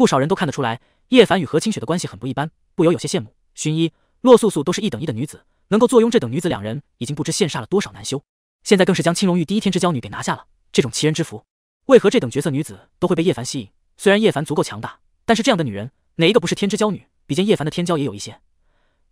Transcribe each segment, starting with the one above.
不少人都看得出来，叶凡与何清雪的关系很不一般，不由有些羡慕。薰衣、洛素素都是一等一的女子，能够坐拥这等女子，两人已经不知羡煞了多少男修。现在更是将青龙域第一天之娇女给拿下了，这种奇人之福，为何这等绝色女子都会被叶凡吸引？虽然叶凡足够强大，但是这样的女人，哪一个不是天之娇女？比肩叶凡的天骄也有一些，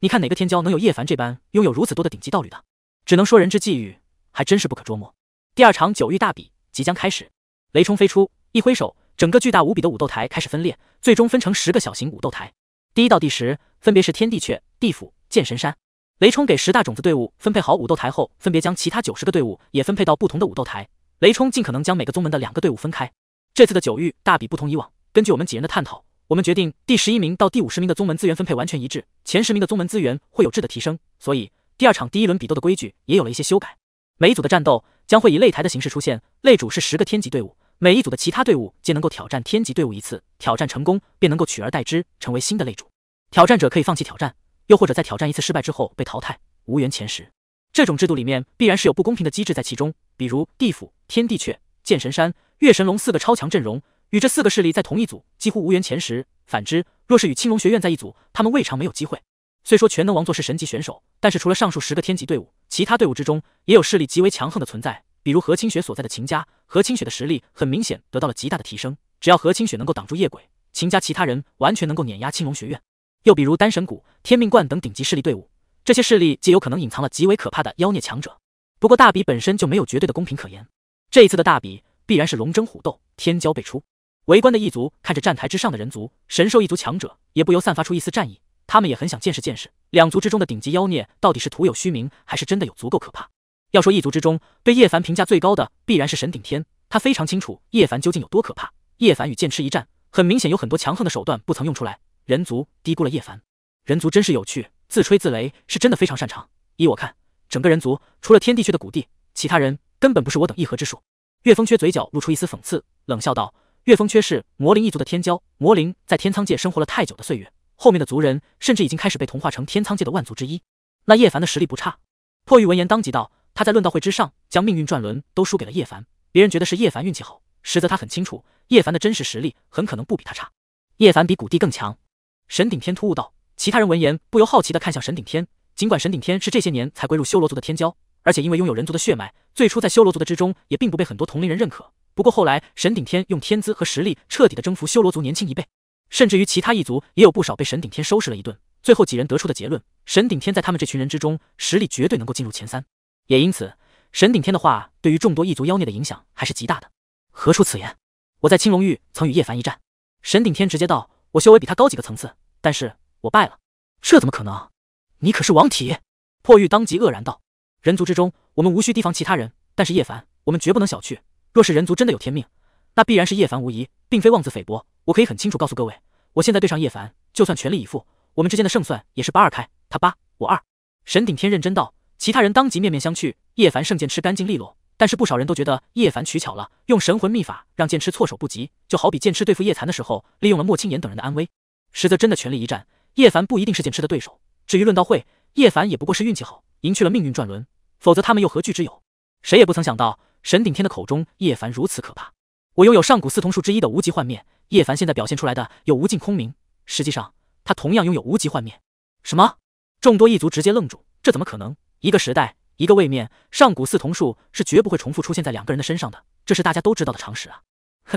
你看哪个天骄能有叶凡这般拥有如此多的顶级道侣的？只能说人之际遇还真是不可捉摸。第二场九域大比即将开始，雷冲飞出，一挥手。整个巨大无比的武斗台开始分裂，最终分成十个小型武斗台，第一到第十分别是天地阙、地府、剑神山。雷冲给十大种子队伍分配好武斗台后，分别将其他九十个队伍也分配到不同的武斗台。雷冲尽可能将每个宗门的两个队伍分开。这次的九域大比不同以往，根据我们几人的探讨，我们决定第十一名到第五十名的宗门资源分配完全一致，前十名的宗门资源会有质的提升。所以第二场第一轮比斗的规矩也有了一些修改，每一组的战斗将会以擂台的形式出现，擂主是十个天级队伍。每一组的其他队伍皆能够挑战天级队伍一次，挑战成功便能够取而代之，成为新的擂主。挑战者可以放弃挑战，又或者在挑战一次失败之后被淘汰，无缘前十。这种制度里面必然是有不公平的机制在其中，比如地府、天地阙、剑神山、月神龙四个超强阵容，与这四个势力在同一组几乎无缘前十。反之，若是与青龙学院在一组，他们未尝没有机会。虽说全能王座是神级选手，但是除了上述十个天级队伍，其他队伍之中也有势力极为强横的存在。比如何清雪所在的秦家，何清雪的实力很明显得到了极大的提升。只要何清雪能够挡住夜鬼，秦家其他人完全能够碾压青龙学院。又比如丹神谷、天命观等顶级势力队伍，这些势力皆有可能隐藏了极为可怕的妖孽强者。不过大比本身就没有绝对的公平可言，这一次的大比必然是龙争虎斗，天骄辈出。围观的异族看着站台之上的人族、神兽一族强者，也不由散发出一丝战意。他们也很想见识见识两族之中的顶级妖孽到底是徒有虚名，还是真的有足够可怕。要说一族之中对叶凡评价最高的，必然是神顶天。他非常清楚叶凡究竟有多可怕。叶凡与剑痴一战，很明显有很多强横的手段不曾用出来。人族低估了叶凡，人族真是有趣，自吹自擂是真的非常擅长。依我看，整个人族除了天地阙的古帝，其他人根本不是我等一合之术。岳风缺嘴角露出一丝讽刺，冷笑道：“岳风缺是魔灵一族的天骄，魔灵在天苍界生活了太久的岁月，后面的族人甚至已经开始被同化成天苍界的万族之一。那叶凡的实力不差。”破玉闻言，当即道。他在论道会之上将命运转轮都输给了叶凡，别人觉得是叶凡运气好，实则他很清楚叶凡的真实实力很可能不比他差。叶凡比古帝更强。神顶天突兀道，其他人闻言不由好奇的看向神顶天。尽管神顶天是这些年才归入修罗族的天骄，而且因为拥有人族的血脉，最初在修罗族的之中也并不被很多同龄人认可。不过后来神顶天用天资和实力彻底的征服修罗族年轻一辈，甚至于其他一族也有不少被神顶天收拾了一顿。最后几人得出的结论，神顶天在他们这群人之中实力绝对能够进入前三。也因此，神顶天的话对于众多异族妖孽的影响还是极大的。何出此言？我在青龙域曾与叶凡一战，神顶天直接道：“我修为比他高几个层次，但是我败了。”这怎么可能？你可是王体破玉，当即愕然道：“人族之中，我们无需提防其他人，但是叶凡，我们绝不能小觑。若是人族真的有天命，那必然是叶凡无疑，并非妄自菲薄。我可以很清楚告诉各位，我现在对上叶凡，就算全力以赴，我们之间的胜算也是八二开，他八，我二。”神顶天认真道。其他人当即面面相觑。叶凡胜剑痴干净利落，但是不少人都觉得叶凡取巧了，用神魂秘法让剑痴措手不及，就好比剑痴对付叶残的时候，利用了莫青言等人的安危，实则真的全力一战。叶凡不一定是剑痴的对手，至于论道会，叶凡也不过是运气好赢去了命运转轮，否则他们又何惧之有？谁也不曾想到，神顶天的口中，叶凡如此可怕。我拥有上古四同术之一的无极幻灭，叶凡现在表现出来的有无尽空明，实际上他同样拥有无极幻灭。什么？众多异族直接愣住，这怎么可能？一个时代，一个位面，上古四同术是绝不会重复出现在两个人的身上的，这是大家都知道的常识啊！哼，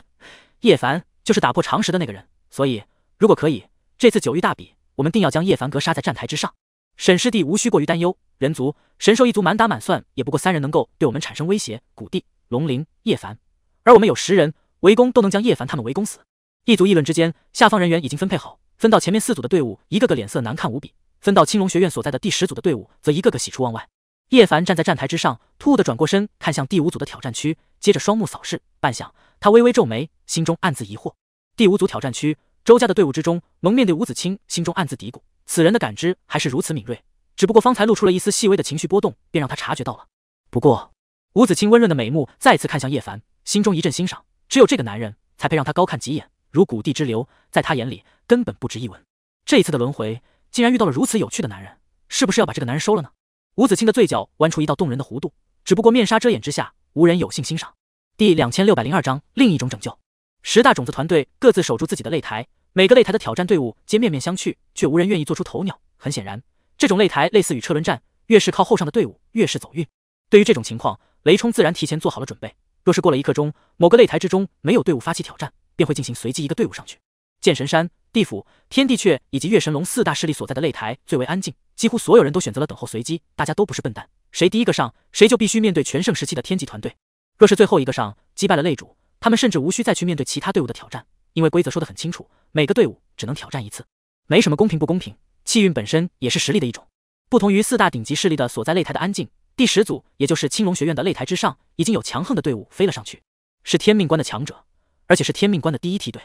叶凡就是打破常识的那个人，所以如果可以，这次九域大比，我们定要将叶凡格杀在站台之上。沈师弟无需过于担忧，人族、神兽一族满打满算也不过三人能够对我们产生威胁，古帝、龙鳞、叶凡，而我们有十人，围攻都能将叶凡他们围攻死。一族议论之间，下方人员已经分配好，分到前面四组的队伍一个个脸色难看无比。分到青龙学院所在的第十组的队伍，则一个个喜出望外。叶凡站在站台之上，突兀地转过身，看向第五组的挑战区，接着双目扫视，半晌，他微微皱眉，心中暗自疑惑。第五组挑战区，周家的队伍之中，蒙面对吴子清，心中暗自嘀咕：此人的感知还是如此敏锐，只不过方才露出了一丝细微的情绪波动，便让他察觉到了。不过，吴子清温润的美目再次看向叶凡，心中一阵欣赏。只有这个男人，才配让他高看几眼。如谷地之流，在他眼里根本不值一文。这一次的轮回。竟然遇到了如此有趣的男人，是不是要把这个男人收了呢？吴子清的嘴角弯出一道动人的弧度，只不过面纱遮掩之下，无人有幸欣赏。第两千六百零二章另一种拯救。十大种子团队各自守住自己的擂台，每个擂台的挑战队伍皆面面相觑，却无人愿意做出头鸟。很显然，这种擂台类似于车轮战，越是靠后上的队伍越是走运。对于这种情况，雷冲自然提前做好了准备。若是过了一刻钟，某个擂台之中没有队伍发起挑战，便会进行随机一个队伍上去。剑神山。地府、天地阙以及月神龙四大势力所在的擂台最为安静，几乎所有人都选择了等候随机。大家都不是笨蛋，谁第一个上，谁就必须面对全盛时期的天极团队。若是最后一个上击败了擂主，他们甚至无需再去面对其他队伍的挑战，因为规则说得很清楚，每个队伍只能挑战一次，没什么公平不公平。气运本身也是实力的一种。不同于四大顶级势力的所在擂台的安静，第十组，也就是青龙学院的擂台之上，已经有强横的队伍飞了上去，是天命关的强者，而且是天命关的第一梯队。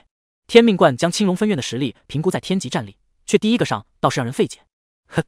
天命观将青龙分院的实力评估在天级战力，却第一个上，倒是让人费解。呵，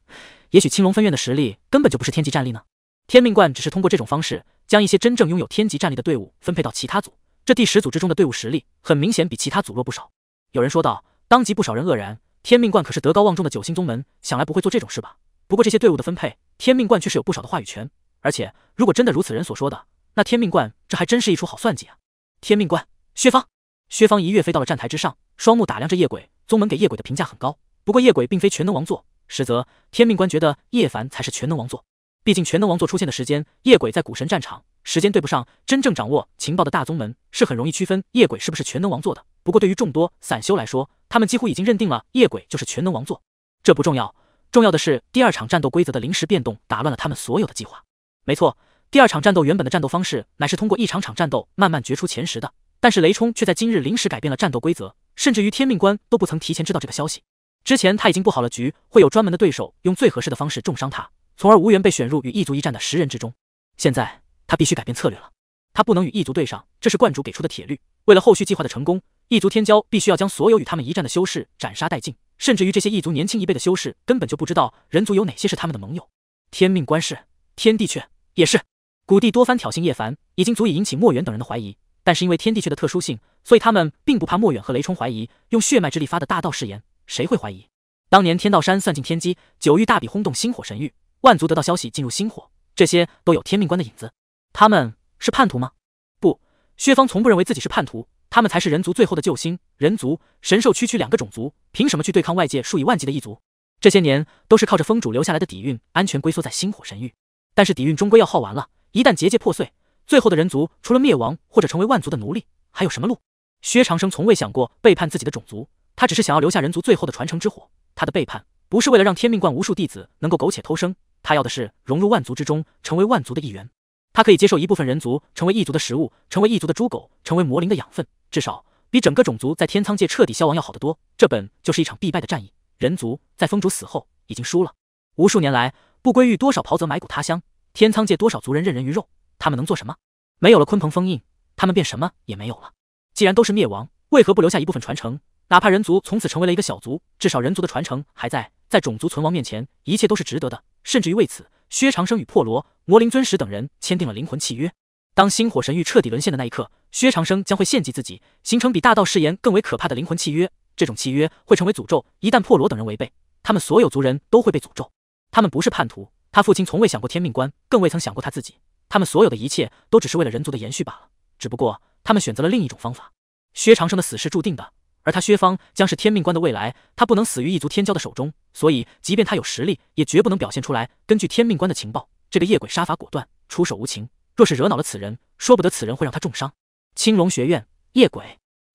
也许青龙分院的实力根本就不是天级战力呢。天命观只是通过这种方式，将一些真正拥有天级战力的队伍分配到其他组。这第十组之中的队伍实力，很明显比其他组弱不少。有人说道，当即不少人愕然。天命观可是德高望重的九星宗门，想来不会做这种事吧？不过这些队伍的分配，天命观却是有不少的话语权。而且，如果真的如此，人所说的，那天命观这还真是一出好算计啊！天命观，薛芳。薛芳一跃飞到了站台之上，双目打量着夜鬼。宗门给夜鬼的评价很高，不过夜鬼并非全能王座。实则天命官觉得叶凡才是全能王座，毕竟全能王座出现的时间，夜鬼在古神战场时间对不上。真正掌握情报的大宗门是很容易区分夜鬼是不是全能王座的。不过对于众多散修来说，他们几乎已经认定了夜鬼就是全能王座。这不重要，重要的是第二场战斗规则的临时变动打乱了他们所有的计划。没错，第二场战斗原本的战斗方式乃是通过一场场战斗慢慢决出前十的。但是雷冲却在今日临时改变了战斗规则，甚至于天命官都不曾提前知道这个消息。之前他已经布好了局，会有专门的对手用最合适的方式重伤他，从而无缘被选入与异族一战的十人之中。现在他必须改变策略了，他不能与异族对上，这是观主给出的铁律。为了后续计划的成功，异族天骄必须要将所有与他们一战的修士斩杀殆尽，甚至于这些异族年轻一辈的修士根本就不知道人族有哪些是他们的盟友。天命官是，天地却也是。古帝多番挑衅叶凡，已经足以引起莫远等人的怀疑。但是因为天地血的特殊性，所以他们并不怕莫远和雷冲怀疑用血脉之力发的大道誓言，谁会怀疑？当年天道山算尽天机，九域大比轰动星火神域，万族得到消息进入星火，这些都有天命官的影子。他们是叛徒吗？不，薛方从不认为自己是叛徒，他们才是人族最后的救星。人族、神兽区区两个种族，凭什么去对抗外界数以万计的异族？这些年都是靠着风主留下来的底蕴，安全龟缩在星火神域。但是底蕴终归要耗完了，一旦结界破碎。最后的人族除了灭亡或者成为万族的奴隶，还有什么路？薛长生从未想过背叛自己的种族，他只是想要留下人族最后的传承之火。他的背叛不是为了让天命观无数弟子能够苟且偷生，他要的是融入万族之中，成为万族的一员。他可以接受一部分人族成为异族的食物，成为异族的猪狗，成为魔灵的养分，至少比整个种族在天苍界彻底消亡要好得多。这本就是一场必败的战役，人族在风主死后已经输了。无数年来，不归域多少袍泽埋骨他乡，天苍界多少族人任人鱼肉。他们能做什么？没有了鲲鹏封印，他们便什么也没有了。既然都是灭亡，为何不留下一部分传承？哪怕人族从此成为了一个小族，至少人族的传承还在。在种族存亡面前，一切都是值得的。甚至于为此，薛长生与破罗、魔灵尊使等人签订了灵魂契约。当星火神域彻底沦陷的那一刻，薛长生将会献祭自己，形成比大道誓言更为可怕的灵魂契约。这种契约会成为诅咒，一旦破罗等人违背，他们所有族人都会被诅咒。他们不是叛徒，他父亲从未想过天命观，更未曾想过他自己。他们所有的一切都只是为了人族的延续罢了。只不过他们选择了另一种方法。薛长生的死是注定的，而他薛方将是天命关的未来。他不能死于异族天骄的手中，所以即便他有实力，也绝不能表现出来。根据天命关的情报，这个夜鬼杀伐果断，出手无情。若是惹恼了此人，说不得此人会让他重伤。青龙学院夜鬼，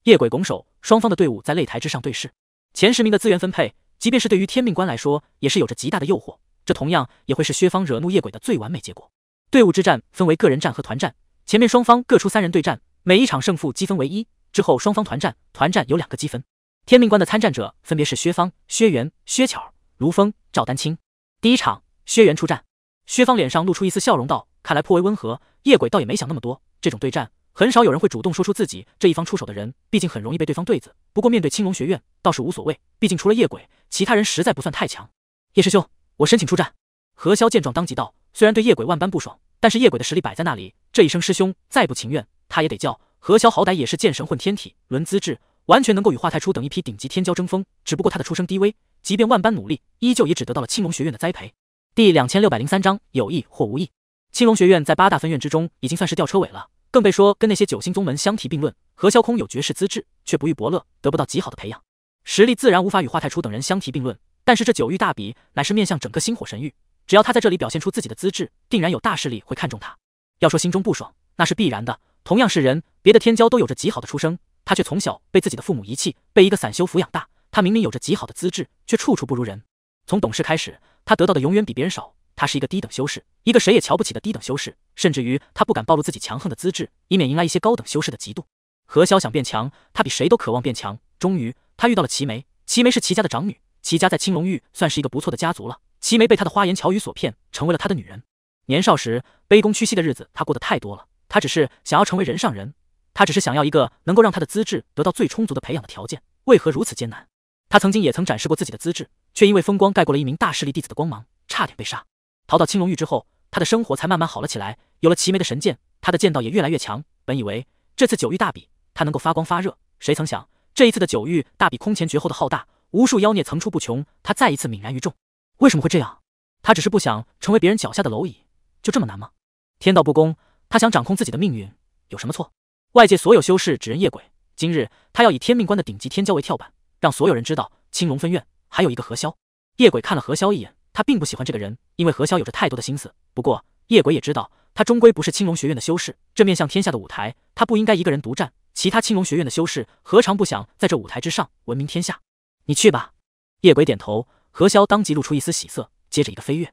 夜鬼拱手，双方的队伍在擂台之上对视。前十名的资源分配，即便是对于天命关来说，也是有着极大的诱惑。这同样也会是薛方惹怒夜鬼的最完美结果。队伍之战分为个人战和团战。前面双方各出三人对战，每一场胜负积分为一。之后双方团战，团战有两个积分。天命关的参战者分别是薛芳、薛元、薛巧、卢峰、赵丹青。第一场，薛元出战。薛芳脸上露出一丝笑容，道：“看来颇为温和。”夜鬼倒也没想那么多，这种对战，很少有人会主动说出自己这一方出手的人，毕竟很容易被对方对子。不过面对青龙学院倒是无所谓，毕竟除了夜鬼，其他人实在不算太强。叶师兄，我申请出战。何潇见状，当即道：“虽然对夜鬼万般不爽。”但是夜鬼的实力摆在那里，这一声师兄再不情愿，他也得叫。何萧好歹也是剑神混天体轮资质，完全能够与华太初等一批顶级天骄争锋。只不过他的出身低微，即便万般努力，依旧也只得到了青龙学院的栽培。第两千六百零三章有意或无意。青龙学院在八大分院之中已经算是吊车尾了，更被说跟那些九星宗门相提并论。何萧空有绝世资质，却不遇伯乐，得不到极好的培养，实力自然无法与华太初等人相提并论。但是这九域大比乃是面向整个星火神域。只要他在这里表现出自己的资质，定然有大势力会看中他。要说心中不爽，那是必然的。同样是人，别的天骄都有着极好的出生，他却从小被自己的父母遗弃，被一个散修抚养大。他明明有着极好的资质，却处处不如人。从懂事开始，他得到的永远比别人少。他是一个低等修士，一个谁也瞧不起的低等修士，甚至于他不敢暴露自己强横的资质，以免迎来一些高等修士的嫉妒。何潇想变强，他比谁都渴望变强。终于，他遇到了齐眉。齐眉是齐家的长女，齐家在青龙域算是一个不错的家族了。齐眉被他的花言巧语所骗，成为了他的女人。年少时卑躬屈膝的日子他过得太多了，他只是想要成为人上人，他只是想要一个能够让他的资质得到最充足的培养的条件，为何如此艰难？他曾经也曾展示过自己的资质，却因为风光盖过了一名大势力弟子的光芒，差点被杀。逃到青龙域之后，他的生活才慢慢好了起来。有了齐眉的神剑，他的剑道也越来越强。本以为这次九域大比他能够发光发热，谁曾想这一次的九域大比空前绝后的浩大，无数妖孽层出不穷，他再一次泯然于众。为什么会这样？他只是不想成为别人脚下的蝼蚁，就这么难吗？天道不公，他想掌控自己的命运有什么错？外界所有修士指人夜鬼，今日他要以天命关的顶级天骄为跳板，让所有人知道青龙分院还有一个何萧。夜鬼看了何萧一眼，他并不喜欢这个人，因为何萧有着太多的心思。不过夜鬼也知道，他终归不是青龙学院的修士，这面向天下的舞台，他不应该一个人独占。其他青龙学院的修士何尝不想在这舞台之上闻名天下？你去吧。夜鬼点头。何潇当即露出一丝喜色，接着一个飞跃，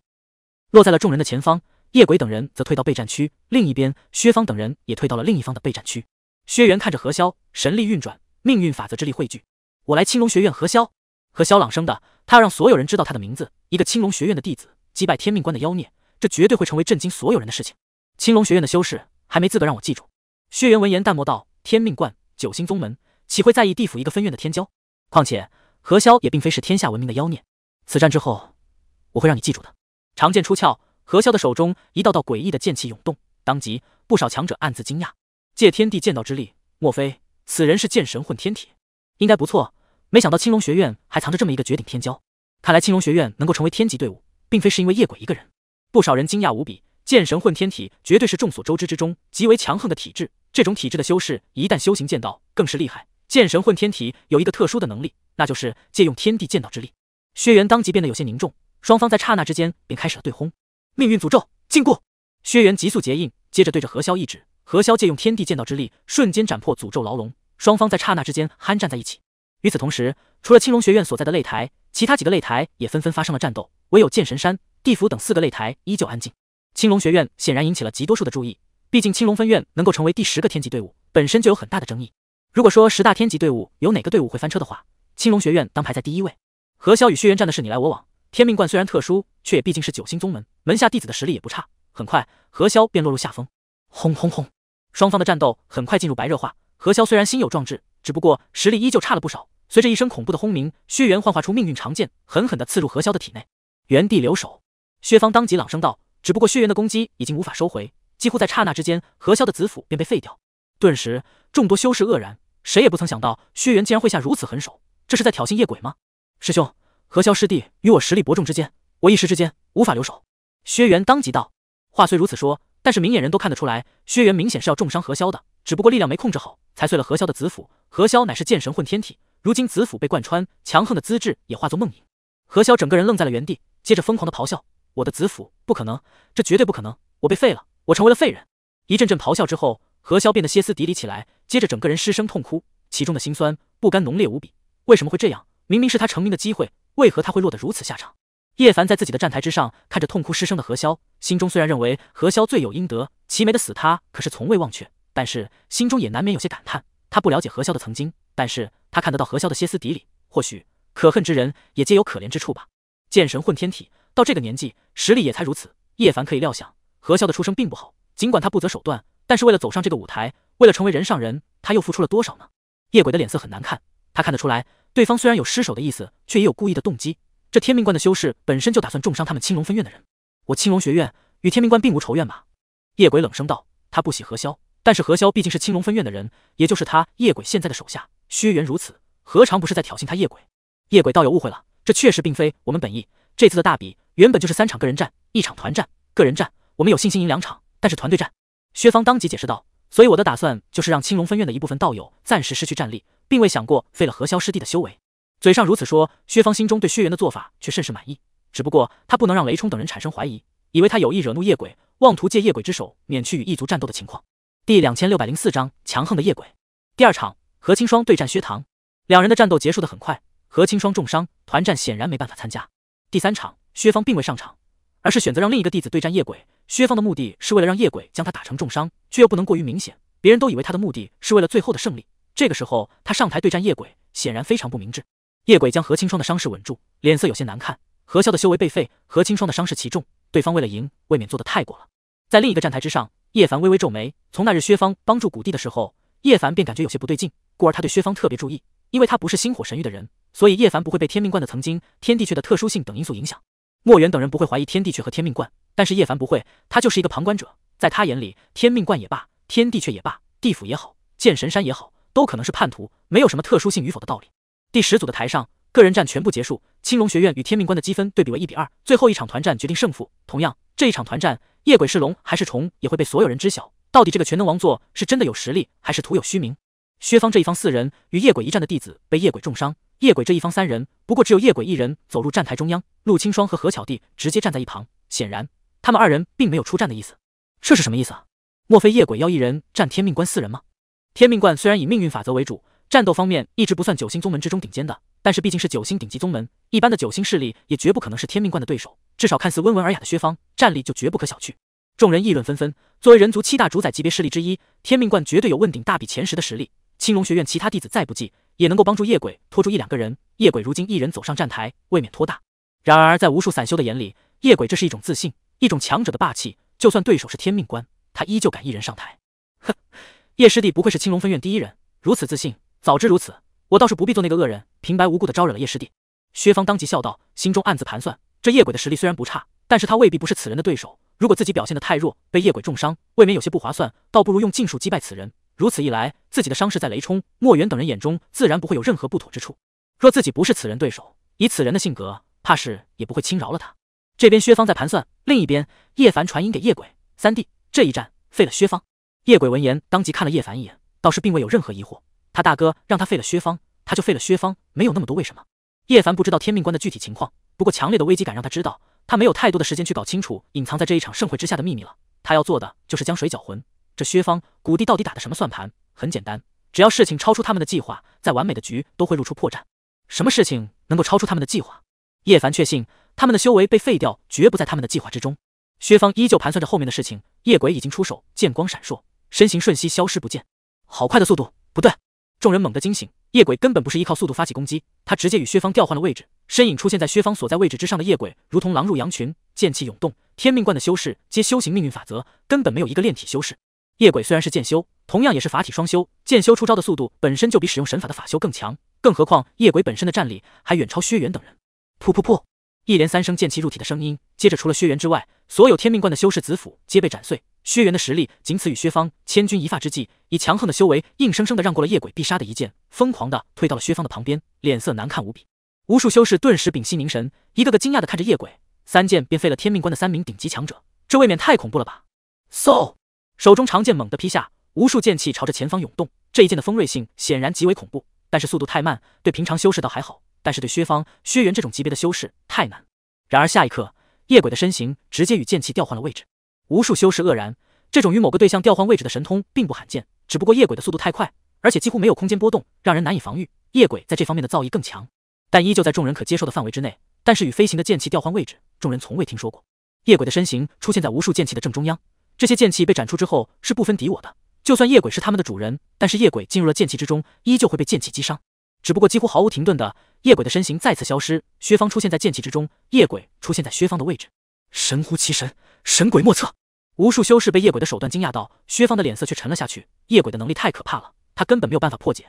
落在了众人的前方。夜鬼等人则退到备战区，另一边，薛芳等人也退到了另一方的备战区。薛元看着何潇，神力运转，命运法则之力汇聚。我来青龙学院，何潇。何潇朗声的，他要让所有人知道他的名字。一个青龙学院的弟子击败天命观的妖孽，这绝对会成为震惊所有人的事情。青龙学院的修士还没资格让我记住。薛元闻言淡漠道：“天命观九星宗门岂会在意地府一个分院的天骄？况且何潇也并非是天下闻名的妖孽。”此战之后，我会让你记住的。长剑出鞘，何潇的手中一道道诡异的剑气涌动，当即不少强者暗自惊讶。借天地剑道之力，莫非此人是剑神混天体？应该不错。没想到青龙学院还藏着这么一个绝顶天骄，看来青龙学院能够成为天级队伍，并非是因为夜鬼一个人。不少人惊讶无比，剑神混天体绝对是众所周知之中极为强横的体质。这种体质的修士一旦修行剑道，更是厉害。剑神混天体有一个特殊的能力，那就是借用天地剑道之力。薛元当即变得有些凝重，双方在刹那之间便开始了对轰。命运诅咒，禁锢。薛元急速结印，接着对着何潇一指，何潇借用天地剑道之力，瞬间斩破诅咒牢笼。双方在刹那之间酣战在一起。与此同时，除了青龙学院所在的擂台，其他几个擂台也纷纷发生了战斗，唯有剑神山、地府等四个擂台依旧安静。青龙学院显然引起了极多数的注意，毕竟青龙分院能够成为第十个天级队伍，本身就有很大的争议。如果说十大天级队伍有哪个队伍会翻车的话，青龙学院当排在第一位。何萧与薛元战的是你来我往，天命观虽然特殊，却也毕竟是九星宗门，门下弟子的实力也不差。很快，何萧便落入下风。轰轰轰！双方的战斗很快进入白热化。何萧虽然心有壮志，只不过实力依旧差了不少。随着一声恐怖的轰鸣，薛元幻化出命运长剑，狠狠地刺入何萧的体内，原地留守。薛方当即朗声道：“只不过薛元的攻击已经无法收回，几乎在刹那之间，何萧的紫府便被废掉。”顿时，众多修士愕然，谁也不曾想到薛元竟然会下如此狠手，这是在挑衅夜鬼吗？师兄何萧师弟与我实力伯仲之间，我一时之间无法留手。”薛元当即道：“话虽如此说，但是明眼人都看得出来，薛元明显是要重伤何萧的，只不过力量没控制好，才碎了何萧的子府。何萧乃是剑神混天体，如今子府被贯穿，强横的资质也化作梦影。何萧整个人愣在了原地，接着疯狂的咆哮：我的子府不可能，这绝对不可能！我被废了，我成为了废人。一阵阵咆哮之后，何萧变得歇斯底里起来，接着整个人失声痛哭，其中的心酸不甘浓烈无比。为什么会这样？”明明是他成名的机会，为何他会落得如此下场？叶凡在自己的站台之上，看着痛哭失声的何潇，心中虽然认为何潇罪有应得，齐眉的死他可是从未忘却，但是心中也难免有些感叹。他不了解何潇的曾经，但是他看得到何潇的歇斯底里。或许可恨之人也皆有可怜之处吧。剑神混天体到这个年纪，实力也才如此。叶凡可以料想，何潇的出生并不好。尽管他不择手段，但是为了走上这个舞台，为了成为人上人，他又付出了多少呢？夜鬼的脸色很难看，他看得出来。对方虽然有失手的意思，却也有故意的动机。这天命观的修士本身就打算重伤他们青龙分院的人。我青龙学院与天命观并无仇怨吧？夜鬼冷声道。他不喜何萧，但是何萧毕竟是青龙分院的人，也就是他夜鬼现在的手下。薛元如此，何尝不是在挑衅他夜鬼？夜鬼道友误会了，这确实并非我们本意。这次的大比原本就是三场个人战，一场团战。个人战我们有信心赢两场，但是团队战……薛方当即解释道。所以我的打算就是让青龙分院的一部分道友暂时失去战力。并未想过废了何萧师弟的修为，嘴上如此说，薛方心中对薛元的做法却甚是满意。只不过他不能让雷冲等人产生怀疑，以为他有意惹怒夜鬼，妄图借夜鬼之手免去与异族战斗的情况。第两千六百零四章强横的夜鬼。第二场，何青霜对战薛唐，两人的战斗结束的很快，何青霜重伤，团战显然没办法参加。第三场，薛方并未上场，而是选择让另一个弟子对战夜鬼。薛方的目的是为了让夜鬼将他打成重伤，却又不能过于明显，别人都以为他的目的是为了最后的胜利。这个时候，他上台对战夜鬼，显然非常不明智。夜鬼将何清霜的伤势稳住，脸色有些难看。何潇的修为被废，何清霜的伤势极重，对方为了赢，未免做得太过了。在另一个站台之上，叶凡微微皱眉。从那日薛芳帮助谷地的时候，叶凡便感觉有些不对劲，故而他对薛芳特别注意。因为他不是星火神域的人，所以叶凡不会被天命观的曾经、天地雀的特殊性等因素影响。墨渊等人不会怀疑天地雀和天命观，但是叶凡不会，他就是一个旁观者。在他眼里，天命观也罢，天地雀也罢，地府也好，剑神山也好。都可能是叛徒，没有什么特殊性与否的道理。第十组的台上个人战全部结束，青龙学院与天命关的积分对比为一比二，最后一场团战决定胜负。同样，这一场团战，夜鬼是龙还是虫，也会被所有人知晓。到底这个全能王座是真的有实力，还是徒有虚名？薛芳这一方四人与夜鬼一战的弟子被夜鬼重伤，夜鬼这一方三人，不过只有夜鬼一人走入站台中央，陆青霜和何巧弟直接站在一旁，显然他们二人并没有出战的意思。这是什么意思啊？莫非夜鬼要一人战天命关四人吗？天命观虽然以命运法则为主，战斗方面一直不算九星宗门之中顶尖的，但是毕竟是九星顶级宗门，一般的九星势力也绝不可能是天命观的对手。至少看似温文尔雅的薛方，战力就绝不可小觑。众人议论纷纷。作为人族七大主宰级别势力之一，天命观绝对有问鼎大比前十的实力。青龙学院其他弟子再不济，也能够帮助夜鬼拖住一两个人。夜鬼如今一人走上站台，未免拖大。然而在无数散修的眼里，夜鬼这是一种自信，一种强者的霸气。就算对手是天命观，他依旧敢一人上台。哼。叶师弟不愧是青龙分院第一人，如此自信。早知如此，我倒是不必做那个恶人，平白无故的招惹了叶师弟。薛芳当即笑道，心中暗自盘算：这夜鬼的实力虽然不差，但是他未必不是此人的对手。如果自己表现的太弱，被夜鬼重伤，未免有些不划算。倒不如用禁术击败此人，如此一来，自己的伤势在雷冲、墨渊等人眼中，自然不会有任何不妥之处。若自己不是此人对手，以此人的性格，怕是也不会轻饶了他。这边薛芳在盘算，另一边叶凡传音给夜鬼三弟：这一战废了薛芳。叶鬼闻言，当即看了叶凡一眼，倒是并未有任何疑惑。他大哥让他废了薛芳，他就废了薛芳，没有那么多为什么。叶凡不知道天命关的具体情况，不过强烈的危机感让他知道，他没有太多的时间去搞清楚隐藏在这一场盛会之下的秘密了。他要做的就是将水搅浑。这薛芳、谷地到底打的什么算盘？很简单，只要事情超出他们的计划，再完美的局都会露出破绽。什么事情能够超出他们的计划？叶凡确信，他们的修为被废掉，绝不在他们的计划之中。薛芳依旧盘算着后面的事情。夜鬼已经出手，剑光闪烁。身形瞬息消失不见，好快的速度！不对，众人猛地惊醒。夜鬼根本不是依靠速度发起攻击，他直接与薛芳调换了位置，身影出现在薛芳所在位置之上的夜鬼，如同狼入羊群，剑气涌动。天命观的修士皆修行命运法则，根本没有一个炼体修士。夜鬼虽然是剑修，同样也是法体双修，剑修出招的速度本身就比使用神法的法修更强，更何况夜鬼本身的战力还远超薛元等人。噗噗噗！一连三声剑气入体的声音，接着除了薛元之外，所有天命观的修士子府皆被斩碎。薛元的实力仅此与薛方千钧一发之际，以强横的修为硬生生的让过了夜鬼必杀的一剑，疯狂的退到了薛方的旁边，脸色难看无比。无数修士顿时屏息凝神，一个个惊讶的看着夜鬼，三剑便废了天命关的三名顶级强者，这未免太恐怖了吧？嗖，手中长剑猛地劈下，无数剑气朝着前方涌动，这一剑的锋锐性显然极为恐怖，但是速度太慢，对平常修士倒还好，但是对薛方、薛元这种级别的修士太难。然而下一刻，夜鬼的身形直接与剑气调换了位置。无数修士愕然，这种与某个对象调换位置的神通并不罕见，只不过夜鬼的速度太快，而且几乎没有空间波动，让人难以防御。夜鬼在这方面的造诣更强，但依旧在众人可接受的范围之内。但是与飞行的剑气调换位置，众人从未听说过。夜鬼的身形出现在无数剑气的正中央，这些剑气被斩出之后是不分敌我的，就算夜鬼是他们的主人，但是夜鬼进入了剑气之中，依旧会被剑气击伤。只不过几乎毫无停顿的，夜鬼的身形再次消失，薛方出现在剑气之中，夜鬼出现在薛方的位置，神乎其神，神鬼莫测。无数修士被夜鬼的手段惊讶到，薛芳的脸色却沉了下去。夜鬼的能力太可怕了，他根本没有办法破解。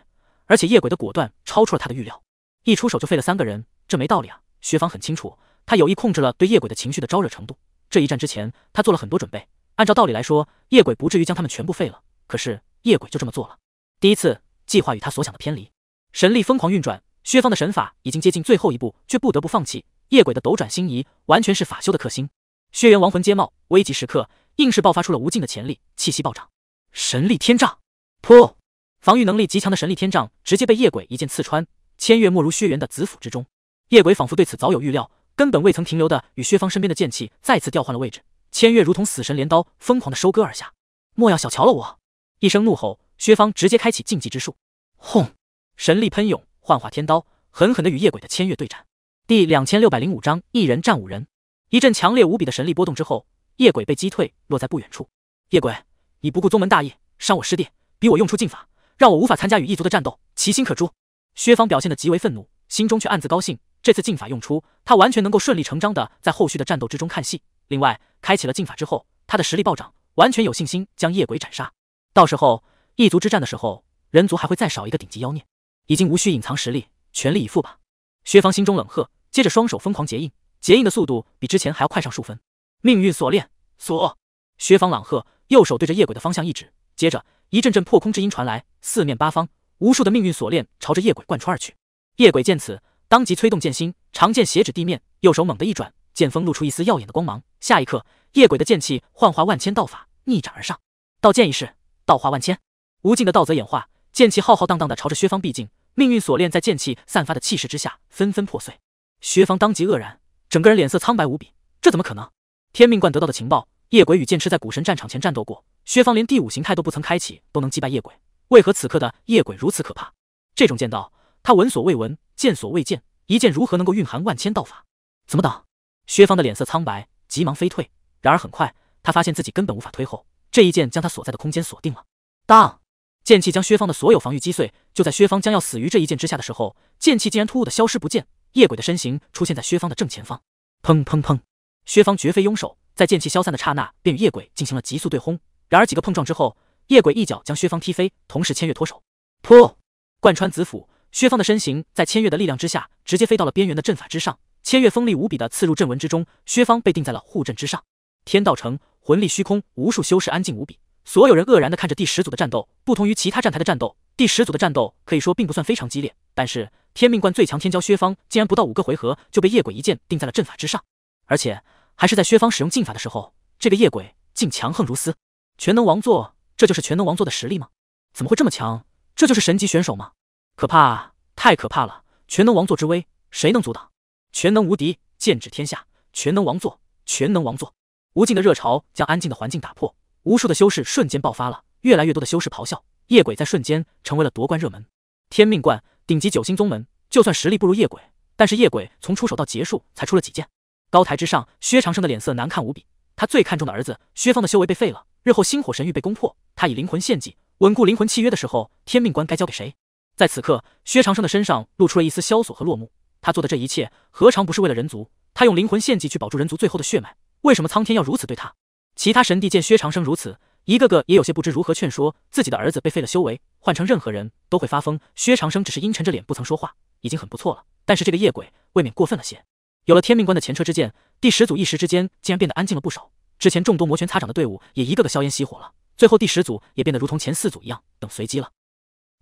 而且夜鬼的果断超出了他的预料，一出手就废了三个人，这没道理啊！薛芳很清楚，他有意控制了对夜鬼的情绪的招惹程度。这一战之前，他做了很多准备。按照道理来说，夜鬼不至于将他们全部废了。可是夜鬼就这么做了。第一次计划与他所想的偏离，神力疯狂运转，薛芳的神法已经接近最后一步，却不得不放弃。夜鬼的斗转星移完全是法修的克星。血缘亡魂皆冒，危急时刻。硬是爆发出了无尽的潜力，气息暴涨，神力天杖，噗！防御能力极强的神力天杖直接被夜鬼一剑刺穿，千月没入薛元的紫府之中。夜鬼仿佛对此早有预料，根本未曾停留的与薛芳身边的剑气再次调换了位置。千月如同死神镰刀疯狂的收割而下，莫要小瞧了我！一声怒吼，薛芳直接开启禁忌之术，轰！神力喷涌，幻化天刀，狠狠的与夜鬼的千月对战。第两千六百零五章一人战五人。一阵强烈无比的神力波动之后。夜鬼被击退，落在不远处。夜鬼，你不顾宗门大义，伤我师弟，逼我用出禁法，让我无法参加与异族的战斗，其心可诛。薛芳表现得极为愤怒，心中却暗自高兴。这次禁法用出，他完全能够顺理成章的在后续的战斗之中看戏。另外，开启了禁法之后，他的实力暴涨，完全有信心将夜鬼斩杀。到时候，异族之战的时候，人族还会再少一个顶级妖孽，已经无需隐藏实力，全力以赴吧。薛芳心中冷喝，接着双手疯狂结印，结印的速度比之前还要快上数分。命运锁链锁，薛方朗喝，右手对着夜鬼的方向一指，接着一阵阵破空之音传来，四面八方无数的命运锁链朝着夜鬼贯穿而去。夜鬼见此，当即催动剑心，长剑斜指地面，右手猛地一转，剑锋露出一丝耀眼的光芒。下一刻，夜鬼的剑气幻化万千道法，逆斩而上，道剑一式，道化万千，无尽的道则演化，剑气浩浩荡荡的朝着薛方逼近。命运锁链在剑气散发的气势之下纷纷破碎，薛方当即愕然，整个人脸色苍白无比，这怎么可能？天命观得到的情报，夜鬼与剑痴在古神战场前战斗过。薛芳连第五形态都不曾开启，都能击败夜鬼，为何此刻的夜鬼如此可怕？这种剑道，他闻所未闻，见所未见。一剑如何能够蕴含万千道法？怎么挡？薛芳的脸色苍白，急忙飞退。然而很快，他发现自己根本无法推后，这一剑将他所在的空间锁定了。当剑气将薛芳的所有防御击碎，就在薛芳将要死于这一剑之下的时候，剑气竟然突兀的消失不见。夜鬼的身形出现在薛芳的正前方。砰砰砰！薛方绝非庸手，在剑气消散的刹那，便与夜鬼进行了急速对轰。然而几个碰撞之后，夜鬼一脚将薛方踢飞，同时千月脱手，噗，贯穿子府。薛方的身形在千月的力量之下，直接飞到了边缘的阵法之上。千月锋利无比的刺入阵纹之中，薛方被定在了护阵之上。天道城魂力虚空，无数修士安静无比，所有人愕然的看着第十组的战斗。不同于其他站台的战斗，第十组的战斗可以说并不算非常激烈，但是天命观最强天骄薛方竟然不到五个回合就被夜鬼一剑定在了阵法之上。而且还是在薛芳使用禁法的时候，这个夜鬼竟强横如斯！全能王座，这就是全能王座的实力吗？怎么会这么强？这就是神级选手吗？可怕，太可怕了！全能王座之威，谁能阻挡？全能无敌，剑指天下！全能王座，全能王座！无尽的热潮将安静的环境打破，无数的修士瞬间爆发了，越来越多的修士咆哮。夜鬼在瞬间成为了夺冠热门。天命观，顶级九星宗门，就算实力不如夜鬼，但是夜鬼从出手到结束才出了几剑？高台之上，薛长生的脸色难看无比。他最看重的儿子薛芳的修为被废了，日后星火神域被攻破，他以灵魂献祭稳固灵魂契约的时候，天命官该交给谁？在此刻，薛长生的身上露出了一丝萧索和落寞。他做的这一切，何尝不是为了人族？他用灵魂献祭去保住人族最后的血脉，为什么苍天要如此对他？其他神帝见薛长生如此，一个个也有些不知如何劝说。自己的儿子被废了修为，换成任何人都会发疯。薛长生只是阴沉着脸不曾说话，已经很不错了。但是这个夜鬼未免过分了些。有了天命关的前车之鉴，第十组一时之间竟然变得安静了不少。之前众多摩拳擦掌的队伍也一个个硝烟熄火了。最后第十组也变得如同前四组一样等随机了。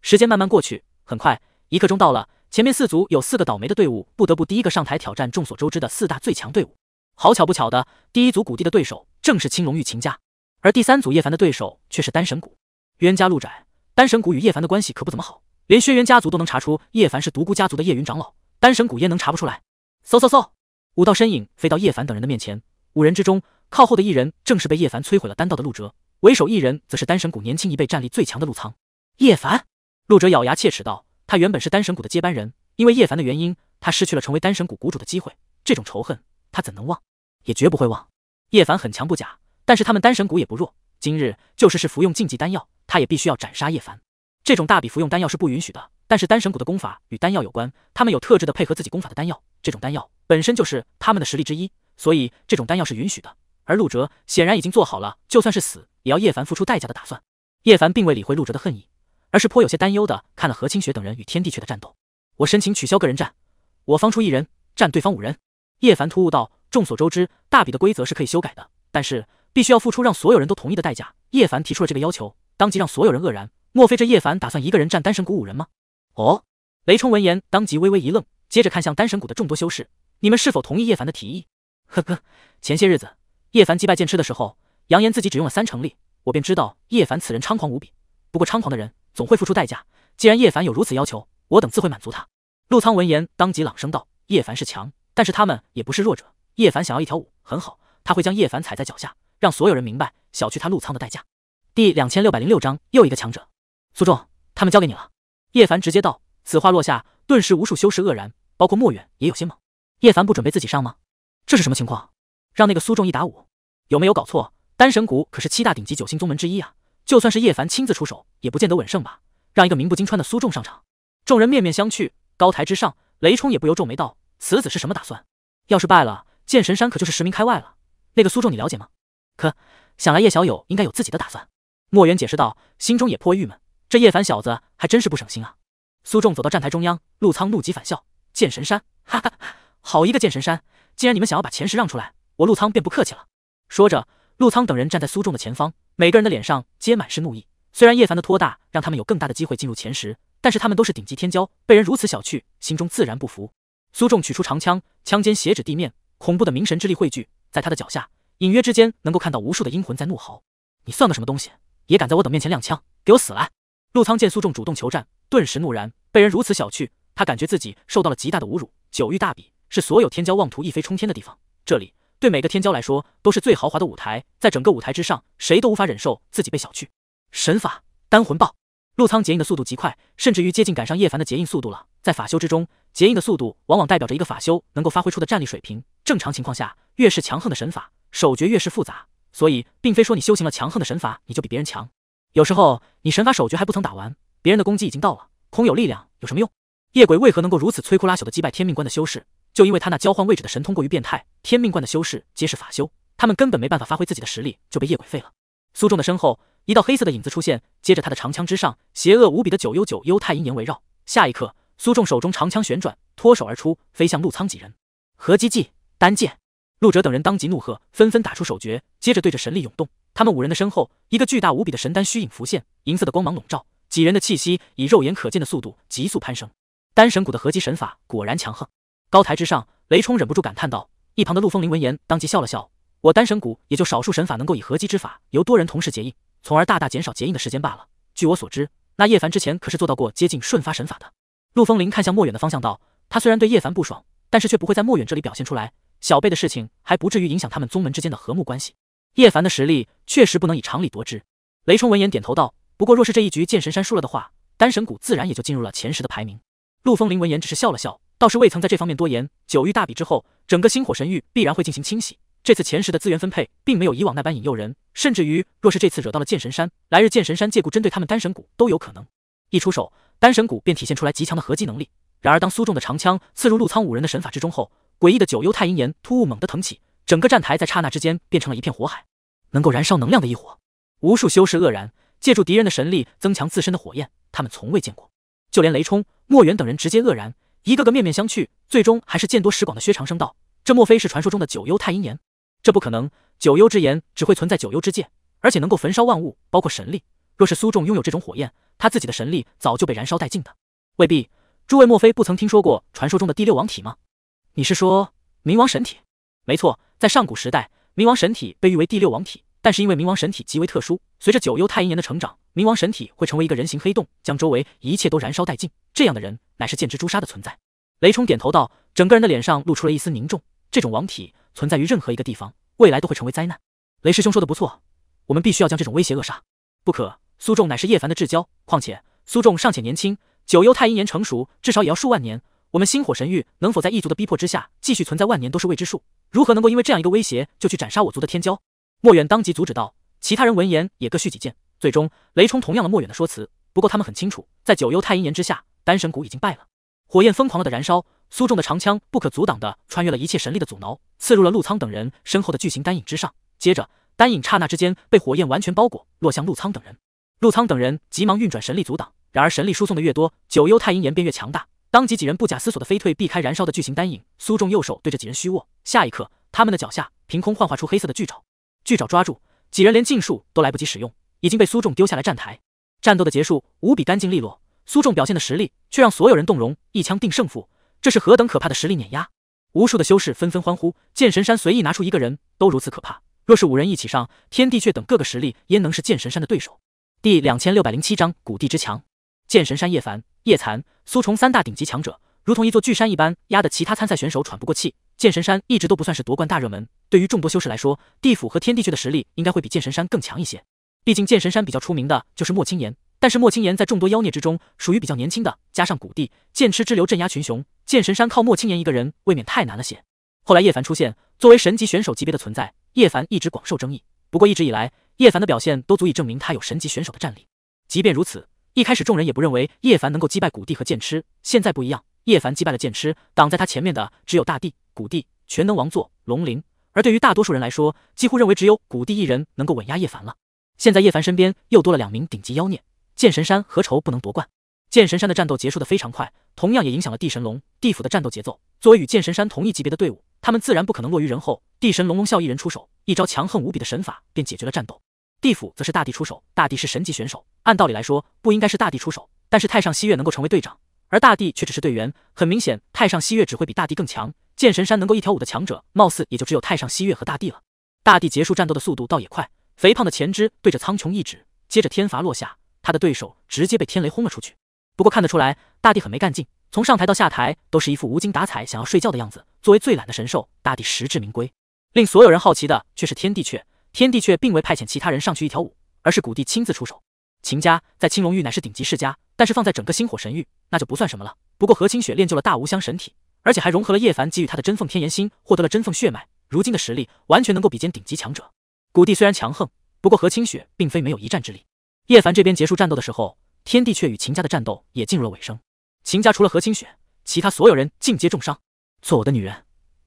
时间慢慢过去，很快一刻钟到了。前面四组有四个倒霉的队伍不得不第一个上台挑战众所周知的四大最强队伍。好巧不巧的，第一组谷地的对手正是青龙玉琴家，而第三组叶凡的对手却是丹神谷。冤家路窄，丹神谷与叶凡的关系可不怎么好。连轩辕家族都能查出叶凡是独孤家族的叶云长老，丹神谷焉能查不出来？嗖嗖嗖！五道身影飞到叶凡等人的面前。五人之中，靠后的一人正是被叶凡摧毁了丹道的陆哲，为首一人则是丹神谷年轻一辈战力最强的陆苍。叶凡，陆哲咬牙切齿道：“他原本是丹神谷的接班人，因为叶凡的原因，他失去了成为丹神谷谷主的机会。这种仇恨他怎能忘？也绝不会忘。叶凡很强不假，但是他们丹神谷也不弱。今日就是是服用禁忌丹药，他也必须要斩杀叶凡。这种大笔服用丹药是不允许的，但是丹神谷的功法与丹药有关，他们有特制的配合自己功法的丹药。”这种丹药本身就是他们的实力之一，所以这种丹药是允许的。而陆哲显然已经做好了，就算是死也要叶凡付出代价的打算。叶凡并未理会陆哲的恨意，而是颇有些担忧的看了何清雪等人与天地雀的战斗。我申请取消个人战，我方出一人战对方五人。叶凡突兀道：“众所周知，大比的规则是可以修改的，但是必须要付出让所有人都同意的代价。”叶凡提出了这个要求，当即让所有人愕然：莫非这叶凡打算一个人战丹神谷五人吗？哦，雷冲闻言当即微微一愣。接着看向丹神谷的众多修士，你们是否同意叶凡的提议？呵呵，前些日子叶凡击败剑痴的时候，扬言自己只用了三成力，我便知道叶凡此人猖狂无比。不过猖狂的人总会付出代价，既然叶凡有如此要求，我等自会满足他。陆沧闻言，当即朗声道：“叶凡是强，但是他们也不是弱者。叶凡想要一条舞，很好，他会将叶凡踩在脚下，让所有人明白小觑他陆沧的代价。”第两千六百零六章又一个强者。苏仲，他们交给你了。叶凡直接道。此话落下，顿时无数修士愕然。包括墨远也有些懵，叶凡不准备自己上吗？这是什么情况？让那个苏仲一打五？有没有搞错？丹神谷可是七大顶级九星宗门之一啊！就算是叶凡亲自出手，也不见得稳胜吧？让一个名不经传的苏仲上场，众人面面相觑。高台之上，雷冲也不由皱眉道：“此子是什么打算？要是败了，剑神山可就是十名开外了。那个苏仲你了解吗？”可想来叶小友应该有自己的打算。”墨渊解释道，心中也颇郁闷。这叶凡小子还真是不省心啊！苏仲走到站台中央，陆沧怒极反笑。剑神山，哈哈，好一个剑神山！既然你们想要把前十让出来，我陆苍便不客气了。说着，陆苍等人站在苏仲的前方，每个人的脸上皆满是怒意。虽然叶凡的托大让他们有更大的机会进入前十，但是他们都是顶级天骄，被人如此小觑，心中自然不服。苏仲取出长枪，枪尖斜指地面，恐怖的冥神之力汇聚在他的脚下，隐约之间能够看到无数的阴魂在怒吼：“你算个什么东西，也敢在我等面前亮枪？给我死来！陆苍见苏仲主动求战，顿时怒然，被人如此小觑。他感觉自己受到了极大的侮辱。九域大比是所有天骄妄图一飞冲天的地方，这里对每个天骄来说都是最豪华的舞台。在整个舞台之上，谁都无法忍受自己被小觑。神法丹魂爆，陆沧结印的速度极快，甚至于接近赶上叶凡的结印速度了。在法修之中，结印的速度往往代表着一个法修能够发挥出的战力水平。正常情况下，越是强横的神法，手诀越是复杂，所以并非说你修行了强横的神法你就比别人强。有时候你神法手诀还不曾打完，别人的攻击已经到了，空有力量有什么用？夜鬼为何能够如此摧枯拉朽的击败天命观修士？就因为他那交换位置的神通过于变态。天命观的修士皆是法修，他们根本没办法发挥自己的实力，就被夜鬼废了。苏仲的身后，一道黑色的影子出现，接着他的长枪之上，邪恶无比的九幽九幽太阴炎围绕。下一刻，苏仲手中长枪旋转，脱手而出，飞向陆苍几人。合击技，单剑。陆哲等人当即怒喝，纷纷打出手诀，接着对着神力涌动。他们五人的身后，一个巨大无比的神丹虚影浮现，银色的光芒笼罩，几人的气息以肉眼可见的速度急速攀升。丹神谷的合击神法果然强横。高台之上，雷冲忍不住感叹道。一旁的陆风林闻言，当即笑了笑。我丹神谷也就少数神法能够以合击之法，由多人同时结印，从而大大减少结印的时间罢了。据我所知，那叶凡之前可是做到过接近瞬发神法的。陆风林看向莫远的方向道：“他虽然对叶凡不爽，但是却不会在莫远这里表现出来。小辈的事情还不至于影响他们宗门之间的和睦关系。叶凡的实力确实不能以常理夺之。”雷冲闻言点头道：“不过若是这一局剑神山输了的话，丹神谷自然也就进入了前十的排名。”陆风林闻言只是笑了笑，倒是未曾在这方面多言。九域大比之后，整个星火神域必然会进行清洗。这次前十的资源分配，并没有以往那般引诱人，甚至于若是这次惹到了剑神山，来日剑神山借故针对他们丹神谷都有可能。一出手，丹神谷便体现出来极强的合击能力。然而当苏仲的长枪刺入陆苍五人的神法之中后，诡异的九幽太阴炎突兀猛地腾起，整个站台在刹那之间变成了一片火海。能够燃烧能量的一火，无数修士愕然，借助敌人的神力增强自身的火焰，他们从未见过。就连雷冲、莫远等人直接愕然，一个个面面相觑，最终还是见多识广的薛长生道：“这莫非是传说中的九幽太阴炎？这不可能，九幽之炎只会存在九幽之界，而且能够焚烧万物，包括神力。若是苏仲拥有这种火焰，他自己的神力早就被燃烧殆尽的。未必，诸位莫非不曾听说过传说中的第六王体吗？你是说冥王神体？没错，在上古时代，冥王神体被誉为第六王体，但是因为冥王神体极为特殊，随着九幽太阴炎的成长。”冥王神体会成为一个人形黑洞，将周围一切都燃烧殆尽。这样的人乃是剑之诛杀的存在。雷冲点头道，整个人的脸上露出了一丝凝重。这种王体存在于任何一个地方，未来都会成为灾难。雷师兄说的不错，我们必须要将这种威胁扼杀。不可，苏仲乃是叶凡的至交，况且苏仲尚且年轻，九幽太阴岩成熟至少也要数万年。我们星火神域能否在异族的逼迫之下继续存在万年都是未知数，如何能够因为这样一个威胁就去斩杀我族的天骄？莫远当即阻止道，其他人闻言也各叙己见。最终，雷冲同样了莫远的说辞，不过他们很清楚，在九幽太阴岩之下，丹神谷已经败了。火焰疯狂了的燃烧，苏仲的长枪不可阻挡的穿越了一切神力的阻挠，刺入了陆苍等人身后的巨型丹影之上。接着，丹影刹那之间被火焰完全包裹，落向陆苍等人。陆苍等人急忙运转神力阻挡，然而神力输送的越多，九幽太阴岩便越强大。当即几人不假思索的飞退，避开燃烧的巨型丹影。苏仲右手对着几人虚握，下一刻，他们的脚下凭空幻化出黑色的巨爪，巨爪抓住几人，连禁术都来不及使用。已经被苏仲丢下来站台，战斗的结束无比干净利落。苏仲表现的实力却让所有人动容，一枪定胜负，这是何等可怕的实力碾压！无数的修士纷纷欢呼。剑神山随意拿出一个人都如此可怕，若是五人一起上，天地阙等各个实力焉能是剑神山的对手？第两千六百零七章古地之强。剑神山叶凡、叶残、苏重三大顶级强者，如同一座巨山一般压得其他参赛选手喘不过气。剑神山一直都不算是夺冠大热门，对于众多修士来说，地府和天地阙的实力应该会比剑神山更强一些。毕竟剑神山比较出名的就是莫青岩，但是莫青岩在众多妖孽之中属于比较年轻的，加上古帝、剑痴之流镇压群雄，剑神山靠莫青岩一个人未免太难了些。后来叶凡出现，作为神级选手级别的存在，叶凡一直广受争议。不过一直以来，叶凡的表现都足以证明他有神级选手的战力。即便如此，一开始众人也不认为叶凡能够击败古帝和剑痴。现在不一样，叶凡击败了剑痴，挡在他前面的只有大帝、古帝、全能王座、龙鳞。而对于大多数人来说，几乎认为只有古帝一人能够稳压叶凡了。现在叶凡身边又多了两名顶级妖孽，剑神山何愁不能夺冠？剑神山的战斗结束的非常快，同样也影响了地神龙地府的战斗节奏。作为与剑神山同一级别的队伍，他们自然不可能落于人后。地神龙龙啸一人出手，一招强横无比的神法便解决了战斗。地府则是大地出手，大地是神级选手，按道理来说不应该是大地出手。但是太上西月能够成为队长，而大地却只是队员，很明显太上西月只会比大地更强。剑神山能够一挑五的强者，貌似也就只有太上西月和大地了。大地结束战斗的速度倒也快。肥胖的前肢对着苍穹一指，接着天罚落下，他的对手直接被天雷轰了出去。不过看得出来，大帝很没干劲，从上台到下台都是一副无精打采、想要睡觉的样子。作为最懒的神兽，大帝实至名归。令所有人好奇的却是天帝阙，天帝阙并未派遣其他人上去一挑五，而是古帝亲自出手。秦家在青龙域乃是顶级世家，但是放在整个星火神域，那就不算什么了。不过何清雪练就了大无相神体，而且还融合了叶凡给予他的真凤天炎心，获得了真凤血脉，如今的实力完全能够比肩顶级强者。古帝虽然强横，不过何清雪并非没有一战之力。叶凡这边结束战斗的时候，天帝却与秦家的战斗也进入了尾声。秦家除了何清雪，其他所有人尽皆重伤。做我的女人，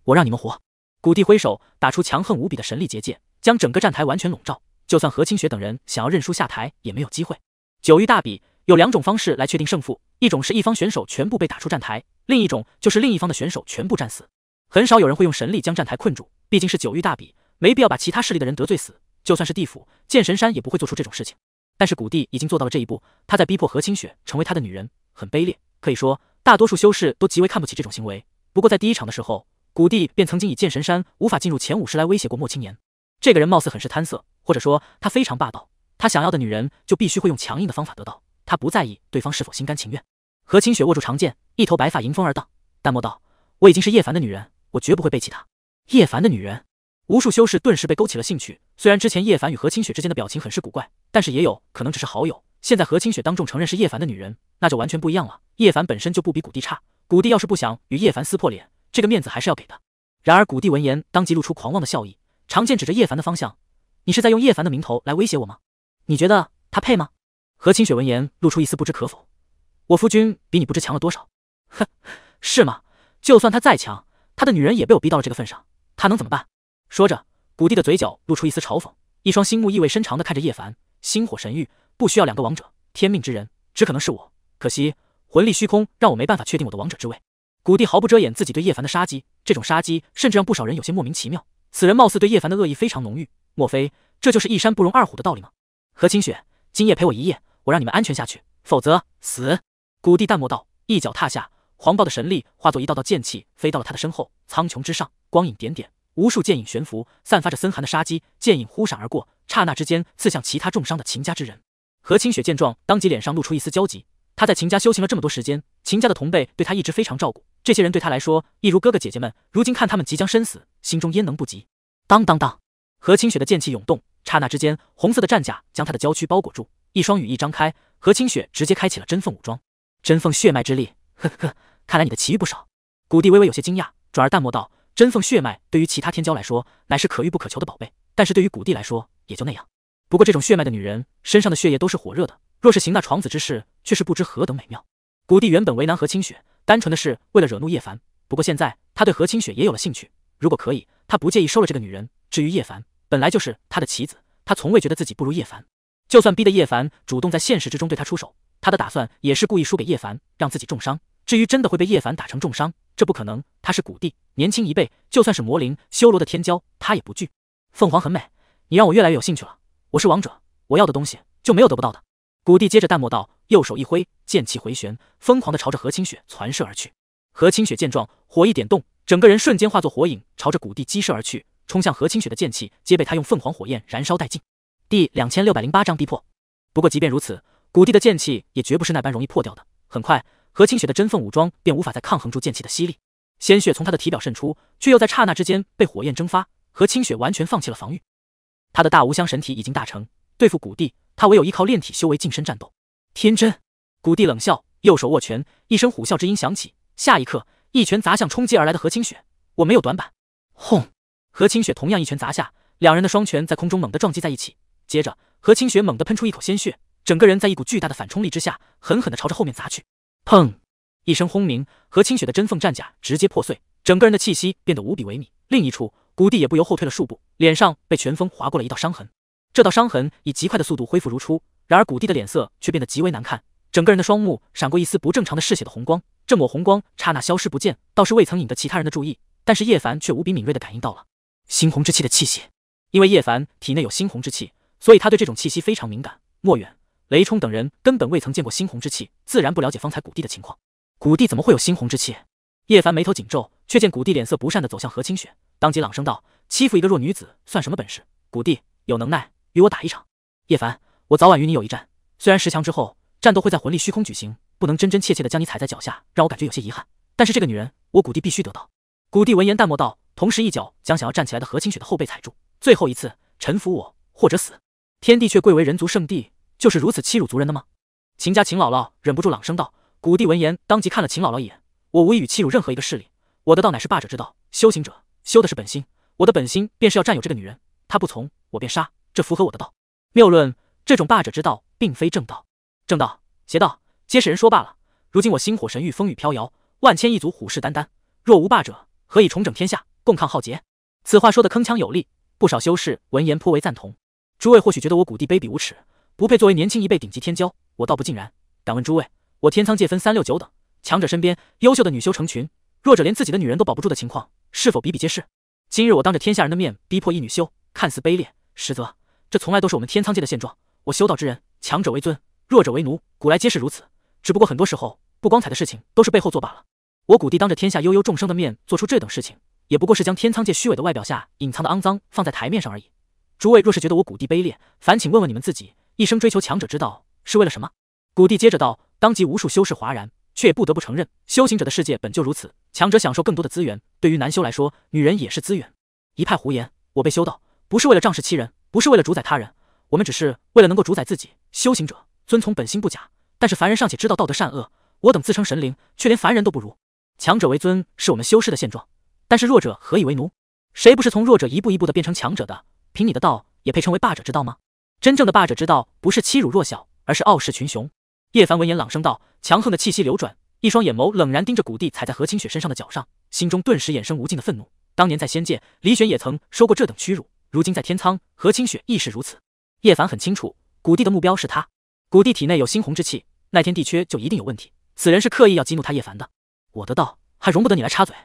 我让你们活。古帝挥手打出强横无比的神力结界，将整个站台完全笼罩。就算何清雪等人想要认输下台，也没有机会。九域大比有两种方式来确定胜负，一种是一方选手全部被打出站台，另一种就是另一方的选手全部战死。很少有人会用神力将站台困住，毕竟是九域大比。没必要把其他势力的人得罪死，就算是地府剑神山也不会做出这种事情。但是古帝已经做到了这一步，他在逼迫何清雪成为他的女人，很卑劣。可以说，大多数修士都极为看不起这种行为。不过在第一场的时候，古帝便曾经以剑神山无法进入前五十来威胁过莫青年。这个人貌似很是贪色，或者说他非常霸道。他想要的女人就必须会用强硬的方法得到，他不在意对方是否心甘情愿。何清雪握住长剑，一头白发迎风而荡，淡漠道：“我已经是叶凡的女人，我绝不会背弃他。叶凡的女人。”无数修士顿时被勾起了兴趣。虽然之前叶凡与何清雪之间的表情很是古怪，但是也有可能只是好友。现在何清雪当众承认是叶凡的女人，那就完全不一样了。叶凡本身就不比古帝差，古帝要是不想与叶凡撕破脸，这个面子还是要给的。然而古帝闻言，当即露出狂妄的笑意，长剑指着叶凡的方向：“你是在用叶凡的名头来威胁我吗？你觉得他配吗？”何清雪闻言，露出一丝不知可否：“我夫君比你不知强了多少。”“哼，是吗？就算他再强，他的女人也被我逼到了这个份上，他能怎么办？”说着，古帝的嘴角露出一丝嘲讽，一双星目意味深长的看着叶凡。星火神域不需要两个王者，天命之人只可能是我。可惜魂力虚空让我没办法确定我的王者之位。古帝毫不遮掩自己对叶凡的杀机，这种杀机甚至让不少人有些莫名其妙。此人貌似对叶凡的恶意非常浓郁，莫非这就是一山不容二虎的道理吗？何清雪，今夜陪我一夜，我让你们安全下去，否则死。古帝淡漠道，一脚踏下，狂暴的神力化作一道道剑气，飞到了他的身后。苍穹之上，光影点点。无数剑影悬浮，散发着森寒的杀机，剑影忽闪而过，刹那之间刺向其他重伤的秦家之人。何清雪见状，当即脸上露出一丝焦急。她在秦家修行了这么多时间，秦家的同辈对她一直非常照顾，这些人对她来说，一如哥哥姐姐们。如今看他们即将身死，心中焉能不急？当当当！何清雪的剑气涌动，刹那之间，红色的战甲将她的娇躯包裹住，一双羽翼张开，何清雪直接开启了真凤武装，真凤血脉之力。呵呵，看来你的奇遇不少。古帝微微有些惊讶，转而淡漠道。真凤血脉对于其他天骄来说乃是可遇不可求的宝贝，但是对于古帝来说也就那样。不过这种血脉的女人身上的血液都是火热的，若是行那床子之事，却是不知何等美妙。古帝原本为难何清雪，单纯的是为了惹怒叶凡。不过现在他对何清雪也有了兴趣，如果可以，他不介意收了这个女人。至于叶凡，本来就是他的棋子，他从未觉得自己不如叶凡。就算逼得叶凡主动在现实之中对他出手，他的打算也是故意输给叶凡，让自己重伤。至于真的会被叶凡打成重伤。这不可能，他是古帝年轻一辈，就算是魔灵修罗的天骄，他也不惧。凤凰很美，你让我越来越有兴趣了。我是王者，我要的东西就没有得不到的。古帝接着淡漠道，右手一挥，剑气回旋，疯狂地朝着何清雪攒射而去。何清雪见状，火一点动，整个人瞬间化作火影，朝着古帝激射而去。冲向何清雪的剑气皆被他用凤凰火焰燃烧殆尽。第两千六百零八章逼迫。不过即便如此，古帝的剑气也绝不是那般容易破掉的。很快。何清雪的真凤武装便无法再抗衡住剑气的吸力，鲜血从她的体表渗出，却又在刹那之间被火焰蒸发。何清雪完全放弃了防御，她的大无相神体已经大成，对付古帝，她唯有依靠炼体修为近身战斗。天真，古帝冷笑，右手握拳，一声虎啸之音响起，下一刻一拳砸向冲击而来的何清雪。我没有短板。轰！何清雪同样一拳砸下，两人的双拳在空中猛地撞击在一起，接着何清雪猛地喷出一口鲜血，整个人在一股巨大的反冲力之下，狠狠地朝着后面砸去。砰！一声轰鸣，何清雪的针凤战甲直接破碎，整个人的气息变得无比萎靡。另一处，谷地也不由后退了数步，脸上被拳风划过了一道伤痕。这道伤痕以极快的速度恢复如初，然而谷地的脸色却变得极为难看，整个人的双目闪过一丝不正常的嗜血的红光。这抹红光刹那消失不见，倒是未曾引得其他人的注意，但是叶凡却无比敏锐的感应到了猩红之气的气息。因为叶凡体内有猩红之气，所以他对这种气息非常敏感。莫远。雷冲等人根本未曾见过猩红之气，自然不了解方才谷地的情况。谷地怎么会有猩红之气？叶凡眉头紧皱，却见谷地脸色不善的走向何清雪，当即朗声道：“欺负一个弱女子算什么本事？谷地有能耐与我打一场。”叶凡，我早晚与你有一战。虽然十强之后战斗会在魂力虚空举行，不能真真切切的将你踩在脚下，让我感觉有些遗憾。但是这个女人，我谷地必须得到。谷地闻言淡漠道，同时一脚将想要站起来的何清雪的后背踩住。最后一次，臣服我，或者死。天帝却贵为人族圣地。就是如此欺辱族人的吗？秦家秦姥姥忍不住朗声道。古帝闻言，当即看了秦姥姥一眼。我无意与欺辱任何一个势力，我的道乃是霸者之道。修行者修的是本心，我的本心便是要占有这个女人。她不从，我便杀，这符合我的道。谬论，这种霸者之道并非正道。正道、邪道皆是人说罢了。如今我星火神域风雨飘摇，万千异族虎视眈眈，若无霸者，何以重整天下，共抗浩劫？此话说的铿锵有力，不少修士闻言颇为赞同。诸位或许觉得我古帝卑鄙无耻。不配作为年轻一辈顶级天骄，我倒不尽然。敢问诸位，我天苍界分三六九等，强者身边优秀的女修成群，弱者连自己的女人都保不住的情况，是否比比皆是？今日我当着天下人的面逼迫一女修，看似卑劣，实则这从来都是我们天苍界的现状。我修道之人，强者为尊，弱者为奴，古来皆是如此。只不过很多时候不光彩的事情都是背后做罢了。我古帝当着天下悠悠众生的面做出这等事情，也不过是将天苍界虚伪的外表下隐藏的肮脏放在台面上而已。诸位若是觉得我古帝卑劣，烦请问问你们自己。一生追求强者之道，是为了什么？古帝接着道，当即无数修士哗然，却也不得不承认，修行者的世界本就如此，强者享受更多的资源，对于男修来说，女人也是资源。一派胡言！我被修道，不是为了仗势欺人，不是为了主宰他人，我们只是为了能够主宰自己。修行者遵从本心不假，但是凡人尚且知道道德善恶，我等自称神灵，却连凡人都不如。强者为尊是我们修士的现状，但是弱者何以为奴？谁不是从弱者一步一步的变成强者的？凭你的道也配称为霸者之道吗？真正的霸者之道，不是欺辱弱小，而是傲视群雄。叶凡闻言朗声道，强横的气息流转，一双眼眸冷然盯着谷地踩在何清雪身上的脚上，心中顿时衍生无尽的愤怒。当年在仙界，李玄也曾受过这等屈辱，如今在天苍，何清雪亦是如此。叶凡很清楚，谷地的目标是他。谷地体内有猩红之气，那天地缺就一定有问题。此人是刻意要激怒他叶凡的。我的道，还容不得你来插嘴。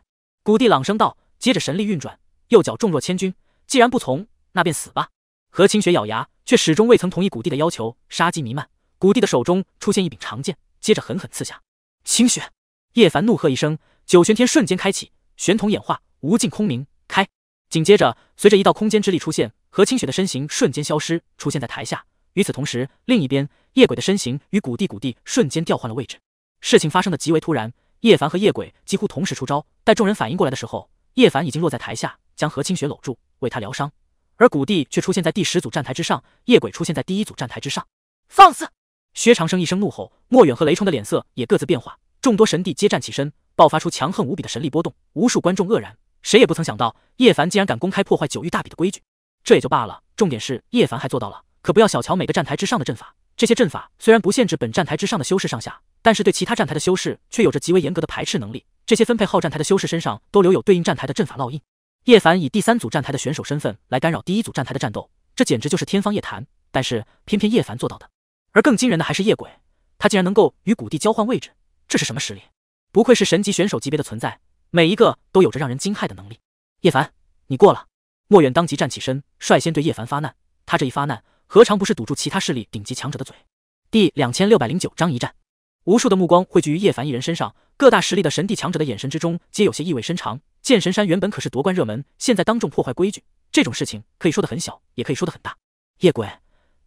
谷地朗声道，接着神力运转，右脚重若千钧。既然不从，那便死吧。何清雪咬牙，却始终未曾同意谷帝的要求，杀机弥漫。谷帝的手中出现一柄长剑，接着狠狠刺下。清雪，叶凡怒喝一声，九玄天瞬间开启，玄同演化，无尽空明开。紧接着，随着一道空间之力出现，何清雪的身形瞬间消失，出现在台下。与此同时，另一边，夜鬼的身形与谷帝、谷帝瞬间调换了位置。事情发生的极为突然，叶凡和夜鬼几乎同时出招。待众人反应过来的时候，叶凡已经落在台下，将何清雪搂住，为他疗伤。而古帝却出现在第十组站台之上，夜鬼出现在第一组站台之上。放肆！薛长生一声怒吼，莫远和雷冲的脸色也各自变化，众多神帝皆站起身，爆发出强横无比的神力波动，无数观众愕然，谁也不曾想到叶凡竟然敢公开破坏九域大比的规矩，这也就罢了，重点是叶凡还做到了。可不要小瞧每个站台之上的阵法，这些阵法虽然不限制本站台之上的修士上下，但是对其他站台的修士却有着极为严格的排斥能力。这些分配好站台的修士身上都留有对应站台的阵法烙印。叶凡以第三组站台的选手身份来干扰第一组站台的战斗，这简直就是天方夜谭。但是，偏偏叶凡做到的。而更惊人的还是夜鬼，他竟然能够与古帝交换位置，这是什么实力？不愧是神级选手级别的存在，每一个都有着让人惊骇的能力。叶凡，你过了。莫远当即站起身，率先对叶凡发难。他这一发难，何尝不是堵住其他势力顶级强者的嘴？第两千六百零九章一战。无数的目光汇聚于叶凡一人身上，各大实力的神帝强者的眼神之中，皆有些意味深长。剑神山原本可是夺冠热门，现在当众破坏规矩，这种事情可以说的很小，也可以说的很大。夜鬼，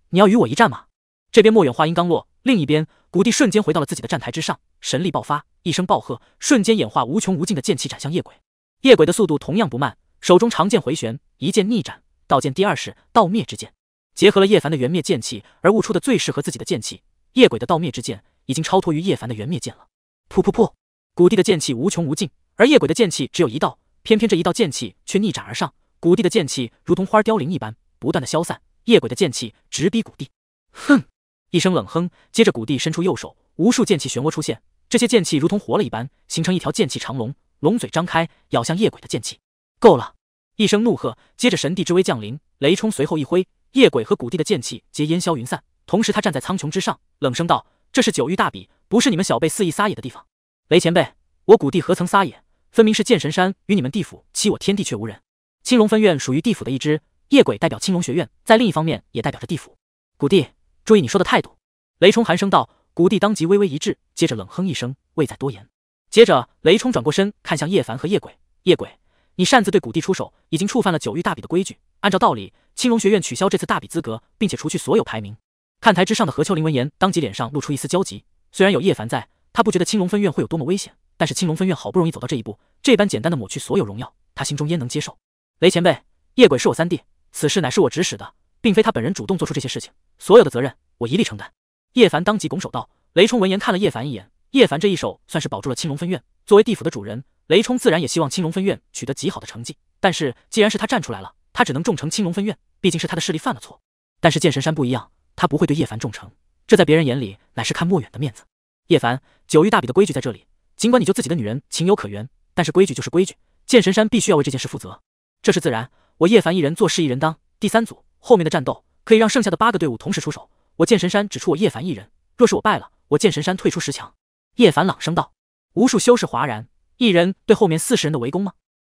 你要与我一战吗？这边莫远话音刚落，另一边古帝瞬间回到了自己的站台之上，神力爆发，一声暴喝，瞬间演化无穷无尽的剑气斩向夜鬼。夜鬼的速度同样不慢，手中长剑回旋，一剑逆斩，道剑第二式道灭之剑，结合了叶凡的元灭剑气而悟出的最适合自己的剑气。夜鬼的道灭之剑已经超脱于叶凡的元灭剑了。噗噗噗，古帝的剑气无穷无尽。而夜鬼的剑气只有一道，偏偏这一道剑气却逆斩而上，古帝的剑气如同花凋零一般，不断的消散。夜鬼的剑气直逼古帝，哼！一声冷哼，接着古帝伸出右手，无数剑气漩涡出现，这些剑气如同活了一般，形成一条剑气长龙，龙嘴张开，咬向夜鬼的剑气。够了！一声怒喝，接着神帝之威降临，雷冲随后一挥，夜鬼和古帝的剑气皆烟消云散。同时他站在苍穹之上，冷声道：“这是九域大比，不是你们小辈肆意撒野的地方。”雷前辈，我古帝何曾撒野？分明是剑神山与你们地府欺我天地却无人。青龙分院属于地府的一支，夜鬼代表青龙学院，在另一方面也代表着地府。谷帝，注意你说的态度。”雷冲寒声道。谷帝当即微微一滞，接着冷哼一声，未再多言。接着，雷冲转过身，看向叶凡和叶鬼。叶鬼，你擅自对谷帝出手，已经触犯了九域大比的规矩。按照道理，青龙学院取消这次大比资格，并且除去所有排名。看台之上的何秋林闻言，当即脸上露出一丝焦急。虽然有叶凡在，他不觉得青龙分院会有多么危险。但是青龙分院好不容易走到这一步，这般简单的抹去所有荣耀，他心中焉能接受？雷前辈，夜鬼是我三弟，此事乃是我指使的，并非他本人主动做出这些事情，所有的责任我一力承担。叶凡当即拱手道。雷冲闻言看了叶凡一眼，叶凡这一手算是保住了青龙分院。作为地府的主人，雷冲自然也希望青龙分院取得极好的成绩。但是既然是他站出来了，他只能重惩青龙分院，毕竟是他的势力犯了错。但是剑神山不一样，他不会对叶凡重惩，这在别人眼里乃是看莫远的面子。叶凡，九域大比的规矩在这里。尽管你救自己的女人情有可原，但是规矩就是规矩，剑神山必须要为这件事负责，这是自然。我叶凡一人做事一人当。第三组后面的战斗可以让剩下的八个队伍同时出手，我剑神山只出我叶凡一人。若是我败了，我剑神山退出十强。叶凡朗声道，无数修士哗然，一人对后面四十人的围攻吗？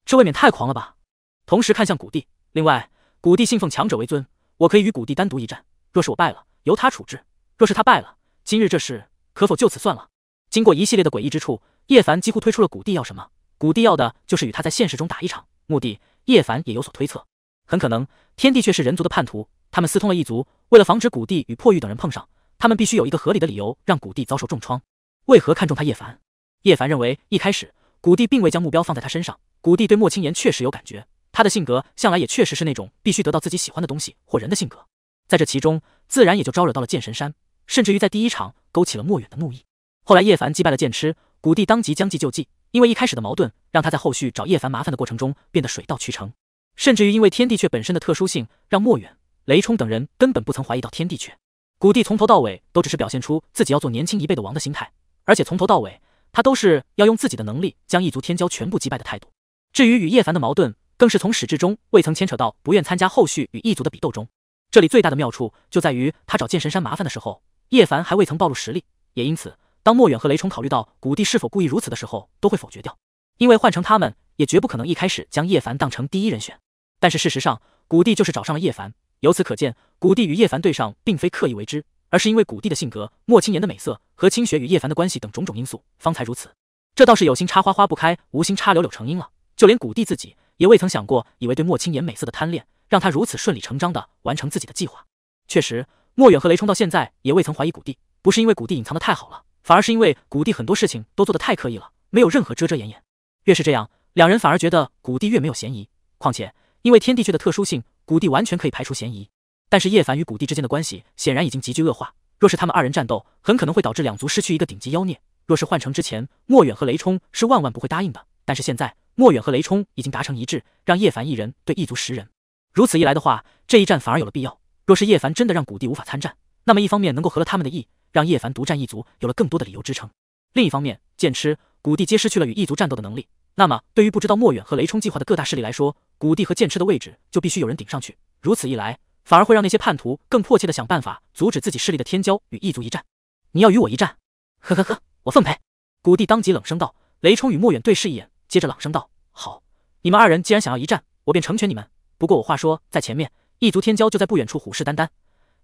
这未免太狂了吧！同时看向古帝，另外古帝信奉强者为尊，我可以与古帝单独一战。若是我败了，由他处置；若是他败了，今日这事可否就此算了？经过一系列的诡异之处。叶凡几乎推出了古帝要什么，古帝要的就是与他在现实中打一场。目的，叶凡也有所推测，很可能天地却是人族的叛徒，他们私通了一族。为了防止古帝与破玉等人碰上，他们必须有一个合理的理由让古帝遭受重创。为何看中他？叶凡，叶凡认为一开始古帝并未将目标放在他身上。古帝对莫青言确实有感觉，他的性格向来也确实是那种必须得到自己喜欢的东西或人的性格，在这其中自然也就招惹到了剑神山，甚至于在第一场勾起了莫远的怒意。后来叶凡击败了剑痴。古帝当即将计就计，因为一开始的矛盾，让他在后续找叶凡麻烦的过程中变得水到渠成。甚至于因为天地阙本身的特殊性，让莫远、雷冲等人根本不曾怀疑到天地阙。古帝从头到尾都只是表现出自己要做年轻一辈的王的心态，而且从头到尾他都是要用自己的能力将异族天骄全部击败的态度。至于与叶凡的矛盾，更是从始至终未曾牵扯到不愿参加后续与异族的比斗中。这里最大的妙处就在于他找剑神山麻烦的时候，叶凡还未曾暴露实力，也因此。当莫远和雷冲考虑到古帝是否故意如此的时候，都会否决掉，因为换成他们，也绝不可能一开始将叶凡当成第一人选。但是事实上，古帝就是找上了叶凡，由此可见，古帝与叶凡对上并非刻意为之，而是因为古帝的性格、莫青言的美色和清雪与叶凡的关系等种种因素方才如此。这倒是有心插花花不开，无心插柳柳成荫了。就连古帝自己也未曾想过，以为对莫青言美色的贪恋，让他如此顺理成章的完成自己的计划。确实，莫远和雷冲到现在也未曾怀疑古帝，不是因为古帝隐藏的太好了。反而是因为古帝很多事情都做得太刻意了，没有任何遮遮掩掩。越是这样，两人反而觉得古帝越没有嫌疑。况且，因为天地雀的特殊性，古帝完全可以排除嫌疑。但是叶凡与古帝之间的关系显然已经急剧恶化。若是他们二人战斗，很可能会导致两族失去一个顶级妖孽。若是换成之前，莫远和雷冲是万万不会答应的。但是现在，莫远和雷冲已经达成一致，让叶凡一人对一族十人。如此一来的话，这一战反而有了必要。若是叶凡真的让古帝无法参战，那么一方面能够合了他们的意。让叶凡独占一族，有了更多的理由支撑。另一方面，剑痴、古帝皆失去了与异族战斗的能力。那么，对于不知道莫远和雷冲计划的各大势力来说，古帝和剑痴的位置就必须有人顶上去。如此一来，反而会让那些叛徒更迫切的想办法阻止自己势力的天骄与异族一战。你要与我一战？呵呵呵，我奉陪。古帝当即冷声道。雷冲与莫远对视一眼，接着朗声道：“好，你们二人既然想要一战，我便成全你们。不过我话说在前面，异族天骄就在不远处虎视眈眈，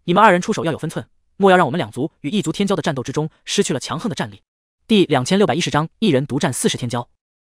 你们二人出手要有分寸。”莫要让我们两族与异族天骄的战斗之中失去了强横的战力。第两千六百一十章，一人独占四十天骄。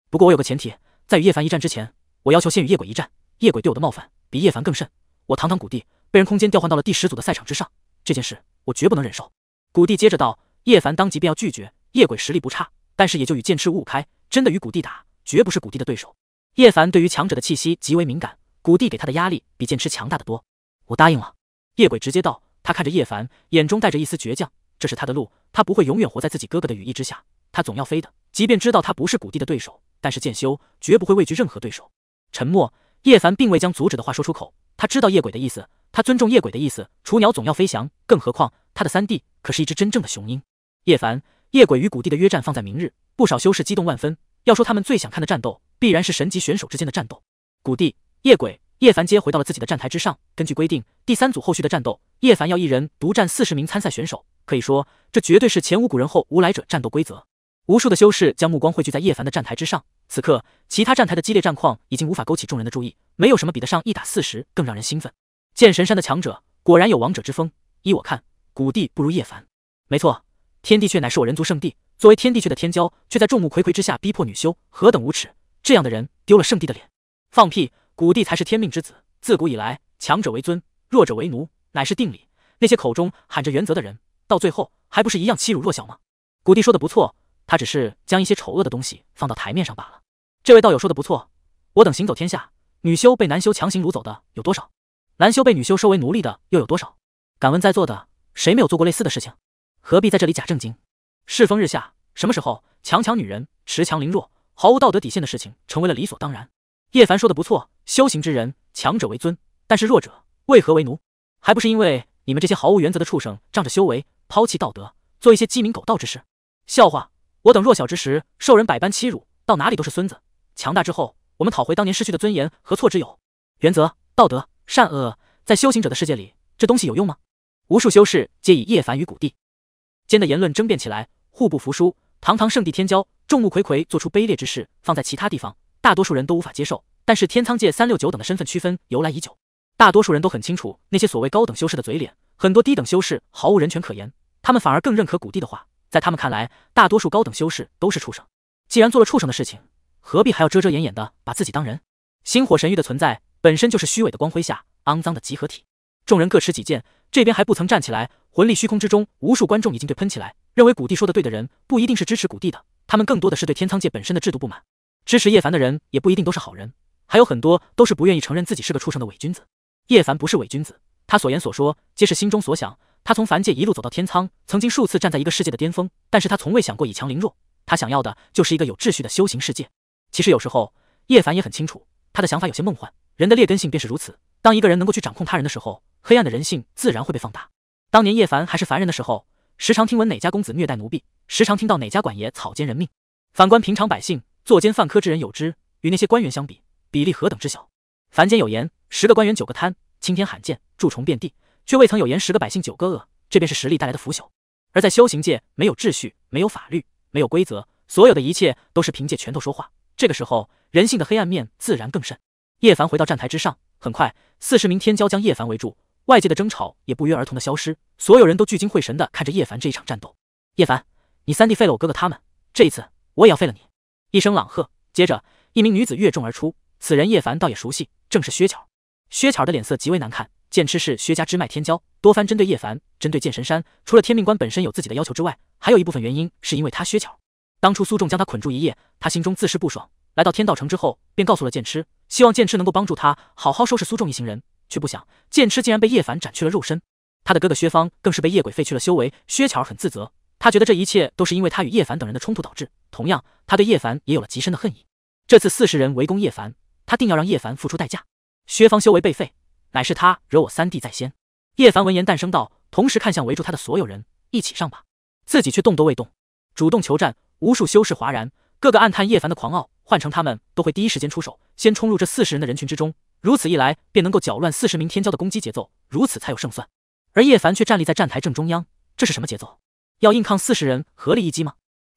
不过我有个前提，在与叶凡一战之前，我要求先与夜鬼一战。叶鬼对我的冒犯比叶凡更甚，我堂堂古帝被人空间调换到了第十组的赛场之上，这件事我绝不能忍受。古帝接着道，叶凡当即便要拒绝。叶鬼实力不差，但是也就与剑痴五五开，真的与古帝打，绝不是古帝的对手。叶凡对于强者的气息极为敏感，古帝给他的压力比剑痴强大的多。我答应了。叶鬼直接道。他看着叶凡，眼中带着一丝倔强。这是他的路，他不会永远活在自己哥哥的羽翼之下，他总要飞的。即便知道他不是谷地的对手，但是剑修绝不会畏惧任何对手。沉默，叶凡并未将阻止的话说出口。他知道夜鬼的意思，他尊重夜鬼的意思。雏鸟总要飞翔，更何况他的三弟可是一只真正的雄鹰。叶凡，夜鬼与谷地的约战放在明日，不少修士激动万分。要说他们最想看的战斗，必然是神级选手之间的战斗。谷地，夜鬼。叶凡接回到了自己的站台之上。根据规定，第三组后续的战斗，叶凡要一人独战四十名参赛选手，可以说这绝对是前无古人后无来者战斗规则。无数的修士将目光汇聚在叶凡的站台之上。此刻，其他站台的激烈战况已经无法勾起众人的注意，没有什么比得上一打四十更让人兴奋。剑神山的强者果然有王者之风，依我看，古帝不如叶凡。没错，天地阙乃是我人族圣地，作为天地阙的天骄，却在众目睽睽之下逼迫女修，何等无耻！这样的人丢了圣地的脸，放屁！古帝才是天命之子。自古以来，强者为尊，弱者为奴，乃是定理。那些口中喊着原则的人，到最后还不是一样欺辱弱小吗？古帝说的不错，他只是将一些丑恶的东西放到台面上罢了。这位道友说的不错，我等行走天下，女修被男修强行掳走的有多少？男修被女修收为奴隶的又有多少？敢问在座的，谁没有做过类似的事情？何必在这里假正经？世风日下，什么时候强强女人、恃强凌弱、毫无道德底线的事情成为了理所当然？叶凡说的不错。修行之人，强者为尊，但是弱者为何为奴？还不是因为你们这些毫无原则的畜生，仗着修为抛弃道德，做一些鸡鸣狗盗之事。笑话！我等弱小之时，受人百般欺辱，到哪里都是孙子。强大之后，我们讨回当年失去的尊严，何错之有？原则、道德、善恶，在修行者的世界里，这东西有用吗？无数修士皆以叶凡与谷地间的言论争辩起来，互不服输。堂堂圣地天骄，众目睽睽做出卑劣之事，放在其他地方，大多数人都无法接受。但是天苍界三六九等的身份区分由来已久，大多数人都很清楚那些所谓高等修士的嘴脸，很多低等修士毫无人权可言，他们反而更认可古帝的话。在他们看来，大多数高等修士都是畜生，既然做了畜生的事情，何必还要遮遮掩掩的把自己当人？星火神域的存在本身就是虚伪的光辉下肮脏的集合体。众人各持己见，这边还不曾站起来，魂力虚空之中，无数观众已经对喷起来。认为古帝说的对的人不一定是支持古帝的，他们更多的是对天苍界本身的制度不满。支持叶凡的人也不一定都是好人。还有很多都是不愿意承认自己是个畜生的伪君子。叶凡不是伪君子，他所言所说皆是心中所想。他从凡界一路走到天苍，曾经数次站在一个世界的巅峰，但是他从未想过以强凌弱。他想要的就是一个有秩序的修行世界。其实有时候，叶凡也很清楚，他的想法有些梦幻。人的劣根性便是如此。当一个人能够去掌控他人的时候，黑暗的人性自然会被放大。当年叶凡还是凡人的时候，时常听闻哪家公子虐待奴婢，时常听到哪家管爷草菅人命。反观平常百姓，作奸犯科之人有之，与那些官员相比。比例何等之小！凡间有言，十个官员九个贪，青天罕见，蛀虫遍地，却未曾有言，十个百姓九个恶。这便是实力带来的腐朽。而在修行界，没有秩序，没有法律，没有规则，所有的一切都是凭借拳头说话。这个时候，人性的黑暗面自然更甚。叶凡回到站台之上，很快，四十名天骄将叶凡围住。外界的争吵也不约而同的消失，所有人都聚精会神的看着叶凡这一场战斗。叶凡，你三弟废了我哥哥，他们这一次我也要废了你！一声朗喝，接着一名女子越众而出。此人叶凡倒也熟悉，正是薛巧。薛巧的脸色极为难看。剑痴是薛家支脉天骄，多番针对叶凡，针对剑神山。除了天命官本身有自己的要求之外，还有一部分原因是因为他薛巧。当初苏仲将他捆住一夜，他心中自是不爽。来到天道城之后，便告诉了剑痴，希望剑痴能够帮助他好好收拾苏仲一行人。却不想剑痴竟然被叶凡斩去了肉身，他的哥哥薛方更是被夜鬼废去了修为。薛巧儿很自责，他觉得这一切都是因为他与叶凡等人的冲突导致。同样，他对叶凡也有了极深的恨意。这次四十人围攻叶凡。他定要让叶凡付出代价。薛方修为被废，乃是他惹我三弟在先。叶凡闻言淡声道，同时看向围住他的所有人：“一起上吧！”自己却动都未动，主动求战。无数修士哗然，个个暗叹叶凡的狂傲。换成他们，都会第一时间出手，先冲入这四十人的人群之中。如此一来，便能够搅乱四十名天骄的攻击节奏，如此才有胜算。而叶凡却站立在站台正中央，这是什么节奏？要硬抗四十人合力一击吗？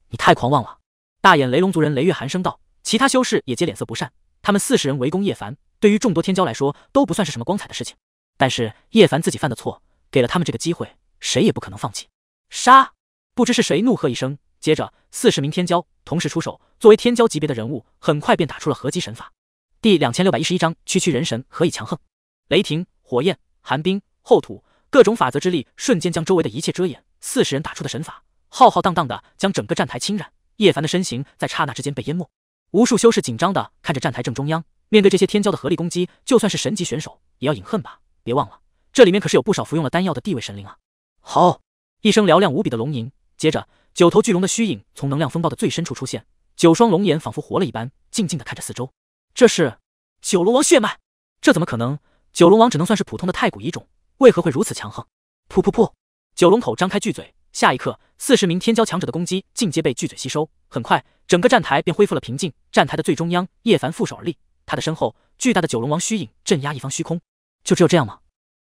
你太狂妄了！大眼雷龙族人雷月寒声道，其他修士也皆脸色不善。他们四十人围攻叶凡，对于众多天骄来说都不算是什么光彩的事情。但是叶凡自己犯的错，给了他们这个机会，谁也不可能放弃。杀！不知是谁怒喝一声，接着四十名天骄同时出手。作为天骄级别的人物，很快便打出了合击神法。第两千六百一十一章：区区人神何以强横？雷霆、火焰、寒冰、厚土，各种法则之力瞬间将周围的一切遮掩。四十人打出的神法，浩浩荡荡的将整个战台侵染。叶凡的身形在刹那之间被淹没。无数修士紧张的看着站台正中央，面对这些天骄的合力攻击，就算是神级选手也要饮恨吧？别忘了，这里面可是有不少服用了丹药的地位神灵啊！好，一声嘹亮无比的龙吟，接着九头巨龙的虚影从能量风暴的最深处出现，九双龙眼仿佛活了一般，静静的看着四周。这是九龙王血脉？这怎么可能？九龙王只能算是普通的太古遗种，为何会如此强横？噗噗噗！九龙口张开巨嘴。下一刻，四十名天骄强者的攻击尽皆被巨嘴吸收。很快，整个站台便恢复了平静。站台的最中央，叶凡负手而立，他的身后，巨大的九龙王虚影镇压一方虚空。就只有这样吗？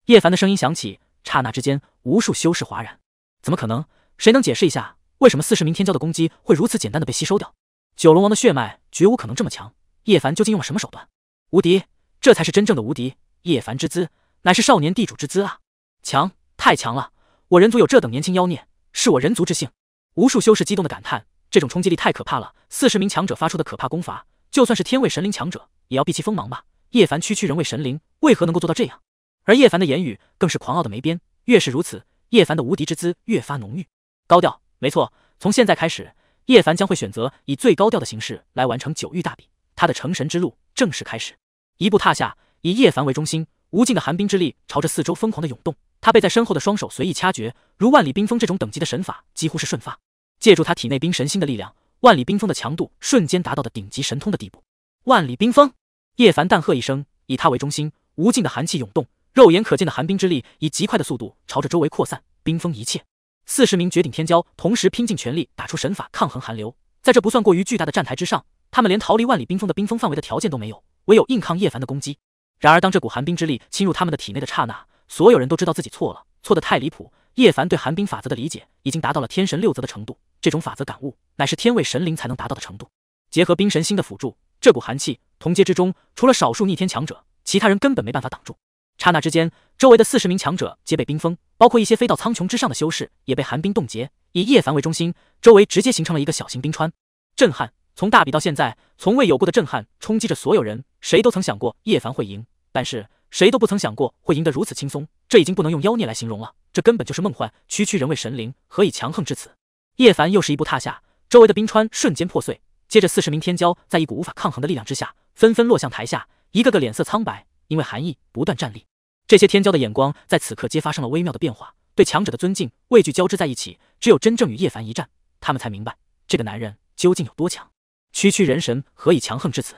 叶凡的声音响起，刹那之间，无数修士哗然。怎么可能？谁能解释一下，为什么四十名天骄的攻击会如此简单的被吸收掉？九龙王的血脉绝无可能这么强。叶凡究竟用了什么手段？无敌，这才是真正的无敌。叶凡之姿，乃是少年地主之姿啊！强，太强了！我人族有这等年轻妖孽！是我人族之幸，无数修士激动的感叹，这种冲击力太可怕了。四十名强者发出的可怕功法，就算是天位神灵强者，也要避其锋芒吧？叶凡区区人位神灵，为何能够做到这样？而叶凡的言语更是狂傲的没边，越是如此，叶凡的无敌之姿越发浓郁。高调，没错，从现在开始，叶凡将会选择以最高调的形式来完成九域大比，他的成神之路正式开始。一步踏下，以叶凡为中心。无尽的寒冰之力朝着四周疯狂的涌动，他背在身后的双手随意掐诀，如万里冰封这种等级的神法几乎是瞬发。借助他体内冰神心的力量，万里冰封的强度瞬间达到了顶级神通的地步。万里冰封，叶凡淡喝一声，以他为中心，无尽的寒气涌动，肉眼可见的寒冰之力以极快的速度朝着周围扩散，冰封一切。四十名绝顶天骄同时拼尽全力打出神法抗衡寒流，在这不算过于巨大的站台之上，他们连逃离万里冰封的冰封范围的条件都没有，唯有硬抗叶凡的攻击。然而，当这股寒冰之力侵入他们的体内的刹那，所有人都知道自己错了，错得太离谱。叶凡对寒冰法则的理解已经达到了天神六则的程度，这种法则感悟乃是天位神灵才能达到的程度。结合冰神星的辅助，这股寒气，同阶之中除了少数逆天强者，其他人根本没办法挡住。刹那之间，周围的四十名强者皆被冰封，包括一些飞到苍穹之上的修士也被寒冰冻结。以叶凡为中心，周围直接形成了一个小型冰川。震撼，从大比到现在，从未有过的震撼冲击着所有人。谁都曾想过叶凡会赢。但是谁都不曾想过会赢得如此轻松，这已经不能用妖孽来形容了，这根本就是梦幻。区区人为神灵，何以强横至此？叶凡又是一步踏下，周围的冰川瞬间破碎。接着四十名天骄在一股无法抗衡的力量之下，纷纷落向台下，一个个脸色苍白，因为寒意不断战栗。这些天骄的眼光在此刻皆发生了微妙的变化，对强者的尊敬、畏惧交织在一起。只有真正与叶凡一战，他们才明白这个男人究竟有多强。区区人神，何以强横至此？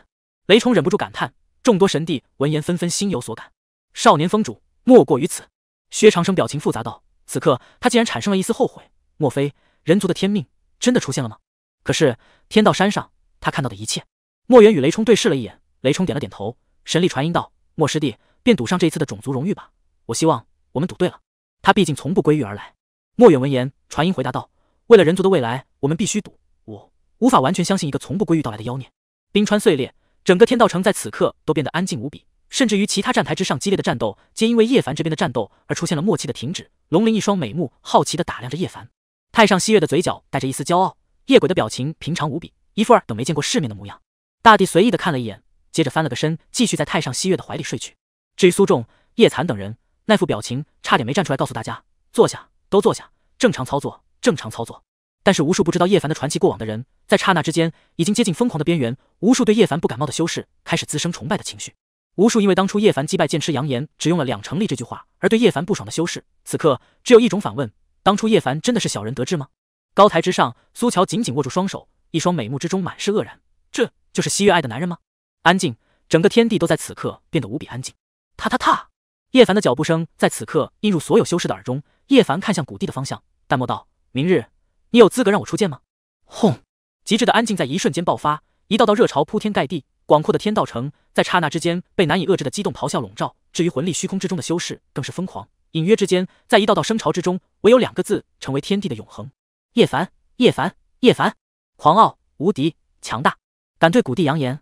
雷冲忍不住感叹。众多神帝闻言，纷纷心有所感。少年峰主，莫过于此。薛长生表情复杂道：“此刻他竟然产生了一丝后悔，莫非人族的天命真的出现了吗？”可是天道山上，他看到的一切。莫远与雷冲对视了一眼，雷冲点了点头，神力传音道：“莫师弟，便赌上这一次的种族荣誉吧。我希望我们赌对了。他毕竟从不归于而来。”莫远闻言，传音回答道：“为了人族的未来，我们必须赌。我无法完全相信一个从不归于到来的妖孽。”冰川碎裂。整个天道城在此刻都变得安静无比，甚至于其他站台之上激烈的战斗，皆因为叶凡这边的战斗而出现了默契的停止。龙鳞一双美目好奇的打量着叶凡，太上西月的嘴角带着一丝骄傲，夜鬼的表情平常无比，一副二等没见过世面的模样。大帝随意的看了一眼，接着翻了个身，继续在太上西月的怀里睡去。至于苏仲、叶残等人，那副表情差点没站出来告诉大家：坐下，都坐下，正常操作，正常操作。但是无数不知道叶凡的传奇过往的人，在刹那之间已经接近疯狂的边缘。无数对叶凡不感冒的修士开始滋生崇拜的情绪。无数因为当初叶凡击败剑痴，扬言只用了两成力这句话而对叶凡不爽的修士，此刻只有一种反问：当初叶凡真的是小人得志吗？高台之上，苏乔紧紧握住双手，一双美目之中满是愕然。这就是西月爱的男人吗？安静，整个天地都在此刻变得无比安静。踏踏踏，叶凡的脚步声在此刻映入所有修士的耳中。叶凡看向谷地的方向，淡漠道：“明日。”你有资格让我出剑吗？轰！极致的安静在一瞬间爆发，一道道热潮铺天盖地，广阔的天道城在刹那之间被难以遏制的激动咆哮笼罩。至于魂力虚空之中的修士，更是疯狂。隐约之间，在一道道声潮之中，唯有两个字成为天地的永恒：叶凡，叶凡，叶凡！狂傲无敌，强大，敢对古帝扬言，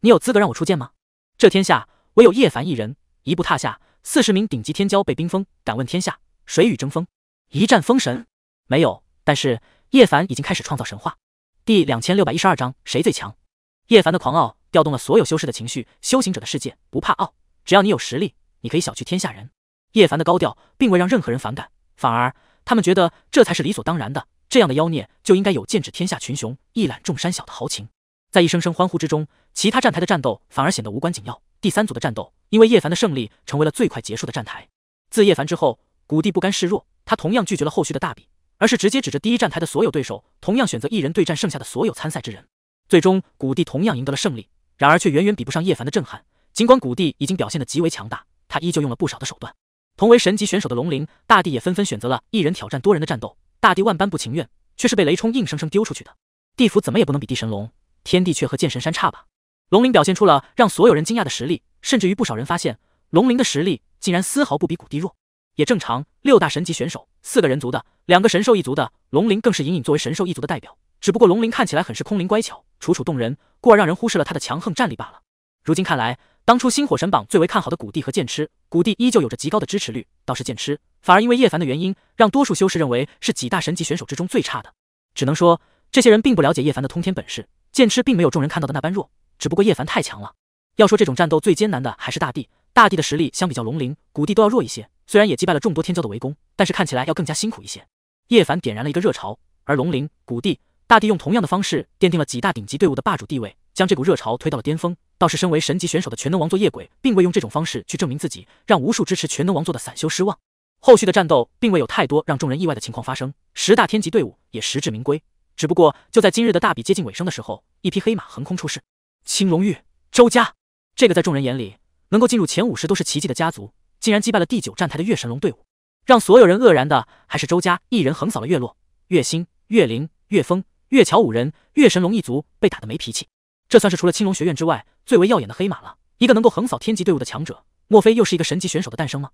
你有资格让我出剑吗？这天下唯有叶凡一人，一步踏下，四十名顶级天骄被冰封。敢问天下，谁与争锋？一战封神，没有。但是叶凡已经开始创造神话。第两千六百一十二章谁最强？叶凡的狂傲调动了所有修士的情绪。修行者的世界不怕傲，只要你有实力，你可以小觑天下人。叶凡的高调并未让任何人反感，反而他们觉得这才是理所当然的。这样的妖孽就应该有剑指天下群雄，一览众山小的豪情。在一声声欢呼之中，其他站台的战斗反而显得无关紧要。第三组的战斗因为叶凡的胜利成为了最快结束的站台。自叶凡之后，谷地不甘示弱，他同样拒绝了后续的大比。而是直接指着第一站台的所有对手，同样选择一人对战剩下的所有参赛之人。最终，古帝同样赢得了胜利，然而却远远比不上叶凡的震撼。尽管古帝已经表现得极为强大，他依旧用了不少的手段。同为神级选手的龙鳞、大帝也纷纷选择了一人挑战多人的战斗。大帝万般不情愿，却是被雷冲硬生生丢出去的。地府怎么也不能比地神龙，天地却和剑神山差吧？龙鳞表现出了让所有人惊讶的实力，甚至于不少人发现，龙鳞的实力竟然丝毫不比古帝弱。也正常，六大神级选手，四个人族的。两个神兽一族的龙鳞更是隐隐作为神兽一族的代表，只不过龙鳞看起来很是空灵乖巧、楚楚动人，故而让人忽视了他的强横战力罢了。如今看来，当初星火神榜最为看好的古帝和剑痴，古帝依旧有着极高的支持率，倒是剑痴，反而因为叶凡的原因，让多数修士认为是几大神级选手之中最差的。只能说，这些人并不了解叶凡的通天本事，剑痴并没有众人看到的那般弱，只不过叶凡太强了。要说这种战斗最艰难的还是大帝，大帝的实力相比较龙鳞、古帝都要弱一些，虽然也击败了众多天骄的围攻，但是看起来要更加辛苦一些。叶凡点燃了一个热潮，而龙鳞古帝大帝用同样的方式奠定了几大顶级队伍的霸主地位，将这股热潮推到了巅峰。倒是身为神级选手的全能王座夜鬼，并未用这种方式去证明自己，让无数支持全能王座的散修失望。后续的战斗并未有太多让众人意外的情况发生，十大天级队伍也实至名归。只不过就在今日的大比接近尾声的时候，一匹黑马横空出世，青龙域周家，这个在众人眼里能够进入前五十都是奇迹的家族，竟然击败了第九站台的月神龙队伍。让所有人愕然的，还是周家一人横扫了月落、月星、月灵、月风、月桥五人。月神龙一族被打得没脾气，这算是除了青龙学院之外最为耀眼的黑马了。一个能够横扫天级队伍的强者，莫非又是一个神级选手的诞生吗？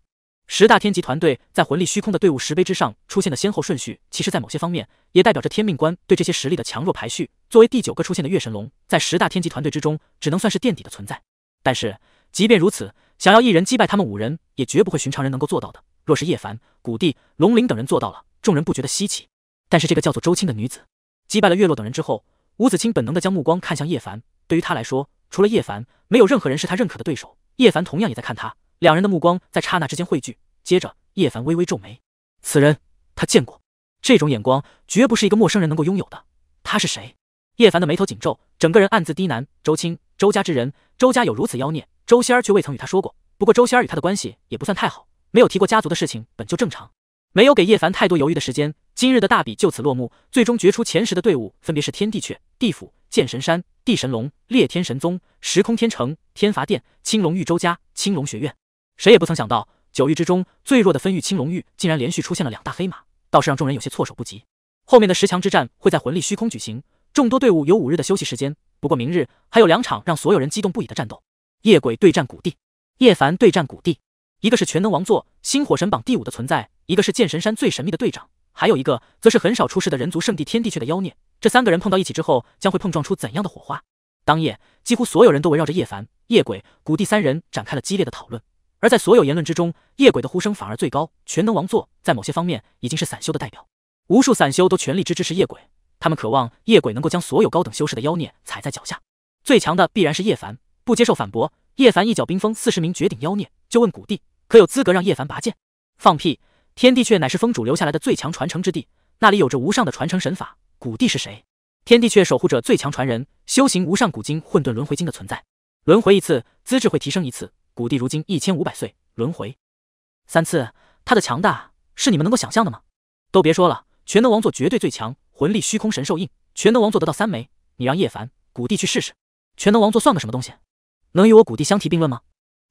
十大天级团队在魂力虚空的队伍石碑之上出现的先后顺序，其实在某些方面也代表着天命观对这些实力的强弱排序。作为第九个出现的月神龙，在十大天级团队之中，只能算是垫底的存在。但是，即便如此，想要一人击败他们五人，也绝不会寻常人能够做到的。若是叶凡、古帝、龙鳞等人做到了，众人不觉得稀奇。但是这个叫做周青的女子击败了月落等人之后，吴子清本能的将目光看向叶凡。对于他来说，除了叶凡，没有任何人是他认可的对手。叶凡同样也在看他，两人的目光在刹那之间汇聚。接着，叶凡微微皱眉，此人他见过，这种眼光绝不是一个陌生人能够拥有的。他是谁？叶凡的眉头紧皱，整个人暗自低喃：周青，周家之人。周家有如此妖孽，周仙儿却未曾与他说过。不过，周仙儿与他的关系也不算太好。没有提过家族的事情，本就正常。没有给叶凡太多犹豫的时间，今日的大比就此落幕。最终决出前十的队伍分别是天地阙、地府、剑神山、地神龙、裂天神宗、时空天城、天罚殿、青龙玉周家、青龙学院。谁也不曾想到，九域之中最弱的分域青龙域竟然连续出现了两大黑马，倒是让众人有些措手不及。后面的十强之战会在魂力虚空举行，众多队伍有五日的休息时间。不过明日还有两场让所有人激动不已的战斗：夜鬼对战古帝，叶凡对战古帝。一个是全能王座、星火神榜第五的存在，一个是剑神山最神秘的队长，还有一个则是很少出世的人族圣地天地阙的妖孽。这三个人碰到一起之后，将会碰撞出怎样的火花？当夜，几乎所有人都围绕着叶凡、夜鬼、古帝三人展开了激烈的讨论。而在所有言论之中，夜鬼的呼声反而最高。全能王座在某些方面已经是散修的代表，无数散修都全力支持叶鬼，他们渴望叶鬼能够将所有高等修士的妖孽踩在脚下。最强的必然是叶凡，不接受反驳。叶凡一脚冰封四十名绝顶妖孽，就问古帝。可有资格让叶凡拔剑？放屁！天地阙乃是风主留下来的最强传承之地，那里有着无上的传承神法。古帝是谁？天地阙守护者最强传人，修行无上古经《混沌轮回经》的存在，轮回一次资质会提升一次。古帝如今一千五百岁，轮回三次，他的强大是你们能够想象的吗？都别说了，全能王座绝对最强，魂力虚空神兽印，全能王座得到三枚，你让叶凡古帝去试试，全能王座算个什么东西？能与我古帝相提并论吗？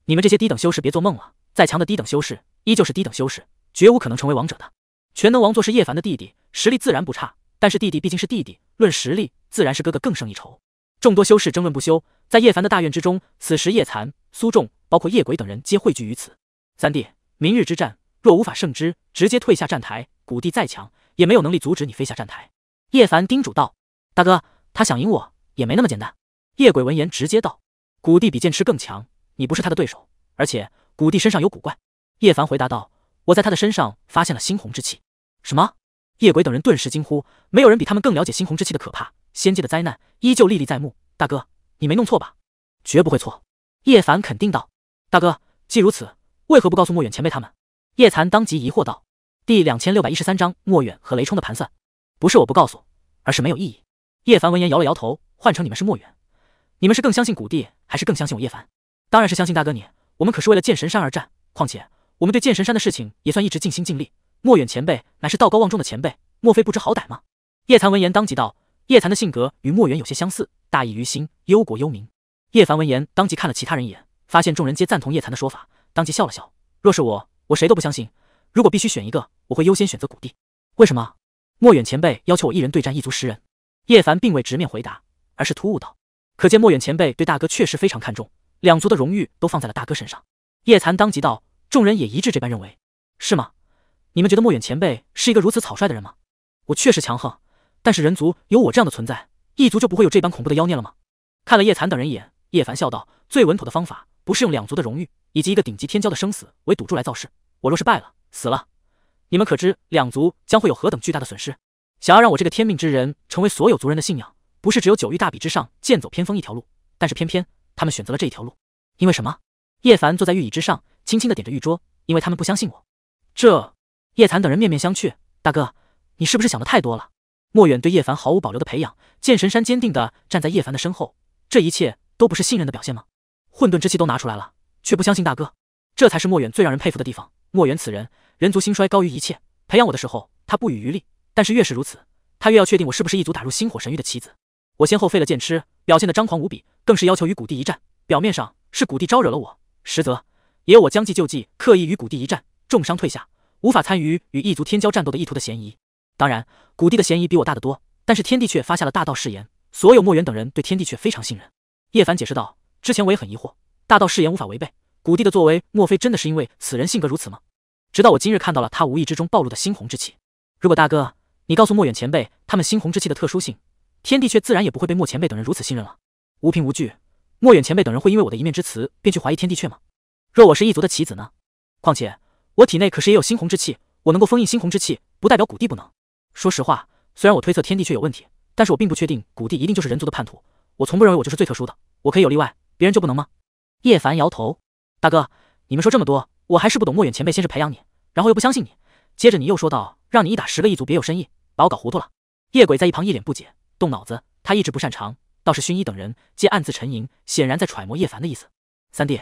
你们这些低等修士别做梦了！再强的低等修士，依旧是低等修士，绝无可能成为王者的。全能王座是叶凡的弟弟，实力自然不差，但是弟弟毕竟是弟弟，论实力自然是哥哥更胜一筹。众多修士争论不休，在叶凡的大院之中，此时叶残、苏仲，包括叶鬼等人皆汇聚于此。三弟，明日之战若无法胜之，直接退下战台。谷帝再强，也没有能力阻止你飞下战台。叶凡叮嘱道：“大哥，他想赢我也没那么简单。”叶鬼闻言直接道：“谷帝比剑痴更强，你不是他的对手，而且。”古帝身上有古怪，叶凡回答道：“我在他的身上发现了猩红之气。”什么？夜鬼等人顿时惊呼。没有人比他们更了解猩红之气的可怕，仙界的灾难依旧历历在目。大哥，你没弄错吧？绝不会错。叶凡肯定道：“大哥，既如此，为何不告诉墨远前辈他们？”叶残当即疑惑道：“第两千六百一十三章墨远和雷冲的盘算，不是我不告诉，而是没有意义。”叶凡闻言摇了摇头：“换成你们是墨远，你们是更相信古帝，还是更相信我叶凡？当然是相信大哥你。”我们可是为了剑神山而战，况且我们对剑神山的事情也算一直尽心尽力。墨远前辈乃是道高望重的前辈，莫非不知好歹吗？叶檀闻言当即道，叶檀的性格与墨远有些相似，大义于心，忧国忧民。叶凡闻言当即看了其他人一眼，发现众人皆赞同叶檀的说法，当即笑了笑。若是我，我谁都不相信。如果必须选一个，我会优先选择谷地。为什么？墨远前辈要求我一人对战一族十人。叶凡并未直面回答，而是突兀道，可见墨远前辈对大哥确实非常看重。两族的荣誉都放在了大哥身上，叶残当即道：“众人也一致这般认为，是吗？你们觉得莫远前辈是一个如此草率的人吗？我确实强横，但是人族有我这样的存在，异族就不会有这般恐怖的妖孽了吗？”看了叶残等人一眼，叶凡笑道：“最稳妥的方法，不是用两族的荣誉以及一个顶级天骄的生死为赌注来造势？我若是败了，死了，你们可知两族将会有何等巨大的损失？想要让我这个天命之人成为所有族人的信仰，不是只有九域大比之上剑走偏锋一条路？但是偏偏……”他们选择了这一条路，因为什么？叶凡坐在玉椅之上，轻轻的点着玉桌，因为他们不相信我。这叶檀等人面面相觑，大哥，你是不是想的太多了？莫远对叶凡毫无保留的培养，剑神山坚定的站在叶凡的身后，这一切都不是信任的表现吗？混沌之气都拿出来了，却不相信大哥，这才是莫远最让人佩服的地方。莫远此人，人族兴衰高于一切，培养我的时候他不遗余力，但是越是如此，他越要确定我是不是一族打入星火神域的棋子。我先后废了剑痴，表现得张狂无比，更是要求与古帝一战。表面上是古帝招惹了我，实则也有我将计就计，刻意与古帝一战，重伤退下，无法参与与异族天骄战斗的意图的嫌疑。当然，古帝的嫌疑比我大得多，但是天帝却发下了大道誓言，所有墨远等人对天帝却非常信任。叶凡解释道：“之前我也很疑惑，大道誓言无法违背，古帝的作为，莫非真的是因为此人性格如此吗？”直到我今日看到了他无意之中暴露的猩红之气。如果大哥，你告诉墨远前辈他们猩红之气的特殊性。天帝却自然也不会被莫前辈等人如此信任了。无凭无据，莫远前辈等人会因为我的一面之词便去怀疑天帝雀吗？若我是异族的棋子呢？况且我体内可是也有猩红之气，我能够封印猩红之气，不代表古帝不能。说实话，虽然我推测天帝却有问题，但是我并不确定古帝一定就是人族的叛徒。我从不认为我就是最特殊的，我可以有例外，别人就不能吗？叶凡摇头，大哥，你们说这么多，我还是不懂。莫远前辈先是培养你，然后又不相信你，接着你又说道让你一打十个异族，别有深意，把我搞糊涂了。夜鬼在一旁一脸不解。动脑子，他一直不擅长，倒是薰衣等人皆暗自沉吟，显然在揣摩叶凡的意思。三弟，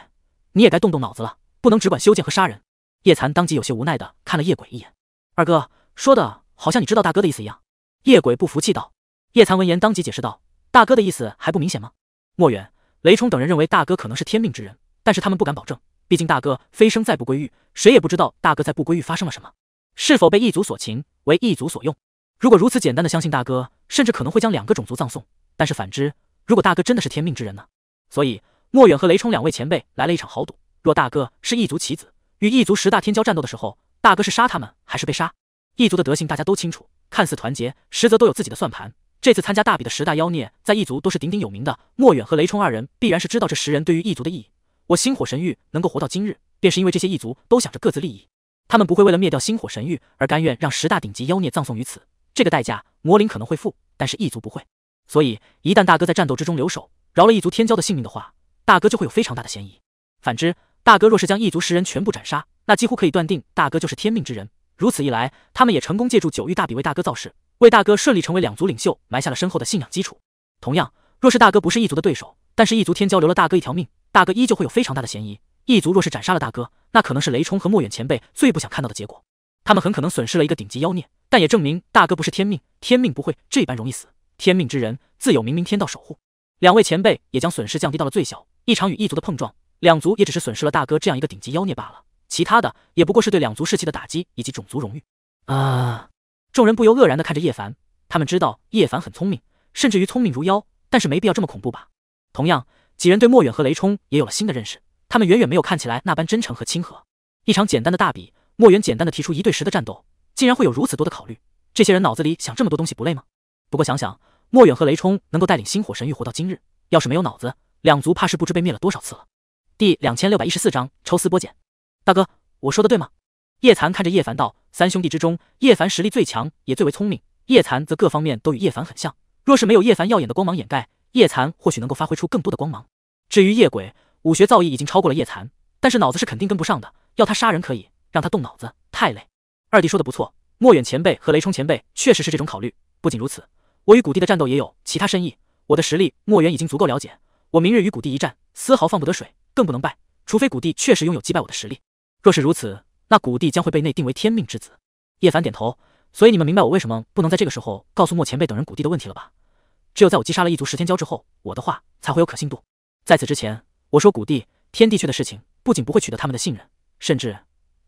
你也该动动脑子了，不能只管修建和杀人。叶残当即有些无奈的看了叶鬼一眼。二哥说的好像你知道大哥的意思一样。叶鬼不服气道。叶残闻言当即解释道，大哥的意思还不明显吗？莫远、雷冲等人认为大哥可能是天命之人，但是他们不敢保证，毕竟大哥飞升再不归域，谁也不知道大哥在不归域发生了什么，是否被异族所擒，为异族所用。如果如此简单的相信大哥，甚至可能会将两个种族葬送。但是反之，如果大哥真的是天命之人呢？所以莫远和雷冲两位前辈来了一场豪赌。若大哥是异族棋子，与异族十大天骄战斗的时候，大哥是杀他们，还是被杀？异族的德性大家都清楚，看似团结，实则都有自己的算盘。这次参加大比的十大妖孽，在异族都是鼎鼎有名的。莫远和雷冲二人必然是知道这十人对于异族的意义。我星火神域能够活到今日，便是因为这些异族都想着各自利益，他们不会为了灭掉星火神域而甘愿让十大顶级妖孽葬送于此。这个代价，魔灵可能会负，但是异族不会。所以，一旦大哥在战斗之中留守，饶了异族天骄的性命的话，大哥就会有非常大的嫌疑。反之，大哥若是将异族十人全部斩杀，那几乎可以断定大哥就是天命之人。如此一来，他们也成功借助九域大比为大哥造势，为大哥顺利成为两族领袖埋下了深厚的信仰基础。同样，若是大哥不是异族的对手，但是异族天骄留了大哥一条命，大哥依旧会有非常大的嫌疑。异族若是斩杀了大哥，那可能是雷冲和莫远前辈最不想看到的结果。他们很可能损失了一个顶级妖孽，但也证明大哥不是天命，天命不会这般容易死。天命之人自有冥冥天道守护。两位前辈也将损失降低到了最小。一场与异族的碰撞，两族也只是损失了大哥这样一个顶级妖孽罢了，其他的也不过是对两族士气的打击以及种族荣誉。啊！众人不由愕然地看着叶凡，他们知道叶凡很聪明，甚至于聪明如妖，但是没必要这么恐怖吧？同样，几人对莫远和雷冲也有了新的认识，他们远远没有看起来那般真诚和亲和。一场简单的大比。墨远简单的提出一对十的战斗，竟然会有如此多的考虑，这些人脑子里想这么多东西不累吗？不过想想墨远和雷冲能够带领星火神域活到今日，要是没有脑子，两族怕是不知被灭了多少次了。第两千六百一十四章抽丝剥茧。大哥，我说的对吗？叶残看着叶凡道，三兄弟之中，叶凡实力最强，也最为聪明，叶残则各方面都与叶凡很像，若是没有叶凡耀眼的光芒掩盖，叶残或许能够发挥出更多的光芒。至于叶鬼，武学造诣已经超过了叶残，但是脑子是肯定跟不上的，要他杀人可以。让他动脑子太累，二弟说的不错，墨远前辈和雷冲前辈确实是这种考虑。不仅如此，我与古帝的战斗也有其他深意。我的实力，墨远已经足够了解。我明日与古帝一战，丝毫放不得水，更不能败。除非古帝确实拥有击败我的实力。若是如此，那古帝将会被内定为天命之子。叶凡点头，所以你们明白我为什么不能在这个时候告诉墨前辈等人古帝的问题了吧？只有在我击杀了异族十天骄之后，我的话才会有可信度。在此之前，我说古帝、天帝阙的事情，不仅不会取得他们的信任，甚至。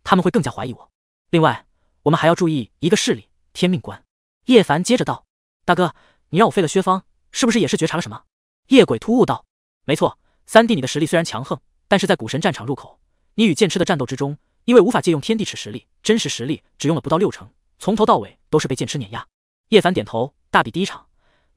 他们会更加怀疑我。另外，我们还要注意一个势力——天命关。叶凡接着道：“大哥，你让我废了薛方，是不是也是觉察了什么？”夜鬼突兀道：“没错，三弟，你的实力虽然强横，但是在古神战场入口，你与剑痴的战斗之中，因为无法借用天地尺实力，真实实力只用了不到六成，从头到尾都是被剑痴碾压。”叶凡点头。大比第一场，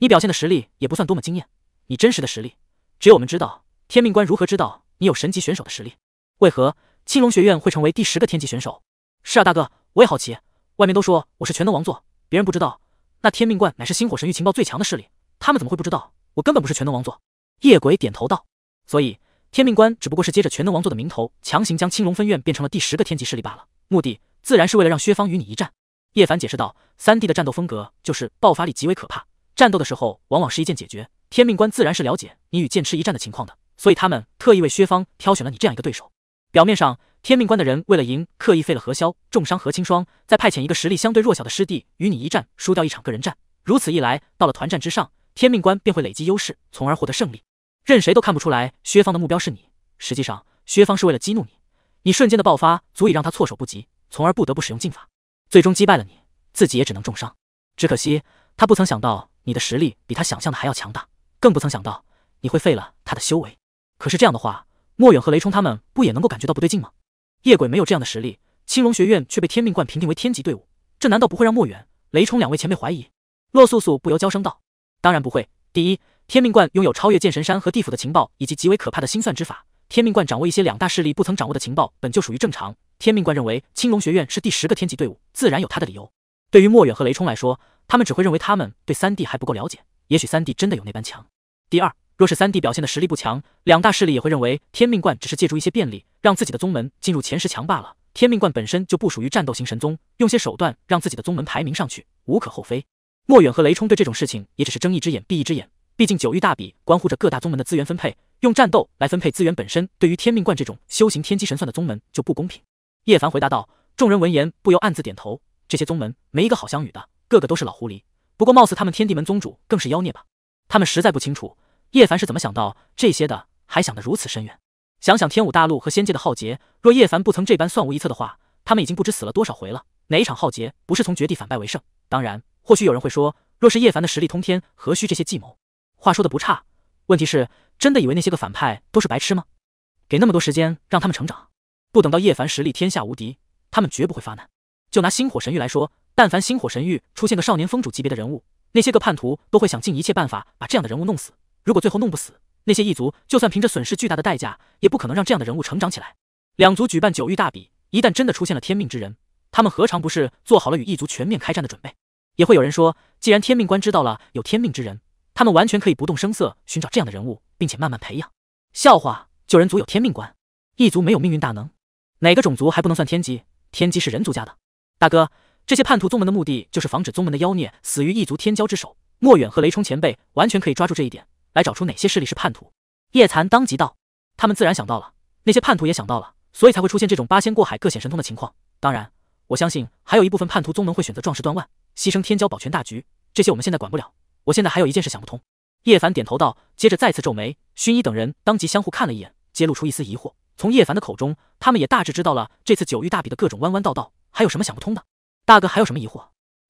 你表现的实力也不算多么惊艳，你真实的实力只有我们知道。天命关如何知道你有神级选手的实力？为何？青龙学院会成为第十个天级选手。是啊，大哥，我也好奇。外面都说我是全能王座，别人不知道。那天命观乃是星火神域情报最强的势力，他们怎么会不知道？我根本不是全能王座。夜鬼点头道：“所以天命观只不过是接着全能王座的名头，强行将青龙分院变成了第十个天级势力罢了。目的自然是为了让薛芳与你一战。”叶凡解释道：“三弟的战斗风格就是爆发力极为可怕，战斗的时候往往是一剑解决。天命观自然是了解你与剑痴一战的情况的，所以他们特意为薛芳挑选了你这样一个对手。”表面上，天命关的人为了赢，刻意废了何潇，重伤何清霜，再派遣一个实力相对弱小的师弟与你一战，输掉一场个人战。如此一来，到了团战之上，天命关便会累积优势，从而获得胜利。任谁都看不出来，薛芳的目标是你。实际上，薛芳是为了激怒你，你瞬间的爆发足以让他措手不及，从而不得不使用禁法，最终击败了你，自己也只能重伤。只可惜，他不曾想到你的实力比他想象的还要强大，更不曾想到你会废了他的修为。可是这样的话。莫远和雷冲他们不也能够感觉到不对劲吗？夜鬼没有这样的实力，青龙学院却被天命观评定为天级队伍，这难道不会让莫远、雷冲两位前辈怀疑？洛素素不由娇声道：“当然不会。第一天命观拥有超越剑神山和地府的情报，以及极为可怕的心算之法。天命观掌握一些两大势力不曾掌握的情报，本就属于正常。天命观认为青龙学院是第十个天级队伍，自然有他的理由。对于莫远和雷冲来说，他们只会认为他们对三弟还不够了解，也许三弟真的有那般强。第二。”若是三弟表现的实力不强，两大势力也会认为天命观只是借助一些便利，让自己的宗门进入前十强罢了。天命观本身就不属于战斗型神宗，用些手段让自己的宗门排名上去，无可厚非。莫远和雷冲对这种事情也只是睁一只眼闭一只眼，毕竟九域大比关乎着各大宗门的资源分配，用战斗来分配资源本身，对于天命观这种修行天机神算的宗门就不公平。叶凡回答道，众人闻言不由暗自点头。这些宗门没一个好相与的，个个都是老狐狸。不过貌似他们天地门宗主更是妖孽吧？他们实在不清楚。叶凡是怎么想到这些的？还想得如此深远。想想天武大陆和仙界的浩劫，若叶凡不曾这般算无一策的话，他们已经不知死了多少回了。哪一场浩劫不是从绝地反败为胜？当然，或许有人会说，若是叶凡的实力通天，何须这些计谋？话说的不差。问题是，真的以为那些个反派都是白痴吗？给那么多时间让他们成长，不等到叶凡实力天下无敌，他们绝不会发难。就拿星火神域来说，但凡星火神域出现个少年风主级别的人物，那些个叛徒都会想尽一切办法把这样的人物弄死。如果最后弄不死那些异族，就算凭着损失巨大的代价，也不可能让这样的人物成长起来。两族举办九域大比，一旦真的出现了天命之人，他们何尝不是做好了与异族全面开战的准备？也会有人说，既然天命官知道了有天命之人，他们完全可以不动声色寻找这样的人物，并且慢慢培养。笑话，救人族有天命官，异族没有命运大能，哪个种族还不能算天机？天机是人族家的。大哥，这些叛徒宗门的目的就是防止宗门的妖孽死于异族天骄之手。莫远和雷冲前辈完全可以抓住这一点。来找出哪些势力是叛徒。叶残当即道：“他们自然想到了，那些叛徒也想到了，所以才会出现这种八仙过海各显神通的情况。当然，我相信还有一部分叛徒宗门会选择壮士断腕，牺牲天骄保全大局。这些我们现在管不了。我现在还有一件事想不通。”叶凡点头道，接着再次皱眉。薰衣等人当即相互看了一眼，揭露出一丝疑惑。从叶凡的口中，他们也大致知道了这次九域大比的各种弯弯道道。还有什么想不通的？大哥还有什么疑惑？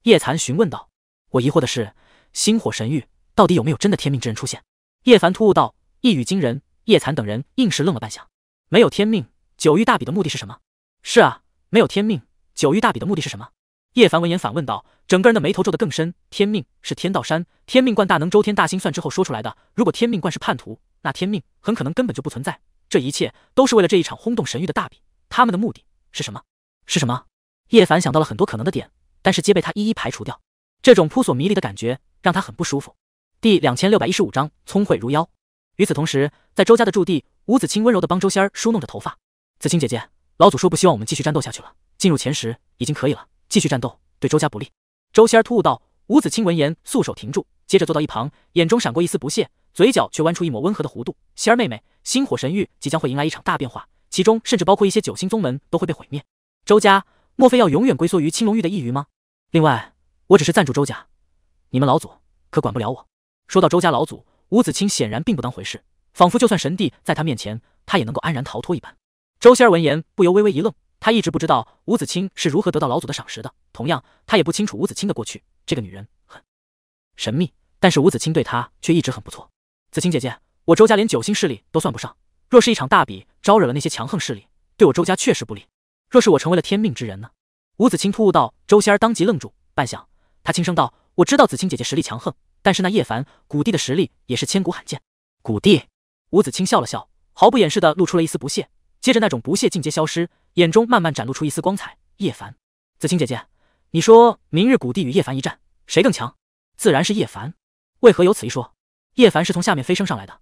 叶残询问道：“我疑惑的是，星火神域到底有没有真的天命之人出现？”叶凡突兀道，一语惊人，叶残等人硬是愣了半晌。没有天命，九域大比的目的是什么？是啊，没有天命，九域大比的目的是什么？叶凡闻言反问道，整个人的眉头皱得更深。天命是天道山天命观大能周天大星算之后说出来的。如果天命观是叛徒，那天命很可能根本就不存在。这一切都是为了这一场轰动神域的大比，他们的目的是什么？是什么？叶凡想到了很多可能的点，但是皆被他一一排除掉。这种扑朔迷离的感觉让他很不舒服。第两千六百一十五章，聪慧如妖。与此同时，在周家的驻地，吴子清温柔的帮周仙儿梳弄着头发。子清姐姐，老祖说不希望我们继续战斗下去了，进入前十已经可以了，继续战斗对周家不利。周仙儿突兀道。吴子清闻言，素手停住，接着坐到一旁，眼中闪过一丝不屑，嘴角却弯出一抹温和的弧度。仙儿妹妹，星火神域即将会迎来一场大变化，其中甚至包括一些九星宗门都会被毁灭。周家，莫非要永远龟缩于青龙域的一隅吗？另外，我只是暂住周家，你们老祖可管不了我。说到周家老祖，吴子清显然并不当回事，仿佛就算神帝在他面前，他也能够安然逃脱一般。周仙儿闻言不由微微一愣，她一直不知道吴子清是如何得到老祖的赏识的，同样，她也不清楚吴子清的过去。这个女人很神秘，但是吴子清对她却一直很不错。子清姐姐，我周家连九星势力都算不上，若是一场大比招惹了那些强横势力，对我周家确实不利。若是我成为了天命之人呢？吴子清突兀道，周仙儿当即愣住，半晌，她轻声道：“我知道子清姐姐实力强横。”但是那叶凡，古帝的实力也是千古罕见。古帝，吴子清笑了笑，毫不掩饰的露出了一丝不屑，接着那种不屑尽皆消失，眼中慢慢展露出一丝光彩。叶凡，子清姐姐，你说明日古帝与叶凡一战，谁更强？自然是叶凡。为何有此一说？叶凡是从下面飞升上来的，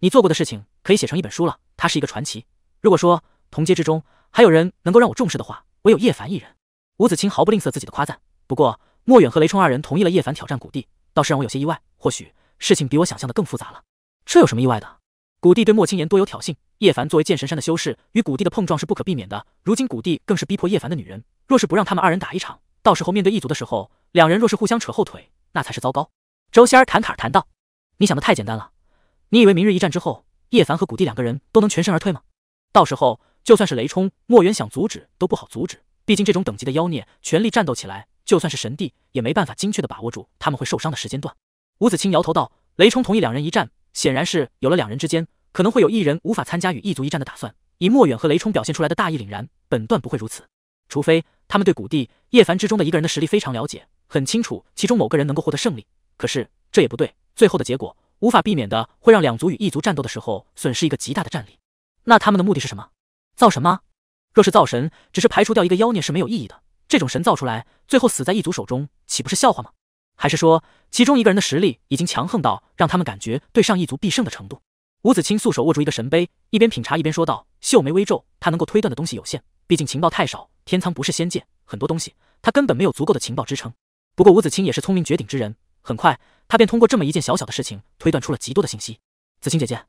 你做过的事情可以写成一本书了，他是一个传奇。如果说同阶之中还有人能够让我重视的话，唯有叶凡一人。吴子清毫不吝啬自己的夸赞。不过莫远和雷冲二人同意了叶凡挑战古帝。倒是让我有些意外，或许事情比我想象的更复杂了。这有什么意外的？古帝对莫青言多有挑衅，叶凡作为剑神山的修士，与古帝的碰撞是不可避免的。如今古帝更是逼迫叶凡的女人，若是不让他们二人打一场，到时候面对异族的时候，两人若是互相扯后腿，那才是糟糕。周仙儿侃侃谈道，你想的太简单了，你以为明日一战之后，叶凡和古帝两个人都能全身而退吗？到时候就算是雷冲、莫渊想阻止，都不好阻止，毕竟这种等级的妖孽全力战斗起来。就算是神帝也没办法精确的把握住他们会受伤的时间段。吴子清摇头道：“雷冲同意两人一战，显然是有了两人之间可能会有一人无法参加与异族一战的打算。以莫远和雷冲表现出来的大义凛然，本段不会如此。除非他们对古帝、叶凡之中的一个人的实力非常了解，很清楚其中某个人能够获得胜利。可是这也不对，最后的结果无法避免的会让两族与异族战斗的时候损失一个极大的战力。那他们的目的是什么？造神吗？若是造神，只是排除掉一个妖孽是没有意义的。”这种神造出来，最后死在异族手中，岂不是笑话吗？还是说，其中一个人的实力已经强横到让他们感觉对上异族必胜的程度？吴子清素手握住一个神杯，一边品茶一边说道，秀眉微皱。他能够推断的东西有限，毕竟情报太少。天苍不是仙界，很多东西他根本没有足够的情报支撑。不过吴子清也是聪明绝顶之人，很快他便通过这么一件小小的事情推断出了极多的信息。子清姐姐，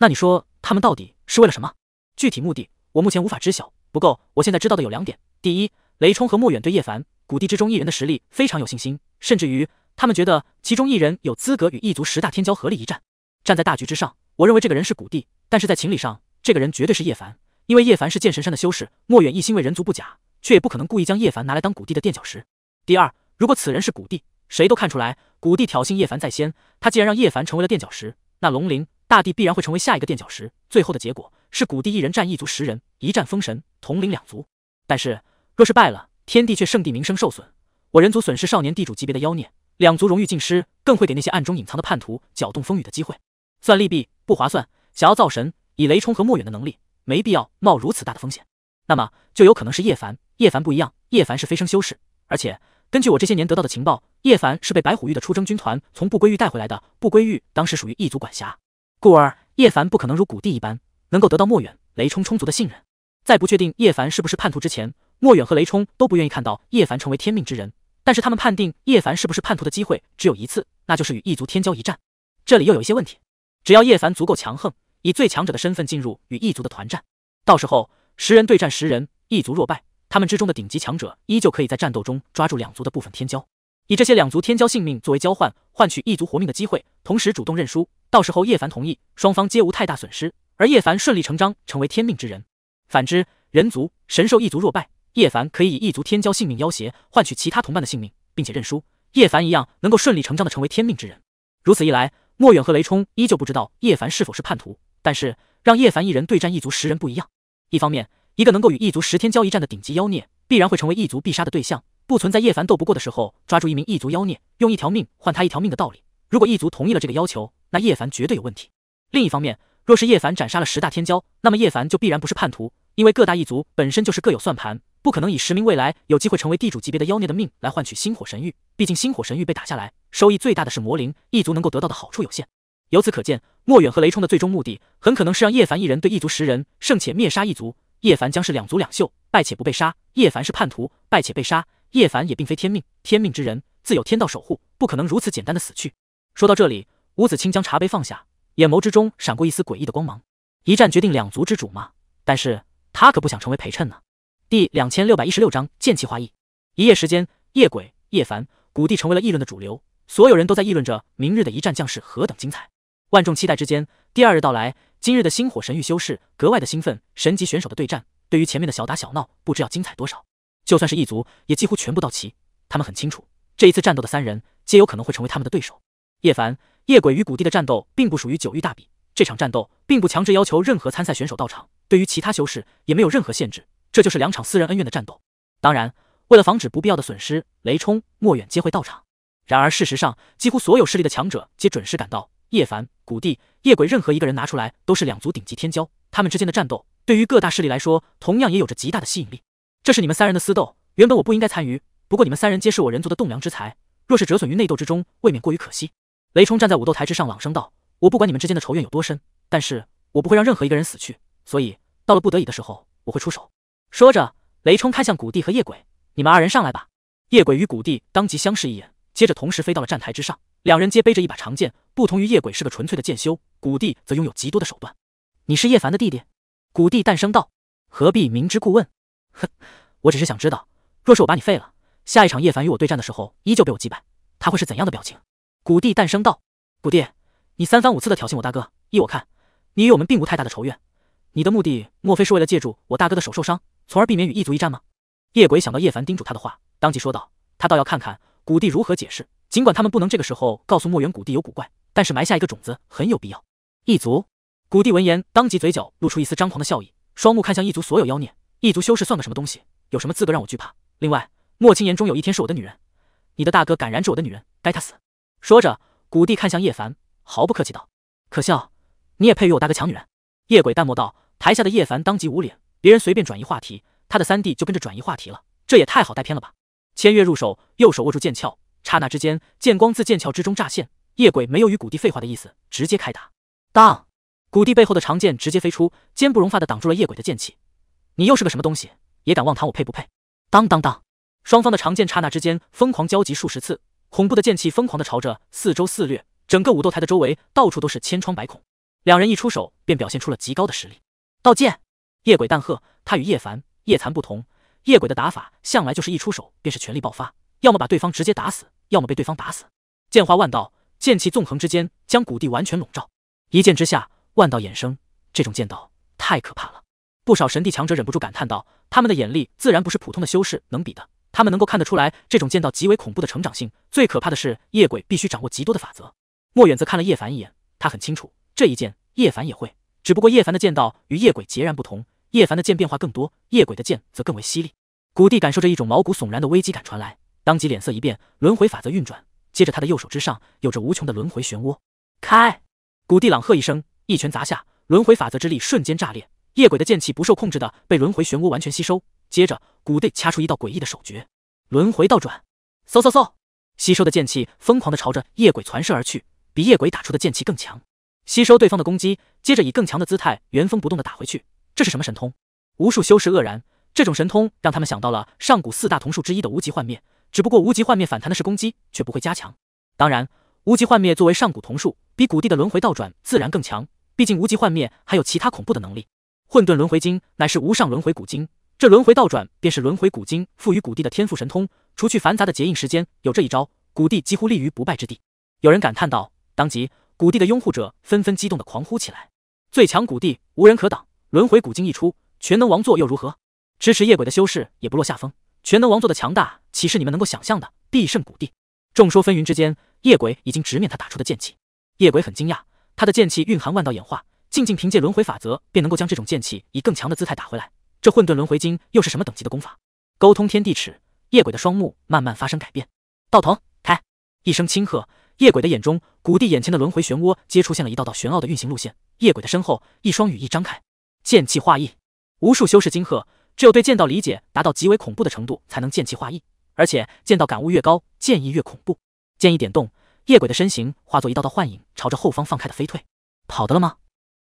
那你说他们到底是为了什么？具体目的我目前无法知晓。不过我现在知道的有两点：第一。雷冲和莫远对叶凡谷地之中一人的实力非常有信心，甚至于他们觉得其中一人有资格与异族十大天骄合力一战。站在大局之上，我认为这个人是谷地，但是在情理上，这个人绝对是叶凡，因为叶凡是剑神山的修士。莫远一心为人族不假，却也不可能故意将叶凡拿来当谷地的垫脚石。第二，如果此人是谷地，谁都看出来谷地挑衅叶凡在先，他既然让叶凡成为了垫脚石，那龙鳞大帝必然会成为下一个垫脚石，最后的结果是谷地一人战异族十人，一战封神，统领两族。但是。若是败了，天地却圣地名声受损，我人族损失少年地主级别的妖孽，两族荣誉尽失，更会给那些暗中隐藏的叛徒搅动风雨的机会。算利弊，不划算。想要造神，以雷冲和莫远的能力，没必要冒如此大的风险。那么，就有可能是叶凡。叶凡不一样，叶凡是飞升修士，而且根据我这些年得到的情报，叶凡是被白虎域的出征军团从不归域带回来的。不归域当时属于异族管辖，故而叶凡不可能如谷地一般，能够得到莫远、雷冲充足的信任。在不确定叶凡是不是叛徒之前。莫远和雷冲都不愿意看到叶凡成为天命之人，但是他们判定叶凡是不是叛徒的机会只有一次，那就是与异族天骄一战。这里又有一些问题，只要叶凡足够强横，以最强者的身份进入与异族的团战，到时候十人对战十人，异族若败，他们之中的顶级强者依旧可以在战斗中抓住两族的部分天骄，以这些两族天骄性命作为交换，换取异族活命的机会，同时主动认输。到时候叶凡同意，双方皆无太大损失，而叶凡顺理成章成为天命之人。反之，人族神兽异族若败。叶凡可以以异族天骄性命要挟，换取其他同伴的性命，并且认输。叶凡一样能够顺理成章的成为天命之人。如此一来，莫远和雷冲依旧不知道叶凡是否是叛徒。但是让叶凡一人对战异族十人不一样。一方面，一个能够与异族十天骄一战的顶级妖孽，必然会成为异族必杀的对象，不存在叶凡斗不过的时候抓住一名异族妖孽，用一条命换他一条命的道理。如果异族同意了这个要求，那叶凡绝对有问题。另一方面，若是叶凡斩杀了十大天骄，那么叶凡就必然不是叛徒，因为各大异族本身就是各有算盘。不可能以十名未来有机会成为地主级别的妖孽的命来换取星火神域，毕竟星火神域被打下来，收益最大的是魔灵一族能够得到的好处有限。由此可见，莫远和雷冲的最终目的很可能是让叶凡一人对异族十人胜且灭杀异族，叶凡将是两族两秀败且不被杀；叶凡是叛徒败且被杀。叶凡也并非天命，天命之人自有天道守护，不可能如此简单的死去。说到这里，吴子清将茶杯放下，眼眸之中闪过一丝诡异的光芒。一战决定两族之主吗？但是他可不想成为陪衬呢。第两千六百一十六章剑气化翼。一夜时间，夜鬼、叶凡、古帝成为了议论的主流，所有人都在议论着明日的一战将士何等精彩。万众期待之间，第二日到来。今日的星火神域修士格外的兴奋，神级选手的对战，对于前面的小打小闹，不知要精彩多少。就算是异族，也几乎全部到齐。他们很清楚，这一次战斗的三人，皆有可能会成为他们的对手。叶凡、夜鬼与古帝的战斗，并不属于九域大比，这场战斗并不强制要求任何参赛选手到场，对于其他修士也没有任何限制。这就是两场私人恩怨的战斗。当然，为了防止不必要的损失，雷冲、莫远皆会到场。然而，事实上，几乎所有势力的强者皆准时赶到。叶凡、谷地、夜鬼，任何一个人拿出来都是两族顶级天骄。他们之间的战斗，对于各大势力来说，同样也有着极大的吸引力。这是你们三人的私斗，原本我不应该参与。不过，你们三人皆是我人族的栋梁之才，若是折损于内斗之中，未免过于可惜。雷冲站在武斗台之上，朗声道：“我不管你们之间的仇怨有多深，但是我不会让任何一个人死去。所以，到了不得已的时候，我会出手。”说着，雷冲看向古帝和夜鬼：“你们二人上来吧。”夜鬼与古帝当即相视一眼，接着同时飞到了站台之上。两人皆背着一把长剑，不同于夜鬼是个纯粹的剑修，古帝则拥有极多的手段。你是叶凡的弟弟？古帝淡声道：“何必明知故问？”哼，我只是想知道，若是我把你废了，下一场叶凡与我对战的时候，依旧被我击败，他会是怎样的表情？古帝淡声道：“古帝，你三番五次的挑衅我大哥，依我看，你与我们并无太大的仇怨，你的目的莫非是为了借助我大哥的手受伤？”从而避免与异族一战吗？夜鬼想到叶凡叮嘱他的话，当即说道：“他倒要看看古帝如何解释。尽管他们不能这个时候告诉墨渊古帝有古怪，但是埋下一个种子很有必要。”异族古帝闻言，当即嘴角露出一丝张狂的笑意，双目看向异族所有妖孽。异族修士算个什么东西？有什么资格让我惧怕？另外，莫青言终有一天是我的女人，你的大哥敢染指我的女人，该他死！说着，古帝看向叶凡，毫不客气道：“可笑，你也配与我大哥抢女人？”夜鬼淡漠道。台下的叶凡当即捂脸。别人随便转移话题，他的三弟就跟着转移话题了，这也太好带偏了吧！千月入手，右手握住剑鞘，刹那之间，剑光自剑鞘之中乍现。夜鬼没有与古帝废话的意思，直接开打。当，古帝背后的长剑直接飞出，坚不容发的挡住了夜鬼的剑气。你又是个什么东西，也敢妄谈我配不配？当当当，双方的长剑刹那之间疯狂交集数十次，恐怖的剑气疯狂的朝着四周肆虐，整个武斗台的周围到处都是千疮百孔。两人一出手便表现出了极高的实力。道剑。夜鬼淡喝，他与叶凡、叶残不同，夜鬼的打法向来就是一出手便是全力爆发，要么把对方直接打死，要么被对方打死。剑化万道，剑气纵横之间将谷地完全笼罩。一剑之下，万道衍生，这种剑道太可怕了。不少神帝强者忍不住感叹道：“他们的眼力自然不是普通的修士能比的，他们能够看得出来，这种剑道极为恐怖的成长性。最可怕的是，夜鬼必须掌握极多的法则。”莫远则看了叶凡一眼，他很清楚，这一剑叶凡也会，只不过叶凡的剑道与夜鬼截然不同。叶凡的剑变化更多，夜鬼的剑则更为犀利。古帝感受着一种毛骨悚然的危机感传来，当即脸色一变，轮回法则运转。接着，他的右手之上有着无穷的轮回漩涡。开！古帝朗喝一声，一拳砸下，轮回法则之力瞬间炸裂。夜鬼的剑气不受控制的被轮回漩涡完全吸收。接着，古帝掐出一道诡异的手诀，轮回倒转。嗖嗖嗖！吸收的剑气疯狂的朝着夜鬼攒射而去，比夜鬼打出的剑气更强。吸收对方的攻击，接着以更强的姿态原封不动的打回去。这是什么神通？无数修士愕然，这种神通让他们想到了上古四大童术之一的无极幻灭，只不过无极幻灭反弹的是攻击，却不会加强。当然，无极幻灭作为上古童术，比古帝的轮回倒转自然更强，毕竟无极幻灭还有其他恐怖的能力。混沌轮回经乃是无上轮回古经，这轮回倒转便是轮回古经赋予古帝的天赋神通，除去繁杂的结印时间，有这一招，古帝几乎立于不败之地。有人感叹道，当即古帝的拥护者纷纷激动的狂呼起来，最强古帝无人可挡。轮回古经一出，全能王座又如何？支持夜鬼的修士也不落下风。全能王座的强大，岂是你们能够想象的？必胜古帝，众说纷纭之间，夜鬼已经直面他打出的剑气。夜鬼很惊讶，他的剑气蕴含万道演化，静静凭借轮回法则，便能够将这种剑气以更强的姿态打回来。这混沌轮回经又是什么等级的功法？沟通天地尺。夜鬼的双目慢慢发生改变。道童开一声轻喝，夜鬼的眼中，古帝眼前的轮回漩涡皆出现了一道道玄奥的运行路线。夜鬼的身后，一双羽翼张开。剑气化意，无数修士惊喝。只有对剑道理解达到极为恐怖的程度，才能剑气化意。而且剑道感悟越高，剑意越恐怖。剑意点动，夜鬼的身形化作一道道幻影，朝着后方放开的飞退。跑的了吗？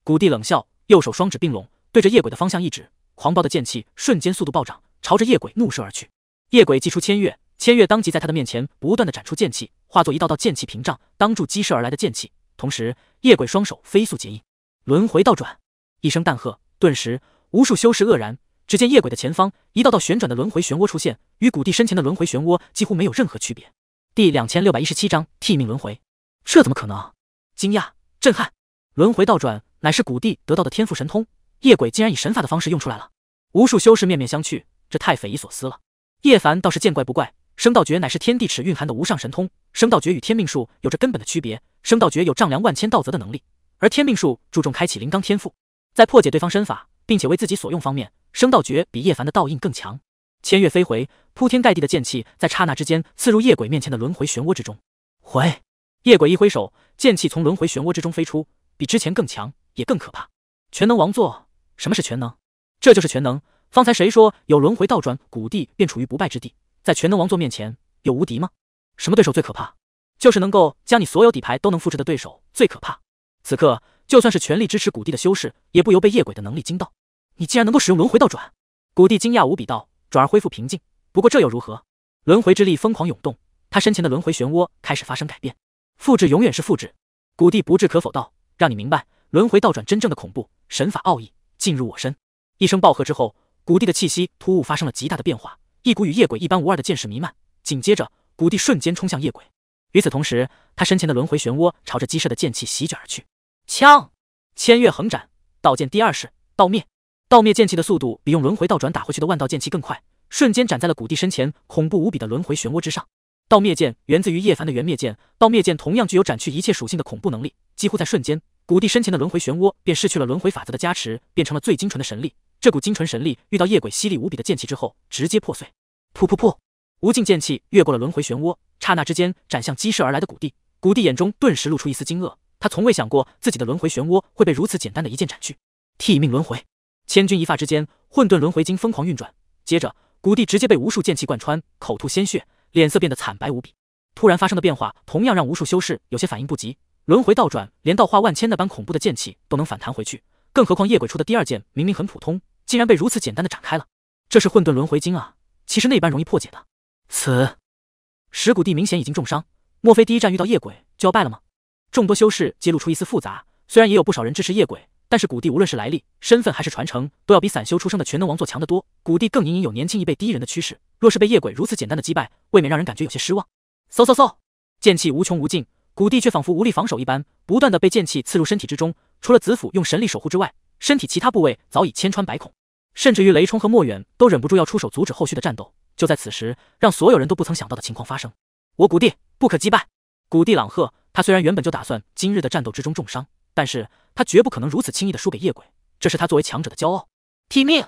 谷地冷笑，右手双指并拢，对着夜鬼的方向一指，狂暴的剑气瞬间速度暴涨，朝着夜鬼怒射而去。夜鬼祭出千月，千月当即在他的面前不断的展出剑气，化作一道道剑气屏障，挡住激射而来的剑气。同时，夜鬼双手飞速结印，轮回倒转，一声淡喝。顿时，无数修士愕然。只见夜鬼的前方，一道道旋转的轮回漩涡出现，与古帝身前的轮回漩涡几乎没有任何区别。第两千六百一十七章替命轮回，这怎么可能？惊讶、震撼，轮回倒转乃是古帝得到的天赋神通，夜鬼竟然以神法的方式用出来了。无数修士面面相觑，这太匪夷所思了。叶凡倒是见怪不怪，生道诀乃是天地尺蕴含的无上神通，生道诀与天命术有着根本的区别，生道诀有丈量万千道泽的能力，而天命术注重开启灵罡天赋。在破解对方身法，并且为自己所用方面，升道诀比叶凡的道印更强。千月飞回，铺天盖地的剑气在刹那之间刺入夜鬼面前的轮回漩涡之中。回，夜鬼一挥手，剑气从轮回漩涡之中飞出，比之前更强，也更可怕。全能王座，什么是全能？这就是全能。方才谁说有轮回倒转，古帝便处于不败之地？在全能王座面前，有无敌吗？什么对手最可怕？就是能够将你所有底牌都能复制的对手最可怕。此刻，就算是全力支持古帝的修士，也不由被夜鬼的能力惊到。你竟然能够使用轮回倒转！古帝惊讶无比道，转而恢复平静。不过这又如何？轮回之力疯狂涌动，他身前的轮回漩涡开始发生改变。复制永远是复制。古帝不置可否道：“让你明白轮回倒转真正的恐怖。”神法奥义进入我身。一声暴喝之后，古帝的气息突兀发生了极大的变化，一股与夜鬼一般无二的剑势弥漫。紧接着，古帝瞬间冲向夜鬼。与此同时，他身前的轮回漩涡朝着激射的剑气席卷而去。枪千月横斩，道剑第二式，道灭。道灭剑气的速度比用轮回倒转打回去的万道剑气更快，瞬间斩在了古帝身前恐怖无比的轮回漩涡之上。道灭剑源自于叶凡的元灭剑，道灭剑同样具有斩去一切属性的恐怖能力。几乎在瞬间，古帝身前的轮回漩涡便失去了轮回法则的加持，变成了最精纯的神力。这股精纯神力遇到夜鬼犀利无比的剑气之后，直接破碎。噗噗噗！无尽剑气越过了轮回漩涡，刹那之间斩向激射而来的古帝。古帝眼中顿时露出一丝惊愕。他从未想过自己的轮回漩涡会被如此简单的一剑斩去，替命轮回。千钧一发之间，混沌轮回经疯狂运转，接着谷地直接被无数剑气贯穿，口吐鲜血，脸色变得惨白无比。突然发生的变化，同样让无数修士有些反应不及。轮回倒转，连道化万千那般恐怖的剑气都能反弹回去，更何况夜鬼出的第二剑明明很普通，竟然被如此简单的斩开了。这是混沌轮回经啊！其实那般容易破解的，此石谷地明显已经重伤，莫非第一战遇到夜鬼就要败了吗？众多修士揭露出一丝复杂，虽然也有不少人支持夜鬼，但是古帝无论是来历、身份还是传承，都要比散修出生的全能王座强得多。古帝更隐隐有年轻一辈第一人的趋势，若是被夜鬼如此简单的击败，未免让人感觉有些失望。嗖嗖嗖，剑气无穷无尽，古帝却仿佛无力防守一般，不断的被剑气刺入身体之中。除了紫府用神力守护之外，身体其他部位早已千穿百孔，甚至于雷冲和莫远都忍不住要出手阻止后续的战斗。就在此时，让所有人都不曾想到的情况发生，我古帝不可击败。古地朗赫，他虽然原本就打算今日的战斗之中重伤，但是他绝不可能如此轻易的输给夜鬼，这是他作为强者的骄傲。替命，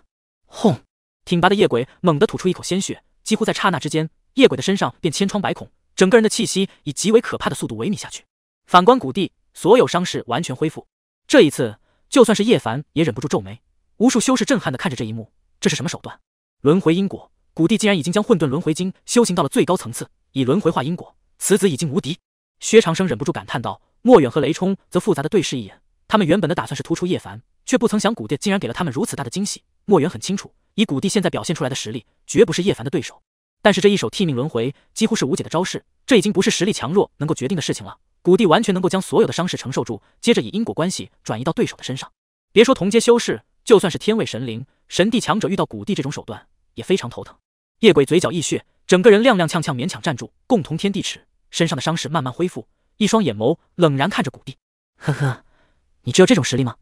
轰！挺拔的夜鬼猛地吐出一口鲜血，几乎在刹那之间，夜鬼的身上便千疮百孔，整个人的气息以极为可怕的速度萎靡下去。反观古地，所有伤势完全恢复。这一次，就算是叶凡也忍不住皱眉，无数修士震撼的看着这一幕，这是什么手段？轮回因果，古帝竟然已经将混沌轮回经修行到了最高层次，以轮回化因果，此子已经无敌。薛长生忍不住感叹道：“莫远和雷冲则复杂的对视一眼，他们原本的打算是突出叶凡，却不曾想古帝竟然给了他们如此大的惊喜。莫远很清楚，以古帝现在表现出来的实力，绝不是叶凡的对手。但是这一手替命轮回几乎是无解的招式，这已经不是实力强弱能够决定的事情了。古帝完全能够将所有的伤势承受住，接着以因果关系转移到对手的身上。别说同阶修士，就算是天位神灵、神帝强者遇到古帝这种手段，也非常头疼。夜鬼嘴角溢血，整个人踉踉跄跄，勉强站住，共同天地尺。”身上的伤势慢慢恢复，一双眼眸冷然看着古帝，呵呵，你只有这种实力吗？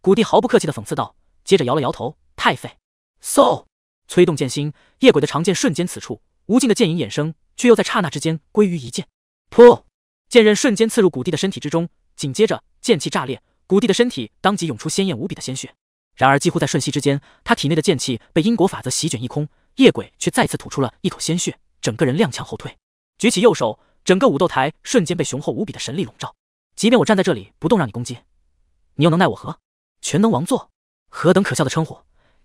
古帝毫不客气的讽刺道，接着摇了摇头，太废。嗖，催动剑心，夜鬼的长剑瞬间此处，无尽的剑影衍生，却又在刹那之间归于一剑。噗，剑刃瞬间刺入古帝的身体之中，紧接着剑气炸裂，古帝的身体当即涌出鲜艳无比的鲜血。然而几乎在瞬息之间，他体内的剑气被因果法则席卷一空，夜鬼却再次吐出了一口鲜血，整个人踉跄后退，举起右手。整个武斗台瞬间被雄厚无比的神力笼罩，即便我站在这里不动让你攻击，你又能奈我何？全能王座，何等可笑的称呼！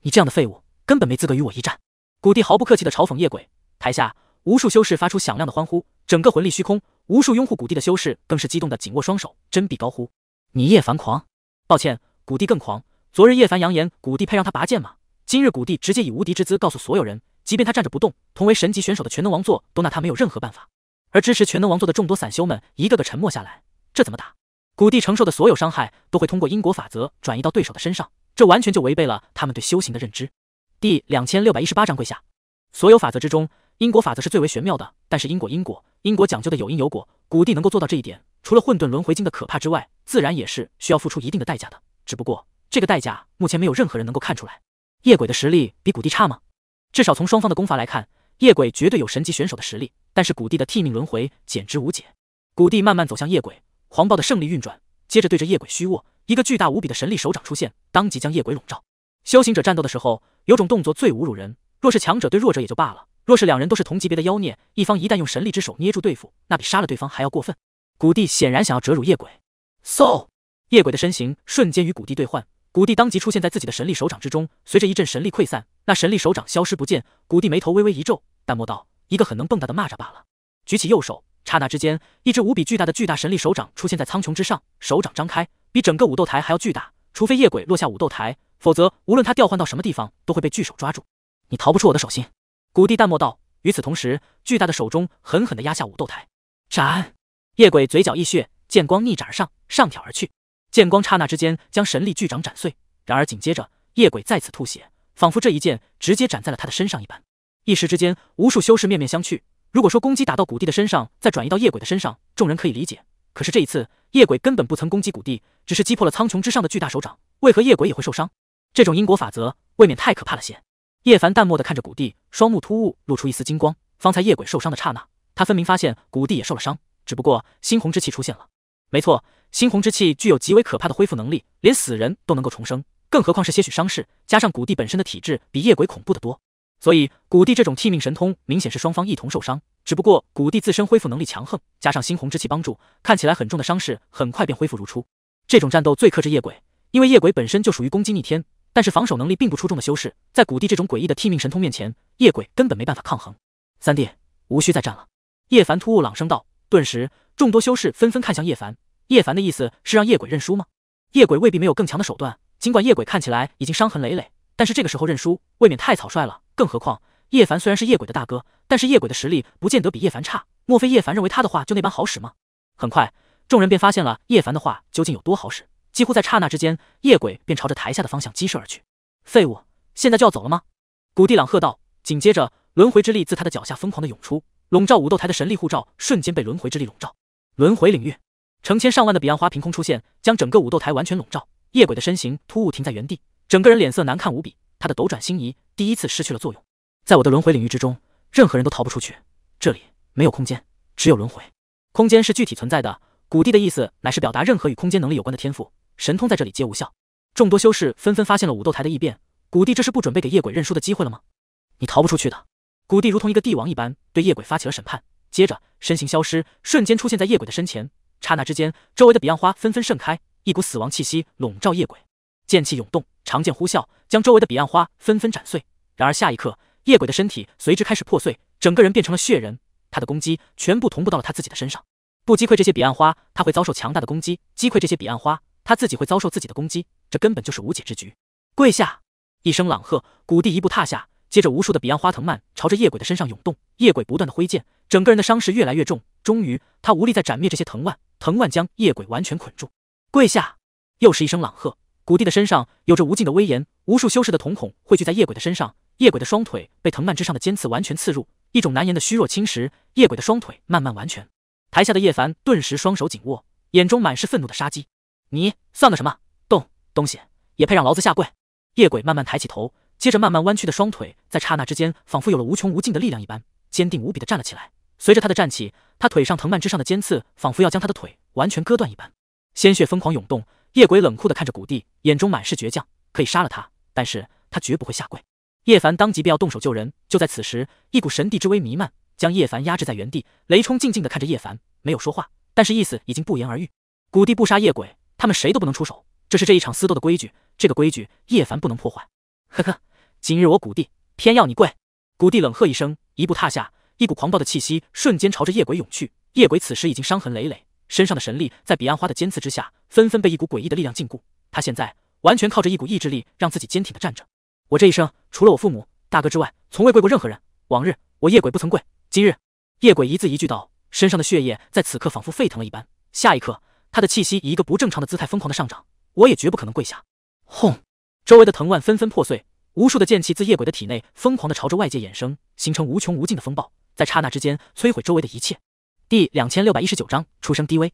你这样的废物根本没资格与我一战！古帝毫不客气的嘲讽夜鬼。台下无数修士发出响亮的欢呼，整个魂力虚空，无数拥护古帝的修士更是激动的紧握双手，振臂高呼。你叶凡狂，抱歉，古帝更狂。昨日叶凡扬言古帝配让他拔剑吗？今日古帝直接以无敌之姿告诉所有人，即便他站着不动，同为神级选手的全能王座都拿他没有任何办法。而支持全能王座的众多散修们一个个沉默下来，这怎么打？古帝承受的所有伤害都会通过因果法则转移到对手的身上，这完全就违背了他们对修行的认知。第两千六百一十八章跪下。所有法则之中，因果法则是最为玄妙的。但是因果因果因果讲究的有因有果，古帝能够做到这一点，除了混沌轮回经的可怕之外，自然也是需要付出一定的代价的。只不过这个代价目前没有任何人能够看出来。夜鬼的实力比古帝差吗？至少从双方的功法来看，夜鬼绝对有神级选手的实力。但是古帝的替命轮回简直无解。古帝慢慢走向夜鬼，狂暴的胜利运转，接着对着夜鬼虚握，一个巨大无比的神力手掌出现，当即将夜鬼笼罩。修行者战斗的时候，有种动作最侮辱人。若是强者对弱者也就罢了，若是两人都是同级别的妖孽，一方一旦用神力之手捏住对付，那比杀了对方还要过分。古帝显然想要折辱夜鬼。嗖！夜鬼的身形瞬间与古帝兑换，古帝当即出现在自己的神力手掌之中。随着一阵神力溃散，那神力手掌消失不见。古帝眉头微微一皱，淡漠道。一个很能蹦跶的蚂蚱罢了。举起右手，刹那之间，一只无比巨大的巨大神力手掌出现在苍穹之上，手掌张开，比整个武斗台还要巨大。除非夜鬼落下武斗台，否则无论他调换到什么地方，都会被巨手抓住。你逃不出我的手心。古帝淡漠道。与此同时，巨大的手中狠狠的压下武斗台，斩！夜鬼嘴角溢血，剑光逆斩而上，上挑而去，剑光刹那之间将神力巨掌斩碎。然而紧接着，夜鬼再次吐血，仿佛这一剑直接斩在了他的身上一般。一时之间，无数修士面面相觑。如果说攻击打到古帝的身上，再转移到夜鬼的身上，众人可以理解。可是这一次，夜鬼根本不曾攻击古帝，只是击破了苍穹之上的巨大手掌，为何夜鬼也会受伤？这种因果法则未免太可怕了些。叶凡淡漠的看着古帝，双目突兀露出一丝金光。方才夜鬼受伤的刹那，他分明发现古帝也受了伤，只不过猩红之气出现了。没错，猩红之气具有极为可怕的恢复能力，连死人都能够重生，更何况是些许伤势？加上古帝本身的体质比夜鬼恐怖的多。所以古帝这种替命神通，明显是双方一同受伤，只不过古帝自身恢复能力强横，加上猩红之气帮助，看起来很重的伤势，很快便恢复如初。这种战斗最克制夜鬼，因为夜鬼本身就属于攻击逆天，但是防守能力并不出众的修士，在古帝这种诡异的替命神通面前，夜鬼根本没办法抗衡。三弟，无需再战了。叶凡突兀朗声道，顿时众多修士纷纷看向叶凡。叶凡的意思是让夜鬼认输吗？夜鬼未必没有更强的手段，尽管夜鬼看起来已经伤痕累累。但是这个时候认输，未免太草率了。更何况叶凡虽然是夜鬼的大哥，但是夜鬼的实力不见得比叶凡差。莫非叶凡认为他的话就那般好使吗？很快，众人便发现了叶凡的话究竟有多好使。几乎在刹那之间，夜鬼便朝着台下的方向激射而去。废物，现在就要走了吗？古地朗喝道。紧接着，轮回之力自他的脚下疯狂的涌出，笼罩武斗台的神力护罩瞬间被轮回之力笼罩。轮回领域，成千上万的彼岸花凭空出现，将整个武斗台完全笼罩。夜鬼的身形突兀停在原地。整个人脸色难看无比，他的斗转星移第一次失去了作用。在我的轮回领域之中，任何人都逃不出去，这里没有空间，只有轮回。空间是具体存在的，古帝的意思乃是表达任何与空间能力有关的天赋神通在这里皆无效。众多修士纷纷发现了武斗台的异变，古帝这是不准备给夜鬼认输的机会了吗？你逃不出去的！古帝如同一个帝王一般对夜鬼发起了审判，接着身形消失，瞬间出现在夜鬼的身前，刹那之间，周围的彼岸花纷纷盛开，一股死亡气息笼罩夜鬼。剑气涌动，长剑呼啸，将周围的彼岸花纷纷斩碎。然而下一刻，夜鬼的身体随之开始破碎，整个人变成了血人。他的攻击全部同步到了他自己的身上。不击溃这些彼岸花，他会遭受强大的攻击；击溃这些彼岸花，他自己会遭受自己的攻击。这根本就是无解之局。跪下！一声朗喝，古帝一步踏下，接着无数的彼岸花藤蔓朝着夜鬼的身上涌动。夜鬼不断的挥剑，整个人的伤势越来越重。终于，他无力再斩灭这些藤蔓，藤蔓将夜鬼完全捆住。跪下！又是一声朗喝。古帝的身上有着无尽的威严，无数修士的瞳孔汇聚在夜鬼的身上。夜鬼的双腿被藤蔓之上的尖刺完全刺入，一种难言的虚弱侵蚀。夜鬼的双腿慢慢完全。台下的叶凡顿时双手紧握，眼中满是愤怒的杀机。你算个什么动东西，也配让老子下跪？夜鬼慢慢抬起头，接着慢慢弯曲的双腿在刹那之间仿佛有了无穷无尽的力量一般，坚定无比的站了起来。随着他的站起，他腿上藤蔓之上的尖刺仿佛要将他的腿完全割断一般，鲜血疯狂涌动。夜鬼冷酷地看着古帝，眼中满是倔强。可以杀了他，但是他绝不会下跪。叶凡当即便要动手救人，就在此时，一股神帝之威弥漫，将叶凡压制在原地。雷冲静静地看着叶凡，没有说话，但是意思已经不言而喻。古帝不杀夜鬼，他们谁都不能出手，这是这一场厮斗的规矩。这个规矩，叶凡不能破坏。呵呵，今日我古帝偏要你跪！古帝冷喝一声，一步踏下，一股狂暴的气息瞬间朝着夜鬼涌去。夜鬼此时已经伤痕累累。身上的神力在彼岸花的尖刺之下，纷纷被一股诡异的力量禁锢。他现在完全靠着一股意志力让自己坚挺的站着。我这一生除了我父母、大哥之外，从未跪过任何人。往日我夜鬼不曾跪，今日夜鬼一字一句道，身上的血液在此刻仿佛沸腾了一般。下一刻，他的气息以一个不正常的姿态疯狂的上涨。我也绝不可能跪下。轰！周围的藤蔓纷纷破碎，无数的剑气自夜鬼的体内疯狂的朝着外界衍生，形成无穷无尽的风暴，在刹那之间摧毁周围的一切。第两千六百一十九章出生低微，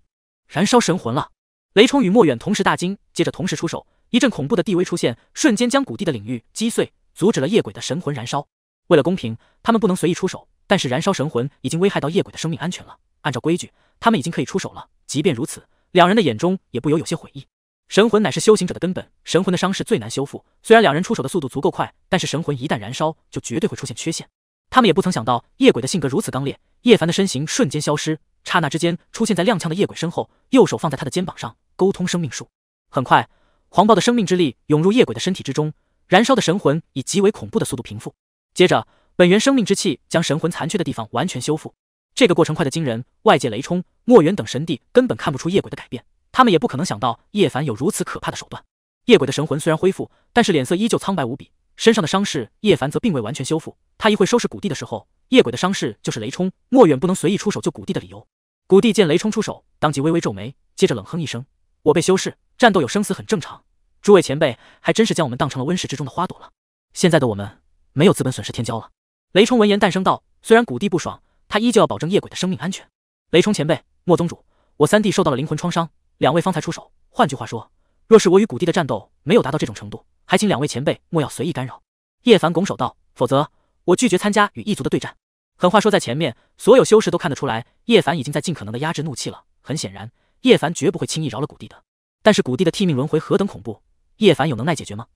燃烧神魂了！雷冲与莫远同时大惊，接着同时出手，一阵恐怖的地威出现，瞬间将谷地的领域击碎，阻止了夜鬼的神魂燃烧。为了公平，他们不能随意出手，但是燃烧神魂已经危害到夜鬼的生命安全了。按照规矩，他们已经可以出手了。即便如此，两人的眼中也不由有些悔意。神魂乃是修行者的根本，神魂的伤势最难修复。虽然两人出手的速度足够快，但是神魂一旦燃烧，就绝对会出现缺陷。他们也不曾想到夜鬼的性格如此刚烈。叶凡的身形瞬间消失，刹那之间出现在踉跄的夜鬼身后，右手放在他的肩膀上，沟通生命术。很快，狂暴的生命之力涌入夜鬼的身体之中，燃烧的神魂以极为恐怖的速度平复。接着，本源生命之气将神魂残缺的地方完全修复。这个过程快得惊人，外界雷冲、墨渊等神帝根本看不出夜鬼的改变，他们也不可能想到叶凡有如此可怕的手段。夜鬼的神魂虽然恢复，但是脸色依旧苍白无比，身上的伤势叶凡则并未完全修复。他一会收拾谷地的时候。夜鬼的伤势就是雷冲、莫远不能随意出手救谷地的理由。谷地见雷冲出手，当即微微皱眉，接着冷哼一声：“我被修士战斗有生死，很正常。诸位前辈还真是将我们当成了温室之中的花朵了。现在的我们没有资本损失天骄了。”雷冲闻言诞声道：“虽然谷地不爽，他依旧要保证夜鬼的生命安全。”雷冲前辈、莫宗主，我三弟受到了灵魂创伤，两位方才出手。换句话说，若是我与谷地的战斗没有达到这种程度，还请两位前辈莫要随意干扰。”叶凡拱手道：“否则。”我拒绝参加与异族的对战。狠话说在前面，所有修士都看得出来，叶凡已经在尽可能的压制怒气了。很显然，叶凡绝不会轻易饶了古帝的。但是古帝的替命轮回何等恐怖，叶凡有能耐解决吗？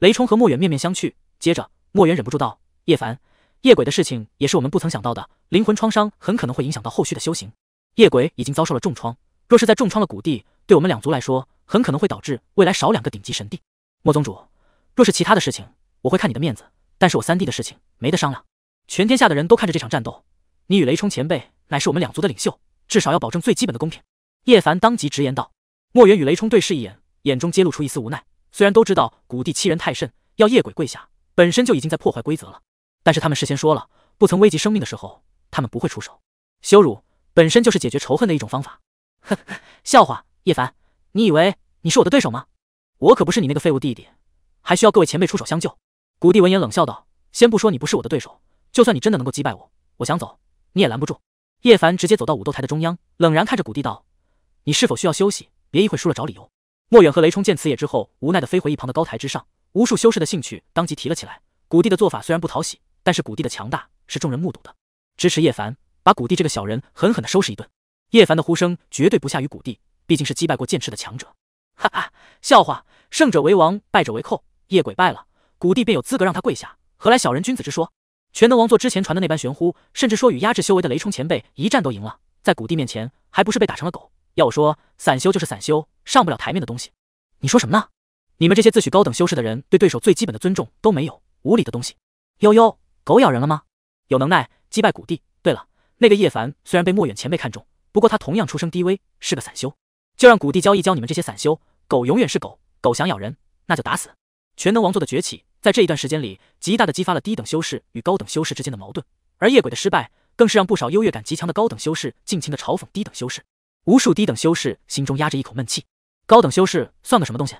雷冲和莫远面面相觑，接着莫远忍不住道：“叶凡，夜鬼的事情也是我们不曾想到的，灵魂创伤很可能会影响到后续的修行。夜鬼已经遭受了重创，若是在重创了古帝，对我们两族来说，很可能会导致未来少两个顶级神帝。莫宗主，若是其他的事情，我会看你的面子。”但是我三弟的事情没得商量，全天下的人都看着这场战斗，你与雷冲前辈乃是我们两族的领袖，至少要保证最基本的公平。叶凡当即直言道。墨渊与雷冲对视一眼，眼中揭露出一丝无奈。虽然都知道古帝欺人太甚，要夜鬼跪下，本身就已经在破坏规则了，但是他们事先说了，不曾危及生命的时候，他们不会出手。羞辱本身就是解决仇恨的一种方法。哼，哈，笑话，叶凡，你以为你是我的对手吗？我可不是你那个废物弟弟，还需要各位前辈出手相救。古帝闻言冷笑道：“先不说你不是我的对手，就算你真的能够击败我，我想走你也拦不住。”叶凡直接走到武斗台的中央，冷然看着古帝道：“你是否需要休息？别一会输了找理由。”莫远和雷冲见此也之后，无奈的飞回一旁的高台之上。无数修士的兴趣当即提了起来。古帝的做法虽然不讨喜，但是古帝的强大是众人目睹的。支持叶凡，把古帝这个小人狠狠的收拾一顿。叶凡的呼声绝对不下于古帝，毕竟是击败过剑痴的强者。哈哈，笑话，胜者为王，败者为寇，夜鬼败了。古帝便有资格让他跪下，何来小人君子之说？全能王座之前传的那般玄乎，甚至说与压制修为的雷冲前辈一战都赢了，在古帝面前还不是被打成了狗？要我说，散修就是散修，上不了台面的东西。你说什么呢？你们这些自诩高等修士的人，对对手最基本的尊重都没有，无理的东西。悠悠，狗咬人了吗？有能耐击败古帝。对了，那个叶凡虽然被莫远前辈看中，不过他同样出身低微，是个散修，就让古帝教一教你们这些散修。狗永远是狗，狗想咬人，那就打死。全能王座的崛起，在这一段时间里，极大的激发了低等修士与高等修士之间的矛盾。而夜鬼的失败，更是让不少优越感极强的高等修士尽情的嘲讽低等修士。无数低等修士心中压着一口闷气，高等修士算个什么东西？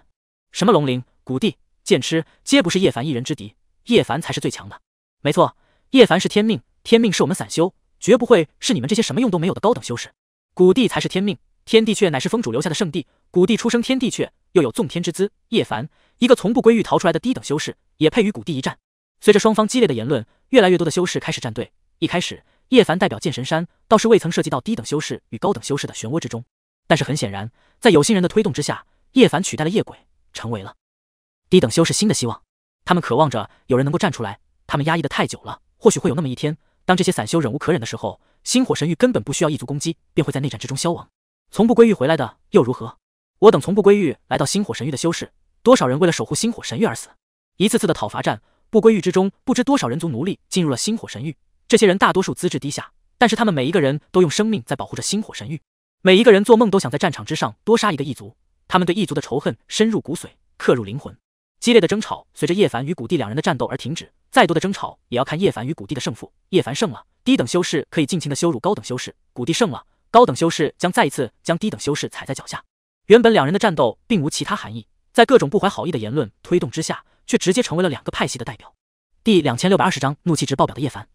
什么龙鳞、古帝、剑痴，皆不是叶凡一人之敌。叶凡才是最强的。没错，叶凡是天命，天命是我们散修，绝不会是你们这些什么用都没有的高等修士。古帝才是天命，天地雀乃是风主留下的圣地，古帝出生天地雀。又有纵天之姿，叶凡一个从不归域逃出来的低等修士，也配与古帝一战？随着双方激烈的言论，越来越多的修士开始站队。一开始，叶凡代表剑神山，倒是未曾涉及到低等修士与高等修士的漩涡之中。但是很显然，在有心人的推动之下，叶凡取代了叶鬼，成为了低等修士新的希望。他们渴望着有人能够站出来，他们压抑的太久了。或许会有那么一天，当这些散修忍无可忍的时候，星火神域根本不需要一族攻击，便会在内战之中消亡。从不归域回来的又如何？我等从不归域来到星火神域的修士，多少人为了守护星火神域而死？一次次的讨伐战，不归域之中不知多少人族奴隶进入了星火神域。这些人大多数资质低下，但是他们每一个人都用生命在保护着星火神域。每一个人做梦都想在战场之上多杀一个异族，他们对异族的仇恨深入骨髓，刻入灵魂。激烈的争吵随着叶凡与古帝两人的战斗而停止。再多的争吵也要看叶凡与古帝的胜负。叶凡胜了，低等修士可以尽情的羞辱高等修士；古帝胜了，高等修士将再一次将低等修士踩在脚下。原本两人的战斗并无其他含义，在各种不怀好意的言论推动之下，却直接成为了两个派系的代表。第两千六百二十章怒气值爆表的叶凡。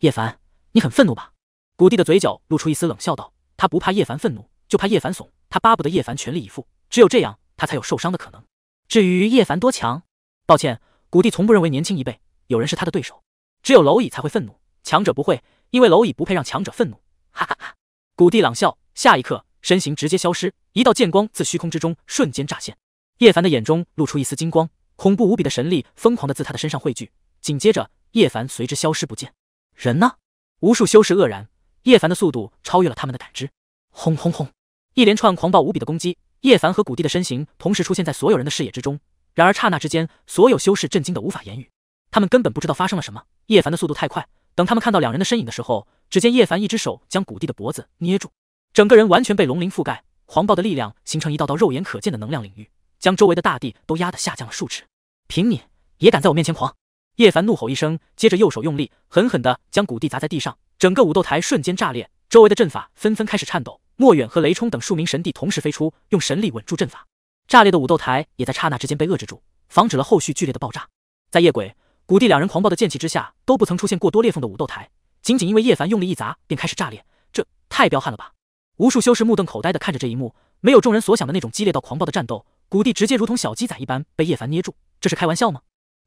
叶凡，你很愤怒吧？古帝的嘴角露出一丝冷笑，道：“他不怕叶凡愤怒，就怕叶凡怂。他巴不得叶凡全力以赴，只有这样，他才有受伤的可能。至于叶凡多强，抱歉，古帝从不认为年轻一辈有人是他的对手。只有蝼蚁才会愤怒，强者不会，因为蝼蚁不配让强者愤怒。”哈哈哈！古帝朗笑，下一刻身形直接消失。一道剑光自虚空之中瞬间乍现，叶凡的眼中露出一丝金光，恐怖无比的神力疯狂的自他的身上汇聚。紧接着，叶凡随之消失不见。人呢？无数修士愕然，叶凡的速度超越了他们的感知。轰轰轰！一连串狂暴无比的攻击，叶凡和古帝的身形同时出现在所有人的视野之中。然而刹那之间，所有修士震惊的无法言语，他们根本不知道发生了什么。叶凡的速度太快，等他们看到两人的身影的时候，只见叶凡一只手将古帝的脖子捏住，整个人完全被龙鳞覆盖。狂暴的力量形成一道道肉眼可见的能量领域，将周围的大地都压得下降了数尺。凭你也敢在我面前狂？叶凡怒吼一声，接着右手用力，狠狠地将古帝砸在地上，整个武斗台瞬间炸裂，周围的阵法纷纷开始颤抖。莫远和雷冲等数名神帝同时飞出，用神力稳住阵法，炸裂的武斗台也在刹那之间被遏制住，防止了后续剧烈的爆炸。在夜鬼、古帝两人狂暴的剑气之下都不曾出现过多裂缝的武斗台，仅仅因为叶凡用力一砸便开始炸裂，这太彪悍了吧！无数修士目瞪口呆地看着这一幕，没有众人所想的那种激烈到狂暴的战斗，谷地直接如同小鸡仔一般被叶凡捏住。这是开玩笑吗？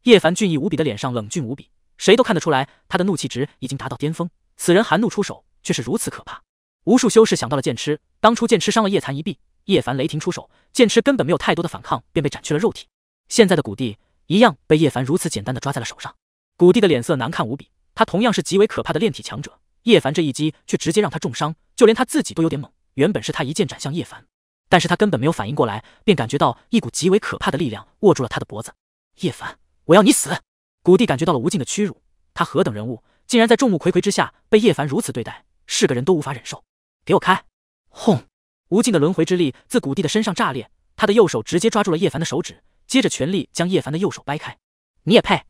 叶凡俊逸无比的脸上冷峻无比，谁都看得出来他的怒气值已经达到巅峰。此人含怒出手，却是如此可怕。无数修士想到了剑痴，当初剑痴伤了叶残一臂，叶凡雷霆出手，剑痴根本没有太多的反抗，便被斩去了肉体。现在的谷地一样被叶凡如此简单的抓在了手上。谷地的脸色难看无比，他同样是极为可怕的炼体强者，叶凡这一击却直接让他重伤。就连他自己都有点懵。原本是他一剑斩向叶凡，但是他根本没有反应过来，便感觉到一股极为可怕的力量握住了他的脖子。叶凡，我要你死！古帝感觉到了无尽的屈辱，他何等人物，竟然在众目睽睽之下被叶凡如此对待，是个人都无法忍受。给我开！轰！无尽的轮回之力自古帝的身上炸裂，他的右手直接抓住了叶凡的手指，接着全力将叶凡的右手掰开。你也配？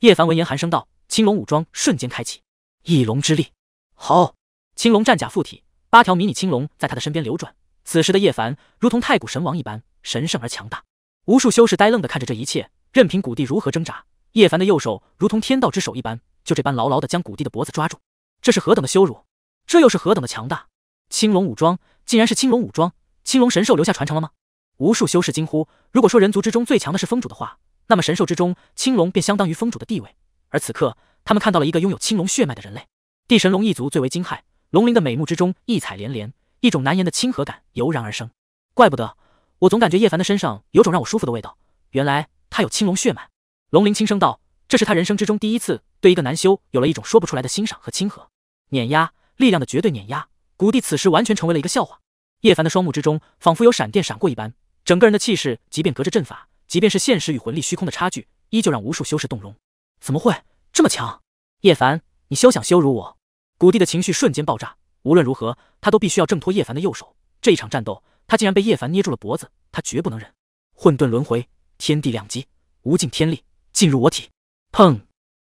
叶凡闻言寒声道：“青龙武装瞬间开启，一龙之力。”好，青龙战甲附体。八条迷你青龙在他的身边流转，此时的叶凡如同太古神王一般神圣而强大。无数修士呆愣地看着这一切，任凭古帝如何挣扎，叶凡的右手如同天道之手一般，就这般牢牢地将古帝的脖子抓住。这是何等的羞辱！这又是何等的强大！青龙武装，竟然是青龙武装！青龙神兽留下传承了吗？无数修士惊呼。如果说人族之中最强的是风主的话，那么神兽之中青龙便相当于风主的地位。而此刻，他们看到了一个拥有青龙血脉的人类。地神龙一族最为惊骇。龙鳞的美目之中异彩连连，一种难言的亲和感油然而生。怪不得，我总感觉叶凡的身上有种让我舒服的味道。原来他有青龙血脉。龙鳞轻声道：“这是他人生之中第一次对一个男修有了一种说不出来的欣赏和亲和。”碾压，力量的绝对碾压。古帝此时完全成为了一个笑话。叶凡的双目之中仿佛有闪电闪过一般，整个人的气势，即便隔着阵法，即便是现实与魂力虚空的差距，依旧让无数修士动容。怎么会这么强？叶凡，你休想羞辱我！古帝的情绪瞬间爆炸，无论如何，他都必须要挣脱叶凡的右手。这一场战斗，他竟然被叶凡捏住了脖子，他绝不能忍！混沌轮回，天地两极，无尽天力进入我体！砰！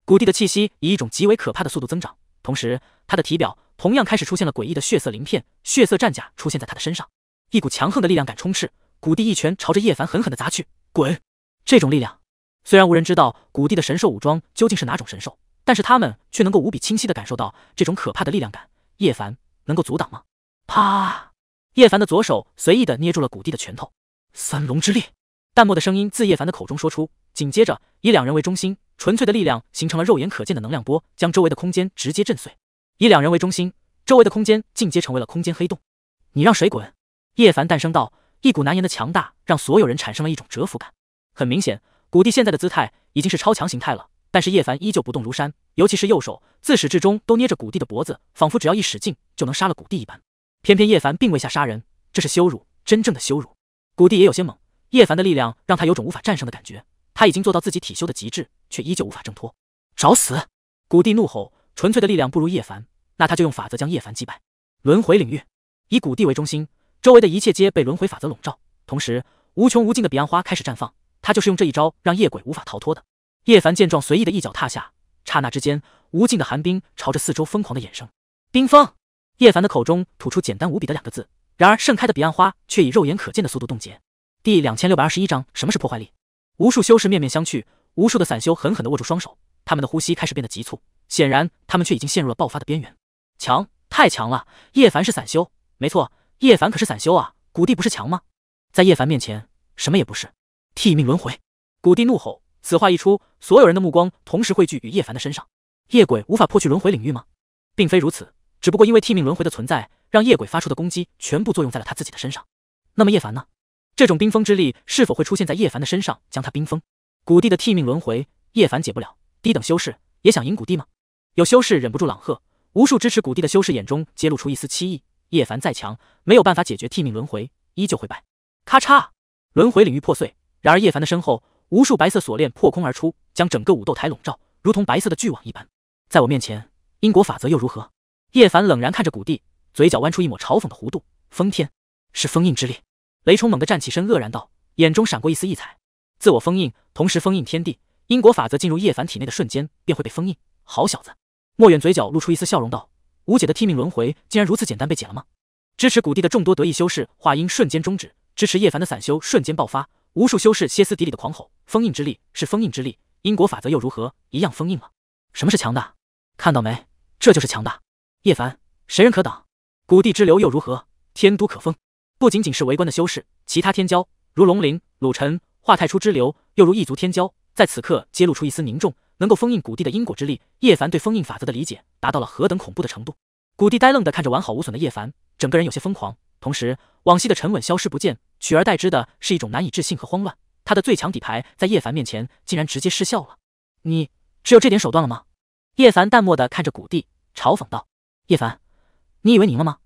古帝的气息以一种极为可怕的速度增长，同时他的体表同样开始出现了诡异的血色鳞片，血色战甲出现在他的身上，一股强横的力量感充斥。古帝一拳朝着叶凡狠狠地砸去，滚！这种力量，虽然无人知道古帝的神兽武装究竟是哪种神兽。但是他们却能够无比清晰地感受到这种可怕的力量感。叶凡能够阻挡吗？啪！叶凡的左手随意地捏住了古帝的拳头。三龙之力，淡漠的声音自叶凡的口中说出。紧接着，以两人为中心，纯粹的力量形成了肉眼可见的能量波，将周围的空间直接震碎。以两人为中心，周围的空间进阶成为了空间黑洞。你让谁滚？叶凡诞生道，一股难言的强大让所有人产生了一种折服感。很明显，古帝现在的姿态已经是超强形态了。但是叶凡依旧不动如山，尤其是右手自始至终都捏着古帝的脖子，仿佛只要一使劲就能杀了古帝一般。偏偏叶凡并未下杀人，这是羞辱，真正的羞辱。古帝也有些懵，叶凡的力量让他有种无法战胜的感觉。他已经做到自己体修的极致，却依旧无法挣脱。找死！古帝怒吼，纯粹的力量不如叶凡，那他就用法则将叶凡击败。轮回领域以古帝为中心，周围的一切皆被轮回法则笼罩，同时无穷无尽的彼岸花开始绽放。他就是用这一招让夜鬼无法逃脱的。叶凡见状，随意的一脚踏下，刹那之间，无尽的寒冰朝着四周疯狂的衍生。冰封！叶凡的口中吐出简单无比的两个字，然而盛开的彼岸花却以肉眼可见的速度冻结。第两千六百二十一章什么是破坏力？无数修士面面相觑，无数的散修狠狠的握住双手，他们的呼吸开始变得急促，显然他们却已经陷入了爆发的边缘。强，太强了！叶凡是散修，没错，叶凡可是散修啊！古帝不是强吗？在叶凡面前，什么也不是！替命轮回！古帝怒吼。此话一出，所有人的目光同时汇聚于叶凡的身上。夜鬼无法破去轮回领域吗？并非如此，只不过因为替命轮回的存在，让夜鬼发出的攻击全部作用在了他自己的身上。那么叶凡呢？这种冰封之力是否会出现在叶凡的身上，将他冰封？古帝的替命轮回，叶凡解不了。低等修士也想赢古帝吗？有修士忍不住朗喝，无数支持古帝的修士眼中揭露出一丝凄意。叶凡再强，没有办法解决替命轮回，依旧会败。咔嚓，轮回领域破碎。然而叶凡的身后。无数白色锁链破空而出，将整个武斗台笼罩，如同白色的巨网一般。在我面前，因果法则又如何？叶凡冷然看着古帝，嘴角弯出一抹嘲讽的弧度。封天是封印之力。雷冲猛地站起身，愕然道，眼中闪过一丝异彩。自我封印，同时封印天地。因果法则进入叶凡体内的瞬间，便会被封印。好小子！莫远嘴角露出一丝笑容道：“无解的替命轮回，竟然如此简单被解了吗？”支持古帝的众多得意修士话音瞬间终止，支持叶凡的散修瞬间爆发，无数修士歇斯底里的狂吼。封印之力是封印之力，因果法则又如何？一样封印了。什么是强大？看到没？这就是强大。叶凡，谁人可挡？古帝之流又如何？天都可封。不仅仅是围观的修士，其他天骄如龙鳞、鲁尘、化太初之流，又如异族天骄，在此刻揭露出一丝凝重，能够封印古帝的因果之力。叶凡对封印法则的理解达到了何等恐怖的程度？古帝呆愣地看着完好无损的叶凡，整个人有些疯狂，同时往昔的沉稳消失不见，取而代之的是一种难以置信和慌乱。他的最强底牌在叶凡面前竟然直接失效了，你只有这点手段了吗？叶凡淡漠的看着古帝，嘲讽道。叶凡，你以为你了吗？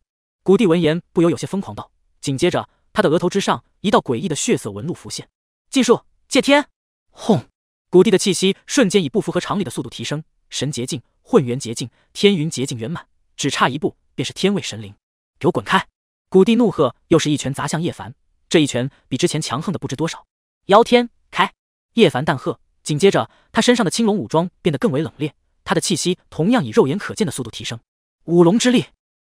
古帝闻言不由有些疯狂道。紧接着他的额头之上一道诡异的血色纹路浮现，禁术借天，轰！古帝的气息瞬间以不符合常理的速度提升，神劫境、混元劫境、天云劫境圆满，只差一步便是天位神灵。给我滚开！古帝怒喝，又是一拳砸向叶凡，这一拳比之前强横的不知多少。妖天开！叶凡淡喝，紧接着他身上的青龙武装变得更为冷冽，他的气息同样以肉眼可见的速度提升。五龙之力，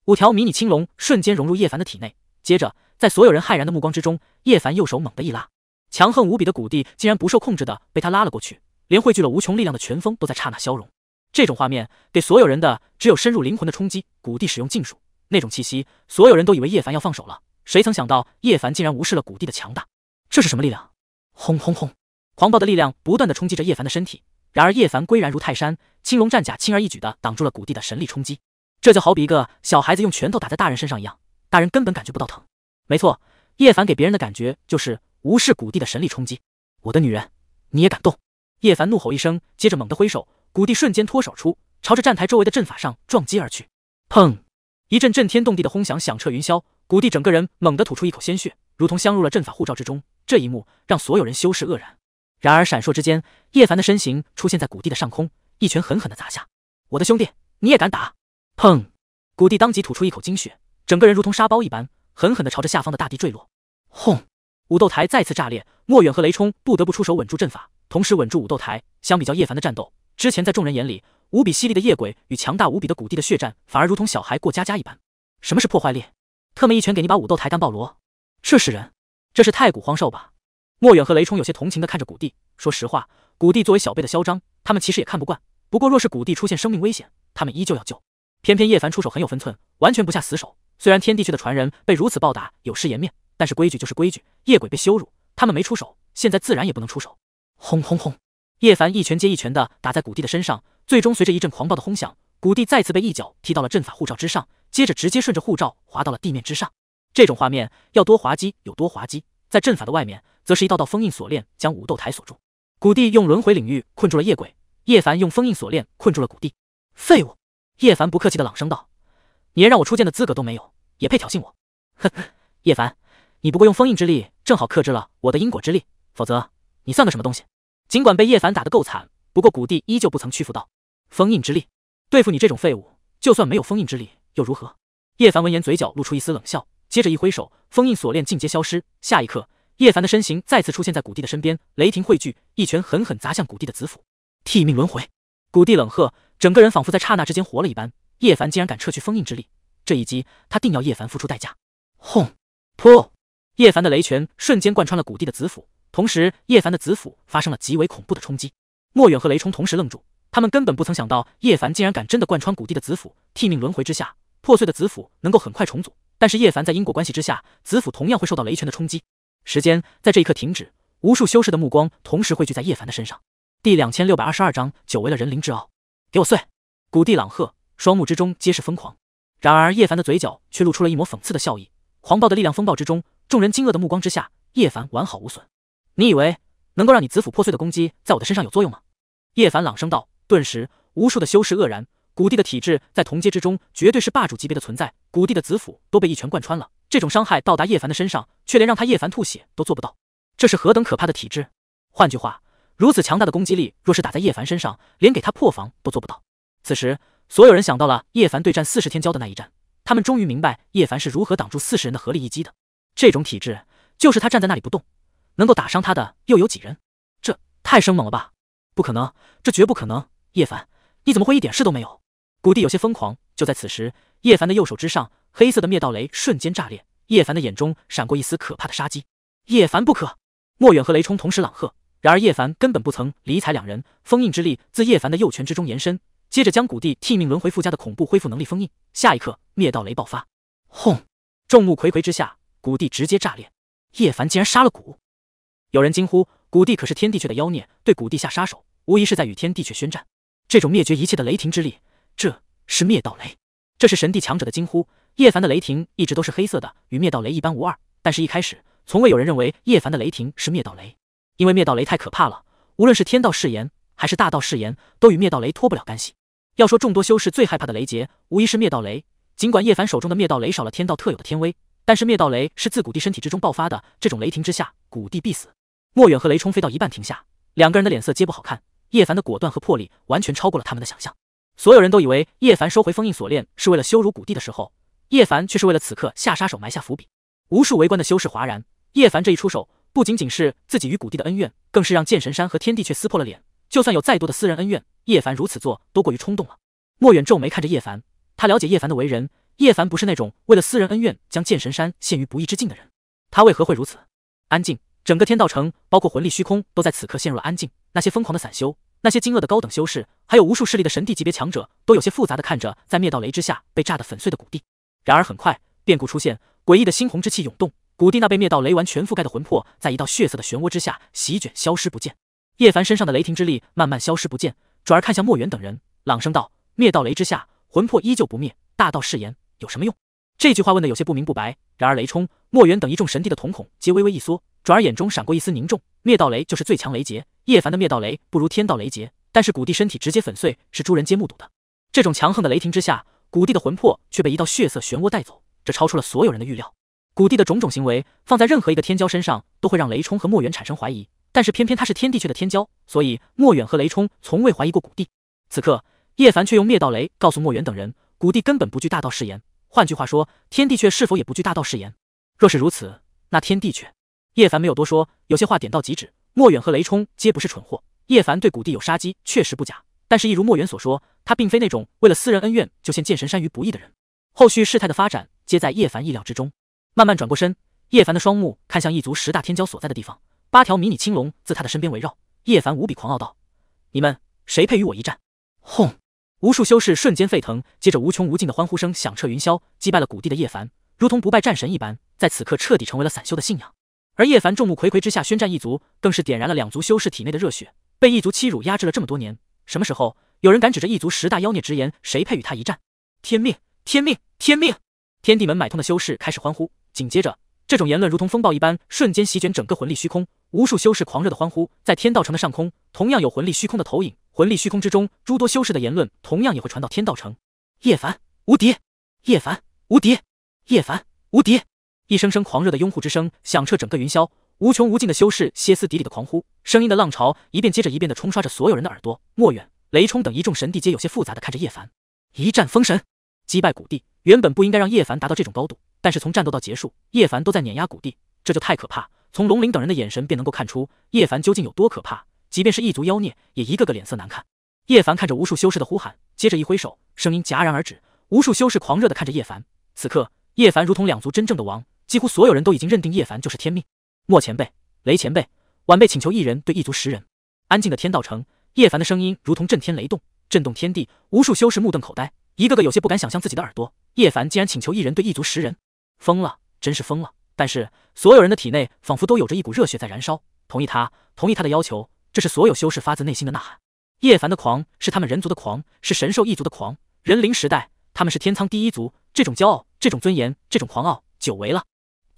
五条迷你青龙瞬间融入叶凡的体内。接着，在所有人骇然的目光之中，叶凡右手猛地一拉，强横无比的古帝竟然不受控制的被他拉了过去，连汇聚了无穷力量的拳风都在刹那消融。这种画面给所有人的只有深入灵魂的冲击。古帝使用禁术，那种气息，所有人都以为叶凡要放手了，谁曾想到叶凡竟然无视了古帝的强大，这是什么力量？轰轰轰！狂暴的力量不断的冲击着叶凡的身体，然而叶凡归然如泰山，青龙战甲轻而易举的挡住了古帝的神力冲击。这就好比一个小孩子用拳头打在大人身上一样，大人根本感觉不到疼。没错，叶凡给别人的感觉就是无视古帝的神力冲击。我的女人，你也敢动！叶凡怒吼一声，接着猛地挥手，古帝瞬间脱手出，朝着站台周围的阵法上撞击而去。砰！一阵震天动地的轰响响彻云霄，古帝整个人猛地吐出一口鲜血，如同镶入了阵法护罩之中。这一幕让所有人修视愕然，然而闪烁之间，叶凡的身形出现在谷地的上空，一拳狠狠的砸下。我的兄弟，你也敢打？砰！谷地当即吐出一口精血，整个人如同沙包一般，狠狠的朝着下方的大地坠落。轰！武斗台再次炸裂，莫远和雷冲不得不出手稳住阵法，同时稳住武斗台。相比较叶凡的战斗，之前在众人眼里无比犀利的夜鬼与强大无比的谷地的血战，反而如同小孩过家家一般。什么是破坏力？特么一拳给你把武斗台干爆罗！这是人？这是太古荒兽吧？莫远和雷冲有些同情的看着古帝，说实话，古帝作为小辈的嚣张，他们其实也看不惯。不过，若是古帝出现生命危险，他们依旧要救。偏偏叶凡出手很有分寸，完全不下死手。虽然天地雀的传人被如此暴打，有失颜面，但是规矩就是规矩。夜鬼被羞辱，他们没出手，现在自然也不能出手。轰轰轰！叶凡一拳接一拳的打在古帝的身上，最终随着一阵狂暴的轰响，古帝再次被一脚踢到了阵法护罩之上，接着直接顺着护罩滑到了地面之上。这种画面要多滑稽有多滑稽。在阵法的外面，则是一道道封印锁链将武斗台锁住。古帝用轮回领域困住了夜鬼，叶凡用封印锁链困住了古帝。废物！叶凡不客气的朗声道：“你连让我出剑的资格都没有，也配挑衅我？”呵呵，叶凡，你不过用封印之力正好克制了我的因果之力，否则你算个什么东西？尽管被叶凡打得够惨，不过古帝依旧不曾屈服道：“封印之力对付你这种废物，就算没有封印之力又如何？”叶凡闻言，嘴角露出一丝冷笑。接着一挥手，封印锁链尽皆消失。下一刻，叶凡的身形再次出现在古帝的身边，雷霆汇聚，一拳狠狠砸向古帝的子府。替命轮回，古帝冷喝，整个人仿佛在刹那之间活了一般。叶凡竟然敢撤去封印之力，这一击他定要叶凡付出代价。轰！噗！叶凡的雷拳瞬间贯穿了古帝的子府，同时叶凡的子府发生了极为恐怖的冲击。莫远和雷冲同时愣住，他们根本不曾想到叶凡竟然敢真的贯穿古帝的子府。替命轮回之下，破碎的子府能够很快重组。但是叶凡在因果关系之下，紫府同样会受到雷拳的冲击。时间在这一刻停止，无数修士的目光同时汇聚在叶凡的身上。第两千六百二十二章，久违了人灵之傲，给我碎！古地朗喝，双目之中皆是疯狂。然而叶凡的嘴角却露出了一抹讽刺的笑意。狂暴的力量风暴之中，众人惊愕的目光之下，叶凡完好无损。你以为能够让你紫府破碎的攻击，在我的身上有作用吗？叶凡朗声道。顿时，无数的修士愕然。古帝的体质在同阶之中绝对是霸主级别的存在，古帝的紫府都被一拳贯穿了。这种伤害到达叶凡的身上，却连让他叶凡吐血都做不到。这是何等可怕的体质？换句话，如此强大的攻击力，若是打在叶凡身上，连给他破防都做不到。此时，所有人想到了叶凡对战四十天骄的那一战，他们终于明白叶凡是如何挡住四十人的合力一击的。这种体质，就是他站在那里不动，能够打伤他的又有几人？这太生猛了吧！不可能，这绝不可能！叶凡，你怎么会一点事都没有？古帝有些疯狂，就在此时，叶凡的右手之上，黑色的灭道雷瞬间炸裂，叶凡的眼中闪过一丝可怕的杀机。叶凡不可！莫远和雷冲同时朗喝，然而叶凡根本不曾理睬两人，封印之力自叶凡的右拳之中延伸，接着将古帝替命轮回附加的恐怖恢复能力封印。下一刻，灭道雷爆发，轰！众目睽睽之下，古帝直接炸裂，叶凡竟然杀了古！有人惊呼，古帝可是天地雀的妖孽，对古帝下杀手，无疑是在与天地雀宣战。这种灭绝一切的雷霆之力。这是灭道雷，这是神帝强者的惊呼。叶凡的雷霆一直都是黑色的，与灭道雷一般无二。但是，一开始从未有人认为叶凡的雷霆是灭道雷，因为灭道雷太可怕了。无论是天道誓言还是大道誓言，都与灭道雷脱不了干系。要说众多修士最害怕的雷劫，无疑是灭道雷。尽管叶凡手中的灭道雷少了天道特有的天威，但是灭道雷是自古帝身体之中爆发的，这种雷霆之下，古帝必死。莫远和雷冲飞到一半停下，两个人的脸色皆不好看。叶凡的果断和魄力完全超过了他们的想象。所有人都以为叶凡收回封印锁链是为了羞辱谷帝的时候，叶凡却是为了此刻下杀手埋下伏笔。无数围观的修士哗然，叶凡这一出手，不仅仅是自己与谷帝的恩怨，更是让剑神山和天地却撕破了脸。就算有再多的私人恩怨，叶凡如此做都过于冲动了。莫远皱眉看着叶凡，他了解叶凡的为人，叶凡不是那种为了私人恩怨将剑神山陷于不义之境的人，他为何会如此？安静，整个天道城，包括魂力虚空，都在此刻陷入了安静。那些疯狂的散修。那些惊愕的高等修士，还有无数势力的神帝级别强者，都有些复杂的看着在灭道雷之下被炸得粉碎的古帝。然而很快变故出现，诡异的猩红之气涌动，古帝那被灭道雷完全覆盖的魂魄，在一道血色的漩涡之下席卷消失不见。叶凡身上的雷霆之力慢慢消失不见，转而看向莫元等人，朗声道：“灭道雷之下，魂魄依旧不灭，大道誓言有什么用？”这句话问的有些不明不白。然而雷冲、墨渊等一众神帝的瞳孔皆微微一缩，转而眼中闪过一丝凝重。灭道雷就是最强雷劫，叶凡的灭道雷不如天道雷劫，但是古帝身体直接粉碎是诸人皆目睹的。这种强横的雷霆之下，古帝的魂魄却被一道血色漩涡带走，这超出了所有人的预料。古帝的种种行为放在任何一个天骄身上，都会让雷冲和莫远产生怀疑，但是偏偏他是天地阙的天骄，所以莫远和雷冲从未怀疑过古帝。此刻，叶凡却用灭道雷告诉莫远等人，古帝根本不惧大道誓言。换句话说，天地阙是否也不惧大道誓言？若是如此，那天地阙叶凡没有多说，有些话点到即止。莫远和雷冲皆不是蠢货，叶凡对古帝有杀机确实不假，但是一如莫远所说，他并非那种为了私人恩怨就陷剑神山于不义的人。后续事态的发展皆在叶凡意料之中。慢慢转过身，叶凡的双目看向一族十大天骄所在的地方，八条迷你青龙自他的身边围绕。叶凡无比狂傲道：“你们谁配与我一战？”轰，无数修士瞬间沸腾，接着无穷无尽的欢呼声响彻云霄。击败了古帝的叶凡，如同不败战神一般，在此刻彻底成为了散修的信仰。而叶凡众目睽睽之下宣战异族，更是点燃了两族修士体内的热血。被异族欺辱压制了这么多年，什么时候有人敢指着异族十大妖孽直言谁配与他一战？天命，天命，天命！天地门买通的修士开始欢呼，紧接着，这种言论如同风暴一般，瞬间席卷整个魂力虚空。无数修士狂热的欢呼，在天道城的上空，同样有魂力虚空的投影。魂力虚空之中，诸多修士的言论同样也会传到天道城。叶凡，无敌！叶凡，无敌！叶凡，无敌！一声声狂热的拥护之声响彻整个云霄，无穷无尽的修士歇斯底里的狂呼，声音的浪潮一遍接着一遍的冲刷着所有人的耳朵。莫远、雷冲等一众神帝皆有些复杂的看着叶凡，一战封神，击败古帝，原本不应该让叶凡达到这种高度，但是从战斗到结束，叶凡都在碾压古帝，这就太可怕。从龙鳞等人的眼神便能够看出叶凡究竟有多可怕，即便是异族妖孽也一个个脸色难看。叶凡看着无数修士的呼喊，接着一挥手，声音戛然而止，无数修士狂热的看着叶凡。此刻，叶凡如同两族真正的王。几乎所有人都已经认定叶凡就是天命。莫前辈，雷前辈，晚辈请求一人对一族十人。安静的天道城，叶凡的声音如同震天雷动，震动天地。无数修士目瞪口呆，一个个有些不敢想象自己的耳朵。叶凡竟然请求一人对一族十人，疯了，真是疯了！但是所有人的体内仿佛都有着一股热血在燃烧，同意他，同意他的要求，这是所有修士发自内心的呐喊。叶凡的狂是他们人族的狂，是神兽一族的狂。人灵时代，他们是天苍第一族，这种骄傲，这种尊严，这种狂傲，久违了。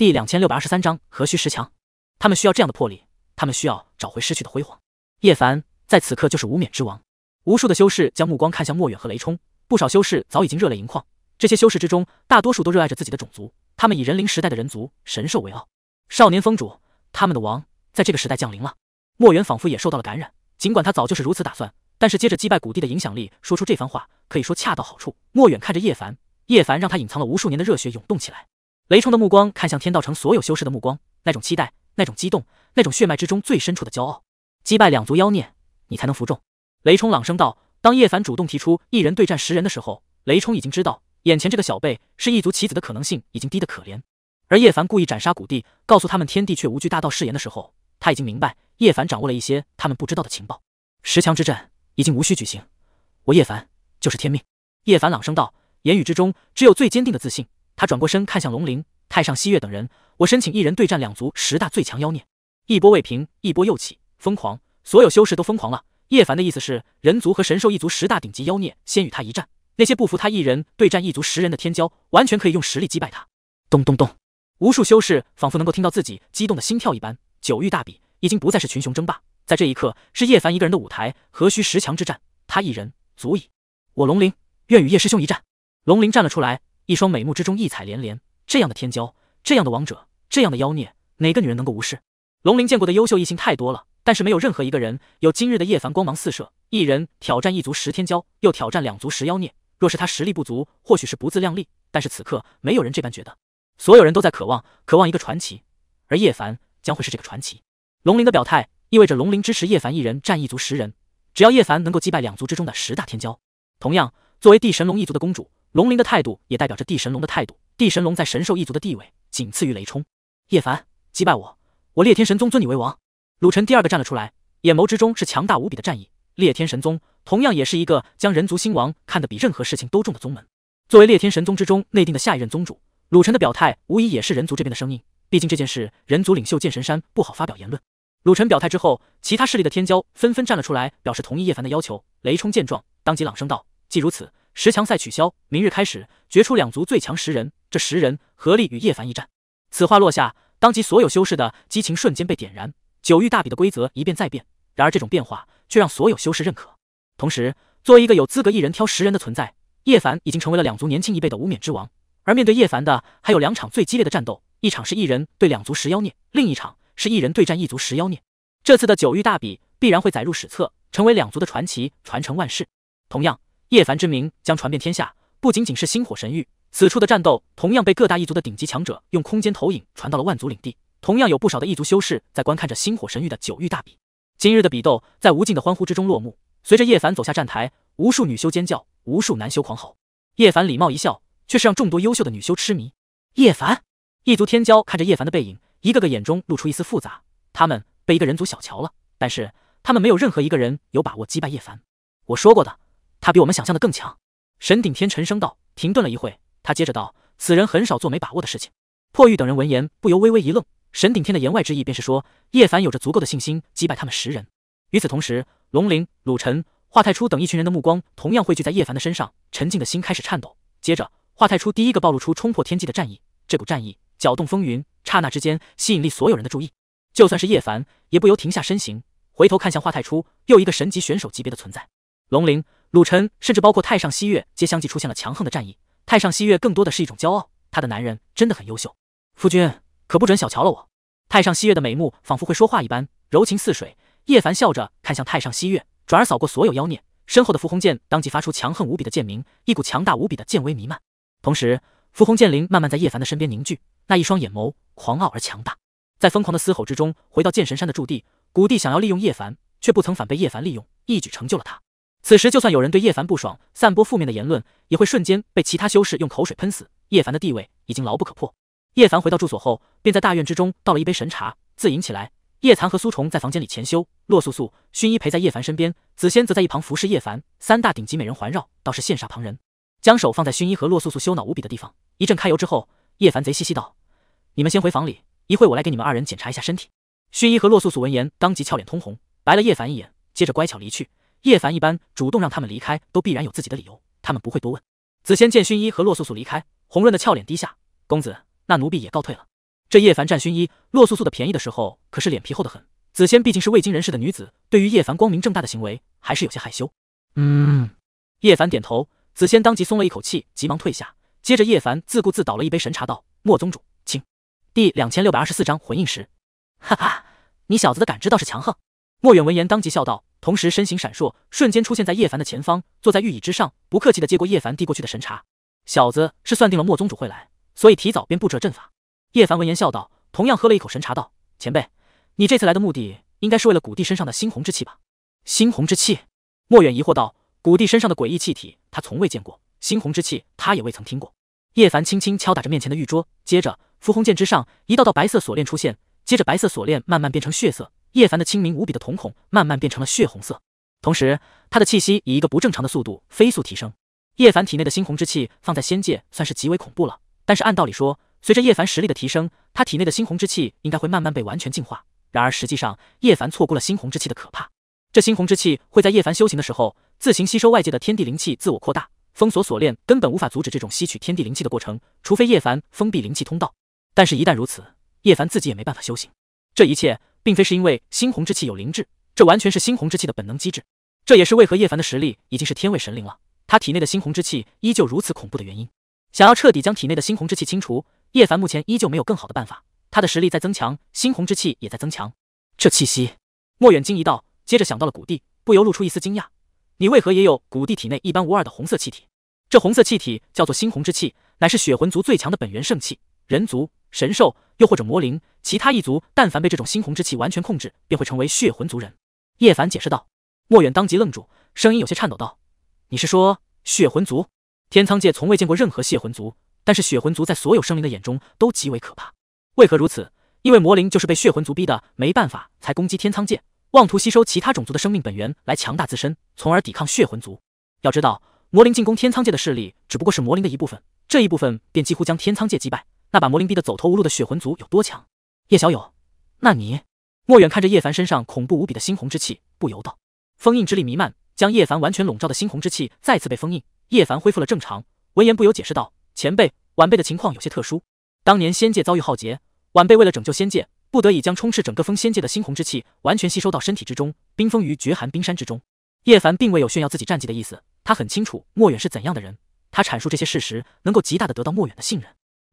第两千六百二十三章，何须十强？他们需要这样的魄力，他们需要找回失去的辉煌。叶凡在此刻就是无冕之王。无数的修士将目光看向莫远和雷冲，不少修士早已经热泪盈眶。这些修士之中，大多数都热爱着自己的种族，他们以人灵时代的人族神兽为傲。少年峰主，他们的王在这个时代降临了。莫远仿佛也受到了感染，尽管他早就是如此打算，但是接着击败古帝的影响力，说出这番话，可以说恰到好处。莫远看着叶凡，叶凡让他隐藏了无数年的热血涌动起来。雷冲的目光看向天道城所有修士的目光，那种期待，那种激动，那种血脉之中最深处的骄傲。击败两族妖孽，你才能服众。雷冲朗声道。当叶凡主动提出一人对战十人的时候，雷冲已经知道眼前这个小辈是异族棋子的可能性已经低得可怜。而叶凡故意斩杀古帝，告诉他们天地却无惧大道誓言的时候，他已经明白叶凡掌握了一些他们不知道的情报。十强之战已经无需举行，我叶凡就是天命。叶凡朗声道，言语之中只有最坚定的自信。他转过身看向龙鳞、太上西月等人，我申请一人对战两族十大最强妖孽。一波未平，一波又起，疯狂，所有修士都疯狂了。叶凡的意思是，人族和神兽一族十大顶级妖孽先与他一战，那些不服他一人对战一族十人的天骄，完全可以用实力击败他。咚咚咚，无数修士仿佛能够听到自己激动的心跳一般。九域大比已经不再是群雄争霸，在这一刻是叶凡一个人的舞台，何须十强之战？他一人足矣。我龙鳞愿与叶师兄一战。龙鳞站了出来。一双美目之中异彩连连，这样的天骄，这样的王者，这样的妖孽，哪个女人能够无视？龙鳞见过的优秀异性太多了，但是没有任何一个人有今日的叶凡光芒四射，一人挑战一族十天骄，又挑战两族十妖孽。若是他实力不足，或许是不自量力，但是此刻没有人这般觉得，所有人都在渴望，渴望一个传奇，而叶凡将会是这个传奇。龙鳞的表态意味着龙鳞支持叶凡一人战一族十人，只要叶凡能够击败两族之中的十大天骄。同样，作为地神龙一族的公主。龙鳞的态度也代表着地神龙的态度，地神龙在神兽一族的地位仅次于雷冲。叶凡，击败我，我裂天神宗尊你为王。鲁晨第二个站了出来，眼眸之中是强大无比的战意。裂天神宗同样也是一个将人族兴亡看得比任何事情都重的宗门。作为裂天神宗之中内定的下一任宗主，鲁晨的表态无疑也是人族这边的声音。毕竟这件事，人族领袖剑神山不好发表言论。鲁晨表态之后，其他势力的天骄纷纷站了出来，表示同意叶凡的要求。雷冲见状，当即朗声道：“既如此。”十强赛取消，明日开始决出两族最强十人。这十人合力与叶凡一战。此话落下，当即所有修士的激情瞬间被点燃。九域大比的规则一变再变，然而这种变化却让所有修士认可。同时，作为一个有资格一人挑十人的存在，叶凡已经成为了两族年轻一辈的无冕之王。而面对叶凡的，还有两场最激烈的战斗：一场是一人对两族十妖孽，另一场是一人对战一族十妖孽。这次的九域大比必然会载入史册，成为两族的传奇，传承万世。同样。叶凡之名将传遍天下，不仅仅是星火神域，此处的战斗同样被各大一族的顶级强者用空间投影传到了万族领地，同样有不少的异族修士在观看着星火神域的九域大比。今日的比斗在无尽的欢呼之中落幕，随着叶凡走下站台，无数女修尖叫，无数男修狂吼。叶凡礼貌一笑，却是让众多优秀的女修痴迷。叶凡，异族天骄看着叶凡的背影，一个个眼中露出一丝复杂。他们被一个人族小瞧了，但是他们没有任何一个人有把握击败叶凡。我说过的。他比我们想象的更强，神顶天沉声道。停顿了一会，他接着道：“此人很少做没把握的事情。”破玉等人闻言，不由微微一愣。神顶天的言外之意，便是说叶凡有着足够的信心击败他们十人。与此同时，龙鳞、鲁晨、华太初等一群人的目光同样汇聚在叶凡的身上，沉静的心开始颤抖。接着，华太初第一个暴露出冲破天际的战意，这股战意搅动风云，刹那之间，吸引力所有人的注意。就算是叶凡，也不由停下身形，回头看向华太初，又一个神级选手级别的存在。龙鳞、鲁晨，甚至包括太上西月，皆相继出现了强横的战意。太上西月更多的是一种骄傲，她的男人真的很优秀。夫君可不准小瞧了我！太上西月的美目仿佛会说话一般，柔情似水。叶凡笑着看向太上西月，转而扫过所有妖孽身后的伏鸿剑，当即发出强横无比的剑鸣，一股强大无比的剑威弥漫。同时，伏鸿剑灵慢慢在叶凡的身边凝聚，那一双眼眸狂傲而强大。在疯狂的嘶吼之中，回到剑神山的驻地，古帝想要利用叶凡，却不曾反被叶凡利用，一举成就了他。此时，就算有人对叶凡不爽，散播负面的言论，也会瞬间被其他修士用口水喷死。叶凡的地位已经牢不可破。叶凡回到住所后，便在大院之中倒了一杯神茶，自饮起来。叶残和苏虫在房间里潜修，洛素素、薰衣陪在叶凡身边，紫仙则在一旁服侍叶凡。三大顶级美人环绕，倒是羡煞旁人。将手放在薰衣和洛素素羞恼无比的地方，一阵揩油之后，叶凡贼兮兮道：“你们先回房里，一会我来给你们二人检查一下身体。”薰衣和洛素素闻言，当即俏脸通红，白了叶凡一眼，接着乖巧离去。叶凡一般主动让他们离开，都必然有自己的理由，他们不会多问。子仙见薰衣和洛素素离开，红润的俏脸低下，公子，那奴婢也告退了。这叶凡占薰衣、洛素素的便宜的时候，可是脸皮厚得很。子仙毕竟是未经人事的女子，对于叶凡光明正大的行为，还是有些害羞。嗯。叶凡点头，子仙当即松了一口气，急忙退下。接着，叶凡自顾自倒了一杯神茶，道：“莫宗主，请。”第两千六百二十四章魂印石。哈哈，你小子的感知倒是强横。莫远闻言，当即笑道。同时身形闪烁，瞬间出现在叶凡的前方，坐在玉椅之上，不客气的接过叶凡递过去的神茶。小子是算定了莫宗主会来，所以提早便布这阵法。叶凡闻言笑道，同样喝了一口神茶道：“前辈，你这次来的目的应该是为了古帝身上的猩红之气吧？”猩红之气，莫远疑惑道：“古帝身上的诡异气体，他从未见过；猩红之气，他也未曾听过。”叶凡轻轻敲打着面前的玉桌，接着伏鸿剑之上一道道白色锁链出现，接着白色锁链慢慢变成血色。叶凡的清明无比的瞳孔慢慢变成了血红色，同时他的气息以一个不正常的速度飞速提升。叶凡体内的猩红之气放在仙界算是极为恐怖了，但是按道理说，随着叶凡实力的提升，他体内的猩红之气应该会慢慢被完全净化。然而实际上，叶凡错估了猩红之气的可怕。这猩红之气会在叶凡修行的时候自行吸收外界的天地灵气，自我扩大。封锁锁链根本无法阻止这种吸取天地灵气的过程，除非叶凡封闭灵气通道。但是，一旦如此，叶凡自己也没办法修行。这一切。并非是因为猩红之气有灵智，这完全是猩红之气的本能机制。这也是为何叶凡的实力已经是天位神灵了，他体内的猩红之气依旧如此恐怖的原因。想要彻底将体内的猩红之气清除，叶凡目前依旧没有更好的办法。他的实力在增强，猩红之气也在增强。这气息，莫远惊疑道，接着想到了古帝，不由露出一丝惊讶：“你为何也有古帝体内一般无二的红色气体？这红色气体叫做猩红之气，乃是血魂族最强的本源圣气，人族。”神兽，又或者魔灵，其他异族，但凡被这种猩红之气完全控制，便会成为血魂族人。叶凡解释道。墨远当即愣住，声音有些颤抖道：“你是说血魂族？天苍界从未见过任何血魂族，但是血魂族在所有生灵的眼中都极为可怕。为何如此？因为魔灵就是被血魂族逼的没办法，才攻击天苍界，妄图吸收其他种族的生命本源来强大自身，从而抵抗血魂族。要知道，魔灵进攻天苍界的势力只不过是魔灵的一部分，这一部分便几乎将天苍界击败。”那把魔灵逼的走投无路的血魂族有多强？叶小友，那你……莫远看着叶凡身上恐怖无比的猩红之气，不由道：“封印之力弥漫，将叶凡完全笼罩的猩红之气再次被封印。”叶凡恢复了正常，闻言不由解释道：“前辈，晚辈的情况有些特殊。当年仙界遭遇浩劫，晚辈为了拯救仙界，不得已将充斥整个封仙界的猩红之气完全吸收到身体之中，冰封于绝寒冰山之中。”叶凡并未有炫耀自己战绩的意思，他很清楚莫远是怎样的人，他阐述这些事实，能够极大的得到莫远的信任。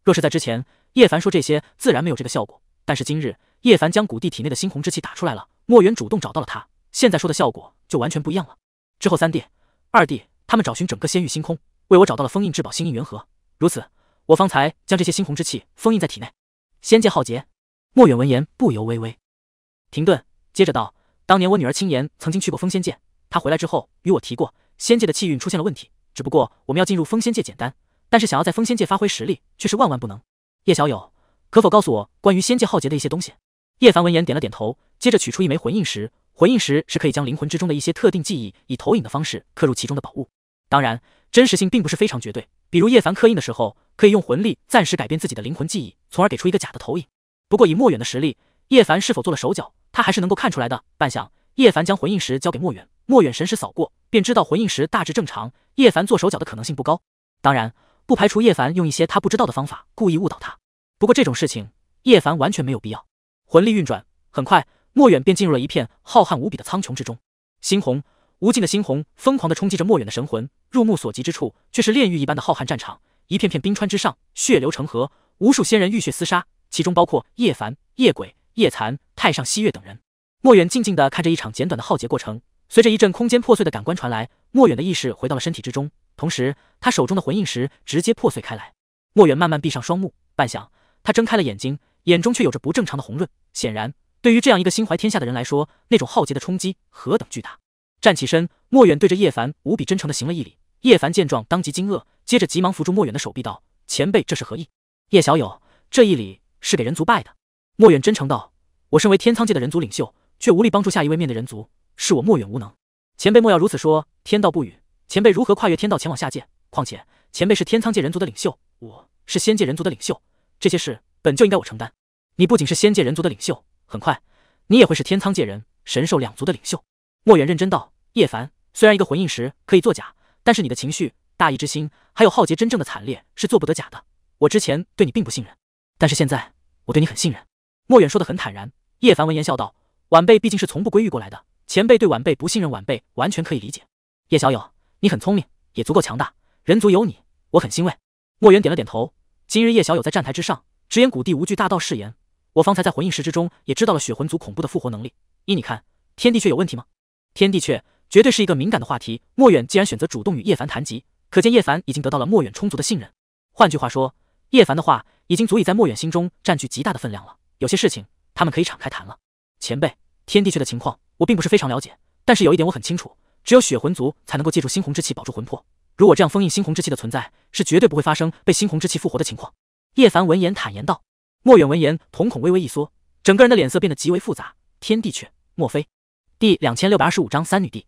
若是在之前，叶凡说这些，自然没有这个效果。但是今日，叶凡将古帝体内的猩红之气打出来了，墨远主动找到了他，现在说的效果就完全不一样了。之后三弟、二弟他们找寻整个仙域星空，为我找到了封印至宝星印元核。如此，我方才将这些猩红之气封印在体内。仙界浩劫，墨远闻言不由微微停顿，接着道：“当年我女儿青岩曾经去过封仙界，她回来之后与我提过，仙界的气运出现了问题。只不过我们要进入封仙界简单。”但是想要在风仙界发挥实力，却是万万不能。叶小友，可否告诉我关于仙界浩劫的一些东西？叶凡闻言点了点头，接着取出一枚魂印石。魂印石是可以将灵魂之中的一些特定记忆，以投影的方式刻入其中的宝物。当然，真实性并不是非常绝对。比如叶凡刻印的时候，可以用魂力暂时改变自己的灵魂记忆，从而给出一个假的投影。不过以莫远的实力，叶凡是否做了手脚，他还是能够看出来的。半晌，叶凡将魂印石交给莫远，莫远神识扫过，便知道魂印石大致正常。叶凡做手脚的可能性不高。当然。不排除叶凡用一些他不知道的方法故意误导他，不过这种事情叶凡完全没有必要。魂力运转，很快莫远便进入了一片浩瀚无比的苍穹之中，猩红，无尽的猩红疯狂的冲击着莫远的神魂，入目所及之处却是炼狱一般的浩瀚战场，一片片冰川之上血流成河，无数仙人浴血厮杀，其中包括叶凡、叶鬼、叶残、太上汐月等人。莫远静静的看着一场简短的浩劫过程，随着一阵空间破碎的感官传来，莫远的意识回到了身体之中。同时，他手中的魂印石直接破碎开来。墨远慢慢闭上双目，半晌，他睁开了眼睛，眼中却有着不正常的红润。显然，对于这样一个心怀天下的人来说，那种浩劫的冲击何等巨大！站起身，墨远对着叶凡无比真诚的行了一礼。叶凡见状，当即惊愕，接着急忙扶住墨远的手臂，道：“前辈，这是何意？”叶小友，这一礼是给人族拜的。”墨远真诚道：“我身为天苍界的人族领袖，却无力帮助下一位面的人族，是我墨远无能。前辈莫要如此说，天道不允。”前辈如何跨越天道前往下界？况且前辈是天苍界人族的领袖，我是仙界人族的领袖，这些事本就应该我承担。你不仅是仙界人族的领袖，很快你也会是天苍界人、神兽两族的领袖。莫远认真道：“叶凡，虽然一个魂印石可以作假，但是你的情绪、大义之心，还有浩劫真正的惨烈是做不得假的。我之前对你并不信任，但是现在我对你很信任。”莫远说的很坦然。叶凡闻言笑道：“晚辈毕竟是从不归域过来的，前辈对晚辈不信任，晚辈完全可以理解。”叶小友。你很聪明，也足够强大，人族有你，我很欣慰。莫远点了点头。今日叶小友在站台之上直言古帝无惧大道誓言，我方才在魂印石之中也知道了血魂族恐怖的复活能力。依你看，天地阙有问题吗？天地阙绝对是一个敏感的话题。莫远既然选择主动与叶凡谈及，可见叶凡已经得到了莫远充足的信任。换句话说，叶凡的话已经足以在莫远心中占据极大的分量了。有些事情，他们可以敞开谈了。前辈，天地阙的情况我并不是非常了解，但是有一点我很清楚。只有血魂族才能够借助猩红之气保住魂魄。如果这样封印猩红之气的存在，是绝对不会发生被猩红之气复活的情况。叶凡闻言坦言道。莫远闻言，瞳孔微微一缩，整个人的脸色变得极为复杂。天地阙，莫非？第两千六百二十五章三女帝。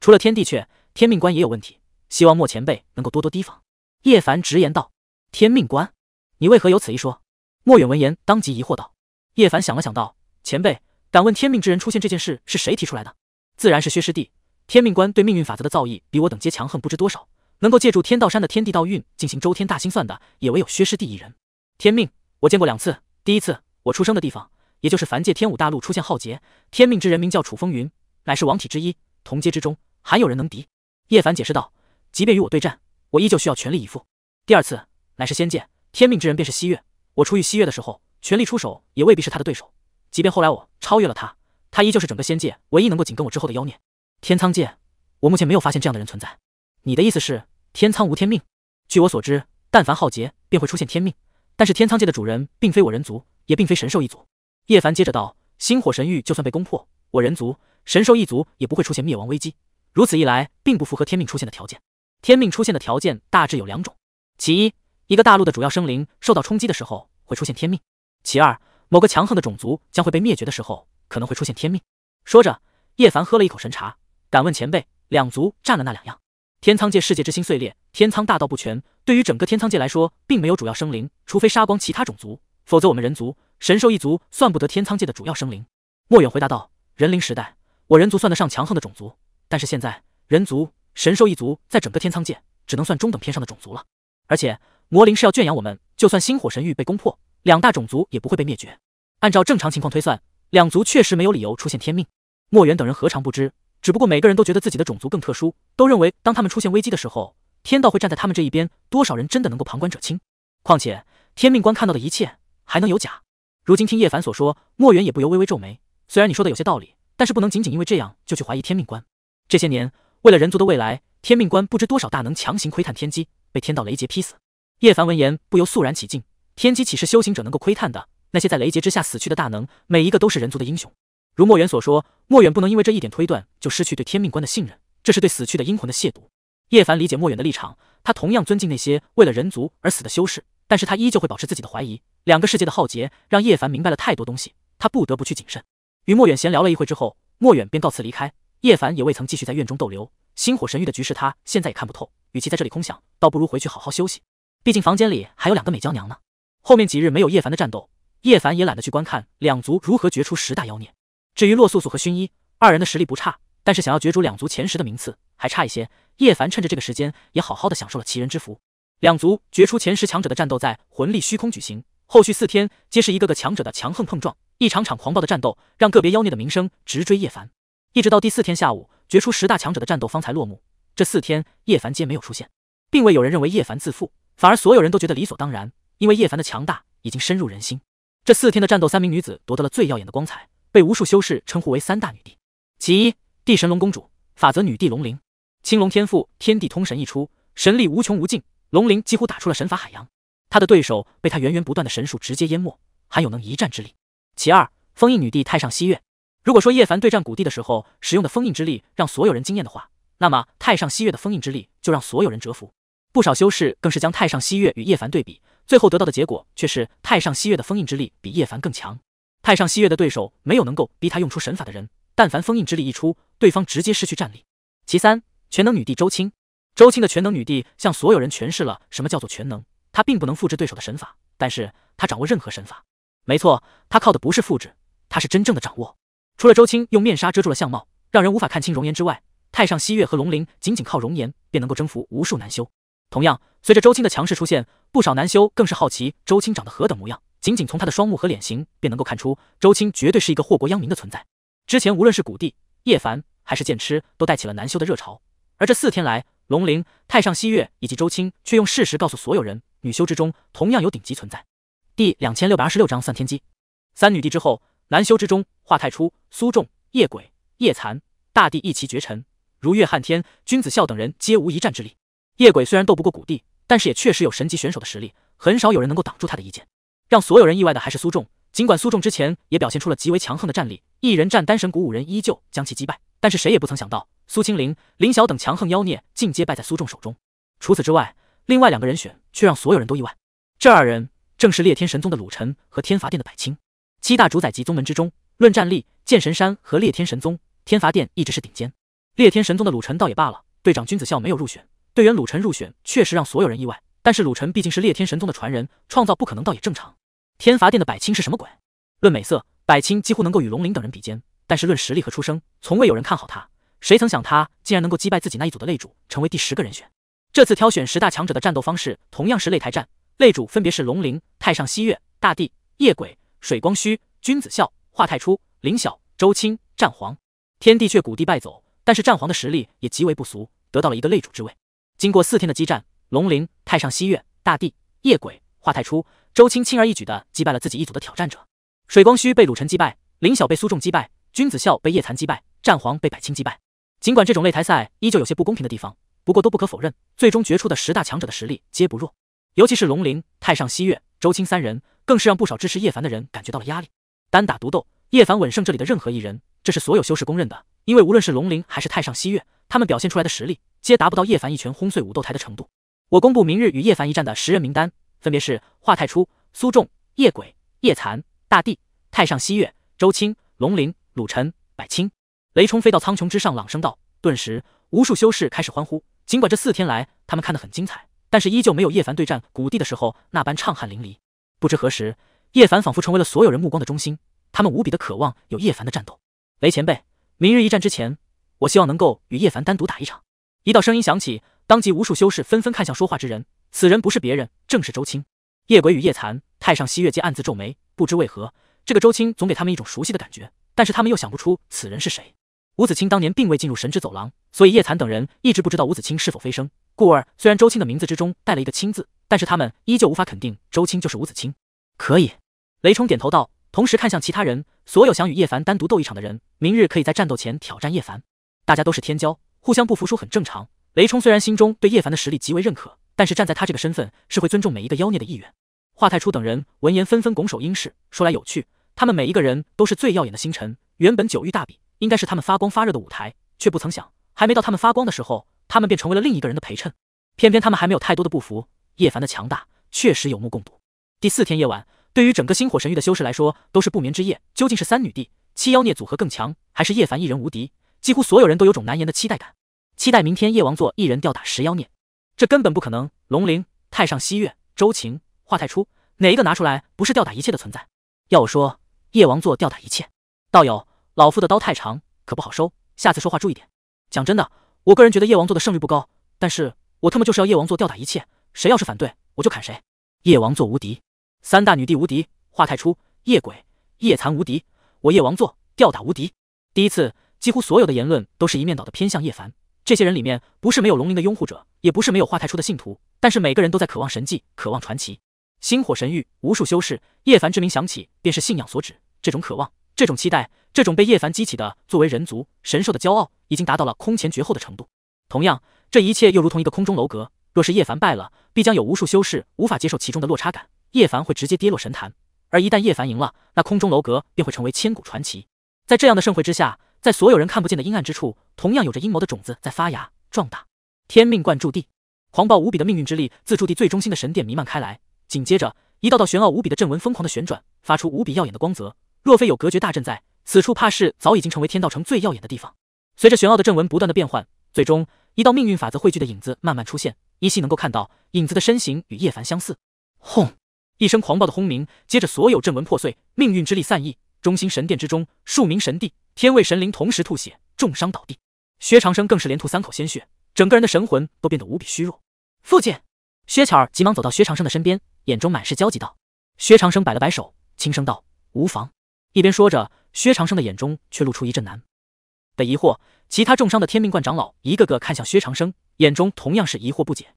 除了天地阙，天命关也有问题，希望莫前辈能够多多提防。叶凡直言道。天命关，你为何有此一说？莫远闻言，当即疑惑道。叶凡想了想道：“前辈，敢问天命之人出现这件事是谁提出来的？自然是薛师弟。”天命官对命运法则的造诣比我等皆强横不知多少，能够借助天道山的天地道运进行周天大星算的，也唯有薛师弟一人。天命，我见过两次。第一次，我出生的地方，也就是凡界天武大陆出现浩劫，天命之人名叫楚风云，乃是王体之一，同阶之中还有人能敌。叶凡解释道，即便与我对战，我依旧需要全力以赴。第二次，乃是仙界，天命之人便是西月。我初遇西月的时候，全力出手也未必是他的对手。即便后来我超越了他，他依旧是整个仙界唯一能够紧跟我之后的妖孽。天苍界，我目前没有发现这样的人存在。你的意思是天苍无天命？据我所知，但凡浩劫便会出现天命。但是天苍界的主人并非我人族，也并非神兽一族。叶凡接着道：“星火神域就算被攻破，我人族、神兽一族也不会出现灭亡危机。如此一来，并不符合天命出现的条件。天命出现的条件大致有两种：其一，一个大陆的主要生灵受到冲击的时候会出现天命；其二，某个强横的种族将会被灭绝的时候可能会出现天命。”说着，叶凡喝了一口神茶。敢问前辈，两族占了那两样？天苍界世界之心碎裂，天苍大道不全，对于整个天苍界来说，并没有主要生灵，除非杀光其他种族，否则我们人族、神兽一族算不得天苍界的主要生灵。莫远回答道：“人灵时代，我人族算得上强横的种族，但是现在，人族、神兽一族在整个天苍界只能算中等偏上的种族了。而且魔灵是要圈养我们，就算星火神域被攻破，两大种族也不会被灭绝。按照正常情况推算，两族确实没有理由出现天命。”莫远等人何尝不知？只不过每个人都觉得自己的种族更特殊，都认为当他们出现危机的时候，天道会站在他们这一边。多少人真的能够旁观者清？况且天命官看到的一切还能有假？如今听叶凡所说，墨渊也不由微微皱眉。虽然你说的有些道理，但是不能仅仅因为这样就去怀疑天命官。这些年为了人族的未来，天命官不知多少大能强行窥探天机，被天道雷劫劈死。叶凡闻言不由肃然起敬。天机岂是修行者能够窥探的？那些在雷劫之下死去的大能，每一个都是人族的英雄。如墨渊所说。莫远不能因为这一点推断就失去对天命官的信任，这是对死去的阴魂的亵渎。叶凡理解莫远的立场，他同样尊敬那些为了人族而死的修士，但是他依旧会保持自己的怀疑。两个世界的浩劫让叶凡明白了太多东西，他不得不去谨慎。与莫远闲聊了一会之后，莫远便告辞离开。叶凡也未曾继续在院中逗留。星火神域的局势他现在也看不透，与其在这里空想，倒不如回去好好休息。毕竟房间里还有两个美娇娘呢。后面几日没有叶凡的战斗，叶凡也懒得去观看两族如何决出十大妖孽。至于洛素素和薰衣二人的实力不差，但是想要角逐两族前十的名次还差一些。叶凡趁着这个时间，也好好的享受了奇人之福。两族决出前十强者的战斗在魂力虚空举行，后续四天皆是一个个强者的强横碰撞，一场场狂暴的战斗，让个别妖孽的名声直追叶凡。一直到第四天下午，决出十大强者的战斗方才落幕。这四天，叶凡皆没有出现，并未有人认为叶凡自负，反而所有人都觉得理所当然，因为叶凡的强大已经深入人心。这四天的战斗，三名女子夺得了最耀眼的光彩。被无数修士称呼为三大女帝，其一，地神龙公主，法则女帝龙灵，青龙天赋天地通神一出，神力无穷无尽，龙灵几乎打出了神法海洋，他的对手被他源源不断的神术直接淹没，还有能一战之力。其二，封印女帝太上西月，如果说叶凡对战古帝的时候使用的封印之力让所有人惊艳的话，那么太上西月的封印之力就让所有人折服，不少修士更是将太上西月与叶凡对比，最后得到的结果却是太上西月的封印之力比叶凡更强。太上西月的对手没有能够逼他用出神法的人，但凡封印之力一出，对方直接失去战力。其三，全能女帝周青，周青的全能女帝向所有人诠释了什么叫做全能。她并不能复制对手的神法，但是她掌握任何神法。没错，她靠的不是复制，她是真正的掌握。除了周青用面纱遮住了相貌，让人无法看清容颜之外，太上西月和龙鳞仅仅靠容颜便能够征服无数难修。同样，随着周青的强势出现，不少难修更是好奇周青长得何等模样。仅仅从他的双目和脸型便能够看出，周青绝对是一个祸国殃民的存在。之前无论是古帝、叶凡还是剑痴，都带起了男修的热潮。而这四天来，龙灵、太上、西月以及周青却用事实告诉所有人：女修之中同样有顶级存在。第两千六百二十六章算天机。三女帝之后，男修之中，华太初、苏仲、叶鬼、叶残、大帝一骑绝尘，如月汉天、君子笑等人皆无一战之力。叶鬼虽然斗不过古帝，但是也确实有神级选手的实力，很少有人能够挡住他的一剑。让所有人意外的还是苏仲，尽管苏仲之前也表现出了极为强横的战力，一人战丹神谷五人依旧将其击败，但是谁也不曾想到，苏清灵、林晓等强横妖孽尽皆败在苏仲手中。除此之外，另外两个人选却让所有人都意外，这二人正是裂天神宗的鲁晨和天罚殿的百清。七大主宰级宗门之中，论战力，剑神山和裂天神宗、天罚殿一直是顶尖。裂天神宗的鲁晨倒也罢了，队长君子笑没有入选，队员鲁晨入选确实让所有人意外，但是鲁晨毕竟是裂天神宗的传人，创造不可能倒也正常。天罚殿的百清是什么鬼？论美色，百清几乎能够与龙鳞等人比肩，但是论实力和出生，从未有人看好他。谁曾想他竟然能够击败自己那一组的擂主，成为第十个人选？这次挑选十大强者的战斗方式同样是擂台战，擂主分别是龙鳞、太上西月、大帝、夜鬼、水光虚、君子笑、华太初、林晓、周青、战皇。天地却谷地败走，但是战皇的实力也极为不俗，得到了一个擂主之位。经过四天的激战，龙鳞、太上西月、大帝、夜鬼、华太初。周青轻而易举的击败了自己一组的挑战者，水光虚被鲁晨击败，林晓被苏仲击败，君子笑被叶残击败，战皇被百清击败。尽管这种擂台赛依旧有些不公平的地方，不过都不可否认，最终决出的十大强者的实力皆不弱，尤其是龙鳞、太上西月、周青三人，更是让不少支持叶凡的人感觉到了压力。单打独斗，叶凡稳胜这里的任何一人，这是所有修士公认的，因为无论是龙鳞还是太上西月，他们表现出来的实力，皆达不到叶凡一拳轰碎五斗台的程度。我公布明日与叶凡一战的十人名单。分别是华太初、苏仲、夜鬼、夜残、大地、太上西月、周青、龙陵、鲁晨、百青。雷冲飞到苍穹之上，朗声道。顿时，无数修士开始欢呼。尽管这四天来他们看得很精彩，但是依旧没有叶凡对战古帝的时候那般畅汗淋漓。不知何时，叶凡仿佛成为了所有人目光的中心，他们无比的渴望有叶凡的战斗。雷前辈，明日一战之前，我希望能够与叶凡单独打一场。一道声音响起，当即无数修士纷纷看向说话之人。此人不是别人，正是周青。夜鬼与夜残、太上西月皆暗自皱眉，不知为何，这个周青总给他们一种熟悉的感觉，但是他们又想不出此人是谁。吴子清当年并未进入神之走廊，所以叶残等人一直不知道吴子清是否飞升，故而虽然周青的名字之中带了一个“青”字，但是他们依旧无法肯定周青就是吴子清。可以，雷冲点头道，同时看向其他人，所有想与叶凡单独斗一场的人，明日可以在战斗前挑战叶凡。大家都是天骄，互相不服输很正常。雷冲虽然心中对叶凡的实力极为认可。但是站在他这个身份，是会尊重每一个妖孽的意愿。华太初等人闻言纷纷拱手应是。说来有趣，他们每一个人都是最耀眼的星辰。原本九域大比应该是他们发光发热的舞台，却不曾想，还没到他们发光的时候，他们便成为了另一个人的陪衬。偏偏他们还没有太多的不服。叶凡的强大确实有目共睹。第四天夜晚，对于整个星火神域的修士来说，都是不眠之夜。究竟是三女帝七妖孽组合更强，还是叶凡一人无敌？几乎所有人都有种难言的期待感，期待明天叶王座一人吊打十妖孽。这根本不可能！龙陵、太上、西月、周晴、华太初，哪一个拿出来不是吊打一切的存在？要我说，叶王座吊打一切。道友，老夫的刀太长，可不好收，下次说话注意点。讲真的，我个人觉得叶王座的胜率不高，但是我特么就是要叶王座吊打一切，谁要是反对，我就砍谁。叶王座无敌，三大女帝无敌，华太初、夜鬼、夜残无敌，我叶王座吊打无敌。第一次，几乎所有的言论都是一面倒的偏向叶凡。这些人里面，不是没有龙鳞的拥护者，也不是没有化太初的信徒，但是每个人都在渴望神迹，渴望传奇。星火神域，无数修士，叶凡之名响起，便是信仰所指。这种渴望，这种期待，这种被叶凡激起的作为人族、神兽的骄傲，已经达到了空前绝后的程度。同样，这一切又如同一个空中楼阁，若是叶凡败了，必将有无数修士无法接受其中的落差感，叶凡会直接跌落神坛；而一旦叶凡赢了，那空中楼阁便会成为千古传奇。在这样的盛会之下。在所有人看不见的阴暗之处，同样有着阴谋的种子在发芽壮大。天命观注地，狂暴无比的命运之力自驻地最中心的神殿弥漫开来。紧接着，一道道玄奥无比的阵纹疯狂的旋转，发出无比耀眼的光泽。若非有隔绝大阵在此处，怕是早已经成为天道城最耀眼的地方。随着玄奥的阵纹不断的变换，最终一道命运法则汇聚的影子慢慢出现，依稀能够看到影子的身形与叶凡相似。轰！一声狂暴的轰鸣，接着所有阵纹破碎，命运之力散逸。中心神殿之中，数名神帝、天位神灵同时吐血重伤倒地，薛长生更是连吐三口鲜血，整个人的神魂都变得无比虚弱。父亲，薛巧儿急忙走到薛长生的身边，眼中满是焦急道。薛长生摆了摆手，轻声道：“无妨。”一边说着，薛长生的眼中却露出一阵难的疑惑。其他重伤的天命观长老一个个看向薛长生，眼中同样是疑惑不解。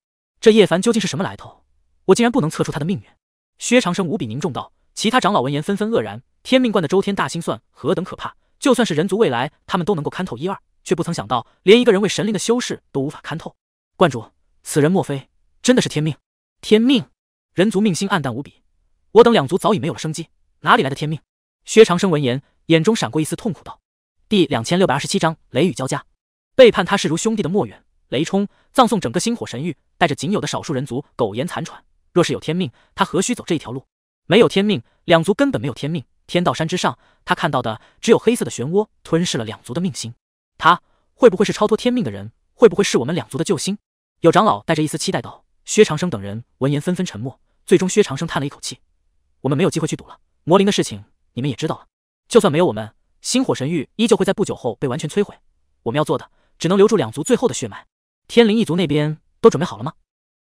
这叶凡究竟是什么来头？我竟然不能测出他的命运？薛长生无比凝重道。其他长老闻言纷纷愕然。天命观的周天大心算何等可怕，就算是人族未来，他们都能够看透一二，却不曾想到，连一个人为神灵的修士都无法看透。观主，此人莫非真的是天命？天命？人族命星暗淡无比，我等两族早已没有了生机，哪里来的天命？薛长生闻言，眼中闪过一丝痛苦，道：“第两千六百二十七章雷雨交加，背叛他视如兄弟的墨远、雷冲，葬送整个星火神域，带着仅有的少数人族苟延残喘。若是有天命，他何须走这一条路？没有天命，两族根本没有天命。”天道山之上，他看到的只有黑色的漩涡吞噬了两族的命星。他会不会是超脱天命的人？会不会是我们两族的救星？有长老带着一丝期待道。薛长生等人闻言纷纷沉默。最终，薛长生叹了一口气：“我们没有机会去赌了。魔灵的事情你们也知道了。就算没有我们，星火神域依旧会在不久后被完全摧毁。我们要做的只能留住两族最后的血脉。天灵一族那边都准备好了吗？”“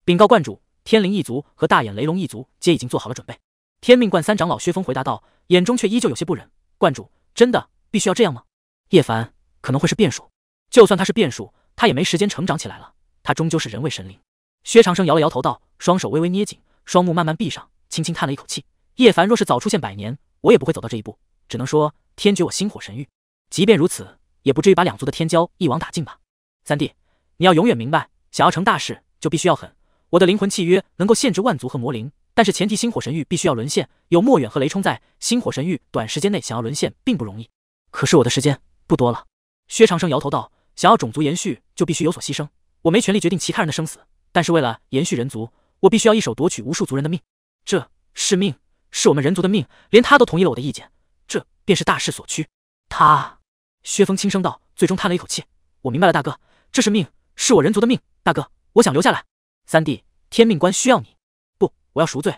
禀告观主，天灵一族和大眼雷龙一族皆已经做好了准备。”天命观三长老薛峰回答道，眼中却依旧有些不忍。观主，真的必须要这样吗？叶凡可能会是变数，就算他是变数，他也没时间成长起来了。他终究是人位神灵。薛长生摇了摇头道，双手微微捏紧，双目慢慢闭上，轻轻叹了一口气。叶凡若是早出现百年，我也不会走到这一步。只能说天绝我星火神域，即便如此，也不至于把两族的天骄一网打尽吧？三弟，你要永远明白，想要成大事，就必须要狠。我的灵魂契约能够限制万族和魔灵。但是前提，星火神域必须要沦陷。有莫远和雷冲在，星火神域短时间内想要沦陷并不容易。可是我的时间不多了。薛长生摇头道：“想要种族延续，就必须有所牺牲。我没权利决定其他人的生死，但是为了延续人族，我必须要一手夺取无数族人的命。这是命，是我们人族的命。连他都同意了我的意见，这便是大势所趋。”他，薛峰轻声道，最终叹了一口气：“我明白了，大哥，这是命，是我人族的命。大哥，我想留下来。三弟，天命关需要你。”我要赎罪。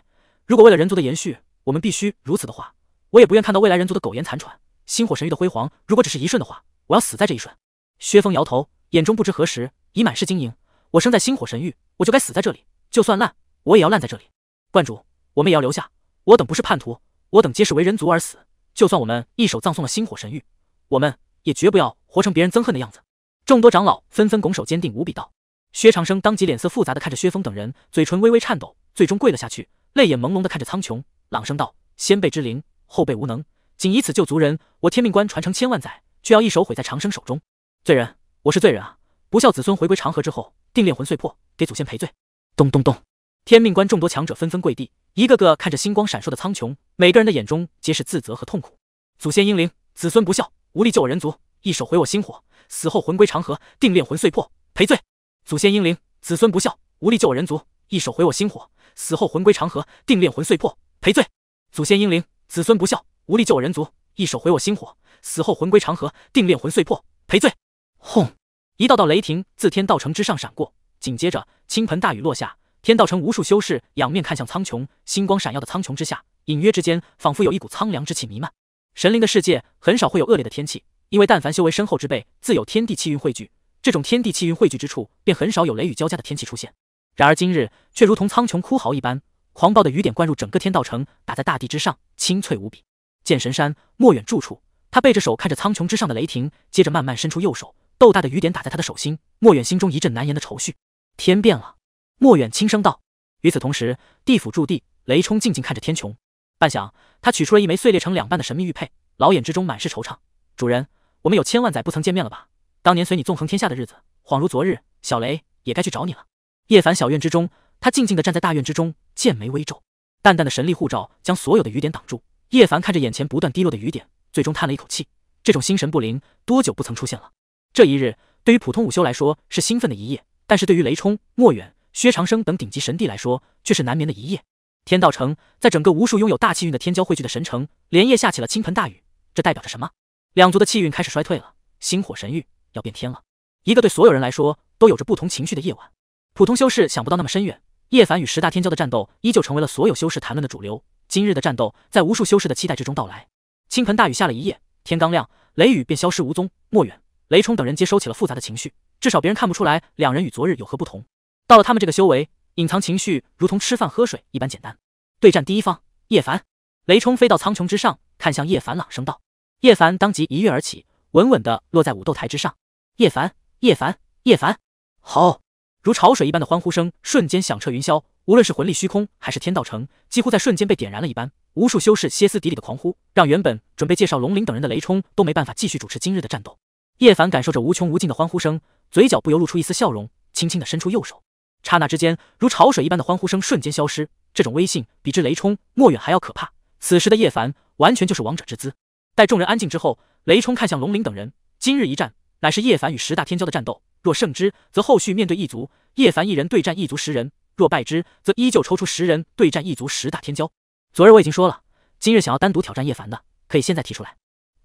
如果为了人族的延续，我们必须如此的话，我也不愿看到未来人族的苟延残喘。星火神域的辉煌，如果只是一瞬的话，我要死在这一瞬。薛峰摇头，眼中不知何时已满是晶莹。我生在星火神域，我就该死在这里。就算烂，我也要烂在这里。观主，我们也要留下。我等不是叛徒，我等皆是为人族而死。就算我们一手葬送了星火神域，我们也绝不要活成别人憎恨的样子。众多长老纷纷拱手，坚定无比道。薛长生当即脸色复杂的看着薛峰等人，嘴唇微微颤抖。最终跪了下去，泪眼朦胧的看着苍穹，朗声道：“先辈之灵，后辈无能，仅以此救族人。我天命关传承千万载，却要一手毁在长生手中。罪人，我是罪人啊！不孝子孙回归长河之后，定炼魂碎魄，给祖先赔罪。”咚咚咚，天命关众多强者纷纷跪地，一个个看着星光闪烁的苍穹，每个人的眼中皆是自责和痛苦。祖先英灵，子孙不孝，无力救我人族，一手毁我心火，死后魂归长河，定炼魂碎魄赔罪。祖先英灵，子孙不孝，无力救我人族，一手毁我心火。死后魂归长河，定炼魂碎魄赔罪。祖先英灵，子孙不孝，无力救我人族，一手毁我心火。死后魂归长河，定炼魂碎魄赔罪。轰！一道道雷霆自天道城之上闪过，紧接着倾盆大雨落下。天道城无数修士仰面看向苍穹，星光闪耀的苍穹之下，隐约之间仿佛有一股苍凉之气弥漫。神灵的世界很少会有恶劣的天气，因为但凡修为深厚之辈，自有天地气运汇聚。这种天地气运汇聚之处，便很少有雷雨交加的天气出现。然而今日却如同苍穹哭嚎一般，狂暴的雨点灌入整个天道城，打在大地之上，清脆无比。剑神山莫远住处，他背着手看着苍穹之上的雷霆，接着慢慢伸出右手，豆大的雨点打在他的手心。莫远心中一阵难言的愁绪。天变了，莫远轻声道。与此同时，地府驻地，雷冲静静看着天穹，半晌，他取出了一枚碎裂成两半的神秘玉佩，老眼之中满是惆怅。主人，我们有千万载不曾见面了吧？当年随你纵横天下的日子，恍如昨日。小雷也该去找你了。叶凡小院之中，他静静的站在大院之中，剑眉微皱，淡淡的神力护罩将所有的雨点挡住。叶凡看着眼前不断滴落的雨点，最终叹了一口气。这种心神不灵多久不曾出现了？这一日对于普通武修来说是兴奋的一夜，但是对于雷冲、莫远、薛长生等顶级神帝来说却是难眠的一夜。天道城，在整个无数拥有大气运的天骄汇聚的神城，连夜下起了倾盆大雨。这代表着什么？两族的气运开始衰退了，星火神域要变天了。一个对所有人来说都有着不同情绪的夜晚。普通修士想不到那么深远，叶凡与十大天骄的战斗依旧成为了所有修士谈论的主流。今日的战斗在无数修士的期待之中到来。倾盆大雨下了一夜，天刚亮，雷雨便消失无踪。莫远、雷冲等人皆收起了复杂的情绪，至少别人看不出来两人与昨日有何不同。到了他们这个修为，隐藏情绪如同吃饭喝水一般简单。对战第一方，叶凡。雷冲飞到苍穹之上，看向叶凡，朗声道。叶凡当即一跃而起，稳稳地落在武斗台之上。叶凡，叶凡，叶凡，好。如潮水一般的欢呼声瞬间响彻云霄，无论是魂力虚空还是天道城，几乎在瞬间被点燃了一般。无数修士歇斯底里的狂呼，让原本准备介绍龙鳞等人的雷冲都没办法继续主持今日的战斗。叶凡感受着无穷无尽的欢呼声，嘴角不由露出一丝笑容，轻轻的伸出右手。刹那之间，如潮水一般的欢呼声瞬间消失。这种威信比之雷冲、莫远还要可怕。此时的叶凡完全就是王者之姿。待众人安静之后，雷冲看向龙鳞等人：“今日一战，乃是叶凡与十大天骄的战斗。”若胜之，则后续面对异族，叶凡一人对战异族十人；若败之，则依旧抽出十人对战异族十大天骄。昨日我已经说了，今日想要单独挑战叶凡的，可以现在提出来。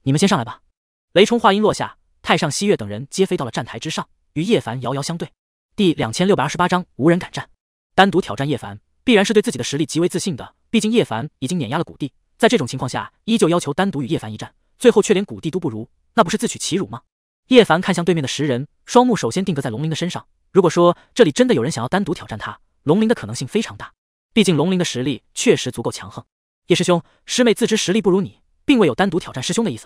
你们先上来吧。雷冲话音落下，太上西月等人皆飞到了站台之上，与叶凡遥遥相对。第两千六百二十八章无人敢战。单独挑战叶凡，必然是对自己的实力极为自信的。毕竟叶凡已经碾压了古帝，在这种情况下，依旧要求单独与叶凡一战，最后却连古帝都不如，那不是自取其辱吗？叶凡看向对面的十人，双目首先定格在龙鳞的身上。如果说这里真的有人想要单独挑战他，龙鳞的可能性非常大。毕竟龙鳞的实力确实足够强横。叶师兄、师妹自知实力不如你，并未有单独挑战师兄的意思。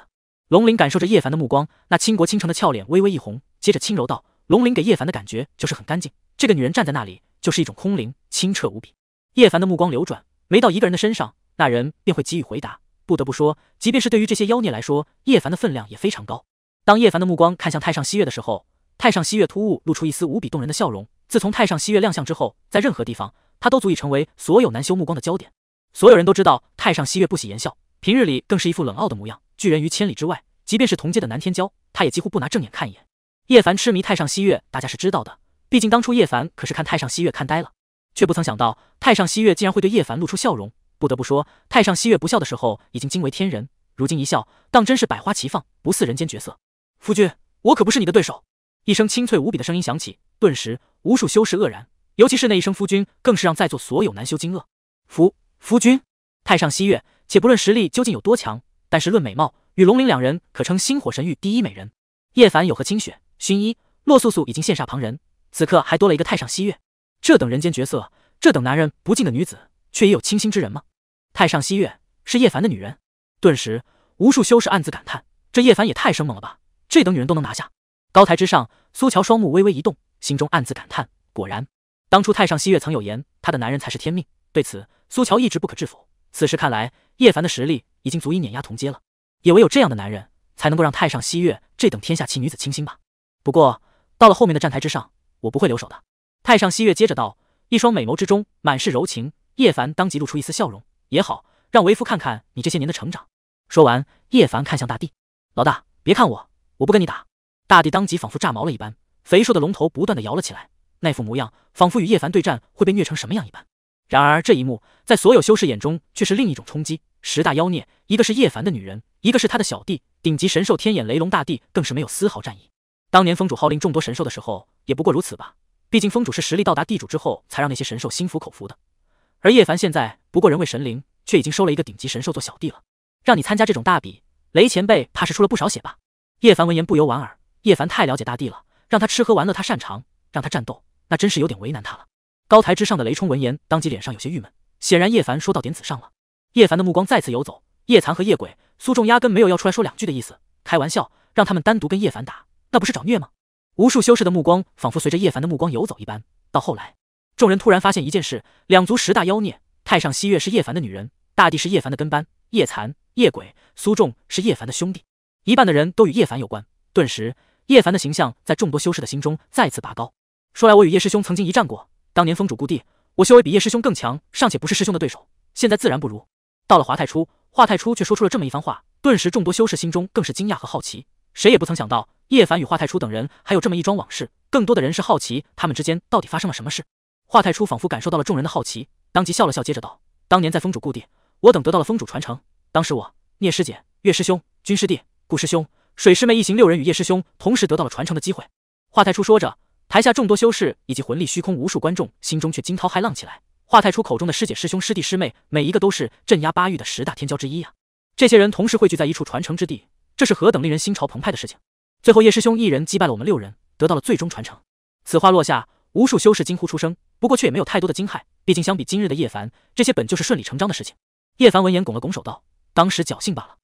龙鳞感受着叶凡的目光，那倾国倾城的俏脸微微一红，接着轻柔道：“龙鳞给叶凡的感觉就是很干净，这个女人站在那里就是一种空灵、清澈无比。”叶凡的目光流转，没到一个人的身上，那人便会给予回答。不得不说，即便是对于这些妖孽来说，叶凡的分量也非常高。当叶凡的目光看向太上西月的时候，太上西月突兀露出一丝无比动人的笑容。自从太上西月亮相之后，在任何地方，他都足以成为所有男修目光的焦点。所有人都知道，太上西月不喜言笑，平日里更是一副冷傲的模样，拒人于千里之外。即便是同阶的南天骄，他也几乎不拿正眼看一眼。叶凡痴迷太上西月，大家是知道的。毕竟当初叶凡可是看太上西月看呆了，却不曾想到太上西月竟然会对叶凡露出笑容。不得不说，太上西月不笑的时候已经惊为天人，如今一笑，当真是百花齐放，不似人间绝色。夫君，我可不是你的对手。一声清脆无比的声音响起，顿时无数修士愕然，尤其是那一声“夫君”，更是让在座所有男修惊愕。夫夫君，太上汐月，且不论实力究竟有多强，但是论美貌，与龙鳞两人可称星火神域第一美人。叶凡有何清雪、薰衣、洛素素已经羡煞旁人，此刻还多了一个太上汐月，这等人间绝色，这等男人不敬的女子，却也有倾心之人吗？太上汐月是叶凡的女人？顿时无数修士暗自感叹：这叶凡也太生猛了吧！这等女人都能拿下。高台之上，苏乔双目微微一动，心中暗自感叹：果然，当初太上西月曾有言，她的男人才是天命。对此，苏乔一直不可置否。此时看来，叶凡的实力已经足以碾压同阶了。也唯有这样的男人，才能够让太上西月这等天下奇女子倾心吧。不过，到了后面的站台之上，我不会留手的。太上西月接着道，一双美眸之中满是柔情。叶凡当即露出一丝笑容：也好，让为夫看看你这些年的成长。说完，叶凡看向大地老大，别看我。我不跟你打，大地当即仿佛炸毛了一般，肥硕的龙头不断的摇了起来，那副模样仿佛与叶凡对战会被虐成什么样一般。然而这一幕在所有修士眼中却是另一种冲击。十大妖孽，一个是叶凡的女人，一个是他的小弟，顶级神兽天眼雷龙大帝更是没有丝毫战意。当年峰主号令众多神兽的时候也不过如此吧，毕竟峰主是实力到达地主之后才让那些神兽心服口服的。而叶凡现在不过人为神灵，却已经收了一个顶级神兽做小弟了。让你参加这种大比，雷前辈怕是出了不少血吧？叶凡闻言不由莞尔。叶凡太了解大帝了，让他吃喝玩乐他擅长，让他战斗那真是有点为难他了。高台之上的雷冲闻言，当即脸上有些郁闷，显然叶凡说到点子上了。叶凡的目光再次游走，叶残和叶鬼、苏仲压根没有要出来说两句的意思。开玩笑，让他们单独跟叶凡打，那不是找虐吗？无数修士的目光仿佛随着叶凡的目光游走一般。到后来，众人突然发现一件事：两族十大妖孽，太上西月是叶凡的女人，大帝是叶凡的跟班，叶残、叶鬼、苏仲是叶凡的兄弟。一半的人都与叶凡有关，顿时叶凡的形象在众多修士的心中再次拔高。说来，我与叶师兄曾经一战过。当年风主故地，我修为比叶师兄更强，尚且不是师兄的对手，现在自然不如。到了华太初，华太初却说出了这么一番话，顿时众多修士心中更是惊讶和好奇。谁也不曾想到，叶凡与华太初等人还有这么一桩往事。更多的人是好奇，他们之间到底发生了什么事。华太初仿佛感受到了众人的好奇，当即笑了笑，接着道：“当年在风主故地，我等得到了风主传承。当时我、聂师姐、岳师兄、君师弟。”顾师兄、水师妹一行六人与叶师兄同时得到了传承的机会。华太初说着，台下众多修士以及魂力虚空无数观众心中却惊涛骇浪起来。华太初口中的师姐、师兄、师弟、师妹，每一个都是镇压八域的十大天骄之一呀！这些人同时汇聚在一处传承之地，这是何等令人心潮澎湃的事情！最后，叶师兄一人击败了我们六人，得到了最终传承。此话落下，无数修士惊呼出声，不过却也没有太多的惊骇，毕竟相比今日的叶凡，这些本就是顺理成章的事情。叶凡闻言拱了拱手道：“当时侥幸罢了。”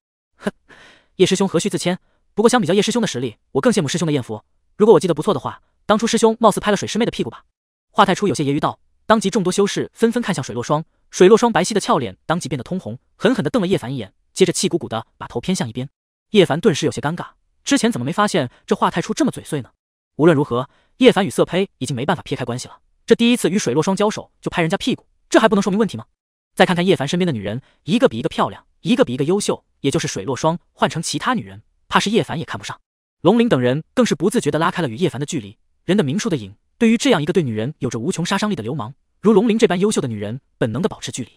叶师兄何须自谦？不过相比较叶师兄的实力，我更羡慕师兄的艳福。如果我记得不错的话，当初师兄貌似拍了水师妹的屁股吧？华太初有些揶揄道。当即众多修士纷纷看向水落霜，水落霜白皙的俏脸当即变得通红，狠狠地瞪了叶凡一眼，接着气鼓鼓的把头偏向一边。叶凡顿时有些尴尬，之前怎么没发现这华太初这么嘴碎呢？无论如何，叶凡与色胚已经没办法撇开关系了。这第一次与水落霜交手就拍人家屁股，这还不能说明问题吗？再看看叶凡身边的女人，一个比一个漂亮。一个比一个优秀，也就是水落霜换成其他女人，怕是叶凡也看不上。龙鳞等人更是不自觉的拉开了与叶凡的距离。人的名树的影，对于这样一个对女人有着无穷杀伤力的流氓，如龙鳞这般优秀的女人，本能的保持距离。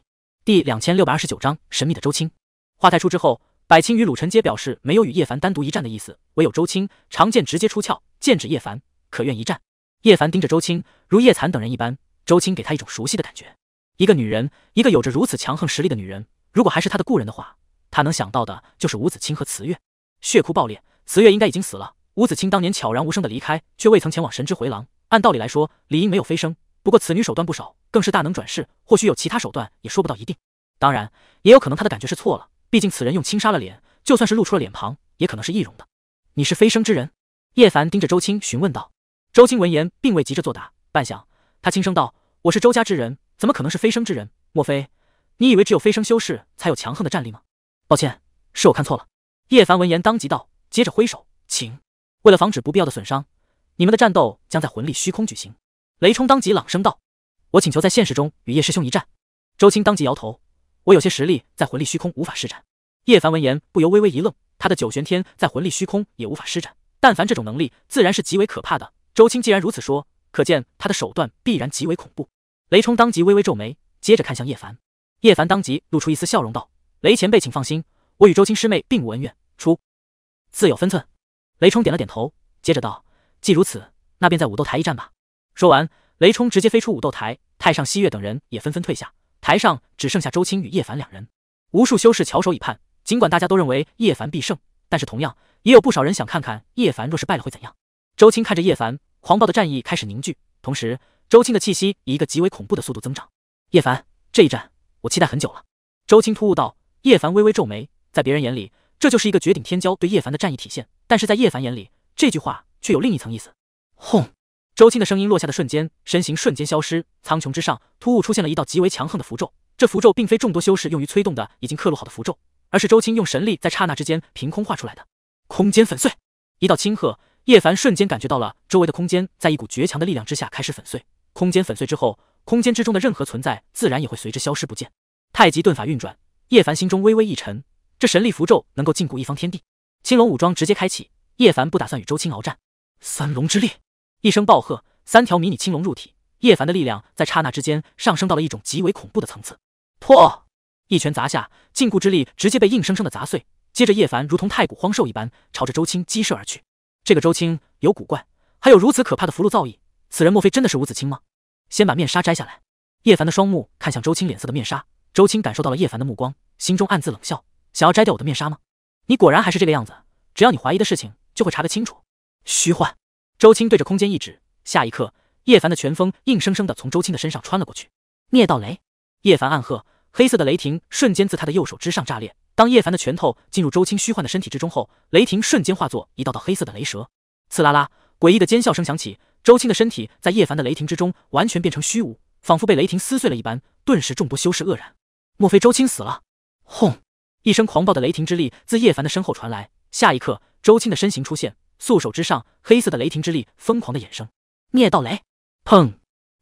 第两千六百二十九章神秘的周青。话太出之后，百青与鲁晨皆表示没有与叶凡单独一战的意思，唯有周青长剑直接出鞘，剑指叶凡，可愿一战？叶凡盯着周青，如叶残等人一般，周青给他一种熟悉的感觉。一个女人，一个有着如此强横实力的女人。如果还是他的故人的话，他能想到的就是吴子清和慈月。血窟爆裂，慈月应该已经死了。吴子清当年悄然无声的离开，却未曾前往神之回廊。按道理来说，理应没有飞升。不过此女手段不少，更是大能转世，或许有其他手段，也说不到一定。当然，也有可能他的感觉是错了。毕竟此人用轻纱了脸，就算是露出了脸庞，也可能是易容的。你是飞升之人？叶凡盯着周青询问道。周青闻言，并未急着作答，半晌，他轻声道：“我是周家之人，怎么可能是飞升之人？莫非？”你以为只有飞升修士才有强横的战力吗？抱歉，是我看错了。叶凡闻言当即道，接着挥手，请。为了防止不必要的损伤，你们的战斗将在魂力虚空举行。雷冲当即朗声道：“我请求在现实中与叶师兄一战。”周青当即摇头：“我有些实力在魂力虚空无法施展。”叶凡闻言不由微微一愣，他的九玄天在魂力虚空也无法施展，但凡这种能力自然是极为可怕的。周青既然如此说，可见他的手段必然极为恐怖。雷冲当即微微皱眉，接着看向叶凡。叶凡当即露出一丝笑容，道：“雷前辈，请放心，我与周青师妹并无恩怨，出自有分寸。”雷冲点了点头，接着道：“既如此，那便在武斗台一战吧。”说完，雷冲直接飞出武斗台，太上西月等人也纷纷退下，台上只剩下周青与叶凡两人。无数修士翘首以盼，尽管大家都认为叶凡必胜，但是同样也有不少人想看看叶凡若是败了会怎样。周青看着叶凡，狂暴的战意开始凝聚，同时周青的气息以一个极为恐怖的速度增长。叶凡，这一战。我期待很久了。周青突兀道，叶凡微微皱眉。在别人眼里，这就是一个绝顶天骄对叶凡的战役体现，但是在叶凡眼里，这句话却有另一层意思。轰！周青的声音落下的瞬间，身形瞬间消失，苍穹之上突兀出现了一道极为强横的符咒。这符咒并非众多修士用于催动的已经刻录好的符咒，而是周青用神力在刹那之间凭空画出来的。空间粉碎！一道轻喝，叶凡瞬间感觉到了周围的空间在一股绝强的力量之下开始粉碎。空间粉碎之后。空间之中的任何存在，自然也会随之消失不见。太极遁法运转，叶凡心中微微一沉。这神力符咒能够禁锢一方天地，青龙武装直接开启。叶凡不打算与周青鏖战。三龙之力，一声暴喝，三条迷你青龙入体，叶凡的力量在刹那之间上升到了一种极为恐怖的层次。破！一拳砸下，禁锢之力直接被硬生生的砸碎。接着，叶凡如同太古荒兽一般，朝着周青击射而去。这个周青有古怪，还有如此可怕的符箓造诣，此人莫非真的是五子清吗？先把面纱摘下来。叶凡的双目看向周青脸色的面纱，周青感受到了叶凡的目光，心中暗自冷笑，想要摘掉我的面纱吗？你果然还是这个样子，只要你怀疑的事情，就会查个清楚。虚幻，周青对着空间一指，下一刻，叶凡的拳风硬生生的从周青的身上穿了过去。灭道雷，叶凡暗喝，黑色的雷霆瞬间自他的右手之上炸裂。当叶凡的拳头进入周青虚幻的身体之中后，雷霆瞬间化作一道道黑色的雷蛇，刺啦啦。诡异的尖笑声响起，周青的身体在叶凡的雷霆之中完全变成虚无，仿佛被雷霆撕碎了一般。顿时，众波修士愕然：莫非周青死了？轰！一声狂暴的雷霆之力自叶凡的身后传来，下一刻，周青的身形出现，素手之上黑色的雷霆之力疯狂的衍生。灭道雷！砰！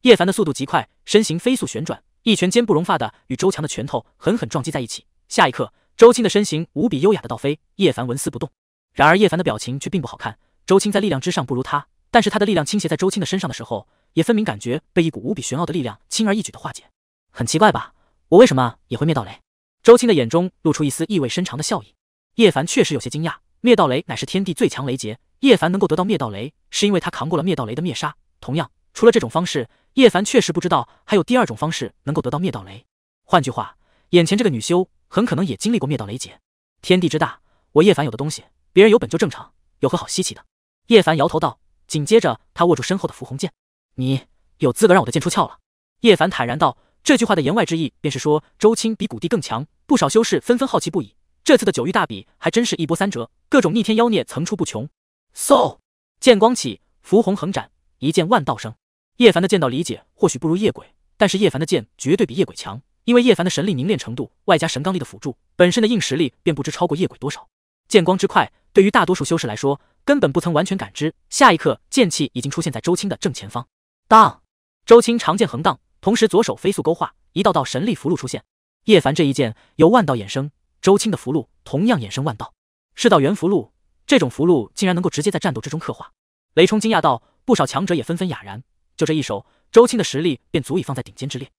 叶凡的速度极快，身形飞速旋转，一拳坚不容发的与周强的拳头狠狠撞击在一起。下一刻，周青的身形无比优雅的倒飞，叶凡纹丝不动。然而，叶凡的表情却并不好看。周青在力量之上不如他，但是他的力量倾斜在周青的身上的时候，也分明感觉被一股无比玄奥的力量轻而易举的化解。很奇怪吧？我为什么也会灭道雷？周青的眼中露出一丝意味深长的笑意。叶凡确实有些惊讶，灭道雷乃是天地最强雷劫，叶凡能够得到灭道雷，是因为他扛过了灭道雷的灭杀。同样，除了这种方式，叶凡确实不知道还有第二种方式能够得到灭道雷。换句话，眼前这个女修很可能也经历过灭道雷劫。天地之大，我叶凡有的东西，别人有本就正常，有何好稀奇的？叶凡摇头道，紧接着他握住身后的符虹剑，你有资格让我的剑出鞘了。叶凡坦然道，这句话的言外之意便是说周青比古帝更强。不少修士纷纷好奇不已。这次的九域大比还真是一波三折，各种逆天妖孽层出不穷。So，剑光起，浮虹横斩，一剑万道生。叶凡的剑道理解或许不如夜鬼，但是叶凡的剑绝对比夜鬼强，因为叶凡的神力凝练程度，外加神罡力的辅助，本身的硬实力便不知超过夜鬼多少。剑光之快，对于大多数修士来说。根本不曾完全感知，下一刻剑气已经出现在周青的正前方。当周青长剑横荡，同时左手飞速勾画，一道道神力符箓出现。叶凡这一剑由万道衍生，周青的符箓同样衍生万道，是道元符箓。这种符箓竟然能够直接在战斗之中刻画，雷冲惊讶道，不少强者也纷纷哑然。就这一手，周青的实力便足以放在顶尖之列。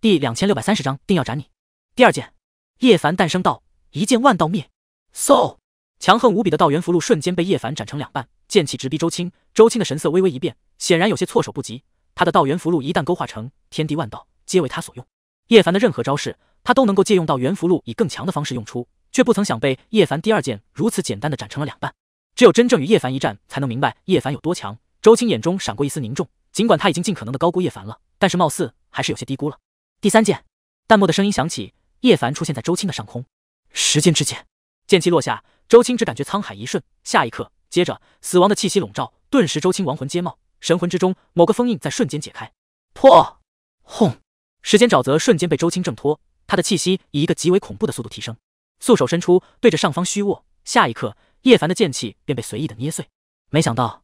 第两千六百三十章，定要斩你。第二剑，叶凡诞生道，一剑万道灭。嗖！强横无比的道元符箓瞬间被叶凡斩成两半，剑气直逼周青。周青的神色微微一变，显然有些措手不及。他的道元符箓一旦勾画成，天地万道皆为他所用。叶凡的任何招式，他都能够借用到元符箓，以更强的方式用出。却不曾想被叶凡第二剑如此简单的斩成了两半。只有真正与叶凡一战，才能明白叶凡有多强。周青眼中闪过一丝凝重，尽管他已经尽可能的高估叶凡了，但是貌似还是有些低估了。第三剑，淡漠的声音响起，叶凡出现在周青的上空。时间之剑。剑气落下，周青只感觉沧海一瞬，下一刻，接着死亡的气息笼罩，顿时周青亡魂皆冒，神魂之中某个封印在瞬间解开，破，轰，时间沼泽瞬间被周青挣脱，他的气息以一个极为恐怖的速度提升，素手伸出，对着上方虚握，下一刻，叶凡的剑气便被随意的捏碎，没想到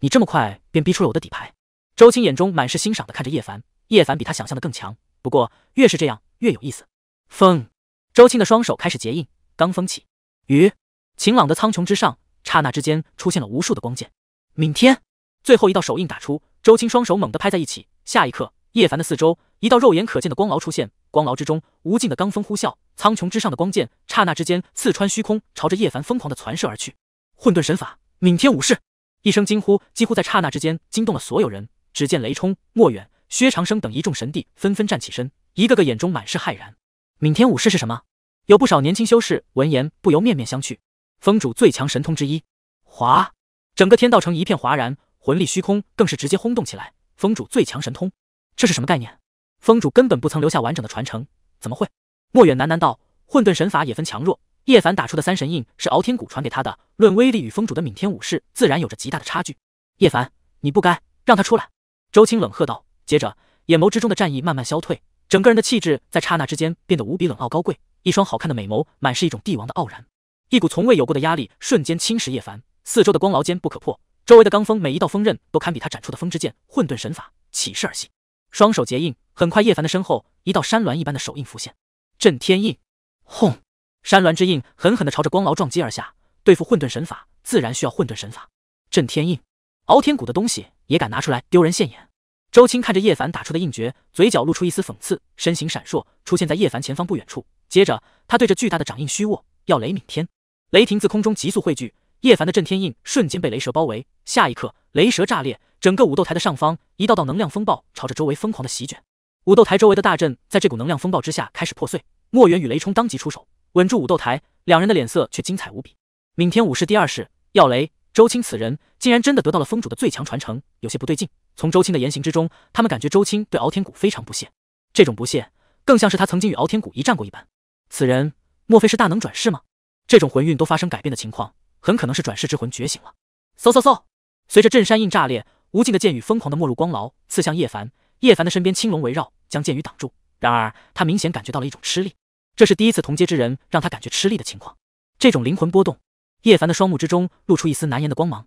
你这么快便逼出了我的底牌，周青眼中满是欣赏的看着叶凡，叶凡比他想象的更强，不过越是这样越有意思，封，周青的双手开始结印，罡风起。雨，晴朗的苍穹之上，刹那之间出现了无数的光剑。敏天，最后一道手印打出，周青双手猛地拍在一起，下一刻，叶凡的四周一道肉眼可见的光牢出现，光牢之中无尽的罡风呼啸，苍穹之上的光剑刹那之间刺穿虚空，朝着叶凡疯狂的攒射而去。混沌神法，敏天武士！一声惊呼，几乎在刹那之间惊动了所有人。只见雷冲、莫远、薛长生等一众神帝纷纷站起身，一个个眼中满是骇然。敏天武士是什么？有不少年轻修士闻言，不由面面相觑。风主最强神通之一，哗！整个天道城一片哗然，魂力虚空更是直接轰动起来。风主最强神通，这是什么概念？风主根本不曾留下完整的传承，怎么会？莫远喃喃道：“混沌神法也分强弱，叶凡打出的三神印是敖天谷传给他的，论威力与风主的敏天武士自然有着极大的差距。”叶凡，你不该让他出来！”周青冷喝道，接着眼眸之中的战意慢慢消退，整个人的气质在刹那之间变得无比冷傲高贵。一双好看的美眸满是一种帝王的傲然，一股从未有过的压力瞬间侵蚀叶凡。四周的光牢坚不可破，周围的罡风每一道锋刃都堪比他斩出的风之剑。混沌神法岂是儿戏？双手结印，很快叶凡的身后一道山峦一般的手印浮现，震天印，轰！山峦之印狠狠地朝着光牢撞击而下。对付混沌神法，自然需要混沌神法。震天印，敖天谷的东西也敢拿出来丢人现眼？周青看着叶凡打出的印诀，嘴角露出一丝讽刺，身形闪烁，出现在叶凡前方不远处。接着，他对着巨大的掌印虚握，要雷敏天，雷霆自空中急速汇聚，叶凡的震天印瞬间被雷蛇包围。下一刻，雷蛇炸裂，整个武斗台的上方，一道道能量风暴朝着周围疯狂的席卷。武斗台周围的大阵，在这股能量风暴之下开始破碎。莫远与雷冲当即出手，稳住武斗台，两人的脸色却精彩无比。敏天武士第二世耀雷。周青此人，竟然真的得到了风主的最强传承，有些不对劲。从周青的言行之中，他们感觉周青对敖天谷非常不屑，这种不屑，更像是他曾经与敖天谷一战过一般。此人莫非是大能转世吗？这种魂运都发生改变的情况，很可能是转世之魂觉醒了。嗖嗖嗖！随着镇山印炸裂，无尽的剑雨疯狂的没入光牢，刺向叶凡。叶凡的身边青龙围绕，将剑雨挡住。然而他明显感觉到了一种吃力，这是第一次同阶之人让他感觉吃力的情况。这种灵魂波动，叶凡的双目之中露出一丝难言的光芒。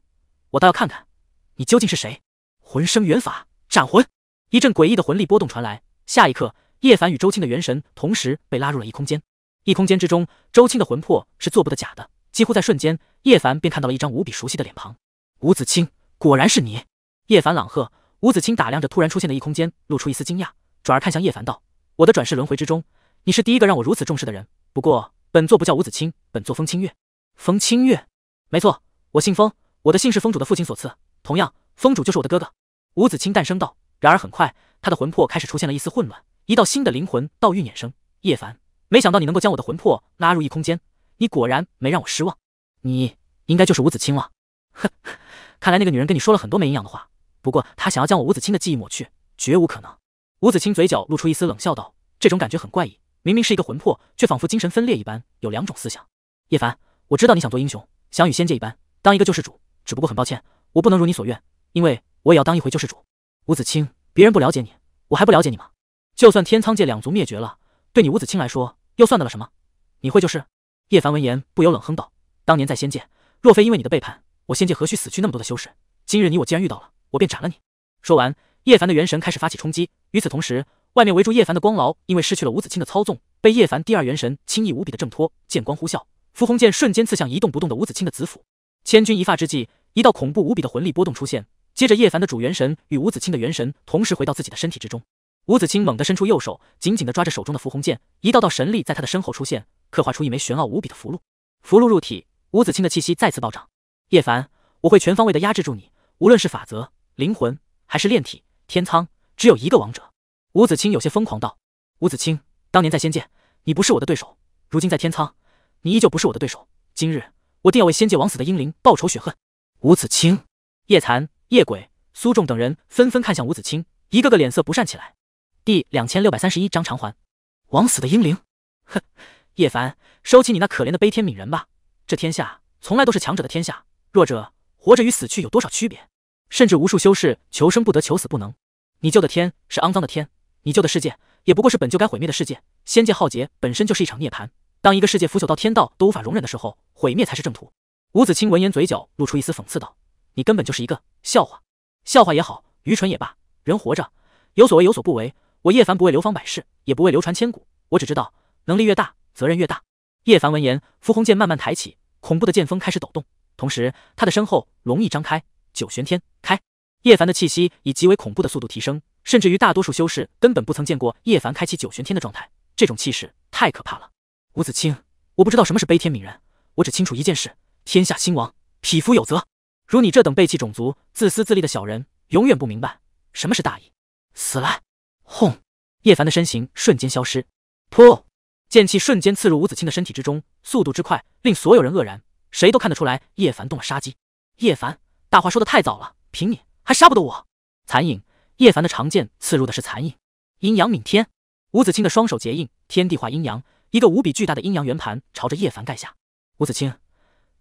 我倒要看看，你究竟是谁！魂生元法斩魂，一阵诡异的魂力波动传来。下一刻，叶凡与周青的元神同时被拉入了一空间。异空间之中，周青的魂魄是做不得假的。几乎在瞬间，叶凡便看到了一张无比熟悉的脸庞。吴子清，果然是你！叶凡朗喝。吴子清打量着突然出现的异空间，露出一丝惊讶，转而看向叶凡道：“我的转世轮回之中，你是第一个让我如此重视的人。不过，本座不叫吴子清，本座风清月。风清月，没错，我姓风，我的姓是风主的父亲所赐。同样，风主就是我的哥哥。”吴子清诞生道。然而，很快他的魂魄开始出现了一丝混乱，一道新的灵魂道韵衍生。叶凡。没想到你能够将我的魂魄拉入异空间，你果然没让我失望。你应该就是吴子清了。哼，看来那个女人跟你说了很多没营养的话。不过她想要将我吴子清的记忆抹去，绝无可能。吴子清嘴角露出一丝冷笑，道：“这种感觉很怪异，明明是一个魂魄，却仿佛精神分裂一般，有两种思想。”叶凡，我知道你想做英雄，想与仙界一般当一个救世主。只不过很抱歉，我不能如你所愿，因为我也要当一回救世主。吴子清，别人不了解你，我还不了解你吗？就算天苍界两族灭绝了，对你吴子清来说。又算得了什么？你会就是？叶凡闻言不由冷哼道：“当年在仙界，若非因为你的背叛，我仙界何须死去那么多的修士？今日你我既然遇到了，我便斩了你！”说完，叶凡的元神开始发起冲击。与此同时，外面围住叶凡的光牢，因为失去了五子清的操纵，被叶凡第二元神轻易无比的挣脱。剑光呼啸，浮红剑瞬间刺向一动不动的五子清的子府。千钧一发之际，一道恐怖无比的魂力波动出现，接着叶凡的主元神与五子清的元神同时回到自己的身体之中。吴子清猛地伸出右手，紧紧地抓着手中的伏红剑，一道道神力在他的身后出现，刻画出一枚玄奥无比的符箓。符箓入体，吴子清的气息再次暴涨。叶凡，我会全方位的压制住你，无论是法则、灵魂还是炼体、天苍，只有一个王者。吴子清有些疯狂道：“吴子清，当年在仙界，你不是我的对手；如今在天苍，你依旧不是我的对手。今日，我定要为仙界枉死的英灵报仇雪恨。”吴子清、叶残、叶鬼、苏仲等人纷纷看向吴子清，一个个脸色不善起来。第两千六百三十一章偿还，枉死的英灵。哼，叶凡，收起你那可怜的悲天悯人吧。这天下从来都是强者的天下，弱者活着与死去有多少区别？甚至无数修士求生不得，求死不能。你救的天是肮脏的天，你救的世界也不过是本就该毁灭的世界。仙界浩劫本身就是一场涅槃。当一个世界腐朽到天道都无法容忍的时候，毁灭才是正途。吴子清闻言，嘴角露出一丝讽刺道：“你根本就是一个笑话，笑话也好，愚蠢也罢，人活着有所为，有所不为。”我叶凡不为流芳百世，也不为流传千古，我只知道能力越大，责任越大。叶凡闻言，浮虹剑慢慢抬起，恐怖的剑锋开始抖动，同时他的身后龙翼张开，九玄天开。叶凡的气息以极为恐怖的速度提升，甚至于大多数修士根本不曾见过叶凡开启九玄天的状态，这种气势太可怕了。吴子清，我不知道什么是悲天悯人，我只清楚一件事，天下兴亡，匹夫有责。如你这等背弃种族、自私自利的小人，永远不明白什么是大义。死了。轰！叶凡的身形瞬间消失。噗！剑气瞬间刺入吴子清的身体之中，速度之快，令所有人愕然。谁都看得出来，叶凡动了杀机。叶凡，大话说的太早了，凭你还杀不得我！残影，叶凡的长剑刺入的是残影。阴阳泯天，吴子清的双手结印，天地化阴阳，一个无比巨大的阴阳圆盘朝着叶凡盖下。吴子清，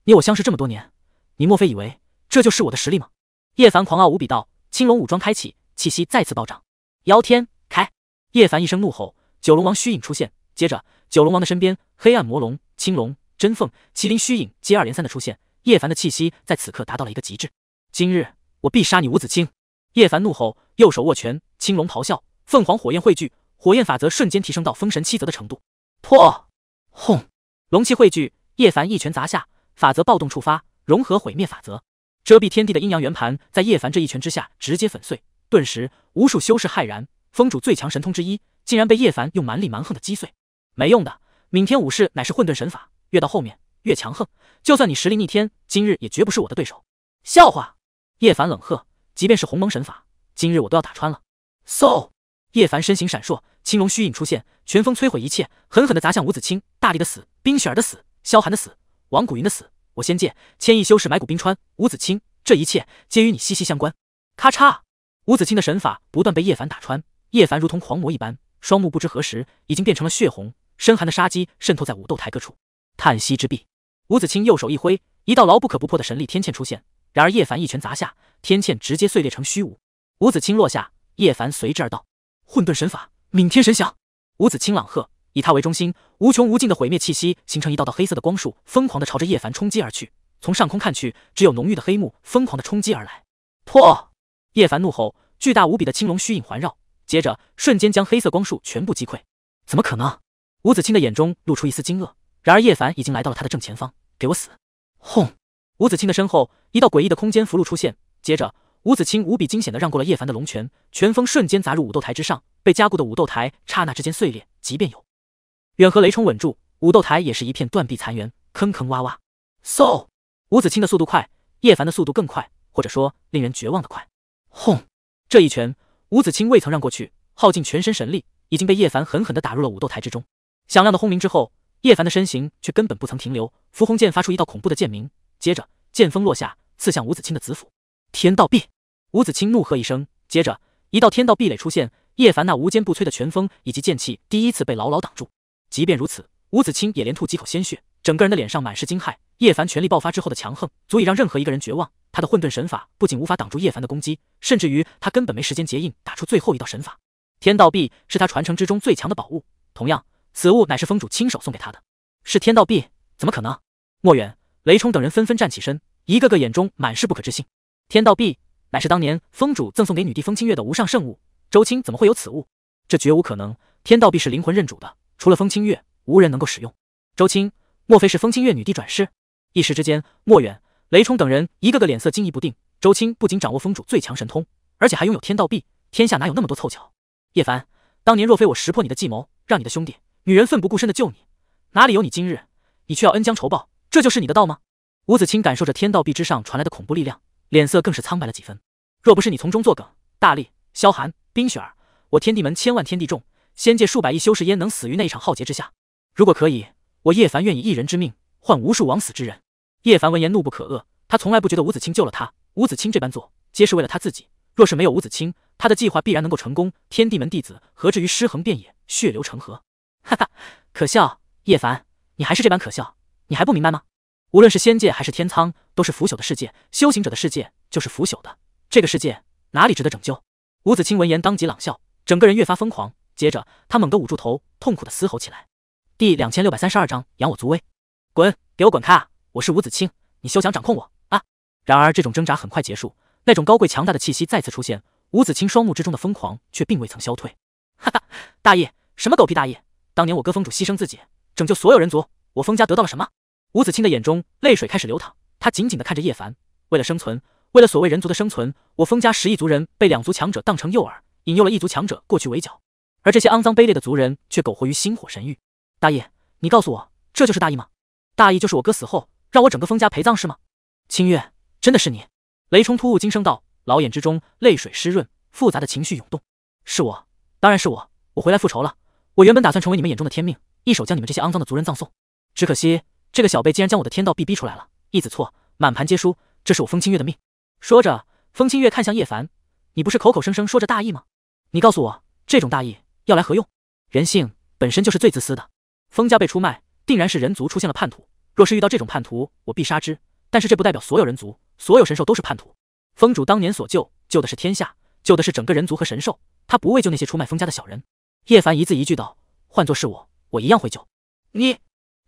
你我相识这么多年，你莫非以为这就是我的实力吗？叶凡狂傲无比道：“青龙武装开启，气息再次暴涨。”妖天。叶凡一声怒吼，九龙王虚影出现，接着九龙王的身边，黑暗魔龙、青龙、真凤、麒麟虚影接二连三的出现。叶凡的气息在此刻达到了一个极致。今日我必杀你，吴子清！叶凡怒吼，右手握拳，青龙咆哮，凤凰火焰汇聚，火焰法则瞬间提升到封神七则的程度。破！轰！龙气汇聚，叶凡一拳砸下，法则暴动触发，融合毁灭法则，遮蔽天地的阴阳圆盘在叶凡这一拳之下直接粉碎。顿时，无数修士骇然。风主最强神通之一，竟然被叶凡用蛮力蛮横的击碎，没用的！闵天武士乃是混沌神法，越到后面越强横，就算你实力逆天，今日也绝不是我的对手。笑话！叶凡冷喝，即便是鸿蒙神法，今日我都要打穿了。So，叶凡身形闪烁，青龙虚影出现，拳风摧毁一切，狠狠的砸向吴子清。大力的死，冰雪儿的死，萧寒的死，王古云的死，我仙界千亿修士埋骨冰川，五子清，这一切皆与你息息相关。咔嚓！五子清的神法不断被叶凡打穿。叶凡如同狂魔一般，双目不知何时已经变成了血红，深寒的杀机渗透在武斗台各处。叹息之壁，伍子清右手一挥，一道牢不可破的神力天堑出现。然而叶凡一拳砸下，天堑直接碎裂成虚无。伍子清落下，叶凡随之而到。混沌神法，泯天神降。伍子清朗喝，以他为中心，无穷无尽的毁灭气息形成一道道黑色的光束，疯狂的朝着叶凡冲击而去。从上空看去，只有浓郁的黑幕疯狂的冲击而来。破！叶凡怒吼，巨大无比的青龙虚影环绕。接着，瞬间将黑色光束全部击溃。怎么可能？吴子清的眼中露出一丝惊愕。然而，叶凡已经来到了他的正前方，给我死！轰！吴子清的身后，一道诡异的空间符箓出现。接着，吴子清无比惊险的让过了叶凡的龙拳，拳锋瞬间砸入武斗台之上，被加固的武斗台刹那之间碎裂。即便有远和雷冲稳住武斗台，也是一片断壁残垣，坑坑洼洼。嗖！吴子清的速度快，叶凡的速度更快，或者说令人绝望的快。轰！这一拳。吴子清未曾让过去，耗尽全身神力，已经被叶凡狠狠地打入了武斗台之中。响亮的轰鸣之后，叶凡的身形却根本不曾停留。浮虹剑发出一道恐怖的剑鸣，接着剑锋落下，刺向吴子清的子府。天道壁！吴子清怒喝一声，接着一道天道壁垒出现，叶凡那无坚不摧的拳风以及剑气第一次被牢牢挡住。即便如此，吴子清也连吐几口鲜血，整个人的脸上满是惊骇。叶凡全力爆发之后的强横，足以让任何一个人绝望。他的混沌神法不仅无法挡住叶凡的攻击，甚至于他根本没时间结印打出最后一道神法。天道币是他传承之中最强的宝物，同样，此物乃是风主亲手送给他的。是天道币？怎么可能？莫远、雷冲等人纷纷站起身，一个个眼中满是不可置信。天道币乃是当年风主赠送给女帝风清月的无上圣物，周青怎么会有此物？这绝无可能。天道币是灵魂认主的，除了风清月，无人能够使用。周青，莫非是风清月女帝转世？一时之间，莫远、雷冲等人一个个脸色惊疑不定。周青不仅掌握风主最强神通，而且还拥有天道壁，天下哪有那么多凑巧？叶凡，当年若非我识破你的计谋，让你的兄弟、女人奋不顾身的救你，哪里有你今日？你却要恩将仇报，这就是你的道吗？吴子清感受着天道壁之上传来的恐怖力量，脸色更是苍白了几分。若不是你从中作梗，大力、萧寒、冰雪儿，我天地门千万天地众，仙界数百亿修士，焉能死于那一场浩劫之下？如果可以，我叶凡愿以一人之命。换无数枉死之人。叶凡闻言怒不可遏，他从来不觉得吴子清救了他，吴子清这般做，皆是为了他自己。若是没有吴子清，他的计划必然能够成功，天地门弟子何至于尸横遍野，血流成河？哈哈，可笑！叶凡，你还是这般可笑，你还不明白吗？无论是仙界还是天苍，都是腐朽的世界，修行者的世界就是腐朽的，这个世界哪里值得拯救？吴子清闻言当即朗笑，整个人越发疯狂，接着他猛地捂住头，痛苦的嘶吼起来。第两千六百三十二章扬我足威。滚，给我滚开啊！我是伍子清，你休想掌控我啊！然而这种挣扎很快结束，那种高贵强大的气息再次出现，伍子清双目之中的疯狂却并未曾消退。哈哈，大义什么狗屁大义！当年我哥峰主牺牲自己拯救所有人族，我封家得到了什么？伍子清的眼中泪水开始流淌，他紧紧地看着叶凡。为了生存，为了所谓人族的生存，我封家十亿族人被两族强者当成诱饵，引诱了异族强者过去围剿，而这些肮脏卑劣的族人却苟活于星火神域。大义，你告诉我，这就是大义吗？大意就是我哥死后让我整个封家陪葬是吗？清月，真的是你？雷冲突兀惊声道，老眼之中泪水湿润，复杂的情绪涌动。是我，当然是我，我回来复仇了。我原本打算成为你们眼中的天命，一手将你们这些肮脏的族人葬送。只可惜这个小辈竟然将我的天道逼逼出来了，一子错，满盘皆输。这是我封清月的命。说着，封清月看向叶凡：“你不是口口声声说着大义吗？你告诉我，这种大义要来何用？人性本身就是最自私的。封家被出卖，定然是人族出现了叛徒。”若是遇到这种叛徒，我必杀之。但是这不代表所有人族、所有神兽都是叛徒。风主当年所救，救的是天下，救的是整个人族和神兽。他不为救那些出卖风家的小人。叶凡一字一句道：“换作是我，我一样会救你。”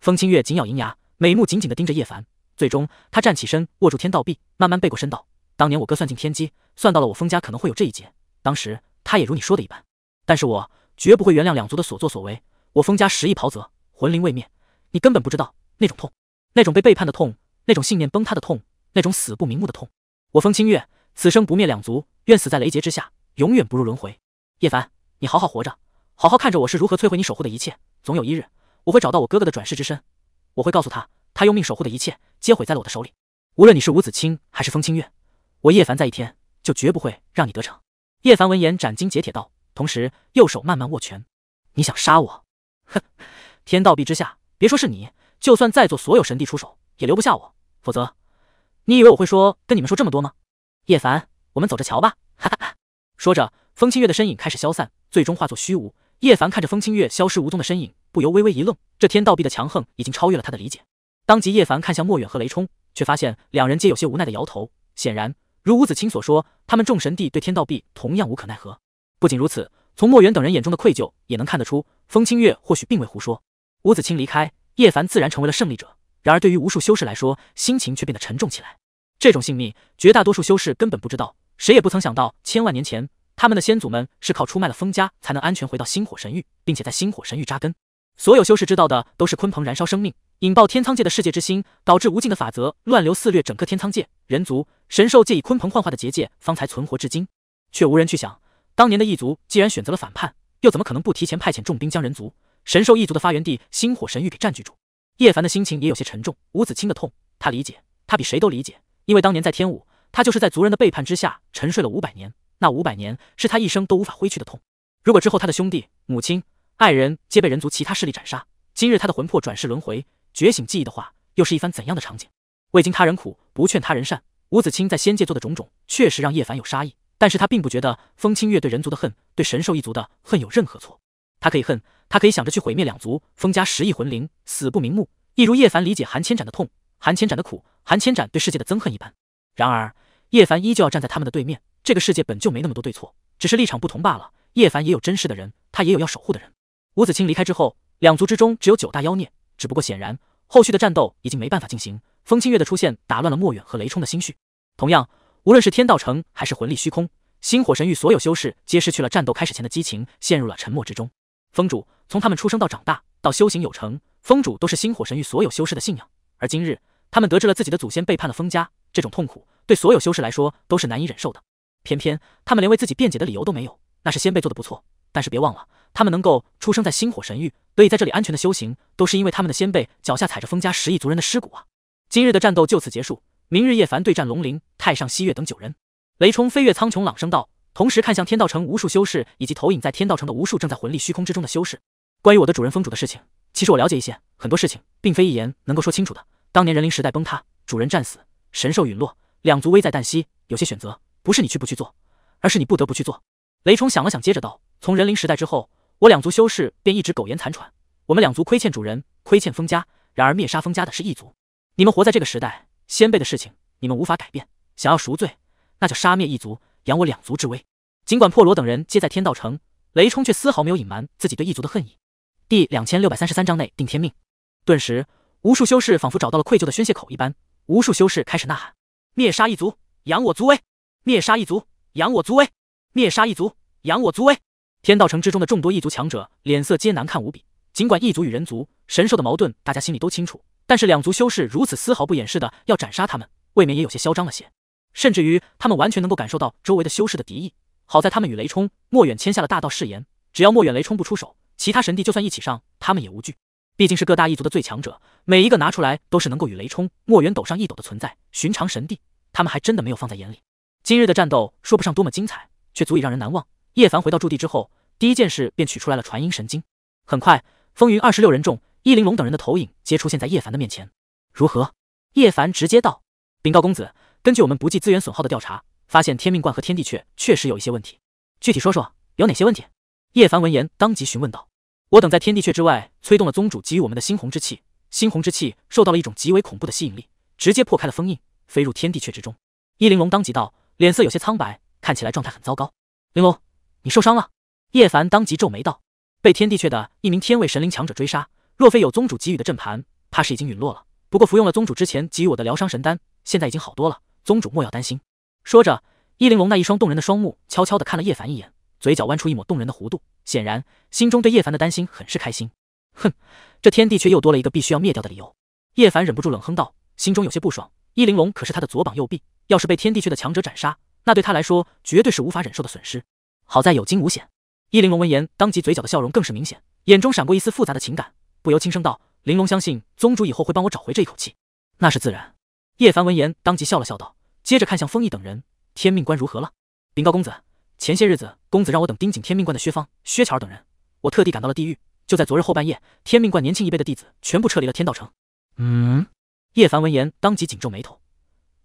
风清月紧咬银牙，美目紧紧地盯着叶凡。最终，他站起身，握住天道壁，慢慢背过身道：“当年我哥算尽天机，算到了我风家可能会有这一劫。当时他也如你说的一般，但是我绝不会原谅两族的所作所为。我风家十亿袍泽，魂灵未灭，你根本不知道那种痛。”那种被背叛的痛，那种信念崩塌的痛，那种死不瞑目的痛。我风清月，此生不灭两族，愿死在雷劫之下，永远不入轮回。叶凡，你好好活着，好好看着我是如何摧毁你守护的一切。总有一日，我会找到我哥哥的转世之身，我会告诉他，他用命守护的一切，皆毁在了我的手里。无论你是吴子清还是风清月，我叶凡在一天，就绝不会让你得逞。叶凡闻言，斩钉截铁道，同时右手慢慢握拳。你想杀我？哼！天道壁之下，别说是你。就算在座所有神帝出手，也留不下我。否则，你以为我会说跟你们说这么多吗？叶凡，我们走着瞧吧。哈哈哈。说着，风清月的身影开始消散，最终化作虚无。叶凡看着风清月消失无踪的身影，不由微微一愣。这天道壁的强横已经超越了他的理解。当即，叶凡看向莫远和雷冲，却发现两人皆有些无奈的摇头。显然，如吴子清所说，他们众神帝对天道壁同样无可奈何。不仅如此，从莫远等人眼中的愧疚也能看得出，风清月或许并未胡说。吴子清离开。叶凡自然成为了胜利者，然而对于无数修士来说，心情却变得沉重起来。这种性命，绝大多数修士根本不知道。谁也不曾想到，千万年前，他们的先祖们是靠出卖了风家，才能安全回到星火神域，并且在星火神域扎根。所有修士知道的，都是鲲鹏燃烧生命，引爆天苍界的世界之心，导致无尽的法则乱流肆虐整个天苍界。人族、神兽借以鲲鹏幻化的结界，方才存活至今。却无人去想，当年的异族既然选择了反叛，又怎么可能不提前派遣重兵将人族？神兽一族的发源地星火神域给占据住，叶凡的心情也有些沉重。吴子清的痛，他理解，他比谁都理解，因为当年在天武，他就是在族人的背叛之下沉睡了五百年，那五百年是他一生都无法挥去的痛。如果之后他的兄弟、母亲、爱人皆被人族其他势力斩杀，今日他的魂魄转世轮回，觉醒记忆的话，又是一番怎样的场景？未经他人苦，不劝他人善。吴子清在仙界做的种种，确实让叶凡有杀意，但是他并不觉得风清月对人族的恨，对神兽一族的恨有任何错。他可以恨，他可以想着去毁灭两族，封家十亿魂灵，死不瞑目，一如叶凡理解韩千斩的痛，韩千斩的苦，韩千斩对世界的憎恨一般。然而，叶凡依旧要站在他们的对面。这个世界本就没那么多对错，只是立场不同罢了。叶凡也有珍视的人，他也有要守护的人。吴子清离开之后，两族之中只有九大妖孽。只不过，显然后续的战斗已经没办法进行。风清月的出现打乱了莫远和雷冲的心绪。同样，无论是天道城还是魂力虚空，星火神域所有修士皆失去了战斗开始前的激情，陷入了沉默之中。峰主从他们出生到长大到修行有成，峰主都是星火神域所有修士的信仰。而今日他们得知了自己的祖先背叛了封家，这种痛苦对所有修士来说都是难以忍受的。偏偏他们连为自己辩解的理由都没有。那是先辈做的不错，但是别忘了，他们能够出生在星火神域，得以在这里安全的修行，都是因为他们的先辈脚下踩着风家十亿族人的尸骨啊！今日的战斗就此结束，明日叶凡对战龙鳞、太上西月等九人。雷冲飞越苍穹，朗声道。同时看向天道城无数修士，以及投影在天道城的无数正在魂力虚空之中的修士。关于我的主人封主的事情，其实我了解一些。很多事情并非一言能够说清楚的。当年人灵时代崩塌，主人战死，神兽陨落，两族危在旦夕。有些选择不是你去不去做，而是你不得不去做。雷冲想了想，接着道：“从人灵时代之后，我两族修士便一直苟延残喘。我们两族亏欠主人，亏欠封家。然而灭杀封家的是异族。你们活在这个时代，先辈的事情你们无法改变。想要赎罪，那就杀灭异族。”扬我两族之威。尽管破罗等人皆在天道城，雷冲却丝毫没有隐瞒自己对异族的恨意。第两千六百三十三章内定天命。顿时，无数修士仿佛找到了愧疚的宣泄口一般，无数修士开始呐喊：灭杀异族，扬我族威！灭杀异族，扬我族威！灭杀异族，扬我族威！天道城之中的众多异族强者脸色皆难看无比。尽管异族与人族、神兽的矛盾大家心里都清楚，但是两族修士如此丝毫不掩饰的要斩杀他们，未免也有些嚣张了些。甚至于他们完全能够感受到周围的修士的敌意。好在他们与雷冲、莫远签下了大道誓言，只要莫远、雷冲不出手，其他神帝就算一起上，他们也无惧。毕竟是各大一族的最强者，每一个拿出来都是能够与雷冲、莫远斗上一斗的存在。寻常神帝，他们还真的没有放在眼里。今日的战斗说不上多么精彩，却足以让人难忘。叶凡回到驻地之后，第一件事便取出来了传音神经。很快，风云二十六人众、一玲珑等人的投影皆出现在叶凡的面前。如何？叶凡直接道：“禀告公子。”根据我们不计资源损耗的调查，发现天命罐和天地阙确实有一些问题。具体说说有哪些问题？叶凡闻言，当即询问道：“我等在天地阙之外催动了宗主给予我们的猩红之气，猩红之气受到了一种极为恐怖的吸引力，直接破开了封印，飞入天地阙之中。”伊玲珑当即道，脸色有些苍白，看起来状态很糟糕。玲珑，你受伤了？叶凡当即皱眉道：“被天地阙的一名天位神灵强者追杀，若非有宗主给予的阵盘，怕是已经陨落了。不过服用了宗主之前给予我的疗伤神丹，现在已经好多了。”宗主莫要担心。说着，伊玲珑那一双动人的双目悄悄地看了叶凡一眼，嘴角弯出一抹动人的弧度，显然心中对叶凡的担心很是开心。哼，这天地却又多了一个必须要灭掉的理由。叶凡忍不住冷哼道，心中有些不爽。伊玲珑可是他的左膀右臂，要是被天地区的强者斩杀，那对他来说绝对是无法忍受的损失。好在有惊无险。伊玲珑闻言，当即嘴角的笑容更是明显，眼中闪过一丝复杂的情感，不由轻声道：“玲珑相信宗主以后会帮我找回这一口气。”那是自然。叶凡闻言，当即笑了笑道，接着看向封毅等人：“天命观如何了？”禀告公子，前些日子公子让我等盯紧天命观的薛芳、薛巧等人，我特地赶到了地狱。就在昨日后半夜，天命观年轻一辈的弟子全部撤离了天道城。嗯，叶凡闻言，当即紧皱眉头：“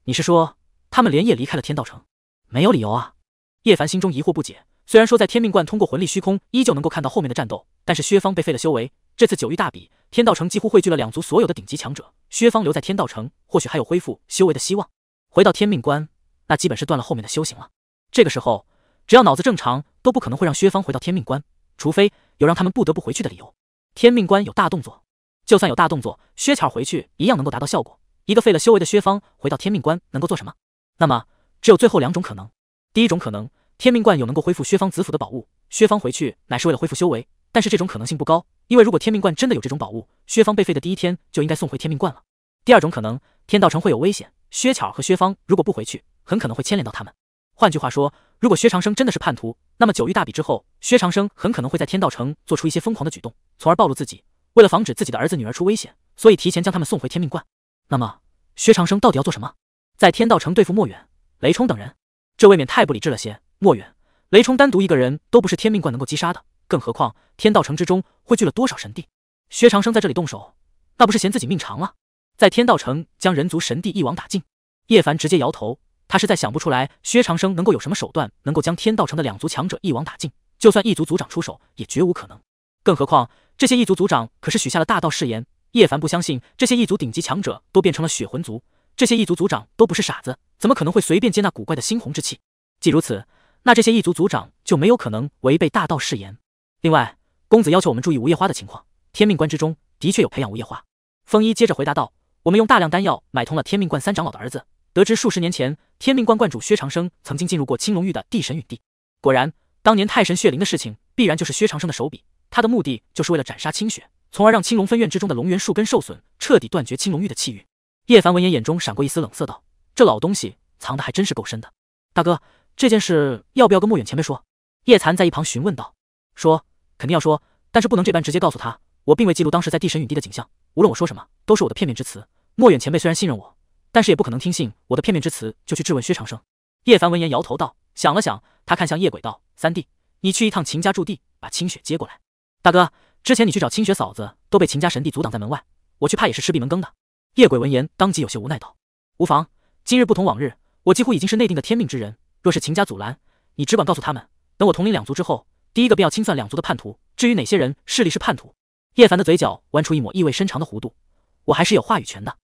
你是说他们连夜离开了天道城？没有理由啊！”叶凡心中疑惑不解。虽然说在天命观通过魂力虚空依旧能够看到后面的战斗，但是薛芳被废了修为，这次九域大比。天道城几乎汇聚了两族所有的顶级强者，薛芳留在天道城，或许还有恢复修为的希望。回到天命关，那基本是断了后面的修行了。这个时候，只要脑子正常，都不可能会让薛芳回到天命关，除非有让他们不得不回去的理由。天命关有大动作，就算有大动作，薛巧回去一样能够达到效果。一个废了修为的薛芳回到天命关能够做什么？那么，只有最后两种可能。第一种可能，天命观有能够恢复薛芳子府的宝物，薛芳回去乃是为了恢复修为，但是这种可能性不高。因为如果天命观真的有这种宝物，薛芳被废的第一天就应该送回天命观了。第二种可能，天道城会有危险，薛巧和薛芳如果不回去，很可能会牵连到他们。换句话说，如果薛长生真的是叛徒，那么九域大比之后，薛长生很可能会在天道城做出一些疯狂的举动，从而暴露自己。为了防止自己的儿子女儿出危险，所以提前将他们送回天命观。那么，薛长生到底要做什么？在天道城对付莫远、雷冲等人，这未免太不理智了些。莫远、雷冲单独一个人都不是天命观能够击杀的。更何况，天道城之中汇聚了多少神帝？薛长生在这里动手，那不是嫌自己命长了？在天道城将人族神帝一网打尽？叶凡直接摇头，他实在想不出来薛长生能够有什么手段，能够将天道城的两族强者一网打尽。就算异族族长出手，也绝无可能。更何况，这些异族族长可是许下了大道誓言，叶凡不相信这些异族顶级强者都变成了血魂族。这些异族族长都不是傻子，怎么可能会随便接纳古怪的猩红之气？既如此，那这些异族族长就没有可能违背大道誓言。另外，公子要求我们注意无叶花的情况。天命观之中的确有培养无叶花。风衣接着回答道：“我们用大量丹药买通了天命观三长老的儿子，得知数十年前天命观观主薛长生曾经进入过青龙域的地神陨地。果然，当年太神血灵的事情必然就是薛长生的手笔。他的目的就是为了斩杀青雪，从而让青龙分院之中的龙源树根受损，彻底断绝青龙域的气运。”叶凡闻言，眼中闪过一丝冷色，道：“这老东西藏的还真是够深的。大哥，这件事要不要跟墨远前辈说？”叶残在一旁询问道：“说。”肯定要说，但是不能这般直接告诉他。我并未记录当时在地神陨地的景象，无论我说什么，都是我的片面之词。莫远前辈虽然信任我，但是也不可能听信我的片面之词就去质问薛长生。叶凡闻言摇头道，想了想，他看向叶鬼道：“三弟，你去一趟秦家驻地，把清雪接过来。大哥，之前你去找青雪嫂子都被秦家神帝阻挡在门外，我去怕也是吃闭门羹的。”叶鬼闻言，当即有些无奈道：“无妨，今日不同往日，我几乎已经是内定的天命之人。若是秦家阻拦，你只管告诉他们，等我统领两族之后。”第一个便要清算两族的叛徒，至于哪些人势力是叛徒，叶凡的嘴角弯出一抹意味深长的弧度，我还是有话语权的。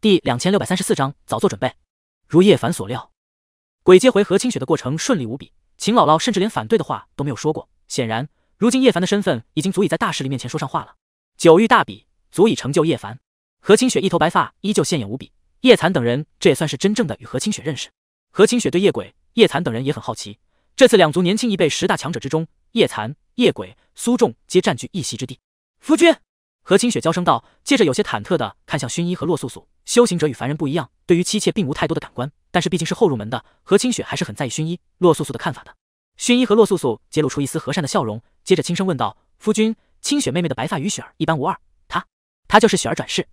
第两千六百三十四章早做准备。如叶凡所料，鬼接回何清雪的过程顺利无比，秦姥姥甚至连反对的话都没有说过，显然如今叶凡的身份已经足以在大势力面前说上话了。九域大比足以成就叶凡。何清雪一头白发依旧现眼无比，叶残等人这也算是真正的与何清雪认识。何清雪对叶鬼、叶残等人也很好奇，这次两族年轻一辈十大强者之中。夜残、夜鬼、苏仲皆占据一席之地。夫君，何清雪娇声道，接着有些忐忑的看向薰衣和洛素素。修行者与凡人不一样，对于妻妾并无太多的感官，但是毕竟是后入门的，何清雪还是很在意薰衣、洛素素的看法的。薰衣和洛素素揭露出一丝和善的笑容，接着轻声问道：“夫君，清雪妹妹的白发与雪儿一般无二，她……她就是雪儿转世。”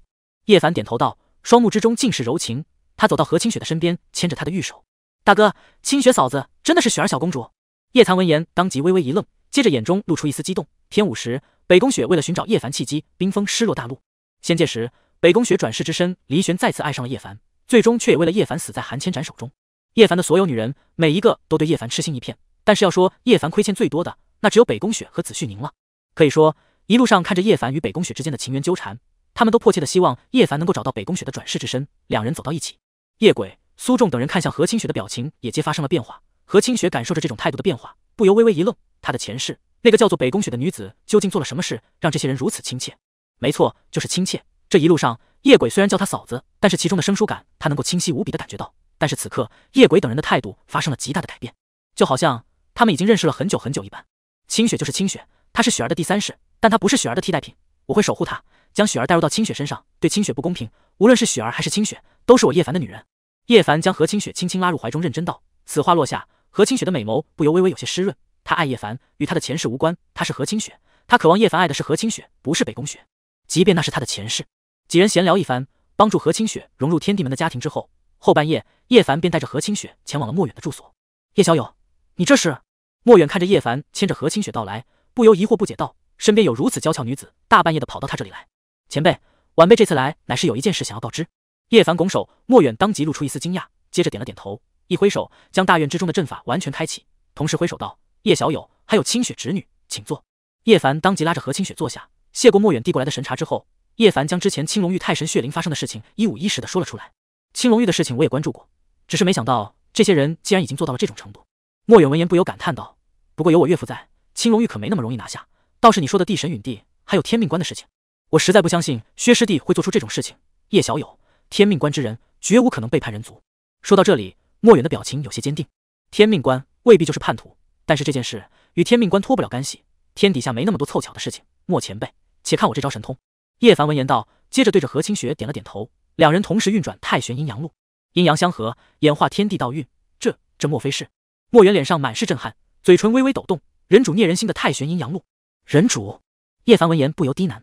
叶凡点头道，双目之中尽是柔情。他走到何清雪的身边，牵着她的玉手。大哥，清雪嫂子真的是雪儿小公主。叶藏闻言，当即微微一愣，接着眼中露出一丝激动。天武时，北宫雪为了寻找叶凡契机，冰封失落大陆；仙界时，北宫雪转世之身，黎玄再次爱上了叶凡，最终却也为了叶凡死在韩千斩手中。叶凡的所有女人，每一个都对叶凡痴心一片，但是要说叶凡亏欠最多的，那只有北宫雪和子旭宁了。可以说，一路上看着叶凡与北宫雪之间的情缘纠缠，他们都迫切的希望叶凡能够找到北宫雪的转世之身，两人走到一起。夜鬼、苏仲等人看向何清雪的表情也皆发生了变化。何清雪感受着这种态度的变化，不由微微一愣。她的前世，那个叫做北宫雪的女子究竟做了什么事，让这些人如此亲切？没错，就是亲切。这一路上，夜鬼虽然叫她嫂子，但是其中的生疏感她能够清晰无比的感觉到。但是此刻，夜鬼等人的态度发生了极大的改变，就好像他们已经认识了很久很久一般。清雪就是清雪，她是雪儿的第三世，但她不是雪儿的替代品。我会守护她，将雪儿带入到清雪身上，对清雪不公平。无论是雪儿还是清雪，都是我叶凡的女人。叶凡将何清雪轻轻拉入怀中，认真道：“此话落下。”何清雪的美眸不由微微有些湿润，她爱叶凡，与她的前世无关。她是何清雪，她渴望叶凡爱的是何清雪，不是北宫雪。即便那是她的前世。几人闲聊一番，帮助何清雪融入天地门的家庭之后，后半夜，叶凡便带着何清雪前往了莫远的住所。叶小友，你这是？莫远看着叶凡牵着何清雪到来，不由疑惑不解道：“身边有如此娇俏女子，大半夜的跑到他这里来？”前辈，晚辈这次来，乃是有一件事想要告知。”叶凡拱手，莫远当即露出一丝惊讶，接着点了点头。一挥手，将大院之中的阵法完全开启，同时挥手道：“叶小友，还有清雪侄女，请坐。”叶凡当即拉着何清雪坐下，谢过莫远递过来的神茶之后，叶凡将之前青龙域太神血灵发生的事情一五一十的说了出来。青龙域的事情我也关注过，只是没想到这些人竟然已经做到了这种程度。莫远闻言不由感叹道：“不过有我岳父在，青龙域可没那么容易拿下。倒是你说的地神陨地还有天命关的事情，我实在不相信薛师弟会做出这种事情。叶小友，天命关之人绝无可能背叛人族。”说到这里。莫远的表情有些坚定，天命官未必就是叛徒，但是这件事与天命官脱不了干系，天底下没那么多凑巧的事情。莫前辈，且看我这招神通。叶凡闻言道，接着对着何清雪点了点头，两人同时运转太玄阴阳路，阴阳相合，演化天地道运。这这莫非是？莫远脸上满是震撼，嘴唇微微抖动。人主聂人心的太玄阴阳路，人主。叶凡闻言不由低喃，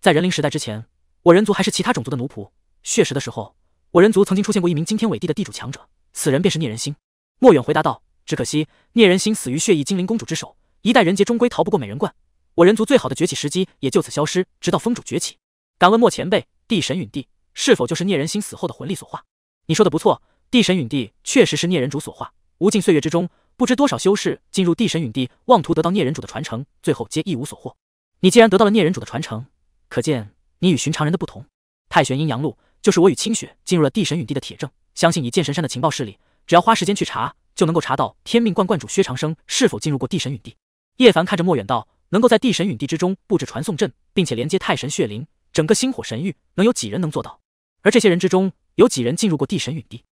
在人灵时代之前，我人族还是其他种族的奴仆。血食的时候，我人族曾经出现过一名惊天伟地的地主强者。此人便是聂人心，莫远回答道：“只可惜聂人心死于血翼精灵公主之手，一代人杰终归逃不过美人冠。我人族最好的崛起时机也就此消失，直到风主崛起。敢问莫前辈，地神陨地是否就是聂人心死后的魂力所化？”你说的不错，地神陨地确实是聂人主所化。无尽岁月之中，不知多少修士进入地神陨地，妄图得到聂人主的传承，最后皆一无所获。你既然得到了聂人主的传承，可见你与寻常人的不同。太玄阴阳录就是我与清雪进入了地神陨地的铁证。相信以剑神山的情报势力，只要花时间去查，就能够查到天命观观主薛长生是否进入过地神陨地。叶凡看着莫远道：“能够在地神陨地之中布置传送阵，并且连接太神血灵，整个星火神域能有几人能做到？而这些人之中，有几人进入过地神陨地？”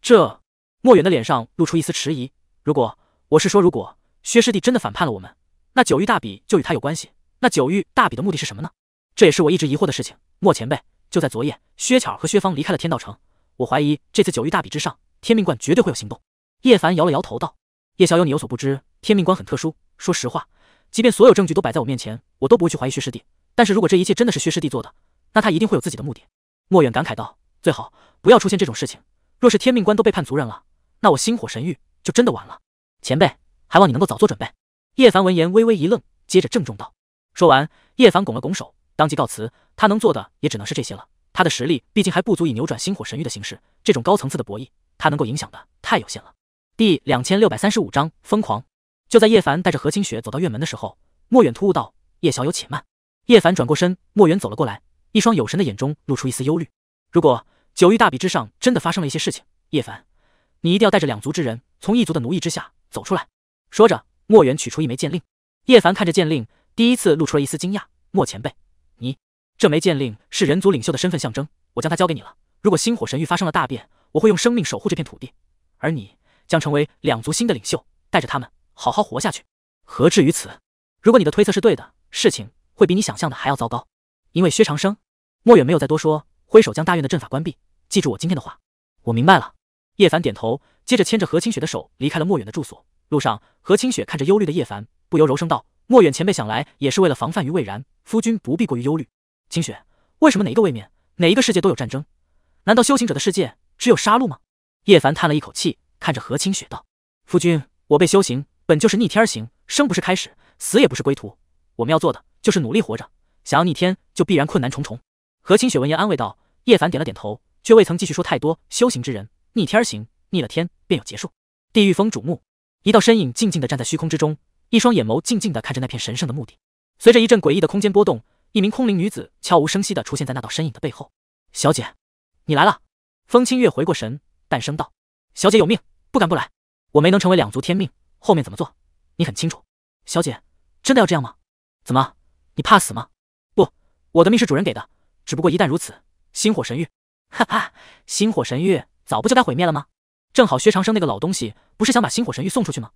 这莫远的脸上露出一丝迟疑：“如果我是说，如果薛师弟真的反叛了我们，那九域大比就与他有关系。那九域大比的目的是什么呢？这也是我一直疑惑的事情。莫前辈，就在昨夜，薛巧和薛芳离开了天道城。”我怀疑这次九域大比之上，天命观绝对会有行动。叶凡摇了摇头道：“叶小友，你有所不知，天命观很特殊。说实话，即便所有证据都摆在我面前，我都不会去怀疑薛师弟。但是如果这一切真的是薛师弟做的，那他一定会有自己的目的。”莫远感慨道：“最好不要出现这种事情。若是天命观都背叛族人了，那我星火神域就真的完了。前辈，还望你能够早做准备。”叶凡闻言微微一愣，接着郑重道：“说完，叶凡拱了拱手，当即告辞。他能做的也只能是这些了。”他的实力毕竟还不足以扭转星火神域的形势，这种高层次的博弈，他能够影响的太有限了。第两千六百三十五章疯狂。就在叶凡带着何清雪走到院门的时候，莫远突兀道：“叶小友，且慢。”叶凡转过身，莫远走了过来，一双有神的眼中露出一丝忧虑：“如果九域大比之上真的发生了一些事情，叶凡，你一定要带着两族之人从异族的奴役之下走出来。”说着，莫远取出一枚剑令。叶凡看着剑令，第一次露出了一丝惊讶：“莫前辈。”这枚剑令是人族领袖的身份象征，我将它交给你了。如果星火神域发生了大变，我会用生命守护这片土地，而你将成为两族新的领袖，带着他们好好活下去。何至于此？如果你的推测是对的，事情会比你想象的还要糟糕。因为薛长生，莫远没有再多说，挥手将大院的阵法关闭。记住我今天的话。我明白了。叶凡点头，接着牵着何清雪的手离开了莫远的住所。路上，何清雪看着忧虑的叶凡，不由柔声道：“莫远前辈想来也是为了防范于未然，夫君不必过于忧虑。”清雪，为什么哪一个位面，哪一个世界都有战争？难道修行者的世界只有杀戮吗？叶凡叹了一口气，看着何清雪道：“夫君，我辈修行本就是逆天而行，生不是开始，死也不是归途。我们要做的就是努力活着。想要逆天，就必然困难重重。”何清雪闻言安慰道：“叶凡点了点头，却未曾继续说太多。修行之人逆天而行，逆了天便有结束。”地狱峰瞩目，一道身影静静的站在虚空之中，一双眼眸静静的看着那片神圣的墓地。随着一阵诡异的空间波动。一名空灵女子悄无声息的出现在那道身影的背后。小姐，你来了。风清月回过神，淡声道：“小姐有命，不敢不来。我没能成为两族天命，后面怎么做，你很清楚。小姐，真的要这样吗？怎么，你怕死吗？不，我的命是主人给的，只不过一旦如此，星火神域，哈哈，星火神域早不就该毁灭了吗？正好薛长生那个老东西不是想把星火神域送出去吗？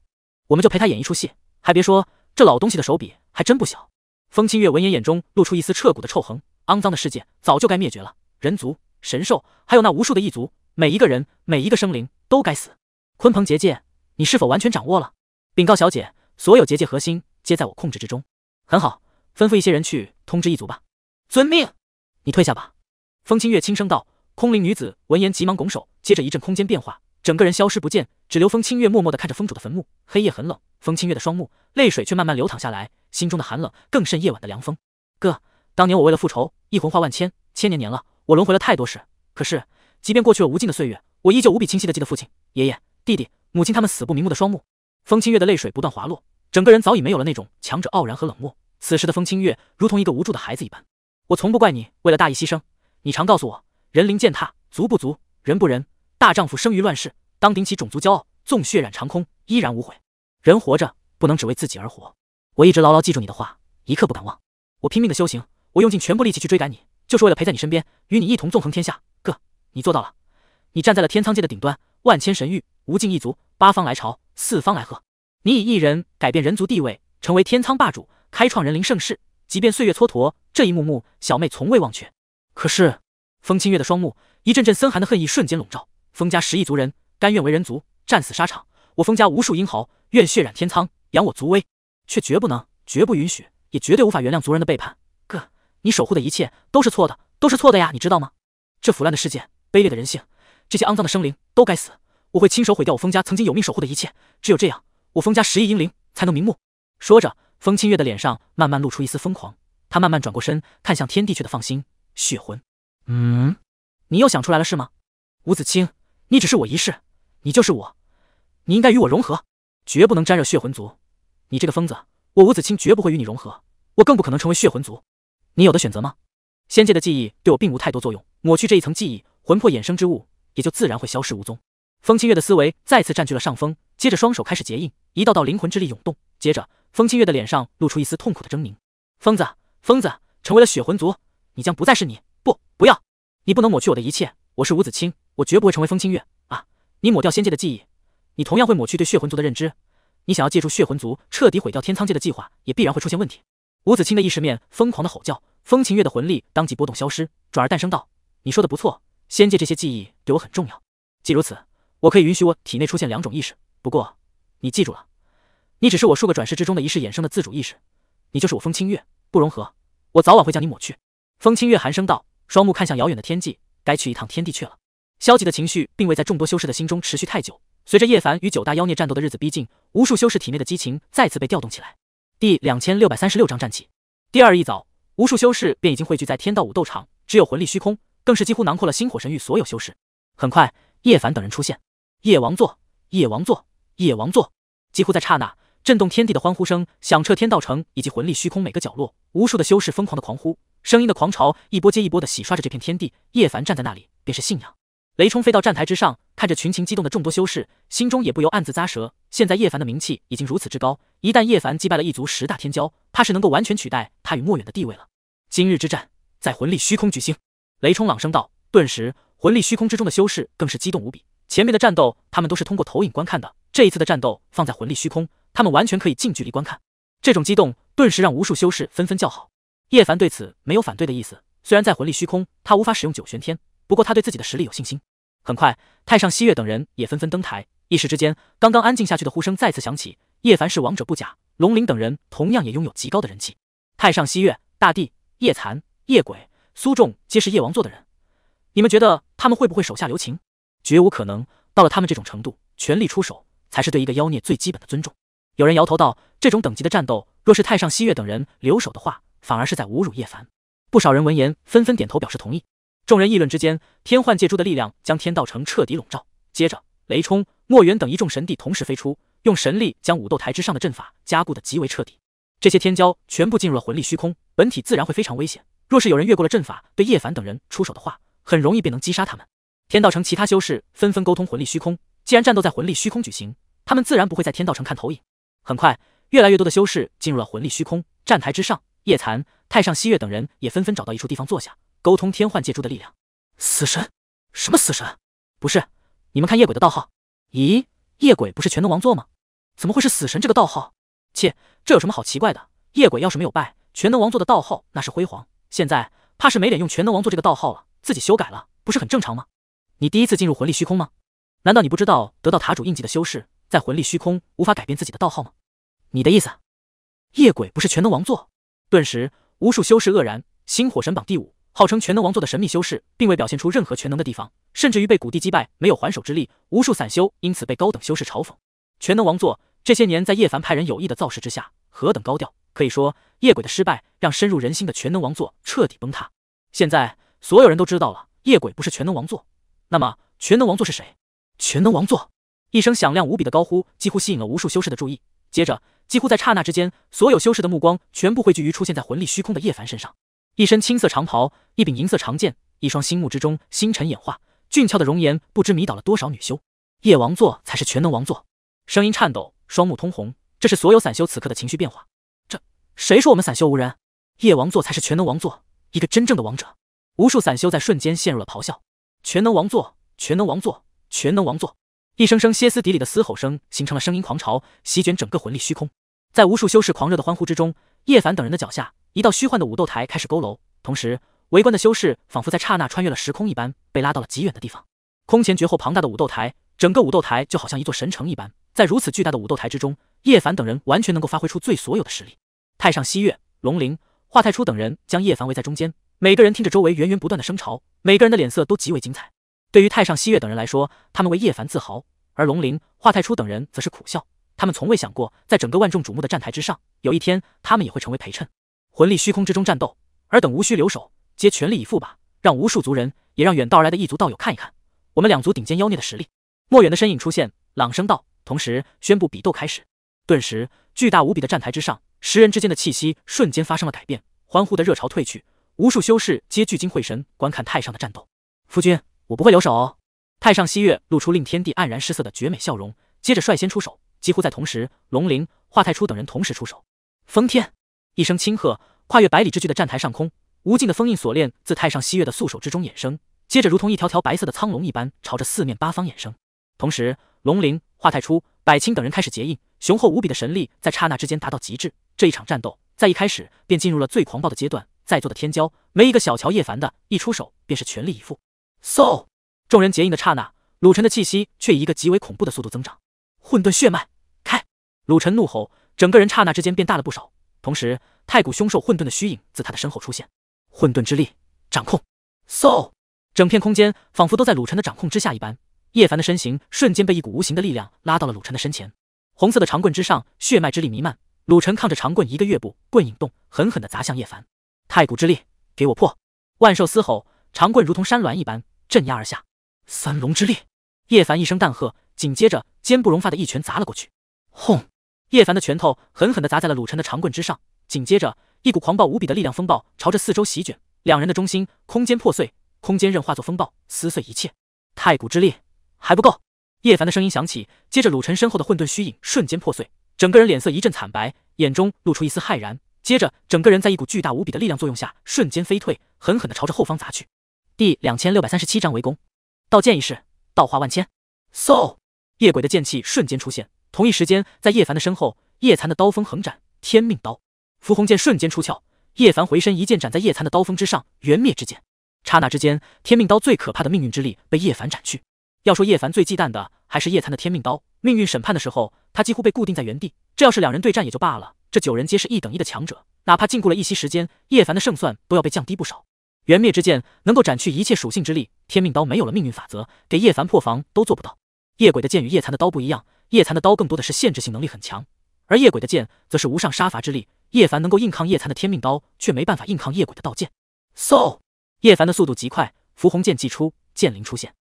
我们就陪他演一出戏。还别说，这老东西的手笔还真不小。”风清月闻言，眼中露出一丝彻骨的臭恨。肮脏的世界早就该灭绝了！人族、神兽，还有那无数的异族，每一个人、每一个生灵都该死！鲲鹏结界，你是否完全掌握了？禀告小姐，所有结界核心皆在我控制之中。很好，吩咐一些人去通知异族吧。遵命。你退下吧。风清月轻声道。空灵女子闻言，急忙拱手，接着一阵空间变化，整个人消失不见，只留风清月默默地看着风主的坟墓。黑夜很冷。风清月的双目，泪水却慢慢流淌下来，心中的寒冷更甚夜晚的凉风。哥，当年我为了复仇，一魂化万千，千年年了，我轮回了太多事。可是，即便过去了无尽的岁月，我依旧无比清晰的记得父亲、爷爷、弟弟、母亲他们死不瞑目的双目。风清月的泪水不断滑落，整个人早已没有了那种强者傲然和冷漠。此时的风清月如同一个无助的孩子一般。我从不怪你为了大义牺牲，你常告诉我，人灵践踏足不足，人不仁，大丈夫生于乱世，当顶起种族骄傲，纵血染长空，依然无悔。人活着不能只为自己而活，我一直牢牢记住你的话，一刻不敢忘。我拼命的修行，我用尽全部力气去追赶你，就是为了陪在你身边，与你一同纵横天下。哥，你做到了，你站在了天苍界的顶端，万千神域，无尽一族，八方来朝，四方来贺。你以一人改变人族地位，成为天苍霸主，开创人灵盛世。即便岁月蹉跎，这一幕幕小妹从未忘却。可是，风清月的双目一阵阵森寒的恨意瞬间笼罩。风家十亿族人甘愿为人族战死沙场，我风家无数英豪。愿血染天苍，扬我族威，却绝不能，绝不允许，也绝对无法原谅族人的背叛。哥，你守护的一切都是错的，都是错的呀，你知道吗？这腐烂的世界，卑劣的人性，这些肮脏的生灵都该死！我会亲手毁掉我封家曾经有命守护的一切，只有这样，我封家十亿英灵才能瞑目。说着，风清月的脸上慢慢露出一丝疯狂，他慢慢转过身，看向天地却的放心血魂。嗯，你又想出来了是吗？吴子清，你只是我一世，你就是我，你应该与我融合。绝不能沾惹血魂族！你这个疯子，我吴子清绝不会与你融合，我更不可能成为血魂族。你有的选择吗？仙界的记忆对我并无太多作用，抹去这一层记忆，魂魄衍生之物也就自然会消失无踪。风清月的思维再次占据了上风，接着双手开始结印，一道道灵魂之力涌动，接着风清月的脸上露出一丝痛苦的狰狞。疯子，疯子，成为了血魂族，你将不再是你！不，不要，你不能抹去我的一切！我是吴子清，我绝不会成为风清月啊！你抹掉仙界的记忆！你同样会抹去对血魂族的认知，你想要借助血魂族彻底毁掉天苍界的计划，也必然会出现问题。吴子清的意识面疯狂的吼叫，风清月的魂力当即波动消失，转而诞生道：“你说的不错，仙界这些记忆对我很重要。既如此，我可以允许我体内出现两种意识。不过，你记住了，你只是我数个转世之中的一世衍生的自主意识，你就是我风清月。不融合，我早晚会将你抹去。”风清月寒声道，双目看向遥远的天际，该去一趟天地阙了。消极的情绪并未在众多修士的心中持续太久。随着叶凡与九大妖孽战斗的日子逼近，无数修士体内的激情再次被调动起来。第两千六百三十六章战起。第二一早，无数修士便已经汇聚在天道武斗场，只有魂力虚空更是几乎囊括了星火神域所有修士。很快，叶凡等人出现。叶王座，叶王座，叶王座！几乎在刹那，震动天地的欢呼声响彻天道城以及魂力虚空每个角落，无数的修士疯狂的狂呼，声音的狂潮一波接一波的洗刷着这片天地。叶凡站在那里，便是信仰。雷冲飞到站台之上，看着群情激动的众多修士，心中也不由暗自咂舌。现在叶凡的名气已经如此之高，一旦叶凡击败了一族十大天骄，怕是能够完全取代他与莫远的地位了。今日之战在魂力虚空举行，雷冲朗声道。顿时，魂力虚空之中的修士更是激动无比。前面的战斗他们都是通过投影观看的，这一次的战斗放在魂力虚空，他们完全可以近距离观看。这种激动顿时让无数修士纷纷叫好。叶凡对此没有反对的意思，虽然在魂力虚空他无法使用九玄天。不过他对自己的实力有信心。很快，太上西月等人也纷纷登台，一时之间，刚刚安静下去的呼声再次响起。叶凡是王者不假，龙鳞等人同样也拥有极高的人气。太上西月、大帝、叶残、叶鬼、苏仲皆是叶王座的人，你们觉得他们会不会手下留情？绝无可能。到了他们这种程度，全力出手才是对一个妖孽最基本的尊重。有人摇头道：“这种等级的战斗，若是太上西月等人留守的话，反而是在侮辱叶凡。”不少人闻言纷纷点头表示同意。众人议论之间，天幻借珠的力量将天道城彻底笼罩。接着，雷冲、墨渊等一众神帝同时飞出，用神力将武斗台之上的阵法加固的极为彻底。这些天骄全部进入了魂力虚空，本体自然会非常危险。若是有人越过了阵法，对叶凡等人出手的话，很容易便能击杀他们。天道城其他修士纷纷沟通魂力虚空。既然战斗在魂力虚空举行，他们自然不会在天道城看投影。很快，越来越多的修士进入了魂力虚空站台之上。叶残、太上曦月等人也纷纷找到一处地方坐下。沟通天幻借珠的力量，死神？什么死神？不是，你们看夜鬼的道号。咦，夜鬼不是全能王座吗？怎么会是死神这个道号？切，这有什么好奇怪的？夜鬼要是没有拜全能王座的道号，那是辉煌。现在怕是没脸用全能王座这个道号了，自己修改了，不是很正常吗？你第一次进入魂力虚空吗？难道你不知道得到塔主印记的修士在魂力虚空无法改变自己的道号吗？你的意思，夜鬼不是全能王座？顿时，无数修士愕然。星火神榜第五。号称全能王座的神秘修士，并未表现出任何全能的地方，甚至于被谷地击败，没有还手之力。无数散修因此被高等修士嘲讽。全能王座这些年在叶凡派人有意的造势之下，何等高调？可以说，夜鬼的失败让深入人心的全能王座彻底崩塌。现在所有人都知道了，夜鬼不是全能王座，那么全能王座是谁？全能王座！一声响亮无比的高呼，几乎吸引了无数修士的注意。接着，几乎在刹那之间，所有修士的目光全部汇聚于出现在魂力虚空的叶凡身上。一身青色长袍，一柄银色长剑，一双星目之中星辰演化，俊俏的容颜不知迷倒了多少女修。叶王座才是全能王座，声音颤抖，双目通红，这是所有散修此刻的情绪变化。这谁说我们散修无人？叶王座才是全能王座，一个真正的王者。无数散修在瞬间陷入了咆哮，全能王座，全能王座，全能王座，一声声歇斯底里的嘶吼声形成了声音狂潮，席卷整个魂力虚空。在无数修士狂热的欢呼之中，叶凡等人的脚下。一道虚幻的武斗台开始佝偻，同时围观的修士仿佛在刹那穿越了时空一般，被拉到了极远的地方。空前绝后庞大的武斗台，整个武斗台就好像一座神城一般。在如此巨大的武斗台之中，叶凡等人完全能够发挥出最所有的实力。太上西月、龙鳞、华太初等人将叶凡围在中间，每个人听着周围源源不断的声潮，每个人的脸色都极为精彩。对于太上西月等人来说，他们为叶凡自豪；而龙鳞、华太初等人则是苦笑，他们从未想过，在整个万众瞩目的站台之上，有一天他们也会成为陪衬。魂力虚空之中战斗，尔等无需留守，皆全力以赴吧！让无数族人，也让远道而来的异族道友看一看我们两族顶尖妖孽的实力。莫远的身影出现，朗声道，同时宣布比斗开始。顿时，巨大无比的战台之上，十人之间的气息瞬间发生了改变，欢呼的热潮退去，无数修士皆聚精会神观看太上的战斗。夫君，我不会留手。太上曦月露出令天地黯然失色的绝美笑容，接着率先出手。几乎在同时，龙灵、华太初等人同时出手，封天。一声轻喝，跨越百里之距的站台上空，无尽的封印锁链自太上西月的素手之中衍生，接着如同一条条白色的苍龙一般，朝着四面八方衍生。同时，龙鳞、华太初、百清等人开始结印，雄厚无比的神力在刹那之间达到极致。这一场战斗在一开始便进入了最狂暴的阶段，在座的天骄没一个小瞧叶凡的，一出手便是全力以赴。嗖！众人结印的刹那，鲁晨的气息却以一个极为恐怖的速度增长。混沌血脉开！鲁晨怒吼，整个人刹那之间变大了不少。同时，太古凶兽混沌的虚影自他的身后出现，混沌之力掌控，s o 整片空间仿佛都在鲁晨的掌控之下一般。叶凡的身形瞬间被一股无形的力量拉到了鲁晨的身前，红色的长棍之上，血脉之力弥漫。鲁晨抗着长棍一个跃步，棍影动，狠狠地砸向叶凡。太古之力，给我破！万兽嘶吼，长棍如同山峦一般镇压而下。三龙之力，叶凡一声淡喝，紧接着肩不容发的一拳砸了过去，轰！叶凡的拳头狠狠地砸在了鲁晨的长棍之上，紧接着，一股狂暴无比的力量风暴朝着四周席卷，两人的中心空间破碎，空间刃化作风暴，撕碎一切。太古之力还不够！叶凡的声音响起，接着鲁晨身后的混沌虚影瞬间破碎，整个人脸色一阵惨白，眼中露出一丝骇然，接着整个人在一股巨大无比的力量作用下，瞬间飞退，狠狠地朝着后方砸去。第两千六百三十七章围攻。道剑一式，道化万千。嗖，夜鬼的剑气瞬间出现。同一时间，在叶凡的身后，叶残的刀锋横斩，天命刀，伏红剑瞬间出鞘。叶凡回身一剑斩在叶残的刀锋之上，元灭之剑。刹那之间，天命刀最可怕的命运之力被叶凡斩去。要说叶凡最忌惮的还是叶残的天命刀。命运审判的时候，他几乎被固定在原地。这要是两人对战也就罢了，这九人皆是一等一的强者，哪怕禁锢了一息时间，叶凡的胜算都要被降低不少。元灭之剑能够斩去一切属性之力，天命刀没有了命运法则，给叶凡破防都做不到。夜鬼的剑与叶残的刀不一样。叶残的刀更多的是限制性能力很强，而夜鬼的剑则是无上杀伐之力。叶凡能够硬抗叶残的天命刀，却没办法硬抗夜鬼的道剑。嗖！叶凡的速度极快，符虹剑祭出，剑灵出现，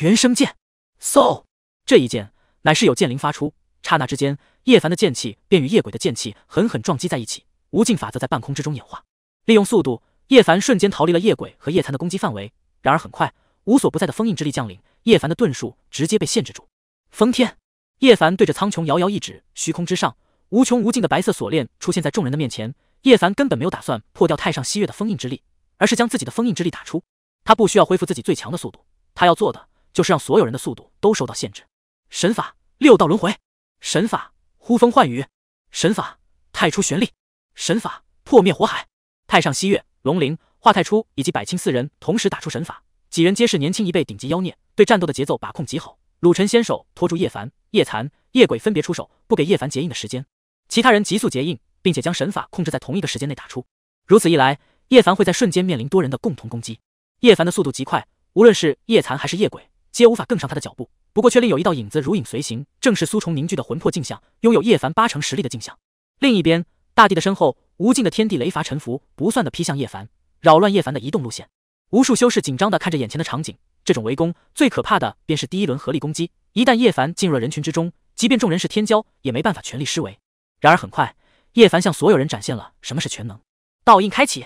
原生剑。嗖！这一剑乃是有剑灵发出，刹那之间，叶凡的剑气便与夜鬼的剑气狠狠撞击在一起，无尽法则在半空之中演化。利用速度，叶凡瞬间逃离了夜鬼和叶残的攻击范围。然而很快，无所不在的封印之力降临，叶凡的遁术直接被限制住。封天。叶凡对着苍穹遥遥一指，虚空之上，无穷无尽的白色锁链出现在众人的面前。叶凡根本没有打算破掉太上西月的封印之力，而是将自己的封印之力打出。他不需要恢复自己最强的速度，他要做的就是让所有人的速度都受到限制。神法六道轮回，神法呼风唤雨，神法太初玄力，神法破灭火海。太上西月、龙鳞、化太初以及百清四人同时打出神法，几人皆是年轻一辈顶级妖孽，对战斗的节奏把控极好。鲁晨先手拖住叶凡。夜残、夜鬼分别出手，不给叶凡结印的时间。其他人急速结印，并且将神法控制在同一个时间内打出。如此一来，叶凡会在瞬间面临多人的共同攻击。叶凡的速度极快，无论是夜残还是夜鬼，皆无法跟上他的脚步。不过却另有一道影子如影随形，正是苏虫凝聚的魂魄镜像，拥有叶凡八成实力的镜像。另一边，大地的身后，无尽的天地雷罚沉浮不断的劈向叶凡，扰乱叶凡的移动路线。无数修士紧张的看着眼前的场景，这种围攻最可怕的便是第一轮合力攻击。一旦叶凡进入了人群之中，即便众人是天骄，也没办法全力施为。然而很快，叶凡向所有人展现了什么是全能。道印开启，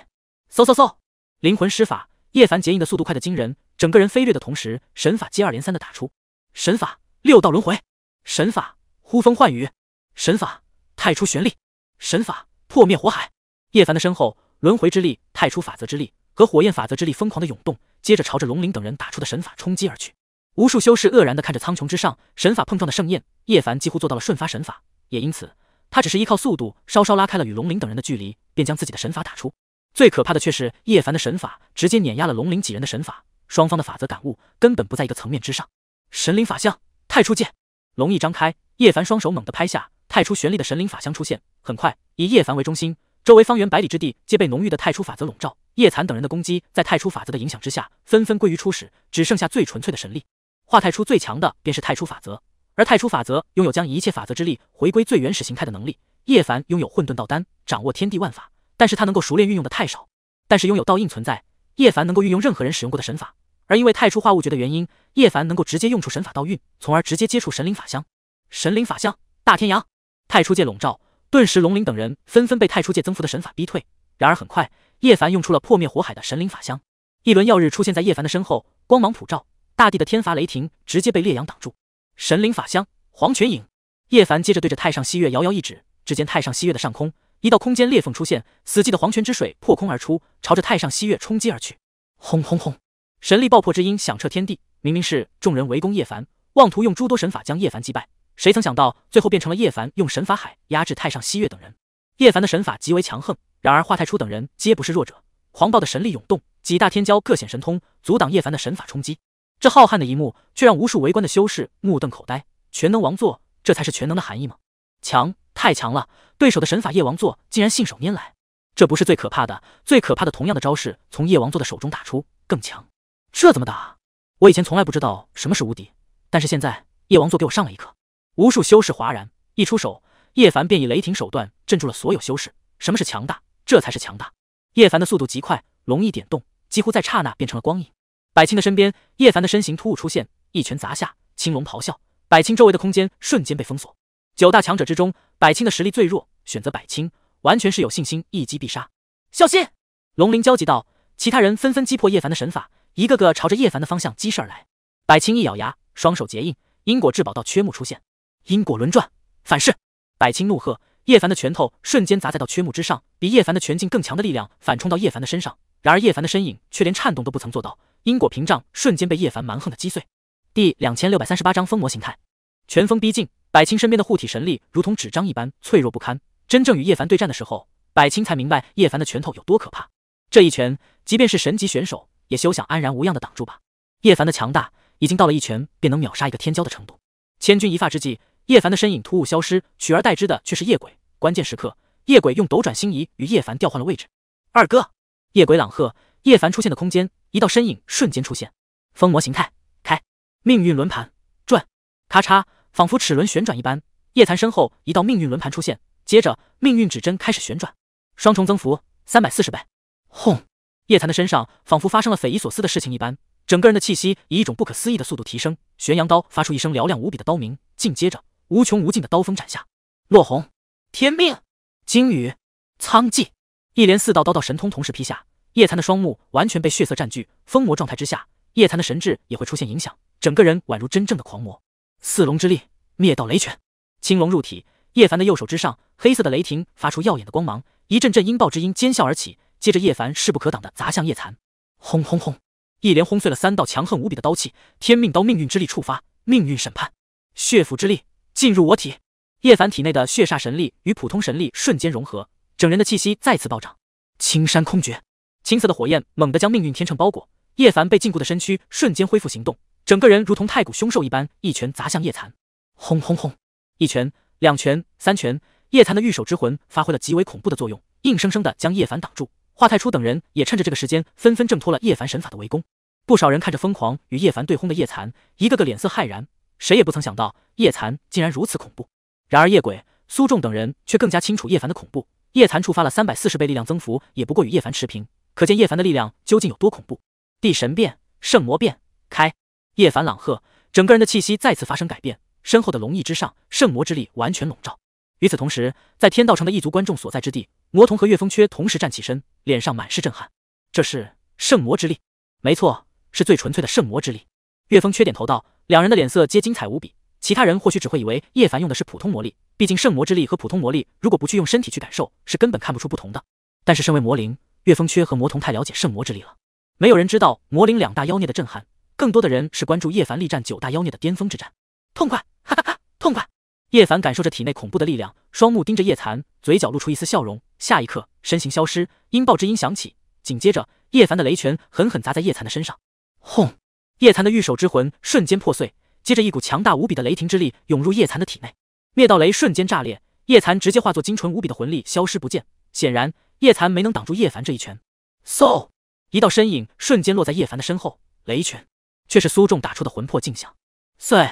嗖嗖嗖，灵魂施法，叶凡结印的速度快得惊人，整个人飞掠的同时，神法接二连三的打出。神法六道轮回，神法呼风唤雨，神法太初玄力，神法破灭火海。叶凡的身后，轮回之力、太初法则之力和火焰法则之力疯狂的涌动，接着朝着龙鳞等人打出的神法冲击而去。无数修士愕然地看着苍穹之上神法碰撞的盛宴，叶凡几乎做到了瞬发神法，也因此他只是依靠速度稍稍拉开了与龙鳞等人的距离，便将自己的神法打出。最可怕的却是叶凡的神法直接碾压了龙鳞几人的神法，双方的法则感悟根本不在一个层面之上。神灵法相，太初剑，龙翼张开，叶凡双手猛地拍下，太初玄力的神灵法相出现。很快，以叶凡为中心，周围方圆百里之地皆被浓郁的太初法则笼罩。叶残等人的攻击在太初法则的影响之下，纷纷归于初始，只剩下最纯粹的神力。化太初最强的便是太初法则，而太初法则拥有将一切法则之力回归最原始形态的能力。叶凡拥有混沌道丹，掌握天地万法，但是他能够熟练运用的太少。但是拥有道印存在，叶凡能够运用任何人使用过的神法。而因为太初化物诀的原因，叶凡能够直接用出神法道韵，从而直接接触神灵法相。神灵法相，大天阳，太初界笼罩，顿时龙鳞等人纷纷被太初界增幅的神法逼退。然而很快，叶凡用出了破灭火海的神灵法相，一轮耀日出现在叶凡的身后，光芒普照。大地的天罚雷霆直接被烈阳挡住，神灵法相黄泉影，叶凡接着对着太上西月遥遥一指，只见太上西月的上空一道空间裂缝出现，死寂的黄泉之水破空而出，朝着太上西月冲击而去。轰轰轰，神力爆破之音响彻天地。明明是众人围攻叶凡，妄图用诸多神法将叶凡击败，谁曾想到最后变成了叶凡用神法海压制太上西月等人。叶凡的神法极为强横，然而华太初等人皆不是弱者，狂暴的神力涌动，几大天骄各显神通，阻挡叶凡的神法冲击。这浩瀚的一幕，却让无数围观的修士目瞪口呆。全能王座，这才是全能的含义吗？强，太强了！对手的神法夜王座竟然信手拈来。这不是最可怕的，最可怕的，同样的招式从夜王座的手中打出，更强。这怎么打？我以前从来不知道什么是无敌，但是现在夜王座给我上了一课。无数修士哗然，一出手，叶凡便以雷霆手段镇住了所有修士。什么是强大？这才是强大！叶凡的速度极快，龙翼点动，几乎在刹那变成了光影。百青的身边，叶凡的身形突兀出现，一拳砸下，青龙咆哮，百青周围的空间瞬间被封锁。九大强者之中，百青的实力最弱，选择百青完全是有信心一击必杀。小心！龙鳞焦急道。其他人纷纷击破叶凡的神法，一个个朝着叶凡的方向激射而来。百青一咬牙，双手结印，因果至宝到缺木出现，因果轮转，反噬！百青怒喝，叶凡的拳头瞬间砸在到缺木之上，比叶凡的拳劲更强的力量反冲到叶凡的身上，然而叶凡的身影却连颤动都不曾做到。因果屏障瞬间被叶凡蛮横的击碎。第两千六百三十八章封魔形态，拳风逼近，百青身边的护体神力如同纸张一般脆弱不堪。真正与叶凡对战的时候，百青才明白叶凡的拳头有多可怕。这一拳，即便是神级选手也休想安然无恙的挡住吧。叶凡的强大已经到了一拳便能秒杀一个天骄的程度。千钧一发之际，叶凡的身影突兀消失，取而代之的却是夜鬼。关键时刻，夜鬼用斗转星移与叶凡调换了位置。二哥，夜鬼朗喝，叶凡出现的空间。一道身影瞬间出现，封魔形态开，命运轮盘转，咔嚓，仿佛齿轮旋转一般。叶檀身后一道命运轮盘出现，接着命运指针开始旋转，双重增幅三百四十倍。轰！叶檀的身上仿佛发生了匪夷所思的事情一般，整个人的气息以一种不可思议的速度提升。玄阳刀发出一声嘹亮无比的刀鸣，紧接着无穷无尽的刀锋斩下。落红天命，金羽苍寂，一连四道刀道神通同时劈下。叶檀的双目完全被血色占据，疯魔状态之下，叶檀的神智也会出现影响，整个人宛如真正的狂魔。四龙之力，灭道雷拳，青龙入体。叶凡的右手之上，黑色的雷霆发出耀眼的光芒，一阵阵音爆之音尖啸而起。接着，叶凡势不可挡的砸向叶檀。轰轰轰，一连轰碎了三道强横无比的刀气。天命刀，命运之力触发，命运审判，血斧之力进入我体。叶凡体内的血煞神力与普通神力瞬间融合，整人的气息再次暴涨。青山空绝。青色的火焰猛地将命运天秤包裹，叶凡被禁锢的身躯瞬间恢复行动，整个人如同太古凶兽一般，一拳砸向叶残。轰轰轰！一拳、两拳、三拳，叶残的御手之魂发挥了极为恐怖的作用，硬生生的将叶凡挡住。华太初等人也趁着这个时间，纷纷挣脱了叶凡神法的围攻。不少人看着疯狂与叶凡对轰的叶残，一个个脸色骇然，谁也不曾想到叶残竟然如此恐怖。然而夜鬼、苏仲等人却更加清楚叶凡的恐怖，叶残触发了三百四十倍力量增幅，也不过与叶凡持平。可见叶凡的力量究竟有多恐怖！地神变，圣魔变，开！叶凡朗喝，整个人的气息再次发生改变，身后的龙翼之上，圣魔之力完全笼罩。与此同时，在天道城的异族观众所在之地，魔童和岳峰缺同时站起身，脸上满是震撼。这是圣魔之力，没错，是最纯粹的圣魔之力。岳峰缺点头道，两人的脸色皆精彩无比。其他人或许只会以为叶凡用的是普通魔力，毕竟圣魔之力和普通魔力，如果不去用身体去感受，是根本看不出不同的。但是身为魔灵。岳风缺和魔童太了解圣魔之力了，没有人知道魔灵两大妖孽的震撼，更多的人是关注叶凡力战九大妖孽的巅峰之战，痛快，哈哈哈，痛快！叶凡感受着体内恐怖的力量，双目盯着叶残，嘴角露出一丝笑容。下一刻，身形消失，音爆之音响起，紧接着，叶凡的雷拳狠狠砸在叶残的身上，轰！叶残的御手之魂瞬间破碎，接着一股强大无比的雷霆之力涌入叶残的体内，灭道雷瞬间炸裂，叶残直接化作精纯无比的魂力消失不见。显然。叶凡没能挡住叶凡这一拳，嗖，一道身影瞬间落在叶凡的身后，雷拳，却是苏仲打出的魂魄镜像。碎，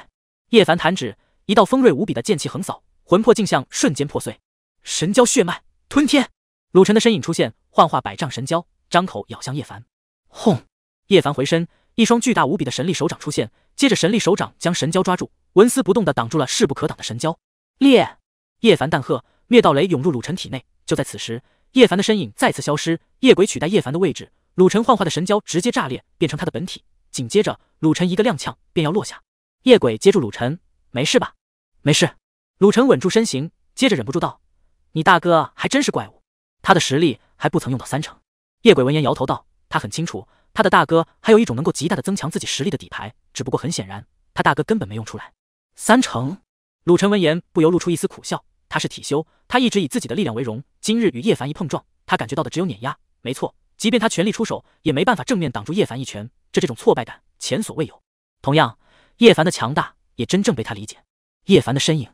叶凡弹指，一道锋锐无比的剑气横扫，魂魄镜像瞬间破碎。神蛟血脉吞天，鲁晨的身影出现，幻化百丈神蛟，张口咬向叶凡。轰，叶凡回身，一双巨大无比的神力手掌出现，接着神力手掌将神蛟抓住，纹丝不动的挡住了势不可挡的神蛟。裂！叶凡淡喝，灭道雷涌入鲁晨体内。就在此时。叶凡的身影再次消失，夜鬼取代叶凡的位置。鲁晨幻化的神蛟直接炸裂，变成他的本体。紧接着，鲁晨一个踉跄，便要落下。夜鬼接住鲁晨，没事吧？没事。鲁晨稳住身形，接着忍不住道：“你大哥还真是怪物，他的实力还不曾用到三成。”夜鬼闻言摇头道：“他很清楚，他的大哥还有一种能够极大的增强自己实力的底牌，只不过很显然，他大哥根本没用出来。”三成。鲁晨闻言不由露出一丝苦笑。他是体修，他一直以自己的力量为荣。今日与叶凡一碰撞，他感觉到的只有碾压。没错，即便他全力出手，也没办法正面挡住叶凡一拳。这这种挫败感前所未有。同样，叶凡的强大也真正被他理解。叶凡的身影，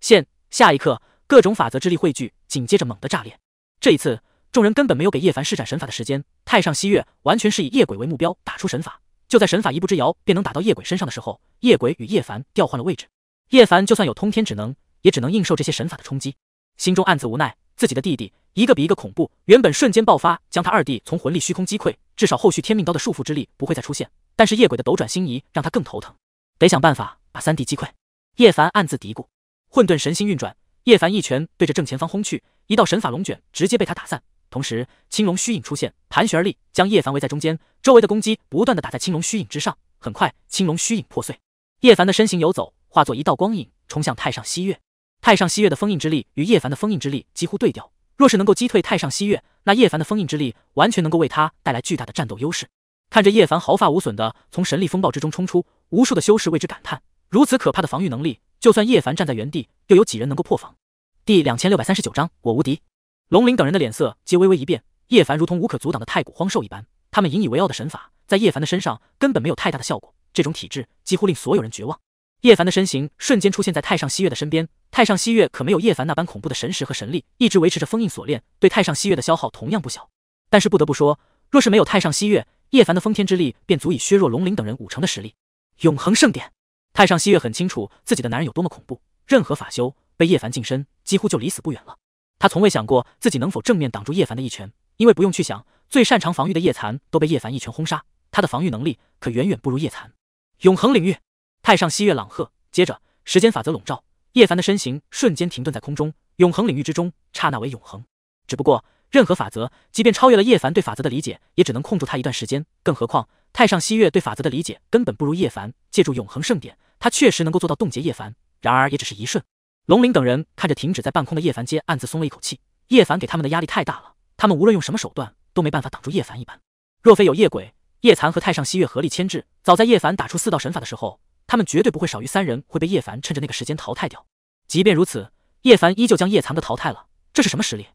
现下一刻，各种法则之力汇聚，紧接着猛地炸裂。这一次，众人根本没有给叶凡施展神法的时间。太上西月完全是以夜鬼为目标打出神法。就在神法一步之遥便能打到夜鬼身上的时候，夜鬼与叶凡调换了位置。叶凡就算有通天之能。也只能应受这些神法的冲击，心中暗自无奈，自己的弟弟一个比一个恐怖。原本瞬间爆发，将他二弟从魂力虚空击溃，至少后续天命刀的束缚之力不会再出现。但是夜鬼的斗转星移让他更头疼，得想办法把三弟击溃。叶凡暗自嘀咕，混沌神心运转，叶凡一拳对着正前方轰去，一道神法龙卷直接被他打散，同时青龙虚影出现，盘旋而立，将叶凡围在中间，周围的攻击不断的打在青龙虚影之上，很快青龙虚影破碎，叶凡的身形游走，化作一道光影冲向太上西月。太上西月的封印之力与叶凡的封印之力几乎对调，若是能够击退太上西月，那叶凡的封印之力完全能够为他带来巨大的战斗优势。看着叶凡毫发无损的从神力风暴之中冲出，无数的修士为之感叹：如此可怕的防御能力，就算叶凡站在原地，又有几人能够破防？第两千六百三十九章，我无敌。龙鳞等人的脸色皆微微一变，叶凡如同无可阻挡的太古荒兽一般，他们引以为傲的神法在叶凡的身上根本没有太大的效果，这种体质几乎令所有人绝望。叶凡的身形瞬间出现在太上汐月的身边，太上汐月可没有叶凡那般恐怖的神识和神力，一直维持着封印锁链，对太上汐月的消耗同样不小。但是不得不说，若是没有太上汐月，叶凡的封天之力便足以削弱龙鳞等人五成的实力。永恒圣典，太上汐月很清楚自己的男人有多么恐怖，任何法修被叶凡近身，几乎就离死不远了。他从未想过自己能否正面挡住叶凡的一拳，因为不用去想，最擅长防御的叶残都被叶凡一拳轰杀，他的防御能力可远远不如叶残。永恒领域。太上西月朗喝，接着时间法则笼罩，叶凡的身形瞬间停顿在空中。永恒领域之中，刹那为永恒。只不过任何法则，即便超越了叶凡对法则的理解，也只能控住他一段时间。更何况太上西月对法则的理解根本不如叶凡。借助永恒圣典，他确实能够做到冻结叶凡，然而也只是一瞬。龙鳞等人看着停止在半空的叶凡，皆暗自松了一口气。叶凡给他们的压力太大了，他们无论用什么手段，都没办法挡住叶凡。一般若非有夜鬼、叶残和太上西月合力牵制，早在叶凡打出四道神法的时候。他们绝对不会少于三人会被叶凡趁着那个时间淘汰掉。即便如此，叶凡依旧将叶藏的淘汰了。这是什么实力？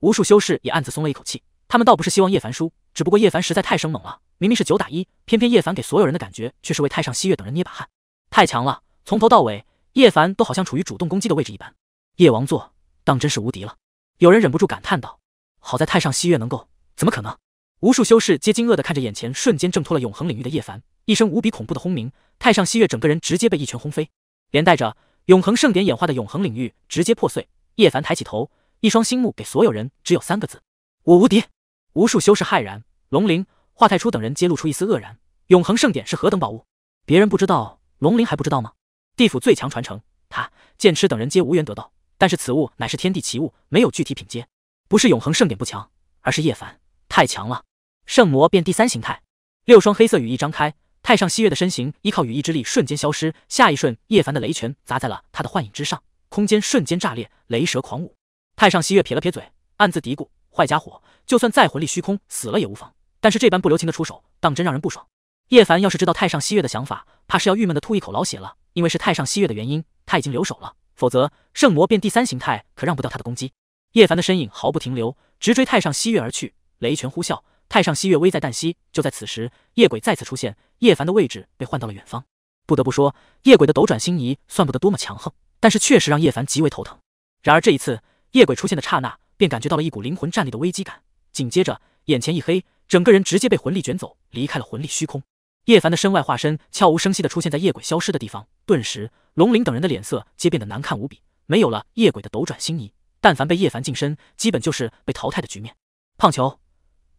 无数修士也暗自松了一口气。他们倒不是希望叶凡输，只不过叶凡实在太生猛了。明明是九打一，偏偏叶凡给所有人的感觉却是为太上西月等人捏把汗。太强了！从头到尾，叶凡都好像处于主动攻击的位置一般。叶王座当真是无敌了。有人忍不住感叹道：“好在太上西月能够……怎么可能？”无数修士皆惊愕的看着眼前瞬间挣脱了永恒领域的叶凡。一声无比恐怖的轰鸣，太上西月整个人直接被一拳轰飞，连带着永恒圣典演化的永恒领域直接破碎。叶凡抬起头，一双星目给所有人只有三个字：我无敌。无数修士骇然，龙鳞、华太初等人皆露出一丝愕然。永恒圣典是何等宝物？别人不知道，龙鳞还不知道吗？地府最强传承，他剑痴等人皆无缘得到。但是此物乃是天地奇物，没有具体品阶。不是永恒圣典不强，而是叶凡太强了。圣魔变第三形态，六双黑色羽翼张开。太上西月的身形依靠羽翼之力瞬间消失，下一瞬，叶凡的雷拳砸在了他的幻影之上，空间瞬间炸裂，雷蛇狂舞。太上西月撇了撇嘴，暗自嘀咕：坏家伙，就算再魂力虚空死了也无妨，但是这般不留情的出手，当真让人不爽。叶凡要是知道太上西月的想法，怕是要郁闷的吐一口老血了。因为是太上西月的原因，他已经留手了，否则圣魔变第三形态可让不掉他的攻击。叶凡的身影毫不停留，直追太上西月而去，雷拳呼啸。太上西月危在旦夕，就在此时，夜鬼再次出现，叶凡的位置被换到了远方。不得不说，夜鬼的斗转星移算不得多么强横，但是确实让叶凡极为头疼。然而这一次，夜鬼出现的刹那，便感觉到了一股灵魂战力的危机感，紧接着眼前一黑，整个人直接被魂力卷走，离开了魂力虚空。叶凡的身外化身悄无声息的出现在夜鬼消失的地方，顿时龙鳞等人的脸色皆变得难看无比。没有了夜鬼的斗转星移，但凡被叶凡近身，基本就是被淘汰的局面。胖球。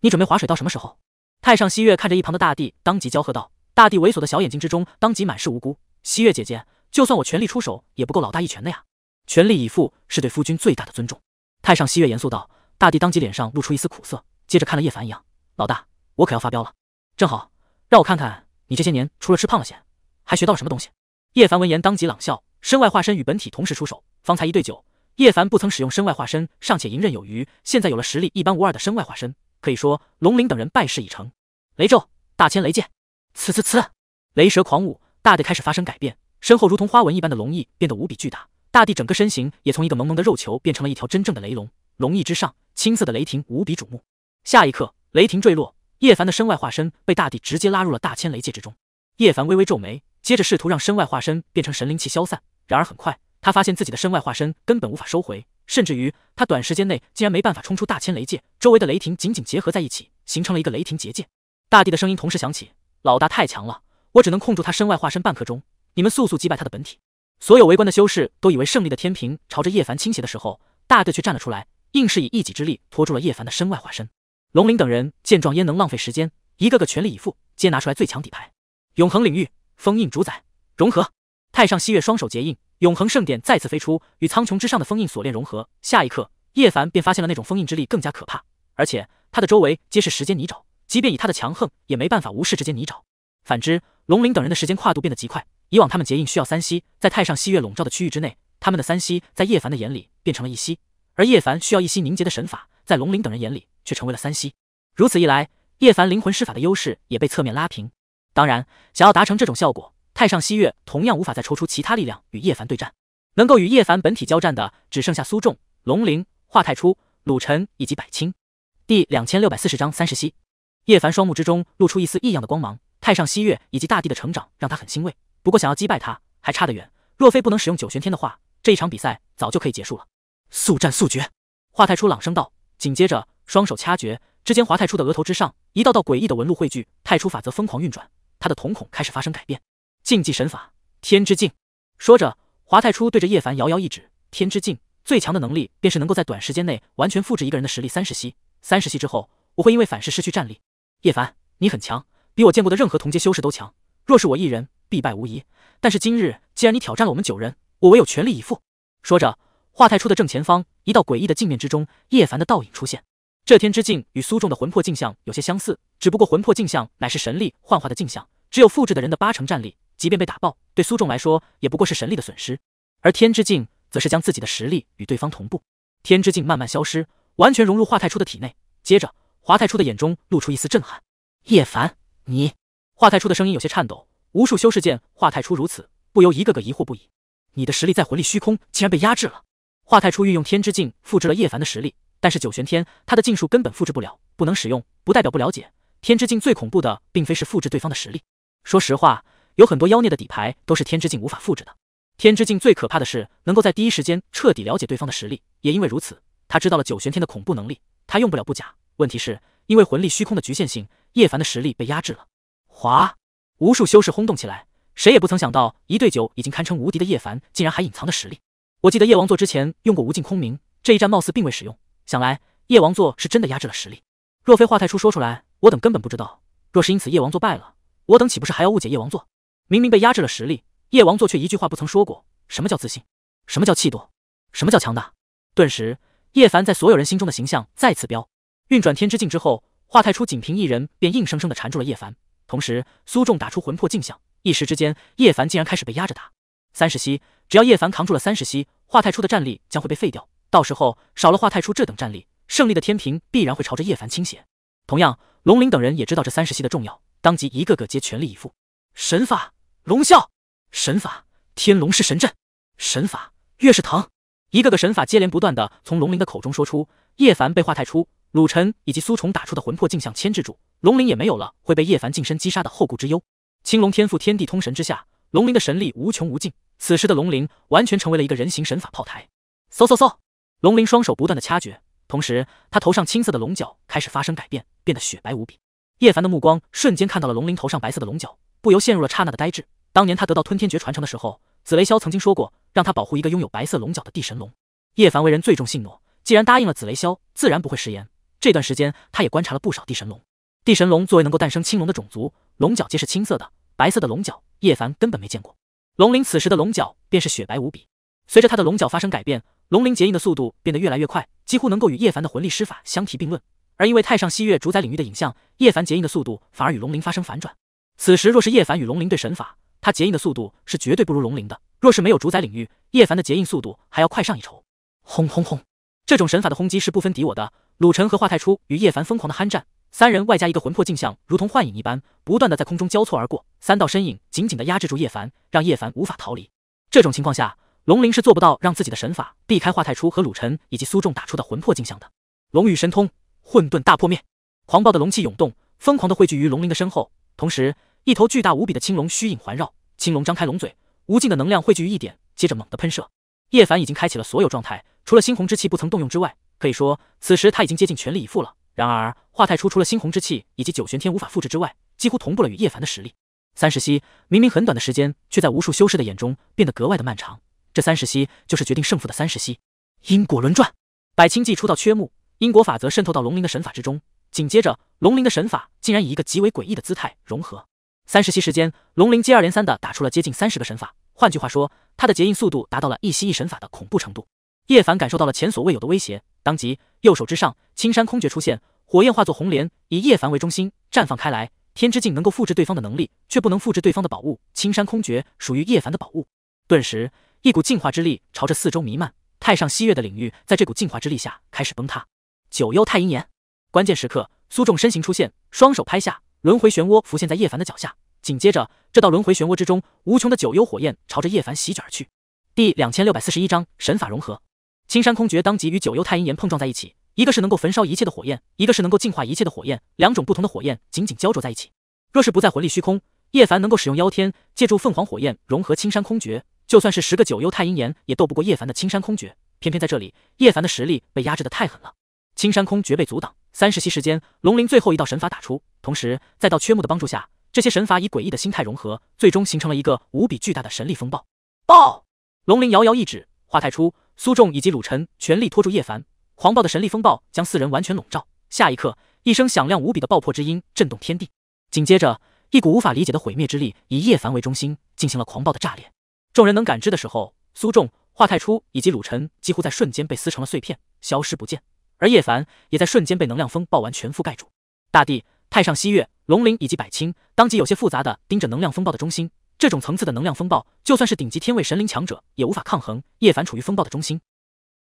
你准备划水到什么时候？太上汐月看着一旁的大地，当即娇喝道：“大地猥琐的小眼睛之中，当即满是无辜。汐月姐姐，就算我全力出手，也不够老大一拳的呀！全力以赴是对夫君最大的尊重。”太上汐月严肃道。大地当即脸上露出一丝苦涩，接着看了叶凡一样：“老大，我可要发飙了。正好让我看看你这些年除了吃胖了些，还学到了什么东西。”叶凡闻言，当即朗笑，身外化身与本体同时出手。方才一对九，叶凡不曾使用身外化身，尚且迎刃有余。现在有了实力一般无二的身外化身。可以说，龙鳞等人败势已成。雷咒，大千雷界，呲呲呲！雷蛇狂舞，大地开始发生改变，身后如同花纹一般的龙翼变得无比巨大，大地整个身形也从一个萌萌的肉球变成了一条真正的雷龙。龙翼之上，青色的雷霆无比瞩目。下一刻，雷霆坠落，叶凡的身外化身被大地直接拉入了大千雷界之中。叶凡微微皱眉，接着试图让身外化身变成神灵气消散，然而很快，他发现自己的身外化身根本无法收回。甚至于他短时间内竟然没办法冲出大千雷界，周围的雷霆紧紧结合在一起，形成了一个雷霆结界。大地的声音同时响起：“老大太强了，我只能控住他身外化身半刻钟，你们速速击败他的本体。”所有围观的修士都以为胜利的天平朝着叶凡倾斜的时候，大地却站了出来，硬是以一己之力拖住了叶凡的身外化身。龙鳞等人见状，焉能浪费时间，一个个全力以赴，皆拿出来最强底牌：永恒领域、封印主宰、融合。太上西月双手结印。永恒圣典再次飞出，与苍穹之上的封印锁链融合。下一刻，叶凡便发现了那种封印之力更加可怕，而且他的周围皆是时间泥沼，即便以他的强横，也没办法无视这些泥沼。反之，龙鳞等人的时间跨度变得极快。以往他们结印需要三息，在太上西月笼罩的区域之内，他们的三息在叶凡的眼里变成了一息，而叶凡需要一息凝结的神法，在龙鳞等人眼里却成为了三息。如此一来，叶凡灵魂施法的优势也被侧面拉平。当然，想要达成这种效果。太上西月同样无法再抽出其他力量与叶凡对战，能够与叶凡本体交战的只剩下苏仲、龙鳞、华太初、鲁晨以及百清。第两千六百四十章三十息。叶凡双目之中露出一丝异样的光芒，太上西月以及大地的成长让他很欣慰，不过想要击败他还差得远。若非不能使用九玄天的话，这一场比赛早就可以结束了。速战速决！华太初朗声道，紧接着双手掐诀之间，华太初的额头之上一道道诡异的纹路汇聚，太初法则疯狂运转，他的瞳孔开始发生改变。禁忌神法天之境。说着，华太初对着叶凡遥遥一指。天之境最强的能力便是能够在短时间内完全复制一个人的实力。三十息，三十息之后，我会因为反噬失去战力。叶凡，你很强，比我见过的任何同阶修士都强。若是我一人，必败无疑。但是今日既然你挑战了我们九人，我唯有全力以赴。说着，华太初的正前方一道诡异的镜面之中，叶凡的倒影出现。这天之境与苏仲的魂魄镜像有些相似，只不过魂魄镜像乃是神力幻化的镜像，只有复制的人的八成战力。即便被打爆，对苏仲来说也不过是神力的损失，而天之境则是将自己的实力与对方同步。天之境慢慢消失，完全融入华太初的体内。接着，华太初的眼中露出一丝震撼：“叶凡，你……”华太初的声音有些颤抖。无数修士见华太初如此，不由一个个疑惑不已：“你的实力在魂力虚空竟然被压制了？”华太初运用天之境复制了叶凡的实力，但是九玄天他的禁术根本复制不了，不能使用，不代表不了解。天之境最恐怖的，并非是复制对方的实力。说实话。有很多妖孽的底牌都是天之境无法复制的。天之境最可怕的是能够在第一时间彻底了解对方的实力，也因为如此，他知道了九玄天的恐怖能力。他用不了不假，问题是因为魂力虚空的局限性，叶凡的实力被压制了。哗，无数修士轰动起来，谁也不曾想到，一对九已经堪称无敌的叶凡，竟然还隐藏着实力。我记得叶王座之前用过无尽空明，这一战貌似并未使用，想来叶王座是真的压制了实力。若非华太初说出来，我等根本不知道。若是因此叶王座败了，我等岂不是还要误解叶王座？明明被压制了实力，叶王座却一句话不曾说过。什么叫自信？什么叫气度？什么叫强大？顿时，叶凡在所有人心中的形象再次飙。运转天之境之后，华太初仅凭一人便硬生生的缠住了叶凡。同时，苏仲打出魂魄镜像，一时之间，叶凡竟然开始被压着打。三十息，只要叶凡扛住了三十息，华太初的战力将会被废掉。到时候，少了华太初这等战力，胜利的天平必然会朝着叶凡倾斜。同样，龙鳞等人也知道这三十息的重要，当即一个个皆全力以赴，神法。龙啸，神法天龙是神阵，神法岳是腾，一个个神法接连不断的从龙鳞的口中说出。叶凡被华太初、鲁晨以及苏重打出的魂魄镜像牵制住，龙鳞也没有了会被叶凡近身击杀的后顾之忧。青龙天赋天地通神之下，龙鳞的神力无穷无尽。此时的龙鳞完全成为了一个人形神法炮台。嗖嗖嗖，龙鳞双手不断的掐诀，同时他头上青色的龙角开始发生改变，变得雪白无比。叶凡的目光瞬间看到了龙鳞头上白色的龙角，不由陷入了刹那的呆滞。当年他得到吞天诀传承的时候，紫雷霄曾经说过，让他保护一个拥有白色龙角的地神龙。叶凡为人最重信诺，既然答应了紫雷霄，自然不会食言。这段时间，他也观察了不少地神龙。地神龙作为能够诞生青龙的种族，龙角皆是青色的，白色的龙角，叶凡根本没见过。龙鳞此时的龙角便是雪白无比。随着他的龙角发生改变，龙鳞结印的速度变得越来越快，几乎能够与叶凡的魂力施法相提并论。而因为太上西月主宰领域的影像，叶凡结印的速度反而与龙鳞发生反转。此时若是叶凡与龙鳞对神法。他结印的速度是绝对不如龙鳞的，若是没有主宰领域，叶凡的结印速度还要快上一筹。轰轰轰！这种神法的轰击是不分敌我的。鲁晨和华太初与叶凡疯狂的酣战，三人外加一个魂魄镜像，如同幻影一般，不断的在空中交错而过，三道身影紧紧的压制住叶凡，让叶凡无法逃离。这种情况下，龙鳞是做不到让自己的神法避开华太初和鲁晨以及苏仲打出的魂魄镜像的。龙与神通，混沌大破灭！狂暴的龙气涌动，疯狂的汇聚于龙鳞的身后，同时。一头巨大无比的青龙虚影环绕，青龙张开龙嘴，无尽的能量汇聚于一点，接着猛地喷射。叶凡已经开启了所有状态，除了猩红之气不曾动用之外，可以说此时他已经接近全力以赴了。然而华太初除了猩红之气以及九玄天无法复制之外，几乎同步了与叶凡的实力。三十息，明明很短的时间，却在无数修士的眼中变得格外的漫长。这三十息就是决定胜负的三十息。因果轮转，百清寂出道缺木因果法则渗透到龙鳞的神法之中，紧接着龙鳞的神法竟然以一个极为诡异的姿态融合。三十息时间，龙鳞接二连三的打出了接近三十个神法，换句话说，他的结印速度达到了一息一神法的恐怖程度。叶凡感受到了前所未有的威胁，当即右手之上青山空绝出现，火焰化作红莲，以叶凡为中心绽放开来。天之境能够复制对方的能力，却不能复制对方的宝物。青山空绝属于叶凡的宝物，顿时一股进化之力朝着四周弥漫，太上西月的领域在这股进化之力下开始崩塌。九幽太阴岩，关键时刻，苏仲身形出现，双手拍下。轮回漩涡浮现在叶凡的脚下，紧接着，这道轮回漩涡之中，无穷的九幽火焰朝着叶凡席卷而去。第两千六百四十一章神法融合。青山空绝当即与九幽太阴炎碰撞在一起，一个是能够焚烧一切的火焰，一个是能够净化一切的火焰，两种不同的火焰紧紧交灼在一起。若是不在魂力虚空，叶凡能够使用妖天，借助凤凰火焰融合青山空绝，就算是十个九幽太阴炎也斗不过叶凡的青山空绝。偏偏在这里，叶凡的实力被压制的太狠了，青山空绝被阻挡。三十息时间，龙鳞最后一道神法打出，同时在到缺木的帮助下，这些神法以诡异的心态融合，最终形成了一个无比巨大的神力风暴。爆！龙鳞遥遥一指，华太初、苏仲以及鲁晨全力拖住叶凡。狂暴的神力风暴将四人完全笼罩。下一刻，一声响亮无比的爆破之音震动天地，紧接着一股无法理解的毁灭之力以叶凡为中心进行了狂暴的炸裂。众人能感知的时候，苏仲、华太初以及鲁晨几乎在瞬间被撕成了碎片，消失不见。而叶凡也在瞬间被能量风暴完全覆盖住，大地、太上西月、龙鳞以及百清当即有些复杂的盯着能量风暴的中心。这种层次的能量风暴，就算是顶级天位神灵强者也无法抗衡。叶凡处于风暴的中心，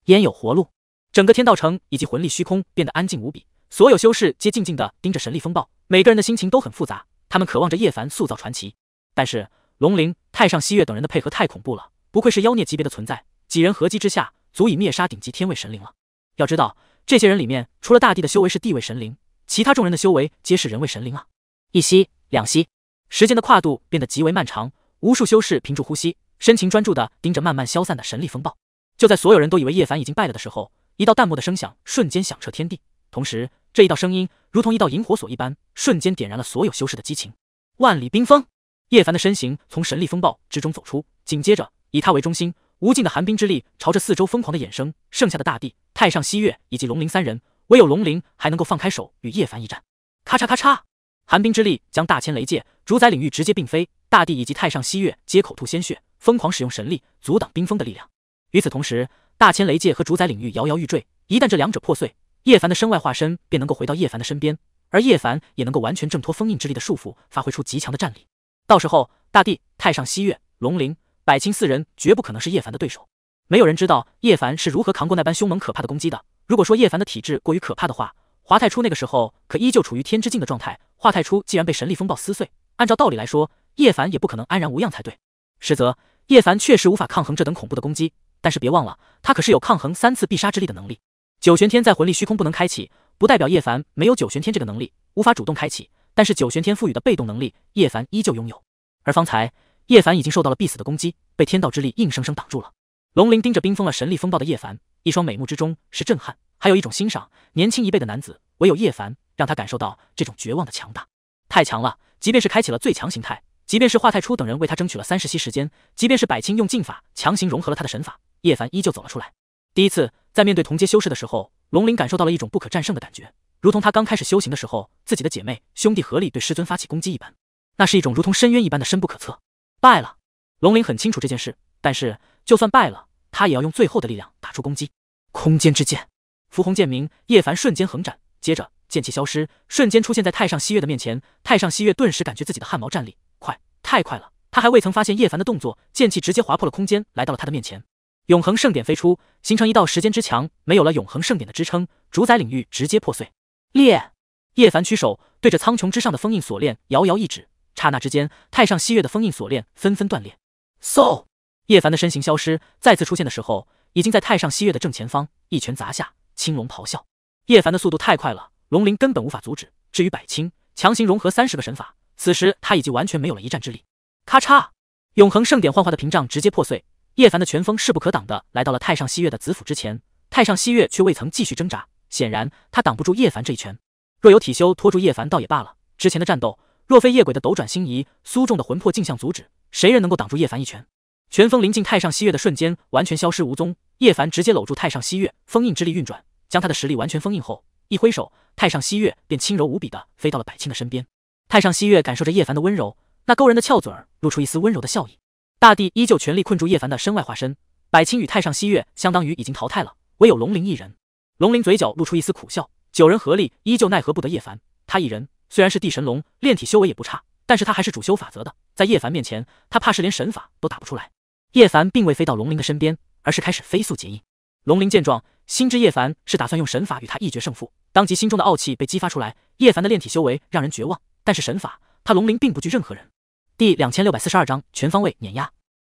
焉有活路？整个天道城以及魂力虚空变得安静无比，所有修士皆静静的盯着神力风暴，每个人的心情都很复杂。他们渴望着叶凡塑造传奇，但是龙鳞、太上西月等人的配合太恐怖了，不愧是妖孽级别的存在，几人合击之下，足以灭杀顶级天位神灵了。要知道。这些人里面，除了大地的修为是地位神灵，其他众人的修为皆是人位神灵啊！一息，两息，时间的跨度变得极为漫长，无数修士屏住呼吸，深情专注的盯着慢慢消散的神力风暴。就在所有人都以为叶凡已经败了的时候，一道淡漠的声响瞬间响彻天地，同时这一道声音如同一道萤火索一般，瞬间点燃了所有修士的激情。万里冰封，叶凡的身形从神力风暴之中走出，紧接着以他为中心。无尽的寒冰之力朝着四周疯狂的衍生，剩下的大地、太上西月以及龙鳞三人，唯有龙鳞还能够放开手与叶凡一战。咔嚓咔嚓，寒冰之力将大千雷界、主宰领域直接并飞，大地以及太上西月皆口吐鲜血，疯狂使用神力阻挡冰封的力量。与此同时，大千雷界和主宰领域摇摇欲坠，一旦这两者破碎，叶凡的身外化身便能够回到叶凡的身边，而叶凡也能够完全挣脱封印之力的束缚，发挥出极强的战力。到时候，大地、太上西月、龙鳞。百清四人绝不可能是叶凡的对手。没有人知道叶凡是如何扛过那般凶猛可怕的攻击的。如果说叶凡的体质过于可怕的话，华太初那个时候可依旧处于天之境的状态。华太初既然被神力风暴撕碎，按照道理来说，叶凡也不可能安然无恙才对。实则叶凡确实无法抗衡这等恐怖的攻击，但是别忘了，他可是有抗衡三次必杀之力的能力。九玄天在魂力虚空不能开启，不代表叶凡没有九玄天这个能力，无法主动开启。但是九玄天赋予的被动能力，叶凡依旧拥有。而方才。叶凡已经受到了必死的攻击，被天道之力硬生生挡住了。龙鳞盯着冰封了神力风暴的叶凡，一双美目之中是震撼，还有一种欣赏。年轻一辈的男子，唯有叶凡，让他感受到这种绝望的强大，太强了。即便是开启了最强形态，即便是华太初等人为他争取了三十息时间，即便是百清用禁法强行融合了他的神法，叶凡依旧走了出来。第一次在面对同阶修士的时候，龙鳞感受到了一种不可战胜的感觉，如同他刚开始修行的时候，自己的姐妹兄弟合力对师尊发起攻击一般，那是一种如同深渊一般的深不可测。败了，龙鳞很清楚这件事，但是就算败了，他也要用最后的力量打出攻击。空间之剑，符红剑鸣，叶凡瞬间横斩，接着剑气消失，瞬间出现在太上西月的面前。太上西月顿时感觉自己的汗毛站立，快，太快了！他还未曾发现叶凡的动作，剑气直接划破了空间，来到了他的面前。永恒圣典飞出，形成一道时间之墙，没有了永恒圣典的支撑，主宰领域直接破碎裂。叶凡屈手对着苍穹之上的封印锁链摇摇一指。刹那之间，太上西月的封印锁链纷纷断裂。嗖，叶凡的身形消失，再次出现的时候，已经在太上西月的正前方，一拳砸下。青龙咆哮，叶凡的速度太快了，龙鳞根本无法阻止。至于百青强行融合三十个神法，此时他已经完全没有了一战之力。咔嚓，永恒圣典幻化的屏障直接破碎，叶凡的拳风势不可挡的来到了太上西月的子府之前。太上西月却未曾继续挣扎，显然他挡不住叶凡这一拳。若有体修拖住叶凡倒也罢了，之前的战斗。若非夜鬼的斗转星移，苏仲的魂魄镜像阻止，谁人能够挡住叶凡一拳？拳锋临近太上西月的瞬间，完全消失无踪。叶凡直接搂住太上西月，封印之力运转，将他的实力完全封印后，一挥手，太上西月便轻柔无比的飞到了百青的身边。太上西月感受着叶凡的温柔，那勾人的翘嘴儿露出一丝温柔的笑意。大地依旧全力困住叶凡的身外化身，百青与太上西月相当于已经淘汰了，唯有龙鳞一人。龙鳞嘴角露出一丝苦笑，九人合力依旧奈何不得叶凡，他一人。虽然是地神龙，炼体修为也不差，但是他还是主修法则的，在叶凡面前，他怕是连神法都打不出来。叶凡并未飞到龙鳞的身边，而是开始飞速结印。龙鳞见状，心知叶凡是打算用神法与他一决胜负，当即心中的傲气被激发出来。叶凡的炼体修为让人绝望，但是神法，他龙鳞并不惧任何人。第两千六百四十二章全方位碾压。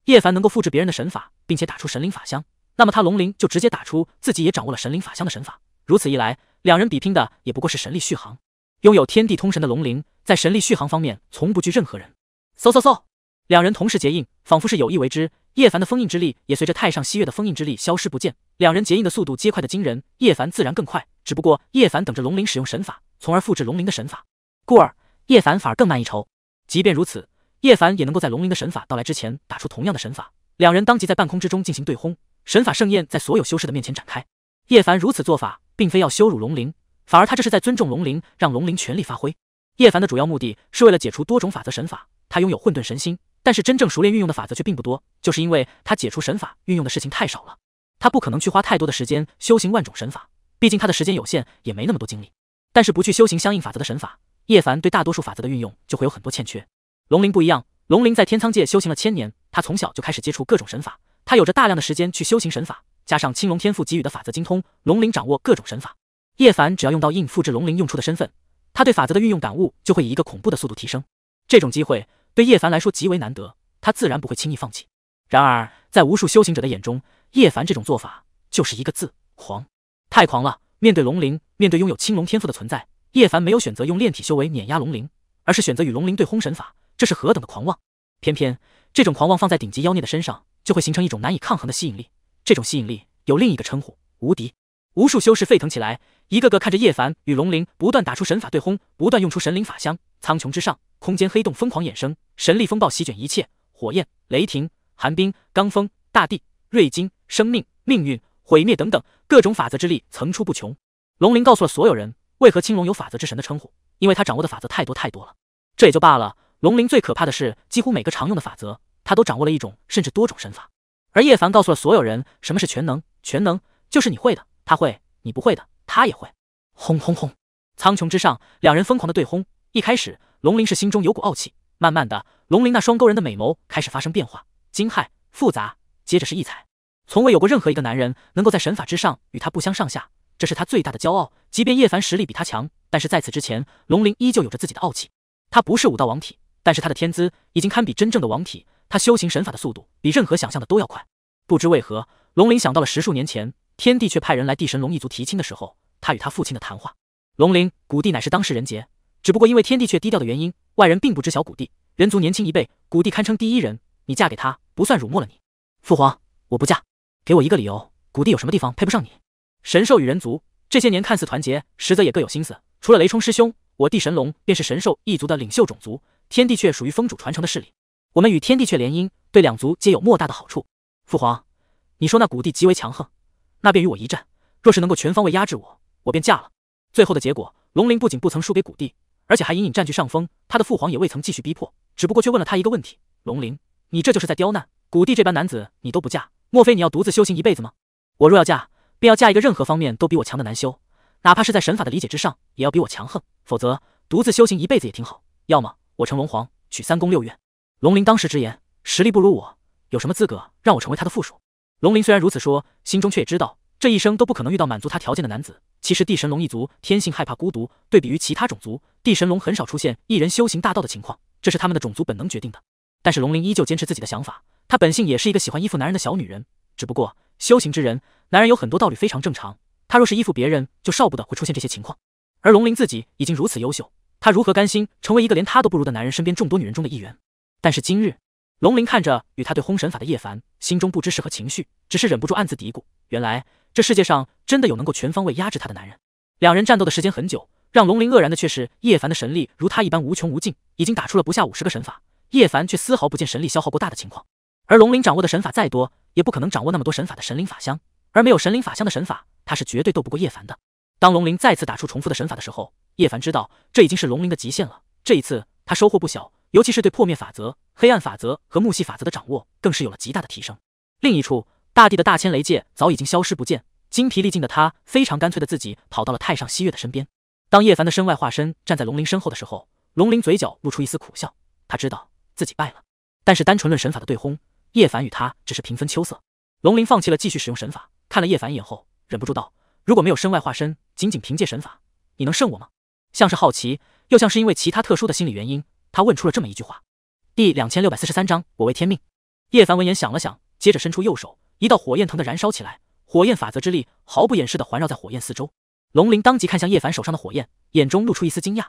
叶凡能够复制别人的神法，并且打出神灵法相，那么他龙鳞就直接打出自己也掌握了神灵法相的神法。如此一来，两人比拼的也不过是神力续航。拥有天地通神的龙鳞，在神力续航方面从不惧任何人。嗖嗖嗖，两人同时结印，仿佛是有意为之。叶凡的封印之力也随着太上西月的封印之力消失不见。两人结印的速度皆快的惊人，叶凡自然更快。只不过叶凡等着龙鳞使用神法，从而复制龙鳞的神法，故而叶凡反而更慢一筹。即便如此，叶凡也能够在龙鳞的神法到来之前打出同样的神法。两人当即在半空之中进行对轰，神法盛宴在所有修士的面前展开。叶凡如此做法，并非要羞辱龙鳞。反而他这是在尊重龙鳞，让龙鳞全力发挥。叶凡的主要目的是为了解除多种法则神法。他拥有混沌神心，但是真正熟练运用的法则却并不多，就是因为他解除神法运用的事情太少了。他不可能去花太多的时间修行万种神法，毕竟他的时间有限，也没那么多精力。但是不去修行相应法则的神法，叶凡对大多数法则的运用就会有很多欠缺。龙鳞不一样，龙鳞在天苍界修行了千年，他从小就开始接触各种神法，他有着大量的时间去修行神法，加上青龙天赋给予的法则精通，龙鳞掌握各种神法。叶凡只要用到印复制龙鳞用出的身份，他对法则的运用感悟就会以一个恐怖的速度提升。这种机会对叶凡来说极为难得，他自然不会轻易放弃。然而，在无数修行者的眼中，叶凡这种做法就是一个字：狂，太狂了。面对龙鳞，面对拥有青龙天赋的存在，叶凡没有选择用炼体修为碾压龙鳞，而是选择与龙鳞对轰神法，这是何等的狂妄！偏偏这种狂妄放在顶级妖孽的身上，就会形成一种难以抗衡的吸引力。这种吸引力有另一个称呼：无敌。无数修士沸腾起来。一个个看着叶凡与龙鳞不断打出神法对轰，不断用出神灵法香。苍穹之上，空间黑洞疯狂衍生，神力风暴席卷一切，火焰、雷霆、寒冰、罡风、大地、瑞金、生命、命运、毁灭等等各种法则之力层出不穷。龙鳞告诉了所有人，为何青龙有法则之神的称呼，因为他掌握的法则太多太多了。这也就罢了，龙鳞最可怕的是，几乎每个常用的法则，他都掌握了一种甚至多种神法。而叶凡告诉了所有人，什么是全能。全能就是你会的，他会，你不会的。他也会，轰轰轰！苍穹之上，两人疯狂的对轰。一开始，龙鳞是心中有股傲气，慢慢的，龙鳞那双勾人的美眸开始发生变化，惊骇、复杂，接着是异彩。从未有过任何一个男人能够在神法之上与他不相上下，这是他最大的骄傲。即便叶凡实力比他强，但是在此之前，龙鳞依旧有着自己的傲气。他不是武道王体，但是他的天资已经堪比真正的王体。他修行神法的速度比任何想象的都要快。不知为何，龙鳞想到了十数年前。天帝却派人来地神龙一族提亲的时候，他与他父亲的谈话。龙陵古帝乃是当世人杰，只不过因为天帝却低调的原因，外人并不知晓。古帝人族年轻一辈，古帝堪称第一人。你嫁给他不算辱没了你。父皇，我不嫁，给我一个理由。古帝有什么地方配不上你？神兽与人族这些年看似团结，实则也各有心思。除了雷冲师兄，我地神龙便是神兽一族的领袖种族。天帝却属于风主传承的势力，我们与天帝却联姻，对两族皆有莫大的好处。父皇，你说那古帝极为强横。那便与我一战，若是能够全方位压制我，我便嫁了。最后的结果，龙鳞不仅不曾输给谷帝，而且还隐隐占据上风。他的父皇也未曾继续逼迫，只不过却问了他一个问题：龙鳞，你这就是在刁难谷帝这般男子，你都不嫁，莫非你要独自修行一辈子吗？我若要嫁，便要嫁一个任何方面都比我强的男修，哪怕是在神法的理解之上，也要比我强横，否则独自修行一辈子也挺好。要么我成龙皇，娶三宫六院。龙鳞当时直言，实力不如我，有什么资格让我成为他的附属？龙鳞虽然如此说，心中却也知道这一生都不可能遇到满足他条件的男子。其实地神龙一族天性害怕孤独，对比于其他种族，地神龙很少出现一人修行大道的情况，这是他们的种族本能决定的。但是龙鳞依旧坚持自己的想法，他本性也是一个喜欢依附男人的小女人，只不过修行之人，男人有很多道理非常正常。他若是依附别人，就少不得会出现这些情况。而龙鳞自己已经如此优秀，他如何甘心成为一个连他都不如的男人身边众多女人中的一员？但是今日。龙鳞看着与他对轰神法的叶凡，心中不知是何情绪，只是忍不住暗自嘀咕：原来这世界上真的有能够全方位压制他的男人。两人战斗的时间很久，让龙鳞愕然的却是叶凡的神力如他一般无穷无尽，已经打出了不下五十个神法，叶凡却丝毫不见神力消耗过大的情况。而龙鳞掌握的神法再多，也不可能掌握那么多神法的神灵法相，而没有神灵法相的神法，他是绝对斗不过叶凡的。当龙鳞再次打出重复的神法的时候，叶凡知道这已经是龙鳞的极限了。这一次他收获不小。尤其是对破灭法则、黑暗法则和木系法则的掌握，更是有了极大的提升。另一处，大地的大千雷界早已经消失不见。精疲力尽的他，非常干脆的自己跑到了太上西月的身边。当叶凡的身外化身站在龙鳞身后的时候，龙鳞嘴角露出一丝苦笑。他知道自己败了，但是单纯论神法的对轰，叶凡与他只是平分秋色。龙鳞放弃了继续使用神法，看了叶凡一眼后，忍不住道：“如果没有身外化身，仅仅凭借神法，你能胜我吗？”像是好奇，又像是因为其他特殊的心理原因。他问出了这么一句话。第两千六百四十三章，我为天命。叶凡闻言想了想，接着伸出右手，一道火焰腾的燃烧起来，火焰法则之力毫不掩饰的环绕在火焰四周。龙鳞当即看向叶凡手上的火焰，眼中露出一丝惊讶：“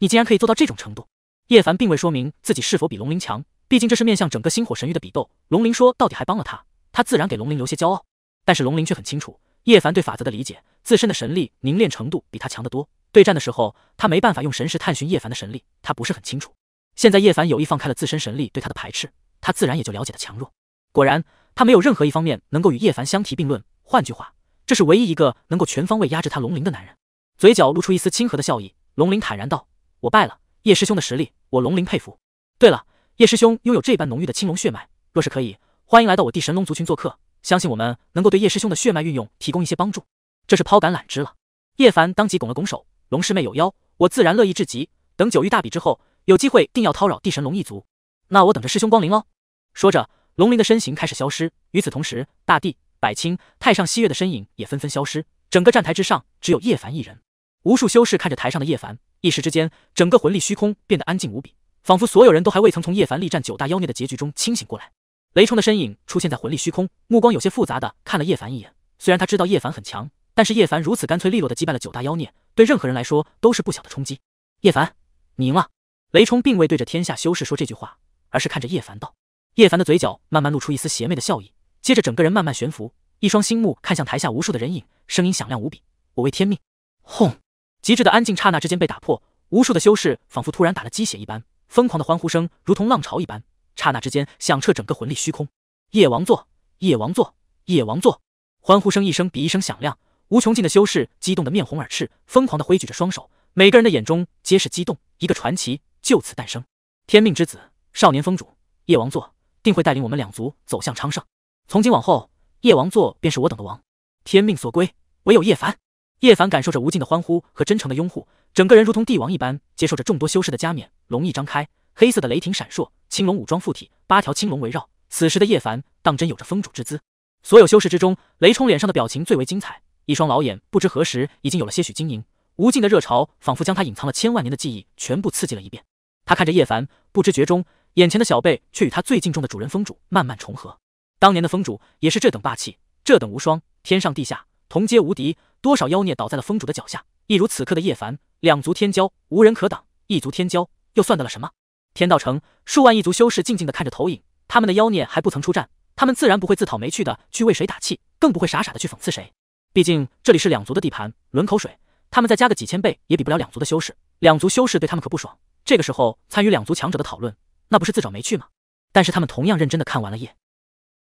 你竟然可以做到这种程度？”叶凡并未说明自己是否比龙鳞强，毕竟这是面向整个星火神域的比斗。龙鳞说到底还帮了他，他自然给龙鳞留些骄傲。但是龙鳞却很清楚，叶凡对法则的理解，自身的神力凝练程度比他强得多。对战的时候，他没办法用神识探寻叶凡的神力，他不是很清楚。现在叶凡有意放开了自身神力对他的排斥，他自然也就了解的强弱。果然，他没有任何一方面能够与叶凡相提并论。换句话，这是唯一一个能够全方位压制他龙鳞的男人。嘴角露出一丝亲和的笑意，龙鳞坦然道：“我败了，叶师兄的实力，我龙鳞佩服。对了，叶师兄拥有这般浓郁的青龙血脉，若是可以，欢迎来到我地神龙族群做客，相信我们能够对叶师兄的血脉运用提供一些帮助。”这是抛橄榄枝了。叶凡当即拱了拱手。龙师妹有妖，我自然乐意至极。等九域大比之后，有机会定要叨扰地神龙一族。那我等着师兄光临喽。说着，龙鳞的身形开始消失。与此同时，大地、百清、太上西月的身影也纷纷消失。整个站台之上，只有叶凡一人。无数修士看着台上的叶凡，一时之间，整个魂力虚空变得安静无比，仿佛所有人都还未曾从叶凡力战九大妖孽的结局中清醒过来。雷冲的身影出现在魂力虚空，目光有些复杂的看了叶凡一眼。虽然他知道叶凡很强。但是叶凡如此干脆利落的击败了九大妖孽，对任何人来说都是不小的冲击。叶凡，你赢了。雷冲并未对着天下修士说这句话，而是看着叶凡道。叶凡的嘴角慢慢露出一丝邪魅的笑意，接着整个人慢慢悬浮，一双星目看向台下无数的人影，声音响亮无比：“我为天命！”轰！极致的安静刹那之间被打破，无数的修士仿佛突然打了鸡血一般，疯狂的欢呼声如同浪潮一般，刹那之间响彻整个魂力虚空。叶王座，叶王座，叶王座！欢呼声一声比一声响亮。无穷尽的修士激动的面红耳赤，疯狂的挥举着双手，每个人的眼中皆是激动。一个传奇就此诞生，天命之子，少年峰主，叶王座定会带领我们两族走向昌盛。从今往后，叶王座便是我等的王，天命所归，唯有叶凡。叶凡感受着无尽的欢呼和真诚的拥护，整个人如同帝王一般，接受着众多修士的加冕。龙翼张开，黑色的雷霆闪烁，青龙武装附体，八条青龙围绕。此时的叶凡，当真有着峰主之姿。所有修士之中，雷冲脸上的表情最为精彩。一双老眼不知何时已经有了些许晶莹，无尽的热潮仿佛将他隐藏了千万年的记忆全部刺激了一遍。他看着叶凡，不知觉中，眼前的小辈却与他最敬重的主人风主慢慢重合。当年的风主也是这等霸气，这等无双，天上地下同阶无敌，多少妖孽倒在了风主的脚下。一如此刻的叶凡，两族天骄无人可挡，一族天骄又算得了什么？天道城数万异族修士静静的看着投影，他们的妖孽还不曾出战，他们自然不会自讨没趣的去为谁打气，更不会傻傻的去讽刺谁。毕竟这里是两族的地盘，轮口水，他们再加个几千倍也比不了两族的修士。两族修士对他们可不爽。这个时候参与两族强者的讨论，那不是自找没趣吗？但是他们同样认真的看完了叶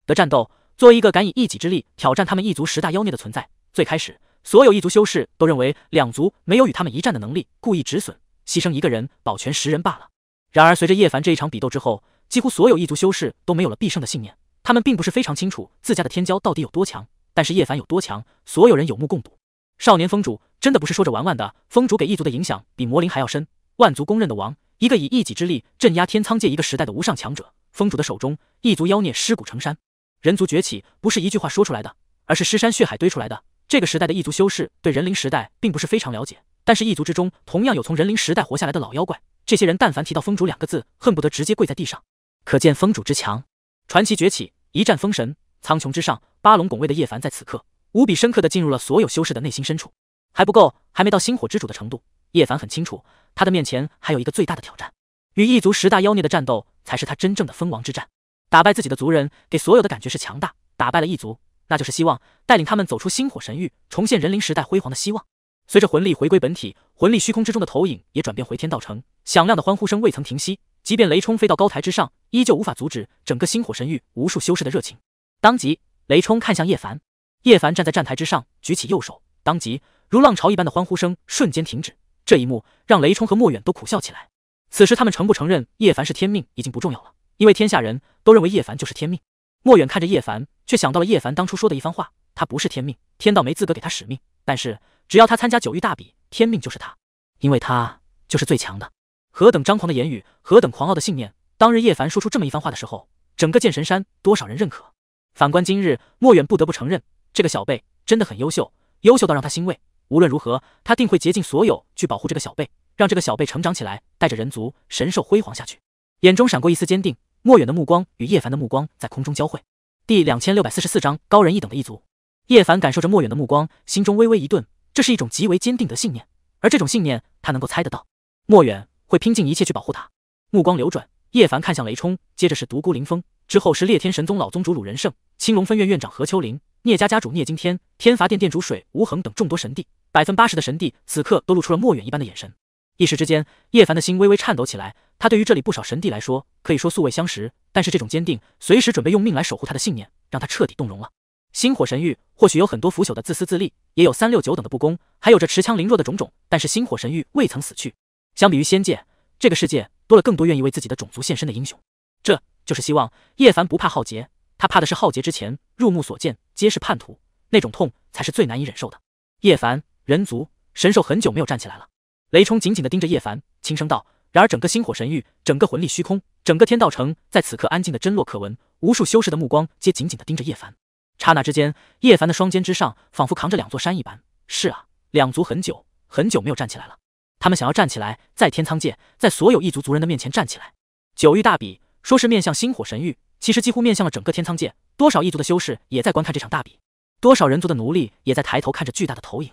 的战斗。作为一个敢以一己之力挑战他们一族十大妖孽的存在，最开始所有一族修士都认为两族没有与他们一战的能力，故意止损，牺牲一个人保全十人罢了。然而随着叶凡这一场比斗之后，几乎所有一族修士都没有了必胜的信念。他们并不是非常清楚自家的天骄到底有多强。但是叶凡有多强，所有人有目共睹。少年峰主真的不是说着玩玩的。峰主给异族的影响比魔灵还要深，万族公认的王，一个以一己之力镇压天苍界一个时代的无上强者。峰主的手中，异族妖孽尸骨成山。人族崛起不是一句话说出来的，而是尸山血海堆出来的。这个时代的异族修士对人灵时代并不是非常了解，但是异族之中同样有从人灵时代活下来的老妖怪。这些人但凡提到峰主两个字，恨不得直接跪在地上，可见峰主之强。传奇崛起，一战封神。苍穹之上，八龙拱卫的叶凡在此刻无比深刻的进入了所有修士的内心深处。还不够，还没到星火之主的程度。叶凡很清楚，他的面前还有一个最大的挑战：与异族十大妖孽的战斗，才是他真正的封王之战。打败自己的族人，给所有的感觉是强大；打败了异族，那就是希望，带领他们走出星火神域，重现人灵时代辉煌的希望。随着魂力回归本体，魂力虚空之中的投影也转变回天道城。响亮的欢呼声未曾停息，即便雷冲飞到高台之上，依旧无法阻止整个星火神域无数修士的热情。当即，雷冲看向叶凡，叶凡站在站台之上，举起右手，当即如浪潮一般的欢呼声瞬间停止。这一幕让雷冲和莫远都苦笑起来。此时他们承不承认叶凡是天命已经不重要了，因为天下人都认为叶凡就是天命。莫远看着叶凡，却想到了叶凡当初说的一番话：他不是天命，天道没资格给他使命，但是只要他参加九域大比，天命就是他，因为他就是最强的。何等张狂的言语，何等狂傲的信念！当日叶凡说出这么一番话的时候，整个剑神山多少人认可？反观今日，莫远不得不承认，这个小辈真的很优秀，优秀到让他欣慰。无论如何，他定会竭尽所有去保护这个小辈，让这个小辈成长起来，带着人族神兽辉煌下去。眼中闪过一丝坚定，莫远的目光与叶凡的目光在空中交汇。第两千六百四十四章高人一等的一族。叶凡感受着莫远的目光，心中微微一顿。这是一种极为坚定的信念，而这种信念，他能够猜得到，莫远会拼尽一切去保护他。目光流转，叶凡看向雷冲，接着是独孤凌风。之后是烈天神宗老宗主鲁仁胜、青龙分院院长何秋林、聂家家主聂惊天、天罚殿殿主水无恒等众多神帝，百分八十的神帝此刻都露出了莫远一般的眼神。一时之间，叶凡的心微微颤抖起来。他对于这里不少神帝来说，可以说素未相识，但是这种坚定，随时准备用命来守护他的信念，让他彻底动容了。星火神域或许有很多腐朽的自私自利，也有三六九等的不公，还有着持枪凌弱的种种，但是星火神域未曾死去。相比于仙界，这个世界多了更多愿意为自己的种族献身的英雄。这。就是希望叶凡不怕浩劫，他怕的是浩劫之前入目所见皆是叛徒，那种痛才是最难以忍受的。叶凡，人族神兽很久没有站起来了。雷冲紧紧的盯着叶凡，轻声道：“然而整个星火神域，整个魂力虚空，整个天道城，在此刻安静的真落可闻，无数修士的目光皆紧紧的盯着叶凡。刹那之间，叶凡的双肩之上仿佛扛着两座山一般。是啊，两族很久很久没有站起来了。他们想要站起来，在天苍界，在所有异族族人的面前站起来。九域大比。”说是面向星火神域，其实几乎面向了整个天苍界。多少异族的修士也在观看这场大比，多少人族的奴隶也在抬头看着巨大的投影。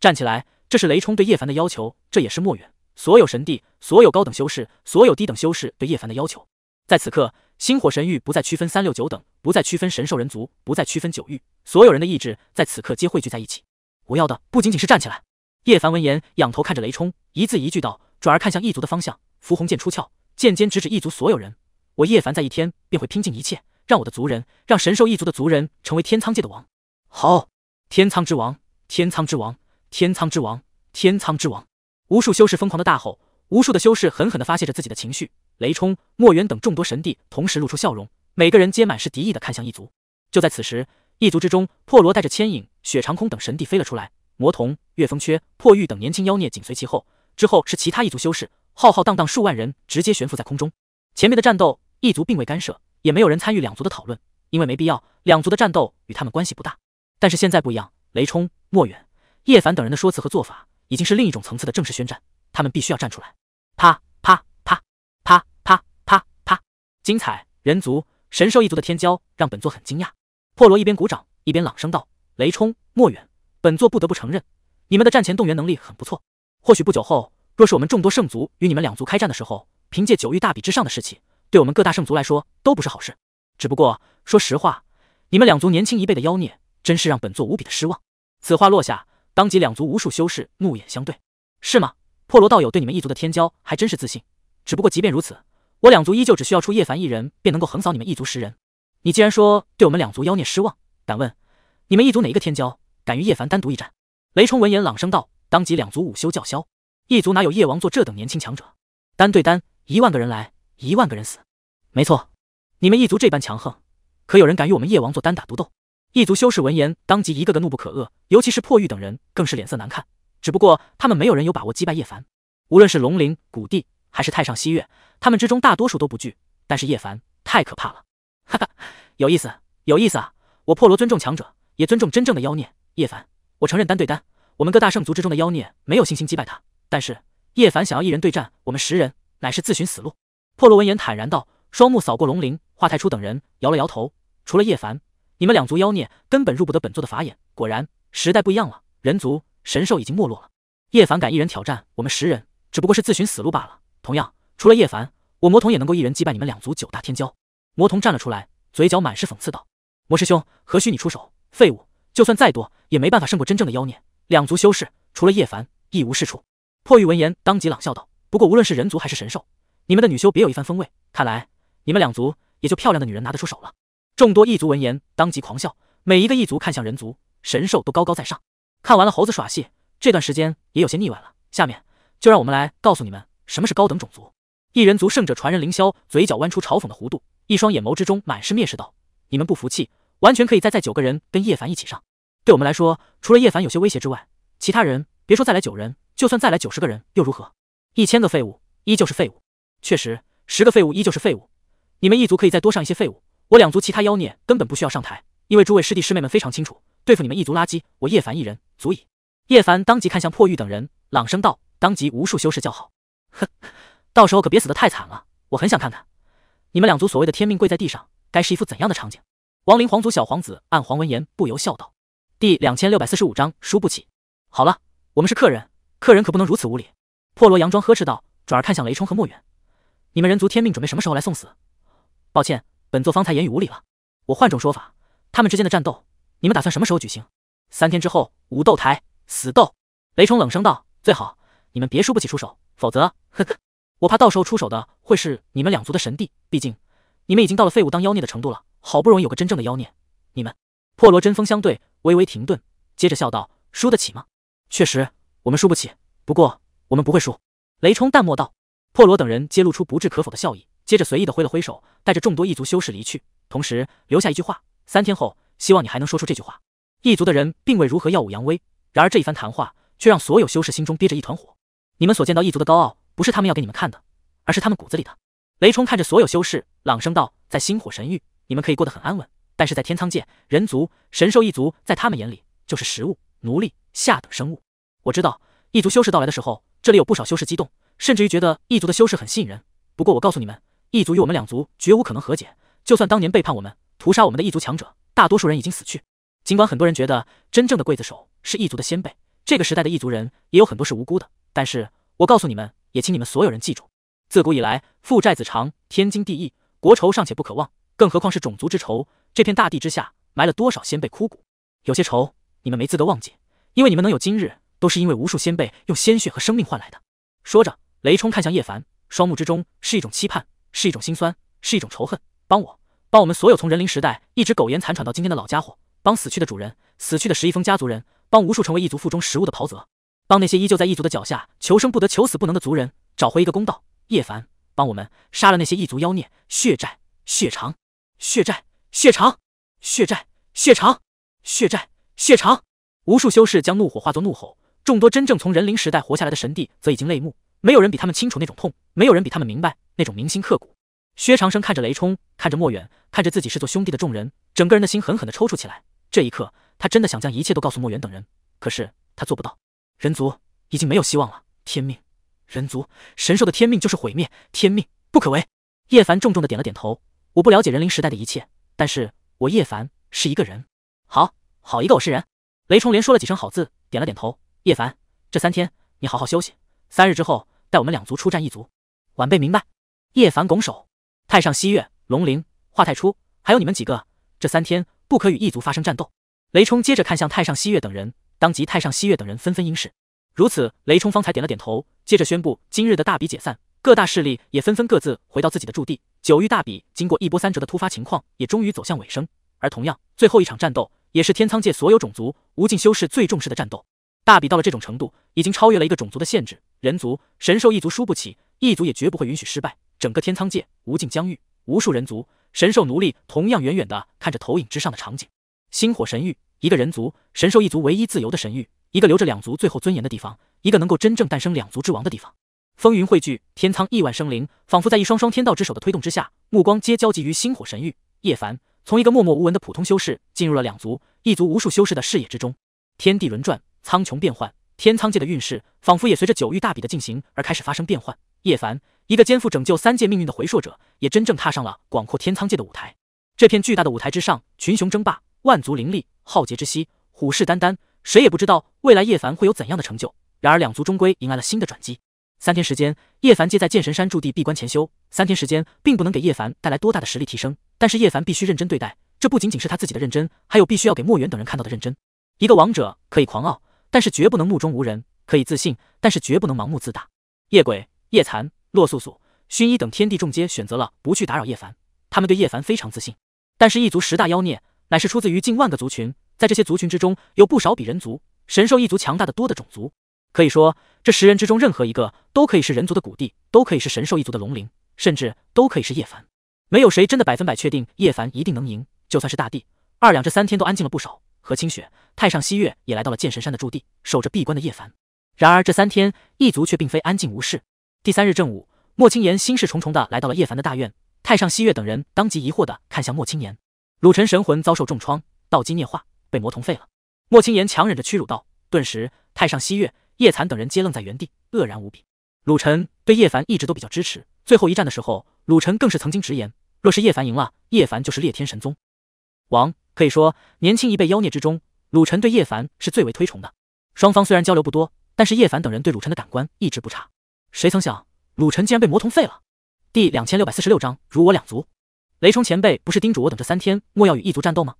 站起来，这是雷冲对叶凡的要求，这也是墨远、所有神帝、所有高等修士、所有低等修士对叶凡的要求。在此刻，星火神域不再区分三六九等，不再区分神兽人族，不再区分九域，所有人的意志在此刻皆汇聚在一起。我要的不仅仅是站起来。叶凡闻言，仰头看着雷冲，一字一句道，转而看向异族的方向，符鸿剑出鞘，剑尖直指异族所有人。我叶凡在一天便会拼尽一切，让我的族人，让神兽一族的族人成为天苍界的王。好，天苍之王，天苍之王，天苍之王，天苍之王！无数修士疯狂的大吼，无数的修士狠狠的发泄着自己的情绪。雷冲、墨渊等众多神帝同时露出笑容，每个人皆满是敌意的看向一族。就在此时，一族之中，破罗带着牵引、雪长空等神帝飞了出来，魔童、月风缺、破玉等年轻妖孽紧随其后，之后是其他一族修士，浩浩荡荡数万人直接悬浮在空中，前面的战斗。异族并未干涉，也没有人参与两族的讨论，因为没必要。两族的战斗与他们关系不大。但是现在不一样，雷冲、莫远、叶凡等人的说辞和做法，已经是另一种层次的正式宣战。他们必须要站出来。啪啪啪啪啪啪啪！精彩！人族、神兽一族的天骄，让本座很惊讶。破罗一边鼓掌，一边朗声道：“雷冲、莫远，本座不得不承认，你们的战前动员能力很不错。或许不久后，若是我们众多圣族与你们两族开战的时候，凭借九域大比之上的士气。”对我们各大圣族来说都不是好事。只不过说实话，你们两族年轻一辈的妖孽，真是让本座无比的失望。此话落下，当即两族无数修士怒眼相对。是吗？破罗道友对你们一族的天骄还真是自信。只不过即便如此，我两族依旧只需要出叶凡一人，便能够横扫你们一族十人。你既然说对我们两族妖孽失望，敢问你们一族哪一个天骄敢于叶凡单独一战？雷冲闻言朗声道，当即两族午休叫嚣：，一族哪有叶王座这等年轻强者？单对单，一万个人来！一万个人死，没错，你们异族这般强横，可有人敢与我们叶王做单打独斗？异族修士闻言，当即一个个怒不可遏，尤其是破玉等人，更是脸色难看。只不过他们没有人有把握击败叶凡，无论是龙鳞、古帝，还是太上西月，他们之中大多数都不惧，但是叶凡太可怕了。哈哈，有意思，有意思啊！我破罗尊重强者，也尊重真正的妖孽。叶凡，我承认单对单，我们各大圣族之中的妖孽没有信心击败他，但是叶凡想要一人对战我们十人，乃是自寻死路。破落闻言坦然道，双目扫过龙鳞、华太初等人，摇了摇头：“除了叶凡，你们两族妖孽根本入不得本座的法眼。果然，时代不一样了，人族、神兽已经没落了。叶凡敢一人挑战我们十人，只不过是自寻死路罢了。同样，除了叶凡，我魔童也能够一人击败你们两族九大天骄。”魔童站了出来，嘴角满是讽刺道：“魔师兄，何须你出手？废物，就算再多也没办法胜过真正的妖孽。两族修士除了叶凡，一无是处。”破玉闻言，当即朗笑道：“不过，无论是人族还是神兽。”你们的女修别有一番风味，看来你们两族也就漂亮的女人拿得出手了。众多异族闻言，当即狂笑。每一个异族看向人族、神兽，都高高在上。看完了猴子耍戏，这段时间也有些腻歪了。下面就让我们来告诉你们什么是高等种族。异人族圣者传人凌霄嘴角弯出嘲讽的弧度，一双眼眸之中满是蔑视道：“你们不服气，完全可以再在九个人跟叶凡一起上。对我们来说，除了叶凡有些威胁之外，其他人别说再来九人，就算再来九十个人又如何？一千个废物依旧是废物。”确实，十个废物依旧是废物。你们一族可以再多上一些废物，我两族其他妖孽根本不需要上台，因为诸位师弟师妹们非常清楚，对付你们一族垃圾，我叶凡一人足矣。叶凡当即看向破玉等人，朗声道。当即无数修士叫好。哼，到时候可别死得太惨了，我很想看看你们两族所谓的天命跪在地上，该是一副怎样的场景。亡灵皇族小皇子暗皇闻言不由笑道。第两千六百四十五章输不起。好了，我们是客人，客人可不能如此无礼。破罗佯装呵斥道，转而看向雷冲和莫远。你们人族天命准备什么时候来送死？抱歉，本座方才言语无礼了。我换种说法，他们之间的战斗，你们打算什么时候举行？三天之后，武斗台死斗。雷冲冷声道：“最好你们别输不起出手，否则呵呵，我怕到时候出手的会是你们两族的神帝。毕竟你们已经到了废物当妖孽的程度了，好不容易有个真正的妖孽，你们。”破罗针锋相对，微微停顿，接着笑道：“输得起吗？确实，我们输不起。不过我们不会输。”雷冲淡漠道。破罗等人揭露出不置可否的笑意，接着随意的挥了挥手，带着众多异族修士离去，同时留下一句话：“三天后，希望你还能说出这句话。”异族的人并未如何耀武扬威，然而这一番谈话却让所有修士心中憋着一团火。你们所见到异族的高傲，不是他们要给你们看的，而是他们骨子里的。雷冲看着所有修士，朗声道：“在星火神域，你们可以过得很安稳，但是在天苍界，人族、神兽一族，在他们眼里就是食物、奴隶、下等生物。”我知道，异族修士到来的时候，这里有不少修士激动。甚至于觉得异族的修士很吸引人。不过我告诉你们，异族与我们两族绝无可能和解。就算当年背叛我们、屠杀我们的异族强者，大多数人已经死去。尽管很多人觉得真正的刽子手是异族的先辈，这个时代的异族人也有很多是无辜的。但是我告诉你们，也请你们所有人记住：自古以来，父债子偿，天经地义。国仇尚且不可忘，更何况是种族之仇？这片大地之下埋了多少先辈枯骨？有些仇你们没资格忘记，因为你们能有今日，都是因为无数先辈用鲜血和生命换来的。说着。雷冲看向叶凡，双目之中是一种期盼，是一种心酸，是一种仇恨。帮我，帮我们所有从人灵时代一直苟延残喘到今天的老家伙，帮死去的主人，死去的十一峰家族人，帮无数成为异族腹中食物的袍泽，帮那些依旧在异族的脚下求生不得、求死不能的族人，找回一个公道。叶凡，帮我们杀了那些异族妖孽！血债血偿！血债血偿！血债血偿！血债血偿！无数修士将怒火化作怒吼，众多真正从人灵时代活下来的神帝则已经泪目。没有人比他们清楚那种痛，没有人比他们明白那种铭心刻骨。薛长生看着雷冲，看着莫远，看着自己是做兄弟的众人，整个人的心狠狠地抽搐起来。这一刻，他真的想将一切都告诉莫远等人，可是他做不到。人族已经没有希望了，天命，人族神兽的天命就是毁灭，天命不可违。叶凡重重的点了点头。我不了解人灵时代的一切，但是我叶凡是一个人。好好一个我是人。雷冲连说了几声好字，点了点头。叶凡，这三天你好好休息，三日之后。在我们两族出战一族，晚辈明白。叶凡拱手。太上西月、龙灵、华太初，还有你们几个，这三天不可与异族发生战斗。雷冲接着看向太上西月等人，当即太上西月等人纷纷应是。如此，雷冲方才点了点头，接着宣布今日的大比解散。各大势力也纷纷各自回到自己的驻地。九域大比经过一波三折的突发情况，也终于走向尾声。而同样，最后一场战斗也是天苍界所有种族无尽修士最重视的战斗。大比到了这种程度，已经超越了一个种族的限制。人族、神兽一族输不起，一族也绝不会允许失败。整个天苍界，无尽疆域，无数人族、神兽奴隶同样远远的看着投影之上的场景。星火神域，一个人族、神兽一族唯一自由的神域，一个留着两族最后尊严的地方，一个能够真正诞生两族之王的地方。风云汇聚，天苍亿万生灵仿佛在一双双天道之手的推动之下，目光皆交集于星火神域。叶凡从一个默默无闻的普通修士，进入了两族、一族无数修士的视野之中。天地轮转，苍穹变幻。天苍界的运势仿佛也随着九域大比的进行而开始发生变幻。叶凡，一个肩负拯救三界命运的回朔者，也真正踏上了广阔天苍界的舞台。这片巨大的舞台之上，群雄争霸，万族林立，浩劫之息，虎视眈眈。谁也不知道未来叶凡会有怎样的成就。然而，两族终归迎来了新的转机。三天时间，叶凡皆在剑神山驻地闭关潜修。三天时间，并不能给叶凡带来多大的实力提升，但是叶凡必须认真对待。这不仅仅是他自己的认真，还有必须要给墨渊等人看到的认真。一个王者可以狂傲。但是绝不能目中无人，可以自信，但是绝不能盲目自大。夜鬼、夜残、洛素素、薰衣等天地众皆选择了不去打扰叶凡，他们对叶凡非常自信。但是异族十大妖孽乃是出自于近万个族群，在这些族群之中，有不少比人族、神兽一族强大的多的种族。可以说，这十人之中任何一个都可以是人族的古帝，都可以是神兽一族的龙鳞，甚至都可以是叶凡。没有谁真的百分百确定叶凡一定能赢。就算是大帝，二两这三天都安静了不少。和清雪、太上西月也来到了剑神山的驻地，守着闭关的叶凡。然而这三天，异族却并非安静无事。第三日正午，莫青言心事重重的来到了叶凡的大院。太上西月等人当即疑惑地看向莫青言。鲁晨神魂遭受重创，道基孽化，被魔童废了。莫青言强忍着屈辱道。顿时，太上西月、叶残等人皆愣在原地，愕然无比。鲁晨对叶凡一直都比较支持，最后一战的时候，鲁晨更是曾经直言，若是叶凡赢了，叶凡就是裂天神宗王。可以说，年轻一辈妖孽之中，鲁晨对叶凡是最为推崇的。双方虽然交流不多，但是叶凡等人对鲁晨的感官一直不差。谁曾想，鲁晨竟然被魔童废了。第两千六百四十六章，如我两族，雷冲前辈不是叮嘱我等这三天莫要与异族战斗吗？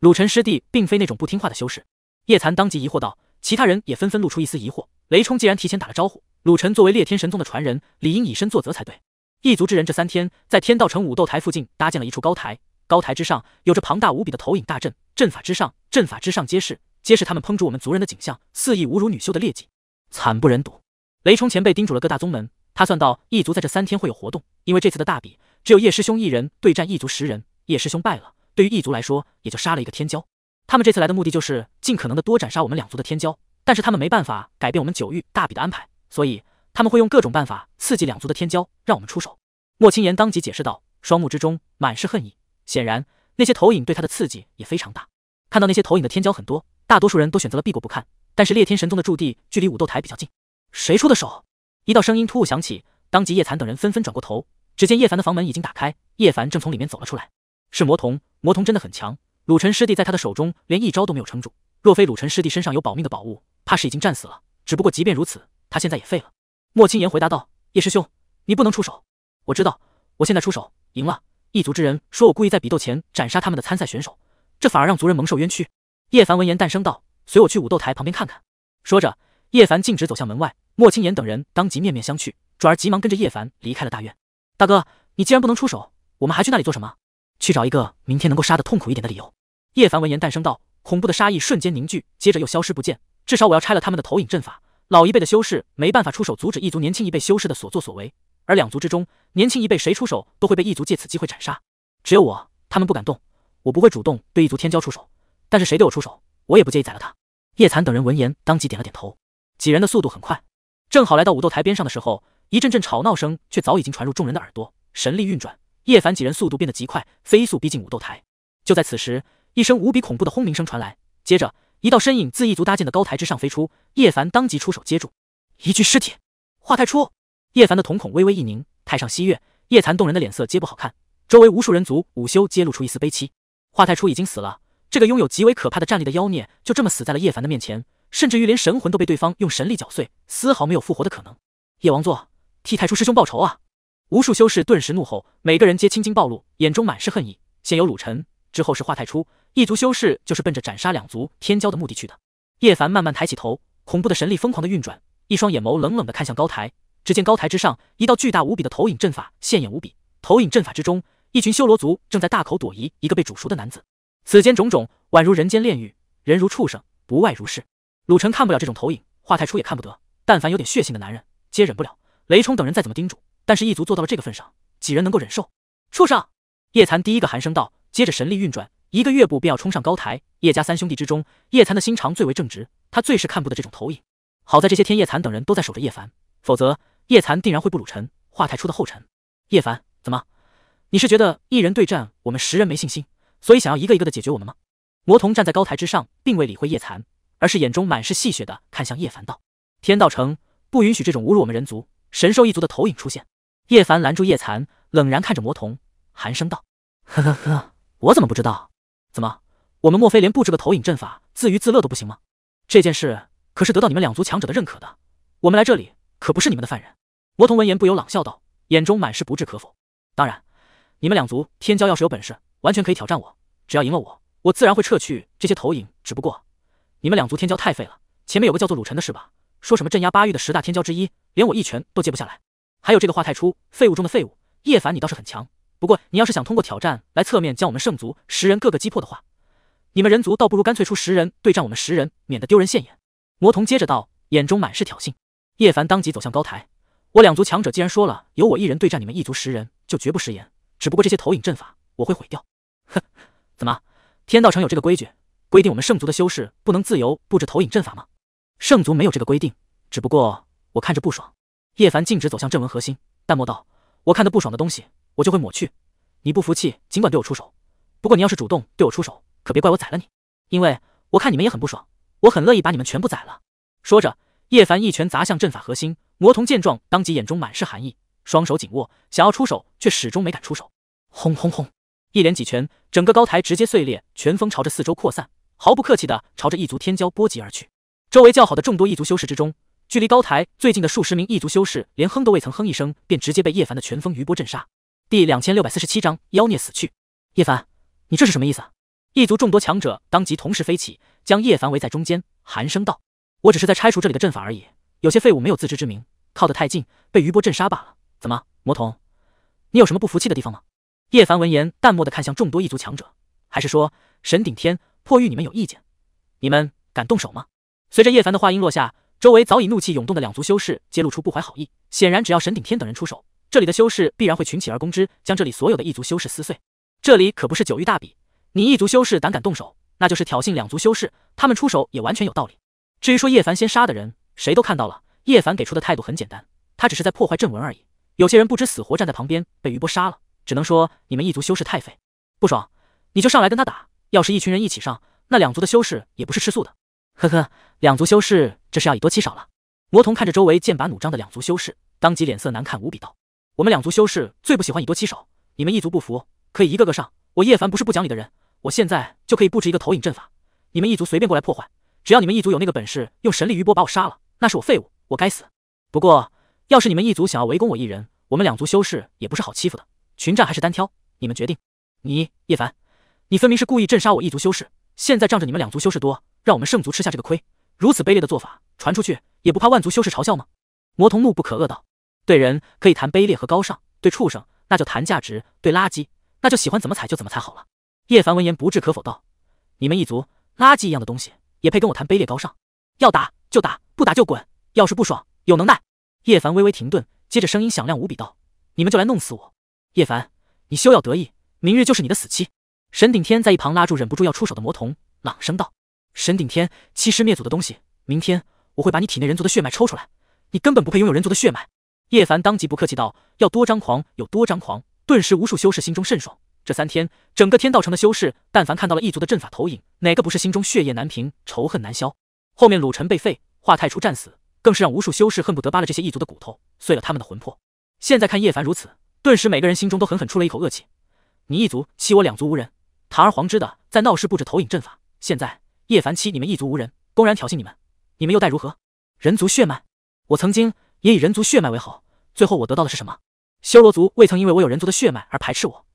鲁晨师弟并非那种不听话的修士。叶残当即疑惑道，其他人也纷纷露出一丝疑惑。雷冲既然提前打了招呼，鲁晨作为裂天神宗的传人，理应以身作则才对。异族之人这三天在天道城武斗台附近搭建了一处高台。高台之上有着庞大无比的投影大阵，阵法之上，阵法之上皆是皆是他们烹煮我们族人的景象，肆意侮辱女修的劣迹，惨不忍睹。雷冲前辈叮嘱了各大宗门，他算到异族在这三天会有活动，因为这次的大比只有叶师兄一人对战异族十人，叶师兄败了，对于异族来说也就杀了一个天骄。他们这次来的目的就是尽可能的多斩杀我们两族的天骄，但是他们没办法改变我们九域大比的安排，所以他们会用各种办法刺激两族的天骄，让我们出手。莫青言当即解释道，双目之中满是恨意。显然，那些投影对他的刺激也非常大。看到那些投影的天骄很多，大多数人都选择了避过不看。但是裂天神宗的驻地距离武斗台比较近。谁出的手？一道声音突兀响起，当即叶残等人纷纷转过头。只见叶凡的房门已经打开，叶凡正从里面走了出来。是魔童，魔童真的很强。鲁尘师弟在他的手中连一招都没有撑住，若非鲁尘师弟身上有保命的宝物，怕是已经战死了。只不过即便如此，他现在也废了。莫青言回答道：“叶师兄，你不能出手。我知道，我现在出手赢了。”一族之人说我故意在比斗前斩杀他们的参赛选手，这反而让族人蒙受冤屈。叶凡闻言诞声道：“随我去武斗台旁边看看。”说着，叶凡径直走向门外。莫青言等人当即面面相觑，转而急忙跟着叶凡离开了大院。大哥，你既然不能出手，我们还去那里做什么？去找一个明天能够杀得痛苦一点的理由。叶凡闻言诞声道：“恐怖的杀意瞬间凝聚，接着又消失不见。至少我要拆了他们的投影阵法。老一辈的修士没办法出手阻止一族年轻一辈修士的所作所为。”而两族之中，年轻一辈谁出手，都会被异族借此机会斩杀。只有我，他们不敢动，我不会主动对异族天骄出手。但是谁对我出手，我也不介意宰了他。叶残等人闻言，当即点了点头。几人的速度很快，正好来到武斗台边上的时候，一阵阵吵闹声却早已经传入众人的耳朵。神力运转，叶凡几人速度变得极快，飞速逼近武斗台。就在此时，一声无比恐怖的轰鸣声传来，接着一道身影自异族搭建的高台之上飞出，叶凡当即出手接住一具尸体。化太初。叶凡的瞳孔微微一凝，太上西月、叶残动人的脸色皆不好看，周围无数人族午休皆露出一丝悲戚。华太初已经死了，这个拥有极为可怕的战力的妖孽，就这么死在了叶凡的面前，甚至于连神魂都被对方用神力搅碎，丝毫没有复活的可能。叶王座，替太初师兄报仇啊！无数修士顿时怒吼，每个人皆青筋暴露，眼中满是恨意。先有鲁晨，之后是华太初，一族修士就是奔着斩杀两族天骄的目的去的。叶凡慢慢抬起头，恐怖的神力疯狂的运转，一双眼眸冷冷的看向高台。只见高台之上，一道巨大无比的投影阵法显眼无比。投影阵法之中，一群修罗族正在大口朵颐一个被煮熟的男子。此间种种，宛如人间炼狱，人如畜生，不外如是。鲁晨看不了这种投影，华太初也看不得，但凡有点血性的男人，皆忍不了。雷冲等人再怎么叮嘱，但是一族做到了这个份上，几人能够忍受？畜生！叶残第一个寒声道，接着神力运转，一个跃步便要冲上高台。叶家三兄弟之中，叶残的心肠最为正直，他最是看不得这种投影。好在这些天，叶残等人都在守着叶凡，否则。叶残定然会不鲁臣，华太初的后尘。叶凡，怎么？你是觉得一人对战我们十人没信心，所以想要一个一个的解决我们吗？魔童站在高台之上，并未理会叶残，而是眼中满是戏谑的看向叶凡道：“天道城不允许这种侮辱我们人族、神兽一族的投影出现。”叶凡拦住叶残，冷然看着魔童，寒声道：“呵呵呵，我怎么不知道？怎么，我们莫非连布置个投影阵法自娱自乐都不行吗？这件事可是得到你们两族强者的认可的，我们来这里。”可不是你们的犯人。魔童闻言不由朗笑道，眼中满是不置可否。当然，你们两族天骄要是有本事，完全可以挑战我。只要赢了我，我自然会撤去这些投影。只不过，你们两族天骄太废了。前面有个叫做鲁晨的是吧？说什么镇压八域的十大天骄之一，连我一拳都接不下来。还有这个华太初，废物中的废物。叶凡，你倒是很强。不过，你要是想通过挑战来侧面将我们圣族十人各个击破的话，你们人族倒不如干脆出十人对战我们十人，免得丢人现眼。魔童接着道，眼中满是挑衅。叶凡当即走向高台，我两族强者既然说了由我一人对战你们一族十人，就绝不食言。只不过这些投影阵法，我会毁掉。哼，怎么，天道城有这个规矩，规定我们圣族的修士不能自由布置投影阵法吗？圣族没有这个规定，只不过我看着不爽。叶凡径直走向阵纹核心，淡漠道：“我看的不爽的东西，我就会抹去。你不服气，尽管对我出手。不过你要是主动对我出手，可别怪我宰了你，因为我看你们也很不爽，我很乐意把你们全部宰了。”说着。叶凡一拳砸向阵法核心，魔童见状，当即眼中满是寒意，双手紧握，想要出手，却始终没敢出手。轰轰轰！一连几拳，整个高台直接碎裂，拳风朝着四周扩散，毫不客气的朝着异族天骄波及而去。周围较好的众多异族修士之中，距离高台最近的数十名异族修士，连哼都未曾哼一声，便直接被叶凡的拳风余波震杀。第两千六百四十七章妖孽死去。叶凡，你这是什么意思？异族众多强者当即同时飞起，将叶凡围在中间，寒声道。我只是在拆除这里的阵法而已，有些废物没有自知之明，靠得太近，被余波震杀罢了。怎么，魔童，你有什么不服气的地方吗？叶凡闻言淡漠的看向众多异族强者，还是说神顶天破玉你们有意见？你们敢动手吗？随着叶凡的话音落下，周围早已怒气涌动的两族修士揭露出不怀好意，显然只要神顶天等人出手，这里的修士必然会群起而攻之，将这里所有的异族修士撕碎。这里可不是九域大比，你异族修士胆敢动手，那就是挑衅两族修士，他们出手也完全有道理。至于说叶凡先杀的人，谁都看到了。叶凡给出的态度很简单，他只是在破坏阵纹而已。有些人不知死活站在旁边，被余波杀了，只能说你们一族修士太废。不爽你就上来跟他打，要是一群人一起上，那两族的修士也不是吃素的。呵呵，两族修士这是要以多欺少了。魔童看着周围剑拔弩张的两族修士，当即脸色难看无比道：“我们两族修士最不喜欢以多欺少，你们一族不服可以一个个上。我叶凡不是不讲理的人，我现在就可以布置一个投影阵法，你们一族随便过来破坏。”只要你们一族有那个本事，用神力余波把我杀了，那是我废物，我该死。不过，要是你们一族想要围攻我一人，我们两族修士也不是好欺负的。群战还是单挑，你们决定。你叶凡，你分明是故意镇杀我一族修士，现在仗着你们两族修士多，让我们圣族吃下这个亏，如此卑劣的做法，传出去也不怕万族修士嘲笑吗？魔童怒不可遏道。对人可以谈卑劣和高尚，对畜生那就谈价值，对垃圾那就喜欢怎么踩就怎么踩好了。叶凡闻言不置可否道，你们一族垃圾一样的东西。也配跟我谈卑劣高尚？要打就打，不打就滚。要是不爽，有能耐。叶凡微微停顿，接着声音响亮无比道：“你们就来弄死我！”叶凡，你休要得意，明日就是你的死期。神顶天在一旁拉住忍不住要出手的魔童，朗声道：“神顶天，欺师灭祖的东西，明天我会把你体内人族的血脉抽出来，你根本不配拥有人族的血脉。”叶凡当即不客气道：“要多张狂有多张狂。”顿时无数修士心中甚爽。这三天，整个天道城的修士，但凡看到了异族的阵法投影，哪个不是心中血液难平，仇恨难消？后面鲁尘被废，华太初战死，更是让无数修士恨不得扒了这些异族的骨头，碎了他们的魂魄。现在看叶凡如此，顿时每个人心中都狠狠出了一口恶气。你异族欺我两族无人，堂而皇之的在闹市布置投影阵法。现在叶凡欺你们异族无人，公然挑衅你们，你们又待如何？人族血脉，我曾经也以人族血脉为豪，最后我得到的是什么？修罗族未曾因为我有人族的血脉而排斥我。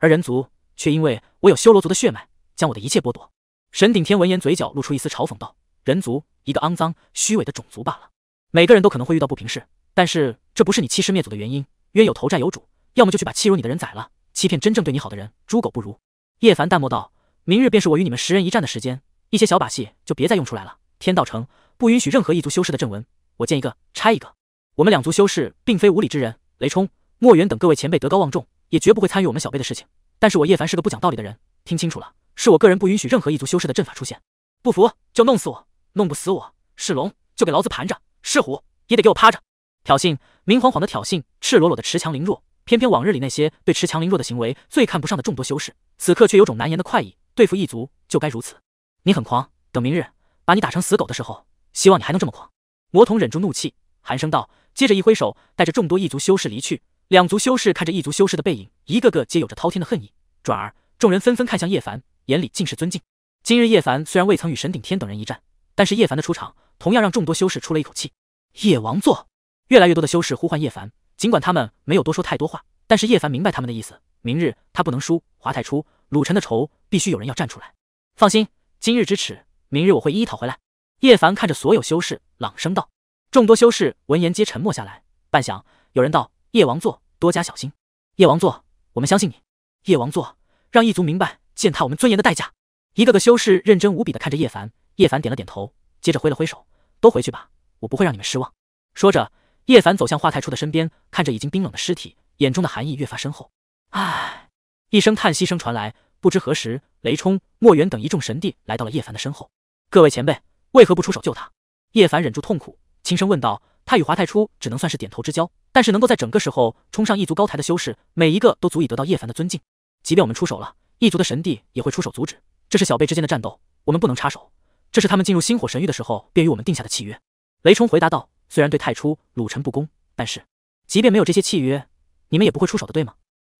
而人族却因为我有修罗族的血脉，将我的一切剥夺。神顶天闻言，嘴角露出一丝嘲讽道：“人族，一个肮脏、虚伪的种族罢了。每个人都可能会遇到不平事，但是这不是你欺师灭祖的原因。冤有头，债有主，要么就去把欺辱你的人宰了，欺骗真正对你好的人，猪狗不如。”叶凡淡漠道：“明日便是我与你们十人一战的时间，一些小把戏就别再用出来了。天道城不允许任何异族修士的阵纹，我见一个拆一个。我们两族修士并非无礼之人，雷冲、墨远等各位前辈德高望重。”也绝不会参与我们小辈的事情，但是我叶凡是个不讲道理的人，听清楚了，是我个人不允许任何异族修士的阵法出现，不服就弄死我，弄不死我是龙就给老子盘着，是虎也得给我趴着。挑衅，明晃晃的挑衅，赤裸裸的恃强凌弱。偏偏往日里那些对恃强凌弱的行为最看不上的众多修士，此刻却有种难言的快意。对付异族就该如此。你很狂，等明日把你打成死狗的时候，希望你还能这么狂。魔童忍住怒气，寒声道，接着一挥手，带着众多异族修士离去。两族修士看着异族修士的背影，一个个皆有着滔天的恨意。转而，众人纷纷看向叶凡，眼里尽是尊敬。今日叶凡虽然未曾与神顶天等人一战，但是叶凡的出场同样让众多修士出了一口气。叶王座，越来越多的修士呼唤叶凡。尽管他们没有多说太多话，但是叶凡明白他们的意思。明日他不能输，华太初、鲁晨的仇必须有人要站出来。放心，今日之耻，明日我会一一讨回来。叶凡看着所有修士，朗声道：“众多修士闻言皆沉默下来，半晌，有人道。”叶王座，多加小心。叶王座，我们相信你。叶王座，让异族明白践踏我们尊严的代价。一个个修士认真无比的看着叶凡，叶凡点了点头，接着挥了挥手，都回去吧，我不会让你们失望。说着，叶凡走向华太初的身边，看着已经冰冷的尸体，眼中的寒意越发深厚。唉，一声叹息声传来，不知何时，雷冲、墨渊等一众神帝来到了叶凡的身后。各位前辈，为何不出手救他？叶凡忍住痛苦，轻声问道。他与华太初只能算是点头之交，但是能够在整个时候冲上一族高台的修士，每一个都足以得到叶凡的尊敬。即便我们出手了，一族的神帝也会出手阻止。这是小辈之间的战斗，我们不能插手。这是他们进入星火神域的时候便与我们定下的契约。雷冲回答道：“虽然对太初鲁尘不公，但是即便没有这些契约，你们也不会出手的，对吗？”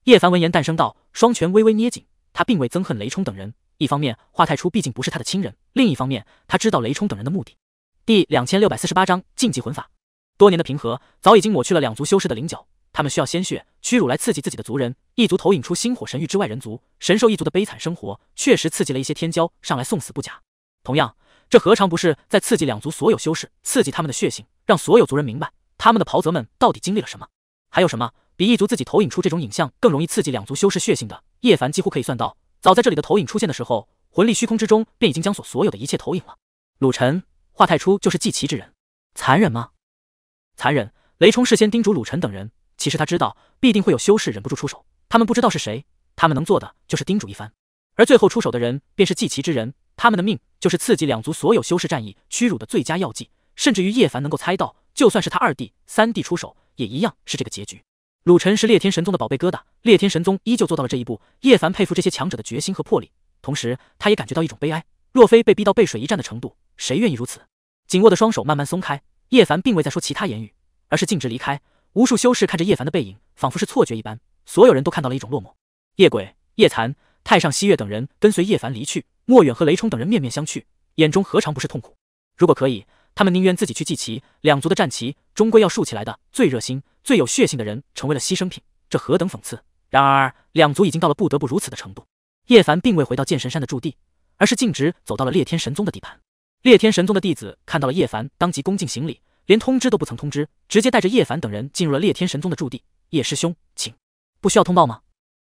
叶凡闻言诞生道，双拳微微捏紧。他并未憎恨雷冲等人，一方面华太初毕竟不是他的亲人，另一方面他知道雷冲等人的目的。第两千六百四十八章禁忌魂法。多年的平和早已经抹去了两族修士的灵角，他们需要鲜血、屈辱来刺激自己的族人。一族投影出星火神域之外人族、神兽一族的悲惨生活，确实刺激了一些天骄上来送死不假。同样，这何尝不是在刺激两族所有修士，刺激他们的血性，让所有族人明白他们的袍泽们到底经历了什么？还有什么比一族自己投影出这种影像更容易刺激两族修士血性的？叶凡几乎可以算到，早在这里的投影出现的时候，魂力虚空之中便已经将所所有的一切投影了。鲁晨、华太初就是祭旗之人，残忍吗？残忍，雷冲事先叮嘱鲁晨等人。其实他知道，必定会有修士忍不住出手。他们不知道是谁，他们能做的就是叮嘱一番。而最后出手的人，便是祭旗之人。他们的命，就是刺激两族所有修士战役屈辱的最佳药剂。甚至于叶凡能够猜到，就算是他二弟、三弟出手，也一样是这个结局。鲁晨是裂天神宗的宝贝疙瘩，裂天神宗依旧做到了这一步。叶凡佩服这些强者的决心和魄力，同时他也感觉到一种悲哀。若非被逼到背水一战的程度，谁愿意如此？紧握的双手慢慢松开。叶凡并未再说其他言语，而是径直离开。无数修士看着叶凡的背影，仿佛是错觉一般，所有人都看到了一种落寞。夜鬼、夜残、太上西月等人跟随叶凡离去。莫远和雷冲等人面面相觑，眼中何尝不是痛苦？如果可以，他们宁愿自己去祭旗。两族的战旗终归要竖起来的，最热心、最有血性的人成为了牺牲品，这何等讽刺！然而，两族已经到了不得不如此的程度。叶凡并未回到剑神山的驻地，而是径直走到了裂天神宗的地盘。裂天神宗的弟子看到了叶凡，当即恭敬行礼，连通知都不曾通知，直接带着叶凡等人进入了裂天神宗的驻地。叶师兄，请，不需要通报吗？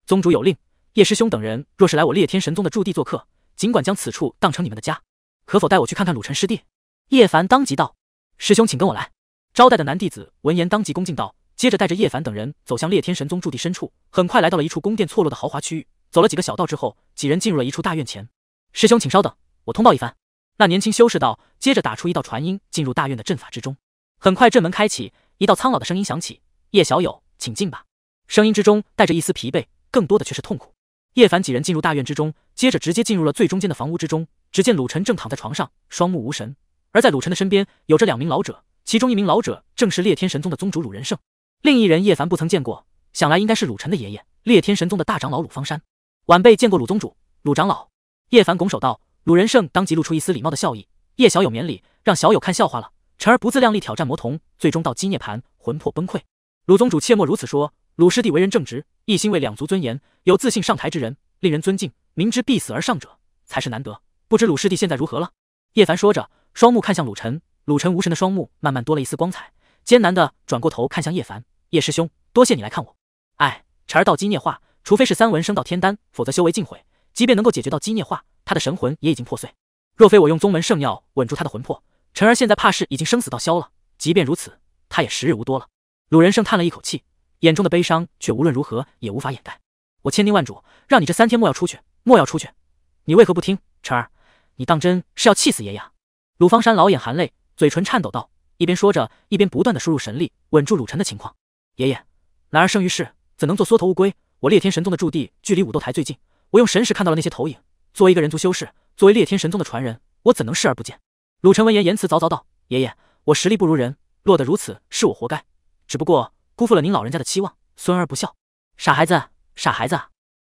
宗主有令，叶师兄等人若是来我裂天神宗的驻地做客，尽管将此处当成你们的家，可否带我去看看鲁尘师弟？叶凡当即道：“师兄，请跟我来。”招待的男弟子闻言当即恭敬道，接着带着叶凡等人走向裂天神宗驻地深处。很快来到了一处宫殿错落的豪华区域，走了几个小道之后，几人进入了一处大院前。师兄，请稍等，我通报一番。那年轻修士道，接着打出一道传音，进入大院的阵法之中。很快，阵门开启，一道苍老的声音响起：“叶小友，请进吧。”声音之中带着一丝疲惫，更多的却是痛苦。叶凡几人进入大院之中，接着直接进入了最中间的房屋之中。只见鲁晨正躺在床上，双目无神。而在鲁晨的身边，有着两名老者，其中一名老者正是裂天神宗的宗主鲁仁胜，另一人叶凡不曾见过，想来应该是鲁晨的爷爷，裂天神宗的大长老鲁方山。晚辈见过鲁宗主、鲁长老，叶凡拱手道。鲁仁胜当即露出一丝礼貌的笑意：“叶小友免礼，让小友看笑话了。尘儿不自量力挑战魔童，最终到基涅盘，魂魄崩溃。”鲁宗主切莫如此说，鲁师弟为人正直，一心为两族尊严，有自信上台之人，令人尊敬。明知必死而上者，才是难得。不知鲁师弟现在如何了？”叶凡说着，双目看向鲁晨，鲁晨无神的双目慢慢多了一丝光彩，艰难的转过头看向叶凡：“叶师兄，多谢你来看我。哎，尘儿道基涅化，除非是三文升到天丹，否则修为尽毁。即便能够解决到基涅化。”他的神魂也已经破碎，若非我用宗门圣药稳住他的魂魄，晨儿现在怕是已经生死道消了。即便如此，他也时日无多了。鲁仁胜叹了一口气，眼中的悲伤却无论如何也无法掩盖。我千叮万嘱，让你这三天莫要出去，莫要出去，你为何不听？晨儿，你当真是要气死爷爷？鲁方山老眼含泪，嘴唇颤抖道，一边说着，一边不断的输入神力，稳住鲁晨的情况。爷爷，男儿生于世，怎能做缩头乌龟？我裂天神宗的驻地距离武斗台最近，我用神识看到了那些投影。作为一个人族修士，作为裂天神宗的传人，我怎能视而不见？鲁晨闻言，言辞凿凿道：“爷爷，我实力不如人，落得如此，是我活该。只不过辜负了您老人家的期望，孙儿不孝。傻孩子，傻孩子！”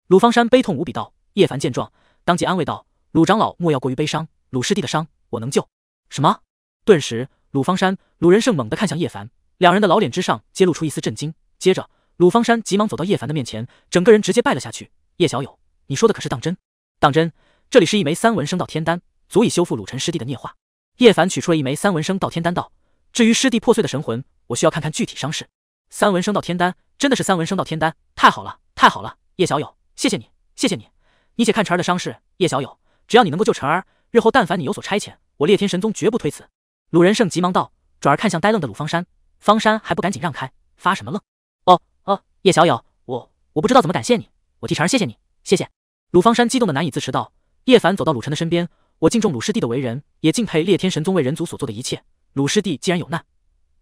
鲁方山悲痛无比道。叶凡见状，当即安慰道：“鲁长老莫要过于悲伤，鲁师弟的伤我能救。”什么？顿时，鲁方山、鲁仁胜猛地看向叶凡，两人的老脸之上，揭露出一丝震惊。接着，鲁方山急忙走到叶凡的面前，整个人直接拜了下去：“叶小友，你说的可是当真？”当真，这里是一枚三文升道天丹，足以修复鲁尘师弟的孽化。叶凡取出了一枚三文升道天丹，道：“至于师弟破碎的神魂，我需要看看具体伤势。”三文升道天丹，真的是三文升道天丹，太好了，太好了，叶小友，谢谢你，谢谢你。你且看晨儿的伤势，叶小友，只要你能够救晨儿，日后但凡你有所差遣，我烈天神宗绝不推辞。鲁仁胜急忙道，转而看向呆愣的鲁方山，方山还不赶紧让开，发什么愣？哦哦，叶小友，我我不知道怎么感谢你，我替晨儿谢谢你，谢谢。鲁方山激动的难以自持道：“叶凡走到鲁晨的身边，我敬重鲁师弟的为人，也敬佩裂天神宗为人族所做的一切。鲁师弟既然有难，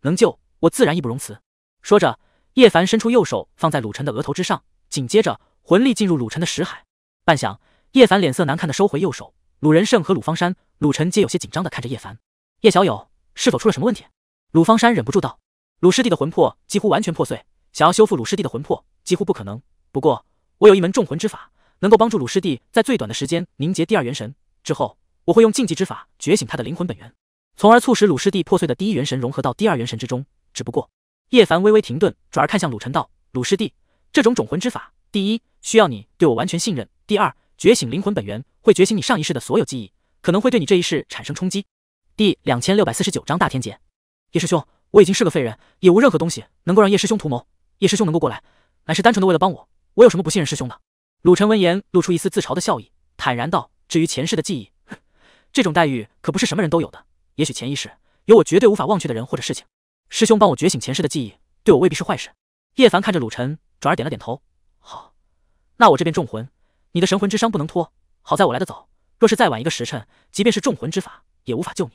能救我自然义不容辞。”说着，叶凡伸出右手放在鲁晨的额头之上，紧接着魂力进入鲁晨的识海。半晌，叶凡脸色难看的收回右手。鲁仁胜和鲁方山、鲁晨皆有些紧张的看着叶凡：“叶小友，是否出了什么问题？”鲁方山忍不住道：“鲁师弟的魂魄几乎完全破碎，想要修复鲁师弟的魂魄几乎不可能。不过，我有一门重魂之法。”能够帮助鲁师弟在最短的时间凝结第二元神之后，我会用禁忌之法觉醒他的灵魂本源，从而促使鲁师弟破碎的第一元神融合到第二元神之中。只不过，叶凡微微停顿，转而看向鲁晨道：“鲁师弟，这种种魂之法，第一需要你对我完全信任；第二，觉醒灵魂本源会觉醒你上一世的所有记忆，可能会对你这一世产生冲击。”第两千六百四十九章大天劫。叶师兄，我已经是个废人，也无任何东西能够让叶师兄图谋。叶师兄能够过来，乃是单纯的为了帮我。我有什么不信任师兄的？鲁晨闻言露出一丝自嘲的笑意，坦然道：“至于前世的记忆，这种待遇可不是什么人都有的。也许前一世有我绝对无法忘却的人或者事情。师兄帮我觉醒前世的记忆，对我未必是坏事。”叶凡看着鲁晨，转而点了点头：“好，那我这边重魂，你的神魂之伤不能拖。好在我来得早，若是再晚一个时辰，即便是重魂之法也无法救你。”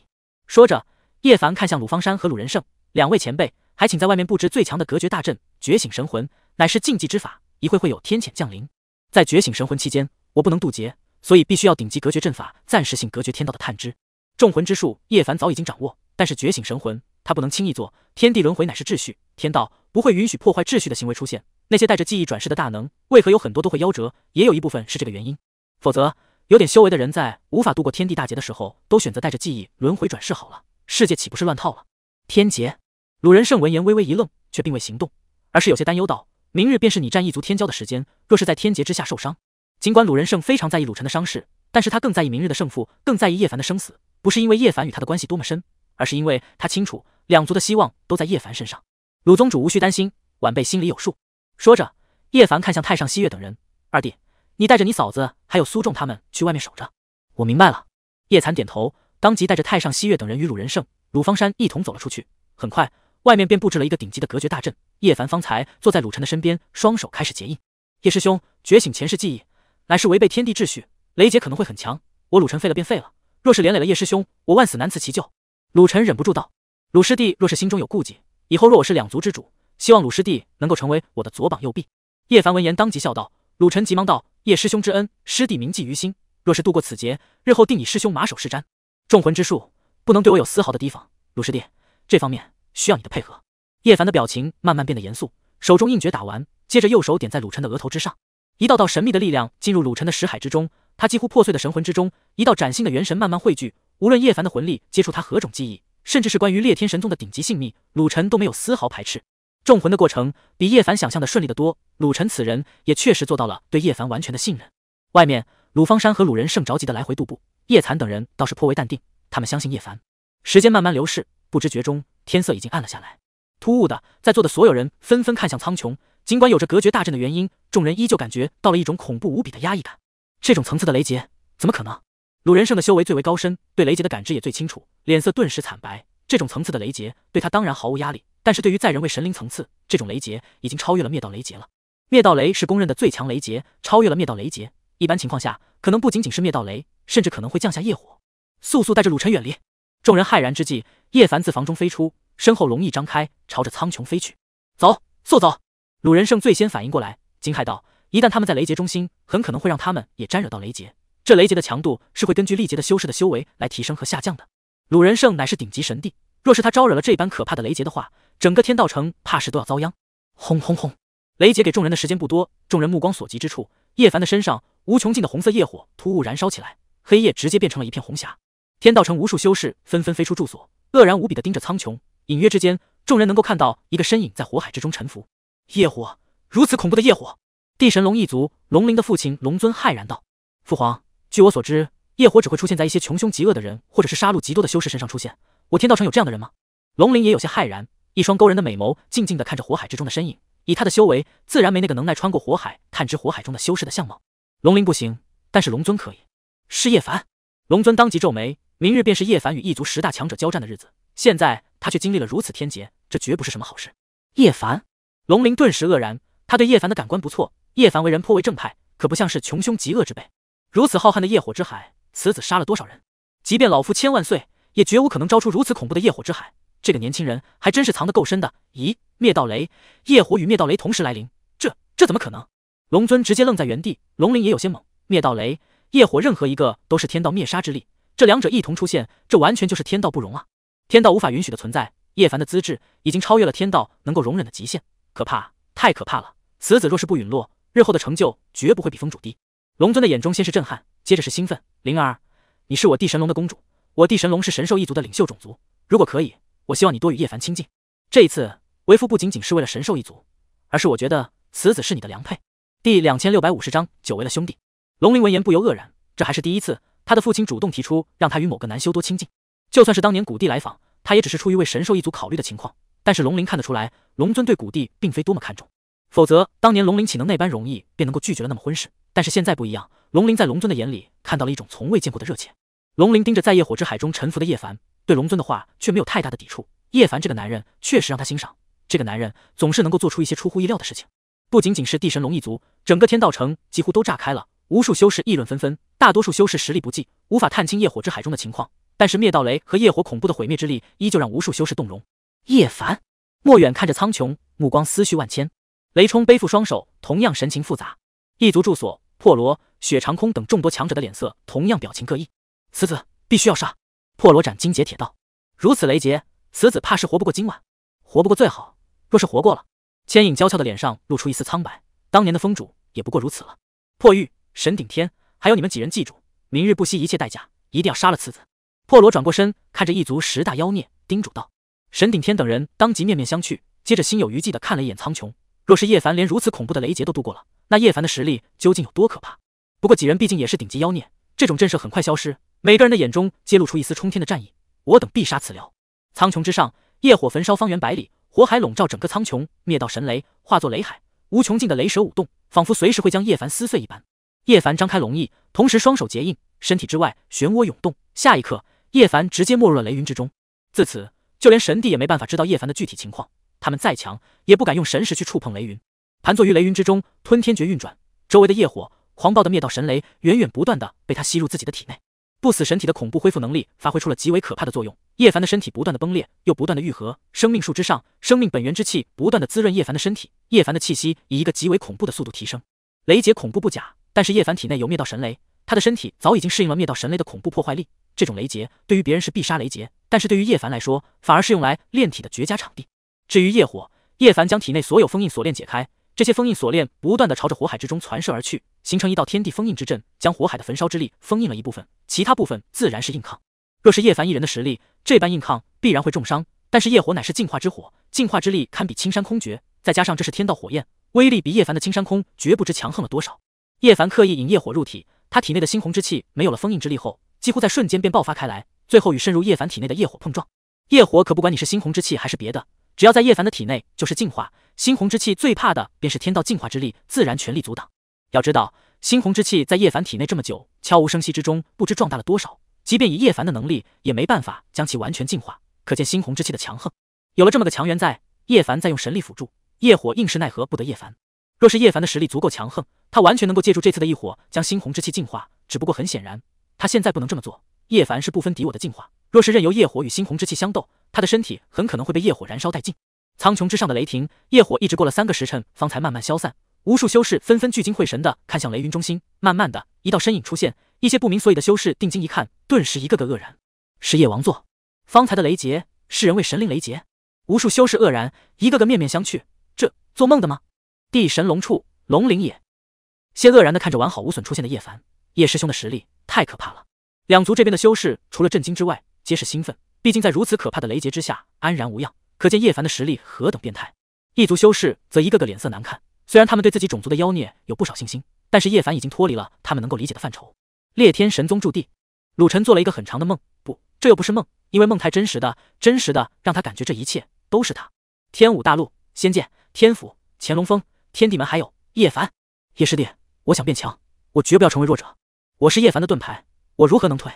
说着，叶凡看向鲁方山和鲁仁胜两位前辈：“还请在外面布置最强的隔绝大阵。觉醒神魂乃是禁忌之法，一会会有天谴降临。”在觉醒神魂期间，我不能渡劫，所以必须要顶级隔绝阵法，暂时性隔绝天道的探知。众魂之术，叶凡早已经掌握，但是觉醒神魂，他不能轻易做。天地轮回乃是秩序，天道不会允许破坏秩序的行为出现。那些带着记忆转世的大能，为何有很多都会夭折？也有一部分是这个原因。否则，有点修为的人在无法度过天地大劫的时候，都选择带着记忆轮回转世，好了，世界岂不是乱套了？天劫。鲁仁胜闻言微微一愣，却并未行动，而是有些担忧道。明日便是你战一族天骄的时间。若是在天劫之下受伤，尽管鲁仁胜非常在意鲁晨的伤势，但是他更在意明日的胜负，更在意叶凡的生死。不是因为叶凡与他的关系多么深，而是因为他清楚两族的希望都在叶凡身上。鲁宗主无需担心，晚辈心里有数。说着，叶凡看向太上西月等人：“二弟，你带着你嫂子还有苏仲他们去外面守着。”我明白了。叶残点头，当即带着太上西月等人与鲁仁胜、鲁方山一同走了出去。很快。外面便布置了一个顶级的隔绝大阵。叶凡方才坐在鲁晨的身边，双手开始结印。叶师兄觉醒前世记忆，乃是违背天地秩序，雷劫可能会很强。我鲁晨废了便废了，若是连累了叶师兄，我万死难辞其咎。鲁晨忍不住道：“鲁师弟若是心中有顾忌，以后若我是两族之主，希望鲁师弟能够成为我的左膀右臂。”叶凡闻言，当即笑道。鲁晨急忙道：“叶师兄之恩，师弟铭记于心。若是度过此劫，日后定以师兄马首是瞻。”众魂之术不能对我有丝毫的提防，鲁师弟这方面。需要你的配合。叶凡的表情慢慢变得严肃，手中印诀打完，接着右手点在鲁晨的额头之上，一道道神秘的力量进入鲁晨的识海之中。他几乎破碎的神魂之中，一道崭新的元神慢慢汇聚。无论叶凡的魂力接触他何种记忆，甚至是关于裂天神宗的顶级性密，鲁晨都没有丝毫排斥。众魂的过程比叶凡想象的顺利的多，鲁晨此人也确实做到了对叶凡完全的信任。外面，鲁方山和鲁仁胜着急的来回踱步，叶残等人倒是颇为淡定，他们相信叶凡。时间慢慢流逝，不知觉中。天色已经暗了下来，突兀的，在座的所有人纷纷看向苍穹。尽管有着隔绝大阵的原因，众人依旧感觉到了一种恐怖无比的压抑感。这种层次的雷劫，怎么可能？鲁仁胜的修为最为高深，对雷劫的感知也最清楚，脸色顿时惨白。这种层次的雷劫对他当然毫无压力，但是对于在人为神灵层次，这种雷劫已经超越了灭道雷劫了。灭道雷是公认的最强雷劫，超越了灭道雷劫，一般情况下可能不仅仅是灭道雷，甚至可能会降下业火。速速带着鲁尘远离！众人骇然之际，叶凡自房中飞出，身后龙翼张开，朝着苍穹飞去。走，速走！鲁仁胜最先反应过来，惊骇道：“一旦他们在雷劫中心，很可能会让他们也沾惹到雷劫。这雷劫的强度是会根据力劫的修士的修为来提升和下降的。”鲁仁胜乃是顶级神帝，若是他招惹了这般可怕的雷劫的话，整个天道城怕是都要遭殃。轰轰轰！雷劫给众人的时间不多，众人目光所及之处，叶凡的身上无穷尽的红色业火突兀燃烧起来，黑夜直接变成了一片红霞。天道城无数修士纷纷飞出住所，愕然无比的盯着苍穹。隐约之间，众人能够看到一个身影在火海之中沉浮。业火如此恐怖的业火，地神龙一族龙鳞的父亲龙尊骇然道：“父皇，据我所知，业火只会出现在一些穷凶极恶的人或者是杀戮极多的修士身上出现。我天道城有这样的人吗？”龙鳞也有些骇然，一双勾人的美眸静静的看着火海之中的身影。以他的修为，自然没那个能耐穿过火海，探知火海中的修士的相貌。龙鳞不行，但是龙尊可以。是叶凡。龙尊当即皱眉。明日便是叶凡与异族十大强者交战的日子，现在他却经历了如此天劫，这绝不是什么好事。叶凡，龙鳞顿时愕然，他对叶凡的感官不错，叶凡为人颇为正派，可不像是穷凶极恶之辈。如此浩瀚的业火之海，此子杀了多少人？即便老夫千万岁，也绝无可能招出如此恐怖的业火之海。这个年轻人还真是藏得够深的。咦，灭道雷，业火与灭道雷同时来临，这这怎么可能？龙尊直接愣在原地，龙鳞也有些懵。灭道雷，业火，任何一个都是天道灭杀之力。这两者一同出现，这完全就是天道不容啊！天道无法允许的存在。叶凡的资质已经超越了天道能够容忍的极限，可怕，太可怕了！此子若是不陨落，日后的成就绝不会比风主低。龙尊的眼中先是震撼，接着是兴奋。灵儿，你是我帝神龙的公主，我帝神龙是神兽一族的领袖种族。如果可以，我希望你多与叶凡亲近。这一次，为夫不仅仅是为了神兽一族，而是我觉得此子是你的良配。第两千六百五十章，久违了兄弟。龙鳞闻言不由愕然，这还是第一次。他的父亲主动提出让他与某个男修多亲近，就算是当年古帝来访，他也只是出于为神兽一族考虑的情况。但是龙鳞看得出来，龙尊对古帝并非多么看重，否则当年龙鳞岂能那般容易便能够拒绝了那么婚事？但是现在不一样，龙鳞在龙尊的眼里看到了一种从未见过的热切。龙鳞盯着在业火之海中沉浮的叶凡，对龙尊的话却没有太大的抵触。叶凡这个男人确实让他欣赏，这个男人总是能够做出一些出乎意料的事情。不仅仅是地神龙一族，整个天道城几乎都炸开了。无数修士议论纷纷，大多数修士实力不济，无法探清业火之海中的情况。但是灭道雷和业火恐怖的毁灭之力，依旧让无数修士动容。叶凡、莫远看着苍穹，目光思绪万千。雷冲背负双手，同样神情复杂。异族住所，破罗、雪长空等众多强者的脸色同样表情各异。此子必须要杀！破罗斩金截铁道，如此雷劫，此子怕是活不过今晚。活不过最好，若是活过了，千影娇俏的脸上露出一丝苍白。当年的峰主也不过如此了。破玉。神顶天，还有你们几人，记住，明日不惜一切代价，一定要杀了此子。破罗转过身，看着一族十大妖孽，叮嘱道。神顶天等人当即面面相觑，接着心有余悸的看了一眼苍穹。若是叶凡连如此恐怖的雷劫都度过了，那叶凡的实力究竟有多可怕？不过几人毕竟也是顶级妖孽，这种震慑很快消失，每个人的眼中揭露出一丝冲天的战意。我等必杀此妖。”苍穹之上，业火焚烧方圆百里，火海笼罩整个苍穹，灭道神雷化作雷海，无穷尽的雷蛇舞动，仿佛随时会将叶凡撕碎一般。叶凡张开龙翼，同时双手结印，身体之外漩涡涌动。下一刻，叶凡直接没入了雷云之中。自此，就连神帝也没办法知道叶凡的具体情况。他们再强，也不敢用神识去触碰雷云。盘坐于雷云之中，吞天诀运转，周围的业火、狂暴的灭道神雷，源源不断的被他吸入自己的体内。不死神体的恐怖恢复能力发挥出了极为可怕的作用。叶凡的身体不断的崩裂，又不断的愈合。生命树之上，生命本源之气不断的滋润叶凡的身体。叶凡的气息以一个极为恐怖的速度提升。雷劫恐怖不假。但是叶凡体内有灭道神雷，他的身体早已经适应了灭道神雷的恐怖破坏力。这种雷劫对于别人是必杀雷劫，但是对于叶凡来说，反而是用来炼体的绝佳场地。至于业火，叶凡将体内所有封印锁链解开，这些封印锁链不断的朝着火海之中传射而去，形成一道天地封印之阵，将火海的焚烧之力封印了一部分，其他部分自然是硬抗。若是叶凡一人的实力，这般硬抗必然会重伤。但是业火乃是净化之火，净化之力堪比青山空绝，再加上这是天道火焰，威力比叶凡的青山空绝不知强横了多少。叶凡刻意引业火入体，他体内的猩红之气没有了封印之力后，几乎在瞬间便爆发开来，最后与渗入叶凡体内的业火碰撞。业火可不管你是猩红之气还是别的，只要在叶凡的体内，就是进化。猩红之气最怕的便是天道进化之力，自然全力阻挡。要知道，猩红之气在叶凡体内这么久，悄无声息之中不知壮大了多少，即便以叶凡的能力，也没办法将其完全进化，可见猩红之气的强横。有了这么个强援在，叶凡再用神力辅助，业火硬是奈何不得叶凡。若是叶凡的实力足够强横，他完全能够借助这次的异火将猩红之气净化。只不过很显然，他现在不能这么做。叶凡是不分敌我的进化，若是任由业火与猩红之气相斗，他的身体很可能会被业火燃烧殆尽。苍穹之上的雷霆，业火一直过了三个时辰方才慢慢消散。无数修士纷纷聚精会神的看向雷云中心，慢慢的一道身影出现。一些不明所以的修士定睛一看，顿时一个个愕然：是叶王座。方才的雷劫是人为神灵雷劫？无数修士愕然，一个个面面相觑：这做梦的吗？地神龙处，龙灵也。些愕然的看着完好无损出现的叶凡，叶师兄的实力太可怕了。两族这边的修士除了震惊之外，皆是兴奋。毕竟在如此可怕的雷劫之下安然无恙，可见叶凡的实力何等变态。异族修士则一个个脸色难看。虽然他们对自己种族的妖孽有不少信心，但是叶凡已经脱离了他们能够理解的范畴。裂天神宗驻地，鲁晨做了一个很长的梦。不，这又不是梦，因为梦太真实的，真实的让他感觉这一切都是他。天武大陆，仙剑天府，乾龙峰。天地门还有叶凡，叶师弟，我想变强，我绝不要成为弱者。我是叶凡的盾牌，我如何能退？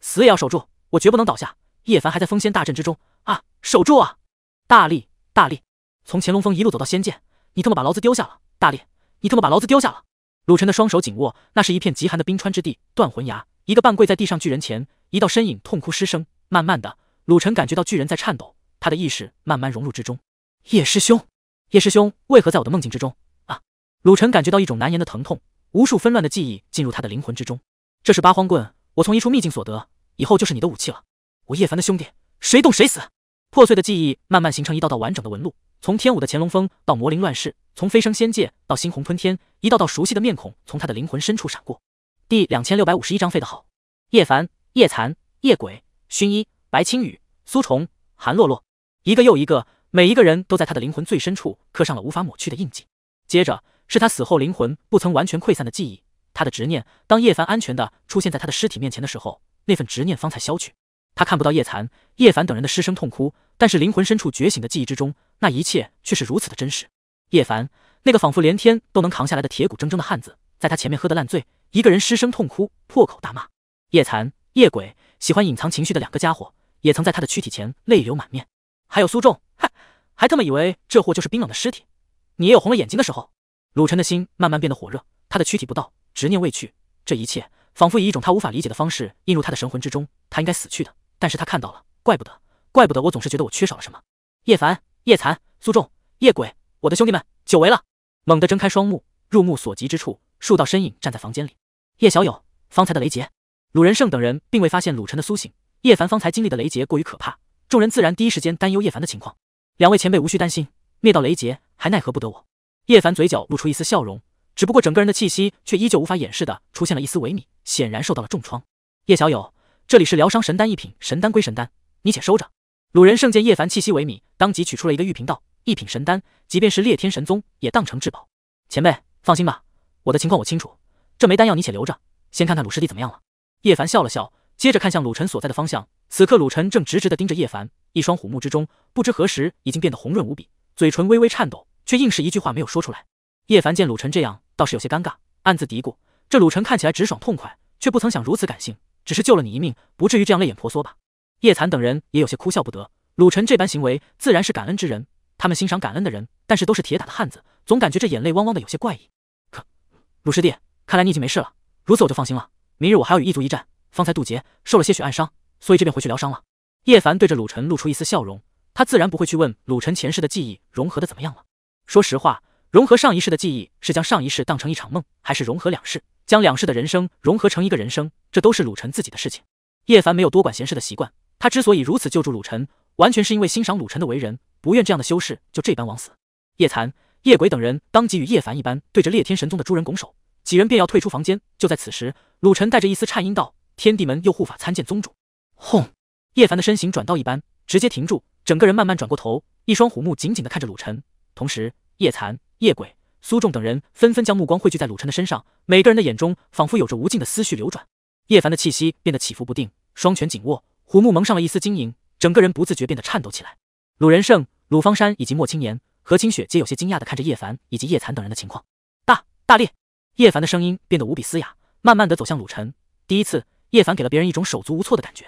死也要守住，我绝不能倒下。叶凡还在封仙大阵之中啊！守住啊！大力，大力！从乾龙峰一路走到仙剑，你他妈把老子丢下了！大力，你他妈把老子丢下了！鲁晨的双手紧握，那是一片极寒的冰川之地，断魂崖。一个半跪在地上巨人前，一道身影痛哭失声。慢慢的，鲁晨感觉到巨人在颤抖，他的意识慢慢融入之中。叶师兄。叶师兄为何在我的梦境之中？啊！鲁晨感觉到一种难言的疼痛，无数纷乱的记忆进入他的灵魂之中。这是八荒棍，我从一处秘境所得，以后就是你的武器了。我叶凡的兄弟，谁动谁死！破碎的记忆慢慢形成一道道完整的纹路，从天武的潜龙峰到魔灵乱世，从飞升仙界到猩红吞天，一道道熟悉的面孔从他的灵魂深处闪过。第两千六百五十一章废得好。叶凡、叶残、叶鬼、薰衣、白青羽、苏重、韩洛洛，一个又一个。每一个人都在他的灵魂最深处刻上了无法抹去的印记。接着是他死后灵魂不曾完全溃散的记忆，他的执念。当叶凡安全的出现在他的尸体面前的时候，那份执念方才消去。他看不到叶残、叶凡等人的失声痛哭，但是灵魂深处觉醒的记忆之中，那一切却是如此的真实。叶凡，那个仿佛连天都能扛下来的铁骨铮铮的汉子，在他前面喝得烂醉，一个人失声痛哭，破口大骂。叶残、叶鬼，喜欢隐藏情绪的两个家伙，也曾在他的躯体前泪流满面。还有苏仲，哈。还特么以为这货就是冰冷的尸体？你也有红了眼睛的时候。鲁晨的心慢慢变得火热，他的躯体不到，执念未去，这一切仿佛以一种他无法理解的方式映入他的神魂之中。他应该死去的，但是他看到了，怪不得，怪不得，我总是觉得我缺少了什么。叶凡、叶残、苏仲、叶鬼，我的兄弟们，久违了！猛地睁开双目，入目所及之处，数道身影站在房间里。叶小友，方才的雷劫，鲁仁胜等人并未发现鲁晨的苏醒。叶凡方才经历的雷劫过于可怕，众人自然第一时间担忧叶凡的情况。两位前辈无需担心，灭道雷劫还奈何不得我。叶凡嘴角露出一丝笑容，只不过整个人的气息却依旧无法掩饰的出现了一丝萎靡，显然受到了重创。叶小友，这里是疗伤神丹一品，神丹归神丹，你且收着。鲁仁圣见叶凡气息萎靡，当即取出了一个玉瓶，道：一品神丹，即便是裂天神宗也当成至宝。前辈放心吧，我的情况我清楚，这枚丹药你且留着，先看看鲁师弟怎么样了。叶凡笑了笑，接着看向鲁晨所在的方向。此刻鲁晨正直直的盯着叶凡。一双虎目之中，不知何时已经变得红润无比，嘴唇微微颤抖，却硬是一句话没有说出来。叶凡见鲁晨这样，倒是有些尴尬，暗自嘀咕：这鲁晨看起来直爽痛快，却不曾想如此感性。只是救了你一命，不至于这样泪眼婆娑吧？叶残等人也有些哭笑不得。鲁晨这般行为，自然是感恩之人。他们欣赏感恩的人，但是都是铁打的汉子，总感觉这眼泪汪汪的有些怪异。可鲁师弟，看来你已经没事了，如此我就放心了。明日我还要与异族一战，方才渡劫受了些许暗伤，所以这便回去疗伤了。叶凡对着鲁晨露出一丝笑容，他自然不会去问鲁晨前世的记忆融合的怎么样了。说实话，融合上一世的记忆是将上一世当成一场梦，还是融合两世，将两世的人生融合成一个人生，这都是鲁晨自己的事情。叶凡没有多管闲事的习惯，他之所以如此救助鲁晨，完全是因为欣赏鲁晨的为人，不愿这样的修士就这般枉死。叶残、叶鬼等人当即与叶凡一般，对着裂天神宗的诸人拱手，几人便要退出房间。就在此时，鲁晨带着一丝颤音道：“天地门又护法参见宗主。”轰！叶凡的身形转到一般，直接停住，整个人慢慢转过头，一双虎目紧紧的看着鲁晨。同时，叶残、叶鬼、苏仲等人纷纷将目光汇聚在鲁晨的身上，每个人的眼中仿佛有着无尽的思绪流转。叶凡的气息变得起伏不定，双拳紧握，虎目蒙上了一丝晶莹，整个人不自觉变得颤抖起来。鲁仁胜、鲁方山以及莫青言、何清雪皆有些惊讶的看着叶凡以及叶残等人的情况。大大力！叶凡的声音变得无比嘶哑，慢慢的走向鲁晨。第一次，叶凡给了别人一种手足无措的感觉。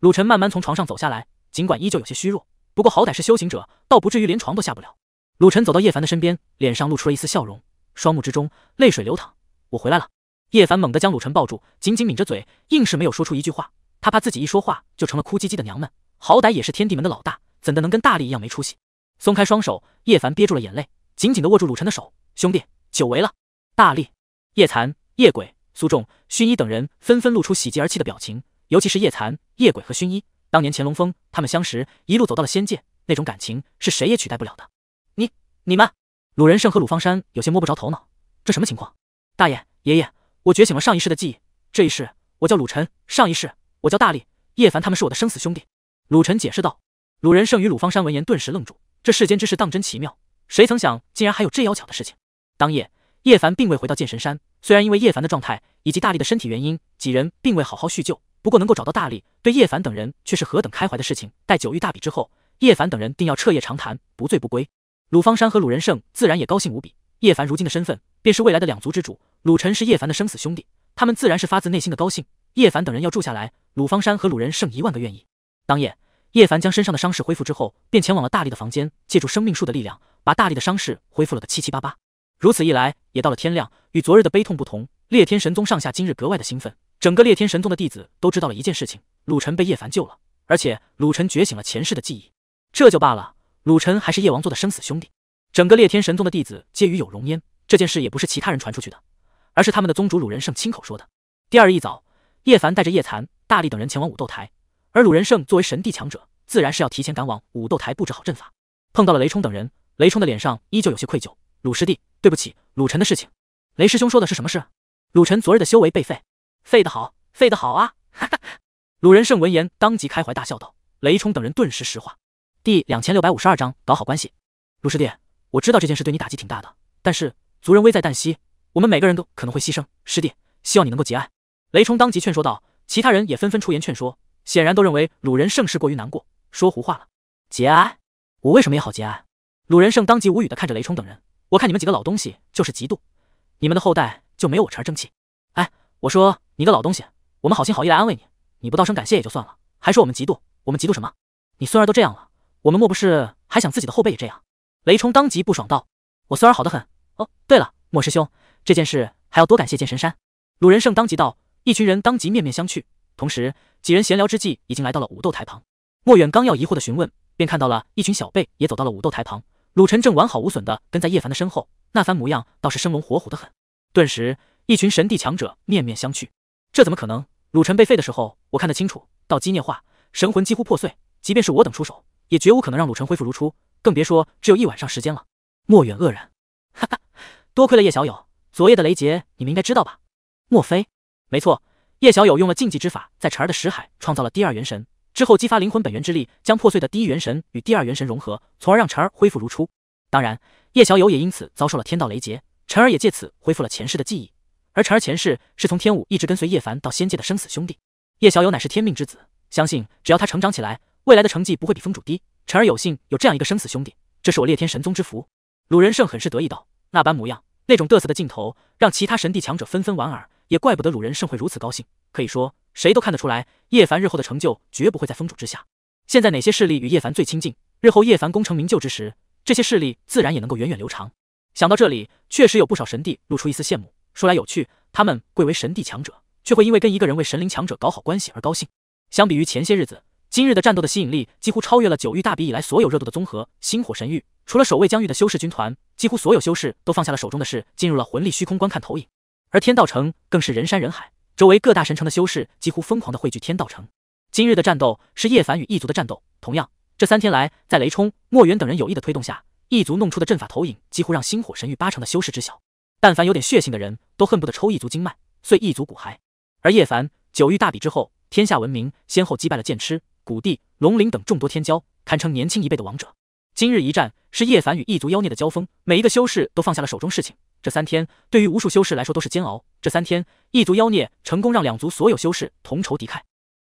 鲁晨慢慢从床上走下来，尽管依旧有些虚弱，不过好歹是修行者，倒不至于连床都下不了。鲁晨走到叶凡的身边，脸上露出了一丝笑容，双目之中泪水流淌。我回来了！叶凡猛地将鲁晨抱住，紧紧抿着嘴，硬是没有说出一句话。他怕自己一说话就成了哭唧唧的娘们，好歹也是天地门的老大，怎的能跟大力一样没出息？松开双手，叶凡憋住了眼泪，紧紧的握住鲁晨的手。兄弟，久违了！大力、叶残、叶鬼、苏仲、薰衣等人纷纷露出喜极而泣的表情。尤其是叶残、叶鬼和薰衣，当年乾隆峰他们相识，一路走到了仙界，那种感情是谁也取代不了的。你、你们，鲁仁胜和鲁方山有些摸不着头脑，这什么情况？大爷、爷爷，我觉醒了上一世的记忆，这一世我叫鲁晨，上一世我叫大力。叶凡他们是我的生死兄弟。鲁晨解释道。鲁仁胜与鲁方山闻言顿时愣住，这世间之事当真奇妙，谁曾想竟然还有这妖巧的事情？当夜，叶凡并未回到剑神山，虽然因为叶凡的状态以及大力的身体原因，几人并未好好叙旧。不过能够找到大力，对叶凡等人却是何等开怀的事情。待九域大比之后，叶凡等人定要彻夜长谈，不醉不归。鲁方山和鲁仁胜自然也高兴无比。叶凡如今的身份便是未来的两族之主，鲁晨是叶凡的生死兄弟，他们自然是发自内心的高兴。叶凡等人要住下来，鲁方山和鲁仁胜一万个愿意。当夜，叶凡将身上的伤势恢复之后，便前往了大力的房间，借助生命树的力量，把大力的伤势恢复了个七七八八。如此一来，也到了天亮。与昨日的悲痛不同，裂天神宗上下今日格外的兴奋。整个裂天神宗的弟子都知道了一件事情：鲁晨被叶凡救了，而且鲁晨觉醒了前世的记忆。这就罢了，鲁晨还是叶王座的生死兄弟。整个裂天神宗的弟子皆与有荣焉。这件事也不是其他人传出去的，而是他们的宗主鲁仁胜亲口说的。第二日一早，叶凡带着叶残、大力等人前往武斗台，而鲁仁胜作为神帝强者，自然是要提前赶往武斗台布置好阵法。碰到了雷冲等人，雷冲的脸上依旧有些愧疚：“鲁师弟，对不起，鲁晨的事情。”“雷师兄说的是什么事？”“鲁晨昨日的修为被废。”废得好，废得好啊！哈哈！鲁仁胜闻言，当即开怀大笑道。雷冲等人顿时石化。第两千六百五十二章，搞好关系。鲁师弟，我知道这件事对你打击挺大的，但是族人危在旦夕，我们每个人都可能会牺牲。师弟，希望你能够节哀。雷冲当即劝说道，其他人也纷纷出言劝说，显然都认为鲁仁胜是过于难过，说胡话了。节哀？我为什么也好节哀？鲁仁胜当即无语的看着雷冲等人，我看你们几个老东西就是嫉妒，你们的后代就没有我儿争气。我说你个老东西，我们好心好意来安慰你，你不道声感谢也就算了，还说我们嫉妒，我们嫉妒什么？你孙儿都这样了，我们莫不是还想自己的后辈也这样？雷冲当即不爽道：“我孙儿好得很。”哦，对了，莫师兄，这件事还要多感谢剑神山。”鲁仁胜当即道。一群人当即面面相觑，同时几人闲聊之际，已经来到了武斗台旁。莫远刚要疑惑的询问，便看到了一群小辈也走到了武斗台旁。鲁晨正完好无损的跟在叶凡的身后，那番模样倒是生龙活虎的很。顿时。一群神帝强者面面相觑，这怎么可能？鲁晨被废的时候，我看得清楚，到基涅化，神魂几乎破碎，即便是我等出手，也绝无可能让鲁晨恢复如初，更别说只有一晚上时间了。莫远愕然，哈哈，多亏了叶小友，昨夜的雷劫你们应该知道吧？莫非？没错，叶小友用了禁忌之法，在晨儿的识海创造了第二元神，之后激发灵魂本源之力，将破碎的第一元神与第二元神融合，从而让晨儿恢复如初。当然，叶小友也因此遭受了天道雷劫，晨儿也借此恢复了前世的记忆。而辰儿前世是从天武一直跟随叶凡到仙界的生死兄弟，叶小友乃是天命之子，相信只要他成长起来，未来的成绩不会比峰主低。辰儿有幸有这样一个生死兄弟，这是我裂天神宗之福。”鲁仁胜很是得意道。那般模样，那种得瑟的劲头，让其他神帝强者纷纷莞尔。也怪不得鲁仁胜会如此高兴，可以说，谁都看得出来，叶凡日后的成就绝不会在峰主之下。现在哪些势力与叶凡最亲近？日后叶凡功成名就之时，这些势力自然也能够源远流长。想到这里，确实有不少神帝露出一丝羡慕。说来有趣，他们贵为神帝强者，却会因为跟一个人为神灵强者搞好关系而高兴。相比于前些日子，今日的战斗的吸引力几乎超越了九域大比以来所有热度的综合。星火神域除了守卫疆域的修士军团，几乎所有修士都放下了手中的事，进入了魂力虚空观看投影。而天道城更是人山人海，周围各大神城的修士几乎疯狂的汇聚天道城。今日的战斗是叶凡与异族的战斗，同样，这三天来，在雷冲、墨渊等人有意的推动下，异族弄出的阵法投影几乎让星火神域八成的修士知晓。但凡有点血性的人。都恨不得抽一族经脉，碎一族骨骸。而叶凡九域大比之后，天下闻名，先后击败了剑痴、古帝、龙鳞等众多天骄，堪称年轻一辈的王者。今日一战，是叶凡与异族妖孽的交锋。每一个修士都放下了手中事情。这三天，对于无数修士来说都是煎熬。这三天，异族妖孽成功让两族所有修士同仇敌忾。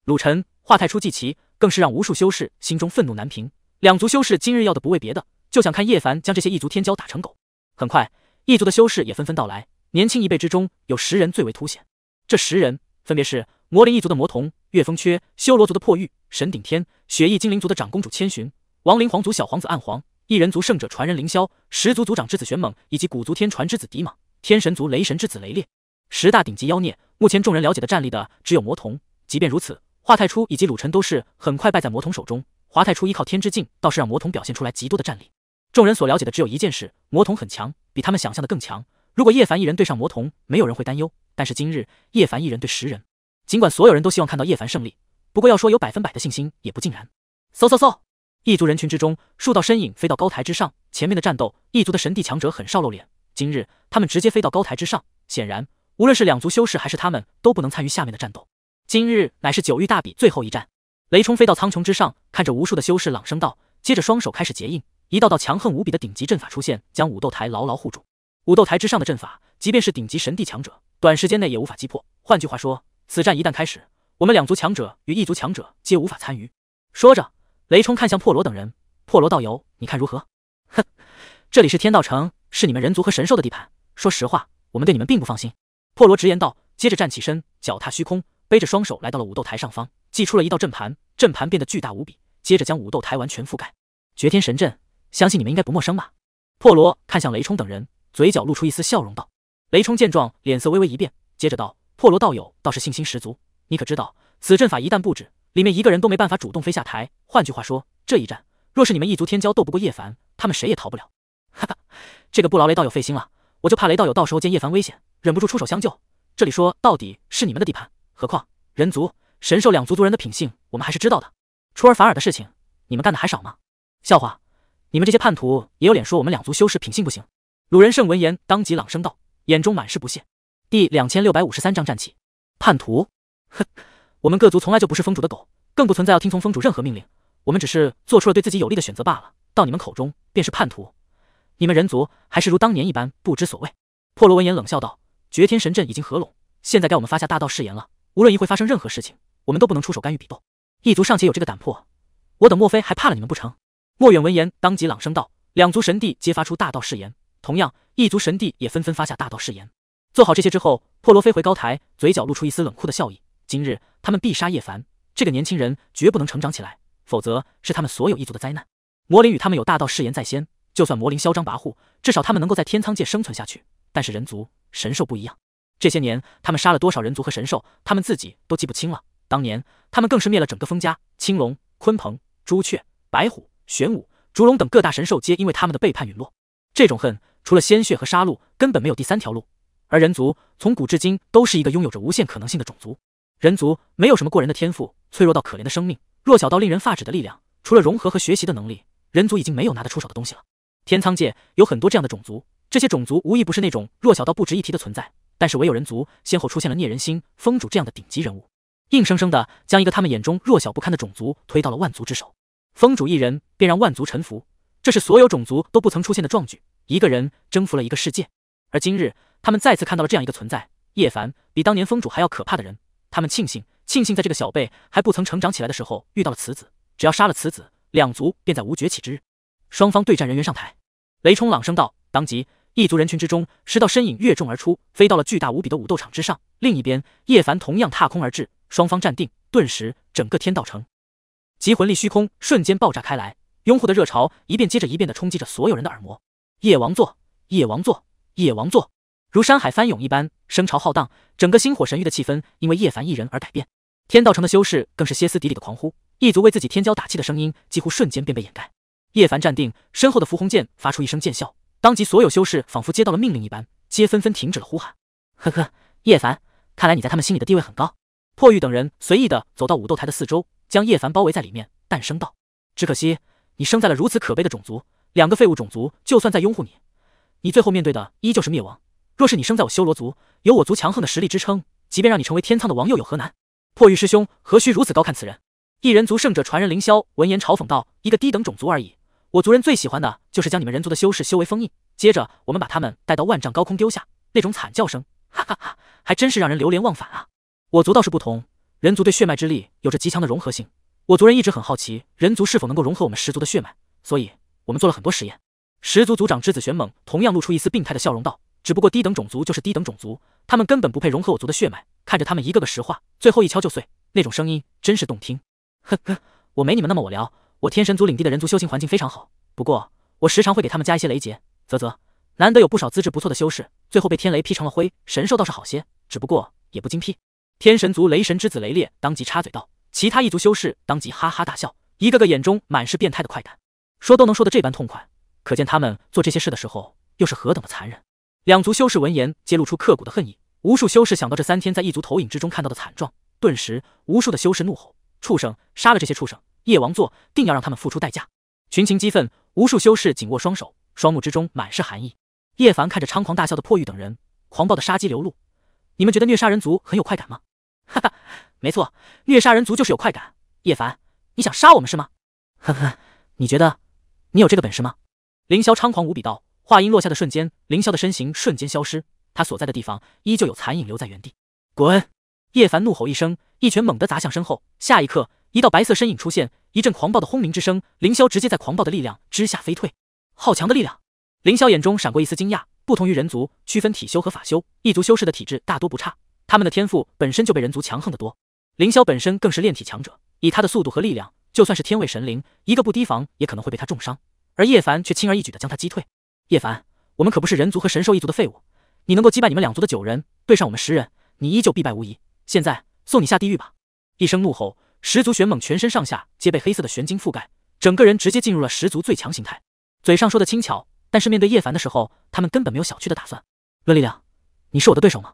鲁晨、华太初、季旗更是让无数修士心中愤怒难平。两族修士今日要的不为别的，就想看叶凡将这些异族天骄打成狗。很快，异族的修士也纷纷到来。年轻一辈之中，有十人最为凸显。这十人分别是魔灵一族的魔童月风缺、修罗族的破玉神顶天、雪翼精灵族的长公主千寻、亡灵皇族小皇子暗皇、异人族圣者传人凌霄、十族族长之子玄猛，以及古族天传之子狄莽、天神族雷神之子雷烈。十大顶级妖孽，目前众人了解的战力的只有魔童。即便如此，华太初以及鲁晨都是很快败在魔童手中。华太初依靠天之境，倒是让魔童表现出来极多的战力。众人所了解的只有一件事：魔童很强，比他们想象的更强。如果叶凡一人对上魔童，没有人会担忧。但是今日叶凡一人对十人，尽管所有人都希望看到叶凡胜利，不过要说有百分百的信心也不尽然。嗖嗖嗖！异族人群之中，数道身影飞到高台之上。前面的战斗，异族的神帝强者很少露脸。今日他们直接飞到高台之上，显然无论是两族修士还是他们都不能参与下面的战斗。今日乃是九域大比最后一战。雷冲飞到苍穹之上，看着无数的修士，朗声道：“接着双手开始结印，一道道强横无比的顶级阵法出现，将武斗台牢牢护住。”武斗台之上的阵法，即便是顶级神帝强者，短时间内也无法击破。换句话说，此战一旦开始，我们两族强者与异族强者皆无法参与。说着，雷冲看向破罗等人：“破罗道友，你看如何？”哼，这里是天道城，是你们人族和神兽的地盘。说实话，我们对你们并不放心。”破罗直言道，接着站起身，脚踏虚空，背着双手来到了武斗台上方，祭出了一道阵盘，阵盘变得巨大无比，接着将武斗台完全覆盖。绝天神阵，相信你们应该不陌生吧？破罗看向雷冲等人。嘴角露出一丝笑容，道：“雷冲见状，脸色微微一变，接着道：‘破罗道友倒是信心十足，你可知道，此阵法一旦布置，里面一个人都没办法主动飞下台。换句话说，这一战若是你们异族天骄斗不过叶凡，他们谁也逃不了。’哈哈，这个不劳雷道友费心了，我就怕雷道友到时候见叶凡危险，忍不住出手相救。这里说到底是你们的地盘，何况人族、神兽两族族人的品性，我们还是知道的。出尔反尔的事情，你们干的还少吗？笑话，你们这些叛徒也有脸说我们两族修士品性不行。”鲁仁胜闻言，当即朗声道，眼中满是不屑。第两千六百五十三章战气叛徒，哼，我们各族从来就不是风主的狗，更不存在要听从风主任何命令，我们只是做出了对自己有利的选择罢了。到你们口中便是叛徒，你们人族还是如当年一般不知所谓。破罗闻言冷笑道：“绝天神阵已经合拢，现在该我们发下大道誓言了。无论一会发生任何事情，我们都不能出手干预比斗。异族尚且有这个胆魄，我等莫非还怕了你们不成？”莫远闻言，当即朗声道：“两族神帝皆发出大道誓言。”同样，异族神帝也纷纷发下大道誓言。做好这些之后，破罗飞回高台，嘴角露出一丝冷酷的笑意。今日，他们必杀叶凡。这个年轻人绝不能成长起来，否则是他们所有异族的灾难。魔灵与他们有大道誓言在先，就算魔灵嚣张跋扈，至少他们能够在天苍界生存下去。但是人族神兽不一样，这些年他们杀了多少人族和神兽，他们自己都记不清了。当年，他们更是灭了整个封家，青龙、鲲鹏、朱雀、白虎、玄武、烛龙等各大神兽，皆因为他们的背叛陨落。这种恨，除了鲜血和杀戮，根本没有第三条路。而人族从古至今都是一个拥有着无限可能性的种族。人族没有什么过人的天赋，脆弱到可怜的生命，弱小到令人发指的力量，除了融合和学习的能力，人族已经没有拿得出手的东西了。天苍界有很多这样的种族，这些种族无一不是那种弱小到不值一提的存在。但是唯有人族，先后出现了聂人心、风主这样的顶级人物，硬生生的将一个他们眼中弱小不堪的种族推到了万族之首。风主一人便让万族臣服。这是所有种族都不曾出现的壮举，一个人征服了一个世界。而今日，他们再次看到了这样一个存在——叶凡，比当年峰主还要可怕的人。他们庆幸，庆幸在这个小辈还不曾成长起来的时候遇到了此子。只要杀了此子，两族便在无崛起之日。双方对战人员上台，雷冲朗声道。当即，异族人群之中十道身影跃众而出，飞到了巨大无比的武斗场之上。另一边，叶凡同样踏空而至。双方站定，顿时整个天道城及魂力虚空瞬间爆炸开来。拥护的热潮一遍接着一遍的冲击着所有人的耳膜，叶王座，叶王座，叶王座，如山海翻涌一般，声潮浩荡，整个星火神域的气氛因为叶凡一人而改变。天道城的修士更是歇斯底里的狂呼，一族为自己天骄打气的声音几乎瞬间便被掩盖。叶凡站定，身后的浮虹剑发出一声剑啸，当即所有修士仿佛接到了命令一般，皆纷纷停止了呼喊。呵呵，叶凡，看来你在他们心里的地位很高。破玉等人随意的走到武斗台的四周，将叶凡包围在里面，诞声道：“只可惜。”你生在了如此可悲的种族，两个废物种族就算再拥护你，你最后面对的依旧是灭亡。若是你生在我修罗族，有我族强横的实力支撑，即便让你成为天苍的王又有何难？破玉师兄何须如此高看此人？异人族圣者传人凌霄闻言嘲讽道：“一个低等种族而已，我族人最喜欢的，就是将你们人族的修士修为封印，接着我们把他们带到万丈高空丢下，那种惨叫声，哈哈哈，还真是让人流连忘返啊。我族倒是不同，人族对血脉之力有着极强的融合性。”我族人一直很好奇，人族是否能够融合我们十族的血脉，所以我们做了很多实验。十族族长之子玄猛同样露出一丝病态的笑容道：“只不过低等种族就是低等种族，他们根本不配融合我族的血脉。看着他们一个个石化，最后一敲就碎，那种声音真是动听。”呵呵，我没你们那么我聊。我天神族领地的人族修行环境非常好，不过我时常会给他们加一些雷劫。啧啧，难得有不少资质不错的修士，最后被天雷劈成了灰。神兽倒是好些，只不过也不精辟。天神族雷神之子雷烈当即插嘴道。其他异族修士当即哈哈大笑，一个个眼中满是变态的快感，说都能说的这般痛快，可见他们做这些事的时候又是何等的残忍。两族修士闻言，揭露出刻骨的恨意。无数修士想到这三天在异族投影之中看到的惨状，顿时无数的修士怒吼：“畜生，杀了这些畜生！叶王座定要让他们付出代价！”群情激愤，无数修士紧握双手，双目之中满是寒意。叶凡看着猖狂大笑的破玉等人，狂暴的杀机流露：“你们觉得虐杀人族很有快感吗？”哈哈。没错，虐杀人族就是有快感。叶凡，你想杀我们是吗？呵呵，你觉得你有这个本事吗？凌霄猖狂无比道。话音落下的瞬间，凌霄的身形瞬间消失，他所在的地方依旧有残影留在原地。滚！叶凡怒吼一声，一拳猛地砸向身后。下一刻，一道白色身影出现，一阵狂暴的轰鸣之声，凌霄直接在狂暴的力量之下飞退。好强的力量！凌霄眼中闪过一丝惊讶。不同于人族，区分体修和法修，异族修士的体质大多不差，他们的天赋本身就被人族强横的多。凌霄本身更是炼体强者，以他的速度和力量，就算是天位神灵，一个不提防也可能会被他重伤。而叶凡却轻而易举的将他击退。叶凡，我们可不是人族和神兽一族的废物，你能够击败你们两族的九人，对上我们十人，你依旧必败无疑。现在送你下地狱吧！一声怒吼，十足玄猛全身上下皆被黑色的玄晶覆盖，整个人直接进入了十足最强形态。嘴上说的轻巧，但是面对叶凡的时候，他们根本没有小觑的打算。论力量，你是我的对手吗？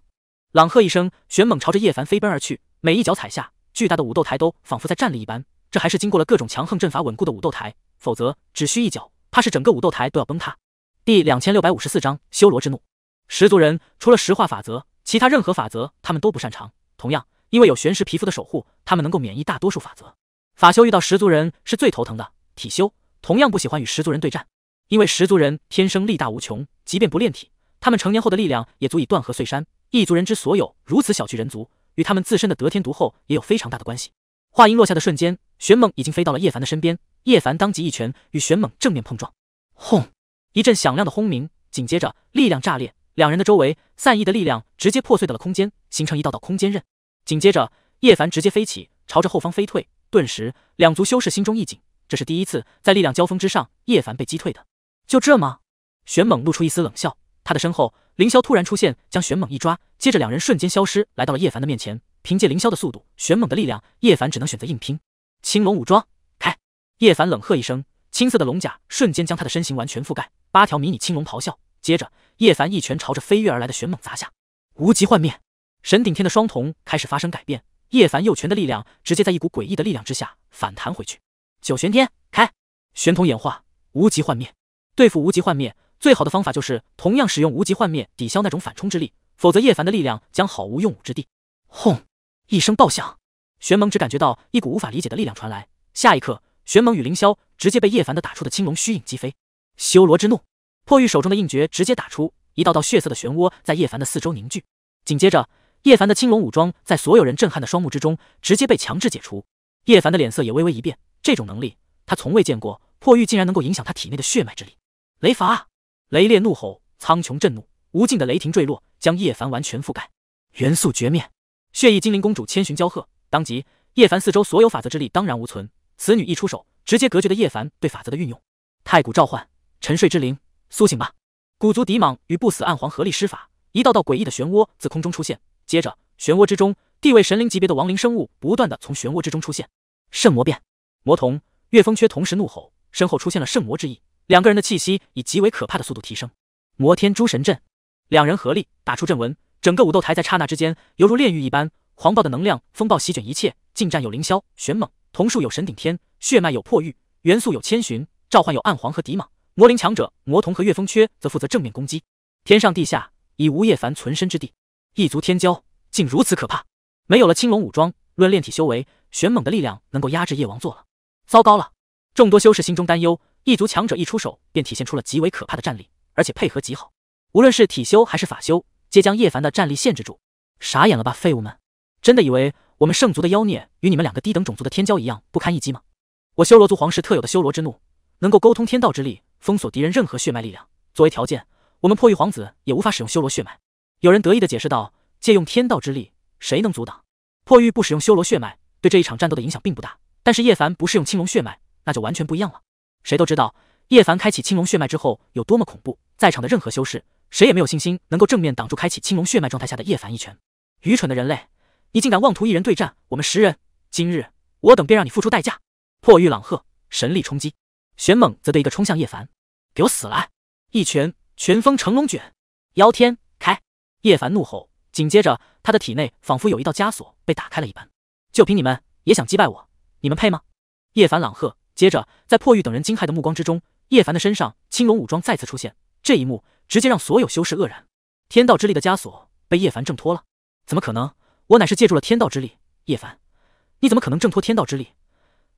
朗喝一声，玄猛朝着叶凡飞奔而去。每一脚踩下，巨大的武斗台都仿佛在站立一般。这还是经过了各种强横阵法稳固的武斗台，否则只需一脚，怕是整个武斗台都要崩塌。第两千六百五十四章修罗之怒。十族人除了石化法则，其他任何法则他们都不擅长。同样，因为有玄石皮肤的守护，他们能够免疫大多数法则。法修遇到十族人是最头疼的。体修同样不喜欢与十族人对战，因为十族人天生力大无穷，即便不炼体，他们成年后的力量也足以断河碎山。异族人之所有如此小觑人族。与他们自身的得天独厚也有非常大的关系。话音落下的瞬间，玄猛已经飞到了叶凡的身边，叶凡当即一拳与玄猛正面碰撞，轰！一阵响亮的轰鸣，紧接着力量炸裂，两人的周围散逸的力量直接破碎到了空间，形成一道道空间刃。紧接着，叶凡直接飞起，朝着后方飞退。顿时，两族修士心中一紧，这是第一次在力量交锋之上，叶凡被击退的。就这吗？玄猛露出一丝冷笑，他的身后。凌霄突然出现，将玄猛一抓，接着两人瞬间消失，来到了叶凡的面前。凭借凌霄的速度，玄猛的力量，叶凡只能选择硬拼。青龙武装开！叶凡冷喝一声，青色的龙甲瞬间将他的身形完全覆盖，八条迷你青龙咆哮。接着，叶凡一拳朝着飞跃而来的玄猛砸下。无极幻灭，神顶天的双瞳开始发生改变。叶凡右拳的力量直接在一股诡异的力量之下反弹回去。九玄天开，玄瞳演化无极幻灭，对付无极幻灭。最好的方法就是同样使用无极幻灭抵消那种反冲之力，否则叶凡的力量将毫无用武之地。轰！一声爆响，玄盟只感觉到一股无法理解的力量传来，下一刻，玄盟与凌霄直接被叶凡的打出的青龙虚影击飞。修罗之怒，破玉手中的印诀直接打出一道道血色的漩涡，在叶凡的四周凝聚。紧接着，叶凡的青龙武装在所有人震撼的双目之中，直接被强制解除。叶凡的脸色也微微一变，这种能力他从未见过，破玉竟然能够影响他体内的血脉之力。雷法，雷烈怒吼，苍穹震怒，无尽的雷霆坠落，将叶凡完全覆盖。元素绝灭，血翼精灵公主千寻娇喝，当即，叶凡四周所有法则之力荡然无存。此女一出手，直接隔绝了叶凡对法则的运用。太古召唤，沉睡之灵，苏醒吧！古族迪莽与不死暗皇合力施法，一道道诡异的漩涡自空中出现，接着，漩涡之中，地位神灵级别的亡灵生物不断的从漩涡之中出现。圣魔变，魔童岳风缺同时怒吼，身后出现了圣魔之翼。两个人的气息以极为可怕的速度提升，摩天诸神阵，两人合力打出阵纹，整个武斗台在刹那之间犹如炼狱一般，狂暴的能量风暴席卷一切。近战有凌霄、玄猛，同树有神顶天，血脉有破玉，元素有千寻，召唤有暗黄和狄蟒。魔灵强者魔童和月风缺则负责正面攻击。天上地下，以吴叶凡存身之地，异族天骄竟如此可怕。没有了青龙武装，论炼体修为，玄猛的力量能够压制夜王座了。糟糕了，众多修士心中担忧。一族强者一出手，便体现出了极为可怕的战力，而且配合极好。无论是体修还是法修，皆将叶凡的战力限制住。傻眼了吧，废物们！真的以为我们圣族的妖孽与你们两个低等种族的天骄一样不堪一击吗？我修罗族皇室特有的修罗之怒，能够沟通天道之力，封锁敌人任何血脉力量。作为条件，我们破玉皇子也无法使用修罗血脉。有人得意的解释道：“借用天道之力，谁能阻挡？破玉不使用修罗血脉，对这一场战斗的影响并不大。但是叶凡不是用青龙血脉，那就完全不一样了。”谁都知道，叶凡开启青龙血脉之后有多么恐怖。在场的任何修士，谁也没有信心能够正面挡住开启青龙血脉状态下的叶凡一拳。愚蠢的人类，你竟敢妄图一人对战我们十人！今日我等便让你付出代价！破玉朗喝，神力冲击。玄猛则对一个冲向叶凡，给我死来！一拳，拳风成龙卷。妖天开！叶凡怒吼，紧接着他的体内仿佛有一道枷锁被打开了一般。就凭你们也想击败我？你们配吗？叶凡朗喝。接着，在破玉等人惊骇的目光之中，叶凡的身上青龙武装再次出现。这一幕直接让所有修士愕然，天道之力的枷锁被叶凡挣脱了？怎么可能？我乃是借助了天道之力，叶凡，你怎么可能挣脱天道之力？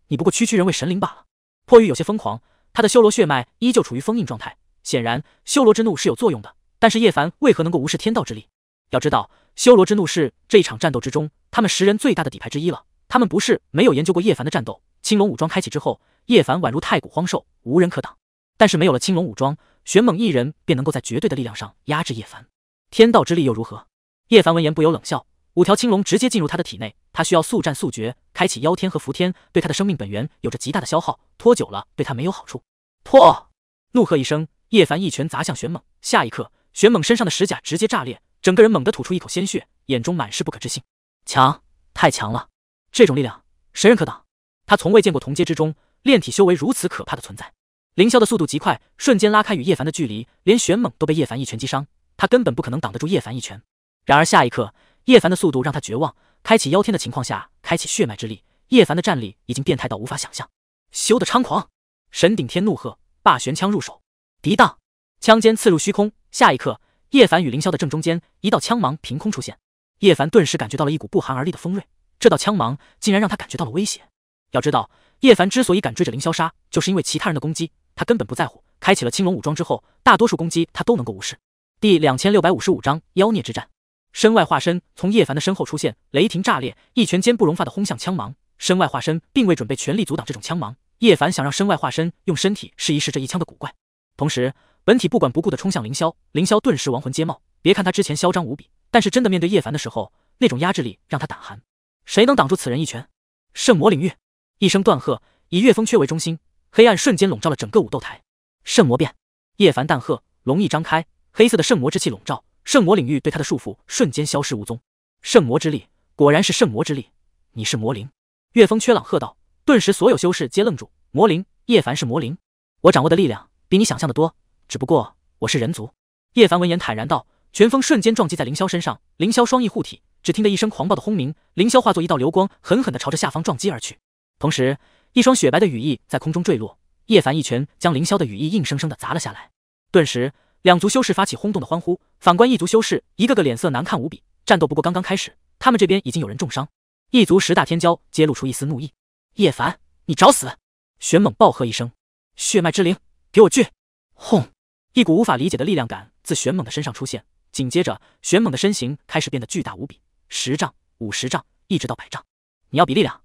你不过区区人为神灵罢了。破玉有些疯狂，他的修罗血脉依旧处于封印状态，显然修罗之怒是有作用的。但是叶凡为何能够无视天道之力？要知道，修罗之怒是这一场战斗之中他们十人最大的底牌 之一了。他们不是没有研究过叶凡的战斗。青龙武装开启之后，叶凡宛如太古荒兽，无人可挡。但是没有了青龙武装，玄猛一人便能够在绝对的力量上压制叶凡。天道之力又如何？叶凡闻言不由冷笑。五条青龙直接进入他的体内，他需要速战速决，开启妖天和伏天，对他的生命本源有着极大的消耗。拖久了对他没有好处。破！怒喝一声，叶凡一拳砸向玄猛。下一刻，玄猛身上的石甲直接炸裂，整个人猛地吐出一口鲜血，眼中满是不可置信。强，太强了！这种力量，谁人可挡？他从未见过同阶之中炼体修为如此可怕的存在。凌霄的速度极快，瞬间拉开与叶凡的距离，连玄猛都被叶凡一拳击伤，他根本不可能挡得住叶凡一拳。然而下一刻，叶凡的速度让他绝望，开启妖天的情况下，开启血脉之力，叶凡的战力已经变态到无法想象，修得猖狂！神顶天怒喝，霸玄枪入手，抵挡，枪尖刺入虚空。下一刻，叶凡与凌霄的正中间，一道枪芒凭空出现，叶凡顿时感觉到了一股不寒而栗的锋锐，这道枪芒竟然让他感觉到了威胁。要知道，叶凡之所以敢追着凌霄杀，就是因为其他人的攻击，他根本不在乎。开启了青龙武装之后，大多数攻击他都能够无视。第两千六百五十五章妖孽之战。身外化身从叶凡的身后出现，雷霆炸裂，一拳坚不容发的轰向枪芒。身外化身并未准备全力阻挡这种枪芒，叶凡想让身外化身用身体试一试这一枪的古怪。同时，本体不管不顾的冲向凌霄。凌霄顿时亡魂皆冒。别看他之前嚣张无比，但是真的面对叶凡的时候，那种压制力让他胆寒。谁能挡住此人一拳？圣魔领域。一声断喝，以岳峰缺为中心，黑暗瞬间笼罩了整个武斗台。圣魔变，叶凡淡喝，龙翼张开，黑色的圣魔之气笼罩，圣魔领域对他的束缚瞬间消失无踪。圣魔之力，果然是圣魔之力。你是魔灵？岳峰缺朗喝道。顿时，所有修士皆愣住。魔灵，叶凡是魔灵？我掌握的力量比你想象的多，只不过我是人族。叶凡闻言坦然道，拳风瞬间撞击在凌霄身上，凌霄双翼护体，只听得一声狂暴的轰鸣，凌霄化作一道流光，狠狠的朝着下方撞击而去。同时，一双雪白的羽翼在空中坠落，叶凡一拳将凌霄的羽翼硬生生的砸了下来。顿时，两族修士发起轰动的欢呼，反观异族修士，一个个脸色难看无比。战斗不过刚刚开始，他们这边已经有人重伤。异族十大天骄揭露出一丝怒意：“叶凡，你找死！”玄猛暴喝一声：“血脉之灵，给我去！”轰，一股无法理解的力量感自玄猛的身上出现，紧接着，玄猛的身形开始变得巨大无比，十丈、五十丈，一直到百丈。你要比力量？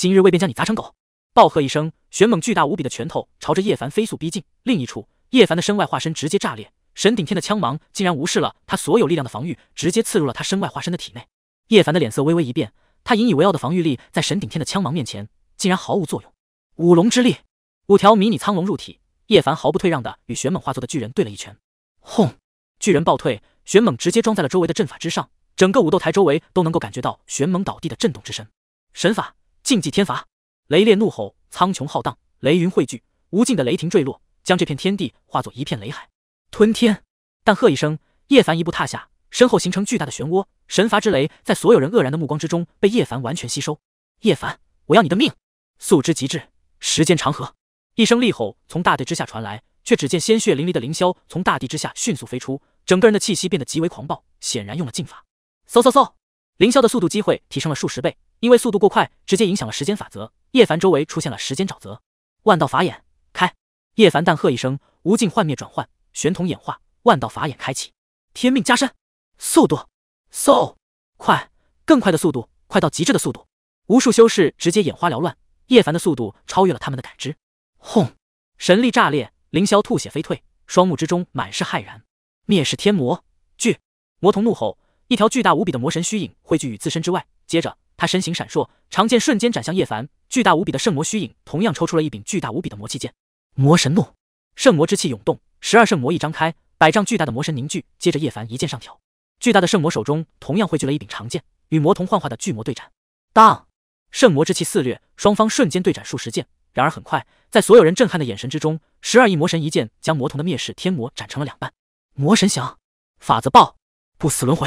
今日未便将你砸成狗！暴喝一声，玄猛巨大无比的拳头朝着叶凡飞速逼近。另一处，叶凡的身外化身直接炸裂，神顶天的枪芒竟然无视了他所有力量的防御，直接刺入了他身外化身的体内。叶凡的脸色微微一变，他引以为傲的防御力在神顶天的枪芒面前竟然毫无作用。五龙之力，五条迷你苍龙入体。叶凡毫不退让的与玄猛化作的巨人对了一拳，轰！巨人暴退，玄猛直接装在了周围的阵法之上，整个武斗台周围都能够感觉到玄猛倒地的震动之声。神法。禁忌天罚，雷烈怒吼，苍穹浩荡，雷云汇聚，无尽的雷霆坠落，将这片天地化作一片雷海，吞天！但喝一声，叶凡一步踏下，身后形成巨大的漩涡，神罚之雷在所有人愕然的目光之中被叶凡完全吸收。叶凡，我要你的命！速之极致，时间长河。一声厉吼从大地之下传来，却只见鲜血淋漓的凌霄从大地之下迅速飞出，整个人的气息变得极为狂暴，显然用了禁法。嗖嗖嗖！凌霄的速度机会提升了数十倍。因为速度过快，直接影响了时间法则。叶凡周围出现了时间沼泽。万道法眼开，叶凡淡喝一声，无尽幻灭转换，玄同演化，万道法眼开启，天命加身，速度，so 快，更快的速度，快到极致的速度。无数修士直接眼花缭乱，叶凡的速度超越了他们的感知。轰，神力炸裂，凌霄吐血飞退，双目之中满是骇然。灭世天魔，巨魔童怒吼，一条巨大无比的魔神虚影汇聚于自身之外，接着。他身形闪烁，长剑瞬间斩向叶凡。巨大无比的圣魔虚影同样抽出了一柄巨大无比的魔气剑。魔神怒，圣魔之气涌动，十二圣魔一张开，百丈巨大的魔神凝聚。接着，叶凡一剑上挑，巨大的圣魔手中同样汇聚了一柄长剑，与魔童幻化的巨魔对斩。当，圣魔之气肆虐，双方瞬间对斩数十剑。然而，很快，在所有人震撼的眼神之中，十二亿魔神一剑将魔童的灭世天魔斩成了两半。魔神降，法则爆，不死轮回。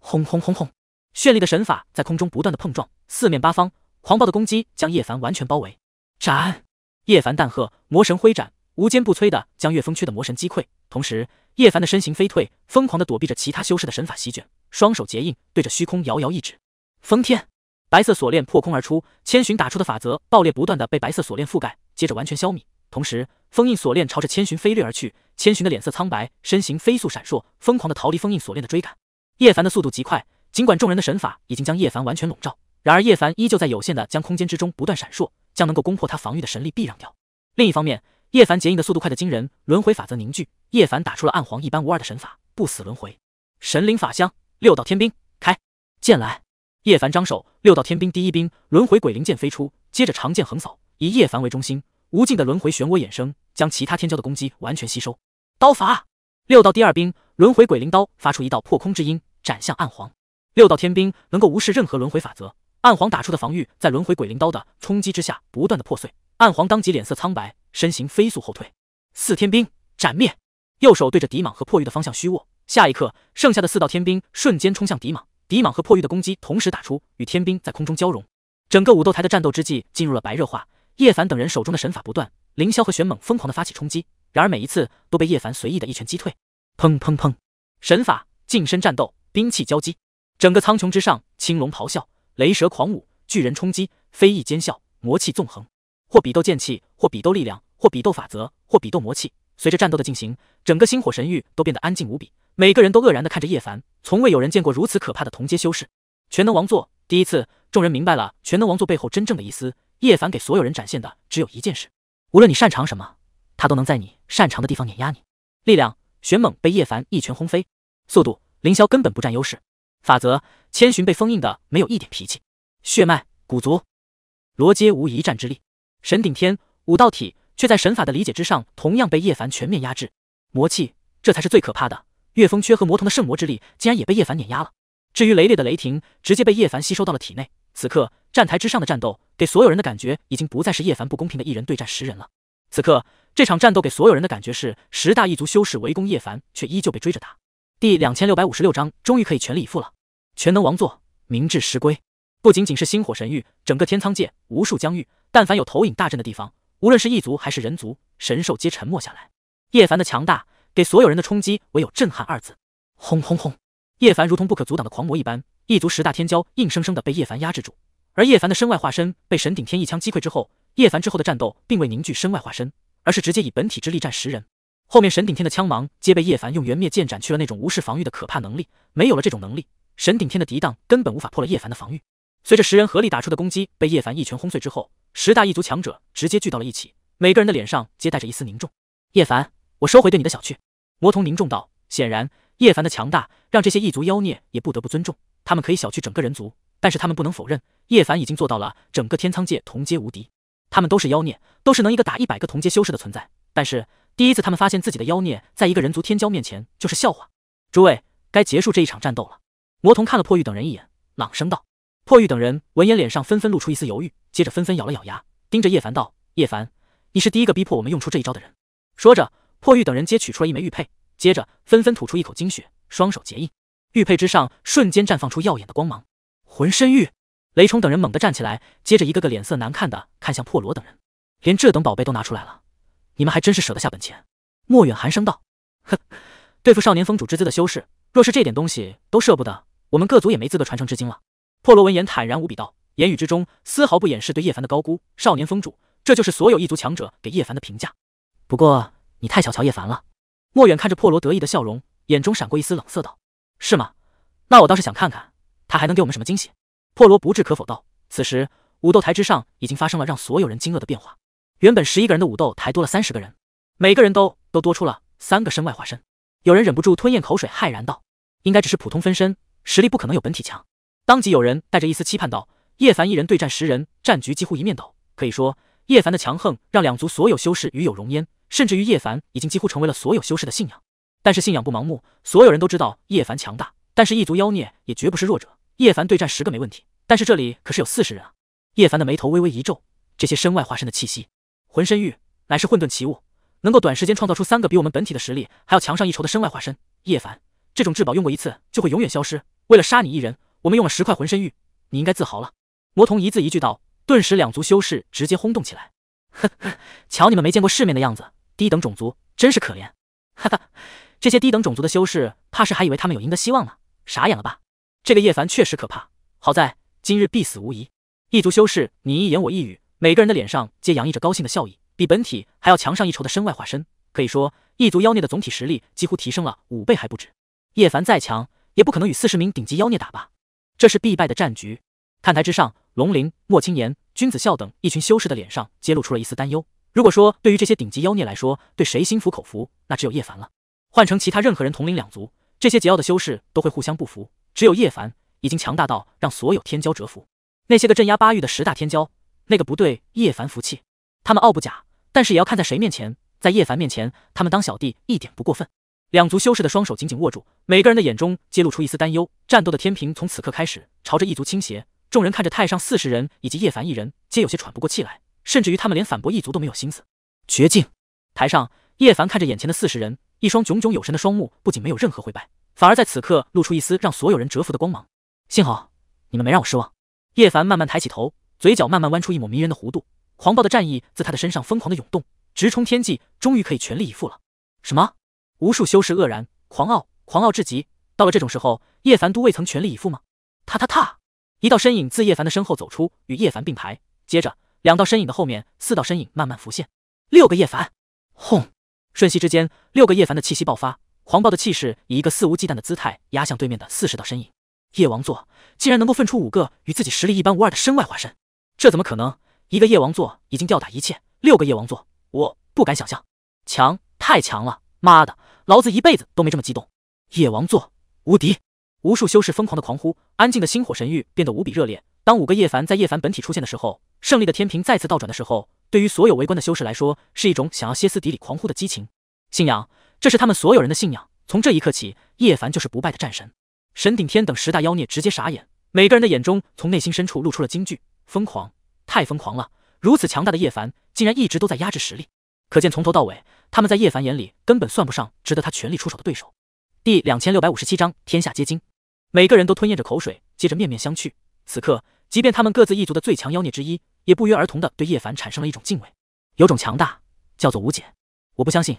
轰轰轰轰。绚丽的神法在空中不断的碰撞，四面八方狂暴的攻击将叶凡完全包围。斩！叶凡淡喝，魔神挥斩，无坚不摧的将岳峰缺的魔神击溃。同时，叶凡的身形飞退，疯狂的躲避着其他修士的神法席卷，双手结印，对着虚空遥遥一指。封天！白色锁链破空而出，千寻打出的法则爆裂不断的被白色锁链覆盖，接着完全消弭。同时，封印锁链朝着千寻飞掠而去。千寻的脸色苍白，身形飞速闪烁，疯狂的逃离封印锁链的追赶。叶凡的速度极快。尽管众人的神法已经将叶凡完全笼罩，然而叶凡依旧在有限的将空间之中不断闪烁，将能够攻破他防御的神力避让掉。另一方面，叶凡结印的速度快的惊人，轮回法则凝聚，叶凡打出了暗黄一般无二的神法——不死轮回神灵法相，六道天兵开剑来！叶凡张手，六道天兵第一兵轮回鬼灵剑飞出，接着长剑横扫，以叶凡为中心，无尽的轮回漩涡衍生，将其他天骄的攻击完全吸收。刀法，六道第二兵轮回鬼灵刀发出一道破空之音，斩向暗黄。六道天兵能够无视任何轮回法则，暗黄打出的防御在轮回鬼灵刀的冲击之下不断的破碎，暗黄当即脸色苍白，身形飞速后退。四天兵斩灭，右手对着狄莽和破玉的方向虚握，下一刻，剩下的四道天兵瞬间冲向狄莽，狄莽和破玉的攻击同时打出，与天兵在空中交融。整个武斗台的战斗之际进入了白热化，叶凡等人手中的神法不断，凌霄和玄猛疯狂的发起冲击，然而每一次都被叶凡随意的一拳击退。砰砰砰，神法近身战斗，兵器交击。整个苍穹之上，青龙咆哮，雷蛇狂舞，巨人冲击，飞翼尖啸，魔气纵横。或比斗剑气，或比斗力量，或比斗法则，或比斗魔气。随着战斗的进行，整个星火神域都变得安静无比。每个人都愕然地看着叶凡，从未有人见过如此可怕的同阶修士。全能王座，第一次，众人明白了全能王座背后真正的意思。叶凡给所有人展现的只有一件事：无论你擅长什么，他都能在你擅长的地方碾压你。力量，玄猛被叶凡一拳轰飞；速度，凌霄根本不占优势。法则，千寻被封印的没有一点脾气。血脉，骨族，罗杰无一战之力。神顶天，武道体，却在神法的理解之上，同样被叶凡全面压制。魔气，这才是最可怕的。岳风缺和魔童的圣魔之力竟然也被叶凡碾压了。至于雷烈的雷霆，直接被叶凡吸收到了体内。此刻站台之上的战斗，给所有人的感觉已经不再是叶凡不公平的一人对战十人了。此刻这场战斗给所有人的感觉是十大异族修士围攻叶凡，却依旧被追着打。第两千六百五十六章，终于可以全力以赴了。全能王座，明治实归。不仅仅是星火神域，整个天苍界无数疆域，但凡有投影大阵的地方，无论是异族还是人族，神兽皆沉默下来。叶凡的强大，给所有人的冲击唯有震撼二字。轰轰轰！叶凡如同不可阻挡的狂魔一般，异族十大天骄硬生生的被叶凡压制住。而叶凡的身外化身被神顶天一枪击溃之后，叶凡之后的战斗并未凝聚身外化身，而是直接以本体之力战十人。后面神顶天的枪芒皆被叶凡用元灭剑斩去了那种无视防御的可怕能力，没有了这种能力，神顶天的抵挡根本无法破了叶凡的防御。随着十人合力打出的攻击被叶凡一拳轰碎之后，十大异族强者直接聚到了一起，每个人的脸上皆带着一丝凝重。叶凡，我收回对你的小觑。魔童凝重道，显然叶凡的强大让这些异族妖孽也不得不尊重。他们可以小觑整个人族，但是他们不能否认叶凡已经做到了整个天苍界同阶无敌。他们都是妖孽，都是能一个打一百个同阶修士的存在，但是。第一次，他们发现自己的妖孽在一个人族天骄面前就是笑话。诸位，该结束这一场战斗了。魔童看了破玉等人一眼，朗声道：“破玉等人闻言，脸上纷纷露出一丝犹豫，接着纷纷咬了咬牙，盯着叶凡道：‘叶凡，你是第一个逼迫我们用出这一招的人。’”说着，破玉等人皆取出了一枚玉佩，接着纷纷吐出一口精血，双手结印，玉佩之上瞬间绽放出耀眼的光芒。浑身玉，雷冲等人猛地站起来，接着一个个脸色难看的看向破罗等人，连这等宝贝都拿出来了。你们还真是舍得下本钱，莫远寒声道。哼，对付少年风主之资的修士，若是这点东西都舍不得，我们各族也没资格传承至今了。破罗闻言坦然无比道，言语之中丝毫不掩饰对叶凡的高估。少年风主，这就是所有异族强者给叶凡的评价。不过你太小瞧叶凡了。莫远看着破罗得意的笑容，眼中闪过一丝冷色道：“是吗？那我倒是想看看他还能给我们什么惊喜。”破罗不置可否道。此时，武斗台之上已经发生了让所有人惊愕的变化。原本十一个人的武斗台多了三十个人，每个人都都多出了三个身外化身。有人忍不住吞咽口水，骇然道：“应该只是普通分身，实力不可能有本体强。”当即有人带着一丝期盼道：“叶凡一人对战十人，战局几乎一面倒，可以说叶凡的强横让两族所有修士与有荣焉。甚至于叶凡已经几乎成为了所有修士的信仰。但是信仰不盲目，所有人都知道叶凡强大，但是异族妖孽也绝不是弱者。叶凡对战十个没问题，但是这里可是有四十人啊！”叶凡的眉头微微一皱，这些身外化身的气息。浑身玉乃是混沌奇物，能够短时间创造出三个比我们本体的实力还要强上一筹的身外化身。叶凡，这种至宝用过一次就会永远消失。为了杀你一人，我们用了十块浑身玉，你应该自豪了。魔童一字一句道，顿时两族修士直接轰动起来。呵呵，瞧你们没见过世面的样子，低等种族真是可怜。哈哈，这些低等种族的修士怕是还以为他们有赢得希望呢，傻眼了吧？这个叶凡确实可怕，好在今日必死无疑。异族修士你一言我一语。每个人的脸上皆洋溢着高兴的笑意，比本体还要强上一筹的身外化身，可以说异族妖孽的总体实力几乎提升了五倍还不止。叶凡再强，也不可能与四十名顶级妖孽打吧？这是必败的战局。看台之上，龙鳞、莫青言、君子笑等一群修士的脸上，揭露出了一丝担忧。如果说对于这些顶级妖孽来说，对谁心服口服，那只有叶凡了。换成其他任何人统领两族，这些桀骜的修士都会互相不服。只有叶凡，已经强大到让所有天骄折服。那些个镇压八域的十大天骄。那个不对，叶凡服气。他们傲不假，但是也要看在谁面前。在叶凡面前，他们当小弟一点不过分。两族修士的双手紧紧握住，每个人的眼中揭露出一丝担忧。战斗的天平从此刻开始朝着异族倾斜。众人看着太上四十人以及叶凡一人，皆有些喘不过气来，甚至于他们连反驳异族都没有心思。绝境台上，叶凡看着眼前的四十人，一双炯炯有神的双目不仅没有任何灰败，反而在此刻露出一丝让所有人折服的光芒。幸好你们没让我失望。叶凡慢慢抬起头。嘴角慢慢弯出一抹迷人的弧度，狂暴的战意自他的身上疯狂的涌动，直冲天际。终于可以全力以赴了！什么？无数修士愕然，狂傲，狂傲至极。到了这种时候，叶凡都未曾全力以赴吗？踏踏踏！一道身影自叶凡的身后走出，与叶凡并排。接着，两道身影的后面，四道身影慢慢浮现，六个叶凡。轰！瞬息之间，六个叶凡的气息爆发，狂暴的气势以一个肆无忌惮的姿态压向对面的四十道身影。叶王座竟然能够分出五个与自己实力一般无二的身外化身！这怎么可能？一个夜王座已经吊打一切，六个夜王座，我不敢想象，强，太强了！妈的，老子一辈子都没这么激动！夜王座无敌，无数修士疯狂的狂呼，安静的星火神域变得无比热烈。当五个叶凡在叶凡本体出现的时候，胜利的天平再次倒转的时候，对于所有围观的修士来说，是一种想要歇斯底里狂呼的激情信仰。这是他们所有人的信仰。从这一刻起，叶凡就是不败的战神。神顶天等十大妖孽直接傻眼，每个人的眼中从内心深处露出了惊惧。疯狂，太疯狂了！如此强大的叶凡，竟然一直都在压制实力，可见从头到尾，他们在叶凡眼里根本算不上值得他全力出手的对手。第两千六百五十七章天下皆惊，每个人都吞咽着口水，接着面面相觑。此刻，即便他们各自一族的最强妖孽之一，也不约而同的对叶凡产生了一种敬畏，有种强大叫做无解。我不相信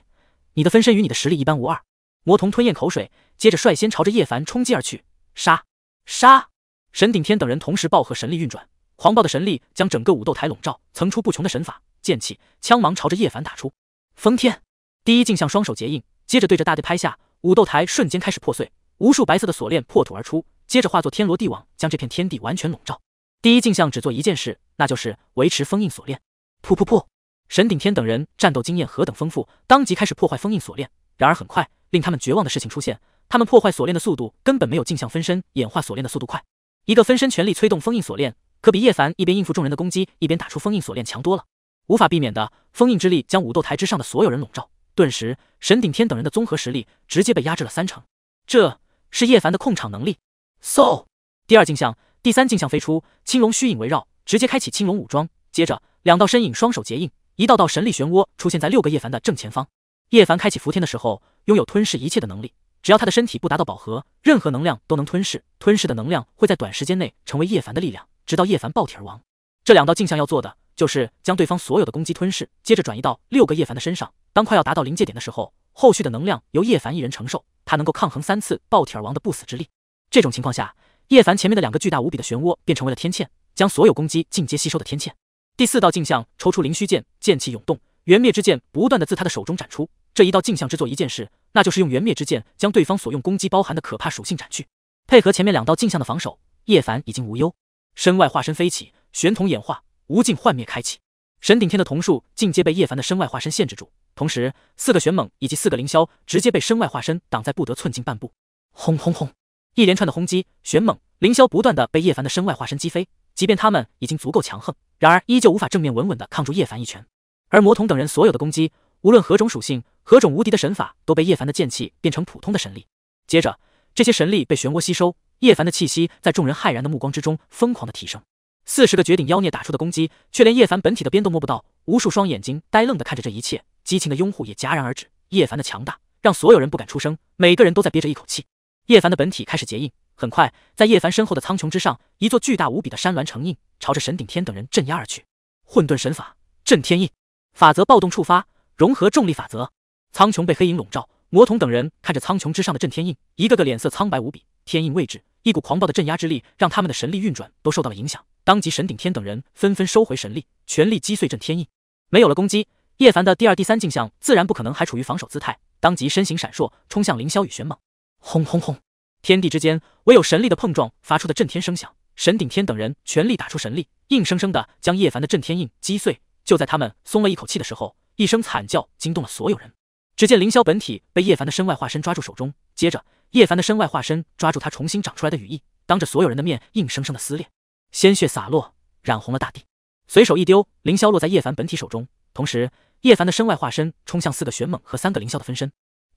你的分身与你的实力一般无二。魔童吞咽口水，接着率先朝着叶凡冲击而去，杀杀！神顶天等人同时暴喝，神力运转。狂暴的神力将整个武斗台笼罩，层出不穷的神法、剑气、枪芒朝着叶凡打出。封天第一镜像双手结印，接着对着大地拍下，武斗台瞬间开始破碎，无数白色的锁链破土而出，接着化作天罗地网，将这片天地完全笼罩。第一镜像只做一件事，那就是维持封印锁链。噗噗噗！神顶天等人战斗经验何等丰富，当即开始破坏封印锁链。然而很快，令他们绝望的事情出现，他们破坏锁链的速度根本没有镜像分身演化锁链的速度快。一个分身全力催动封印锁链。可比叶凡一边应付众人的攻击，一边打出封印锁链强多了。无法避免的，封印之力将武斗台之上的所有人笼罩。顿时，沈顶天等人的综合实力直接被压制了三成。这是叶凡的控场能力。嗖，第二镜像、第三镜像飞出，青龙虚影围绕，直接开启青龙武装。接着，两道身影双手结印，一道道神力漩涡出现在六个叶凡的正前方。叶凡开启伏天的时候，拥有吞噬一切的能力。只要他的身体不达到饱和，任何能量都能吞噬。吞噬的能量会在短时间内成为叶凡的力量。直到叶凡爆体而亡，这两道镜像要做的就是将对方所有的攻击吞噬，接着转移到六个叶凡的身上。当快要达到临界点的时候，后续的能量由叶凡一人承受，他能够抗衡三次爆体而亡的不死之力。这种情况下，叶凡前面的两个巨大无比的漩涡便成为了天堑，将所有攻击尽皆吸收的天堑。第四道镜像抽出灵虚剑，剑气涌动，元灭之剑不断的自他的手中斩出。这一道镜像只做一件事，那就是用元灭之剑将对方所用攻击包含的可怕属性斩去。配合前面两道镜像的防守，叶凡已经无忧。身外化身飞起，玄瞳演化无尽幻灭开启，神顶天的瞳术尽皆被叶凡的身外化身限制住。同时，四个玄猛以及四个凌霄直接被身外化身挡在不得寸进半步。轰轰轰！一连串的轰击，玄猛、凌霄不断的被叶凡的身外化身击飞。即便他们已经足够强横，然而依旧无法正面稳稳的抗住叶凡一拳。而魔童等人所有的攻击，无论何种属性、何种无敌的神法，都被叶凡的剑气变成普通的神力。接着，这些神力被漩涡吸收。叶凡的气息在众人骇然的目光之中疯狂的提升，四十个绝顶妖孽打出的攻击，却连叶凡本体的边都摸不到。无数双眼睛呆愣的看着这一切，激情的拥护也戛然而止。叶凡的强大让所有人不敢出声，每个人都在憋着一口气。叶凡的本体开始结印，很快，在叶凡身后的苍穹之上，一座巨大无比的山峦成印，朝着神顶天等人镇压而去。混沌神法震天印，法则暴动触发，融合重力法则，苍穹被黑影笼罩。魔童等人看着苍穹之上的震天印，一个个脸色苍白无比。天印位置。一股狂暴的镇压之力，让他们的神力运转都受到了影响。当即，神顶天等人纷纷收回神力，全力击碎震天印。没有了攻击，叶凡的第二、第三镜像自然不可能还处于防守姿态。当即，身形闪烁，冲向凌霄与玄蟒。轰轰轰！天地之间，唯有神力的碰撞发出的震天声响。神顶天等人全力打出神力，硬生生的将叶凡的震天印击碎。就在他们松了一口气的时候，一声惨叫惊动了所有人。只见凌霄本体被叶凡的身外化身抓住手中。接着，叶凡的身外化身抓住他重新长出来的羽翼，当着所有人的面硬生生的撕裂，鲜血洒落，染红了大地。随手一丢，凌霄落在叶凡本体手中，同时，叶凡的身外化身冲向四个玄猛和三个凌霄的分身。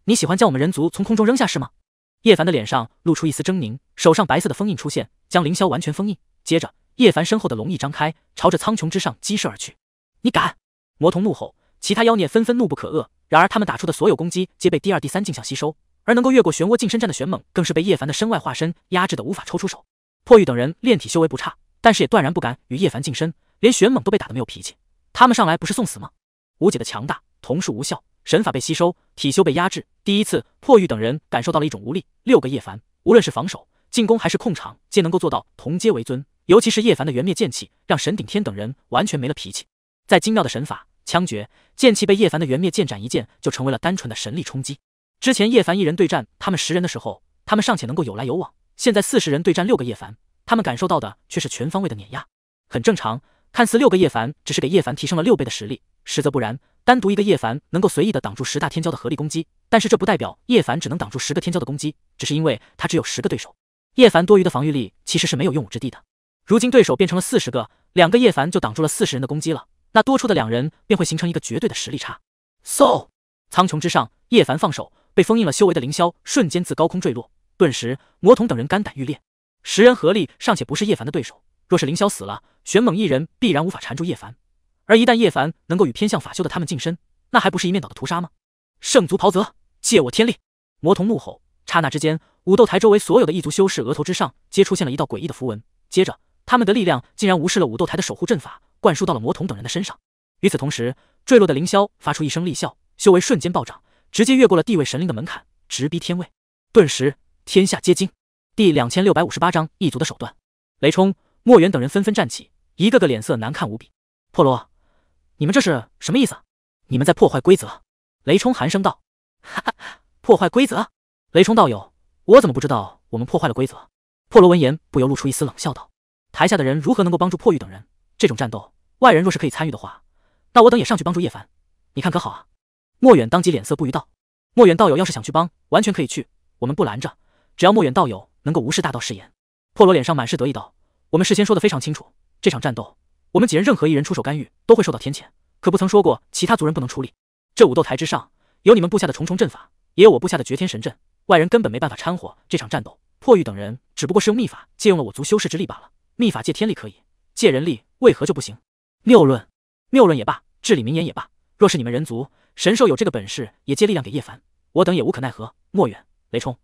你喜欢将我们人族从空中扔下是吗？叶凡的脸上露出一丝狰狞，手上白色的封印出现，将凌霄完全封印。接着，叶凡身后的龙翼张开，朝着苍穹之上激射而去。你敢！魔童怒吼，其他妖孽纷纷怒不可遏，然而他们打出的所有攻击皆被第二、第三镜像吸收。而能够越过漩涡近身战的玄猛，更是被叶凡的身外化身压制的无法抽出手。破玉等人炼体修为不差，但是也断然不敢与叶凡近身，连玄猛都被打得没有脾气。他们上来不是送死吗？无解的强大同术无效，神法被吸收，体修被压制。第一次，破玉等人感受到了一种无力。六个叶凡，无论是防守、进攻还是控场，皆能够做到同阶为尊。尤其是叶凡的元灭剑气，让神顶天等人完全没了脾气。再精妙的神法、枪决、剑气，被叶凡的元灭剑斩一剑，就成为了单纯的神力冲击。之前叶凡一人对战他们十人的时候，他们尚且能够有来有往。现在四十人对战六个叶凡，他们感受到的却是全方位的碾压。很正常，看似六个叶凡只是给叶凡提升了六倍的实力，实则不然。单独一个叶凡能够随意的挡住十大天骄的合力攻击，但是这不代表叶凡只能挡住十个天骄的攻击，只是因为他只有十个对手。叶凡多余的防御力其实是没有用武之地的。如今对手变成了四十个，两个叶凡就挡住了四十人的攻击了，那多出的两人便会形成一个绝对的实力差。So，苍穹之上，叶凡放手。被封印了修为的凌霄瞬间自高空坠落，顿时魔童等人肝胆欲裂。十人合力尚且不是叶凡的对手，若是凌霄死了，玄猛一人必然无法缠住叶凡。而一旦叶凡能够与偏向法修的他们近身，那还不是一面倒的屠杀吗？圣族袍泽，借我天力！魔童怒吼，刹那之间，武斗台周围所有的异族修士额头之上皆出现了一道诡异的符文，接着他们的力量竟然无视了武斗台的守护阵法，灌输到了魔童等人的身上。与此同时，坠落的凌霄发出一声厉啸，修为瞬间暴涨。直接越过了地位神灵的门槛，直逼天位。顿时，天下皆惊。第两千六百五十八章异族的手段。雷冲、墨渊等人纷纷站起，一个个脸色难看无比。破罗，你们这是什么意思？你们在破坏规则！雷冲寒声道：“哈哈哈，破坏规则！雷冲道友，我怎么不知道我们破坏了规则？”破罗闻言，不由露出一丝冷笑，道：“台下的人如何能够帮助破玉等人？这种战斗，外人若是可以参与的话，那我等也上去帮助叶凡，你看可好啊？”莫远当即脸色不愉道：“莫远道友要是想去帮，完全可以去，我们不拦着。只要莫远道友能够无视大道誓言。”破罗脸上满是得意道：“我们事先说的非常清楚，这场战斗，我们几人任何一人出手干预，都会受到天谴。可不曾说过其他族人不能出力。这武斗台之上，有你们布下的重重阵法，也有我布下的绝天神阵，外人根本没办法掺和这场战斗。破玉等人只不过是用秘法借用了我族修士之力罢了。秘法借天力可以，借人力为何就不行？谬论，谬论也罢，至理名言也罢。”若是你们人族神兽有这个本事，也借力量给叶凡，我等也无可奈何。莫远、雷冲，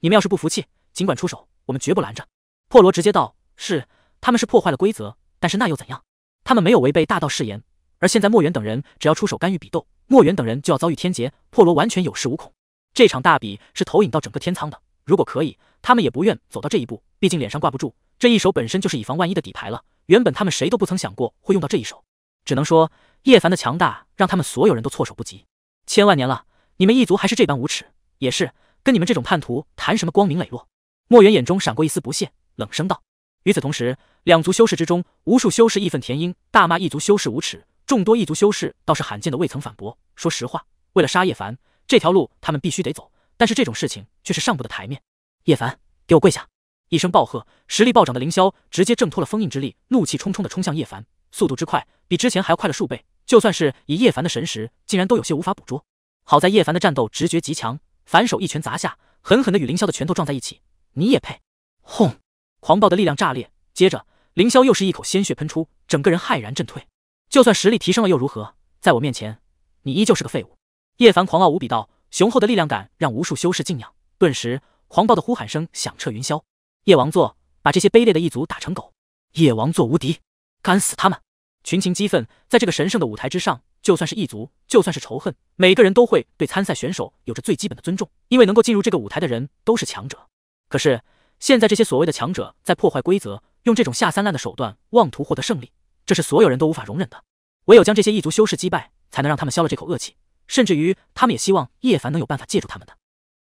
你们要是不服气，尽管出手，我们绝不拦着。破罗直接道：“是，他们是破坏了规则，但是那又怎样？他们没有违背大道誓言。而现在莫远等人只要出手干预比斗，莫远等人就要遭遇天劫。破罗完全有恃无恐。这场大比是投影到整个天苍的，如果可以，他们也不愿走到这一步，毕竟脸上挂不住。这一手本身就是以防万一的底牌了。原本他们谁都不曾想过会用到这一手。”只能说叶凡的强大让他们所有人都措手不及。千万年了，你们一族还是这般无耻，也是跟你们这种叛徒谈什么光明磊落？莫渊眼中闪过一丝不屑，冷声道。与此同时，两族修士之中，无数修士义愤填膺，大骂一族修士无耻。众多一族修士倒是罕见的未曾反驳。说实话，为了杀叶凡，这条路他们必须得走，但是这种事情却是上不得台面。叶凡，给我跪下！一声暴喝，实力暴涨的凌霄直接挣脱了封印之力，怒气冲冲的冲向叶凡。速度之快，比之前还要快了数倍，就算是以叶凡的神识，竟然都有些无法捕捉。好在叶凡的战斗直觉极强，反手一拳砸下，狠狠的与凌霄的拳头撞在一起。你也配？轰！狂暴的力量炸裂，接着凌霄又是一口鲜血喷出，整个人骇然震退。就算实力提升了又如何？在我面前，你依旧是个废物！叶凡狂傲无比道，雄厚的力量感让无数修士敬仰。顿时，狂暴的呼喊声响彻云霄。叶王座，把这些卑劣的一族打成狗！叶王座无敌！干死他们！群情激愤，在这个神圣的舞台之上，就算是异族，就算是仇恨，每个人都会对参赛选手有着最基本的尊重，因为能够进入这个舞台的人都是强者。可是现在这些所谓的强者在破坏规则，用这种下三滥的手段妄图获得胜利，这是所有人都无法容忍的。唯有将这些异族修士击败，才能让他们消了这口恶气。甚至于他们也希望叶凡能有办法借助他们的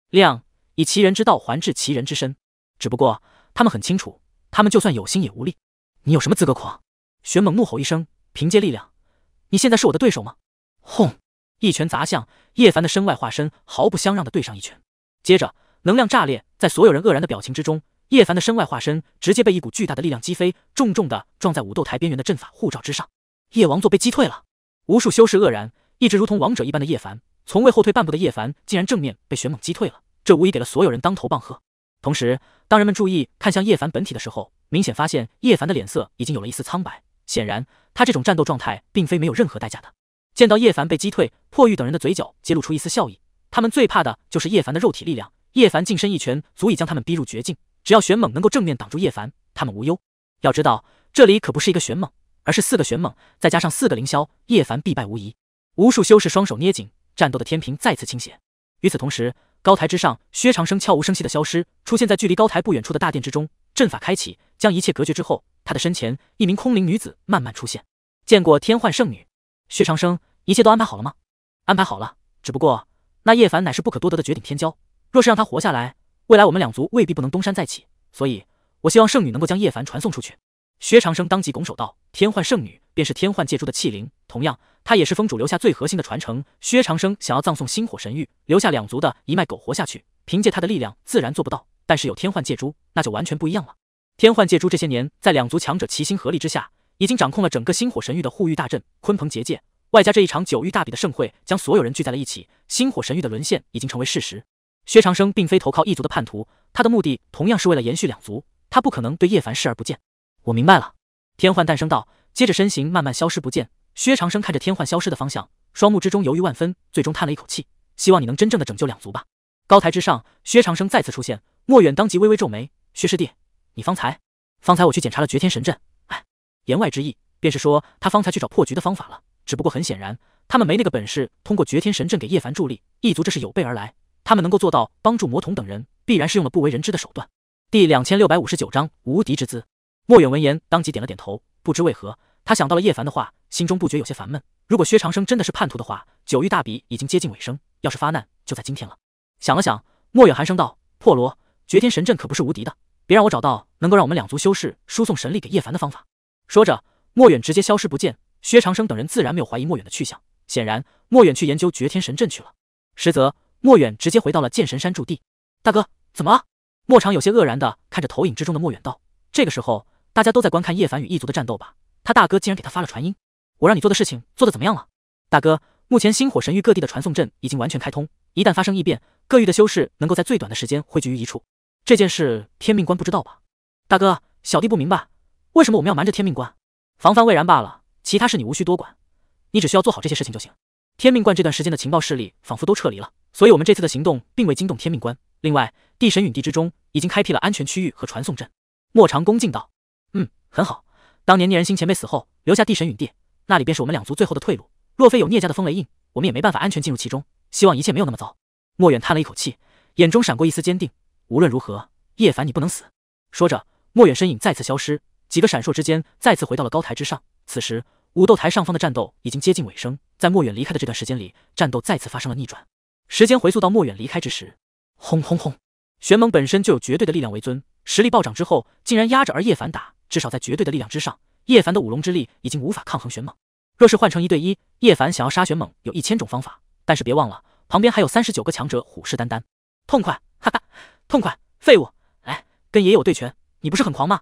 量，以其人之道还治其人之身。只不过他们很清楚，他们就算有心也无力。你有什么资格狂？玄猛怒吼一声，凭借力量，你现在是我的对手吗？轰！一拳砸向叶凡的身外化身，毫不相让的对上一拳，接着能量炸裂，在所有人愕然的表情之中，叶凡的身外化身直接被一股巨大的力量击飞，重重的撞在武斗台边缘的阵法护罩之上。叶王座被击退了，无数修士愕然，一直如同王者一般的叶凡，从未后退半步的叶凡，竟然正面被玄猛击退了，这无疑给了所有人当头棒喝。同时，当人们注意看向叶凡本体的时候，明显发现叶凡的脸色已经有了一丝苍白。显然，他这种战斗状态并非没有任何代价的。见到叶凡被击退，破玉等人的嘴角揭露出一丝笑意。他们最怕的就是叶凡的肉体力量，叶凡近身一拳足以将他们逼入绝境。只要玄猛能够正面挡住叶凡，他们无忧。要知道，这里可不是一个玄猛，而是四个玄猛，再加上四个凌霄，叶凡必败无疑。无数修士双手捏紧，战斗的天平再次倾斜。与此同时，高台之上，薛长生悄无声息的消失，出现在距离高台不远处的大殿之中。阵法开启，将一切隔绝之后，他的身前一名空灵女子慢慢出现。见过天幻圣女，薛长生，一切都安排好了吗？安排好了。只不过那叶凡乃是不可多得的绝顶天骄，若是让他活下来，未来我们两族未必不能东山再起。所以，我希望圣女能够将叶凡传送出去。薛长生当即拱手道：“天幻圣女便是天幻界珠的器灵，同样，她也是风主留下最核心的传承。薛长生想要葬送星火神域，留下两族的一脉苟活下去，凭借他的力量，自然做不到。”但是有天幻界珠，那就完全不一样了。天幻界珠这些年在两族强者齐心合力之下，已经掌控了整个星火神域的护域大阵鲲鹏结界。外加这一场九域大比的盛会，将所有人聚在了一起。星火神域的沦陷已经成为事实。薛长生并非投靠异族的叛徒，他的目的同样是为了延续两族。他不可能对叶凡视而不见。我明白了。天幻诞生道，接着身形慢慢消失不见。薛长生看着天幻消失的方向，双目之中犹豫万分，最终叹了一口气：“希望你能真正的拯救两族吧。”高台之上，薛长生再次出现。莫远当即微微皱眉：“薛师弟，你方才……方才我去检查了绝天神阵。哎，言外之意便是说他方才去找破局的方法了。只不过很显然，他们没那个本事通过绝天神阵给叶凡助力。异族这是有备而来，他们能够做到帮助魔童等人，必然是用了不为人知的手段。”第两千六百五十九章无敌之姿。莫远闻言，当即点了点头。不知为何，他想到了叶凡的话，心中不觉有些烦闷。如果薛长生真的是叛徒的话，九域大比已经接近尾声，要是发难，就在今天了。想了想，莫远寒声道：“破罗。”绝天神阵可不是无敌的，别让我找到能够让我们两族修士输送神力给叶凡的方法。说着，莫远直接消失不见。薛长生等人自然没有怀疑莫远的去向，显然莫远去研究绝天神阵去了。实则莫远直接回到了剑神山驻地。大哥，怎么？了？莫长有些愕然的看着投影之中的莫远道：“这个时候大家都在观看叶凡与异族的战斗吧？他大哥竟然给他发了传音，我让你做的事情做的怎么样了？大哥，目前星火神域各地的传送阵已经完全开通，一旦发生异变，各域的修士能够在最短的时间汇聚于一处。”这件事天命官不知道吧？大哥，小弟不明白，为什么我们要瞒着天命官？防范未然罢了。其他事你无需多管，你只需要做好这些事情就行。天命观这段时间的情报势力仿佛都撤离了，所以我们这次的行动并未惊动天命关。另外，地神陨地之中已经开辟了安全区域和传送阵。莫长恭敬道：“嗯，很好。当年聂人星前辈死后，留下地神陨地，那里便是我们两族最后的退路。若非有聂家的风雷印，我们也没办法安全进入其中。希望一切没有那么糟。”莫远叹了一口气，眼中闪过一丝坚定。无论如何，叶凡你不能死！说着，莫远身影再次消失，几个闪烁之间，再次回到了高台之上。此时，武斗台上方的战斗已经接近尾声。在莫远离开的这段时间里，战斗再次发生了逆转。时间回溯到莫远离开之时，轰轰轰！玄猛本身就有绝对的力量为尊，实力暴涨之后，竟然压着而叶凡打。至少在绝对的力量之上，叶凡的五龙之力已经无法抗衡玄猛。若是换成一对一，叶凡想要杀玄猛有一千种方法，但是别忘了，旁边还有三十九个强者虎视眈眈。痛快，哈哈！痛快，废物！来，跟爷爷我对拳，你不是很狂吗？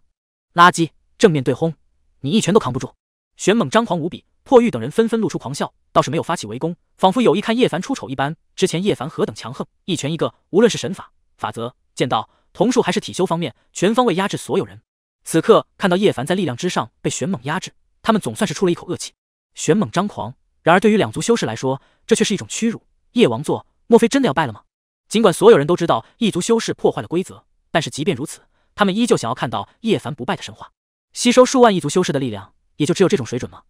垃圾，正面对轰，你一拳都扛不住。玄猛张狂无比，破玉等人纷纷露出狂笑，倒是没有发起围攻，仿佛有意看叶凡出丑一般。之前叶凡何等强横，一拳一个，无论是神法、法则、剑道、桐术，还是体修方面，全方位压制所有人。此刻看到叶凡在力量之上被玄猛压制，他们总算是出了一口恶气。玄猛张狂，然而对于两族修士来说，这却是一种屈辱。叶王座，莫非真的要败了吗？尽管所有人都知道异族修士破坏了规则，但是即便如此，他们依旧想要看到叶凡不败的神话。吸收数万异族修士的力量，也就只有这种水准吗？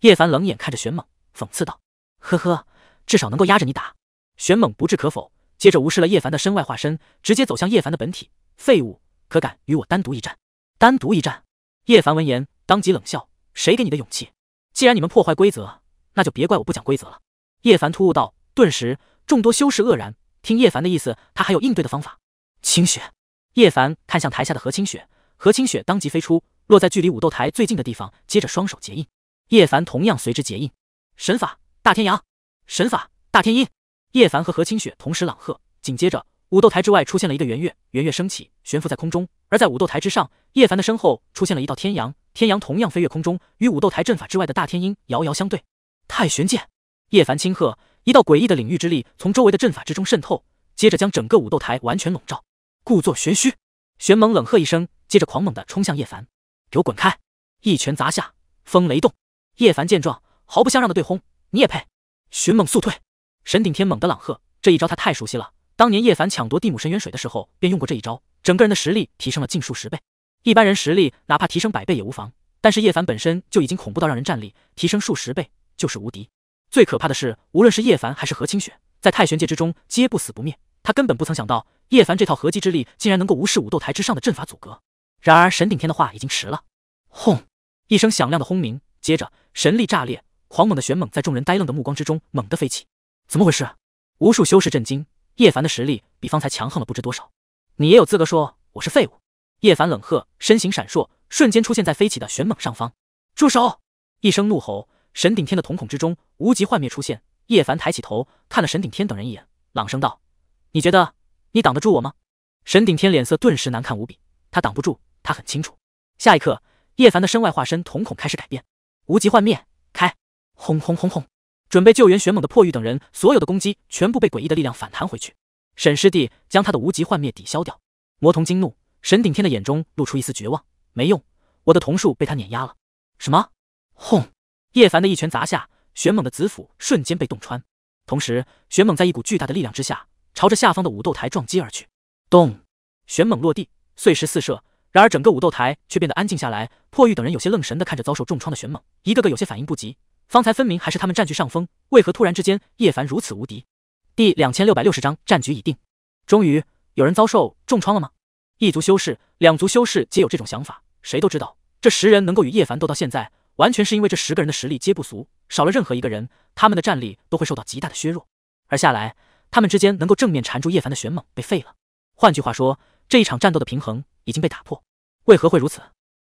叶凡冷眼看着玄猛，讽刺道：“呵呵，至少能够压着你打。”玄猛不置可否，接着无视了叶凡的身外化身，直接走向叶凡的本体。废物，可敢与我单独一战？单独一战？叶凡闻言，当即冷笑：“谁给你的勇气？既然你们破坏规则，那就别怪我不讲规则了。”叶凡突兀道，顿时众多修士愕然。听叶凡的意思，他还有应对的方法。清雪，叶凡看向台下的何清雪，何清雪当即飞出，落在距离武斗台最近的地方，接着双手结印。叶凡同样随之结印。神法大天阳，神法大天阴。叶凡和何清雪同时朗喝，紧接着，武斗台之外出现了一个圆月，圆月升起，悬浮在空中。而在武斗台之上，叶凡的身后出现了一道天阳，天阳同样飞越空中，与武斗台阵法之外的大天阴遥遥相对。太玄剑，叶凡轻喝。一道诡异的领域之力从周围的阵法之中渗透，接着将整个武斗台完全笼罩。故作玄虚，玄猛冷喝一声，接着狂猛地冲向叶凡：“给我滚开！”一拳砸下，风雷动。叶凡见状，毫不相让的对轰：“你也配？”玄猛速退。神顶天猛地朗喝：“这一招他太熟悉了，当年叶凡抢夺地母神元水的时候便用过这一招，整个人的实力提升了近数十倍。一般人实力哪怕提升百倍也无妨，但是叶凡本身就已经恐怖到让人战栗，提升数十倍就是无敌。”最可怕的是，无论是叶凡还是何清雪，在太玄界之中皆不死不灭。他根本不曾想到，叶凡这套合击之力竟然能够无视武斗台之上的阵法阻隔。然而，神顶天的话已经迟了。轰！一声响亮的轰鸣，接着神力炸裂，狂猛的玄猛在众人呆愣的目光之中猛地飞起。怎么回事？无数修士震惊。叶凡的实力比方才强横了不知多少。你也有资格说我是废物？叶凡冷喝，身形闪烁，瞬间出现在飞起的玄猛上方。住手！一声怒吼。沈顶天的瞳孔之中，无极幻灭出现。叶凡抬起头，看了沈顶天等人一眼，朗声道：“你觉得你挡得住我吗？”沈顶天脸色顿时难看无比，他挡不住，他很清楚。下一刻，叶凡的身外化身瞳孔开始改变，无极幻灭开，轰轰轰轰！准备救援玄猛的破玉等人，所有的攻击全部被诡异的力量反弹回去。沈师弟将他的无极幻灭抵消掉。魔童惊怒，沈顶天的眼中露出一丝绝望，没用，我的瞳术被他碾压了。什么？轰！叶凡的一拳砸下，玄猛的紫斧瞬间被洞穿，同时玄猛在一股巨大的力量之下，朝着下方的武斗台撞击而去。咚！玄猛落地，碎石四射，然而整个武斗台却变得安静下来。破玉等人有些愣神的看着遭受重创的玄猛，一个个有些反应不及。方才分明还是他们占据上风，为何突然之间叶凡如此无敌？第两千六百六十章战局已定。终于有人遭受重创了吗？一族修士、两族修士皆有这种想法。谁都知道，这十人能够与叶凡斗到现在。完全是因为这十个人的实力皆不俗，少了任何一个人，他们的战力都会受到极大的削弱。而下来，他们之间能够正面缠住叶凡的玄猛被废了。换句话说，这一场战斗的平衡已经被打破。为何会如此？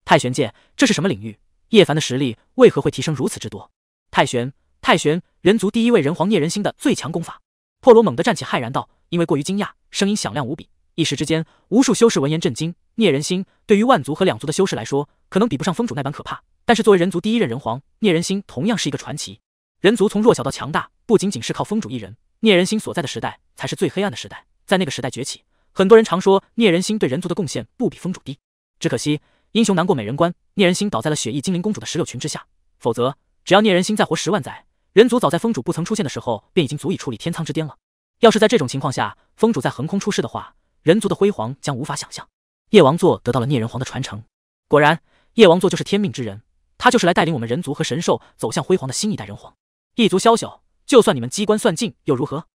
太玄界，这是什么领域？叶凡的实力为何会提升如此之多？太玄，太玄，人族第一位人皇聂人心的最强功法。破罗猛地站起，骇然道：“因为过于惊讶，声音响亮无比。一时之间，无数修士闻言震惊。聂人心对于万族和两族的修士来说，可能比不上风主那般可怕。”但是作为人族第一任人皇聂人心同样是一个传奇。人族从弱小到强大，不仅仅是靠风主一人。聂人心所在的时代才是最黑暗的时代，在那个时代崛起，很多人常说聂人心对人族的贡献不比风主低。只可惜英雄难过美人关，聂人心倒在了雪翼精灵公主的石榴裙之下。否则，只要聂人心再活十万载，人族早在风主不曾出现的时候便已经足以矗立天苍之巅了。要是在这种情况下，风主再横空出世的话，人族的辉煌将无法想象。叶王座得到了聂人皇的传承，果然，叶王座就是天命之人。他就是来带领我们人族和神兽走向辉煌的新一代人皇，一族宵小，就算你们机关算尽又如何？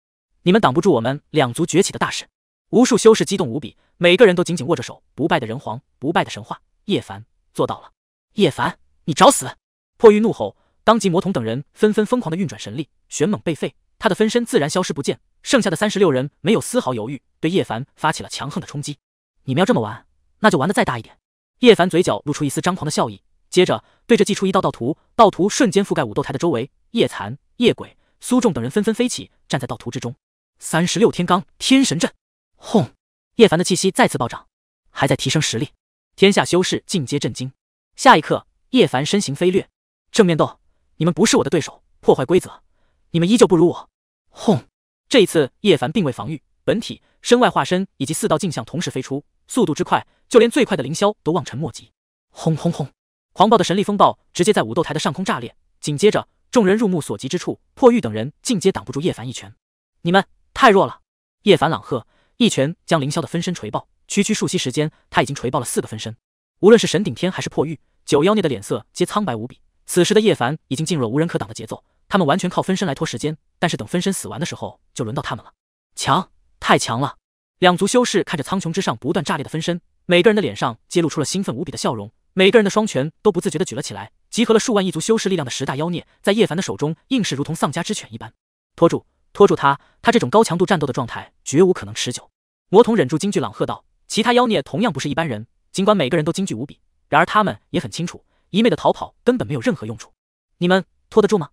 你们挡不住我们两族崛起的大事。无数修士激动无比，每个人都紧紧握着手，不败的人皇，不败的神话，叶凡做到了。叶凡，你找死！迫于怒吼，当即魔童等人纷纷疯狂的运转神力，玄猛被废，他的分身自然消失不见，剩下的三十六人没有丝毫犹豫，对叶凡发起了强横的冲击。你们要这么玩，那就玩的再大一点。叶凡嘴角露出一丝张狂的笑意。接着对着祭出一道道图，道图瞬间覆盖武斗台的周围。叶残、叶鬼、苏仲等人纷纷飞起，站在道图之中。三十六天罡天神阵，轰！叶凡的气息再次暴涨，还在提升实力。天下修士尽皆震惊。下一刻，叶凡身形飞掠，正面斗，你们不是我的对手。破坏规则，你们依旧不如我。轰！这一次，叶凡并未防御，本体、身外化身以及四道镜像同时飞出，速度之快，就连最快的凌霄都望尘莫及。轰轰轰！狂暴的神力风暴直接在武斗台的上空炸裂，紧接着众人入目所及之处，破玉等人尽皆挡不住叶凡一拳。你们太弱了！叶凡朗喝，一拳将凌霄的分身锤爆。区区数息时间，他已经锤爆了四个分身。无论是神顶天还是破玉，九妖孽的脸色皆苍白无比。此时的叶凡已经进入了无人可挡的节奏，他们完全靠分身来拖时间，但是等分身死完的时候，就轮到他们了。强，太强了！两族修士看着苍穹之上不断炸裂的分身，每个人的脸上皆露出了兴奋无比的笑容。每个人的双拳都不自觉的举了起来，集合了数万亿族修士力量的十大妖孽，在叶凡的手中硬是如同丧家之犬一般。拖住，拖住他！他这种高强度战斗的状态绝无可能持久。魔童忍住惊惧，朗喝道：“其他妖孽同样不是一般人，尽管每个人都惊惧无比，然而他们也很清楚，一味的逃跑根本没有任何用处。你们拖得住吗？”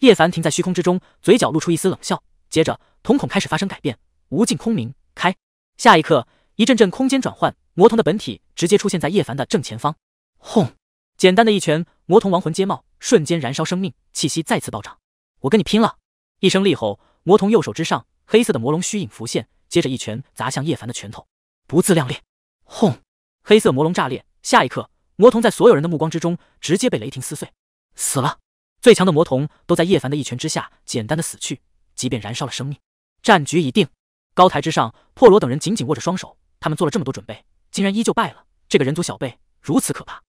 叶凡停在虚空之中，嘴角露出一丝冷笑，接着瞳孔开始发生改变，无尽空明开。下一刻，一阵阵空间转换，魔童的本体直接出现在叶凡的正前方。轰！简单的一拳，魔童亡魂皆冒，瞬间燃烧生命，气息再次暴涨。我跟你拼了！一声厉吼，魔童右手之上黑色的魔龙虚影浮现，接着一拳砸向叶凡的拳头。不自量力！轰！黑色魔龙炸裂，下一刻，魔童在所有人的目光之中直接被雷霆撕碎，死了。最强的魔童都在叶凡的一拳之下简单的死去，即便燃烧了生命，战局已定。高台之上，破罗等人紧紧握着双手，他们做了这么多准备，竟然依旧败了。这个人族小辈如此可怕。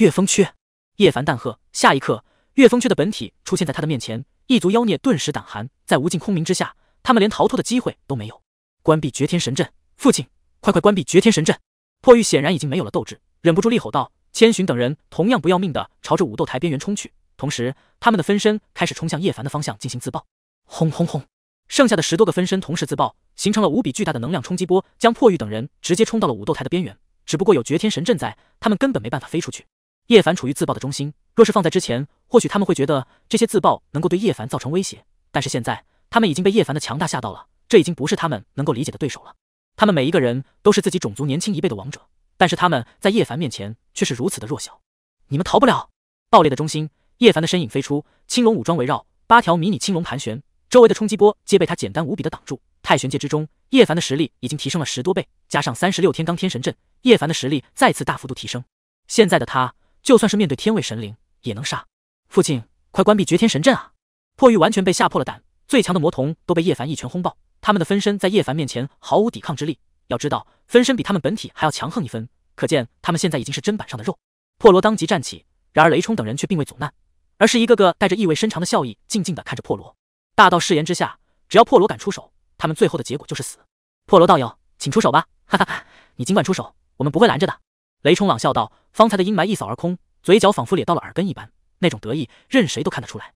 岳风缺，叶凡淡喝，下一刻，岳风缺的本体出现在他的面前，异族妖孽顿时胆寒，在无尽空明之下，他们连逃脱的机会都没有。关闭绝天神阵，父亲，快快关闭绝天神阵！破玉显然已经没有了斗志，忍不住厉吼道。千寻等人同样不要命的朝着武斗台边缘冲去，同时，他们的分身开始冲向叶凡的方向进行自爆。轰轰轰！剩下的十多个分身同时自爆，形成了无比巨大的能量冲击波，将破玉等人直接冲到了武斗台的边缘。只不过有绝天神阵在，他们根本没办法飞出去。叶凡处于自爆的中心，若是放在之前，或许他们会觉得这些自爆能够对叶凡造成威胁，但是现在他们已经被叶凡的强大吓到了，这已经不是他们能够理解的对手了。他们每一个人都是自己种族年轻一辈的王者，但是他们在叶凡面前却是如此的弱小。你们逃不了！爆裂的中心，叶凡的身影飞出，青龙武装围绕，八条迷你青龙盘旋，周围的冲击波皆被他简单无比的挡住。太玄界之中，叶凡的实力已经提升了十多倍，加上三十六天罡天神阵，叶凡的实力再次大幅度提升。现在的他。就算是面对天位神灵，也能杀。父亲，快关闭绝天神阵啊！破玉完全被吓破了胆，最强的魔童都被叶凡一拳轰爆，他们的分身在叶凡面前毫无抵抗之力。要知道，分身比他们本体还要强横一分，可见他们现在已经是砧板上的肉。破罗当即站起，然而雷冲等人却并未阻难，而是一个个带着意味深长的笑意，静静地看着破罗。大道誓言之下，只要破罗敢出手，他们最后的结果就是死。破罗道友，请出手吧！哈哈哈，你尽管出手，我们不会拦着的。雷冲朗笑道：“方才的阴霾一扫而空，嘴角仿佛咧到了耳根一般，那种得意，任谁都看得出来。”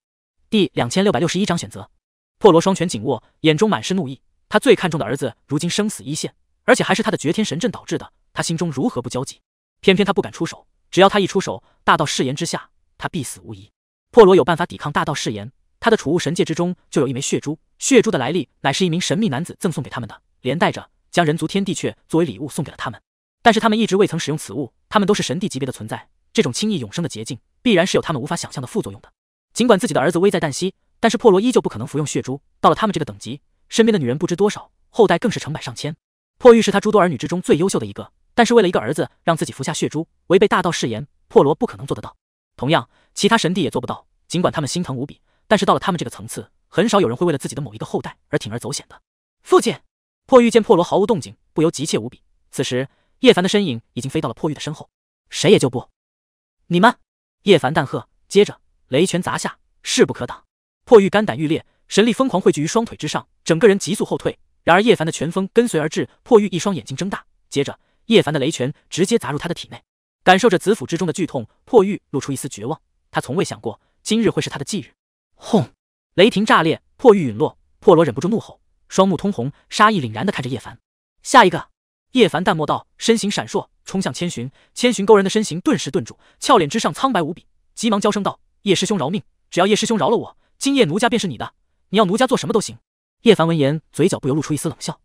第两千六百六十一章选择。破罗双拳紧握，眼中满是怒意。他最看重的儿子，如今生死一线，而且还是他的绝天神阵导致的，他心中如何不焦急？偏偏他不敢出手，只要他一出手，大道誓言之下，他必死无疑。破罗有办法抵抗大道誓言，他的储物神界之中就有一枚血珠，血珠的来历乃是一名神秘男子赠送给他们的，连带着将人族天地阙作为礼物送给了他们。但是他们一直未曾使用此物，他们都是神帝级别的存在，这种轻易永生的捷径，必然是有他们无法想象的副作用的。尽管自己的儿子危在旦夕，但是破罗依旧不可能服用血珠。到了他们这个等级，身边的女人不知多少，后代更是成百上千。破玉是他诸多儿女之中最优秀的一个，但是为了一个儿子让自己服下血珠，违背大道誓言，破罗不可能做得到。同样，其他神帝也做不到。尽管他们心疼无比，但是到了他们这个层次，很少有人会为了自己的某一个后代而铤而走险的。父亲，破玉见破罗毫无动静，不由急切无比。此时。叶凡的身影已经飞到了破玉的身后，谁也救不你们。叶凡淡喝，接着雷拳砸下，势不可挡。破玉肝胆欲裂，神力疯狂汇聚于双腿之上，整个人急速后退。然而叶凡的拳风跟随而至，破玉一双眼睛睁大，接着叶凡的雷拳直接砸入他的体内，感受着紫府之中的剧痛，破玉露出一丝绝望。他从未想过今日会是他的忌日。轰，雷霆炸裂，破玉陨落。破罗忍不住怒吼，双目通红，杀意凛然的看着叶凡。下一个。叶凡淡漠道，身形闪烁，冲向千寻。千寻勾人的身形顿时顿住，俏脸之上苍白无比，急忙娇声道：“叶师兄饶命，只要叶师兄饶了我，今夜奴家便是你的，你要奴家做什么都行。”叶凡闻言，嘴角不由露出一丝冷笑：“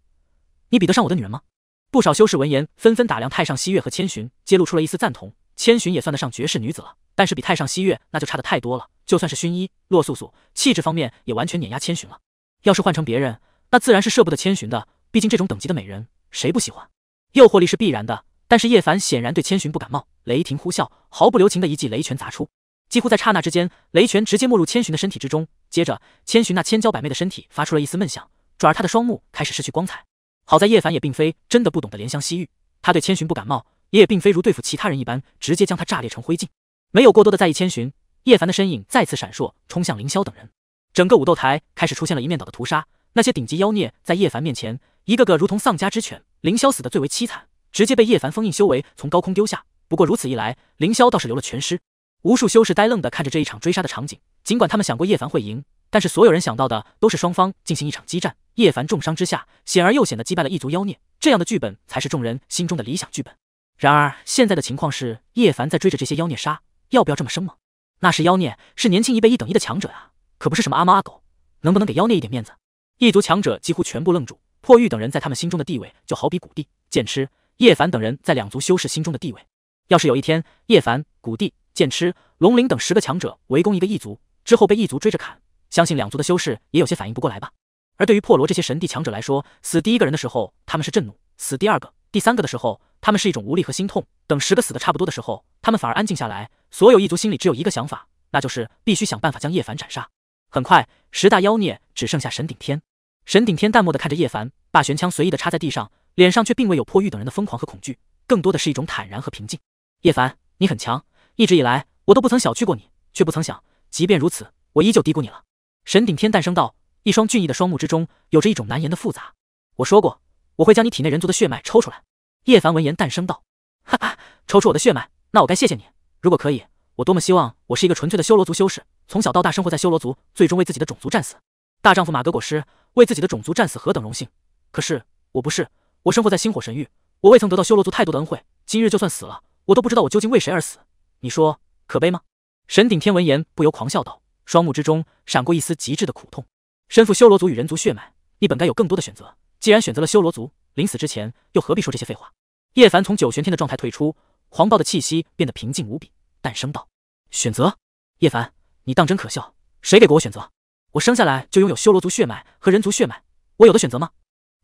你比得上我的女人吗？”不少修士闻言，纷纷打量太上西月和千寻，揭露出了一丝赞同。千寻也算得上绝世女子了，但是比太上西月那就差得太多了。就算是薰衣、洛素素，气质方面也完全碾压千寻了。要是换成别人，那自然是舍不得千寻的，毕竟这种等级的美人，谁不喜欢？诱惑力是必然的，但是叶凡显然对千寻不感冒。雷霆呼啸，毫不留情的一记雷拳砸出，几乎在刹那之间，雷拳直接没入千寻的身体之中。接着，千寻那千娇百媚的身体发出了一丝闷响，转而他的双目开始失去光彩。好在叶凡也并非真的不懂得怜香惜玉，他对千寻不感冒，也也并非如对付其他人一般，直接将他炸裂成灰烬。没有过多的在意千寻，叶凡的身影再次闪烁，冲向凌霄等人。整个武斗台开始出现了一面倒的屠杀。那些顶级妖孽在叶凡面前，一个个如同丧家之犬。凌霄死得最为凄惨，直接被叶凡封印修为，从高空丢下。不过如此一来，凌霄倒是留了全尸。无数修士呆愣地看着这一场追杀的场景，尽管他们想过叶凡会赢，但是所有人想到的都是双方进行一场激战。叶凡重伤之下，险而又险地击败了异族妖孽，这样的剧本才是众人心中的理想剧本。然而现在的情况是，叶凡在追着这些妖孽杀，要不要这么生猛？那是妖孽，是年轻一辈一等一的强者啊，可不是什么阿猫阿狗。能不能给妖孽一点面子？异族强者几乎全部愣住，破玉等人在他们心中的地位，就好比古帝、剑痴、叶凡等人在两族修士心中的地位。要是有一天叶凡、古帝、剑痴、龙鳞等十个强者围攻一个异族，之后被异族追着砍，相信两族的修士也有些反应不过来吧？而对于破罗这些神帝强者来说，死第一个人的时候他们是震怒，死第二个、第三个的时候他们是一种无力和心痛，等十个死的差不多的时候，他们反而安静下来。所有异族心里只有一个想法，那就是必须想办法将叶凡斩杀。很快，十大妖孽只剩下神顶天。沈顶天淡漠的看着叶凡，把玄枪随意的插在地上，脸上却并未有破玉等人的疯狂和恐惧，更多的是一种坦然和平静。叶凡，你很强，一直以来我都不曾小觑过你，却不曾想，即便如此，我依旧低估你了。沈顶天诞声道，一双俊逸的双目之中有着一种难言的复杂。我说过，我会将你体内人族的血脉抽出来。叶凡闻言诞声道，哈哈，抽出我的血脉，那我该谢谢你。如果可以，我多么希望我是一个纯粹的修罗族修士，从小到大生活在修罗族，最终为自己的种族战死。大丈夫马革裹尸。为自己的种族战死何等荣幸！可是我不是，我生活在星火神域，我未曾得到修罗族太多的恩惠。今日就算死了，我都不知道我究竟为谁而死。你说可悲吗？神顶天闻言不由狂笑道，双目之中闪过一丝极致的苦痛。身负修罗族与人族血脉，你本该有更多的选择。既然选择了修罗族，临死之前又何必说这些废话？叶凡从九玄天的状态退出，狂暴的气息变得平静无比，淡声道：“选择，叶凡，你当真可笑？谁给过我选择？”我生下来就拥有修罗族血脉和人族血脉，我有的选择吗？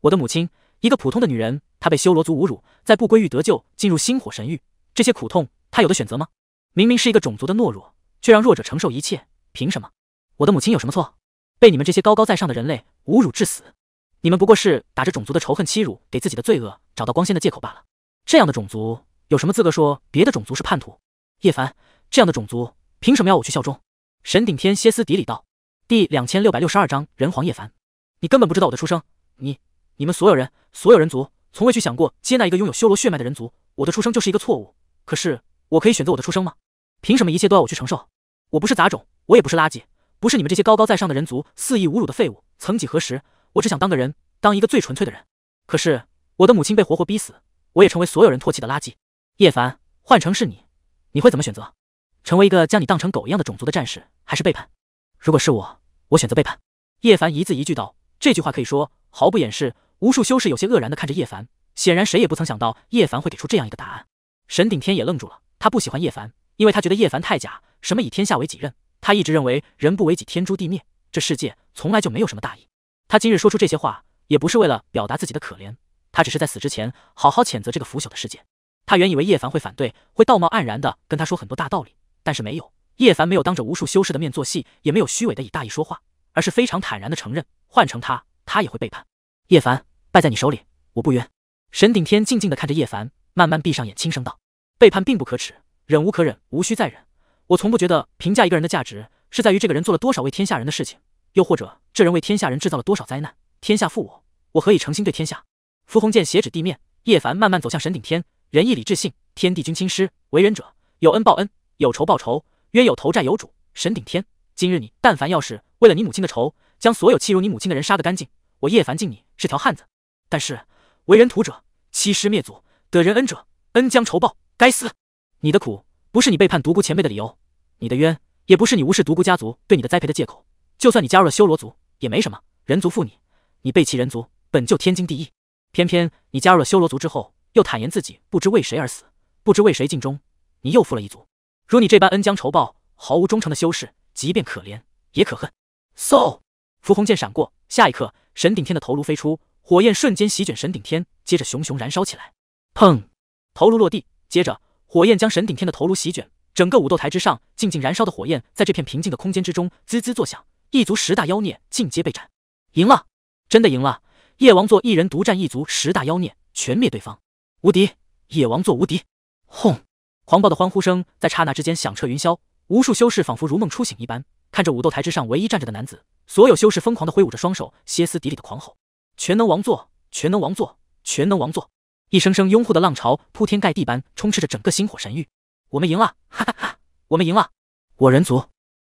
我的母亲，一个普通的女人，她被修罗族侮辱，在不归域得救，进入星火神域，这些苦痛，她有的选择吗？明明是一个种族的懦弱，却让弱者承受一切，凭什么？我的母亲有什么错？被你们这些高高在上的人类侮辱致死，你们不过是打着种族的仇恨欺辱，给自己的罪恶找到光鲜的借口罢了。这样的种族有什么资格说别的种族是叛徒？叶凡，这样的种族凭什么要我去效忠？神顶天歇斯底里道。第两千六百六十二章，人皇叶凡，你根本不知道我的出生，你、你们所有人、所有人族，从未去想过接纳一个拥有修罗血脉的人族。我的出生就是一个错误，可是我可以选择我的出生吗？凭什么一切都要我去承受？我不是杂种，我也不是垃圾，不是你们这些高高在上的人族肆意侮辱的废物。曾几何时，我只想当个人，当一个最纯粹的人。可是我的母亲被活活逼死，我也成为所有人唾弃的垃圾。叶凡，换成是你，你会怎么选择？成为一个将你当成狗一样的种族的战士，还是背叛？如果是我，我选择背叛。叶凡一字一句道：“这句话可以说毫不掩饰。”无数修士有些愕然的看着叶凡，显然谁也不曾想到叶凡会给出这样一个答案。神顶天也愣住了，他不喜欢叶凡，因为他觉得叶凡太假。什么以天下为己任，他一直认为人不为己天诛地灭，这世界从来就没有什么大义。他今日说出这些话，也不是为了表达自己的可怜，他只是在死之前好好谴责这个腐朽的世界。他原以为叶凡会反对，会道貌岸然的跟他说很多大道理，但是没有。叶凡没有当着无数修士的面做戏，也没有虚伪的以大义说话，而是非常坦然的承认，换成他，他也会背叛。叶凡败在你手里，我不冤。神顶天静静的看着叶凡，慢慢闭上眼，轻声道：“背叛并不可耻，忍无可忍，无需再忍。我从不觉得评价一个人的价值是在于这个人做了多少为天下人的事情，又或者这人为天下人制造了多少灾难。天下负我，我何以诚心对天下？”符鸿剑斜指地面，叶凡慢慢走向神顶天。仁义礼智信，天地君亲师，为人者有恩报恩，有仇报仇。冤有头债有主，神顶天，今日你但凡要是为了你母亲的仇，将所有欺辱你母亲的人杀个干净，我叶凡敬你是条汉子。但是为人屠者欺师灭祖，得人恩者恩将仇报，该死！你的苦不是你背叛独孤前辈的理由，你的冤也不是你无视独孤家族对你的栽培的借口。就算你加入了修罗族也没什么，人族负你，你背弃人族本就天经地义。偏偏你加入了修罗族之后，又坦言自己不知为谁而死，不知为谁尽忠，你又负了一族。如你这般恩将仇报、毫无忠诚的修士，即便可怜也可恨。So，符红剑闪过，下一刻，神顶天的头颅飞出，火焰瞬间席卷神顶天，接着熊熊燃烧起来。砰，头颅落地，接着火焰将神顶天的头颅席卷，整个武斗台之上静静燃烧的火焰，在这片平静的空间之中滋滋作响。一族十大妖孽尽皆被斩，赢了，真的赢了！夜王座一人独占一族十大妖孽，全灭对方，无敌！夜王座无敌！轰！狂暴的欢呼声在刹那之间响彻云霄，无数修士仿佛如梦初醒一般，看着武斗台之上唯一站着的男子，所有修士疯狂地挥舞着双手，歇斯底里的狂吼：“全能王座，全能王座，全能王座！”一声声拥护的浪潮铺天盖地般充斥着整个星火神域。我们赢了，哈哈哈，我们赢了！我人族，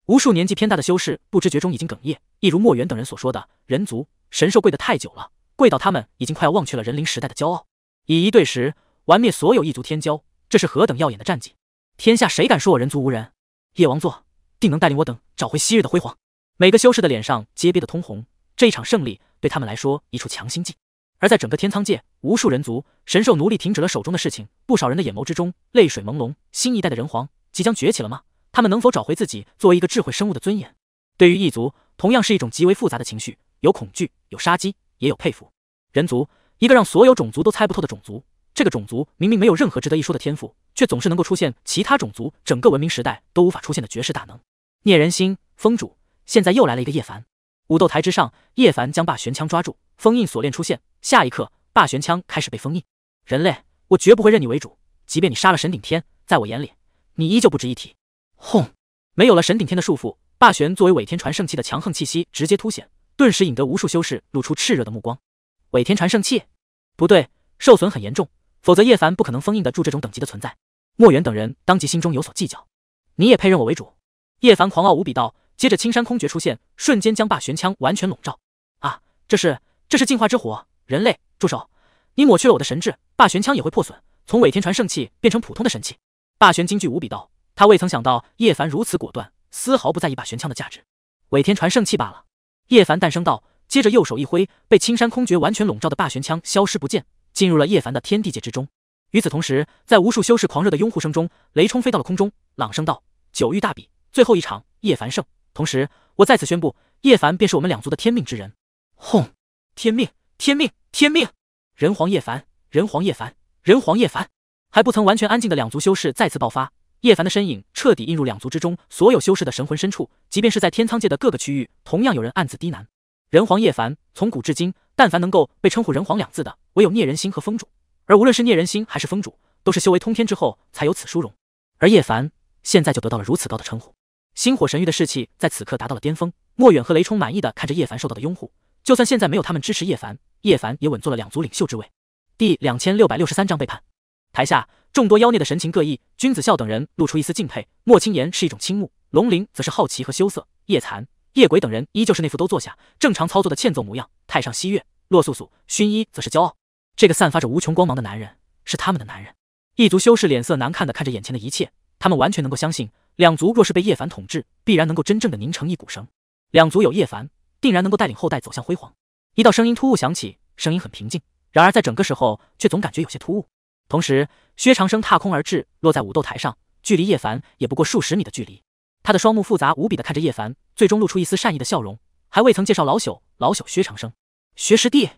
无数年纪偏大的修士不知觉中已经哽咽，一如墨渊等人所说的，人族神兽跪得太久了，跪到他们已经快要忘却了人灵时代的骄傲，以一对十，完灭所有异族天骄。这是何等耀眼的战绩！天下谁敢说我人族无人？夜王座定能带领我等找回昔日的辉煌。每个修士的脸上皆憋得通红，这一场胜利对他们来说一处强心剂。而在整个天苍界，无数人族神兽奴隶停止了手中的事情，不少人的眼眸之中泪水朦胧。新一代的人皇即将崛起了吗？他们能否找回自己作为一个智慧生物的尊严？对于异族，同样是一种极为复杂的情绪，有恐惧，有杀机，也有佩服。人族，一个让所有种族都猜不透的种族。这个种族明明没有任何值得一说的天赋，却总是能够出现其他种族整个文明时代都无法出现的绝世大能。聂人心，风主，现在又来了一个叶凡。武斗台之上，叶凡将霸玄枪抓住，封印锁链出现，下一刻，霸玄枪开始被封印。人类，我绝不会认你为主，即便你杀了神顶天，在我眼里，你依旧不值一提。轰！没有了神顶天的束缚，霸玄作为伪天传圣器的强横气息直接凸显，顿时引得无数修士露出炽热的目光。伪天传圣器？不对，受损很严重。否则叶凡不可能封印得住这种等级的存在。莫远等人当即心中有所计较。你也配认我为主？叶凡狂傲无比道。接着青山空绝出现，瞬间将霸玄枪完全笼罩。啊！这是这是进化之火，人类住手！你抹去了我的神智，霸玄枪也会破损，从尾天传圣器变成普通的神器。霸玄惊惧无比道。他未曾想到叶凡如此果断，丝毫不在意霸玄枪的价值，尾天传圣器罢了。叶凡诞生道。接着右手一挥，被青山空绝完全笼罩的霸玄枪消失不见。进入了叶凡的天地界之中。与此同时，在无数修士狂热的拥护声中，雷冲飞到了空中，朗声道：“九域大比最后一场，叶凡胜。同时，我再次宣布，叶凡便是我们两族的天命之人。”轰！天命，天命，天命！人皇叶凡，人皇叶凡，人皇叶凡！还不曾完全安静的两族修士再次爆发，叶凡的身影彻底映入两族之中所有修士的神魂深处。即便是在天苍界的各个区域，同样有人暗自低喃：“人皇叶凡，从古至今。”但凡能够被称呼“人皇”两字的，唯有聂人心和风主。而无论是聂人心还是风主，都是修为通天之后才有此殊荣。而叶凡现在就得到了如此高的称呼。星火神域的士气在此刻达到了巅峰。莫远和雷冲满意的看着叶凡受到的拥护，就算现在没有他们支持叶凡，叶凡也稳坐了两族领袖之位。第两千六百六十三章背叛。台下众多妖孽的神情各异，君子笑等人露出一丝敬佩，莫青言是一种倾慕，龙鳞则是好奇和羞涩。夜残、夜鬼等人依旧是那副都坐下正常操作的欠揍模样。太上西月。洛素素、薰衣则是骄傲，这个散发着无穷光芒的男人是他们的男人。异族修士脸色难看的看着眼前的一切，他们完全能够相信，两族若是被叶凡统治，必然能够真正的凝成一股绳。两族有叶凡，定然能够带领后代走向辉煌。一道声音突兀响起，声音很平静，然而在整个时候却总感觉有些突兀。同时，薛长生踏空而至，落在武斗台上，距离叶凡也不过数十米的距离。他的双目复杂无比的看着叶凡，最终露出一丝善意的笑容。还未曾介绍老朽，老朽薛长生。学师弟，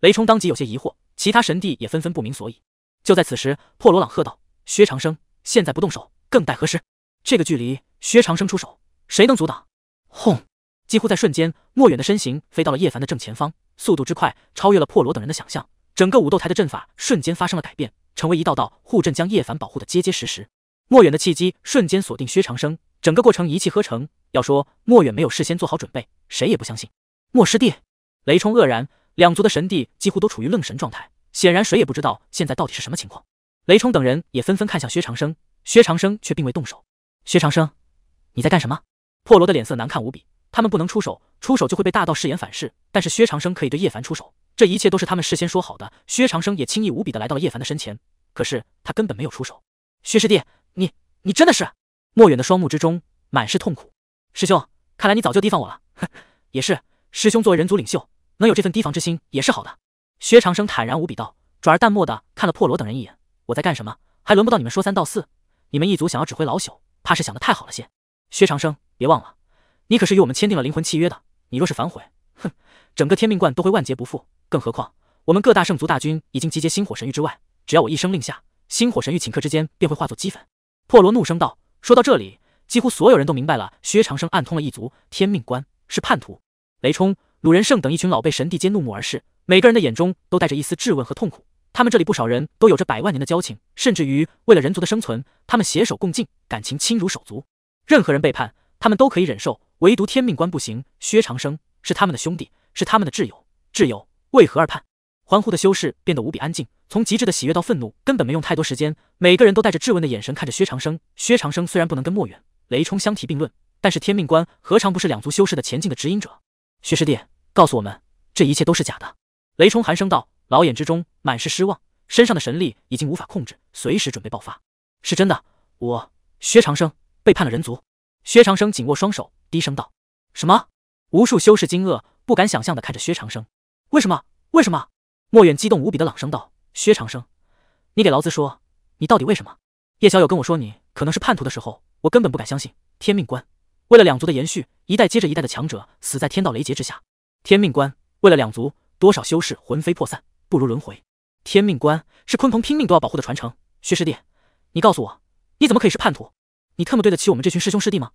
雷冲当即有些疑惑，其他神帝也纷纷不明所以。就在此时，破罗朗喝道：“薛长生，现在不动手，更待何时？”这个距离，薛长生出手，谁能阻挡？轰！几乎在瞬间，莫远的身形飞到了叶凡的正前方，速度之快，超越了破罗等人的想象。整个武斗台的阵法瞬间发生了改变，成为一道道护阵，将叶凡保护的结结实实。莫远的契机瞬间锁定薛长生，整个过程一气呵成。要说莫远没有事先做好准备，谁也不相信。莫师弟。雷冲愕然，两族的神帝几乎都处于愣神状态，显然谁也不知道现在到底是什么情况。雷冲等人也纷纷看向薛长生，薛长生却并未动手。薛长生，你在干什么？破罗的脸色难看无比，他们不能出手，出手就会被大道誓言反噬。但是薛长生可以对叶凡出手，这一切都是他们事先说好的。薛长生也轻易无比的来到了叶凡的身前，可是他根本没有出手。薛师弟，你你真的是……莫远的双目之中满是痛苦。师兄，看来你早就提防我了。也是，师兄作为人族领袖。能有这份提防之心也是好的。薛长生坦然无比道，转而淡漠的看了破罗等人一眼：“我在干什么，还轮不到你们说三道四。你们一族想要指挥老朽，怕是想的太好了些。薛长生，别忘了，你可是与我们签订了灵魂契约的。你若是反悔，哼，整个天命观都会万劫不复。更何况，我们各大圣族大军已经集结星火神域之外，只要我一声令下，星火神域顷刻之间便会化作齑粉。”破罗怒声道。说到这里，几乎所有人都明白了，薛长生暗通了一族，天命观是叛徒。雷冲。鲁仁胜等一群老辈神帝皆怒目而视，每个人的眼中都带着一丝质问和痛苦。他们这里不少人都有着百万年的交情，甚至于为了人族的生存，他们携手共进，感情亲如手足。任何人背叛，他们都可以忍受，唯独天命官不行。薛长生是他们的兄弟，是他们的挚友，挚友为何而叛？欢呼的修士变得无比安静，从极致的喜悦到愤怒，根本没用太多时间。每个人都带着质问的眼神看着薛长生。薛长生虽然不能跟莫远、雷冲相提并论，但是天命官何尝不是两族修士的前进的指引者？薛师弟，告诉我们，这一切都是假的。雷冲寒声道，老眼之中满是失望，身上的神力已经无法控制，随时准备爆发。是真的，我薛长生背叛了人族。薛长生紧握双手，低声道。什么？无数修士惊愕，不敢想象的看着薛长生，为什么？为什么？莫远激动无比的朗声道，薛长生，你给老子说，你到底为什么？叶小友跟我说你可能是叛徒的时候，我根本不敢相信。天命关为了两族的延续，一代接着一代的强者死在天道雷劫之下。天命关，为了两族，多少修士魂飞魄散，不如轮回。天命关是鲲鹏拼命都要保护的传承。薛师弟，你告诉我，你怎么可以是叛徒？你特么对得起我们这群师兄师弟吗？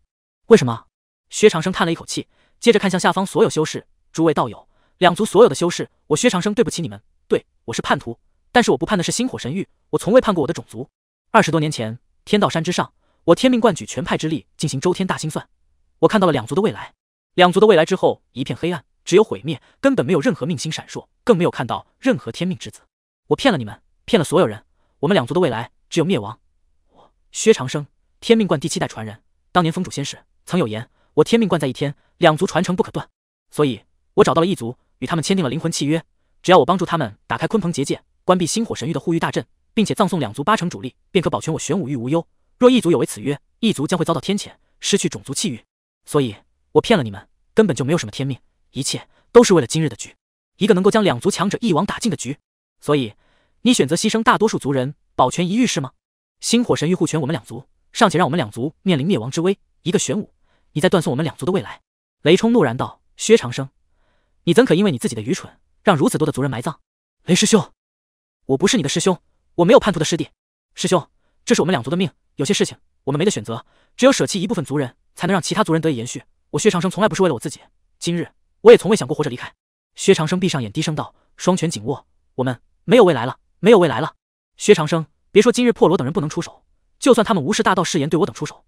为什么？薛长生叹了一口气，接着看向下方所有修士：“诸位道友，两族所有的修士，我薛长生对不起你们，对我是叛徒。但是我不叛的是星火神域，我从未叛过我的种族。二十多年前，天道山之上，我天命冠举全派之力进行周天大清算。”我看到了两族的未来，两族的未来之后一片黑暗，只有毁灭，根本没有任何命星闪烁，更没有看到任何天命之子。我骗了你们，骗了所有人。我们两族的未来只有灭亡。我薛长生，天命观第七代传人，当年峰主先使曾有言：我天命观在一天，两族传承不可断。所以，我找到了异族，与他们签订了灵魂契约。只要我帮助他们打开鲲鹏结界，关闭星火神域的护域大阵，并且葬送两族八成主力，便可保全我玄武域无忧。若异族有违此约，异族将会遭到天谴，失去种族气运。所以，我骗了你们，根本就没有什么天命，一切都是为了今日的局，一个能够将两族强者一网打尽的局。所以，你选择牺牲大多数族人，保全一域是吗？星火神域护全我们两族，尚且让我们两族面临灭亡之危；一个玄武，你在断送我们两族的未来。雷冲怒然道：“薛长生，你怎可因为你自己的愚蠢，让如此多的族人埋葬？”雷师兄，我不是你的师兄，我没有叛徒的师弟。师兄，这是我们两族的命，有些事情我们没得选择，只有舍弃一部分族人。才能让其他族人得以延续。我薛长生从来不是为了我自己，今日我也从未想过活着离开。薛长生闭上眼，低声道，双拳紧握。我们没有未来了，没有未来了。薛长生，别说今日破罗等人不能出手，就算他们无视大道誓言对我等出手，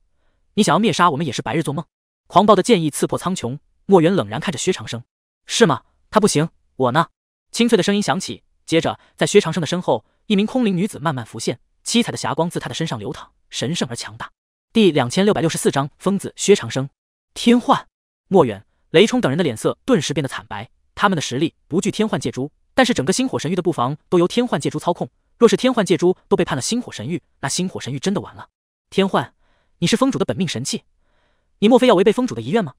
你想要灭杀我们也是白日做梦。狂暴的剑意刺破苍穹，墨渊冷然看着薛长生，是吗？他不行，我呢？清脆的声音响起，接着在薛长生的身后，一名空灵女子慢慢浮现，七彩的霞光自她的身上流淌，神圣而强大。第两千六百六十四章，疯子薛长生。天幻、莫远、雷冲等人的脸色顿时变得惨白。他们的实力不惧天幻界珠，但是整个星火神域的布防都由天幻界珠操控。若是天幻界珠都被叛了，星火神域那星火神域真的完了。天幻，你是风主的本命神器，你莫非要违背风主的遗愿吗？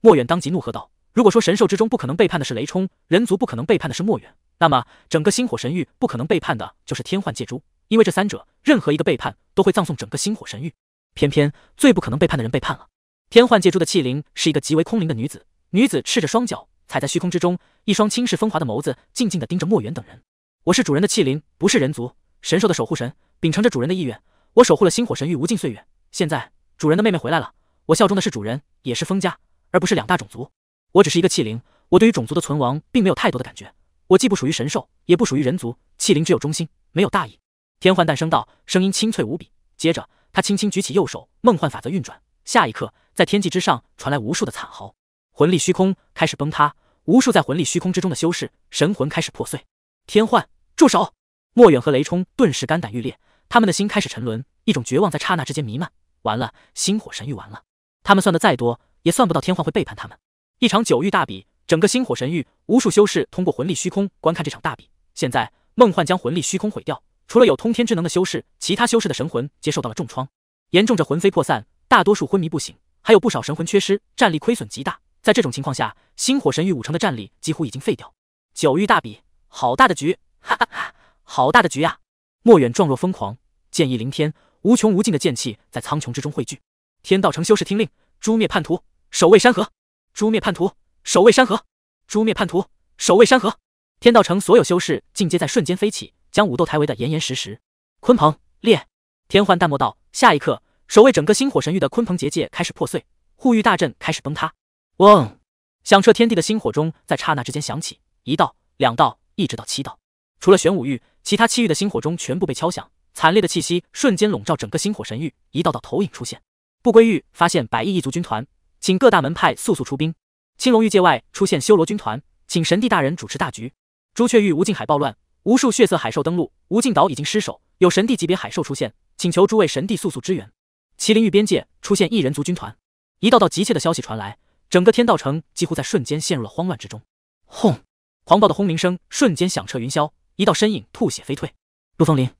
莫远当即怒喝道：“如果说神兽之中不可能背叛的是雷冲，人族不可能背叛的是莫远，那么整个星火神域不可能背叛的就是天幻界珠，因为这三者任何一个背叛，都会葬送整个星火神域。”偏偏最不可能背叛的人背叛了。天幻借出的器灵是一个极为空灵的女子，女子赤着双脚踩在虚空之中，一双倾世风华的眸子静静地盯着墨渊等人。我是主人的器灵，不是人族神兽的守护神，秉承着主人的意愿，我守护了星火神域无尽岁月。现在主人的妹妹回来了，我效忠的是主人，也是风家，而不是两大种族。我只是一个器灵，我对于种族的存亡并没有太多的感觉。我既不属于神兽，也不属于人族。器灵只有忠心，没有大义。天幻诞生道，声音清脆无比，接着。他轻轻举起右手，梦幻法则运转。下一刻，在天际之上传来无数的惨嚎，魂力虚空开始崩塌，无数在魂力虚空之中的修士神魂开始破碎。天幻，住手！莫远和雷冲顿时肝胆欲裂，他们的心开始沉沦，一种绝望在刹那之间弥漫。完了，星火神域完了！他们算的再多，也算不到天幻会背叛他们。一场九域大比，整个星火神域无数修士通过魂力虚空观看这场大比，现在梦幻将魂力虚空毁掉。除了有通天之能的修士，其他修士的神魂皆受到了重创，严重者魂飞魄散，大多数昏迷不醒，还有不少神魂缺失，战力亏损极大。在这种情况下，星火神域五成的战力几乎已经废掉。九域大比，好大的局！哈哈哈，好大的局呀！莫远状若疯狂，剑意凌天，无穷无尽的剑气在苍穹之中汇聚。天道城修士听令，诛灭叛徒，守卫山河！诛灭叛徒，守卫山河！诛灭叛徒，守卫山河！天道城所有修士尽皆在瞬间飞起。将武斗台围得严严实实。鲲鹏裂，天幻淡漠道。下一刻，守卫整个星火神域的鲲鹏结界开始破碎，护域大阵开始崩塌。嗡，响彻天地的星火钟在刹那之间响起，一道、两道，一直到七道。除了玄武域，其他七域的星火钟全部被敲响。惨烈的气息瞬间笼罩整个星火神域，一道道投影出现。不归域发现百亿一族军团，请各大门派速速出兵。青龙域界外出现修罗军团，请神帝大人主持大局。朱雀域无尽海暴乱。无数血色海兽登陆，无尽岛已经失守，有神帝级别海兽出现，请求诸位神帝速速支援。麒麟域边界出现异人族军团，一道道急切的消息传来，整个天道城几乎在瞬间陷入了慌乱之中。轰！狂暴的轰鸣声瞬间响彻云霄，一道身影吐血飞退。陆风林，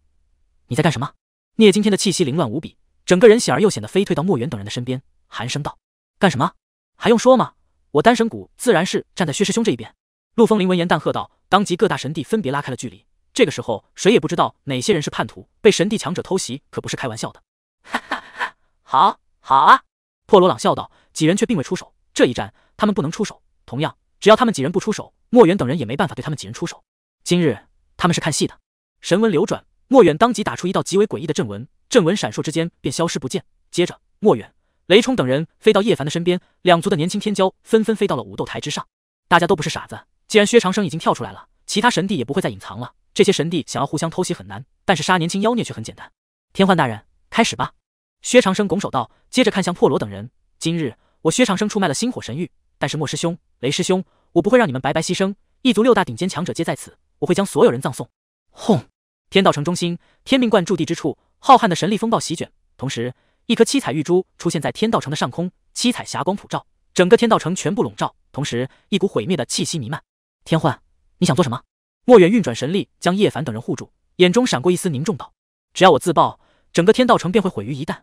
你在干什么？聂今天的气息凌乱无比，整个人显而又显的飞退到莫远等人的身边，寒声道：“干什么？还用说吗？我丹神谷自然是站在薛师兄这一边。”陆风林闻言淡喝道，当即各大神帝分别拉开了距离。这个时候，谁也不知道哪些人是叛徒，被神帝强者偷袭可不是开玩笑的。哈哈哈，好，好啊！破罗朗笑道，几人却并未出手。这一战，他们不能出手。同样，只要他们几人不出手，莫远等人也没办法对他们几人出手。今日，他们是看戏的。神纹流转，莫远当即打出一道极为诡异的阵纹，阵纹闪烁之间便消失不见。接着，莫远、雷冲等人飞到叶凡的身边，两族的年轻天骄纷纷飞到了武斗台之上。大家都不是傻子。既然薛长生已经跳出来了，其他神帝也不会再隐藏了。这些神帝想要互相偷袭很难，但是杀年轻妖孽却很简单。天幻大人，开始吧。薛长生拱手道，接着看向破罗等人。今日我薛长生出卖了星火神域，但是莫师兄、雷师兄，我不会让你们白白牺牲。一族六大顶尖强者皆在此，我会将所有人葬送。轰！天道城中心，天命观驻地之处，浩瀚的神力风暴席卷，同时一颗七彩玉珠出现在天道城的上空，七彩霞光普照，整个天道城全部笼罩，同时一股毁灭的气息弥漫。天幻，你想做什么？墨远运转神力将叶凡等人护住，眼中闪过一丝凝重，道：“只要我自爆，整个天道城便会毁于一旦，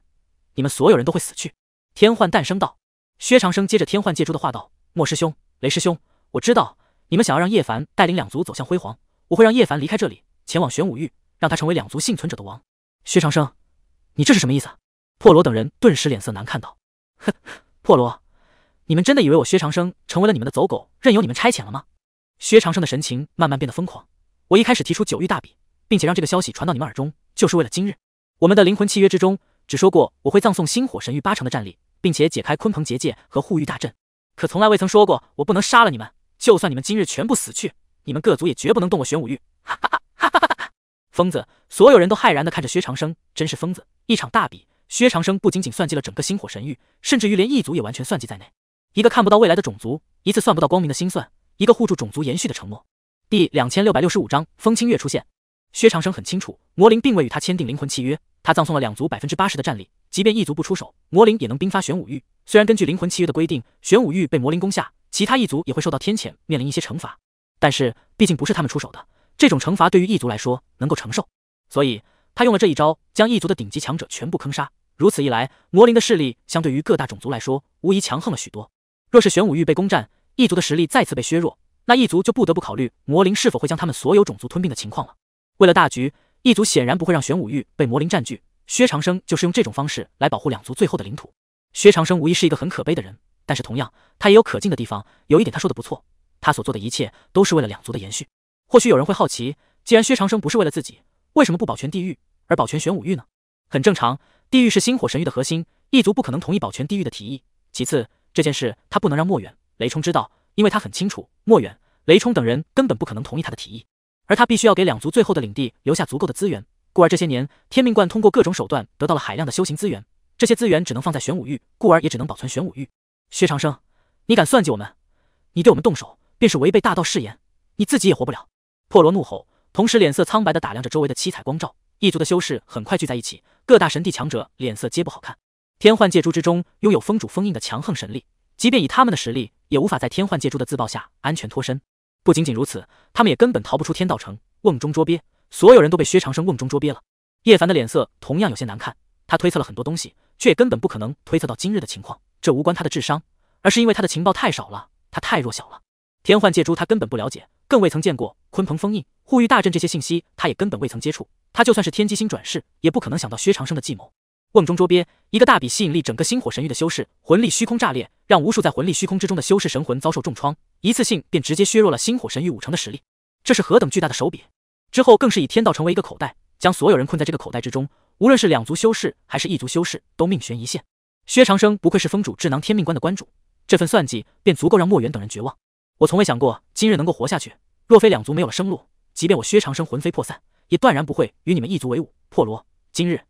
你们所有人都会死去。”天幻淡声道。薛长生接着天幻借珠的话道：“莫师兄，雷师兄，我知道你们想要让叶凡带领两族走向辉煌，我会让叶凡离开这里，前往玄武域，让他成为两族幸存者的王。”薛长生，你这是什么意思？破罗等人顿时脸色难看，道：“哼，破罗，你们真的以为我薛长生成为了你们的走狗，任由你们差遣了吗？”薛长生的神情慢慢变得疯狂。我一开始提出九域大比，并且让这个消息传到你们耳中，就是为了今日。我们的灵魂契约之中只说过我会葬送星火神域八成的战力，并且解开鲲鹏结界和护域大阵，可从来未曾说过我不能杀了你们。就算你们今日全部死去，你们各族也绝不能动我玄武域。哈哈哈！哈哈哈！疯子！所有人都骇然地看着薛长生，真是疯子！一场大比，薛长生不仅仅算计了整个星火神域，甚至于连异族也完全算计在内。一个看不到未来的种族，一次算不到光明的心算。一个互助种族延续的承诺，第两千六百六十五章风清月出现。薛长生很清楚，魔灵并未与他签订灵魂契约，他葬送了两族百分之八十的战力。即便异族不出手，魔灵也能兵发玄武域。虽然根据灵魂契约的规定，玄武域被魔灵攻下，其他异族也会受到天谴，面临一些惩罚。但是毕竟不是他们出手的，这种惩罚对于异族来说能够承受，所以他用了这一招，将异族的顶级强者全部坑杀。如此一来，魔灵的势力相对于各大种族来说，无疑强横了许多。若是玄武域被攻占，异族的实力再次被削弱，那异族就不得不考虑魔灵是否会将他们所有种族吞并的情况了。为了大局，异族显然不会让玄武域被魔灵占据。薛长生就是用这种方式来保护两族最后的领土。薛长生无疑是一个很可悲的人，但是同样，他也有可敬的地方。有一点他说的不错，他所做的一切都是为了两族的延续。或许有人会好奇，既然薛长生不是为了自己，为什么不保全地狱而保全玄武域呢？很正常，地狱是星火神域的核心，异族不可能同意保全地狱的提议。其次，这件事他不能让墨渊。雷冲知道，因为他很清楚，莫远、雷冲等人根本不可能同意他的提议，而他必须要给两族最后的领地留下足够的资源，故而这些年天命观通过各种手段得到了海量的修行资源，这些资源只能放在玄武玉，故而也只能保存玄武玉。薛长生，你敢算计我们，你对我们动手便是违背大道誓言，你自己也活不了！破罗怒吼，同时脸色苍白的打量着周围的七彩光照。一族的修士很快聚在一起，各大神帝强者脸色皆不好看。天幻界珠之中拥有封主封印的强横神力，即便以他们的实力。也无法在天幻借珠的自爆下安全脱身。不仅仅如此，他们也根本逃不出天道城，瓮中捉鳖。所有人都被薛长生瓮中捉鳖了。叶凡的脸色同样有些难看。他推测了很多东西，却也根本不可能推测到今日的情况。这无关他的智商，而是因为他的情报太少了，他太弱小了。天幻借珠他根本不了解，更未曾见过鲲鹏封印、护域大阵这些信息，他也根本未曾接触。他就算是天机星转世，也不可能想到薛长生的计谋。瓮中捉鳖，一个大笔，吸引力整个星火神域的修士魂力虚空炸裂，让无数在魂力虚空之中的修士神魂遭受重创，一次性便直接削弱了星火神域五成的实力。这是何等巨大的手笔！之后更是以天道成为一个口袋，将所有人困在这个口袋之中。无论是两族修士还是一族修士，都命悬一线。薛长生不愧是风主智囊天命官的关主，这份算计便足够让莫远等人绝望。我从未想过今日能够活下去，若非两族没有了生路，即便我薛长生魂飞魄散，也断然不会与你们一族为伍。破罗，今日。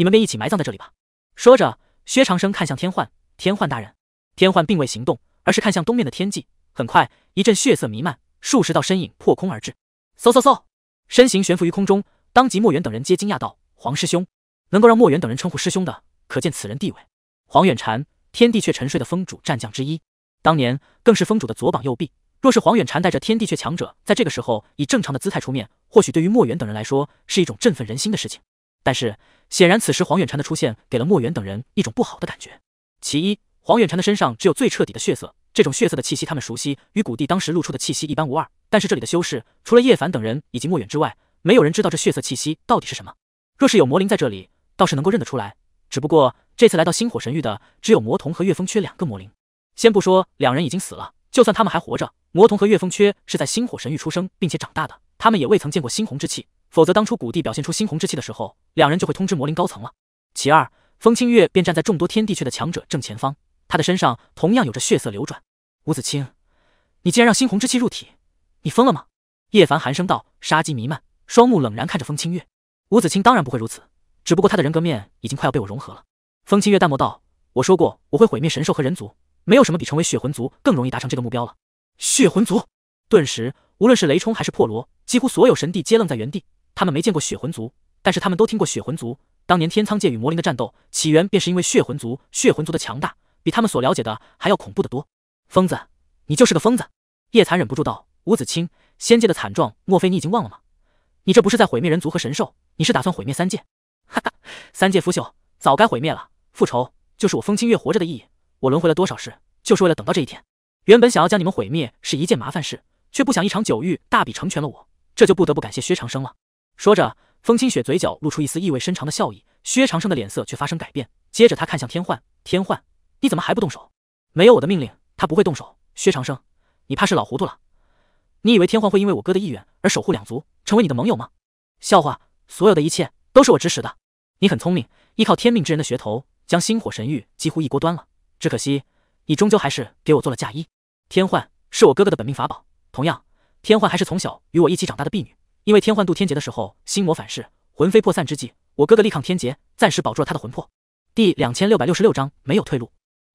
你们便一起埋葬在这里吧。说着，薛长生看向天幻，天幻大人。天幻并未行动，而是看向东面的天际。很快，一阵血色弥漫，数十道身影破空而至，嗖嗖嗖，身形悬浮于空中。当即，莫远等人皆惊讶道：“黄师兄，能够让莫远等人称呼师兄的，可见此人地位。”黄远禅，天帝阙沉睡的峰主战将之一，当年更是峰主的左膀右臂。若是黄远禅带着天帝阙强者，在这个时候以正常的姿态出面，或许对于莫远等人来说，是一种振奋人心的事情。但是显然，此时黄远禅的出现给了莫远等人一种不好的感觉。其一，黄远禅的身上只有最彻底的血色，这种血色的气息他们熟悉，与古帝当时露出的气息一般无二。但是这里的修士除了叶凡等人以及莫远之外，没有人知道这血色气息到底是什么。若是有魔灵在这里，倒是能够认得出来。只不过这次来到星火神域的只有魔童和岳风缺两个魔灵，先不说两人已经死了，就算他们还活着，魔童和岳风缺是在星火神域出生并且长大的，他们也未曾见过猩红之气。否则当初古帝表现出猩红之气的时候，两人就会通知魔灵高层了。其二，风清月便站在众多天地雀的强者正前方，他的身上同样有着血色流转。吴子清，你竟然让猩红之气入体，你疯了吗？叶凡寒声道，杀机弥漫，双目冷然看着风清月。吴子清当然不会如此，只不过他的人格面已经快要被我融合了。风清月淡漠道：“我说过，我会毁灭神兽和人族，没有什么比成为血魂族更容易达成这个目标了。”血魂族。顿时，无论是雷冲还是破罗，几乎所有神帝皆愣在原地。他们没见过血魂族，但是他们都听过血魂族。当年天苍界与魔灵的战斗起源，便是因为血魂族。血魂族的强大，比他们所了解的还要恐怖得多。疯子，你就是个疯子！叶残忍不住道：“吴子清，仙界的惨状，莫非你已经忘了吗？你这不是在毁灭人族和神兽，你是打算毁灭三界？哈哈，三界腐朽，早该毁灭了。复仇就是我风清月活着的意义。我轮回了多少世，就是为了等到这一天。原本想要将你们毁灭是一件麻烦事，却不想一场九域大比成全了我，这就不得不感谢薛长生了。”说着，风清雪嘴角露出一丝意味深长的笑意。薛长生的脸色却发生改变，接着他看向天焕：“天焕，你怎么还不动手？没有我的命令，他不会动手。”薛长生，你怕是老糊涂了？你以为天焕会因为我哥的意愿而守护两族，成为你的盟友吗？笑话！所有的一切都是我指使的。你很聪明，依靠天命之人的噱头，将星火神域几乎一锅端了。只可惜，你终究还是给我做了嫁衣。天焕是我哥哥的本命法宝，同样，天焕还是从小与我一起长大的婢女。因为天幻渡天劫的时候，心魔反噬，魂飞魄散之际，我哥哥力抗天劫，暂时保住了他的魂魄。第两千六百六十六章没有退路。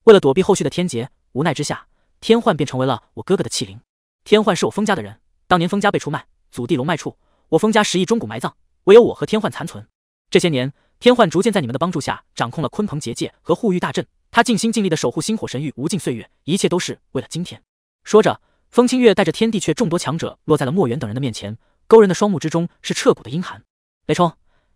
为了躲避后续的天劫，无奈之下，天幻便成为了我哥哥的器灵。天幻是我封家的人，当年封家被出卖，祖地龙脉处，我封家十亿中骨埋葬，唯有我和天幻残存。这些年，天幻逐渐在你们的帮助下，掌控了鲲鹏结界和护域大阵，他尽心尽力的守护星火神域无尽岁月，一切都是为了今天。说着，风清月带着天地阙众多强者落在了墨渊等人的面前。勾人的双目之中是彻骨的阴寒。雷冲，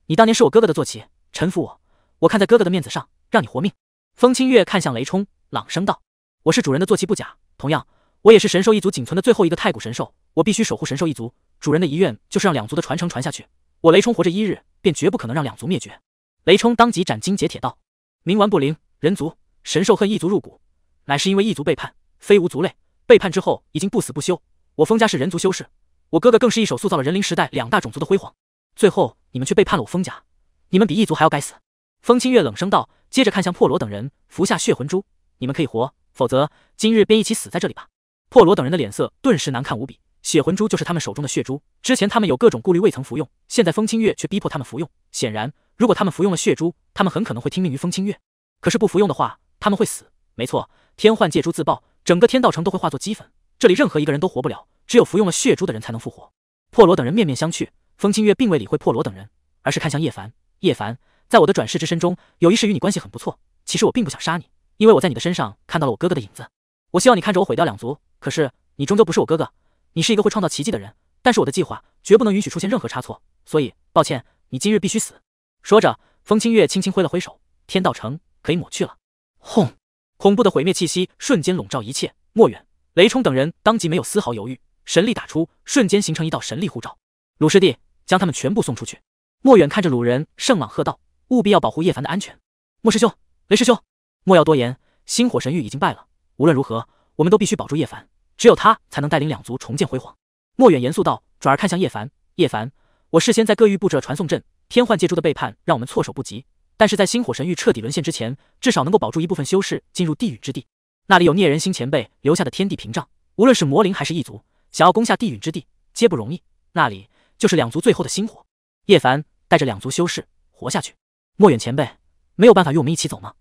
你当年是我哥哥的坐骑，臣服我，我看在哥哥的面子上，让你活命。风清月看向雷冲，朗声道：“我是主人的坐骑不假，同样我也是神兽一族仅存的最后一个太古神兽，我必须守护神兽一族。主人的遗愿就是让两族的传承传下去，我雷冲活着一日，便绝不可能让两族灭绝。”雷冲当即斩钉截铁道：“冥顽不灵，人族神兽恨异族入骨，乃是因为异族背叛，非无族类。背叛之后，已经不死不休。我封家是人族修士。”我哥哥更是一手塑造了人灵时代两大种族的辉煌，最后你们却背叛了我风家，你们比异族还要该死！风清月冷声道，接着看向破罗等人，服下血魂珠，你们可以活，否则今日便一起死在这里吧！破罗等人的脸色顿时难看无比，血魂珠就是他们手中的血珠，之前他们有各种顾虑未曾服用，现在风清月却逼迫他们服用，显然如果他们服用了血珠，他们很可能会听命于风清月，可是不服用的话，他们会死。没错，天幻借珠自爆，整个天道城都会化作齑粉，这里任何一个人都活不了。只有服用了血珠的人才能复活。破罗等人面面相觑，风清月并未理会破罗等人，而是看向叶凡。叶凡，在我的转世之身中，有一世与你关系很不错。其实我并不想杀你，因为我在你的身上看到了我哥哥的影子。我希望你看着我毁掉两族。可是你终究不是我哥哥，你是一个会创造奇迹的人。但是我的计划绝不能允许出现任何差错，所以抱歉，你今日必须死。说着，风清月轻轻挥了挥手，天道城可以抹去了。轰！恐怖的毁灭气息瞬间笼罩一切。莫远、雷冲等人当即没有丝毫犹豫。神力打出，瞬间形成一道神力护罩。鲁师弟，将他们全部送出去。莫远看着鲁人圣朗喝道：“务必要保护叶凡的安全。”莫师兄，雷师兄，莫要多言。星火神域已经败了，无论如何，我们都必须保住叶凡。只有他才能带领两族重建辉煌。莫远严肃道，转而看向叶凡：“叶凡，我事先在各域布置了传送阵。天幻界珠的背叛让我们措手不及，但是在星火神域彻底沦陷之前，至少能够保住一部分修士进入地狱之地。那里有聂人星前辈留下的天地屏障，无论是魔灵还是异族。”想要攻下地陨之地，皆不容易。那里就是两族最后的星火。叶凡带着两族修士活下去。莫远前辈没有办法与我们一起走吗？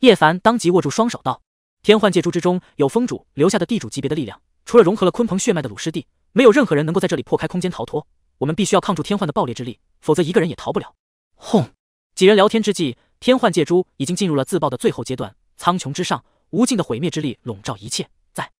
叶凡当即握住双手道：“天幻界珠之中有风主留下的地主级别的力量，除了融合了鲲鹏血脉的鲁师弟，没有任何人能够在这里破开空间逃脱。我们必须要抗住天幻的爆裂之力，否则一个人也逃不了。”轰！几人聊天之际，天幻界珠已经进入了自爆的最后阶段。苍穹之上，无尽的毁灭之力笼罩一切，在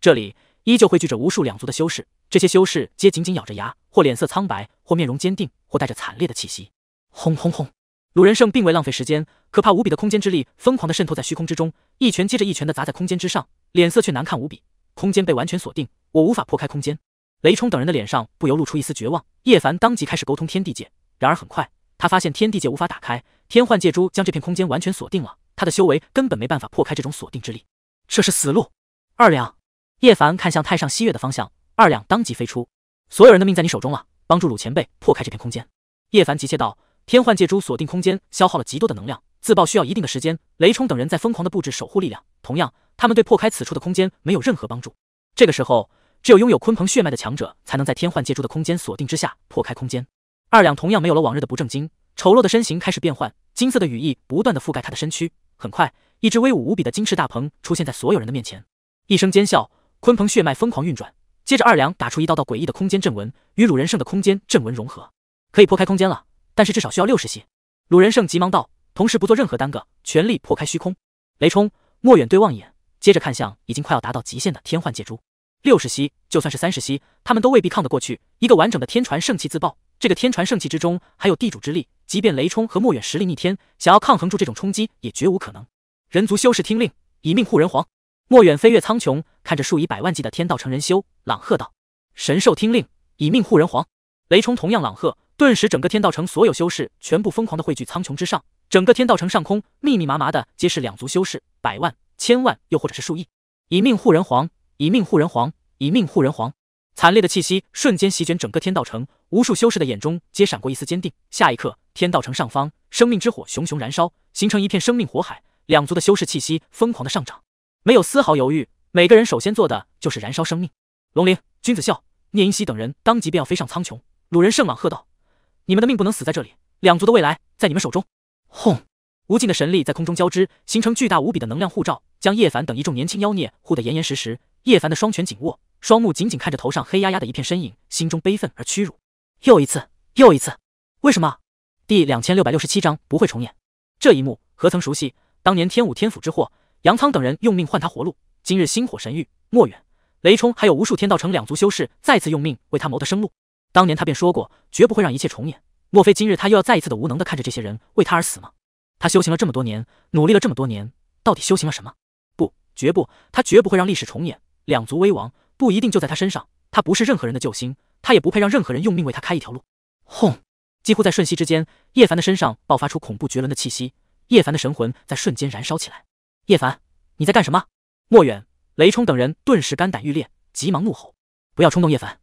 这里。依旧汇聚着无数两族的修士，这些修士皆紧紧咬着牙，或脸色苍白，或面容坚定，或带着惨烈的气息。轰轰轰！鲁仁胜并未浪费时间，可怕无比的空间之力疯狂地渗透在虚空之中，一拳接着一拳地砸在空间之上，脸色却难看无比。空间被完全锁定，我无法破开空间。雷冲等人的脸上不由露出一丝绝望。叶凡当即开始沟通天地界，然而很快他发现天地界无法打开，天幻界珠将这片空间完全锁定了，他的修为根本没办法破开这种锁定之力，这是死路。二两。叶凡看向太上西月的方向，二两当即飞出。所有人的命在你手中了，帮助鲁前辈破开这片空间。叶凡急切道：“天幻界珠锁定空间，消耗了极多的能量，自爆需要一定的时间。雷冲等人在疯狂的布置守护力量，同样，他们对破开此处的空间没有任何帮助。这个时候，只有拥有鲲鹏血脉的强者，才能在天幻界珠的空间锁定之下破开空间。”二两同样没有了往日的不正经，丑陋的身形开始变换，金色的羽翼不断的覆盖他的身躯。很快，一只威武无比的金翅大鹏出现在所有人的面前，一声尖笑。鲲鹏血脉疯狂运转，接着二两打出一道道诡异的空间阵纹，与鲁仁胜的空间阵纹融合，可以破开空间了。但是至少需要六十息。鲁仁胜急忙道，同时不做任何耽搁，全力破开虚空。雷冲、莫远对望眼，接着看向已经快要达到极限的天幻界珠。六十息，就算是三十息，他们都未必抗得过去。一个完整的天传圣器自爆，这个天传圣器之中还有地主之力，即便雷冲和莫远实力逆天，想要抗衡住这种冲击，也绝无可能。人族修士听令，以命护人皇！莫远飞越苍穹，看着数以百万计的天道成人修，朗喝道：“神兽听令，以命护人皇！”雷冲同样朗喝，顿时整个天道城所有修士全部疯狂的汇聚苍穹之上，整个天道城上空密密麻麻的皆是两族修士，百万、千万，又或者是数亿，以命护人皇，以命护人皇，以命护人皇！惨烈的气息瞬间席卷整个天道城，无数修士的眼中皆闪过一丝坚定。下一刻，天道城上方生命之火熊熊燃烧，形成一片生命火海，两族的修士气息疯狂的上涨。没有丝毫犹豫，每个人首先做的就是燃烧生命。龙灵、君子笑、聂云熙等人当即便要飞上苍穹。鲁人圣朗喝道：“你们的命不能死在这里，两族的未来在你们手中。”轰！无尽的神力在空中交织，形成巨大无比的能量护罩，将叶凡等一众年轻妖孽护得严严实实。叶凡的双拳紧握，双目紧紧看着头上黑压压的一片身影，心中悲愤而屈辱。又一次，又一次，为什么？第两千六百六十七章不会重演这一幕，何曾熟悉？当年天武天府之祸。杨苍等人用命换他活路，今日星火神域、莫远、雷冲还有无数天道城两族修士再次用命为他谋的生路。当年他便说过，绝不会让一切重演。莫非今日他又要再一次的无能的看着这些人为他而死吗？他修行了这么多年，努力了这么多年，到底修行了什么？不，绝不，他绝不会让历史重演。两族危亡不一定就在他身上，他不是任何人的救星，他也不配让任何人用命为他开一条路。轰！几乎在瞬息之间，叶凡的身上爆发出恐怖绝伦的气息，叶凡的神魂在瞬间燃烧起来。叶凡，你在干什么？莫远、雷冲等人顿时肝胆欲裂，急忙怒吼：“不要冲动，叶凡，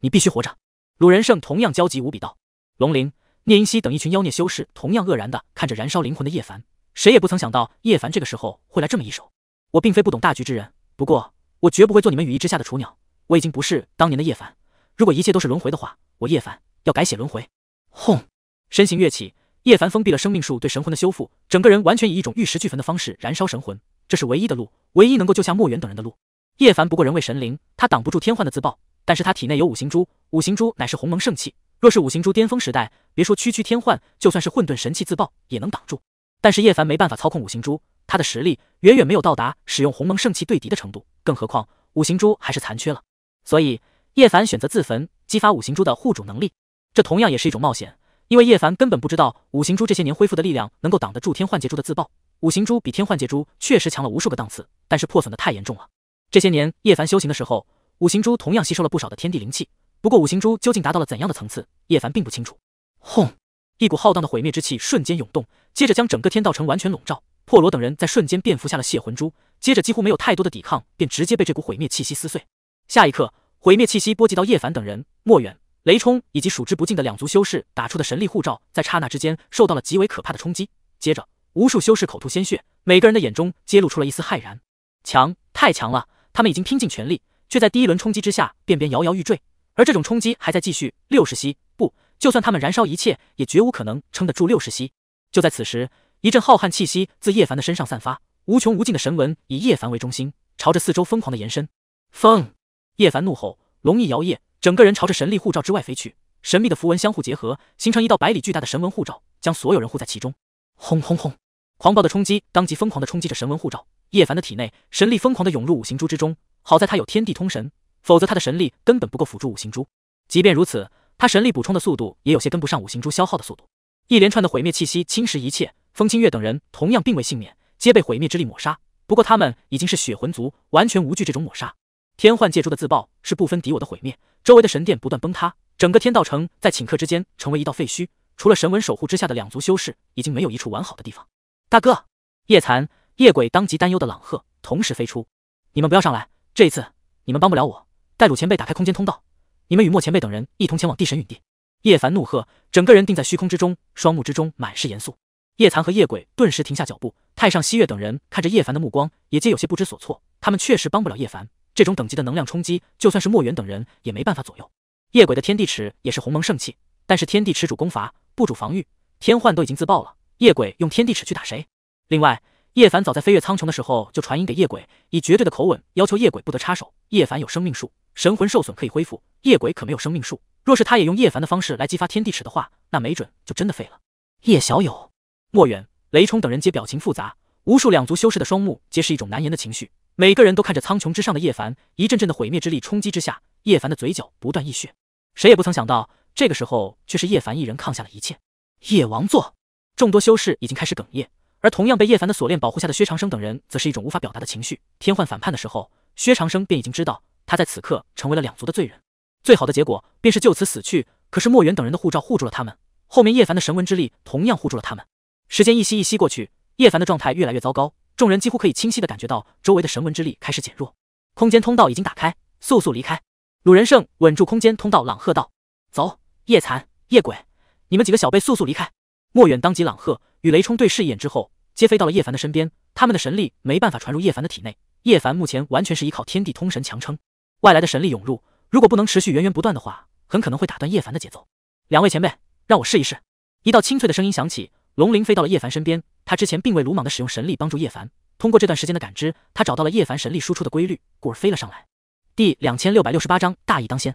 你必须活着！”鲁仁胜同样焦急无比道。龙鳞、聂英熙等一群妖孽修士同样愕然的看着燃烧灵魂的叶凡，谁也不曾想到叶凡这个时候会来这么一手。我并非不懂大局之人，不过我绝不会做你们羽翼之下的雏鸟。我已经不是当年的叶凡，如果一切都是轮回的话，我叶凡要改写轮回。轰！身形跃起。叶凡封闭了生命树对神魂的修复，整个人完全以一种玉石俱焚的方式燃烧神魂，这是唯一的路，唯一能够救下墨渊等人的路。叶凡不过人，为神灵，他挡不住天幻的自爆，但是他体内有五行珠，五行珠乃是鸿蒙圣器，若是五行珠巅峰时代，别说区区天幻，就算是混沌神器自爆也能挡住。但是叶凡没办法操控五行珠，他的实力远远没有到达使用鸿蒙圣器对敌的程度，更何况五行珠还是残缺了，所以叶凡选择自焚，激发五行珠的护主能力，这同样也是一种冒险。因为叶凡根本不知道五行珠这些年恢复的力量能够挡得住天幻界珠的自爆，五行珠比天幻界珠确实强了无数个档次，但是破损的太严重了。这些年叶凡修行的时候，五行珠同样吸收了不少的天地灵气，不过五行珠究竟达到了怎样的层次，叶凡并不清楚。轰！一股浩荡的毁灭之气瞬间涌动，接着将整个天道城完全笼罩。破罗等人在瞬间便服下了血魂珠，接着几乎没有太多的抵抗，便直接被这股毁灭气息撕碎。下一刻，毁灭气息波及到叶凡等人，莫远。雷冲以及数之不尽的两族修士打出的神力护罩，在刹那之间受到了极为可怕的冲击。接着，无数修士口吐鲜血，每个人的眼中皆露出了一丝骇然。强，太强了！他们已经拼尽全力，却在第一轮冲击之下便便摇摇欲坠。而这种冲击还在继续，六十息，不，就算他们燃烧一切，也绝无可能撑得住六十息。就在此时，一阵浩瀚气息自叶凡的身上散发，无穷无尽的神纹以叶凡为中心，朝着四周疯狂的延伸。风！叶凡怒吼，龙翼摇曳。整个人朝着神力护罩之外飞去，神秘的符文相互结合，形成一道百里巨大的神纹护罩，将所有人护在其中。轰轰轰！狂暴的冲击当即疯狂的冲击着神纹护罩，叶凡的体内神力疯狂的涌入五行珠之中，好在他有天地通神，否则他的神力根本不够辅助五行珠。即便如此，他神力补充的速度也有些跟不上五行珠消耗的速度。一连串的毁灭气息侵蚀一切，风清月等人同样并未幸免，皆被毁灭之力抹杀。不过他们已经是血魂族，完全无惧这种抹杀。天幻界珠的自爆是不分敌我的毁灭，周围的神殿不断崩塌，整个天道城在顷刻之间成为一道废墟，除了神纹守护之下的两族修士，已经没有一处完好的地方。大哥，叶残、叶鬼当即担忧的朗喝，同时飞出，你们不要上来，这一次你们帮不了我，待鲁前辈打开空间通道，你们与莫前辈等人一同前往地神陨地。叶凡怒喝，整个人定在虚空之中，双目之中满是严肃。叶残和叶鬼顿时停下脚步，太上汐月等人看着叶凡的目光也皆有些不知所措，他们确实帮不了叶凡。这种等级的能量冲击，就算是墨元等人也没办法左右。夜鬼的天地尺也是鸿蒙圣器，但是天地尺主攻伐，不主防御。天幻都已经自爆了，夜鬼用天地尺去打谁？另外，叶凡早在飞越苍穹的时候就传音给夜鬼，以绝对的口吻要求夜鬼不得插手。叶凡有生命树，神魂受损可以恢复，夜鬼可没有生命树。若是他也用叶凡的方式来激发天地尺的话，那没准就真的废了。叶小友，墨远、雷冲等人皆表情复杂，无数两族修士的双目皆是一种难言的情绪。每个人都看着苍穹之上的叶凡，一阵阵的毁灭之力冲击之下，叶凡的嘴角不断溢血。谁也不曾想到，这个时候却是叶凡一人扛下了一切。叶王座，众多修士已经开始哽咽，而同样被叶凡的锁链保护下的薛长生等人，则是一种无法表达的情绪。天幻反叛的时候，薛长生便已经知道，他在此刻成为了两族的罪人。最好的结果便是就此死去，可是墨渊等人的护照护住了他们，后面叶凡的神纹之力同样护住了他们。时间一息一息过去，叶凡的状态越来越糟糕。众人几乎可以清晰的感觉到周围的神纹之力开始减弱，空间通道已经打开，速速离开！鲁仁胜稳住空间通道，朗喝道：“走，叶残、叶鬼，你们几个小辈速速离开！”莫远当即朗喝，与雷冲对视一眼之后，皆飞到了叶凡的身边。他们的神力没办法传入叶凡的体内，叶凡目前完全是依靠天地通神强撑。外来的神力涌入，如果不能持续源源不断的话，很可能会打断叶凡的节奏。两位前辈，让我试一试。一道清脆的声音响起，龙鳞飞到了叶凡身边。他之前并未鲁莽的使用神力帮助叶凡，通过这段时间的感知，他找到了叶凡神力输出的规律，故而飞了上来。第两千六百六十八章大义当先，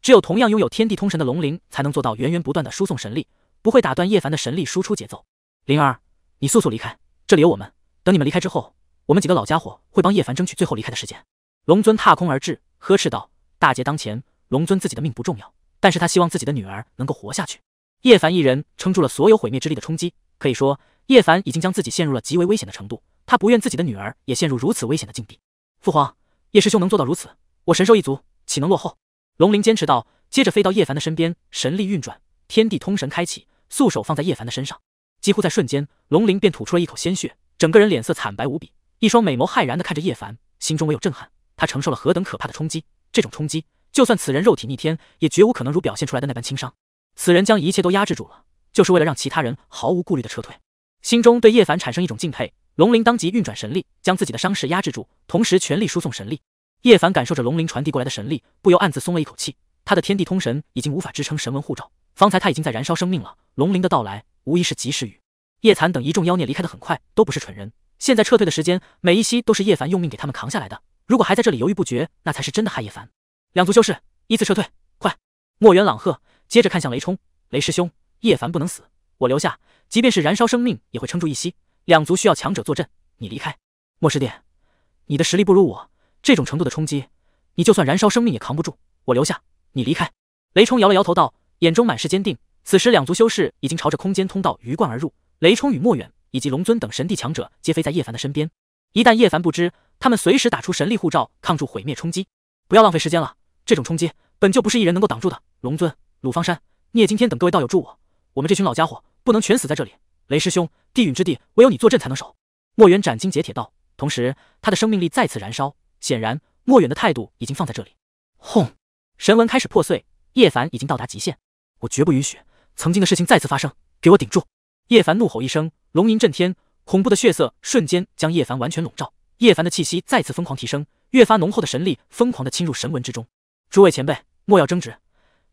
只有同样拥有天地通神的龙灵才能做到源源不断的输送神力，不会打断叶凡的神力输出节奏。灵儿，你速速离开，这里有我们。等你们离开之后，我们几个老家伙会帮叶凡争取最后离开的时间。龙尊踏空而至，呵斥道：“大劫当前，龙尊自己的命不重要，但是他希望自己的女儿能够活下去。”叶凡一人撑住了所有毁灭之力的冲击，可以说。叶凡已经将自己陷入了极为危险的程度，他不愿自己的女儿也陷入如此危险的境地。父皇，叶师兄能做到如此，我神兽一族岂能落后？龙鳞坚持道，接着飞到叶凡的身边，神力运转，天地通神开启，素手放在叶凡的身上，几乎在瞬间，龙鳞便吐出了一口鲜血，整个人脸色惨白无比，一双美眸骇然的看着叶凡，心中唯有震撼。他承受了何等可怕的冲击？这种冲击，就算此人肉体逆天，也绝无可能如表现出来的那般轻伤。此人将一切都压制住了，就是为了让其他人毫无顾虑的撤退。心中对叶凡产生一种敬佩，龙鳞当即运转神力，将自己的伤势压制住，同时全力输送神力。叶凡感受着龙鳞传递过来的神力，不由暗自松了一口气。他的天地通神已经无法支撑神文护照，方才他已经在燃烧生命了。龙鳞的到来无疑是及时雨。叶残等一众妖孽离开的很快，都不是蠢人。现在撤退的时间，每一息都是叶凡用命给他们扛下来的。如果还在这里犹豫不决，那才是真的害叶凡。两族修士依次撤退，快！墨渊朗喝，接着看向雷冲，雷师兄，叶凡不能死。我留下，即便是燃烧生命也会撑住一息。两族需要强者坐镇，你离开。莫师弟，你的实力不如我，这种程度的冲击，你就算燃烧生命也扛不住。我留下，你离开。雷冲摇了摇头道，眼中满是坚定。此时两族修士已经朝着空间通道鱼贯而入，雷冲与莫远以及龙尊等神帝强者皆飞在叶凡的身边，一旦叶凡不知，他们随时打出神力护罩抗住毁灭冲击。不要浪费时间了，这种冲击本就不是一人能够挡住的。龙尊、鲁方山、聂惊天等各位道友助我。我们这群老家伙不能全死在这里。雷师兄，地陨之地唯有你坐镇才能守。莫远斩钉截铁道。同时，他的生命力再次燃烧。显然，莫远的态度已经放在这里。轰！神纹开始破碎。叶凡已经到达极限，我绝不允许曾经的事情再次发生。给我顶住！叶凡怒吼一声，龙吟震天，恐怖的血色瞬间将叶凡完全笼罩。叶凡的气息再次疯狂提升，越发浓厚的神力疯狂地侵入神纹之中。诸位前辈，莫要争执，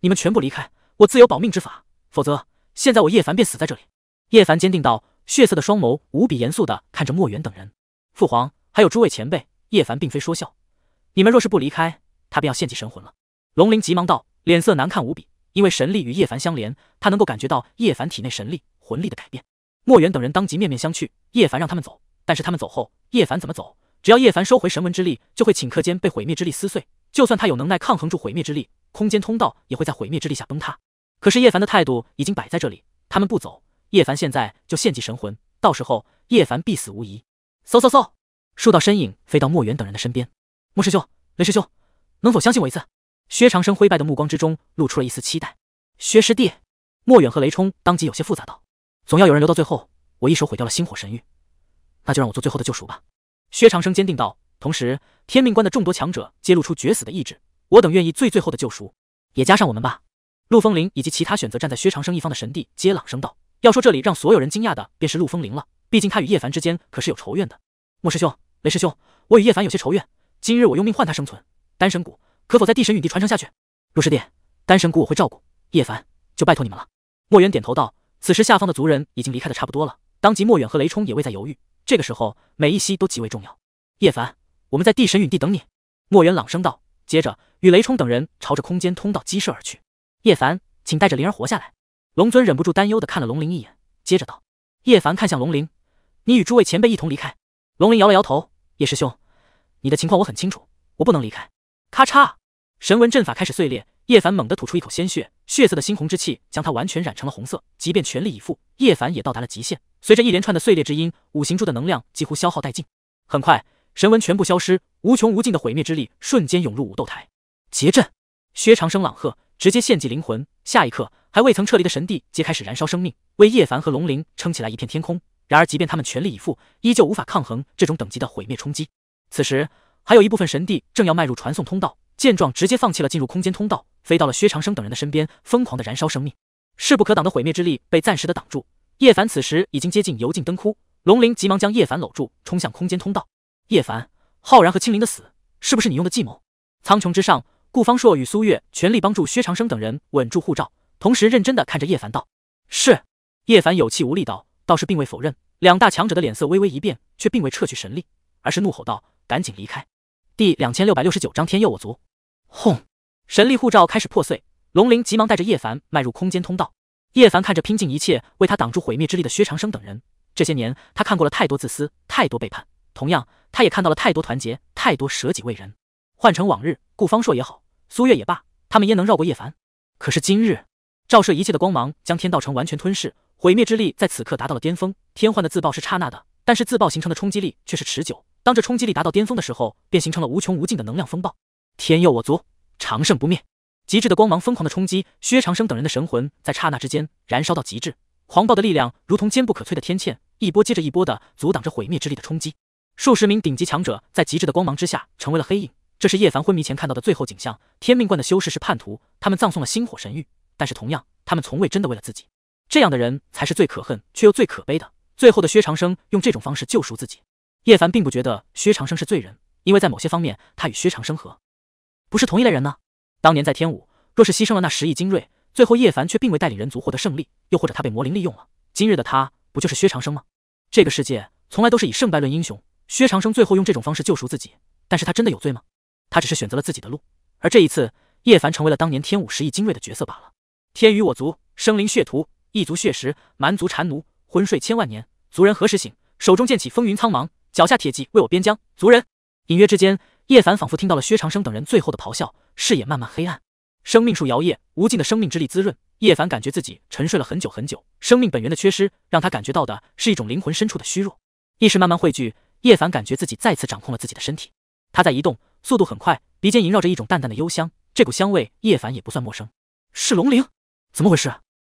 你们全部离开，我自有保命之法。否则。现在我叶凡便死在这里。叶凡坚定道，血色的双眸无比严肃的看着莫远等人。父皇，还有诸位前辈，叶凡并非说笑，你们若是不离开，他便要献祭神魂了。龙鳞急忙道，脸色难看无比，因为神力与叶凡相连，他能够感觉到叶凡体内神力、魂力的改变。莫远等人当即面面相觑，叶凡让他们走，但是他们走后，叶凡怎么走？只要叶凡收回神纹之力，就会顷刻间被毁灭之力撕碎。就算他有能耐抗衡住毁灭之力，空间通道也会在毁灭之力下崩塌。可是叶凡的态度已经摆在这里，他们不走，叶凡现在就献祭神魂，到时候叶凡必死无疑。嗖嗖嗖，数道身影飞到莫远等人的身边。莫师兄，雷师兄，能否相信我一次？薛长生灰败的目光之中露出了一丝期待。薛师弟，莫远和雷冲当即有些复杂道：“总要有人留到最后，我一手毁掉了星火神域，那就让我做最后的救赎吧。”薛长生坚定道。同时，天命关的众多强者揭露出决死的意志，我等愿意最最后的救赎，也加上我们吧。陆风铃以及其他选择站在薛长生一方的神帝皆朗声道：“要说这里让所有人惊讶的，便是陆风铃了。毕竟他与叶凡之间可是有仇怨的。”莫师兄，雷师兄，我与叶凡有些仇怨，今日我用命换他生存。丹神谷可否在地神陨地传承下去？陆师弟，丹神谷我会照顾，叶凡就拜托你们了。莫远点头道。此时下方的族人已经离开的差不多了，当即莫远和雷冲也未再犹豫。这个时候每一息都极为重要。叶凡，我们在地神陨地等你。莫远朗声道，接着与雷冲等人朝着空间通道激射而去。叶凡，请带着灵儿活下来。龙尊忍不住担忧的看了龙灵一眼，接着道。叶凡看向龙灵，你与诸位前辈一同离开。龙灵摇了摇头，叶师兄，你的情况我很清楚，我不能离开。咔嚓，神纹阵法开始碎裂。叶凡猛地吐出一口鲜血，血色的猩红之气将他完全染成了红色。即便全力以赴，叶凡也到达了极限。随着一连串的碎裂之音，五行珠的能量几乎消耗殆尽。很快，神纹全部消失，无穷无尽的毁灭之力瞬间涌入武斗台。结阵！薛长生朗喝。直接献祭灵魂，下一刻还未曾撤离的神帝皆开始燃烧生命，为叶凡和龙鳞撑起来一片天空。然而即便他们全力以赴，依旧无法抗衡这种等级的毁灭冲击。此时还有一部分神帝正要迈入传送通道，见状直接放弃了进入空间通道，飞到了薛长生等人的身边，疯狂的燃烧生命，势不可挡的毁灭之力被暂时的挡住。叶凡此时已经接近油尽灯枯，龙鳞急忙将叶凡搂住，冲向空间通道。叶凡，浩然和青灵的死是不是你用的计谋？苍穹之上。顾方硕与苏月全力帮助薛长生等人稳住护照，同时认真的看着叶凡道：“是。”叶凡有气无力道，倒是并未否认。两大强者的脸色微微一变，却并未撤去神力，而是怒吼道：“赶紧离开！”第两千六百六十九章天佑我族。轰！神力护照开始破碎，龙鳞急忙带着叶凡迈入空间通道。叶凡看着拼尽一切为他挡住毁灭之力的薛长生等人，这些年他看过了太多自私，太多背叛，同样他也看到了太多团结，太多舍己为人。换成往日，顾方硕也好，苏月也罢，他们焉能绕过叶凡？可是今日，照射一切的光芒将天道城完全吞噬，毁灭之力在此刻达到了巅峰。天幻的自爆是刹那的，但是自爆形成的冲击力却是持久。当这冲击力达到巅峰的时候，便形成了无穷无尽的能量风暴。天佑我族，长盛不灭。极致的光芒疯狂的冲击，薛长生等人的神魂在刹那之间燃烧到极致，狂暴的力量如同坚不可摧的天堑，一波接着一波的阻挡着毁灭之力的冲击。数十名顶级强者在极致的光芒之下成为了黑影。这是叶凡昏迷前看到的最后景象。天命观的修士是叛徒，他们葬送了星火神域。但是同样，他们从未真的为了自己。这样的人才是最可恨却又最可悲的。最后的薛长生用这种方式救赎自己。叶凡并不觉得薛长生是罪人，因为在某些方面，他与薛长生和不是同一类人呢？当年在天武，若是牺牲了那十亿精锐，最后叶凡却并未带领人族获得胜利，又或者他被魔灵利用了？今日的他不就是薛长生吗？这个世界从来都是以胜败论英雄。薛长生最后用这种方式救赎自己，但是他真的有罪吗？他只是选择了自己的路，而这一次，叶凡成为了当年天武十亿精锐的角色罢了。天与我族，生灵血屠，异族血食，蛮族缠奴，昏睡千万年，族人何时醒？手中剑起，风云苍茫，脚下铁骑为我边疆。族人隐约之间，叶凡仿佛听到了薛长生等人最后的咆哮。视野慢慢黑暗，生命树摇曳，无尽的生命之力滋润。叶凡感觉自己沉睡了很久很久，生命本源的缺失让他感觉到的是一种灵魂深处的虚弱。意识慢慢汇聚，叶凡感觉自己再次掌控了自己的身体。他在移动。速度很快，鼻尖萦绕着一种淡淡的幽香，这股香味叶凡也不算陌生，是龙鳞？怎么回事？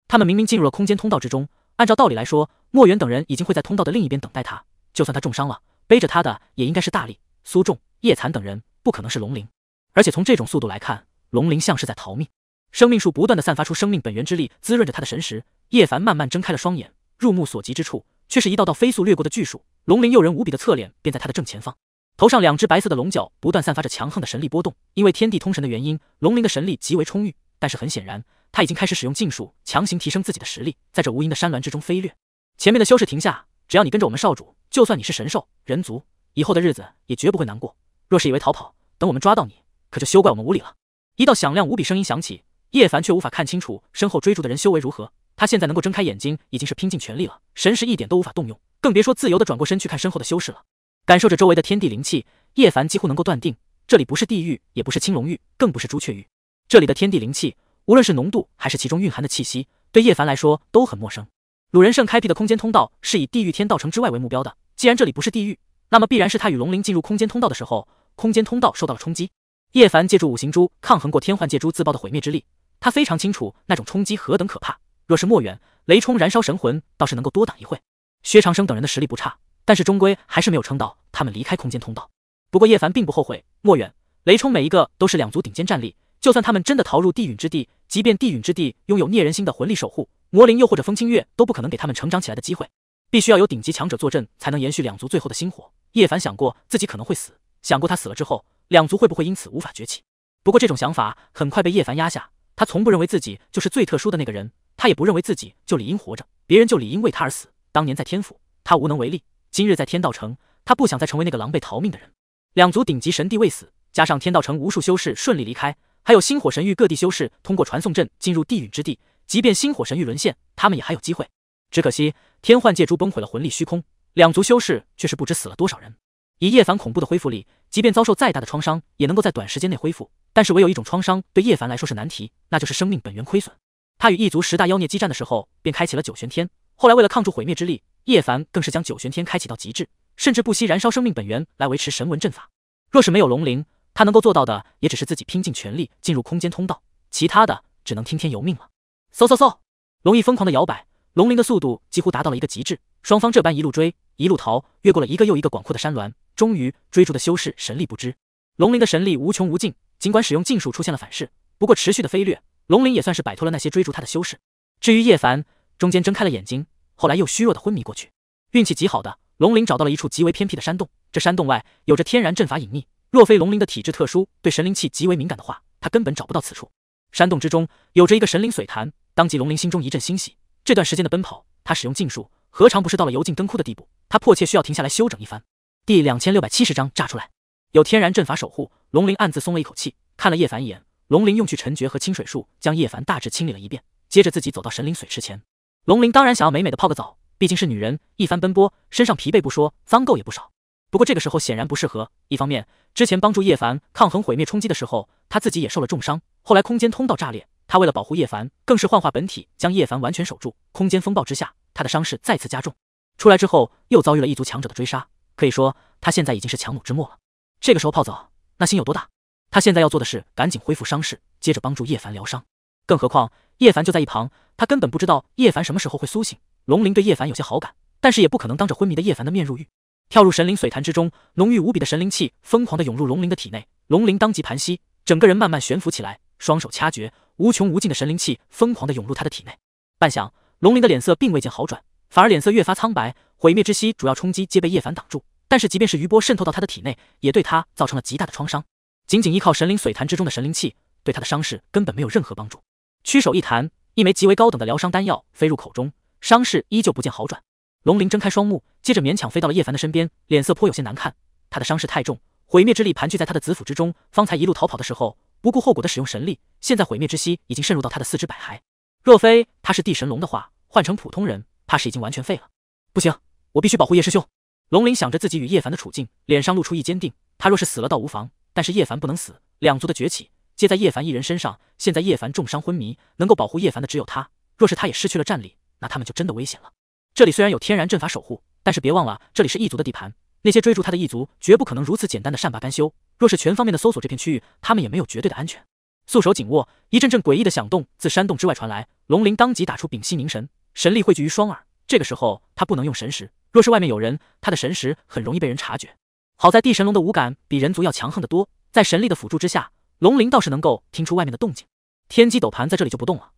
他们明明进入了空间通道之中，按照道理来说，墨渊等人已经会在通道的另一边等待他，就算他重伤了，背着他的也应该是大力、苏仲、叶残等人，不可能是龙鳞。而且从这种速度来看，龙鳞像是在逃命。生命树不断的散发出生命本源之力，滋润着他的神识。叶凡慢慢睁开了双眼，入目所及之处，却是一道道飞速掠过的巨树，龙鳞诱人无比的侧脸便在他的正前方。头上两只白色的龙角不断散发着强横的神力波动，因为天地通神的原因，龙鳞的神力极为充裕。但是很显然，他已经开始使用禁术，强行提升自己的实力，在这无垠的山峦之中飞掠。前面的修士停下，只要你跟着我们少主，就算你是神兽人族，以后的日子也绝不会难过。若是以为逃跑，等我们抓到你，可就休怪我们无礼了。一道响亮无比声音响起，叶凡却无法看清楚身后追逐的人修为如何。他现在能够睁开眼睛已经是拼尽全力了，神识一点都无法动用，更别说自由的转过身去看身后的修士了。感受着周围的天地灵气，叶凡几乎能够断定，这里不是地狱，也不是青龙域，更不是朱雀域。这里的天地灵气，无论是浓度还是其中蕴含的气息，对叶凡来说都很陌生。鲁仁胜开辟的空间通道是以地狱天道城之外为目标的。既然这里不是地狱，那么必然是他与龙鳞进入空间通道的时候，空间通道受到了冲击。叶凡借助五行珠抗衡过天幻界珠自爆的毁灭之力，他非常清楚那种冲击何等可怕。若是莫远雷冲燃烧神魂，倒是能够多挡一会。薛长生等人的实力不差。但是终归还是没有撑到他们离开空间通道。不过叶凡并不后悔。莫远、雷冲每一个都是两族顶尖战力，就算他们真的逃入地陨之地，即便地陨之地拥有孽人心的魂力守护，魔灵又或者风清月都不可能给他们成长起来的机会。必须要有顶级强者坐镇，才能延续两族最后的星火。叶凡想过自己可能会死，想过他死了之后两族会不会因此无法崛起。不过这种想法很快被叶凡压下。他从不认为自己就是最特殊的那个人，他也不认为自己就理应活着，别人就理应为他而死。当年在天府，他无能为力。今日在天道城，他不想再成为那个狼狈逃命的人。两族顶级神帝未死，加上天道城无数修士顺利离开，还有星火神域各地修士通过传送阵进入地陨之地，即便星火神域沦陷，他们也还有机会。只可惜天幻界珠崩毁了魂力虚空，两族修士却是不知死了多少人。以叶凡恐怖的恢复力，即便遭受再大的创伤，也能够在短时间内恢复。但是唯有一种创伤对叶凡来说是难题，那就是生命本源亏损。他与异族十大妖孽激战的时候，便开启了九玄天，后来为了抗住毁灭之力。叶凡更是将九玄天开启到极致，甚至不惜燃烧生命本源来维持神纹阵法。若是没有龙鳞，他能够做到的也只是自己拼尽全力进入空间通道，其他的只能听天由命了。嗖嗖嗖，龙翼疯狂的摇摆，龙鳞的速度几乎达到了一个极致。双方这般一路追，一路逃，越过了一个又一个广阔的山峦，终于追逐的修士神力不支，龙鳞的神力无穷无尽。尽管使用禁术出现了反噬，不过持续的飞掠，龙鳞也算是摆脱了那些追逐他的修士。至于叶凡，中间睁开了眼睛。后来又虚弱的昏迷过去，运气极好的龙鳞找到了一处极为偏僻的山洞，这山洞外有着天然阵法隐匿，若非龙鳞的体质特殊，对神灵气极为敏感的话，他根本找不到此处。山洞之中有着一个神灵水潭，当即龙鳞心中一阵欣喜。这段时间的奔跑，他使用禁术何尝不是到了油尽灯枯的地步？他迫切需要停下来休整一番。第两千六百七十章炸出来，有天然阵法守护，龙鳞暗自松了一口气，看了叶凡一眼，龙鳞用去沉诀和清水术将叶凡大致清理了一遍，接着自己走到神灵水池前。龙鳞当然想要美美的泡个澡，毕竟是女人，一番奔波，身上疲惫不说，脏垢也不少。不过这个时候显然不适合，一方面之前帮助叶凡抗衡毁灭冲击的时候，他自己也受了重伤，后来空间通道炸裂，他为了保护叶凡，更是幻化本体将叶凡完全守住，空间风暴之下，他的伤势再次加重。出来之后又遭遇了一族强者的追杀，可以说他现在已经是强弩之末了。这个时候泡澡，那心有多大？他现在要做的是赶紧恢复伤势，接着帮助叶凡疗伤。更何况叶凡就在一旁，他根本不知道叶凡什么时候会苏醒。龙鳞对叶凡有些好感，但是也不可能当着昏迷的叶凡的面入狱，跳入神灵水潭之中，浓郁无比的神灵气疯狂的涌入龙鳞的体内。龙鳞当即盘膝，整个人慢慢悬浮起来，双手掐诀，无穷无尽的神灵气疯狂的涌入他的体内。半晌，龙鳞的脸色并未见好转，反而脸色越发苍白。毁灭之息主要冲击皆被叶凡挡住，但是即便是余波渗透到他的体内，也对他造成了极大的创伤。仅仅依靠神灵水潭之中的神灵气，对他的伤势根本没有任何帮助。屈手一弹，一枚极为高等的疗伤丹药飞入口中，伤势依旧不见好转。龙鳞睁开双目，接着勉强飞到了叶凡的身边，脸色颇有些难看。他的伤势太重，毁灭之力盘踞在他的子府之中。方才一路逃跑的时候，不顾后果的使用神力，现在毁灭之息已经渗入到他的四肢百骸。若非他是地神龙的话，换成普通人，怕是已经完全废了。不行，我必须保护叶师兄。龙鳞想着自己与叶凡的处境，脸上露出一坚定。他若是死了倒无妨，但是叶凡不能死。两族的崛起。皆在叶凡一人身上。现在叶凡重伤昏迷，能够保护叶凡的只有他。若是他也失去了战力，那他们就真的危险了。这里虽然有天然阵法守护，但是别忘了这里是异族的地盘，那些追逐他的异族绝不可能如此简单的善罢甘休。若是全方面的搜索这片区域，他们也没有绝对的安全。素手紧握，一阵阵诡异的响动自山洞之外传来，龙鳞当即打出屏息凝神，神力汇聚于双耳。这个时候他不能用神识，若是外面有人，他的神识很容易被人察觉。好在地神龙的五感比人族要强横得多，在神力的辅助之下。龙鳞倒是能够听出外面的动静，天机斗盘在这里就不动了。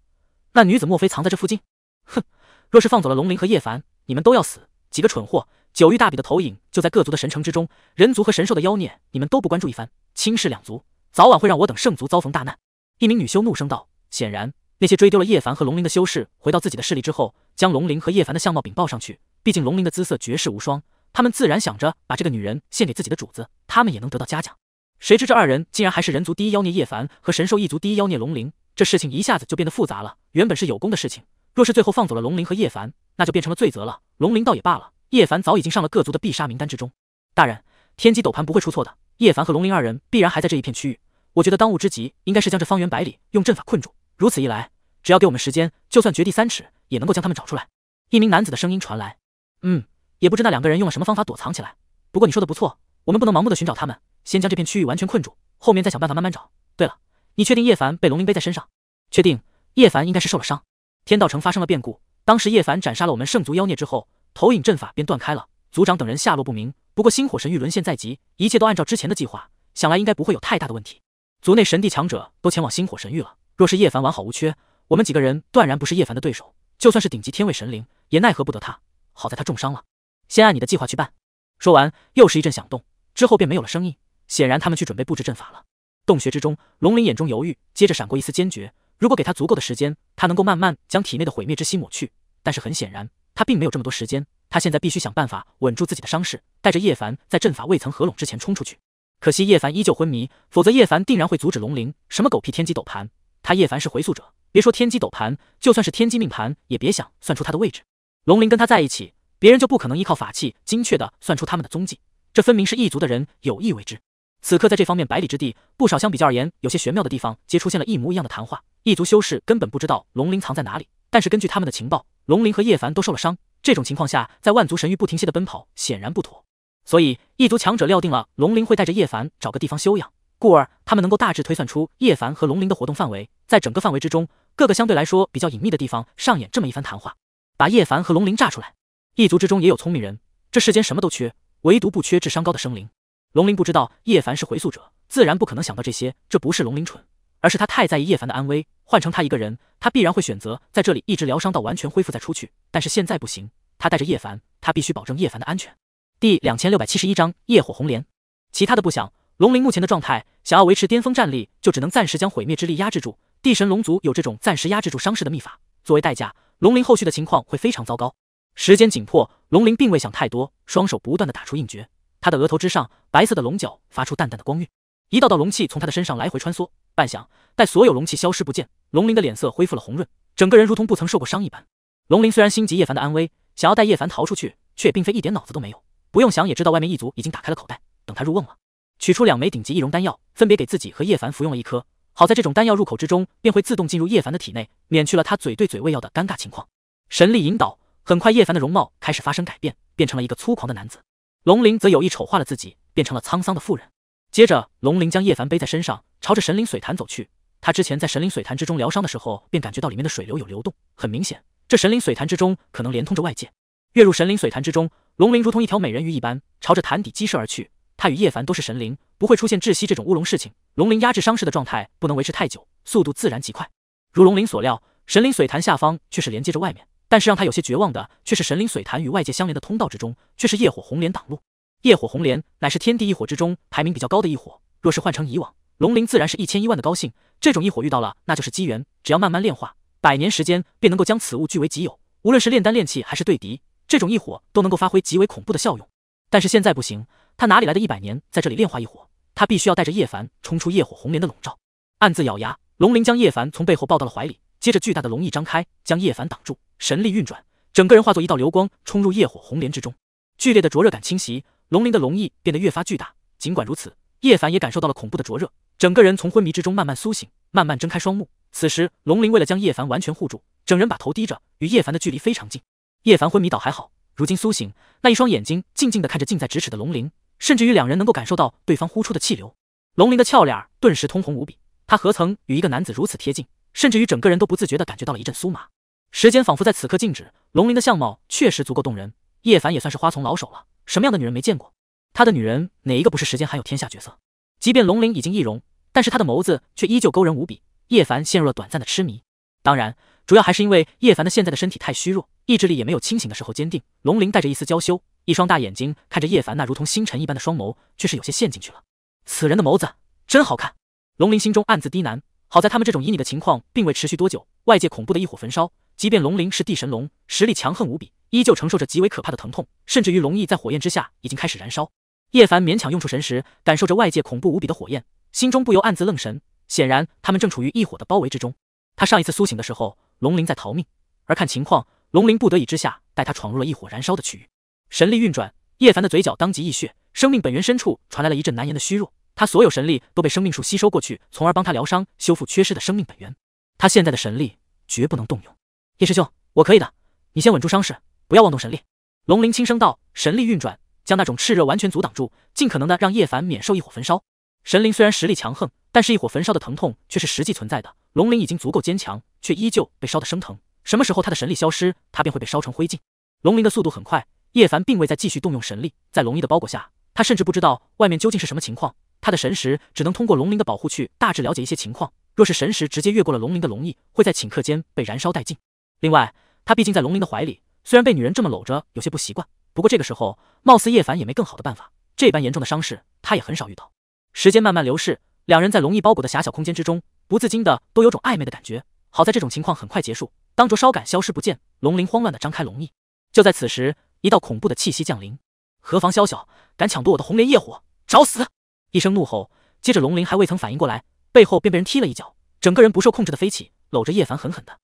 那女子莫非藏在这附近？哼！若是放走了龙鳞和叶凡，你们都要死！几个蠢货！九域大比的投影就在各族的神城之中，人族和神兽的妖孽，你们都不关注一番，轻视两族，早晚会让我等圣族遭逢大难！一名女修怒声道。显然，那些追丢了叶凡和龙鳞的修士回到自己的势力之后，将龙鳞和叶凡的相貌禀报上去。毕竟龙鳞的姿色绝世无双，他们自然想着把这个女人献给自己的主子，他们也能得到嘉奖。谁知这二人竟然还是人族第一妖孽叶凡和神兽一族第一妖孽龙鳞，这事情一下子就变得复杂了。原本是有功的事情，若是最后放走了龙鳞和叶凡，那就变成了罪责了。龙鳞倒也罢了，叶凡早已经上了各族的必杀名单之中。大人，天机斗盘不会出错的，叶凡和龙鳞二人必然还在这一片区域。我觉得当务之急应该是将这方圆百里用阵法困住，如此一来，只要给我们时间，就算掘地三尺也能够将他们找出来。一名男子的声音传来：“嗯，也不知那两个人用了什么方法躲藏起来。不过你说的不错，我们不能盲目的寻找他们。”先将这片区域完全困住，后面再想办法慢慢找。对了，你确定叶凡被龙鳞背在身上？确定，叶凡应该是受了伤。天道城发生了变故，当时叶凡斩杀了我们圣族妖孽之后，投影阵法便断开了，族长等人下落不明。不过星火神域沦陷在即，一切都按照之前的计划，想来应该不会有太大的问题。族内神帝强者都前往星火神域了，若是叶凡完好无缺，我们几个人断然不是叶凡的对手，就算是顶级天位神灵也奈何不得他。好在他重伤了，先按你的计划去办。说完，又是一阵响动，之后便没有了声音。显然他们去准备布置阵法了。洞穴之中，龙鳞眼中犹豫，接着闪过一丝坚决。如果给他足够的时间，他能够慢慢将体内的毁灭之心抹去。但是很显然，他并没有这么多时间。他现在必须想办法稳住自己的伤势，带着叶凡在阵法未曾合拢之前冲出去。可惜叶凡依旧昏迷，否则叶凡定然会阻止龙鳞。什么狗屁天机斗盘，他叶凡是回溯者，别说天机斗盘，就算是天机命盘也别想算出他的位置。龙鳞跟他在一起，别人就不可能依靠法器精确的算出他们的踪迹。这分明是异族的人有意为之。此刻在这方面百里之地不少，相比较而言，有些玄妙的地方，皆出现了一模一样的谈话。异族修士根本不知道龙鳞藏在哪里，但是根据他们的情报，龙鳞和叶凡都受了伤。这种情况下，在万族神域不停歇的奔跑显然不妥，所以异族强者料定了龙鳞会带着叶凡找个地方休养，故而他们能够大致推算出叶凡和龙鳞的活动范围，在整个范围之中，各个相对来说比较隐秘的地方上演这么一番谈话，把叶凡和龙鳞炸出来。异族之中也有聪明人，这世间什么都缺，唯独不缺智商高的生灵。龙鳞不知道叶凡是回溯者，自然不可能想到这些。这不是龙鳞蠢，而是他太在意叶凡的安危。换成他一个人，他必然会选择在这里一直疗伤到完全恢复再出去。但是现在不行，他带着叶凡，他必须保证叶凡的安全。第两千六百七十一章夜火红莲。其他的不想。龙鳞目前的状态，想要维持巅峰战力，就只能暂时将毁灭之力压制住。地神龙族有这种暂时压制住伤势的秘法，作为代价，龙鳞后续的情况会非常糟糕。时间紧迫，龙鳞并未想太多，双手不断的打出印诀。他的额头之上，白色的龙角发出淡淡的光晕，一道道龙气从他的身上来回穿梭。半晌，待所有龙气消失不见，龙鳞的脸色恢复了红润，整个人如同不曾受过伤一般。龙鳞虽然心急叶凡的安危，想要带叶凡逃出去，却也并非一点脑子都没有。不用想，也知道外面一族已经打开了口袋，等他入瓮了。取出两枚顶级易容丹药，分别给自己和叶凡服用了一颗。好在这种丹药入口之中便会自动进入叶凡的体内，免去了他嘴对嘴喂药的尴尬情况。神力引导，很快叶凡的容貌开始发生改变，变成了一个粗狂的男子。龙鳞则有意丑化了自己，变成了沧桑的妇人。接着，龙鳞将叶凡背在身上，朝着神灵水潭走去。他之前在神灵水潭之中疗伤的时候，便感觉到里面的水流有流动，很明显，这神灵水潭之中可能连通着外界。跃入神灵水潭之中，龙鳞如同一条美人鱼一般，朝着潭底激射而去。他与叶凡都是神灵，不会出现窒息这种乌龙事情。龙鳞压制伤势的状态不能维持太久，速度自然极快。如龙鳞所料，神灵水潭下方却是连接着外面。但是让他有些绝望的却是神灵水潭与外界相连的通道之中，却是业火红莲挡路。业火红莲乃是天地异火之中排名比较高的一火，若是换成以往，龙鳞自然是一千一万的高兴。这种异火遇到了，那就是机缘，只要慢慢炼化，百年时间便能够将此物据为己有。无论是炼丹炼器还是对敌，这种异火都能够发挥极为恐怖的效用。但是现在不行，他哪里来的一百年在这里炼化异火？他必须要带着叶凡冲出业火红莲的笼罩。暗自咬牙，龙鳞将叶凡从背后抱到了怀里，接着巨大的龙翼张开，将叶凡挡住。神力运转，整个人化作一道流光冲入业火红莲之中。剧烈的灼热感侵袭，龙鳞的龙翼变得越发巨大。尽管如此，叶凡也感受到了恐怖的灼热，整个人从昏迷之中慢慢苏醒，慢慢睁开双目。此时，龙鳞为了将叶凡完全护住，整人把头低着，与叶凡的距离非常近。叶凡昏迷倒还好，如今苏醒，那一双眼睛静静地看着近在咫尺的龙鳞，甚至于两人能够感受到对方呼出的气流。龙鳞的俏脸顿时通红无比，他何曾与一个男子如此贴近，甚至于整个人都不自觉地感觉到了一阵酥麻。时间仿佛在此刻静止，龙鳞的相貌确实足够动人。叶凡也算是花丛老手了，什么样的女人没见过？他的女人哪一个不是时间还有天下绝色？即便龙鳞已经易容，但是他的眸子却依旧勾人无比。叶凡陷入了短暂的痴迷，当然，主要还是因为叶凡的现在的身体太虚弱，意志力也没有清醒的时候坚定。龙鳞带着一丝娇羞，一双大眼睛看着叶凡那如同星辰一般的双眸，却是有些陷进去了。此人的眸子真好看，龙鳞心中暗自低喃。好在他们这种旖旎的情况并未持续多久。外界恐怖的一火焚烧，即便龙鳞是地神龙，实力强横无比，依旧承受着极为可怕的疼痛，甚至于龙翼在火焰之下已经开始燃烧。叶凡勉强用出神识，感受着外界恐怖无比的火焰，心中不由暗自愣神。显然，他们正处于异火的包围之中。他上一次苏醒的时候，龙鳞在逃命，而看情况，龙鳞不得已之下带他闯入了一火燃烧的区域。神力运转，叶凡的嘴角当即溢血，生命本源深处传来了一阵难言的虚弱。他所有神力都被生命树吸收过去，从而帮他疗伤、修复缺失的生命本源。他现在的神力绝不能动用，叶师兄，我可以的。你先稳住伤势，不要妄动神力。龙鳞轻声道：“神力运转，将那种炽热完全阻挡住，尽可能的让叶凡免受一火焚烧。”神灵虽然实力强横，但是一火焚烧的疼痛却是实际存在的。龙鳞已经足够坚强，却依旧被烧得生疼。什么时候他的神力消失，他便会被烧成灰烬。龙鳞的速度很快，叶凡并未再继续动用神力，在龙翼的包裹下，他甚至不知道外面究竟是什么情况。他的神识只能通过龙鳞的保护去大致了解一些情况。若是神识直接越过了龙鳞的龙翼，会在顷刻间被燃烧殆尽。另外，他毕竟在龙鳞的怀里，虽然被女人这么搂着有些不习惯，不过这个时候貌似叶凡也没更好的办法。这般严重的伤势，他也很少遇到。时间慢慢流逝，两人在龙翼包裹的狭小空间之中，不自禁的都有种暧昧的感觉。好在这种情况很快结束，当灼烧感消失不见，龙鳞慌乱的张开龙翼。就在此时，一道恐怖的气息降临，何妨宵小，敢抢夺我的红莲业火，找死！一声怒吼，接着龙鳞还未曾反应过来。背后便被人踢了一脚，整个人不受控制的飞起，搂着叶凡狠狠的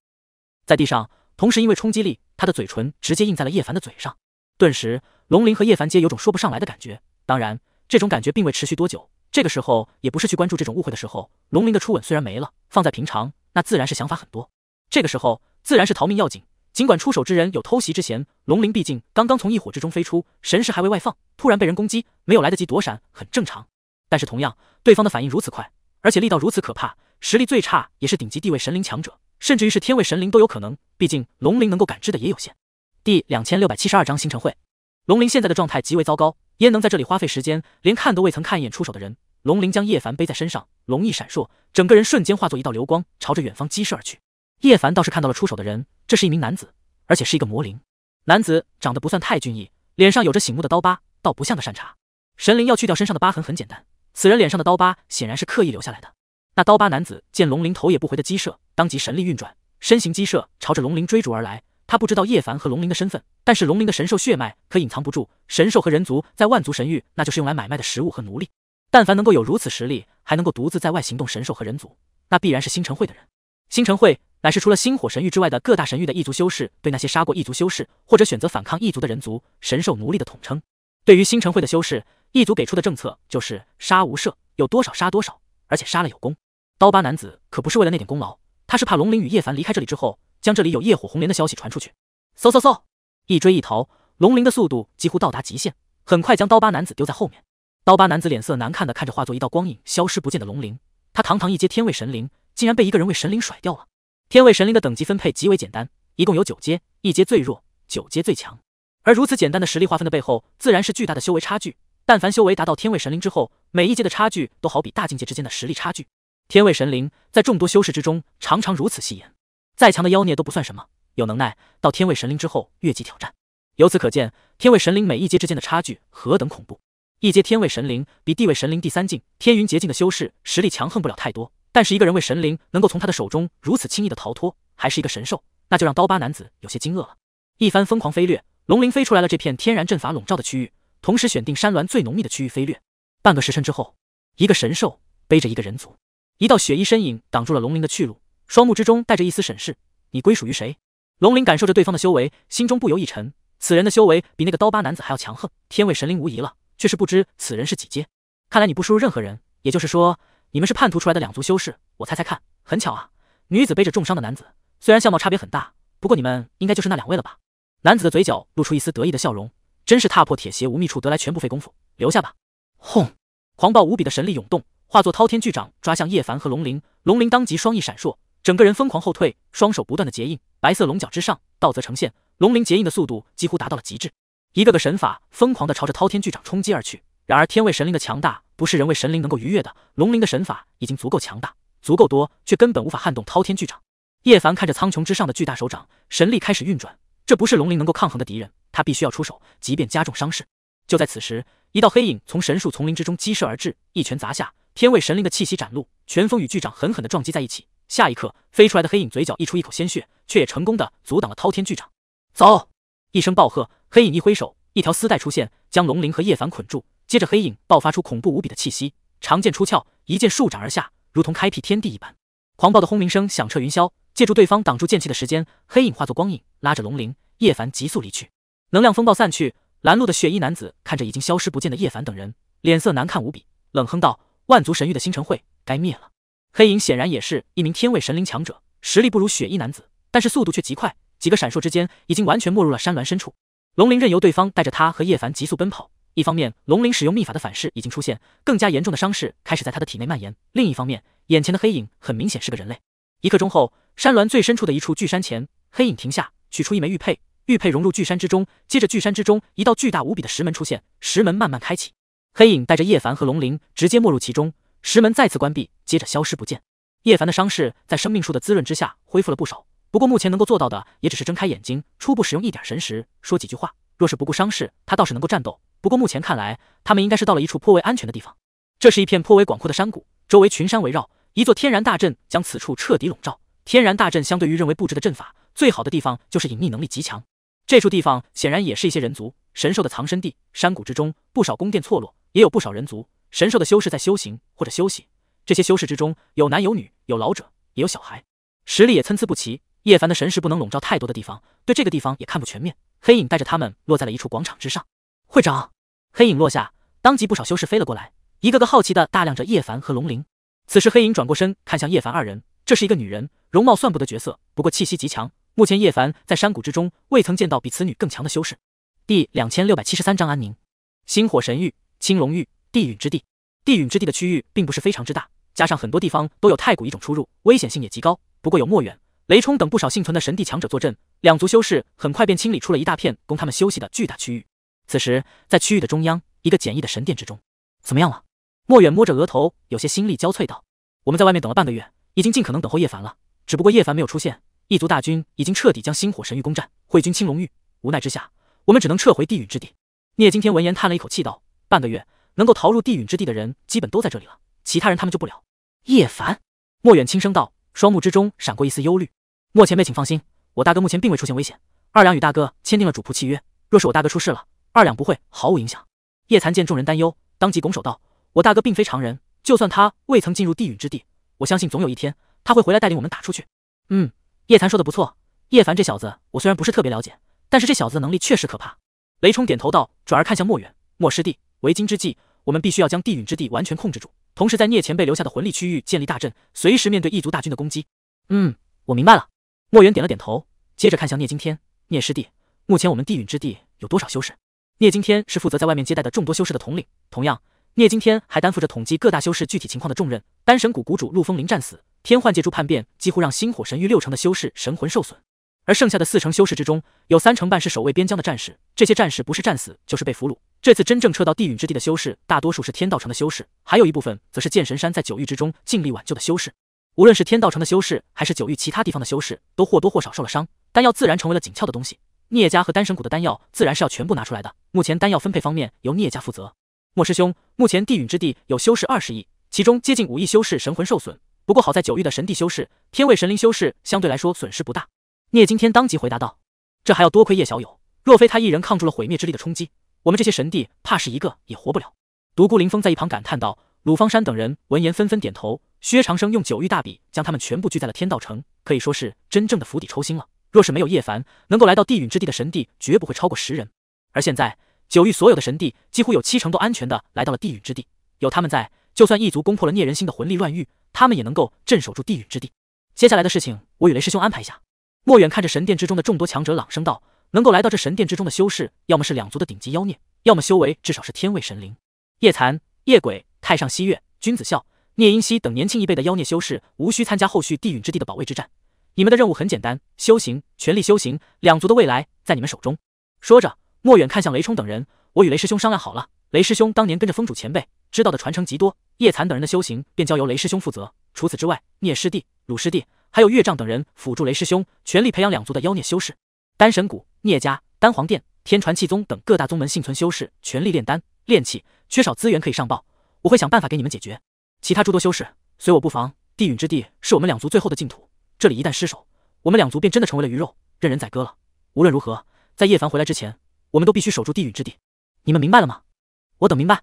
在地上。同时因为冲击力，他的嘴唇直接印在了叶凡的嘴上。顿时，龙鳞和叶凡皆有种说不上来的感觉。当然，这种感觉并未持续多久。这个时候也不是去关注这种误会的时候。龙鳞的初吻虽然没了，放在平常那自然是想法很多。这个时候自然是逃命要紧。尽管出手之人有偷袭之嫌，龙鳞毕竟刚刚从异火之中飞出，神识还未外放，突然被人攻击，没有来得及躲闪，很正常。但是同样，对方的反应如此快。而且力道如此可怕，实力最差也是顶级地位神灵强者，甚至于是天位神灵都有可能。毕竟龙灵能够感知的也有限。第两千六百七十二章星辰会。龙灵现在的状态极为糟糕，焉能在这里花费时间？连看都未曾看一眼出手的人。龙灵将叶凡背在身上，龙翼闪烁，整个人瞬间化作一道流光，朝着远方激射而去。叶凡倒是看到了出手的人，这是一名男子，而且是一个魔灵。男子长得不算太俊逸，脸上有着醒目的刀疤，倒不像个善茬。神灵要去掉身上的疤痕很简单。此人脸上的刀疤显然是刻意留下来的。那刀疤男子见龙鳞头也不回的鸡射，当即神力运转，身形鸡射，朝着龙鳞追逐而来。他不知道叶凡和龙鳞的身份，但是龙鳞的神兽血脉可隐藏不住。神兽和人族在万族神域，那就是用来买卖的食物和奴隶。但凡能够有如此实力，还能够独自在外行动，神兽和人族，那必然是星辰会的人。星辰会乃是除了星火神域之外的各大神域的异族修士，对那些杀过异族修士或者选择反抗异族的人族、神兽、奴隶的统称。对于星辰会的修士。一族给出的政策就是杀无赦，有多少杀多少，而且杀了有功。刀疤男子可不是为了那点功劳，他是怕龙鳞与叶凡离开这里之后，将这里有业火红莲的消息传出去。嗖嗖嗖，一追一逃，龙鳞的速度几乎到达极限，很快将刀疤男子丢在后面。刀疤男子脸色难看的看着化作一道光影消失不见的龙鳞，他堂堂一阶天位神灵，竟然被一个人为神灵甩掉了。天位神灵的等级分配极为简单，一共有九阶，一阶最弱，九阶最强。而如此简单的实力划分的背后，自然是巨大的修为差距。但凡修为达到天位神灵之后，每一阶的差距都好比大境界之间的实力差距。天位神灵在众多修士之中常常如此戏言，再强的妖孽都不算什么。有能耐到天位神灵之后越级挑战，由此可见，天位神灵每一阶之间的差距何等恐怖！一阶天位神灵比地位神灵第三境天云结境的修士实力强横不了太多，但是一个人为神灵能够从他的手中如此轻易的逃脱，还是一个神兽，那就让刀疤男子有些惊愕了。一番疯狂飞掠，龙鳞飞出来了这片天然阵法笼罩的区域。同时选定山峦最浓密的区域飞掠。半个时辰之后，一个神兽背着一个人族，一道血衣身影挡住了龙鳞的去路，双目之中带着一丝审视：“你归属于谁？”龙鳞感受着对方的修为，心中不由一沉，此人的修为比那个刀疤男子还要强横，天位神灵无疑了，却是不知此人是几阶。看来你不输入任何人，也就是说你们是叛徒出来的两族修士。我猜猜看，很巧啊，女子背着重伤的男子，虽然相貌差别很大，不过你们应该就是那两位了吧？男子的嘴角露出一丝得意的笑容。真是踏破铁鞋无觅处，得来全不费工夫。留下吧！轰！狂暴无比的神力涌动，化作滔天巨掌抓向叶凡和龙鳞。龙鳞当即双翼闪烁，整个人疯狂后退，双手不断的结印。白色龙角之上，道则呈现。龙鳞结印的速度几乎达到了极致，一个个神法疯狂的朝着滔天巨掌冲击而去。然而天位神灵的强大不是人为神灵能够逾越的，龙鳞的神法已经足够强大，足够多，却根本无法撼动滔天巨掌。叶凡看着苍穹之上的巨大手掌，神力开始运转。这不是龙鳞能够抗衡的敌人。他必须要出手，即便加重伤势。就在此时，一道黑影从神树丛林之中激射而至，一拳砸下，天位神灵的气息展露，拳风与巨掌狠狠地撞击在一起。下一刻，飞出来的黑影嘴角溢出一口鲜血，却也成功的阻挡了滔天巨掌。走！一声暴喝，黑影一挥手，一条丝带出现，将龙鳞和叶凡捆住。接着，黑影爆发出恐怖无比的气息，长剑出鞘，一剑竖斩而下，如同开辟天地一般。狂暴的轰鸣声响彻云霄。借助对方挡住剑气的时间，黑影化作光影，拉着龙鳞、叶凡急速离去。能量风暴散去，拦路的血衣男子看着已经消失不见的叶凡等人，脸色难看无比，冷哼道：“万族神域的星辰会该灭了。”黑影显然也是一名天位神灵强者，实力不如血衣男子，但是速度却极快，几个闪烁之间，已经完全没入了山峦深处。龙鳞任由对方带着他和叶凡急速奔跑，一方面龙鳞使用秘法的反噬已经出现更加严重的伤势开始在他的体内蔓延，另一方面眼前的黑影很明显是个人类。一刻钟后，山峦最深处的一处巨山前，黑影停下，取出一枚玉佩。玉佩融入巨山之中，接着巨山之中一道巨大无比的石门出现，石门慢慢开启，黑影带着叶凡和龙鳞直接没入其中，石门再次关闭，接着消失不见。叶凡的伤势在生命树的滋润之下恢复了不少，不过目前能够做到的也只是睁开眼睛，初步使用一点神识，说几句话。若是不顾伤势，他倒是能够战斗。不过目前看来，他们应该是到了一处颇为安全的地方。这是一片颇为广阔的山谷，周围群山围绕，一座天然大阵将此处彻底笼罩。天然大阵相对于认为布置的阵法，最好的地方就是隐匿能力极强。这处地方显然也是一些人族神兽的藏身地，山谷之中不少宫殿错落，也有不少人族神兽的修士在修行或者休息。这些修士之中有男有女，有老者也有小孩，实力也参差不齐。叶凡的神识不能笼罩太多的地方，对这个地方也看不全面。黑影带着他们落在了一处广场之上。会长，黑影落下，当即不少修士飞了过来，一个个好奇的打量着叶凡和龙鳞。此时黑影转过身看向叶凡二人，这是一个女人，容貌算不得绝色，不过气息极强。目前叶凡在山谷之中，未曾见到比此女更强的修士。第两千六百七十三章安宁。星火神域、青龙域、地陨之地。地陨之地的区域并不是非常之大，加上很多地方都有太古一种出入，危险性也极高。不过有莫远、雷冲等不少幸存的神帝强者坐镇，两族修士很快便清理出了一大片供他们休息的巨大区域。此时在区域的中央，一个简易的神殿之中，怎么样了？莫远摸着额头，有些心力交瘁道：“我们在外面等了半个月，已经尽可能等候叶凡了，只不过叶凡没有出现。”异族大军已经彻底将星火神域攻占，会军青龙域，无奈之下，我们只能撤回地陨之地。聂惊天闻言叹了一口气道：“半个月能够逃入地陨之地的人基本都在这里了，其他人他们救不了。”叶凡、莫远轻声道，双目之中闪过一丝忧虑：“莫前辈请放心，我大哥目前并未出现危险。二两与大哥签订了主仆契约，若是我大哥出事了，二两不会毫无影响。”叶残见众人担忧，当即拱手道：“我大哥并非常人，就算他未曾进入地陨之地，我相信总有一天他会回来带领我们打出去。”嗯。叶檀说的不错，叶凡这小子，我虽然不是特别了解，但是这小子的能力确实可怕。雷冲点头道，转而看向莫远，莫师弟，为今之计，我们必须要将地陨之地完全控制住，同时在聂前辈留下的魂力区域建立大阵，随时面对异族大军的攻击。嗯，我明白了。莫远点了点头，接着看向聂惊天，聂师弟，目前我们地陨之地有多少修士？聂惊天是负责在外面接待的众多修士的统领，同样，聂惊天还担负着统计各大修士具体情况的重任。丹神谷谷主陆风林战死。天幻界珠叛变，几乎让星火神域六成的修士神魂受损，而剩下的四成修士之中，有三成半是守卫边疆的战士，这些战士不是战死就是被俘虏。这次真正撤到地陨之地的修士，大多数是天道城的修士，还有一部分则是剑神山在九域之中尽力挽救的修士。无论是天道城的修士，还是九域其他地方的修士，都或多或少受了伤，丹药自然成为了紧俏的东西。聂家和丹神谷的丹药自然是要全部拿出来的。目前丹药分配方面由聂家负责。莫师兄，目前地陨之地有修士二十亿，其中接近五亿修士神魂受损。不过好在九域的神帝修士、天位神灵修士相对来说损失不大。聂惊天当即回答道：“这还要多亏叶小友，若非他一人抗住了毁灭之力的冲击，我们这些神帝怕是一个也活不了。”独孤凌风在一旁感叹道。鲁方山等人闻言纷纷点头。薛长生用九域大笔将他们全部聚在了天道城，可以说是真正的釜底抽薪了。若是没有叶凡能够来到地陨之地的神帝，绝不会超过十人。而现在九域所有的神帝几乎有七成都安全的来到了地陨之地，有他们在。就算异族攻破了聂人心的魂力乱域，他们也能够镇守住地陨之地。接下来的事情，我与雷师兄安排一下。莫远看着神殿之中的众多强者，朗声道：“能够来到这神殿之中的修士，要么是两族的顶级妖孽，要么修为至少是天位神灵。叶残、叶鬼、太上西月、君子笑、聂英熙等年轻一辈的妖孽修士，无需参加后续地陨之地的保卫之战。你们的任务很简单，修行，全力修行。两族的未来在你们手中。”说着，莫远看向雷冲等人：“我与雷师兄商量好了。”雷师兄当年跟着风主前辈，知道的传承极多。叶残等人的修行便交由雷师兄负责。除此之外，聂师弟、鲁师弟，还有岳丈等人辅助雷师兄，全力培养两族的妖孽修士。丹神谷、聂家、丹皇殿、天传气宗等各大宗门幸存修士全力炼丹炼气，缺少资源可以上报，我会想办法给你们解决。其他诸多修士随我布防。地陨之地是我们两族最后的净土，这里一旦失守，我们两族便真的成为了鱼肉，任人宰割了。无论如何，在叶凡回来之前，我们都必须守住地陨之地。你们明白了吗？我等明白，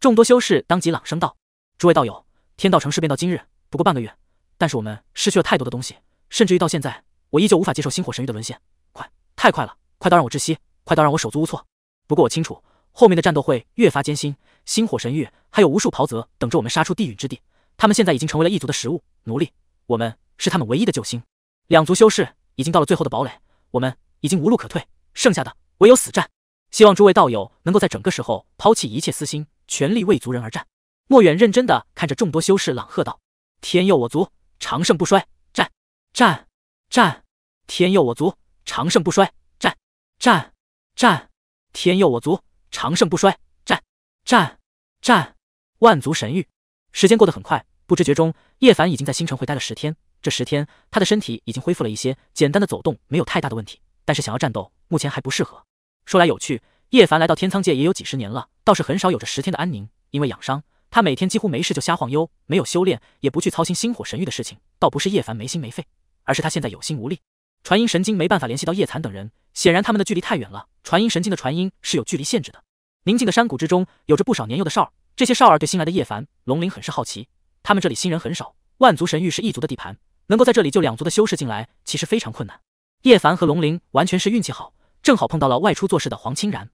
众多修士当即朗声道：“诸位道友，天道城事变到今日不过半个月，但是我们失去了太多的东西，甚至于到现在，我依旧无法接受星火神域的沦陷。快，太快了，快到让我窒息，快到让我手足无措。不过我清楚，后面的战斗会越发艰辛。星火神域还有无数袍泽等着我们杀出地陨之地，他们现在已经成为了异族的食物、奴隶，我们是他们唯一的救星。两族修士已经到了最后的堡垒，我们已经无路可退，剩下的唯有死战。”希望诸位道友能够在整个时候抛弃一切私心，全力为族人而战。莫远认真的看着众多修士，朗喝道：“天佑我族，长盛不衰，战战战！天佑我族，长盛不衰，战战战！天佑我族，长盛不衰，战战战！”万族神域，时间过得很快，不知觉中，叶凡已经在新城会待了十天。这十天，他的身体已经恢复了一些，简单的走动没有太大的问题，但是想要战斗，目前还不适合。说来有趣，叶凡来到天苍界也有几十年了，倒是很少有着十天的安宁。因为养伤，他每天几乎没事就瞎晃悠，没有修炼，也不去操心星火神域的事情。倒不是叶凡没心没肺，而是他现在有心无力。传音神经没办法联系到叶残等人，显然他们的距离太远了。传音神经的传音是有距离限制的。宁静的山谷之中，有着不少年幼的少儿。这些少儿对新来的叶凡、龙鳞很是好奇。他们这里新人很少，万族神域是异族的地盘，能够在这里就两族的修士进来，其实非常困难。叶凡和龙鳞完全是运气好。正好碰到了外出做事的黄清然。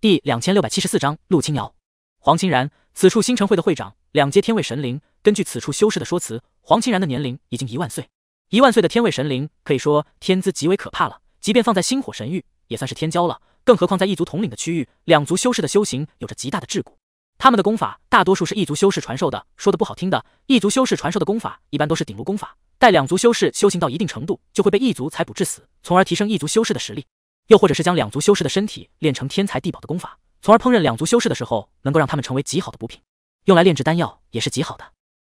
第两千六百七十四章陆清瑶、黄清然，此处星辰会的会长，两阶天位神灵。根据此处修士的说辞，黄清然的年龄已经一万岁。一万岁的天位神灵，可以说天资极为可怕了。即便放在星火神域，也算是天骄了。更何况在异族统领的区域，两族修士的修行有着极大的桎梏。他们的功法大多数是异族修士传授的。说的不好听的，异族修士传授的功法一般都是顶炉功法。待两族修士修行到一定程度，就会被异族采补致死，从而提升异族修士的实力。又或者是将两族修士的身体练成天才地宝的功法，从而烹饪两族修士的时候，能够让他们成为极好的补品，用来炼制丹药也是极好的。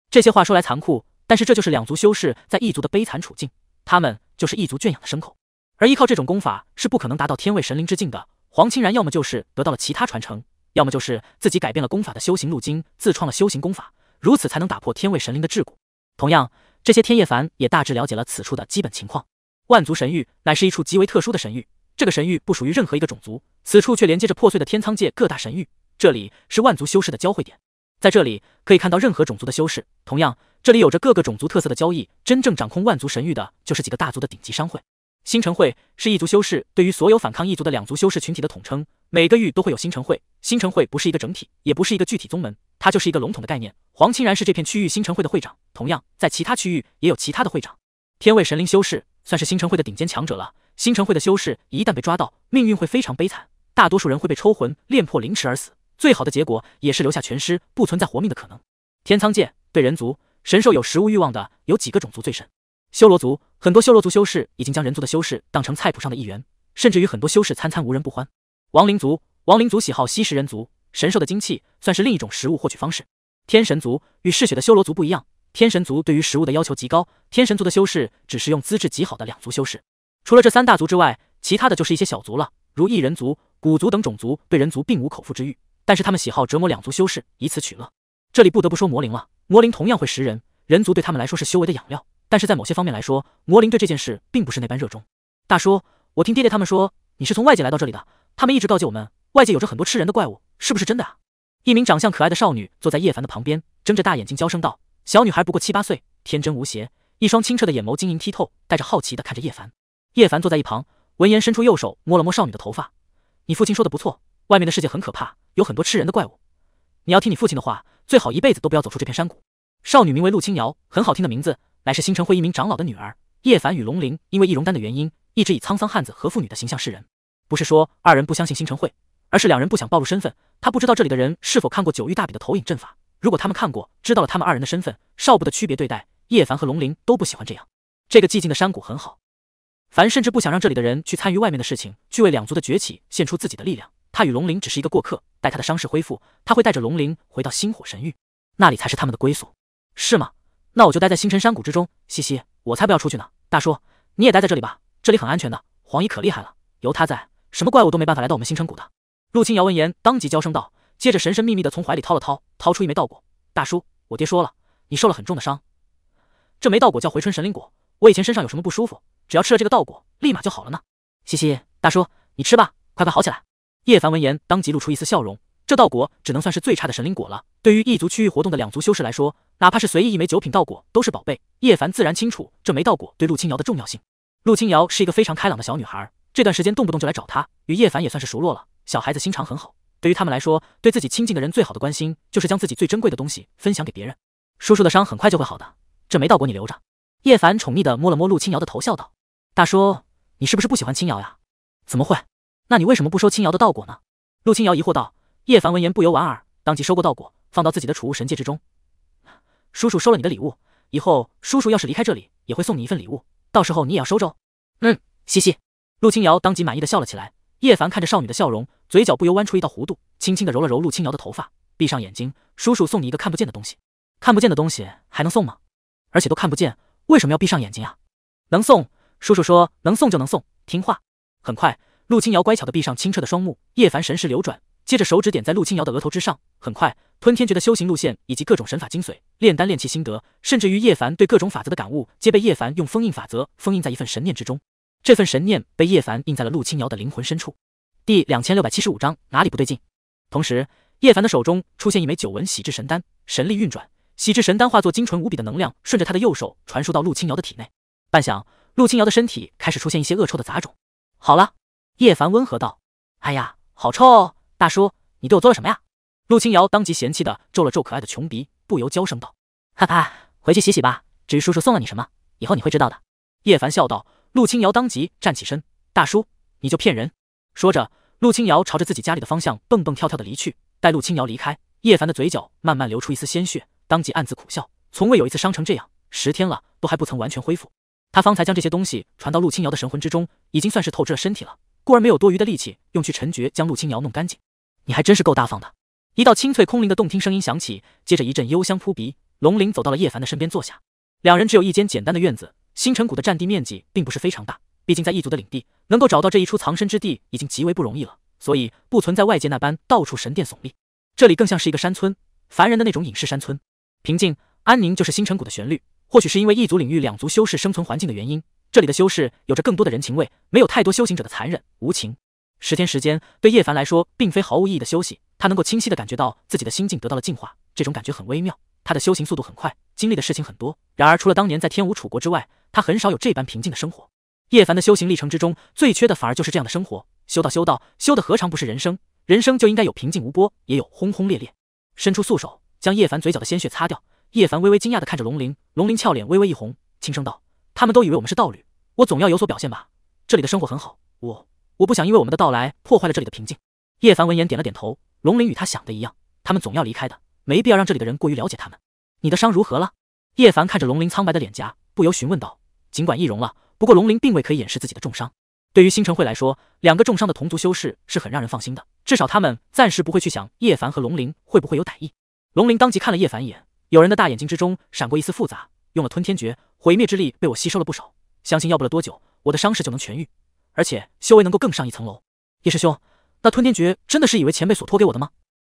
这些话说来残酷，但是这就是两族修士在异族的悲惨处境，他们就是异族圈养的牲口，而依靠这种功法是不可能达到天位神灵之境的。黄清然要么就是得到了其他传承，要么就是自己改变了功法的修行路径，自创了修行功法，如此才能打破天位神灵的桎梏。同样，这些天叶凡也大致了解了此处的基本情况。万族神域乃是一处极为特殊的神域。这个神域不属于任何一个种族，此处却连接着破碎的天苍界各大神域。这里是万族修士的交汇点，在这里可以看到任何种族的修士。同样，这里有着各个种族特色的交易。真正掌控万族神域的，就是几个大族的顶级商会。星辰会是异族修士对于所有反抗异族的两族修士群体的统称。每个域都会有星辰会。星辰会不是一个整体，也不是一个具体宗门，它就是一个笼统的概念。黄清然是这片区域星辰会的会长，同样在其他区域也有其他的会长。天位神灵修士。算是星辰会的顶尖强者了。星辰会的修士一旦被抓到，命运会非常悲惨，大多数人会被抽魂炼魄、凌迟而死，最好的结果也是留下全尸，不存在活命的可能。天苍界对人族、神兽有食物欲望的有几个种族最甚？修罗族，很多修罗族修士已经将人族的修士当成菜谱上的一员，甚至于很多修士餐餐无人不欢。亡灵族，亡灵族喜好吸食人族、神兽的精气，算是另一种食物获取方式。天神族与嗜血的修罗族不一样。天神族对于食物的要求极高，天神族的修士只是用资质极好的两族修士。除了这三大族之外，其他的就是一些小族了，如异人族、古族等种族，对人族并无口腹之欲，但是他们喜好折磨两族修士，以此取乐。这里不得不说魔灵了，魔灵同样会食人，人族对他们来说是修为的养料，但是在某些方面来说，魔灵对这件事并不是那般热衷。大叔，我听爹爹他们说你是从外界来到这里的，他们一直告诫我们外界有着很多吃人的怪物，是不是真的啊？一名长相可爱的少女坐在叶凡的旁边，睁着大眼睛娇声道。小女孩不过七八岁，天真无邪，一双清澈的眼眸晶莹剔透，带着好奇的看着叶凡。叶凡坐在一旁，闻言伸出右手摸了摸少女的头发。你父亲说的不错，外面的世界很可怕，有很多吃人的怪物。你要听你父亲的话，最好一辈子都不要走出这片山谷。少女名为陆青瑶，很好听的名字，乃是星辰会一名长老的女儿。叶凡与龙鳞因为易容丹的原因，一直以沧桑汉子和妇女的形象示人。不是说二人不相信星辰会，而是两人不想暴露身份。他不知道这里的人是否看过九域大比的投影阵法。如果他们看过，知道了他们二人的身份，少不得区别对待，叶凡和龙鳞都不喜欢这样。这个寂静的山谷很好，凡甚至不想让这里的人去参与外面的事情，去为两族的崛起献出自己的力量。他与龙鳞只是一个过客，待他的伤势恢复，他会带着龙鳞回到星火神域，那里才是他们的归宿。是吗？那我就待在星辰山谷之中，嘻嘻，我才不要出去呢。大叔，你也待在这里吧，这里很安全的。黄衣可厉害了，有他在，什么怪物都没办法来到我们星辰谷的。陆青瑶闻言，当即娇声道。接着神神秘秘的从怀里掏了掏，掏出一枚道果。大叔，我爹说了，你受了很重的伤，这枚道果叫回春神灵果。我以前身上有什么不舒服，只要吃了这个道果，立马就好了呢。嘻嘻，大叔，你吃吧，快快好起来。叶凡闻言，当即露出一丝笑容。这道果只能算是最差的神灵果了。对于异族区域活动的两族修士来说，哪怕是随意一枚九品道果都是宝贝。叶凡自然清楚这枚道果对陆清瑶的重要性。陆清瑶是一个非常开朗的小女孩，这段时间动不动就来找他，与叶凡也算是熟络了。小孩子心肠很好。对于他们来说，对自己亲近的人最好的关心，就是将自己最珍贵的东西分享给别人。叔叔的伤很快就会好的，这没到果你留着。叶凡宠溺的摸了摸陆青瑶的头，笑道：“大叔，你是不是不喜欢青瑶呀？怎么会？那你为什么不收青瑶的道果呢？”陆青瑶疑惑道。叶凡闻言不由莞尔，当即收过道果，放到自己的储物神界之中。叔叔收了你的礼物，以后叔叔要是离开这里，也会送你一份礼物，到时候你也要收着。嗯，嘻嘻。陆青瑶当即满意的笑了起来。叶凡看着少女的笑容，嘴角不由弯出一道弧度，轻轻的揉了揉陆青瑶的头发，闭上眼睛。叔叔送你一个看不见的东西，看不见的东西还能送吗？而且都看不见，为什么要闭上眼睛啊？能送，叔叔说能送就能送，听话。很快，陆青瑶乖巧的闭上清澈的双目。叶凡神识流转，接着手指点在陆青瑶的额头之上。很快，吞天诀的修行路线以及各种神法精髓、炼丹炼气心得，甚至于叶凡对各种法则的感悟，皆被叶凡用封印法则封印在一份神念之中。这份神念被叶凡印在了陆青瑶的灵魂深处。第两千六百七十五章哪里不对劲？同时，叶凡的手中出现一枚九纹喜智神丹，神力运转，喜智神丹化作精纯无比的能量，顺着他的右手传输到陆青瑶的体内。半晌，陆青瑶的身体开始出现一些恶臭的杂种。好了，叶凡温和道：“哎呀，好臭！大叔，你对我做了什么呀？”陆青瑶当即嫌弃的皱了皱可爱的穷鼻，不由娇声道：“哈哈，回去洗洗吧。至于叔叔送了你什么，以后你会知道的。”叶凡笑道。陆清瑶当即站起身，大叔，你就骗人！说着，陆清瑶朝着自己家里的方向蹦蹦跳跳的离去。待陆清瑶离开，叶凡的嘴角慢慢流出一丝鲜血，当即暗自苦笑，从未有一次伤成这样，十天了都还不曾完全恢复。他方才将这些东西传到陆清瑶的神魂之中，已经算是透支了身体了，故而没有多余的力气用去陈绝将陆清瑶弄干净。你还真是够大方的！一道清脆空灵的动听声音响起，接着一阵幽香扑鼻，龙鳞走到了叶凡的身边坐下。两人只有一间简单的院子。星辰谷的占地面积并不是非常大，毕竟在异族的领地能够找到这一处藏身之地已经极为不容易了，所以不存在外界那般到处神殿耸立，这里更像是一个山村，凡人的那种隐世山村，平静安宁就是星辰谷的旋律。或许是因为异族领域两族修士生存环境的原因，这里的修士有着更多的人情味，没有太多修行者的残忍无情。十天时间对叶凡来说并非毫无意义的休息，他能够清晰的感觉到自己的心境得到了净化，这种感觉很微妙。他的修行速度很快，经历的事情很多。然而除了当年在天武楚国之外，他很少有这般平静的生活。叶凡的修行历程之中，最缺的反而就是这样的生活。修道修道，修的何尝不是人生？人生就应该有平静无波，也有轰轰烈烈。伸出素手，将叶凡嘴角的鲜血擦掉。叶凡微微惊讶的看着龙鳞，龙鳞俏脸微微一红，轻声道：“他们都以为我们是道侣，我总要有所表现吧。这里的生活很好，我我不想因为我们的到来破坏了这里的平静。”叶凡闻言点了点头。龙鳞与他想的一样，他们总要离开的。没必要让这里的人过于了解他们。你的伤如何了？叶凡看着龙鳞苍白的脸颊，不由询问道。尽管易容了，不过龙鳞并未可以掩饰自己的重伤。对于星辰会来说，两个重伤的同族修士是很让人放心的，至少他们暂时不会去想叶凡和龙鳞会不会有歹意。龙鳞当即看了叶凡一眼，有人的大眼睛之中闪过一丝复杂。用了吞天诀，毁灭之力被我吸收了不少，相信要不了多久，我的伤势就能痊愈，而且修为能够更上一层楼。叶师兄，那吞天诀真的是以为前辈所托给我的吗？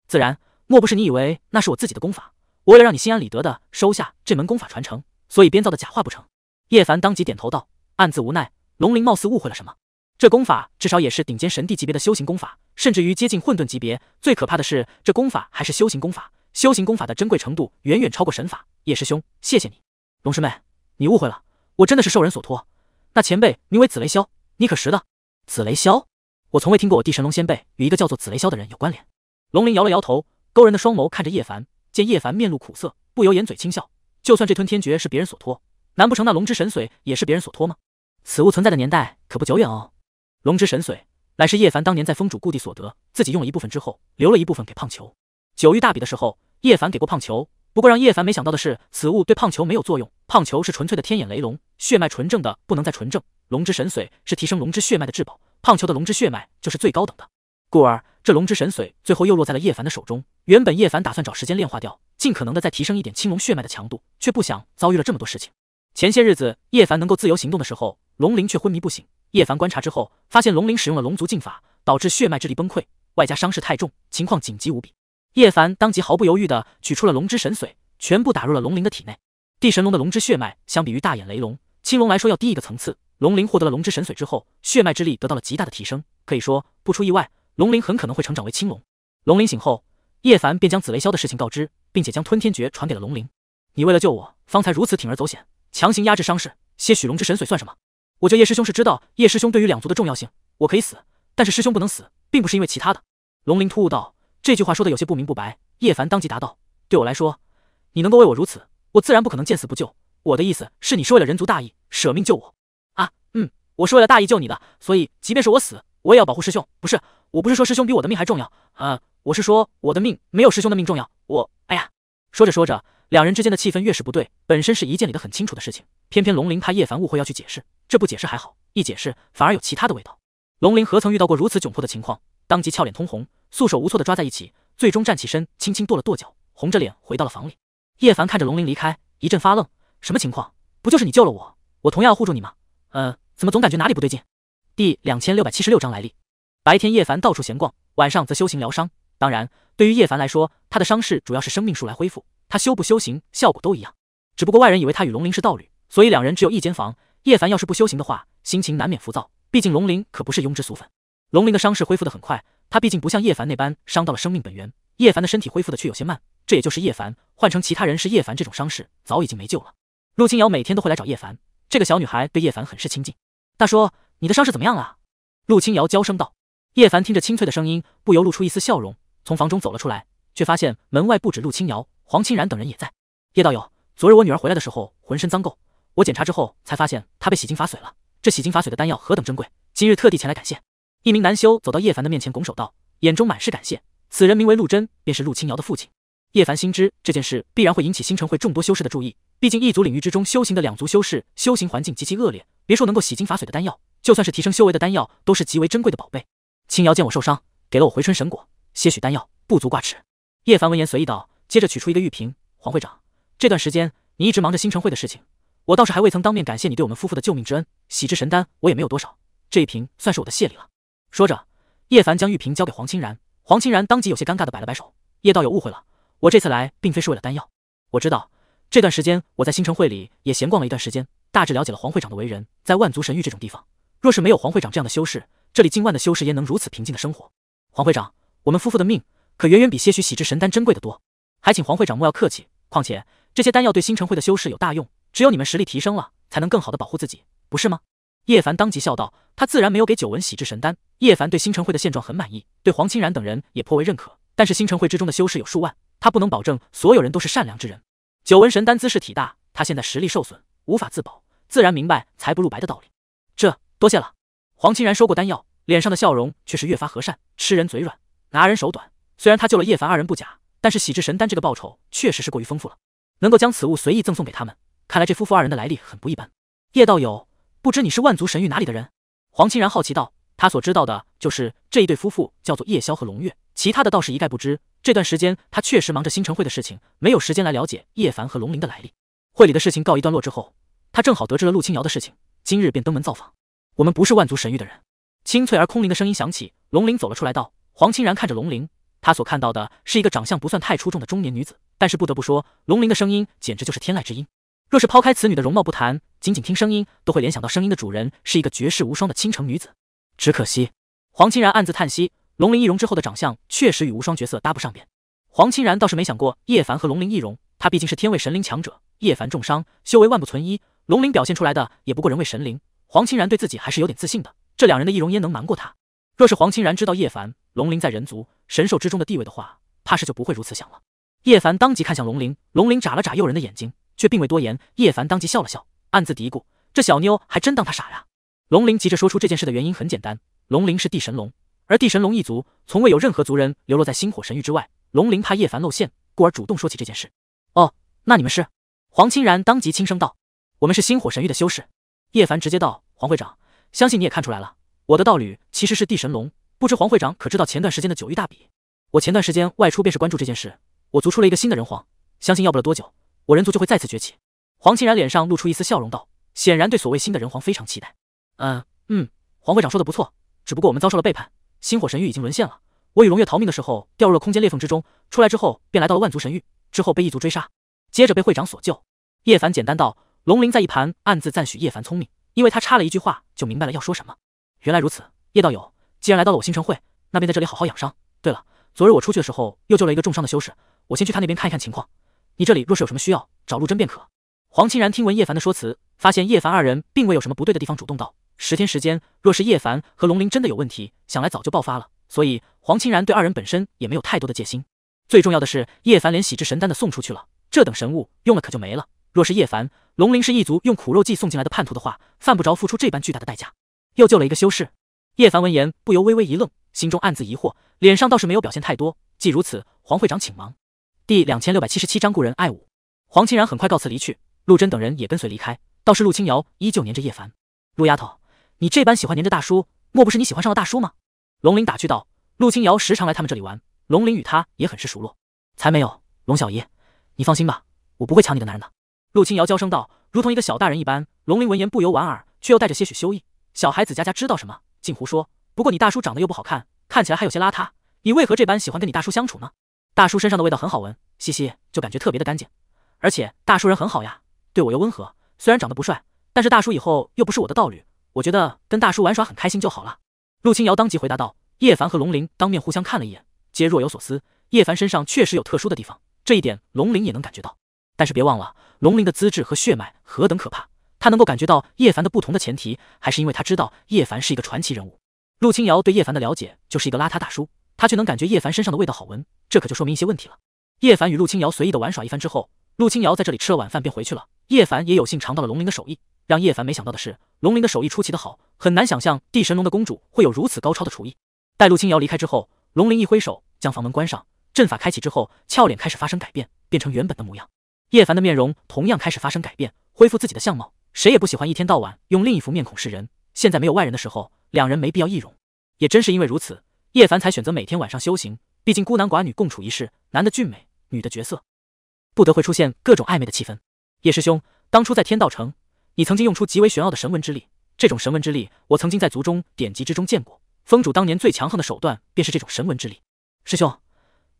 自然。莫不是你以为那是我自己的功法？我为了让你心安理得的收下这门功法传承，所以编造的假话不成？叶凡当即点头道，暗自无奈。龙鳞貌似误会了什么。这功法至少也是顶尖神帝级别的修行功法，甚至于接近混沌级别。最可怕的是，这功法还是修行功法。修行功法的珍贵程度远远超过神法。叶师兄，谢谢你。龙师妹，你误会了，我真的是受人所托。那前辈名为紫雷霄，你可识的？紫雷霄？我从未听过我弟神龙先辈与一个叫做紫雷霄的人有关联。龙鳞摇了摇头。勾人的双眸看着叶凡，见叶凡面露苦涩，不由掩嘴轻笑。就算这吞天诀是别人所托，难不成那龙之神髓也是别人所托吗？此物存在的年代可不久远哦。龙之神髓乃是叶凡当年在风主故地所得，自己用了一部分之后，留了一部分给胖球。九域大比的时候，叶凡给过胖球。不过让叶凡没想到的是，此物对胖球没有作用。胖球是纯粹的天眼雷龙血脉纯正的不能再纯正，龙之神髓是提升龙之血脉的至宝，胖球的龙之血脉就是最高等的。故而，这龙之神髓最后又落在了叶凡的手中。原本叶凡打算找时间炼化掉，尽可能的再提升一点青龙血脉的强度，却不想遭遇了这么多事情。前些日子，叶凡能够自由行动的时候，龙鳞却昏迷不醒。叶凡观察之后，发现龙鳞使用了龙族禁法，导致血脉之力崩溃，外加伤势太重，情况紧急无比。叶凡当即毫不犹豫地取出了龙之神髓，全部打入了龙鳞的体内。地神龙的龙之血脉相比于大眼雷龙、青龙来说要低一个层次。龙鳞获得了龙之神髓之后，血脉之力得到了极大的提升，可以说不出意外。龙鳞很可能会成长为青龙。龙鳞醒后，叶凡便将紫雷霄的事情告知，并且将吞天诀传给了龙鳞。你为了救我，方才如此铤而走险，强行压制伤势，些许龙之神髓算什么？我救叶师兄是知道叶师兄对于两族的重要性。我可以死，但是师兄不能死，并不是因为其他的。龙鳞突兀道，这句话说的有些不明不白。叶凡当即答道：“对我来说，你能够为我如此，我自然不可能见死不救。我的意思是，你是为了人族大义舍命救我。啊，嗯，我是为了大义救你的，所以即便是我死。”我也要保护师兄，不是，我不是说师兄比我的命还重要，呃，我是说我的命没有师兄的命重要。我，哎呀，说着说着，两人之间的气氛越是不对。本身是一件理得很清楚的事情，偏偏龙鳞怕叶凡误会要去解释，这不解释还好，一解释反而有其他的味道。龙鳞何曾遇到过如此窘迫的情况，当即俏脸通红，束手无措地抓在一起，最终站起身，轻轻跺了跺脚，红着脸回到了房里。叶凡看着龙鳞离开，一阵发愣，什么情况？不就是你救了我，我同样要护住你吗？呃，怎么总感觉哪里不对劲？第两千六百七十六章来历。白天叶凡到处闲逛，晚上则修行疗伤。当然，对于叶凡来说，他的伤势主要是生命数来恢复，他修不修行效果都一样。只不过外人以为他与龙鳞是道侣，所以两人只有一间房。叶凡要是不修行的话，心情难免浮躁，毕竟龙鳞可不是庸脂俗粉。龙鳞的伤势恢复的很快，他毕竟不像叶凡那般伤到了生命本源。叶凡的身体恢复的却有些慢，这也就是叶凡换成其他人是叶凡这种伤势早已经没救了。陆清瑶每天都会来找叶凡，这个小女孩对叶凡很是亲近。大叔。你的伤势怎么样了？陆青瑶娇声道。叶凡听着清脆的声音，不由露出一丝笑容，从房中走了出来，却发现门外不止陆青瑶、黄清然等人也在。叶道友，昨日我女儿回来的时候浑身脏垢，我检查之后才发现她被洗精法髓了。这洗精法髓的丹药何等珍贵，今日特地前来感谢。一名男修走到叶凡的面前拱手道，眼中满是感谢。此人名为陆贞，便是陆青瑶的父亲。叶凡心知这件事必然会引起星辰会众多修士的注意，毕竟异族领域之中修行的两族修士修行环境极其恶劣，别说能够洗精法髓的丹药。就算是提升修为的丹药，都是极为珍贵的宝贝。青瑶见我受伤，给了我回春神果，些许丹药不足挂齿。叶凡闻言随意道，接着取出一个玉瓶。黄会长，这段时间你一直忙着星辰会的事情，我倒是还未曾当面感谢你对我们夫妇的救命之恩。喜之神丹我也没有多少，这一瓶算是我的谢礼了。说着，叶凡将玉瓶交给黄清然。黄清然当即有些尴尬的摆了摆手，叶道友误会了，我这次来并非是为了丹药。我知道这段时间我在星辰会里也闲逛了一段时间，大致了解了黄会长的为人，在万族神域这种地方。若是没有黄会长这样的修士，这里近万的修士焉能如此平静的生活？黄会长，我们夫妇的命可远远比些许喜至神丹珍贵的多，还请黄会长莫要客气。况且这些丹药对星辰会的修士有大用，只有你们实力提升了，才能更好的保护自己，不是吗？叶凡当即笑道，他自然没有给九纹喜至神丹。叶凡对星辰会的现状很满意，对黄清然等人也颇为认可。但是星辰会之中的修士有数万，他不能保证所有人都是善良之人。九纹神丹资势体大，他现在实力受损，无法自保，自然明白财不入白的道理。多谢了，黄清然收过丹药，脸上的笑容却是越发和善。吃人嘴软，拿人手短。虽然他救了叶凡二人不假，但是喜至神丹这个报酬确实是过于丰富了。能够将此物随意赠送给他们，看来这夫妇二人的来历很不一般。叶道友，不知你是万族神域哪里的人？黄清然好奇道。他所知道的就是这一对夫妇叫做叶萧和龙月，其他的倒是一概不知。这段时间他确实忙着星辰会的事情，没有时间来了解叶凡和龙鳞的来历。会里的事情告一段落之后，他正好得知了陆清瑶的事情，今日便登门造访。我们不是万族神域的人。清脆而空灵的声音响起，龙灵走了出来，道：“黄清然看着龙灵，他所看到的是一个长相不算太出众的中年女子。但是不得不说，龙灵的声音简直就是天籁之音。若是抛开此女的容貌不谈，仅仅听声音，都会联想到声音的主人是一个绝世无双的倾城女子。只可惜，黄清然暗自叹息，龙灵易容之后的长相确实与无双角色搭不上边。黄清然倒是没想过叶凡和龙灵易容，他毕竟是天位神灵强者，叶凡重伤，修为万不存一，龙灵表现出来的也不过人为神灵。”黄清然对自己还是有点自信的，这两人的易容烟能瞒过他。若是黄清然知道叶凡龙鳞在人族神兽之中的地位的话，怕是就不会如此想了。叶凡当即看向龙鳞，龙鳞眨了眨诱人的眼睛，却并未多言。叶凡当即笑了笑，暗自嘀咕：这小妞还真当他傻呀。龙鳞急着说出这件事的原因很简单，龙鳞是地神龙，而地神龙一族从未有任何族人流落在星火神域之外。龙鳞怕叶凡露馅，故而主动说起这件事。哦，那你们是？黄清然当即轻声道：“我们是星火神域的修士。”叶凡直接道。黄会长，相信你也看出来了，我的道侣其实是地神龙。不知黄会长可知道前段时间的九域大比？我前段时间外出便是关注这件事。我族出了一个新的人皇，相信要不了多久，我人族就会再次崛起。黄清然脸上露出一丝笑容道，显然对所谓新的人皇非常期待。嗯嗯，黄会长说的不错，只不过我们遭受了背叛，星火神域已经沦陷了。我与龙月逃命的时候掉入了空间裂缝之中，出来之后便来到了万族神域，之后被异族追杀，接着被会长所救。叶凡简单道，龙鳞在一旁暗自赞许叶凡聪明。因为他插了一句话，就明白了要说什么。原来如此，叶道友，既然来到了我星辰会，那便在这里好好养伤。对了，昨日我出去的时候，又救了一个重伤的修士，我先去他那边看一看情况。你这里若是有什么需要，找陆贞便可。黄清然听闻叶凡的说辞，发现叶凡二人并未有什么不对的地方，主动道：十天时间，若是叶凡和龙鳞真的有问题，想来早就爆发了。所以黄清然对二人本身也没有太多的戒心。最重要的是，叶凡连喜之神丹的送出去了，这等神物用了可就没了。若是叶凡，龙鳞是一族用苦肉计送进来的叛徒的话，犯不着付出这般巨大的代价。又救了一个修士。叶凡闻言，不由微微一愣，心中暗自疑惑，脸上倒是没有表现太多。既如此，黄会长请忙。第两千六百七十七章故人爱武。黄清然很快告辞离去，陆贞等人也跟随离开。倒是陆青瑶依旧黏着叶凡。陆丫头，你这般喜欢黏着大叔，莫不是你喜欢上了大叔吗？龙鳞打趣道。陆青瑶时常来他们这里玩，龙鳞与她也很是熟络。才没有，龙小姨，你放心吧，我不会抢你的男人的。陆清瑶娇声道，如同一个小大人一般。龙鳞闻言不由莞尔，却又带着些许羞意。小孩子家家知道什么，竟胡说。不过你大叔长得又不好看，看起来还有些邋遢，你为何这般喜欢跟你大叔相处呢？大叔身上的味道很好闻，嘻嘻，就感觉特别的干净。而且大叔人很好呀，对我又温和。虽然长得不帅，但是大叔以后又不是我的道侣，我觉得跟大叔玩耍很开心就好了。陆清瑶当即回答道。叶凡和龙鳞当面互相看了一眼，皆若有所思。叶凡身上确实有特殊的地方，这一点龙鳞也能感觉到。但是别忘了。龙鳞的资质和血脉何等可怕！他能够感觉到叶凡的不同的前提，还是因为他知道叶凡是一个传奇人物。陆青瑶对叶凡的了解就是一个邋遢大叔，他却能感觉叶凡身上的味道好闻，这可就说明一些问题了。叶凡与陆青瑶随意的玩耍一番之后，陆青瑶在这里吃了晚饭便回去了。叶凡也有幸尝到了龙鳞的手艺，让叶凡没想到的是，龙鳞的手艺出奇的好，很难想象地神龙的公主会有如此高超的厨艺。待陆青瑶离开之后，龙鳞一挥手将房门关上，阵法开启之后，俏脸开始发生改变，变成原本的模样。叶凡的面容同样开始发生改变，恢复自己的相貌。谁也不喜欢一天到晚用另一副面孔示人。现在没有外人的时候，两人没必要易容。也正是因为如此，叶凡才选择每天晚上修行。毕竟孤男寡女共处一室，男的俊美，女的绝色，不得会出现各种暧昧的气氛。叶师兄，当初在天道城，你曾经用出极为玄奥的神文之力。这种神文之力，我曾经在族中典籍之中见过。峰主当年最强横的手段便是这种神文之力。师兄，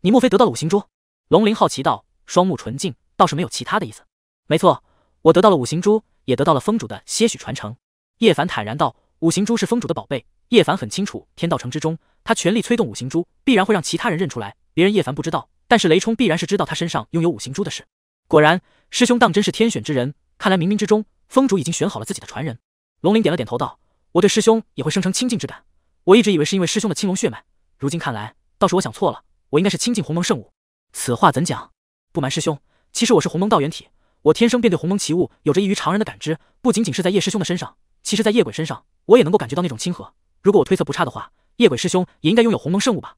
你莫非得到了五行珠？龙鳞好奇道，双目纯净。倒是没有其他的意思。没错，我得到了五行珠，也得到了风主的些许传承。叶凡坦然道，五行珠是风主的宝贝，叶凡很清楚。天道城之中，他全力催动五行珠，必然会让其他人认出来。别人叶凡不知道，但是雷冲必然是知道他身上拥有五行珠的事。果然，师兄当真是天选之人。看来冥冥之中，风主已经选好了自己的传人。龙鳞点了点头道，我对师兄也会生成亲近之感。我一直以为是因为师兄的青龙血脉，如今看来倒是我想错了。我应该是亲近鸿蒙圣物。此话怎讲？不瞒师兄。其实我是鸿蒙道元体，我天生便对鸿蒙奇物有着异于常人的感知，不仅仅是在叶师兄的身上，其实在叶鬼身上我也能够感觉到那种亲和。如果我推测不差的话，叶鬼师兄也应该拥有鸿蒙圣物吧？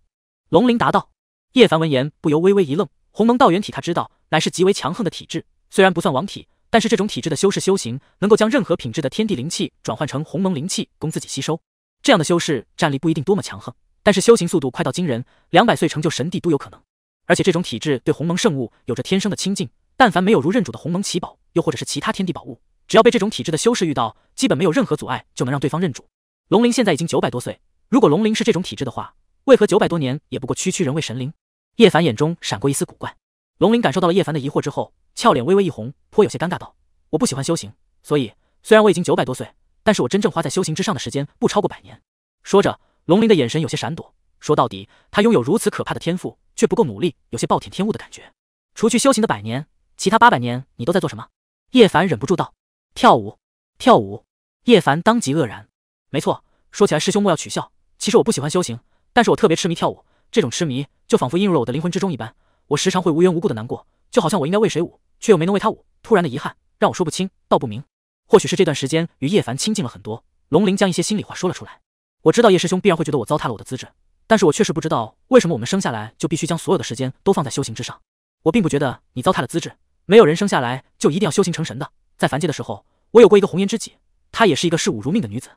龙鳞答道。叶凡闻言不由微微一愣，鸿蒙道元体他知道乃是极为强横的体质，虽然不算王体，但是这种体质的修士修行能够将任何品质的天地灵气转换成鸿蒙灵气供自己吸收，这样的修士战力不一定多么强横，但是修行速度快到惊人，两百岁成就神帝都有可能。而且这种体质对鸿蒙圣物有着天生的亲近，但凡没有如认主的鸿蒙奇宝，又或者是其他天地宝物，只要被这种体质的修士遇到，基本没有任何阻碍，就能让对方认主。龙鳞现在已经九百多岁，如果龙鳞是这种体质的话，为何九百多年也不过区区人为神灵？叶凡眼中闪过一丝古怪。龙鳞感受到了叶凡的疑惑之后，俏脸微微一红，颇有些尴尬道：“我不喜欢修行，所以虽然我已经九百多岁，但是我真正花在修行之上的时间不超过百年。”说着，龙鳞的眼神有些闪躲。说到底，他拥有如此可怕的天赋，却不够努力，有些暴殄天物的感觉。除去修行的百年，其他八百年你都在做什么？叶凡忍不住道。跳舞，跳舞。叶凡当即愕然。没错，说起来，师兄莫要取笑，其实我不喜欢修行，但是我特别痴迷跳舞。这种痴迷就仿佛印入了我的灵魂之中一般，我时常会无缘无故的难过，就好像我应该为谁舞，却又没能为他舞，突然的遗憾让我说不清道不明。或许是这段时间与叶凡亲近了很多，龙鳞将一些心里话说了出来。我知道叶师兄必然会觉得我糟蹋了我的资质。但是我确实不知道为什么我们生下来就必须将所有的时间都放在修行之上。我并不觉得你糟蹋了资质，没有人生下来就一定要修行成神的。在凡界的时候，我有过一个红颜知己，她也是一个视武如命的女子。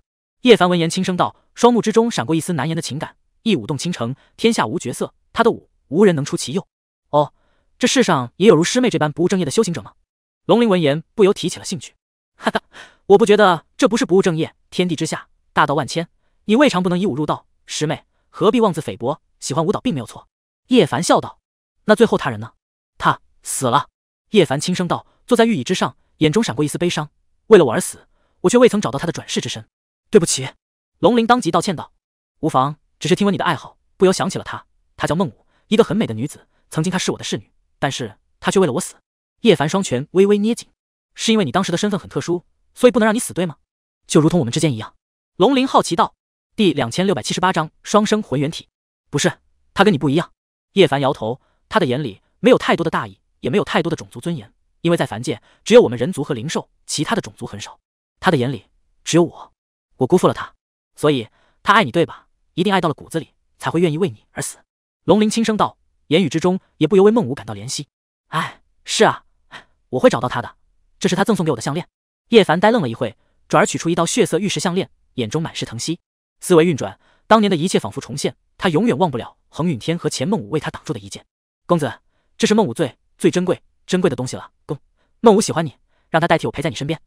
叶凡闻言轻声道，双目之中闪过一丝难言的情感。一舞动倾城，天下无绝色，她的舞无人能出其右。哦，这世上也有如师妹这般不务正业的修行者吗？龙鳞闻言不由提起了兴趣。哈哈，我不觉得这不是不务正业。天地之下，大道万千，你未尝不能以武入道，师妹。何必妄自菲薄？喜欢舞蹈并没有错。叶凡笑道：“那最后他人呢？他死了。”叶凡轻声道，坐在玉椅之上，眼中闪过一丝悲伤：“为了我而死，我却未曾找到他的转世之身。”对不起，龙鳞当即道歉道：“无妨，只是听闻你的爱好，不由想起了他。他叫孟武，一个很美的女子。曾经她是我的侍女，但是她却为了我死。”叶凡双拳微微捏紧：“是因为你当时的身份很特殊，所以不能让你死，对吗？就如同我们之间一样。”龙鳞好奇道。第两千六百七十八章双生魂元体。不是，他跟你不一样。叶凡摇头，他的眼里没有太多的大义，也没有太多的种族尊严，因为在凡界，只有我们人族和灵兽，其他的种族很少。他的眼里只有我，我辜负了他，所以他爱你，对吧？一定爱到了骨子里，才会愿意为你而死。龙鳞轻声道，言语之中也不由为孟舞感到怜惜。哎，是啊，我会找到他的。这是他赠送给我的项链。叶凡呆愣了一会，转而取出一道血色玉石项链，眼中满是疼惜。思维运转，当年的一切仿佛重现。他永远忘不了恒允天和钱梦舞为他挡住的一剑。公子，这是梦舞最最珍贵珍贵的东西了。公，梦舞喜欢你，让他代替我陪在你身边，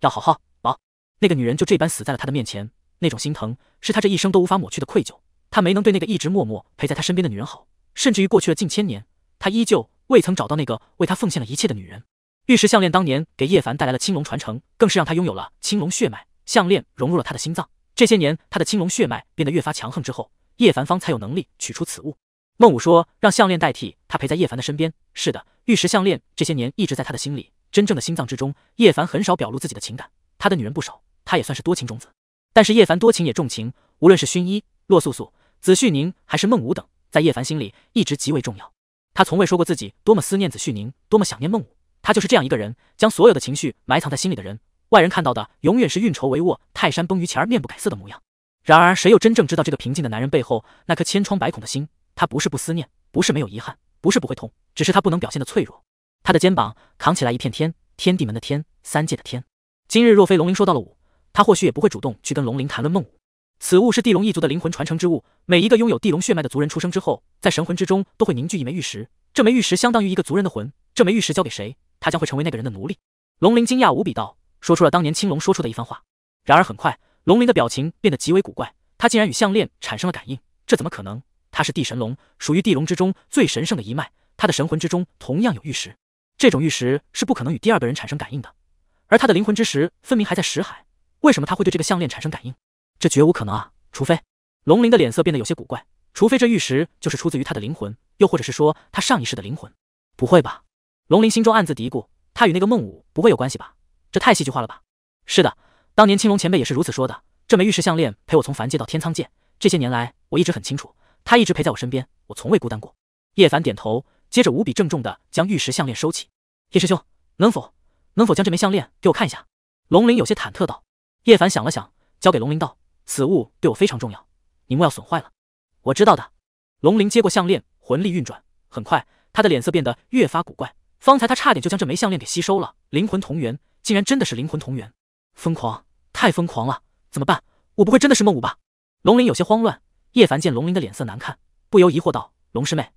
要好好保。那个女人就这般死在了他的面前，那种心疼是他这一生都无法抹去的愧疚。他没能对那个一直默默陪在他身边的女人好，甚至于过去了近千年，他依旧未曾找到那个为他奉献了一切的女人。玉石项链当年给叶凡带来了青龙传承，更是让他拥有了青龙血脉。项链融入了他的心脏。这些年，他的青龙血脉变得越发强横之后，叶凡方才有能力取出此物。孟武说，让项链代替他陪在叶凡的身边。是的，玉石项链这些年一直在他的心里，真正的心脏之中。叶凡很少表露自己的情感，他的女人不少，他也算是多情种子。但是叶凡多情也重情，无论是薰衣、洛素素、子旭宁，还是孟武等，在叶凡心里一直极为重要。他从未说过自己多么思念子旭宁，多么想念孟武，他就是这样一个人，将所有的情绪埋藏在心里的人。外人看到的永远是运筹帷幄、泰山崩于前而面不改色的模样，然而谁又真正知道这个平静的男人背后那颗千疮百孔的心？他不是不思念，不是没有遗憾，不是不会痛，只是他不能表现的脆弱。他的肩膀扛起来一片天，天地门的天，三界的天。今日若非龙鳞说到了武，他或许也不会主动去跟龙鳞谈论梦武。此物是地龙一族的灵魂传承之物，每一个拥有地龙血脉的族人出生之后，在神魂之中都会凝聚一枚玉石，这枚玉石相当于一个族人的魂。这枚玉石交给谁，他将会成为那个人的奴隶。龙鳞惊讶无比道。说出了当年青龙说出的一番话。然而很快，龙鳞的表情变得极为古怪，他竟然与项链产生了感应，这怎么可能？他是地神龙，属于地龙之中最神圣的一脉，他的神魂之中同样有玉石，这种玉石是不可能与第二个人产生感应的。而他的灵魂之石分明还在石海，为什么他会对这个项链产生感应？这绝无可能啊！除非……龙鳞的脸色变得有些古怪，除非这玉石就是出自于他的灵魂，又或者是说他上一世的灵魂？不会吧？龙鳞心中暗自嘀咕，他与那个孟武不会有关系吧？这太戏剧化了吧！是的，当年青龙前辈也是如此说的。这枚玉石项链陪我从凡界到天苍界，这些年来我一直很清楚，他一直陪在我身边，我从未孤单过。叶凡点头，接着无比郑重的将玉石项链收起。叶师兄，能否能否将这枚项链给我看一下？龙鳞有些忐忑道。叶凡想了想，交给龙鳞道：“此物对我非常重要，你莫要损坏了。”我知道的。龙鳞接过项链，魂力运转，很快他的脸色变得越发古怪。方才他差点就将这枚项链给吸收了，灵魂同源。竟然真的是灵魂同源，疯狂，太疯狂了！怎么办？我不会真的是孟舞吧？龙鳞有些慌乱。叶凡见龙鳞的脸色难看，不由疑惑道：“龙师妹，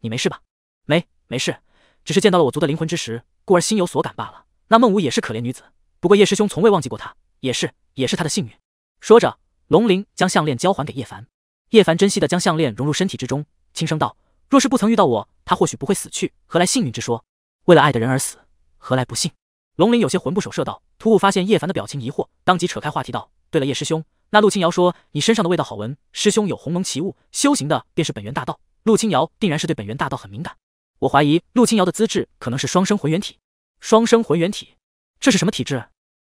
你没事吧？”“没，没事，只是见到了我族的灵魂之石，故而心有所感罢了。”那孟舞也是可怜女子，不过叶师兄从未忘记过她，也是，也是她的幸运。说着，龙鳞将项链交还给叶凡。叶凡珍惜的将项链融入身体之中，轻声道：“若是不曾遇到我，他或许不会死去，何来幸运之说？为了爱的人而死，何来不幸？”龙鳞有些魂不守舍，道：“突兀发现叶凡的表情疑惑，当即扯开话题道：‘对了，叶师兄，那陆青瑶说你身上的味道好闻。师兄有鸿蒙奇物修行的，便是本源大道。陆青瑶定然是对本源大道很敏感。我怀疑陆青瑶的资质可能是双生魂元体。’双生魂元体，这是什么体质？”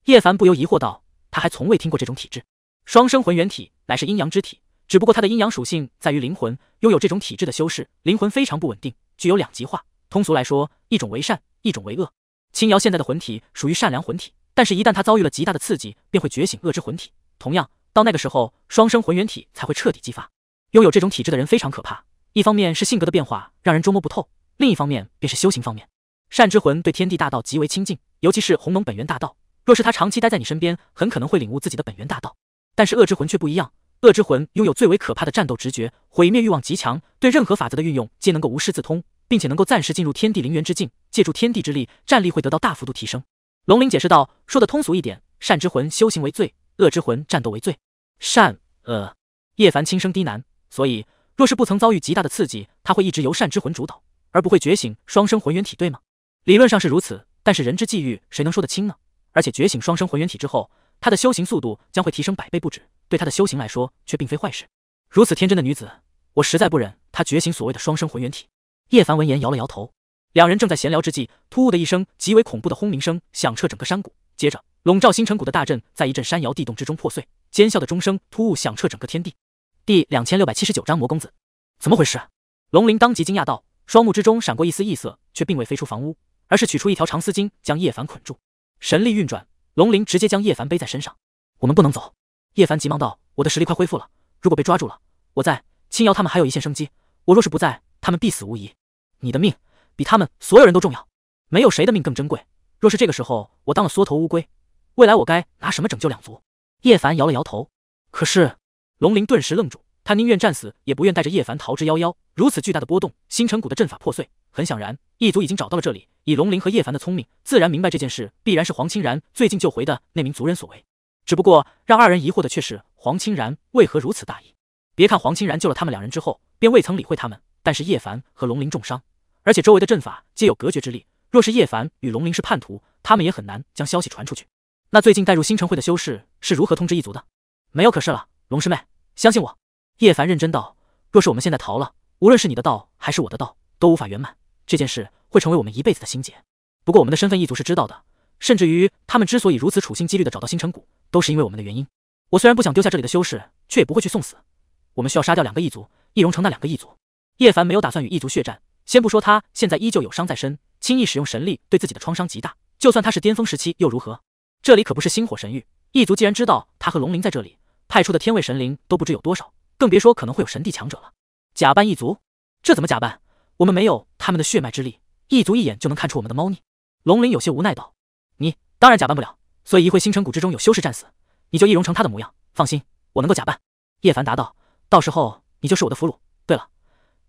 叶凡不由疑惑道，他还从未听过这种体质。双生魂元体乃是阴阳之体，只不过它的阴阳属性在于灵魂，拥有这种体质的修士灵魂非常不稳定，具有两极化。通俗来说，一种为善，一种为恶。青瑶现在的魂体属于善良魂体，但是，一旦他遭遇了极大的刺激，便会觉醒恶之魂体。同样，到那个时候，双生魂元体才会彻底激发。拥有这种体质的人非常可怕，一方面是性格的变化让人捉摸不透，另一方面便是修行方面。善之魂对天地大道极为亲近，尤其是鸿蒙本源大道。若是他长期待在你身边，很可能会领悟自己的本源大道。但是恶之魂却不一样，恶之魂拥有最为可怕的战斗直觉，毁灭欲望极强，对任何法则的运用皆能够无师自通。并且能够暂时进入天地灵源之境，借助天地之力，战力会得到大幅度提升。龙鳞解释道：“说的通俗一点，善之魂修行为最，恶之魂战斗为最。”善恶，叶凡轻声低喃。所以，若是不曾遭遇极大的刺激，他会一直由善之魂主导，而不会觉醒双生魂元体，对吗？理论上是如此，但是人之际遇，谁能说得清呢？而且觉醒双生魂元体之后，他的修行速度将会提升百倍不止，对他的修行来说却并非坏事。如此天真的女子，我实在不忍她觉醒所谓的双生魂元体。叶凡闻言摇了摇头，两人正在闲聊之际，突兀的一声极为恐怖的轰鸣声响彻整个山谷，接着笼罩星辰谷的大阵在一阵山摇地动之中破碎，尖啸的钟声突兀响彻整个天地。第两千六百七十九章魔公子，怎么回事？龙鳞当即惊讶道，双目之中闪过一丝异色，却并未飞出房屋，而是取出一条长丝巾将叶凡捆住，神力运转，龙鳞直接将叶凡背在身上。我们不能走！叶凡急忙道，我的实力快恢复了，如果被抓住了，我在青瑶他们还有一线生机，我若是不在，他们必死无疑。你的命比他们所有人都重要，没有谁的命更珍贵。若是这个时候我当了缩头乌龟，未来我该拿什么拯救两族？叶凡摇了摇头。可是，龙鳞顿时愣住。他宁愿战死，也不愿带着叶凡逃之夭夭。如此巨大的波动，星辰谷的阵法破碎，很显然异族已经找到了这里。以龙鳞和叶凡的聪明，自然明白这件事必然是黄清然最近救回的那名族人所为。只不过让二人疑惑的却是黄清然为何如此大意。别看黄清然救了他们两人之后便未曾理会他们，但是叶凡和龙鳞重伤。而且周围的阵法皆有隔绝之力，若是叶凡与龙鳞是叛徒，他们也很难将消息传出去。那最近带入星辰会的修士是如何通知异族的？没有，可是了，龙师妹，相信我。叶凡认真道：“若是我们现在逃了，无论是你的道还是我的道都无法圆满，这件事会成为我们一辈子的心结。不过我们的身份，异族是知道的，甚至于他们之所以如此处心积虑的找到星辰谷，都是因为我们的原因。我虽然不想丢下这里的修士，却也不会去送死。我们需要杀掉两个异族，易容成那两个异族。叶凡没有打算与异族血战。”先不说他现在依旧有伤在身，轻易使用神力对自己的创伤极大。就算他是巅峰时期又如何？这里可不是星火神域，异族既然知道他和龙鳞在这里，派出的天位神灵都不知有多少，更别说可能会有神帝强者了。假扮异族，这怎么假扮？我们没有他们的血脉之力，异族一眼就能看出我们的猫腻。龙鳞有些无奈道：“你当然假扮不了，所以一会星辰谷之中有修士战死，你就易容成他的模样。放心，我能够假扮。”叶凡答道：“到时候你就是我的俘虏。对了。”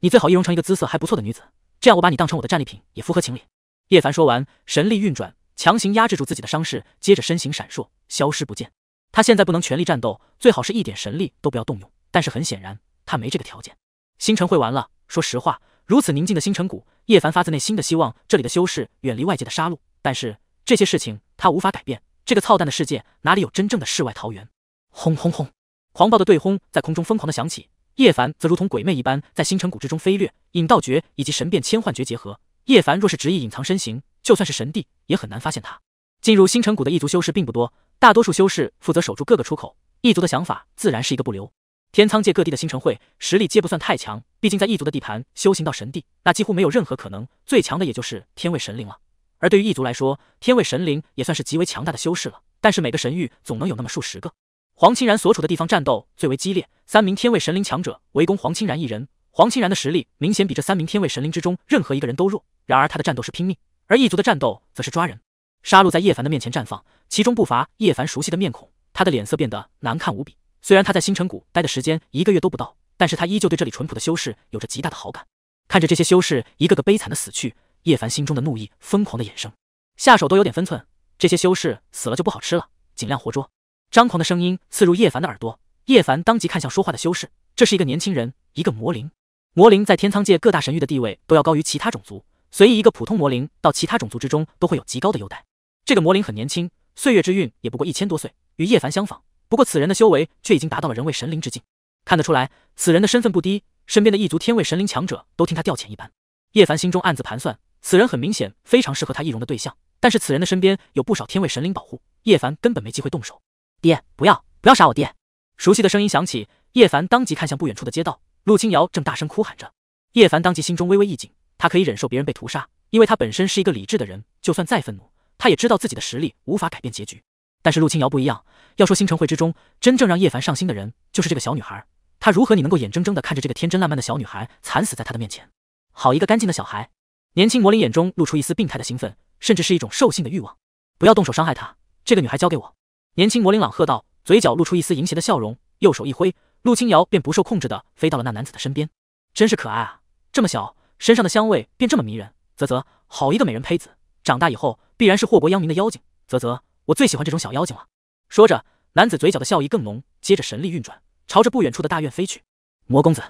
你最好易容成一个姿色还不错的女子，这样我把你当成我的战利品也符合情理。叶凡说完，神力运转，强行压制住自己的伤势，接着身形闪烁，消失不见。他现在不能全力战斗，最好是一点神力都不要动用，但是很显然他没这个条件。星辰会完了，说实话，如此宁静的星辰谷，叶凡发自内心的希望这里的修士远离外界的杀戮，但是这些事情他无法改变。这个操蛋的世界哪里有真正的世外桃源？轰轰轰！狂暴的对轰在空中疯狂的响起。叶凡则如同鬼魅一般，在星辰谷之中飞掠，引道诀以及神变千幻诀结合。叶凡若是执意隐藏身形，就算是神帝也很难发现他。进入星辰谷的异族修士并不多，大多数修士负责守住各个出口。异族的想法自然是一个不留。天苍界各地的星辰会实力皆不算太强，毕竟在异族的地盘修行到神帝，那几乎没有任何可能。最强的也就是天位神灵了。而对于异族来说，天位神灵也算是极为强大的修士了。但是每个神域总能有那么数十个。黄清然所处的地方战斗最为激烈，三名天位神灵强者围攻黄清然一人。黄清然的实力明显比这三名天位神灵之中任何一个人都弱，然而他的战斗是拼命，而异族的战斗则是抓人，杀戮在叶凡的面前绽放，其中不乏叶凡熟悉的面孔。他的脸色变得难看无比。虽然他在星辰谷待的时间一个月都不到，但是他依旧对这里淳朴的修士有着极大的好感。看着这些修士一个个悲惨的死去，叶凡心中的怒意疯狂的衍生，下手都有点分寸，这些修士死了就不好吃了，尽量活捉。张狂的声音刺入叶凡的耳朵，叶凡当即看向说话的修士，这是一个年轻人，一个魔灵。魔灵在天苍界各大神域的地位都要高于其他种族，随意一个普通魔灵到其他种族之中都会有极高的优待。这个魔灵很年轻，岁月之运也不过一千多岁，与叶凡相仿。不过此人的修为却已经达到了人为神灵之境，看得出来此人的身份不低，身边的异族天位神灵强者都听他调遣一般。叶凡心中暗自盘算，此人很明显非常适合他易容的对象，但是此人的身边有不少天位神灵保护，叶凡根本没机会动手。爹，不要不要杀我爹！熟悉的声音响起，叶凡当即看向不远处的街道，陆清瑶正大声哭喊着。叶凡当即心中微微一紧，他可以忍受别人被屠杀，因为他本身是一个理智的人，就算再愤怒，他也知道自己的实力无法改变结局。但是陆清瑶不一样，要说新城会之中真正让叶凡上心的人，就是这个小女孩。他如何你能够眼睁睁的看着这个天真烂漫的小女孩惨死在他的面前？好一个干净的小孩！年轻魔灵眼中露出一丝病态的兴奋，甚至是一种兽性的欲望。不要动手伤害她，这个女孩交给我。年轻魔灵朗喝道，嘴角露出一丝淫邪的笑容，右手一挥，陆清瑶便不受控制的飞到了那男子的身边。真是可爱啊，这么小，身上的香味便这么迷人，啧啧，好一个美人胚子，长大以后必然是祸国殃民的妖精，啧啧，我最喜欢这种小妖精了。说着，男子嘴角的笑意更浓，接着神力运转，朝着不远处的大院飞去。魔公子，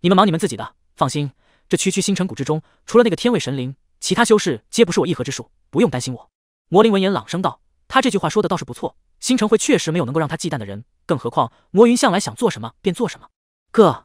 你们忙你们自己的，放心，这区区星辰谷之中，除了那个天位神灵，其他修士皆不是我一合之数，不用担心我。魔灵闻言朗声道，他这句话说的倒是不错。星辰会确实没有能够让他忌惮的人，更何况魔云向来想做什么便做什么。各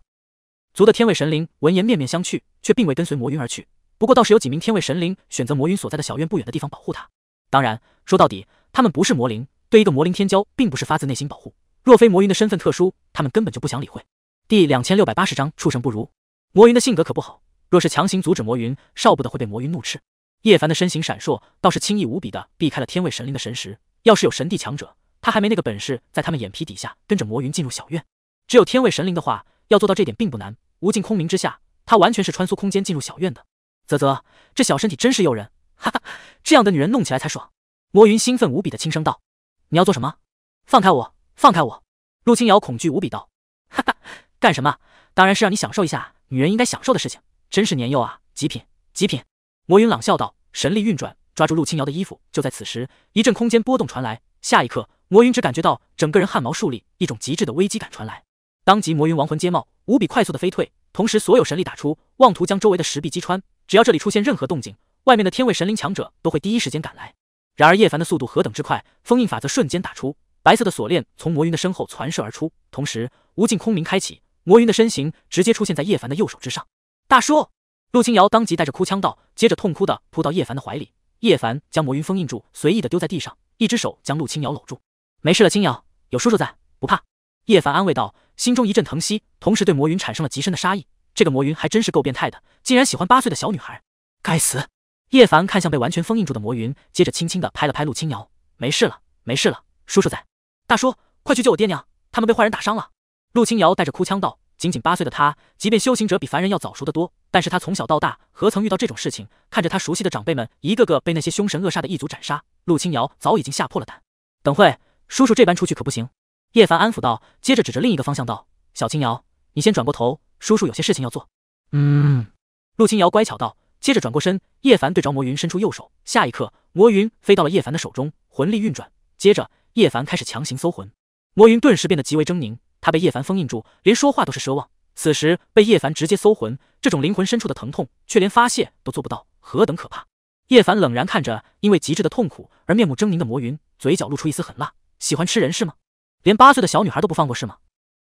族的天位神灵闻言面面相觑，却并未跟随魔云而去。不过倒是有几名天位神灵选择魔云所在的小院不远的地方保护他。当然，说到底，他们不是魔灵，对一个魔灵天骄并不是发自内心保护。若非魔云的身份特殊，他们根本就不想理会。第两千六百八十章，畜生不如。魔云的性格可不好，若是强行阻止魔云，少不得会被魔云怒斥。叶凡的身形闪烁，倒是轻易无比的避开了天位神灵的神识。要是有神帝强者。他还没那个本事，在他们眼皮底下跟着魔云进入小院。只有天位神灵的话，要做到这点并不难。无尽空明之下，他完全是穿梭空间进入小院的。啧啧，这小身体真是诱人，哈哈，这样的女人弄起来才爽。魔云兴奋无比的轻声道：“你要做什么？放开我，放开我！”陆青瑶恐惧无比道：“哈哈，干什么？当然是让你享受一下女人应该享受的事情。真是年幼啊，极品，极品！”魔云朗笑道，神力运转，抓住陆青瑶的衣服。就在此时，一阵空间波动传来，下一刻。魔云只感觉到整个人汗毛竖立，一种极致的危机感传来，当即魔云亡魂皆冒，无比快速的飞退，同时所有神力打出，妄图将周围的石壁击穿。只要这里出现任何动静，外面的天位神灵强者都会第一时间赶来。然而叶凡的速度何等之快，封印法则瞬间打出，白色的锁链从魔云的身后传射而出，同时无尽空明开启，魔云的身形直接出现在叶凡的右手之上。大叔，陆青瑶当即带着哭腔道，接着痛哭的扑到叶凡的怀里。叶凡将魔云封印住，随意的丢在地上，一只手将陆青瑶搂住。没事了，青瑶，有叔叔在，不怕。叶凡安慰道，心中一阵疼惜，同时对魔云产生了极深的杀意。这个魔云还真是够变态的，竟然喜欢八岁的小女孩！该死！叶凡看向被完全封印住的魔云，接着轻轻的拍了拍陆青瑶：“没事了，没事了，叔叔在。”大叔，快去救我爹娘，他们被坏人打伤了。”陆青瑶带着哭腔道。仅仅八岁的他，即便修行者比凡人要早熟得多，但是他从小到大何曾遇到这种事情？看着他熟悉的长辈们一个个被那些凶神恶煞的异族斩杀，陆青瑶早已经吓破了胆。等会。叔叔这般出去可不行，叶凡安抚道，接着指着另一个方向道：“小青瑶，你先转过头，叔叔有些事情要做。”嗯，陆青瑶乖巧道，接着转过身。叶凡对着魔云伸出右手，下一刻，魔云飞到了叶凡的手中，魂力运转，接着叶凡开始强行搜魂。魔云顿时变得极为狰狞，他被叶凡封印住，连说话都是奢望。此时被叶凡直接搜魂，这种灵魂深处的疼痛，却连发泄都做不到，何等可怕！叶凡冷然看着因为极致的痛苦而面目狰狞的魔云，嘴角露出一丝狠辣。喜欢吃人是吗？连八岁的小女孩都不放过是吗？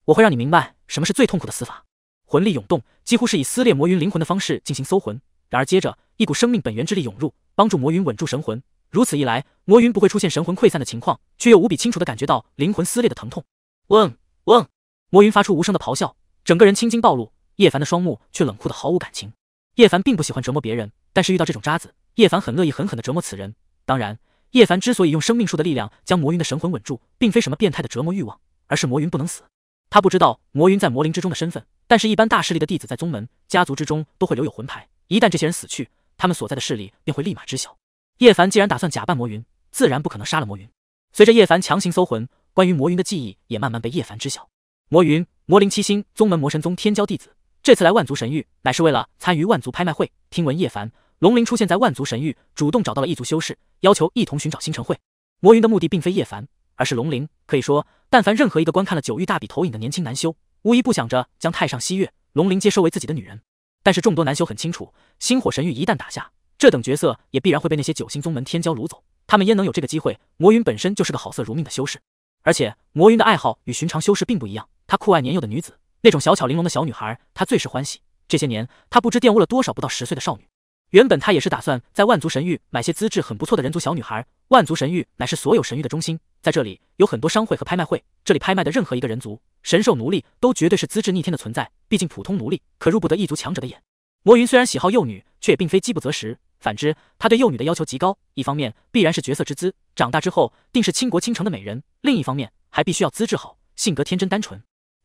我会让你明白什么是最痛苦的死法。魂力涌动，几乎是以撕裂魔云灵魂的方式进行搜魂。然而，接着一股生命本源之力涌入，帮助魔云稳住神魂。如此一来，魔云不会出现神魂溃散的情况，却又无比清楚的感觉到灵魂撕裂的疼痛。嗡嗡，魔云发出无声的咆哮，整个人青筋暴露。叶凡的双目却冷酷的毫无感情。叶凡并不喜欢折磨别人，但是遇到这种渣子，叶凡很乐意狠狠地折磨此人。当然。叶凡之所以用生命树的力量将魔云的神魂稳住，并非什么变态的折磨欲望，而是魔云不能死。他不知道魔云在魔灵之中的身份，但是，一般大势力的弟子在宗门、家族之中都会留有魂牌，一旦这些人死去，他们所在的势力便会立马知晓。叶凡既然打算假扮魔云，自然不可能杀了魔云。随着叶凡强行搜魂，关于魔云的记忆也慢慢被叶凡知晓。魔云，魔灵七星宗门魔神宗天骄弟子，这次来万族神域，乃是为了参与万族拍卖会。听闻叶凡龙灵出现在万族神域，主动找到了一族修士。要求一同寻找星辰会魔云的目的并非叶凡，而是龙鳞。可以说，但凡任何一个观看了九域大比投影的年轻男修，无一不想着将太上汐月龙鳞接收为自己的女人。但是众多男修很清楚，星火神域一旦打下，这等角色也必然会被那些九星宗门天骄掳走，他们焉能有这个机会？魔云本身就是个好色如命的修士，而且魔云的爱好与寻常修士并不一样，他酷爱年幼的女子，那种小巧玲珑的小女孩，他最是欢喜。这些年，他不知玷污了多少不到十岁的少女。原本他也是打算在万族神域买些资质很不错的人族小女孩。万族神域乃是所有神域的中心，在这里有很多商会和拍卖会。这里拍卖的任何一个人族神兽奴隶，都绝对是资质逆天的存在。毕竟普通奴隶可入不得异族强者的眼。魔云虽然喜好幼女，却也并非饥不择食。反之，他对幼女的要求极高。一方面必然是绝色之姿，长大之后定是倾国倾城的美人；另一方面还必须要资质好，性格天真单纯。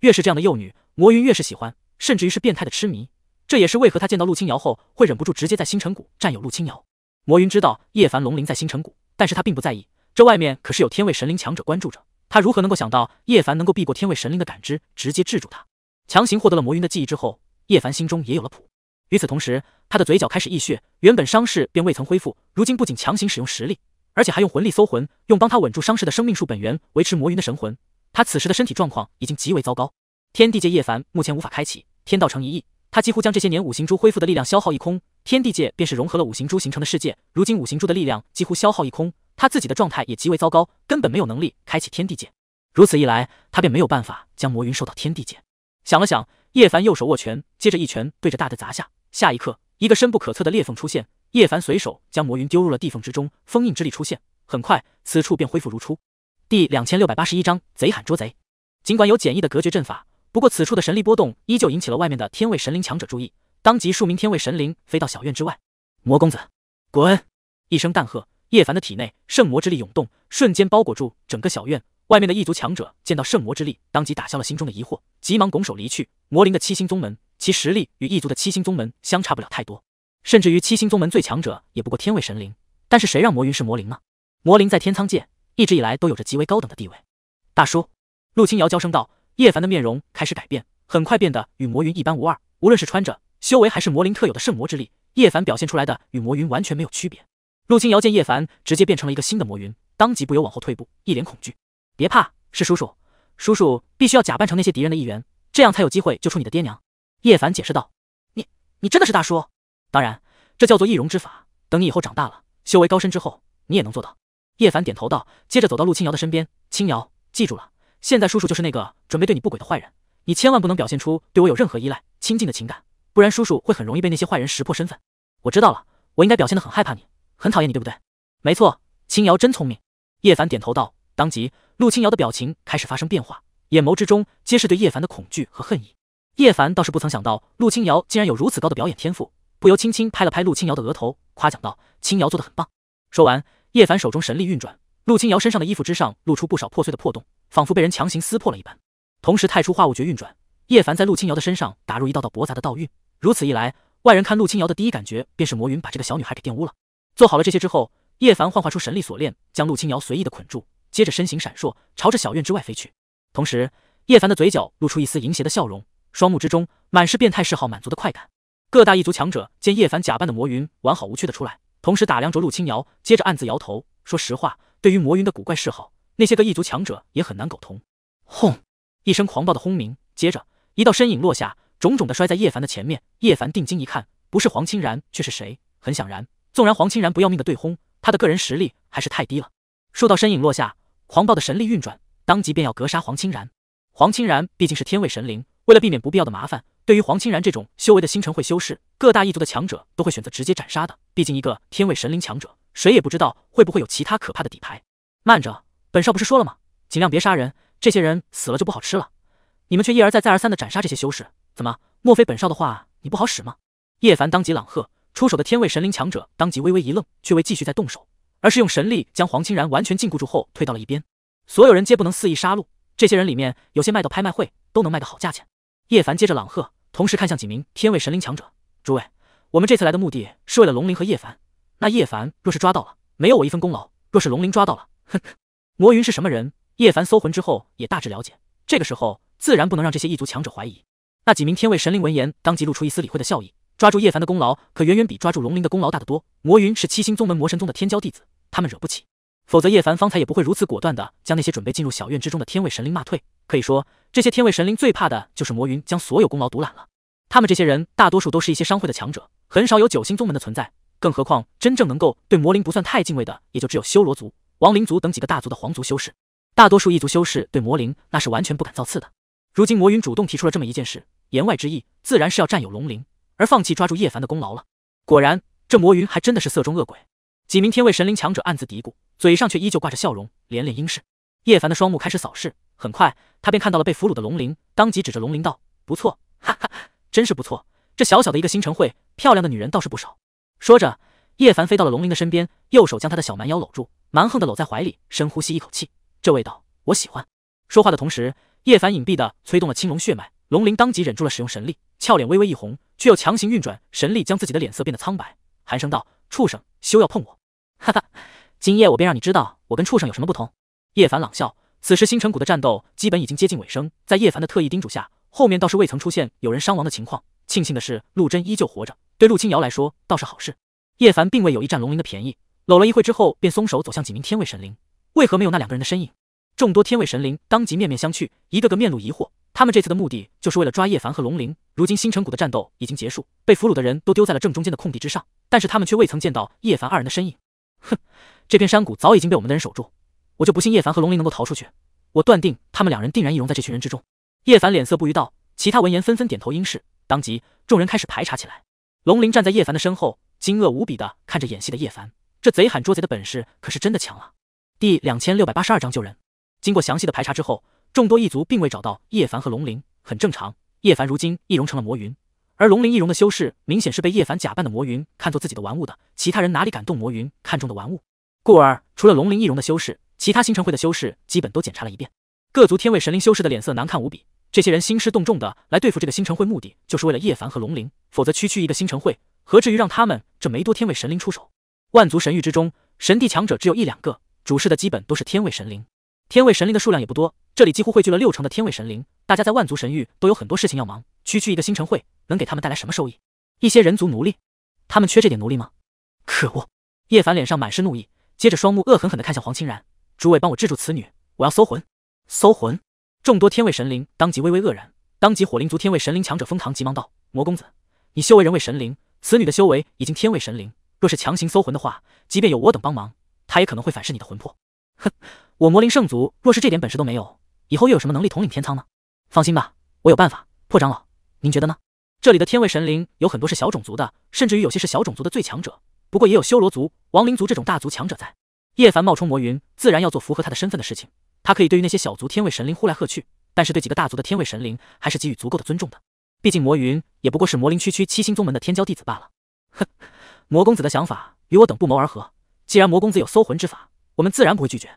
越是这样的幼女，魔云越是喜欢，甚至于是变态的痴迷。这也是为何他见到陆青瑶后，会忍不住直接在星辰谷占有陆青瑶。魔云知道叶凡龙鳞在星辰谷，但是他并不在意。这外面可是有天位神灵强者关注着他，如何能够想到叶凡能够避过天位神灵的感知，直接制住他，强行获得了魔云的记忆之后，叶凡心中也有了谱。与此同时，他的嘴角开始溢血，原本伤势便未曾恢复，如今不仅强行使用实力，而且还用魂力搜魂，用帮他稳住伤势的生命树本源维持魔云的神魂。他此时的身体状况已经极为糟糕，天地界叶凡目前无法开启天道城一役，他几乎将这些年五行珠恢复的力量消耗一空，天地界便是融合了五行珠形成的世界。如今五行珠的力量几乎消耗一空，他自己的状态也极为糟糕，根本没有能力开启天地界。如此一来，他便没有办法将魔云收到天地界。想了想，叶凡右手握拳，接着一拳对着大地砸下。下一刻，一个深不可测的裂缝出现。叶凡随手将魔云丢入了地缝之中，封印之力出现，很快此处便恢复如初。第两千六百八十一章贼喊捉贼。尽管有简易的隔绝阵法。不过，此处的神力波动依旧引起了外面的天位神灵强者注意，当即数名天位神灵飞到小院之外。魔公子，滚！一声淡喝，叶凡的体内圣魔之力涌动，瞬间包裹住整个小院。外面的异族强者见到圣魔之力，当即打消了心中的疑惑，急忙拱手离去。魔灵的七星宗门，其实力与异族的七星宗门相差不了太多，甚至于七星宗门最强者也不过天位神灵。但是谁让魔云是魔灵呢？魔灵在天苍界一直以来都有着极为高等的地位。大叔，陆青瑶娇声道。叶凡的面容开始改变，很快变得与魔云一般无二。无论是穿着、修为，还是魔灵特有的圣魔之力，叶凡表现出来的与魔云完全没有区别。陆青瑶见叶凡直接变成了一个新的魔云，当即不由往后退步，一脸恐惧。别怕，是叔叔。叔叔必须要假扮成那些敌人的一员，这样才有机会救出你的爹娘。叶凡解释道。你，你真的是大叔？当然，这叫做易容之法。等你以后长大了，修为高深之后，你也能做到。叶凡点头道，接着走到陆青瑶的身边。青瑶，记住了。现在叔叔就是那个准备对你不轨的坏人，你千万不能表现出对我有任何依赖、亲近的情感，不然叔叔会很容易被那些坏人识破身份。我知道了，我应该表现得很害怕你，很讨厌你，对不对？没错，青瑶真聪明。叶凡点头道。当即，陆青瑶的表情开始发生变化，眼眸之中皆是对叶凡的恐惧和恨意。叶凡倒是不曾想到陆青瑶竟然有如此高的表演天赋，不由轻轻拍了拍陆青瑶的额头，夸奖道：“青瑶做的很棒。”说完，叶凡手中神力运转。陆清瑶身上的衣服之上露出不少破碎的破洞，仿佛被人强行撕破了一般。同时，太初化物诀运转，叶凡在陆清瑶的身上打入一道道驳杂的道韵。如此一来，外人看陆清瑶的第一感觉便是魔云把这个小女孩给玷污了。做好了这些之后，叶凡幻化出神力锁链，将陆清瑶随意的捆住，接着身形闪烁，朝着小院之外飞去。同时，叶凡的嘴角露出一丝淫邪的笑容，双目之中满是变态嗜好满足的快感。各大异族强者见叶凡假扮的魔云完好无缺的出来，同时打量着陆清瑶，接着暗自摇头，说实话。对于魔云的古怪嗜好，那些个异族强者也很难苟同。轰！一声狂暴的轰鸣，接着一道身影落下，重重的摔在叶凡的前面。叶凡定睛一看，不是黄清然，却是谁？很显然，纵然黄清然不要命的对轰，他的个人实力还是太低了。数道身影落下，狂暴的神力运转，当即便要格杀黄清然。黄清然毕竟是天位神灵。为了避免不必要的麻烦，对于黄清然这种修为的星辰会修士，各大一族的强者都会选择直接斩杀的。毕竟一个天位神灵强者，谁也不知道会不会有其他可怕的底牌。慢着，本少不是说了吗？尽量别杀人，这些人死了就不好吃了。你们却一而再再而三的斩杀这些修士，怎么？莫非本少的话你不好使吗？叶凡当即朗喝，出手的天位神灵强者当即微微一愣，却未继续再动手，而是用神力将黄清然完全禁锢住后，退到了一边。所有人皆不能肆意杀戮，这些人里面有些卖到拍卖会都能卖个好价钱。叶凡接着朗赫，同时看向几名天位神灵强者。诸位，我们这次来的目的是为了龙鳞和叶凡。那叶凡若是抓到了，没有我一分功劳；若是龙鳞抓到了，哼，魔云是什么人？叶凡搜魂之后也大致了解。这个时候自然不能让这些异族强者怀疑。那几名天位神灵闻言，当即露出一丝理会的笑意。抓住叶凡的功劳，可远远比抓住龙鳞的功劳大得多。魔云是七星宗门魔神宗的天骄弟子，他们惹不起。否则，叶凡方才也不会如此果断的将那些准备进入小院之中的天位神灵骂退。可以说，这些天位神灵最怕的就是魔云将所有功劳独揽了。他们这些人大多数都是一些商会的强者，很少有九星宗门的存在。更何况，真正能够对魔灵不算太敬畏的，也就只有修罗族、亡灵族等几个大族的皇族修士。大多数异族修士对魔灵那是完全不敢造次的。如今魔云主动提出了这么一件事，言外之意自然是要占有龙灵，而放弃抓住叶凡的功劳了。果然，这魔云还真的是色中恶鬼。几名天位神灵强者暗自嘀咕，嘴上却依旧挂着笑容，连连应是。叶凡的双目开始扫视，很快他便看到了被俘虏的龙灵，当即指着龙灵道：“不错，哈哈，真是不错。这小小的一个星辰会，漂亮的女人倒是不少。”说着，叶凡飞到了龙灵的身边，右手将他的小蛮腰搂住，蛮横的搂在怀里，深呼吸一口气，这味道我喜欢。说话的同时，叶凡隐蔽的催动了青龙血脉，龙灵当即忍住了使用神力，俏脸微微一红，却又强行运转神力，将自己的脸色变得苍白，寒声道：“畜生，休要碰我！”哈哈，今夜我便让你知道我跟畜生有什么不同。叶凡朗笑。此时星辰谷的战斗基本已经接近尾声，在叶凡的特意叮嘱下，后面倒是未曾出现有人伤亡的情况。庆幸的是陆贞依旧活着，对陆清瑶来说倒是好事。叶凡并未有意占龙鳞的便宜，搂了一会之后便松手走向几名天位神灵。为何没有那两个人的身影？众多天位神灵当即面面相觑，一个个面露疑惑。他们这次的目的就是为了抓叶凡和龙鳞。如今星辰谷的战斗已经结束，被俘虏的人都丢在了正中间的空地之上，但是他们却未曾见到叶凡二人的身影。哼，这片山谷早已经被我们的人守住，我就不信叶凡和龙鳞能够逃出去。我断定他们两人定然易容在这群人之中。叶凡脸色不愉道，其他闻言纷纷点头应是，当即众人开始排查起来。龙鳞站在叶凡的身后，惊愕无比的看着演戏的叶凡，这贼喊捉贼的本事可是真的强啊！第两千六百八十二章救人。经过详细的排查之后，众多异族并未找到叶凡和龙鳞，很正常。叶凡如今易容成了魔云。而龙鳞易容的修士明显是被叶凡假扮的魔云看作自己的玩物的，其他人哪里敢动魔云看中的玩物？故而，除了龙鳞易容的修士，其他星辰会的修士基本都检查了一遍。各族天位神灵修士的脸色难看无比，这些人兴师动众的来对付这个星辰会，目的就是为了叶凡和龙鳞。否则，区区一个星辰会，何至于让他们这没多天位神灵出手？万族神域之中，神帝强者只有一两个，主事的基本都是天位神灵，天位神灵的数量也不多，这里几乎汇聚了六成的天位神灵。大家在万族神域都有很多事情要忙，区区一个星辰会。能给他们带来什么收益？一些人族奴隶，他们缺这点奴隶吗？可恶！叶凡脸上满是怒意，接着双目恶狠狠地看向黄清然：“诸位，帮我制住此女，我要搜魂。”搜魂！众多天位神灵当即微微愕然，当即火灵族天位神灵强者封唐急忙道：“魔公子，你修为人为神灵，此女的修为已经天位神灵，若是强行搜魂的话，即便有我等帮忙，她也可能会反噬你的魂魄。”哼，我魔灵圣族若是这点本事都没有，以后又有什么能力统领天苍呢？放心吧，我有办法。破长老，您觉得呢？这里的天位神灵有很多是小种族的，甚至于有些是小种族的最强者。不过也有修罗族、亡灵族这种大族强者在。叶凡冒充魔云，自然要做符合他的身份的事情。他可以对于那些小族天位神灵呼来喝去，但是对几个大族的天位神灵还是给予足够的尊重的。毕竟魔云也不过是魔灵区区七星宗门的天骄弟子罢了。哼，魔公子的想法与我等不谋而合。既然魔公子有搜魂之法，我们自然不会拒绝。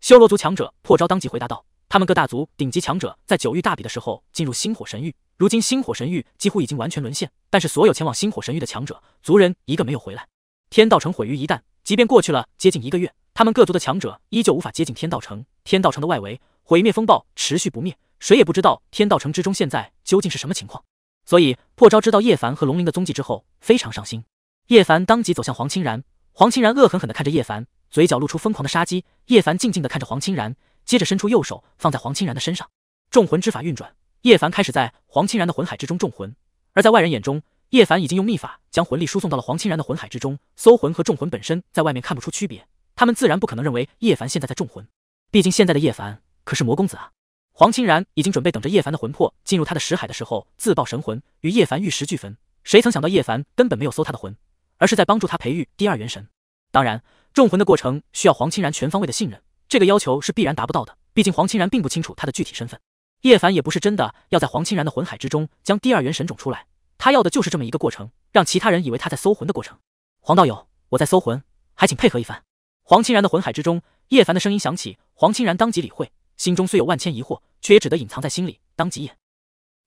修罗族强者破招当即回答道：“他们各大族顶级强者在九域大比的时候进入星火神域。”如今星火神域几乎已经完全沦陷，但是所有前往星火神域的强者族人一个没有回来，天道城毁于一旦。即便过去了接近一个月，他们各族的强者依旧无法接近天道城。天道城的外围毁灭风暴持续不灭，谁也不知道天道城之中现在究竟是什么情况。所以破招知道叶凡和龙鳞的踪迹之后，非常伤心。叶凡当即走向黄清然，黄清然恶狠狠地看着叶凡，嘴角露出疯狂的杀机。叶凡静静地看着黄清然，接着伸出右手放在黄清然的身上，众魂之法运转。叶凡开始在黄清然的魂海之中重魂，而在外人眼中，叶凡已经用秘法将魂力输送到了黄清然的魂海之中。搜魂和重魂本身在外面看不出区别，他们自然不可能认为叶凡现在在重魂。毕竟现在的叶凡可是魔公子啊！黄清然已经准备等着叶凡的魂魄进入他的识海的时候自爆神魂，与叶凡玉石俱焚。谁曾想到叶凡根本没有搜他的魂，而是在帮助他培育第二元神。当然，重魂的过程需要黄清然全方位的信任，这个要求是必然达不到的。毕竟黄清然并不清楚他的具体身份。叶凡也不是真的要在黄清然的魂海之中将第二元神种出来，他要的就是这么一个过程，让其他人以为他在搜魂的过程。黄道友，我在搜魂，还请配合一番。黄清然的魂海之中，叶凡的声音响起。黄清然当即理会，心中虽有万千疑惑，却也只得隐藏在心里。当即眼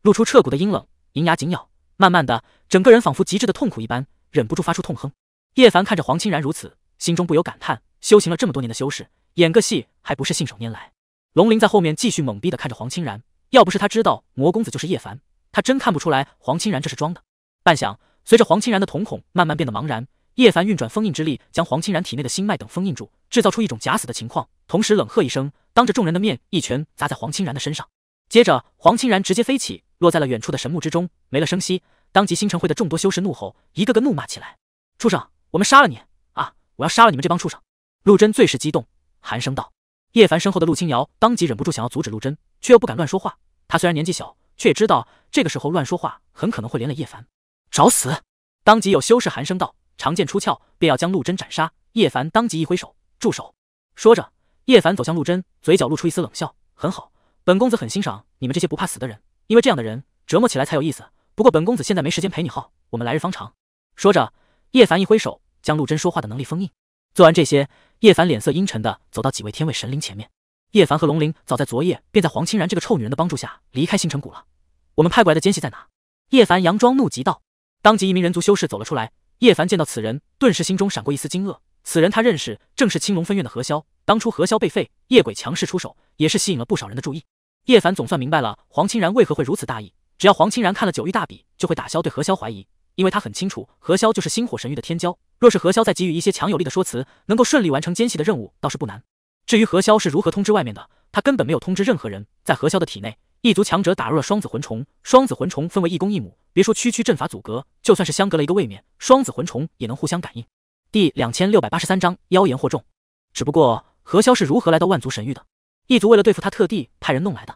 露出彻骨的阴冷，银牙紧咬，慢慢的，整个人仿佛极致的痛苦一般，忍不住发出痛哼。叶凡看着黄清然如此，心中不由感叹：修行了这么多年的修士，演个戏还不是信手拈来。龙鳞在后面继续懵逼的看着黄清然，要不是他知道魔公子就是叶凡，他真看不出来黄清然这是装的。半晌，随着黄清然的瞳孔慢慢变得茫然，叶凡运转封印之力，将黄清然体内的心脉等封印住，制造出一种假死的情况，同时冷喝一声，当着众人的面一拳砸在黄清然的身上。接着，黄清然直接飞起，落在了远处的神木之中，没了声息。当即，星辰会的众多修士怒吼，一个个怒骂起来：“畜生，我们杀了你！啊，我要杀了你们这帮畜生！”陆贞最是激动，寒声道。叶凡身后的陆青瑶当即忍不住想要阻止陆贞，却又不敢乱说话。他虽然年纪小，却也知道这个时候乱说话很可能会连累叶凡，找死！当即有修士寒声道，长剑出鞘，便要将陆贞斩杀。叶凡当即一挥手，住手！说着，叶凡走向陆贞，嘴角露出一丝冷笑。很好，本公子很欣赏你们这些不怕死的人，因为这样的人折磨起来才有意思。不过本公子现在没时间陪你耗，我们来日方长。说着，叶凡一挥手，将陆贞说话的能力封印。做完这些。叶凡脸色阴沉的走到几位天位神灵前面。叶凡和龙灵早在昨夜便在黄清然这个臭女人的帮助下离开星辰谷了。我们派过来的奸细在哪？叶凡佯装怒极道。当即一名人族修士走了出来。叶凡见到此人，顿时心中闪过一丝惊愕。此人他认识，正是青龙分院的何萧。当初何萧被废，夜鬼强势出手，也是吸引了不少人的注意。叶凡总算明白了黄清然为何会如此大意。只要黄清然看了九域大笔，就会打消对何萧怀疑。因为他很清楚何萧就是星火神域的天骄，若是何萧再给予一些强有力的说辞，能够顺利完成奸细的任务倒是不难。至于何萧是如何通知外面的，他根本没有通知任何人。在何萧的体内，异族强者打入了双子魂虫，双子魂虫分为一公一母，别说区区阵法阻隔，就算是相隔了一个位面，双子魂虫也能互相感应。第两千六百八十三章妖言惑众。只不过何潇是如何来到万族神域的？异族为了对付他，特地派人弄来的。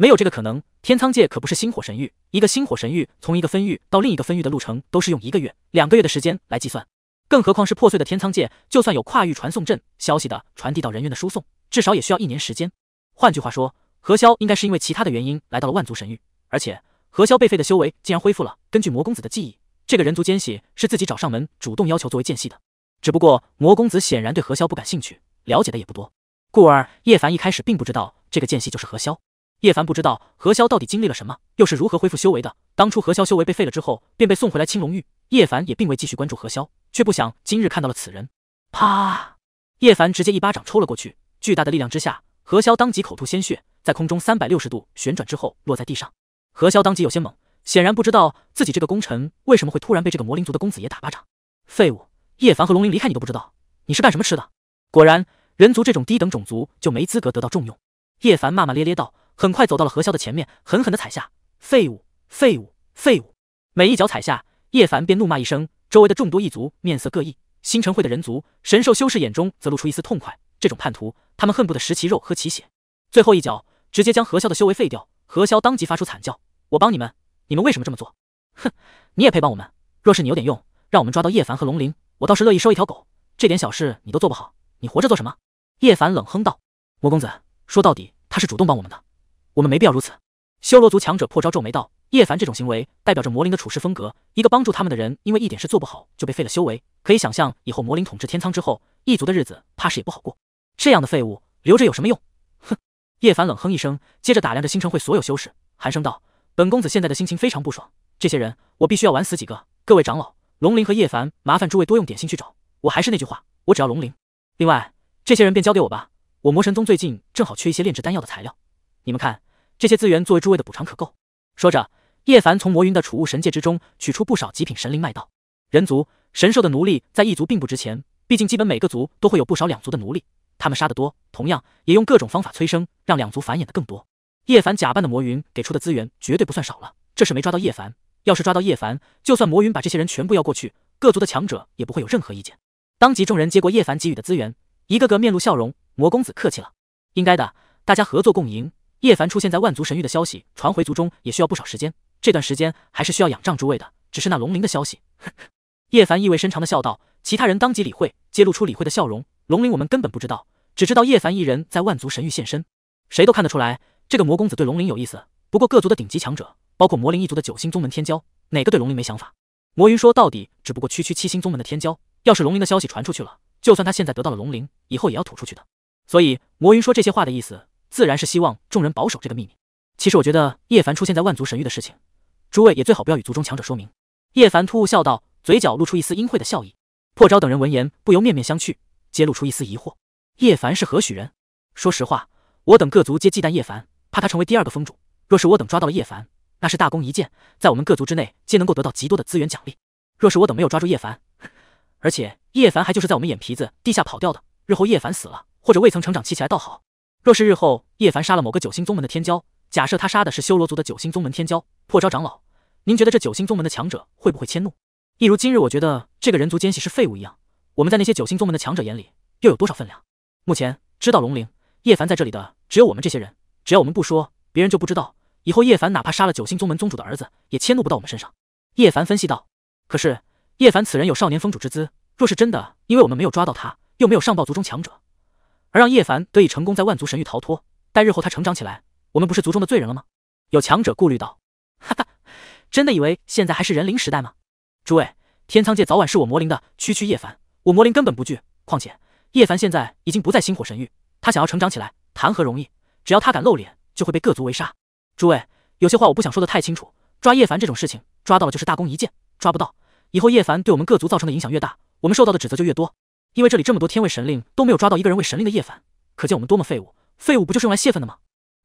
没有这个可能，天苍界可不是星火神域。一个星火神域，从一个分域到另一个分域的路程都是用一个月、两个月的时间来计算，更何况是破碎的天苍界。就算有跨域传送阵，消息的传递到人员的输送，至少也需要一年时间。换句话说，何潇应该是因为其他的原因来到了万族神域，而且何潇被废的修为竟然恢复了。根据魔公子的记忆，这个人族奸细是自己找上门，主动要求作为间隙的。只不过魔公子显然对何潇不感兴趣，了解的也不多，故而叶凡一开始并不知道这个间隙就是何潇。叶凡不知道何萧到底经历了什么，又是如何恢复修为的。当初何萧修为被废了之后，便被送回来青龙域。叶凡也并未继续关注何萧，却不想今日看到了此人。啪！叶凡直接一巴掌抽了过去，巨大的力量之下，何萧当即口吐鲜血，在空中三百六十度旋转之后落在地上。何萧当即有些懵，显然不知道自己这个功臣为什么会突然被这个魔灵族的公子爷打巴掌。废物！叶凡和龙鳞离开你都不知道，你是干什么吃的？果然，人族这种低等种族就没资格得到重用。叶凡骂骂咧咧道。很快走到了何潇的前面，狠狠的踩下。废物，废物，废物！每一脚踩下，叶凡便怒骂一声。周围的众多异族面色各异，星辰会的人族、神兽修士眼中则露出一丝痛快。这种叛徒，他们恨不得食其肉，喝其血。最后一脚，直接将何潇的修为废掉。何潇当即发出惨叫：“我帮你们，你们为什么这么做？”“哼，你也配帮我们？若是你有点用，让我们抓到叶凡和龙鳞，我倒是乐意收一条狗。这点小事你都做不好，你活着做什么？”叶凡冷哼道：“魔公子，说到底，他是主动帮我们的。”我们没必要如此。修罗族强者破招皱眉道：“叶凡这种行为代表着魔灵的处事风格。一个帮助他们的人，因为一点事做不好就被废了修为，可以想象以后魔灵统治天苍之后，异族的日子怕是也不好过。这样的废物留着有什么用？”哼！叶凡冷哼一声，接着打量着星辰会所有修士，寒声道：“本公子现在的心情非常不爽，这些人我必须要玩死几个。各位长老，龙鳞和叶凡，麻烦诸位多用点心去找。我还是那句话，我只要龙鳞。另外，这些人便交给我吧，我魔神宗最近正好缺一些炼制丹药的材料。”你们看，这些资源作为诸位的补偿可够。说着，叶凡从魔云的储物神界之中取出不少极品神灵脉道。人族、神兽的奴隶在异族并不值钱，毕竟基本每个族都会有不少两族的奴隶，他们杀得多，同样也用各种方法催生，让两族繁衍的更多。叶凡假扮的魔云给出的资源绝对不算少了，这是没抓到叶凡，要是抓到叶凡，就算魔云把这些人全部要过去，各族的强者也不会有任何意见。当即众人接过叶凡给予的资源，一个个面露笑容。魔公子客气了，应该的，大家合作共赢。叶凡出现在万族神域的消息传回族中也需要不少时间，这段时间还是需要仰仗诸位的。只是那龙鳞的消息，呵呵，叶凡意味深长的笑道。其他人当即理会，揭露出理会的笑容。龙鳞我们根本不知道，只知道叶凡一人在万族神域现身，谁都看得出来，这个魔公子对龙鳞有意思。不过各族的顶级强者，包括魔灵一族的九星宗门天骄，哪个对龙鳞没想法？魔云说，到底只不过区区七星宗门的天骄，要是龙鳞的消息传出去了，就算他现在得到了龙鳞，以后也要吐出去的。所以魔云说这些话的意思。自然是希望众人保守这个秘密。其实我觉得叶凡出现在万族神域的事情，诸位也最好不要与族中强者说明。叶凡突兀笑道，嘴角露出一丝阴晦的笑意。破招等人闻言，不由面面相觑，揭露出一丝疑惑：叶凡是何许人？说实话，我等各族皆忌惮叶凡，怕他成为第二个峰主。若是我等抓到了叶凡，那是大功一件，在我们各族之内皆能够得到极多的资源奖励。若是我等没有抓住叶凡，而且叶凡还就是在我们眼皮子底下跑掉的，日后叶凡死了或者未曾成长起起来，倒好。若是日后叶凡杀了某个九星宗门的天骄，假设他杀的是修罗族的九星宗门天骄，破招长老，您觉得这九星宗门的强者会不会迁怒？一如今日，我觉得这个人族奸细是废物一样，我们在那些九星宗门的强者眼里又有多少分量？目前知道龙灵叶凡在这里的只有我们这些人，只要我们不说，别人就不知道。以后叶凡哪怕杀了九星宗门宗主的儿子，也迁怒不到我们身上。叶凡分析道。可是叶凡此人有少年风主之资，若是真的，因为我们没有抓到他，又没有上报族中强者。而让叶凡得以成功在万族神域逃脱，待日后他成长起来，我们不是族中的罪人了吗？有强者顾虑道：“哈哈，真的以为现在还是人灵时代吗？诸位，天苍界早晚是我魔灵的。区区叶凡，我魔灵根本不惧。况且叶凡现在已经不在星火神域，他想要成长起来，谈何容易？只要他敢露脸，就会被各族围杀。诸位，有些话我不想说的太清楚。抓叶凡这种事情，抓到了就是大功一件，抓不到，以后叶凡对我们各族造成的影响越大，我们受到的指责就越多。”因为这里这么多天位神令都没有抓到一个人为神令的叶凡，可见我们多么废物。废物不就是用来泄愤的吗？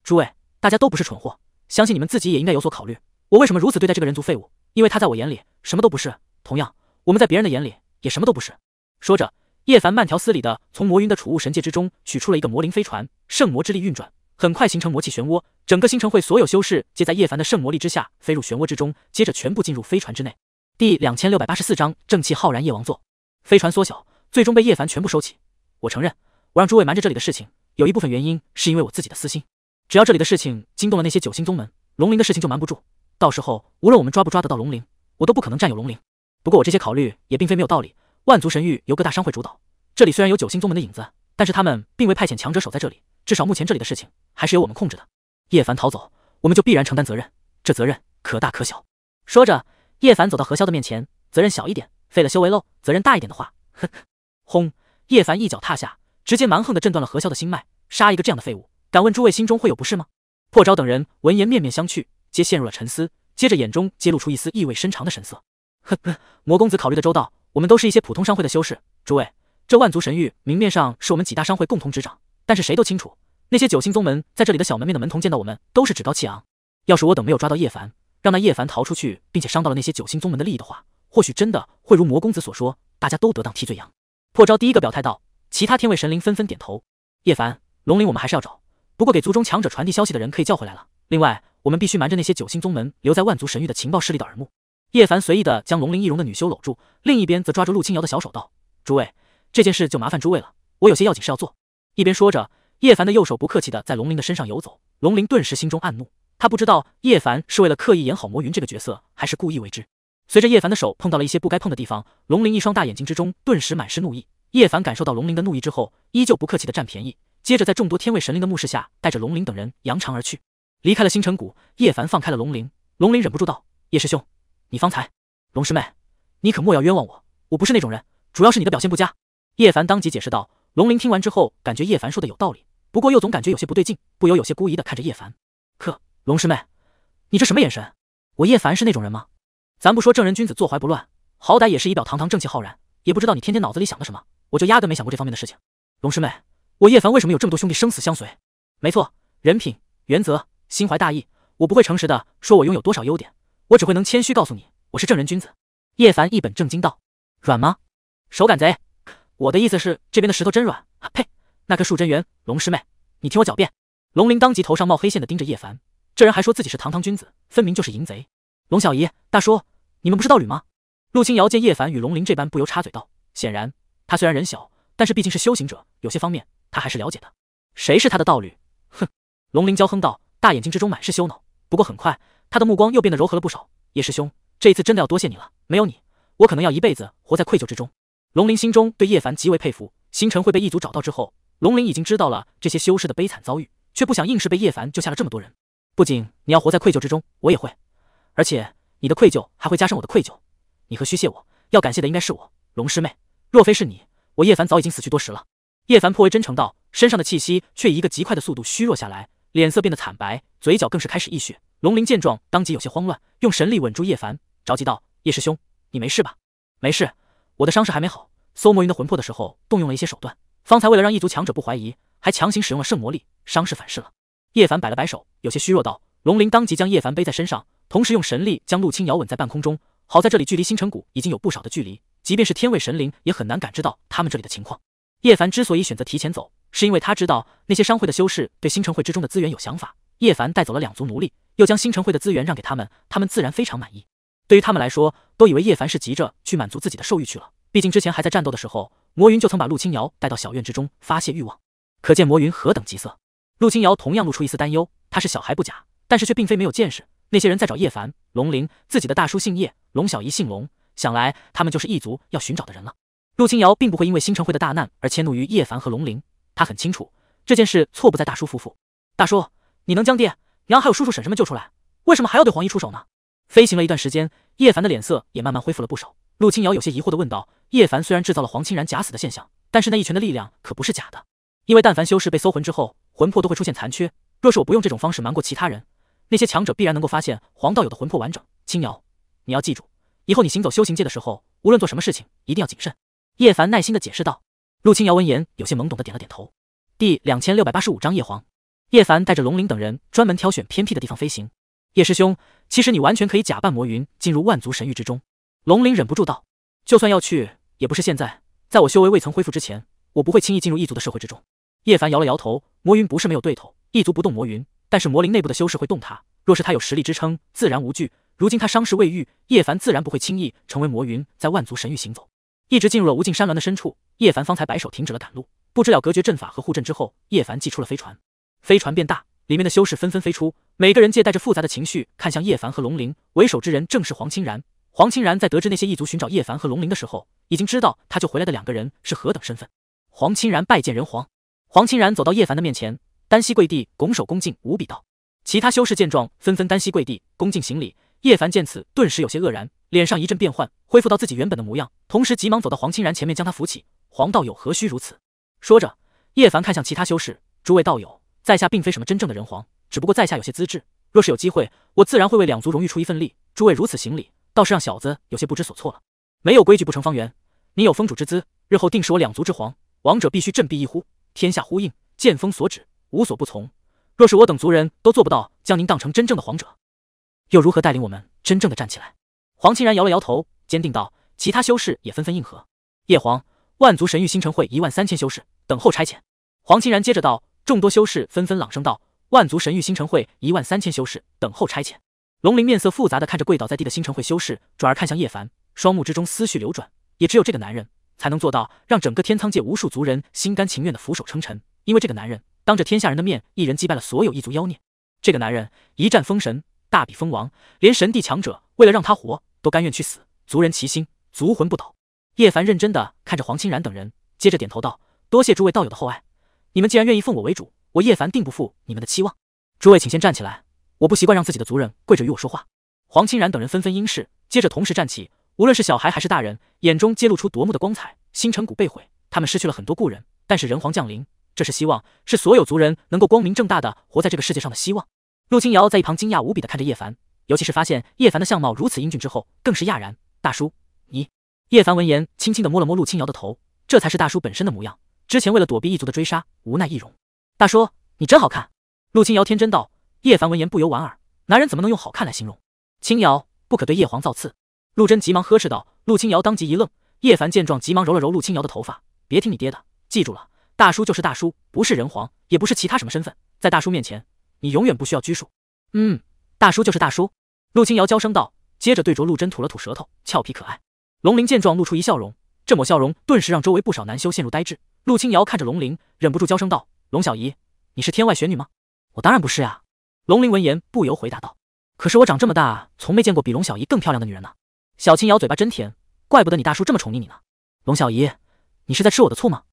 诸位，大家都不是蠢货，相信你们自己也应该有所考虑。我为什么如此对待这个人族废物？因为他在我眼里什么都不是。同样，我们在别人的眼里也什么都不是。说着，叶凡慢条斯理的从魔云的储物神界之中取出了一个魔灵飞船，圣魔之力运转，很快形成魔气漩涡，整个星辰会所有修士皆在叶凡的圣魔力之下飞入漩涡之中，接着全部进入飞船之内。第两千六百八十四章正气浩然夜王座，飞船缩小。最终被叶凡全部收起。我承认，我让诸位瞒着这里的事情，有一部分原因是因为我自己的私心。只要这里的事情惊动了那些九星宗门，龙鳞的事情就瞒不住。到时候，无论我们抓不抓得到龙鳞，我都不可能占有龙鳞。不过我这些考虑也并非没有道理。万族神域由各大商会主导，这里虽然有九星宗门的影子，但是他们并未派遣强者守在这里。至少目前这里的事情还是由我们控制的。叶凡逃走，我们就必然承担责任。这责任可大可小。说着，叶凡走到何潇的面前，责任小一点，废了修为漏，责任大一点的话，呵呵。轰！叶凡一脚踏下，直接蛮横的震断了何潇的心脉。杀一个这样的废物，敢问诸位心中会有不是吗？破招等人闻言面面相觑，皆陷入了沉思，接着眼中揭露出一丝意味深长的神色。呵呵，魔公子考虑的周到。我们都是一些普通商会的修士，诸位，这万族神域明面上是我们几大商会共同执掌，但是谁都清楚，那些九星宗门在这里的小门面的门童见到我们都是趾高气昂。要是我等没有抓到叶凡，让那叶凡逃出去，并且伤到了那些九星宗门的利益的话，或许真的会如魔公子所说，大家都得当替罪羊。破招第一个表态道，其他天位神灵纷纷点头。叶凡，龙鳞我们还是要找，不过给族中强者传递消息的人可以叫回来了。另外，我们必须瞒着那些九星宗门留在万族神域的情报势力的耳目。叶凡随意的将龙鳞易容的女修搂住，另一边则抓住陆清瑶的小手道：“诸位，这件事就麻烦诸位了，我有些要紧事要做。”一边说着，叶凡的右手不客气的在龙鳞的身上游走，龙鳞顿时心中暗怒，他不知道叶凡是为了刻意演好魔云这个角色，还是故意为之。随着叶凡的手碰到了一些不该碰的地方，龙鳞一双大眼睛之中顿时满是怒意。叶凡感受到龙鳞的怒意之后，依旧不客气的占便宜。接着，在众多天位神灵的目视下，带着龙鳞等人扬长而去，离开了星辰谷。叶凡放开了龙鳞，龙鳞忍不住道：“叶师兄，你方才……龙师妹，你可莫要冤枉我，我不是那种人。主要是你的表现不佳。”叶凡当即解释道。龙鳞听完之后，感觉叶凡说的有道理，不过又总感觉有些不对劲，不由有些狐疑的看着叶凡。可龙师妹，你这什么眼神？我叶凡是那种人吗？咱不说正人君子坐怀不乱，好歹也是仪表堂堂、正气浩然。也不知道你天天脑子里想的什么，我就压根没想过这方面的事情。龙师妹，我叶凡为什么有这么多兄弟生死相随？没错，人品、原则、心怀大义。我不会诚实的说，我拥有多少优点，我只会能谦虚告诉你，我是正人君子。叶凡一本正经道：“软吗？手感贼！我的意思是，这边的石头真软啊！呸，那棵树真圆。龙师妹，你听我狡辩。”龙鳞当即头上冒黑线的盯着叶凡，这人还说自己是堂堂君子，分明就是淫贼。龙小姨、大叔。你们不是道侣吗？陆青瑶见叶凡与龙鳞这般，不由插嘴道。显然，他虽然人小，但是毕竟是修行者，有些方面他还是了解的。谁是他的道侣？哼！龙鳞娇哼道，大眼睛之中满是羞恼。不过很快，他的目光又变得柔和了不少。叶师兄，这一次真的要多谢你了，没有你，我可能要一辈子活在愧疚之中。龙鳞心中对叶凡极为佩服。星辰会被异族找到之后，龙鳞已经知道了这些修士的悲惨遭遇，却不想硬是被叶凡救下了这么多人。不仅你要活在愧疚之中，我也会，而且。你的愧疚还会加深我的愧疚，你何须谢我？要感谢的应该是我龙师妹。若非是你，我叶凡早已经死去多时了。叶凡颇为真诚道，身上的气息却以一个极快的速度虚弱下来，脸色变得惨白，嘴角更是开始溢血。龙鳞见状，当即有些慌乱，用神力稳住叶凡，着急道：“叶师兄，你没事吧？没事，我的伤势还没好。搜魔云的魂魄的时候动用了一些手段，方才为了让异族强者不怀疑，还强行使用了圣魔力，伤势反噬了。”叶凡摆了摆手，有些虚弱道。龙鳞当即将叶凡背在身上。同时用神力将陆青瑶稳在半空中。好在这里距离星辰谷已经有不少的距离，即便是天位神灵也很难感知到他们这里的情况。叶凡之所以选择提前走，是因为他知道那些商会的修士对星辰会之中的资源有想法。叶凡带走了两族奴隶，又将星辰会的资源让给他们，他们自然非常满意。对于他们来说，都以为叶凡是急着去满足自己的兽欲去了。毕竟之前还在战斗的时候，魔云就曾把陆青瑶带到小院之中发泄欲望，可见魔云何等急色。陆青瑶同样露出一丝担忧，他是小孩不假，但是却并非没有见识。那些人在找叶凡、龙灵，自己的大叔姓叶，龙小姨姓龙，想来他们就是异族要寻找的人了。陆清瑶并不会因为星辰会的大难而迁怒于叶凡和龙灵，她很清楚这件事错不在大叔夫妇。大叔，你能将爹娘还有叔叔婶婶们救出来，为什么还要对黄姨出手呢？飞行了一段时间，叶凡的脸色也慢慢恢复了不少。陆清瑶有些疑惑的问道：“叶凡虽然制造了黄清然假死的现象，但是那一拳的力量可不是假的，因为但凡修士被搜魂之后，魂魄都会出现残缺。若是我不用这种方式瞒过其他人。”那些强者必然能够发现黄道友的魂魄完整。青瑶，你要记住，以后你行走修行界的时候，无论做什么事情，一定要谨慎。叶凡耐心的解释道。陆青瑶闻言，有些懵懂的点了点头。第两千六百八十五章叶黄。叶凡带着龙鳞等人专门挑选偏僻的地方飞行。叶师兄，其实你完全可以假扮魔云进入万族神域之中。龙鳞忍不住道。就算要去，也不是现在，在我修为未曾恢复之前，我不会轻易进入异族的社会之中。叶凡摇了摇头，魔云不是没有对头，异族不动魔云。但是魔灵内部的修士会动他，若是他有实力支撑，自然无惧。如今他伤势未愈，叶凡自然不会轻易成为魔云，在万族神域行走。一直进入了无尽山峦的深处，叶凡方才摆手停止了赶路。不知了隔绝阵法和护阵之后，叶凡祭出了飞船，飞船变大，里面的修士纷纷飞出，每个人皆带着复杂的情绪看向叶凡和龙鳞。为首之人正是黄清然。黄清然在得知那些异族寻找叶凡和龙鳞的时候，已经知道他就回来的两个人是何等身份。黄清然拜见人皇。黄清然走到叶凡的面前。单膝跪地，拱手恭敬无比道。其他修士见状，纷纷单膝跪地，恭敬行礼。叶凡见此，顿时有些愕然，脸上一阵变幻，恢复到自己原本的模样，同时急忙走到黄清然前面，将他扶起。黄道友何须如此？说着，叶凡看向其他修士，诸位道友，在下并非什么真正的人皇，只不过在下有些资质，若是有机会，我自然会为两族荣誉出一份力。诸位如此行礼，倒是让小子有些不知所措了。没有规矩不成方圆，你有封主之资，日后定是我两族之皇。王者必须振臂一呼，天下呼应，剑锋所指。无所不从。若是我等族人都做不到将您当成真正的皇者，又如何带领我们真正的站起来？黄清然摇了摇头，坚定道。其他修士也纷纷应和。叶皇，万族神域星辰会一万三千修士，等候差遣。黄清然接着道。众多修士纷纷朗声道：万族神域星辰会一万三千修士，等候差遣。龙鳞面色复杂的看着跪倒在地的星辰会修士，转而看向叶凡，双目之中思绪流转。也只有这个男人才能做到让整个天苍界无数族人心甘情愿的俯首称臣，因为这个男人。当着天下人的面，一人击败了所有异族妖孽。这个男人一战封神，大比封王，连神帝强者为了让他活，都甘愿去死。族人齐心，族魂不倒。叶凡认真的看着黄清然等人，接着点头道：“多谢诸位道友的厚爱，你们既然愿意奉我为主，我叶凡定不负你们的期望。诸位请先站起来，我不习惯让自己的族人跪着与我说话。”黄清然等人纷纷应是，接着同时站起。无论是小孩还是大人，眼中揭露出夺目的光彩。星辰谷被毁，他们失去了很多故人，但是人皇降临。这是希望，是所有族人能够光明正大的活在这个世界上的希望。陆青瑶在一旁惊讶无比的看着叶凡，尤其是发现叶凡的相貌如此英俊之后，更是讶然。大叔，你……叶凡闻言，轻轻的摸了摸陆青瑶的头，这才是大叔本身的模样。之前为了躲避异族的追杀，无奈易容。大叔，你真好看。陆青瑶天真道。叶凡闻言不由莞尔，男人怎么能用好看来形容？青瑶，不可对叶皇造次。陆贞急忙呵斥道。陆青瑶当即一愣，叶凡见状，急忙揉了揉陆青瑶的头发，别听你爹的，记住了。大叔就是大叔，不是人皇，也不是其他什么身份。在大叔面前，你永远不需要拘束。嗯，大叔就是大叔。陆青瑶娇声道，接着对着陆贞吐了吐舌头，俏皮可爱。龙灵见状，露出一笑容，这抹笑容顿时让周围不少男修陷入呆滞。陆青瑶看着龙灵，忍不住娇声道：“龙小姨，你是天外玄女吗？我当然不是呀。”龙灵闻言不由回答道：“可是我长这么大，从没见过比龙小姨更漂亮的女人呢。”小青瑶嘴巴真甜，怪不得你大叔这么宠溺你呢。龙小姨，你是在吃我的醋吗？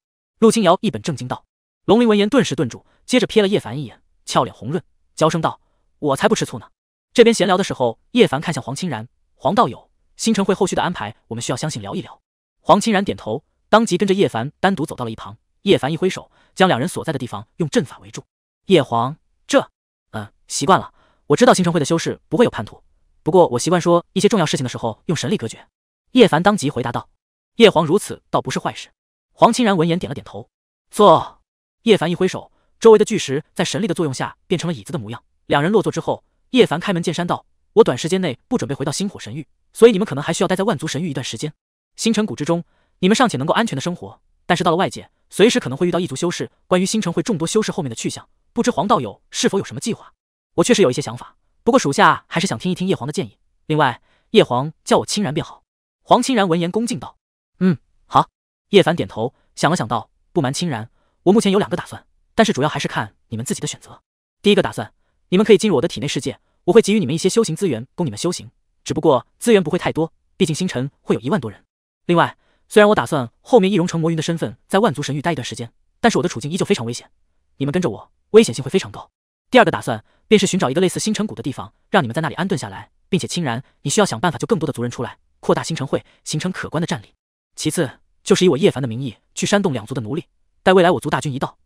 陆清瑶一本正经道：“龙鳞闻言顿时顿住，接着瞥了叶凡一眼，俏脸红润，娇声道：我才不吃醋呢。这边闲聊的时候，叶凡看向黄清然，黄道友，星辰会后续的安排，我们需要相信。聊一聊。”黄清然点头，当即跟着叶凡单独走到了一旁。叶凡一挥手，将两人所在的地方用阵法围住。叶黄，这……嗯，习惯了。我知道星辰会的修士不会有叛徒，不过我习惯说一些重要事情的时候用神力隔绝。叶凡当即回答道：“叶黄如此，倒不是坏事。”黄清然闻言点了点头，坐。叶凡一挥手，周围的巨石在神力的作用下变成了椅子的模样。两人落座之后，叶凡开门见山道：“我短时间内不准备回到星火神域，所以你们可能还需要待在万族神域一段时间。星辰谷之中，你们尚且能够安全的生活，但是到了外界，随时可能会遇到异族修士。关于星辰会众多修士后面的去向，不知黄道友是否有什么计划？我确实有一些想法，不过属下还是想听一听叶皇的建议。另外，叶皇叫我清然便好。”黄清然闻言恭敬道：“嗯，好。”叶凡点头，想了想道：“不瞒青然，我目前有两个打算，但是主要还是看你们自己的选择。第一个打算，你们可以进入我的体内世界，我会给予你们一些修行资源供你们修行，只不过资源不会太多，毕竟星辰会有一万多人。另外，虽然我打算后面易容成魔云的身份在万族神域待一段时间，但是我的处境依旧非常危险，你们跟着我，危险性会非常高。第二个打算便是寻找一个类似星辰谷的地方，让你们在那里安顿下来，并且青然，你需要想办法救更多的族人出来，扩大星辰会，形成可观的战力。其次。”就是以我叶凡的名义去煽动两族的奴隶，待未来我族大军一到，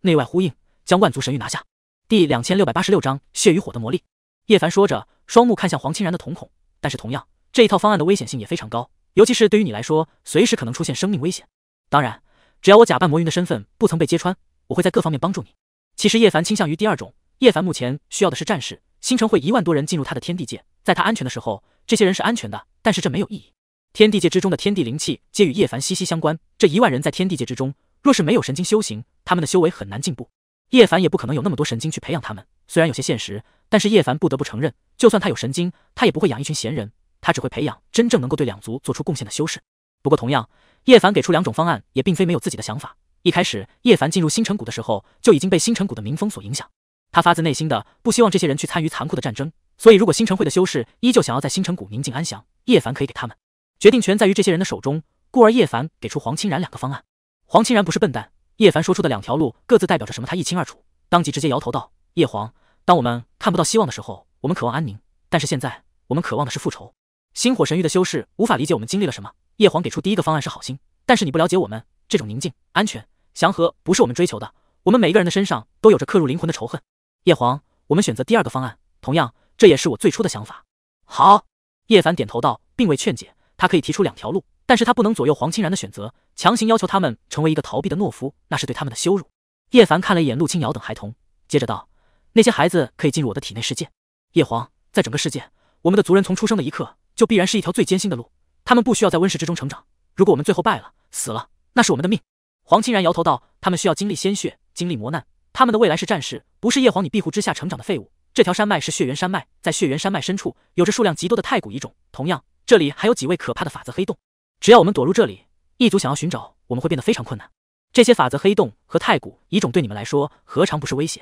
内外呼应，将万族神域拿下。第两千六百八十六章血与火的魔力。叶凡说着，双目看向黄清然的瞳孔。但是同样，这一套方案的危险性也非常高，尤其是对于你来说，随时可能出现生命危险。当然，只要我假扮魔云的身份不曾被揭穿，我会在各方面帮助你。其实叶凡倾向于第二种。叶凡目前需要的是战士，星辰会一万多人进入他的天地界，在他安全的时候，这些人是安全的，但是这没有意义。天地界之中的天地灵气皆与叶凡息息相关。这一万人在天地界之中，若是没有神经修行，他们的修为很难进步。叶凡也不可能有那么多神经去培养他们。虽然有些现实，但是叶凡不得不承认，就算他有神经，他也不会养一群闲人。他只会培养真正能够对两族做出贡献的修士。不过同样，叶凡给出两种方案，也并非没有自己的想法。一开始，叶凡进入星辰谷的时候，就已经被星辰谷的民风所影响。他发自内心的不希望这些人去参与残酷的战争，所以如果星辰会的修士依旧想要在星辰谷宁静安详，叶凡可以给他们。决定权在于这些人的手中，故而叶凡给出黄清然两个方案。黄清然不是笨蛋，叶凡说出的两条路各自代表着什么，他一清二楚，当即直接摇头道：“叶皇，当我们看不到希望的时候，我们渴望安宁；但是现在，我们渴望的是复仇。星火神域的修士无法理解我们经历了什么。叶皇给出第一个方案是好心，但是你不了解我们，这种宁静、安全、祥和不是我们追求的。我们每一个人的身上都有着刻入灵魂的仇恨。叶皇，我们选择第二个方案，同样这也是我最初的想法。”好，叶凡点头道，并未劝解。他可以提出两条路，但是他不能左右黄清然的选择，强行要求他们成为一个逃避的懦夫，那是对他们的羞辱。叶凡看了一眼陆青瑶等孩童，接着道：“那些孩子可以进入我的体内世界。叶皇，在整个世界，我们的族人从出生的一刻就必然是一条最艰辛的路，他们不需要在温室之中成长。如果我们最后败了，死了，那是我们的命。”黄清然摇头道：“他们需要经历鲜血，经历磨难，他们的未来是战士，不是叶皇你庇护之下成长的废物。这条山脉是血缘山脉，在血缘山脉深处，有着数量极多的太古遗种，同样。”这里还有几位可怕的法则黑洞，只要我们躲入这里，异族想要寻找我们会变得非常困难。这些法则黑洞和太古遗种对你们来说何尝不是威胁？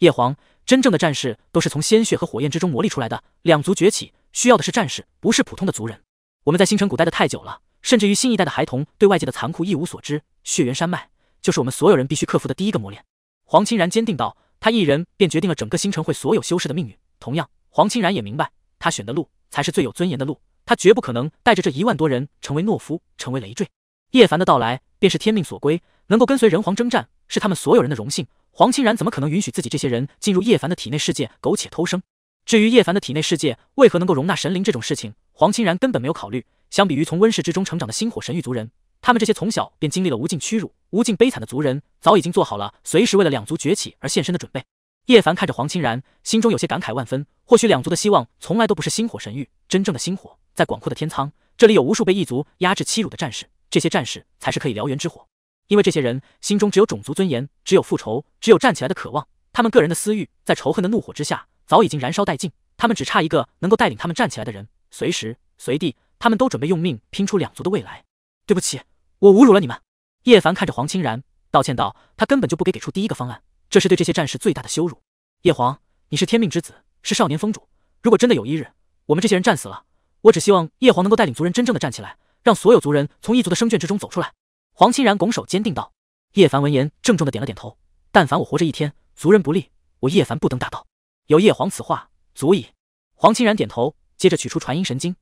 叶皇，真正的战士都是从鲜血和火焰之中磨砺出来的。两族崛起需要的是战士，不是普通的族人。我们在星辰谷待的太久了，甚至于新一代的孩童对外界的残酷一无所知。血缘山脉就是我们所有人必须克服的第一个磨练。黄清然坚定道，他一人便决定了整个星辰会所有修士的命运。同样，黄清然也明白，他选的路才是最有尊严的路。他绝不可能带着这一万多人成为懦夫，成为累赘。叶凡的到来便是天命所归，能够跟随人皇征战是他们所有人的荣幸。黄清然怎么可能允许自己这些人进入叶凡的体内世界苟且偷生？至于叶凡的体内世界为何能够容纳神灵这种事情，黄清然根本没有考虑。相比于从温室之中成长的星火神域族人，他们这些从小便经历了无尽屈辱、无尽悲惨的族人，早已经做好了随时为了两族崛起而献身的准备。叶凡看着黄清然，心中有些感慨万分。或许两族的希望从来都不是星火神域，真正的星火在广阔的天苍。这里有无数被异族压制欺辱的战士，这些战士才是可以燎原之火。因为这些人心中只有种族尊严，只有复仇，只有站起来的渴望。他们个人的私欲在仇恨的怒火之下早已经燃烧殆尽。他们只差一个能够带领他们站起来的人。随时随地，他们都准备用命拼出两族的未来。对不起，我侮辱了你们。叶凡看着黄清然，道歉道：“他根本就不给给出第一个方案。”这是对这些战士最大的羞辱。叶皇，你是天命之子，是少年峰主。如果真的有一日我们这些人战死了，我只希望叶皇能够带领族人真正的站起来，让所有族人从异族的生卷之中走出来。黄清然拱手坚定道。叶凡闻言郑重的点了点头。但凡我活着一天，族人不利，我叶凡不登大道。有叶皇此话，足矣。黄清然点头，接着取出传音神经，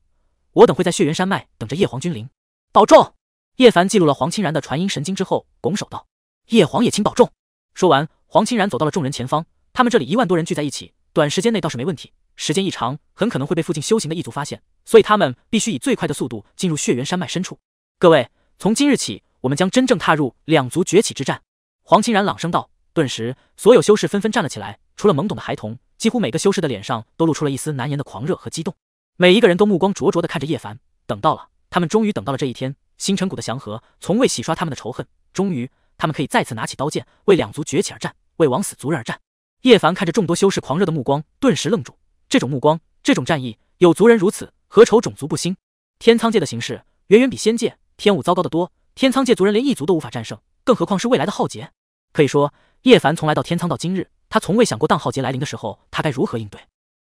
我等会在血缘山脉等着叶皇君临，保重。叶凡记录了黄清然的传音神经之后，拱手道：“叶皇也请保重。”说完。黄清然走到了众人前方，他们这里一万多人聚在一起，短时间内倒是没问题。时间一长，很可能会被附近修行的异族发现，所以他们必须以最快的速度进入血缘山脉深处。各位，从今日起，我们将真正踏入两族崛起之战。”黄清然朗声道。顿时，所有修士纷纷站了起来，除了懵懂的孩童，几乎每个修士的脸上都露出了一丝难言的狂热和激动。每一个人都目光灼灼地看着叶凡，等到了，他们终于等到了这一天。星辰谷的祥和从未洗刷他们的仇恨，终于，他们可以再次拿起刀剑，为两族崛起而战。为枉死族人而战，叶凡看着众多修士狂热的目光，顿时愣住。这种目光，这种战役，有族人如此，何愁种族不兴？天苍界的形势远远比仙界天武糟糕得多。天苍界族人连异族都无法战胜，更何况是未来的浩劫？可以说，叶凡从来到天苍到今日，他从未想过当浩劫来临的时候，他该如何应对。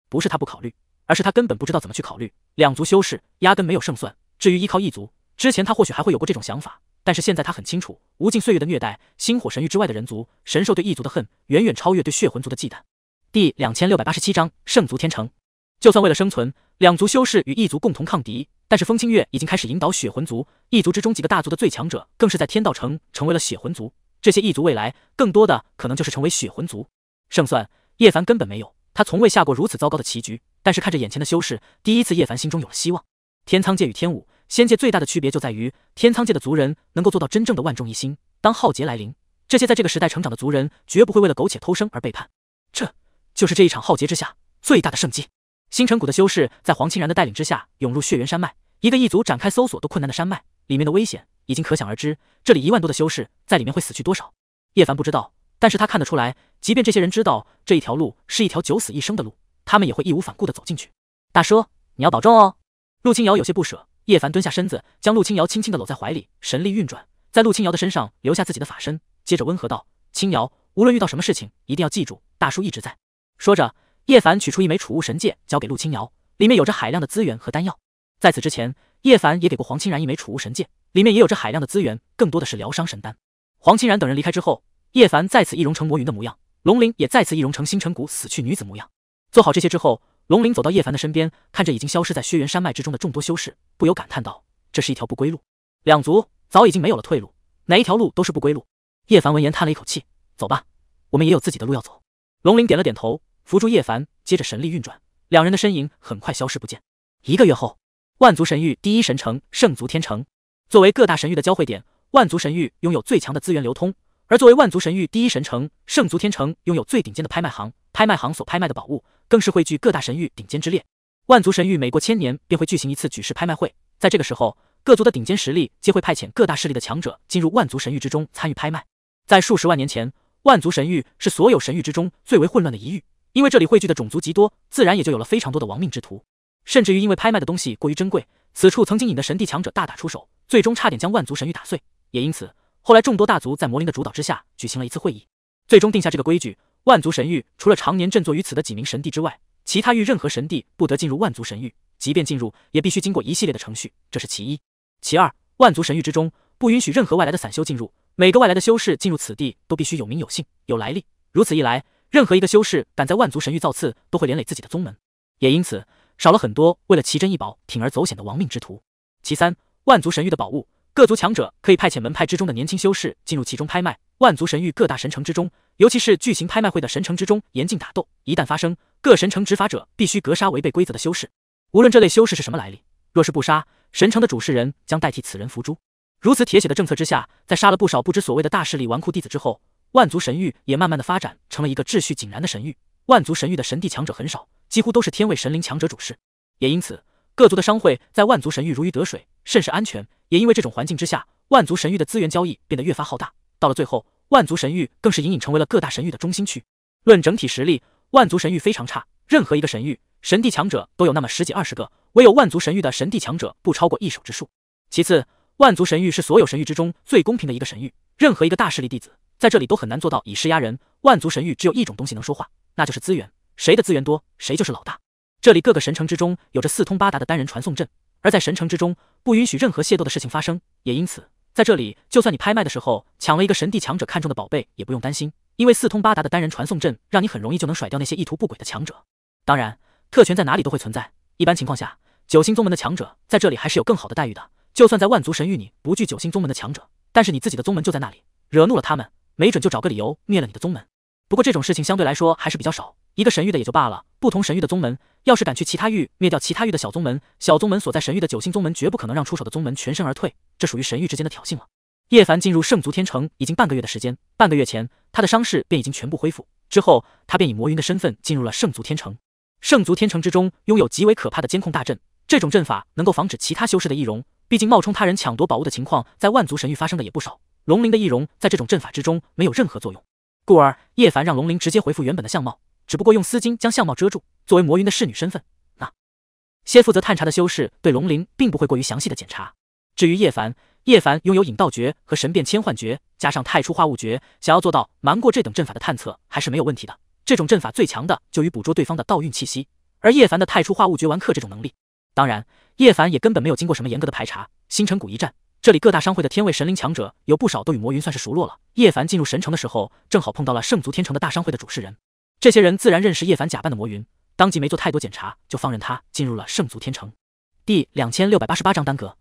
不是他不考虑，而是他根本不知道怎么去考虑。两族修士压根没有胜算。至于依靠异族，之前他或许还会有过这种想法。但是现在他很清楚，无尽岁月的虐待，星火神域之外的人族神兽对异族的恨，远远超越对血魂族的忌惮。第两千六百八十七章圣族天成。就算为了生存，两族修士与异族共同抗敌，但是风清月已经开始引导血魂族。异族之中几个大族的最强者，更是在天道城成为了血魂族。这些异族未来，更多的可能就是成为血魂族。胜算，叶凡根本没有。他从未下过如此糟糕的棋局。但是看着眼前的修士，第一次叶凡心中有了希望。天苍界与天武。仙界最大的区别就在于，天苍界的族人能够做到真正的万众一心。当浩劫来临，这些在这个时代成长的族人绝不会为了苟且偷生而背叛。这就是这一场浩劫之下最大的胜机。星辰谷的修士在黄清然的带领之下涌入血缘山脉，一个异族展开搜索都困难的山脉，里面的危险已经可想而知。这里一万多的修士在里面会死去多少？叶凡不知道，但是他看得出来，即便这些人知道这一条路是一条九死一生的路，他们也会义无反顾的走进去。大叔，你要保重哦。陆清瑶有些不舍。叶凡蹲下身子，将陆青瑶轻轻的搂在怀里，神力运转，在陆青瑶的身上留下自己的法身，接着温和道：“青瑶，无论遇到什么事情，一定要记住，大叔一直在。”说着，叶凡取出一枚储物神戒，交给陆青瑶，里面有着海量的资源和丹药。在此之前，叶凡也给过黄清然一枚储物神戒，里面也有着海量的资源，更多的是疗伤神丹。黄清然等人离开之后，叶凡再次易容成魔云的模样，龙鳞也再次易容成星辰谷死去女子模样。做好这些之后，龙鳞走到叶凡的身边，看着已经消失在薛原山脉之中的众多修士。不由感叹道：“这是一条不归路，两族早已经没有了退路，哪一条路都是不归路。”叶凡闻言叹了一口气：“走吧，我们也有自己的路要走。”龙鳞点了点头，扶住叶凡，接着神力运转，两人的身影很快消失不见。一个月后，万族神域第一神城圣族天城，作为各大神域的交汇点，万族神域拥有最强的资源流通，而作为万族神域第一神城圣族天城，拥有最顶尖的拍卖行，拍卖行所拍卖的宝物更是汇聚各大神域顶尖之列。万族神域每过千年便会举行一次举世拍卖会，在这个时候，各族的顶尖实力皆会派遣各大势力的强者进入万族神域之中参与拍卖。在数十万年前，万族神域是所有神域之中最为混乱的一域，因为这里汇聚的种族极多，自然也就有了非常多的亡命之徒。甚至于因为拍卖的东西过于珍贵，此处曾经引得神帝强者大打出手，最终差点将万族神域打碎。也因此，后来众多大族在魔灵的主导之下举行了一次会议，最终定下这个规矩：万族神域除了常年镇坐于此的几名神帝之外。其他域任何神地不得进入万族神域，即便进入，也必须经过一系列的程序，这是其一。其二，万族神域之中不允许任何外来的散修进入，每个外来的修士进入此地都必须有名有姓有来历，如此一来，任何一个修士敢在万族神域造次，都会连累自己的宗门，也因此少了很多为了奇珍异宝铤而走险的亡命之徒。其三，万族神域的宝物，各族强者可以派遣门派之中的年轻修士进入其中拍卖。万族神域各大神城之中，尤其是巨型拍卖会的神城之中，严禁打斗，一旦发生。各神城执法者必须格杀违背规则的修士，无论这类修士是什么来历，若是不杀，神城的主事人将代替此人伏诛。如此铁血的政策之下，在杀了不少不知所谓的大势力纨绔弟子之后，万族神域也慢慢的发展成了一个秩序井然的神域。万族神域的神帝强者很少，几乎都是天位神灵强者主事，也因此各族的商会在万族神域如鱼得水，甚是安全。也因为这种环境之下，万族神域的资源交易变得越发浩大，到了最后，万族神域更是隐隐成为了各大神域的中心区。论整体实力。万族神域非常差，任何一个神域，神帝强者都有那么十几二十个，唯有万族神域的神帝强者不超过一手之数。其次，万族神域是所有神域之中最公平的一个神域，任何一个大势力弟子在这里都很难做到以势压人。万族神域只有一种东西能说话，那就是资源，谁的资源多，谁就是老大。这里各个神城之中有着四通八达的单人传送阵，而在神城之中不允许任何械斗的事情发生，也因此在这里，就算你拍卖的时候抢了一个神帝强者看中的宝贝，也不用担心。因为四通八达的单人传送阵，让你很容易就能甩掉那些意图不轨的强者。当然，特权在哪里都会存在。一般情况下，九星宗门的强者在这里还是有更好的待遇的。就算在万族神域，你不惧九星宗门的强者，但是你自己的宗门就在那里，惹怒了他们，没准就找个理由灭了你的宗门。不过这种事情相对来说还是比较少。一个神域的也就罢了，不同神域的宗门，要是敢去其他域灭掉其他域的小宗门，小宗门所在神域的九星宗门绝不可能让出手的宗门全身而退，这属于神域之间的挑衅了。叶凡进入圣族天城已经半个月的时间，半个月前他的伤势便已经全部恢复，之后他便以魔云的身份进入了圣族天城。圣族天城之中拥有极为可怕的监控大阵，这种阵法能够防止其他修士的易容，毕竟冒充他人抢夺宝物的情况在万族神域发生的也不少。龙鳞的易容在这种阵法之中没有任何作用，故而叶凡让龙鳞直接恢复原本的相貌，只不过用丝巾将相貌遮住，作为魔云的侍女身份。那些负责探查的修士对龙鳞并不会过于详细的检查，至于叶凡。叶凡拥有引道诀和神变千幻诀，加上太初化物诀，想要做到瞒过这等阵法的探测还是没有问题的。这种阵法最强的就与捕捉对方的道运气息，而叶凡的太初化物诀完克这种能力。当然，叶凡也根本没有经过什么严格的排查。星辰谷一战，这里各大商会的天位神灵强者有不少都与魔云算是熟络了。叶凡进入神城的时候，正好碰到了圣族天城的大商会的主事人，这些人自然认识叶凡假扮的魔云，当即没做太多检查，就放任他进入了圣族天城。第两千六百八十八章耽搁。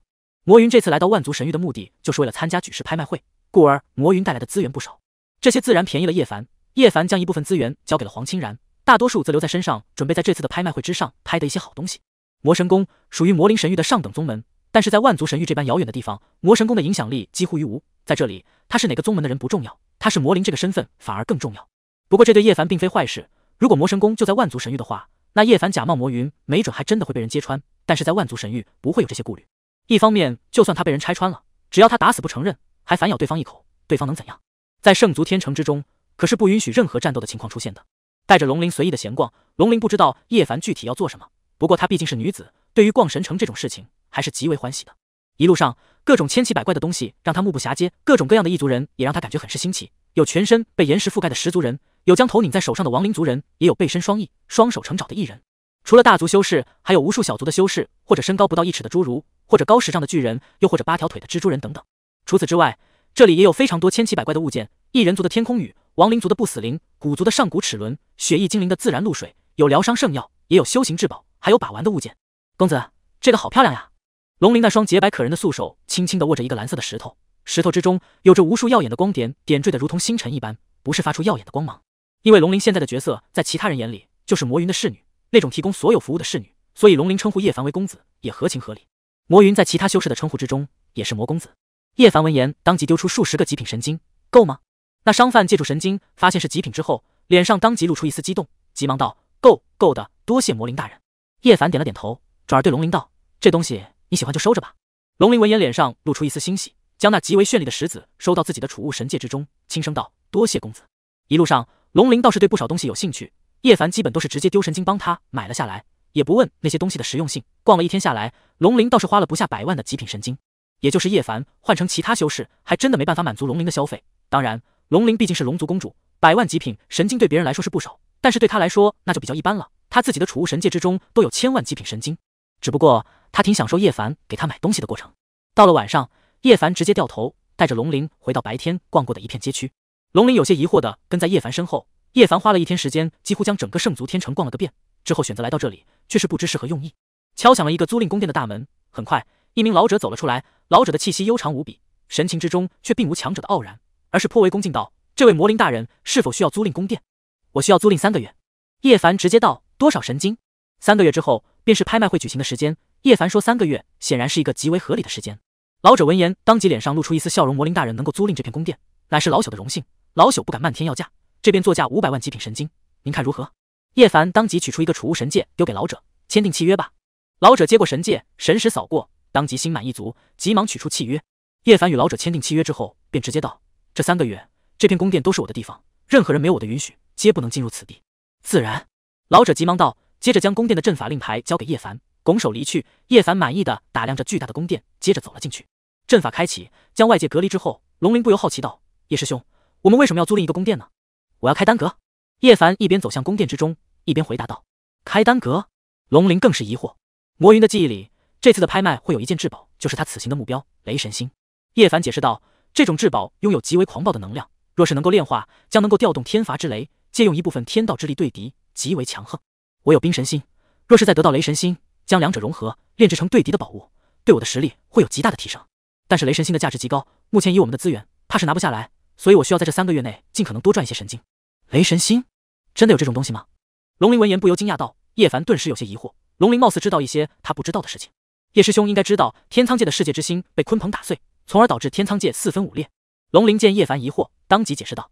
魔云这次来到万族神域的目的，就是为了参加举世拍卖会，故而魔云带来的资源不少，这些自然便宜了叶凡。叶凡将一部分资源交给了黄清然，大多数则留在身上，准备在这次的拍卖会之上拍的一些好东西。魔神宫属于魔灵神域的上等宗门，但是在万族神域这般遥远的地方，魔神宫的影响力几乎于无。在这里，他是哪个宗门的人不重要，他是魔灵这个身份反而更重要。不过这对叶凡并非坏事。如果魔神宫就在万族神域的话，那叶凡假冒魔云，没准还真的会被人揭穿。但是在万族神域，不会有这些顾虑。一方面，就算他被人拆穿了，只要他打死不承认，还反咬对方一口，对方能怎样？在圣族天城之中，可是不允许任何战斗的情况出现的。带着龙鳞随意的闲逛，龙鳞不知道叶凡具体要做什么，不过她毕竟是女子，对于逛神城这种事情还是极为欢喜的。一路上，各种千奇百怪的东西让她目不暇接，各种各样的异族人也让她感觉很是新奇。有全身被岩石覆盖的石族人，有将头拧在手上的亡灵族人，也有背身双翼、双手成爪的异人。除了大族修士，还有无数小族的修士，或者身高不到一尺的侏儒。或者高十丈的巨人，又或者八条腿的蜘蛛人等等。除此之外，这里也有非常多千奇百怪的物件：异人族的天空雨，亡灵族的不死灵，古族的上古齿轮，雪翼精灵的自然露水，有疗伤圣药，也有修行至宝，还有把玩的物件。公子，这个好漂亮呀！龙鳞那双洁白可人的素手，轻轻地握着一个蓝色的石头，石头之中有着无数耀眼的光点，点缀的如同星辰一般，不是发出耀眼的光芒。因为龙鳞现在的角色，在其他人眼里就是魔云的侍女，那种提供所有服务的侍女，所以龙鳞称呼叶凡为公子，也合情合理。魔云在其他修士的称呼之中也是魔公子。叶凡闻言，当即丢出数十个极品神经，够吗？那商贩借助神经发现是极品之后，脸上当即露出一丝激动，急忙道：“够够的，多谢魔灵大人。”叶凡点了点头，转而对龙鳞道：“这东西你喜欢就收着吧。”龙鳞闻言，脸上露出一丝欣喜，将那极为绚丽的石子收到自己的储物神戒之中，轻声道：“多谢公子。”一路上，龙鳞倒是对不少东西有兴趣，叶凡基本都是直接丢神经帮他买了下来。也不问那些东西的实用性，逛了一天下来，龙鳞倒是花了不下百万的极品神经，也就是叶凡换成其他修士，还真的没办法满足龙鳞的消费。当然，龙鳞毕竟是龙族公主，百万极品神经对别人来说是不少，但是对她来说那就比较一般了。她自己的储物神界之中都有千万极品神经，只不过她挺享受叶凡给她买东西的过程。到了晚上，叶凡直接掉头，带着龙鳞回到白天逛过的一片街区。龙鳞有些疑惑的跟在叶凡身后。叶凡花了一天时间，几乎将整个圣族天城逛了个遍。之后选择来到这里，却是不知是何用意。敲响了一个租赁宫殿的大门，很快一名老者走了出来。老者的气息悠长无比，神情之中却并无强者的傲然，而是颇为恭敬道：“这位魔灵大人，是否需要租赁宫殿？我需要租赁三个月。”叶凡直接道：“多少神经？”三个月之后便是拍卖会举行的时间。叶凡说：“三个月显然是一个极为合理的时间。”老者闻言，当即脸上露出一丝笑容：“魔灵大人能够租赁这片宫殿，乃是老朽的荣幸。老朽不敢漫天要价，这边作价五百万极品神经，您看如何？”叶凡当即取出一个储物神戒，丢给老者：“签订契约吧。”老者接过神戒，神识扫过，当即心满意足，急忙取出契约。叶凡与老者签订契约之后，便直接道：“这三个月，这片宫殿都是我的地方，任何人没有我的允许，皆不能进入此地。”自然，老者急忙道，接着将宫殿的阵法令牌交给叶凡，拱手离去。叶凡满意的打量着巨大的宫殿，接着走了进去。阵法开启，将外界隔离之后，龙鳞不由好奇道：“叶师兄，我们为什么要租赁一个宫殿呢？”“我要开丹阁。”叶凡一边走向宫殿之中。一边回答道：“开丹阁，龙鳞更是疑惑。魔云的记忆里，这次的拍卖会有一件至宝，就是他此行的目标——雷神星。叶凡解释道：“这种至宝拥有极为狂暴的能量，若是能够炼化，将能够调动天罚之雷，借用一部分天道之力对敌，极为强横。我有冰神心，若是再得到雷神心，将两者融合，炼制成对敌的宝物，对我的实力会有极大的提升。但是雷神心的价值极高，目前以我们的资源，怕是拿不下来。所以我需要在这三个月内尽可能多赚一些神经。雷神心，真的有这种东西吗？龙鳞闻言不由惊讶道，叶凡顿时有些疑惑，龙鳞貌似知道一些他不知道的事情。叶师兄应该知道，天苍界的世界之心被鲲鹏打碎，从而导致天苍界四分五裂。龙鳞见叶凡疑惑，当即解释道，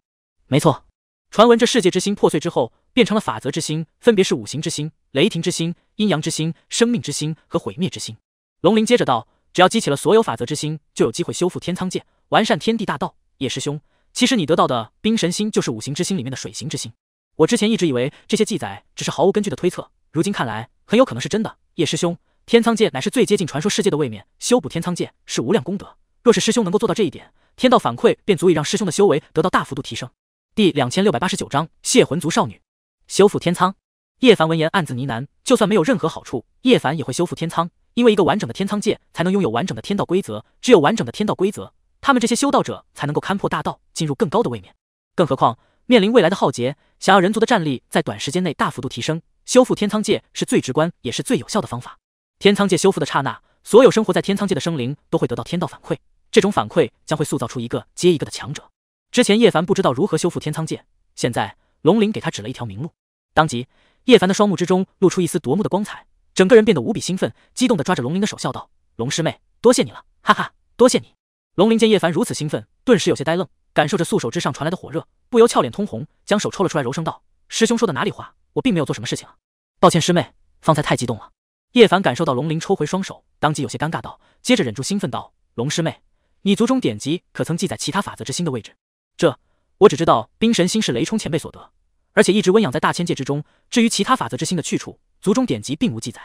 没错，传闻这世界之心破碎之后，变成了法则之心，分别是五行之心、雷霆之心、阴阳之心、生命之心和毁灭之心。龙鳞接着道，只要激起了所有法则之心，就有机会修复天苍界，完善天地大道。叶师兄，其实你得到的冰神心就是五行之心里面的水行之心。我之前一直以为这些记载只是毫无根据的推测，如今看来很有可能是真的。叶师兄，天苍界乃是最接近传说世界的位面，修补天苍界是无量功德。若是师兄能够做到这一点，天道反馈便足以让师兄的修为得到大幅度提升。第两千六百八十九章谢魂族少女修复天苍。叶凡闻言暗自呢喃：就算没有任何好处，叶凡也会修复天苍，因为一个完整的天苍界才能拥有完整的天道规则，只有完整的天道规则，他们这些修道者才能够勘破大道，进入更高的位面。更何况。面临未来的浩劫，想要人族的战力在短时间内大幅度提升，修复天苍界是最直观也是最有效的方法。天苍界修复的刹那，所有生活在天苍界的生灵都会得到天道反馈，这种反馈将会塑造出一个接一个的强者。之前叶凡不知道如何修复天苍界，现在龙鳞给他指了一条明路。当即，叶凡的双目之中露出一丝夺目的光彩，整个人变得无比兴奋，激动地抓着龙鳞的手笑道：“龙师妹，多谢你了，哈哈，多谢你。”龙鳞见叶凡如此兴奋，顿时有些呆愣。感受着素手之上传来的火热，不由俏脸通红，将手抽了出来，柔声道：“师兄说的哪里话，我并没有做什么事情啊，抱歉，师妹，方才太激动了。”叶凡感受到龙鳞抽回双手，当即有些尴尬道，接着忍住兴奋道：“龙师妹，你族中典籍可曾记载其他法则之心的位置？这我只知道冰神心是雷冲前辈所得，而且一直温养在大千界之中。至于其他法则之心的去处，族中典籍并无记载。”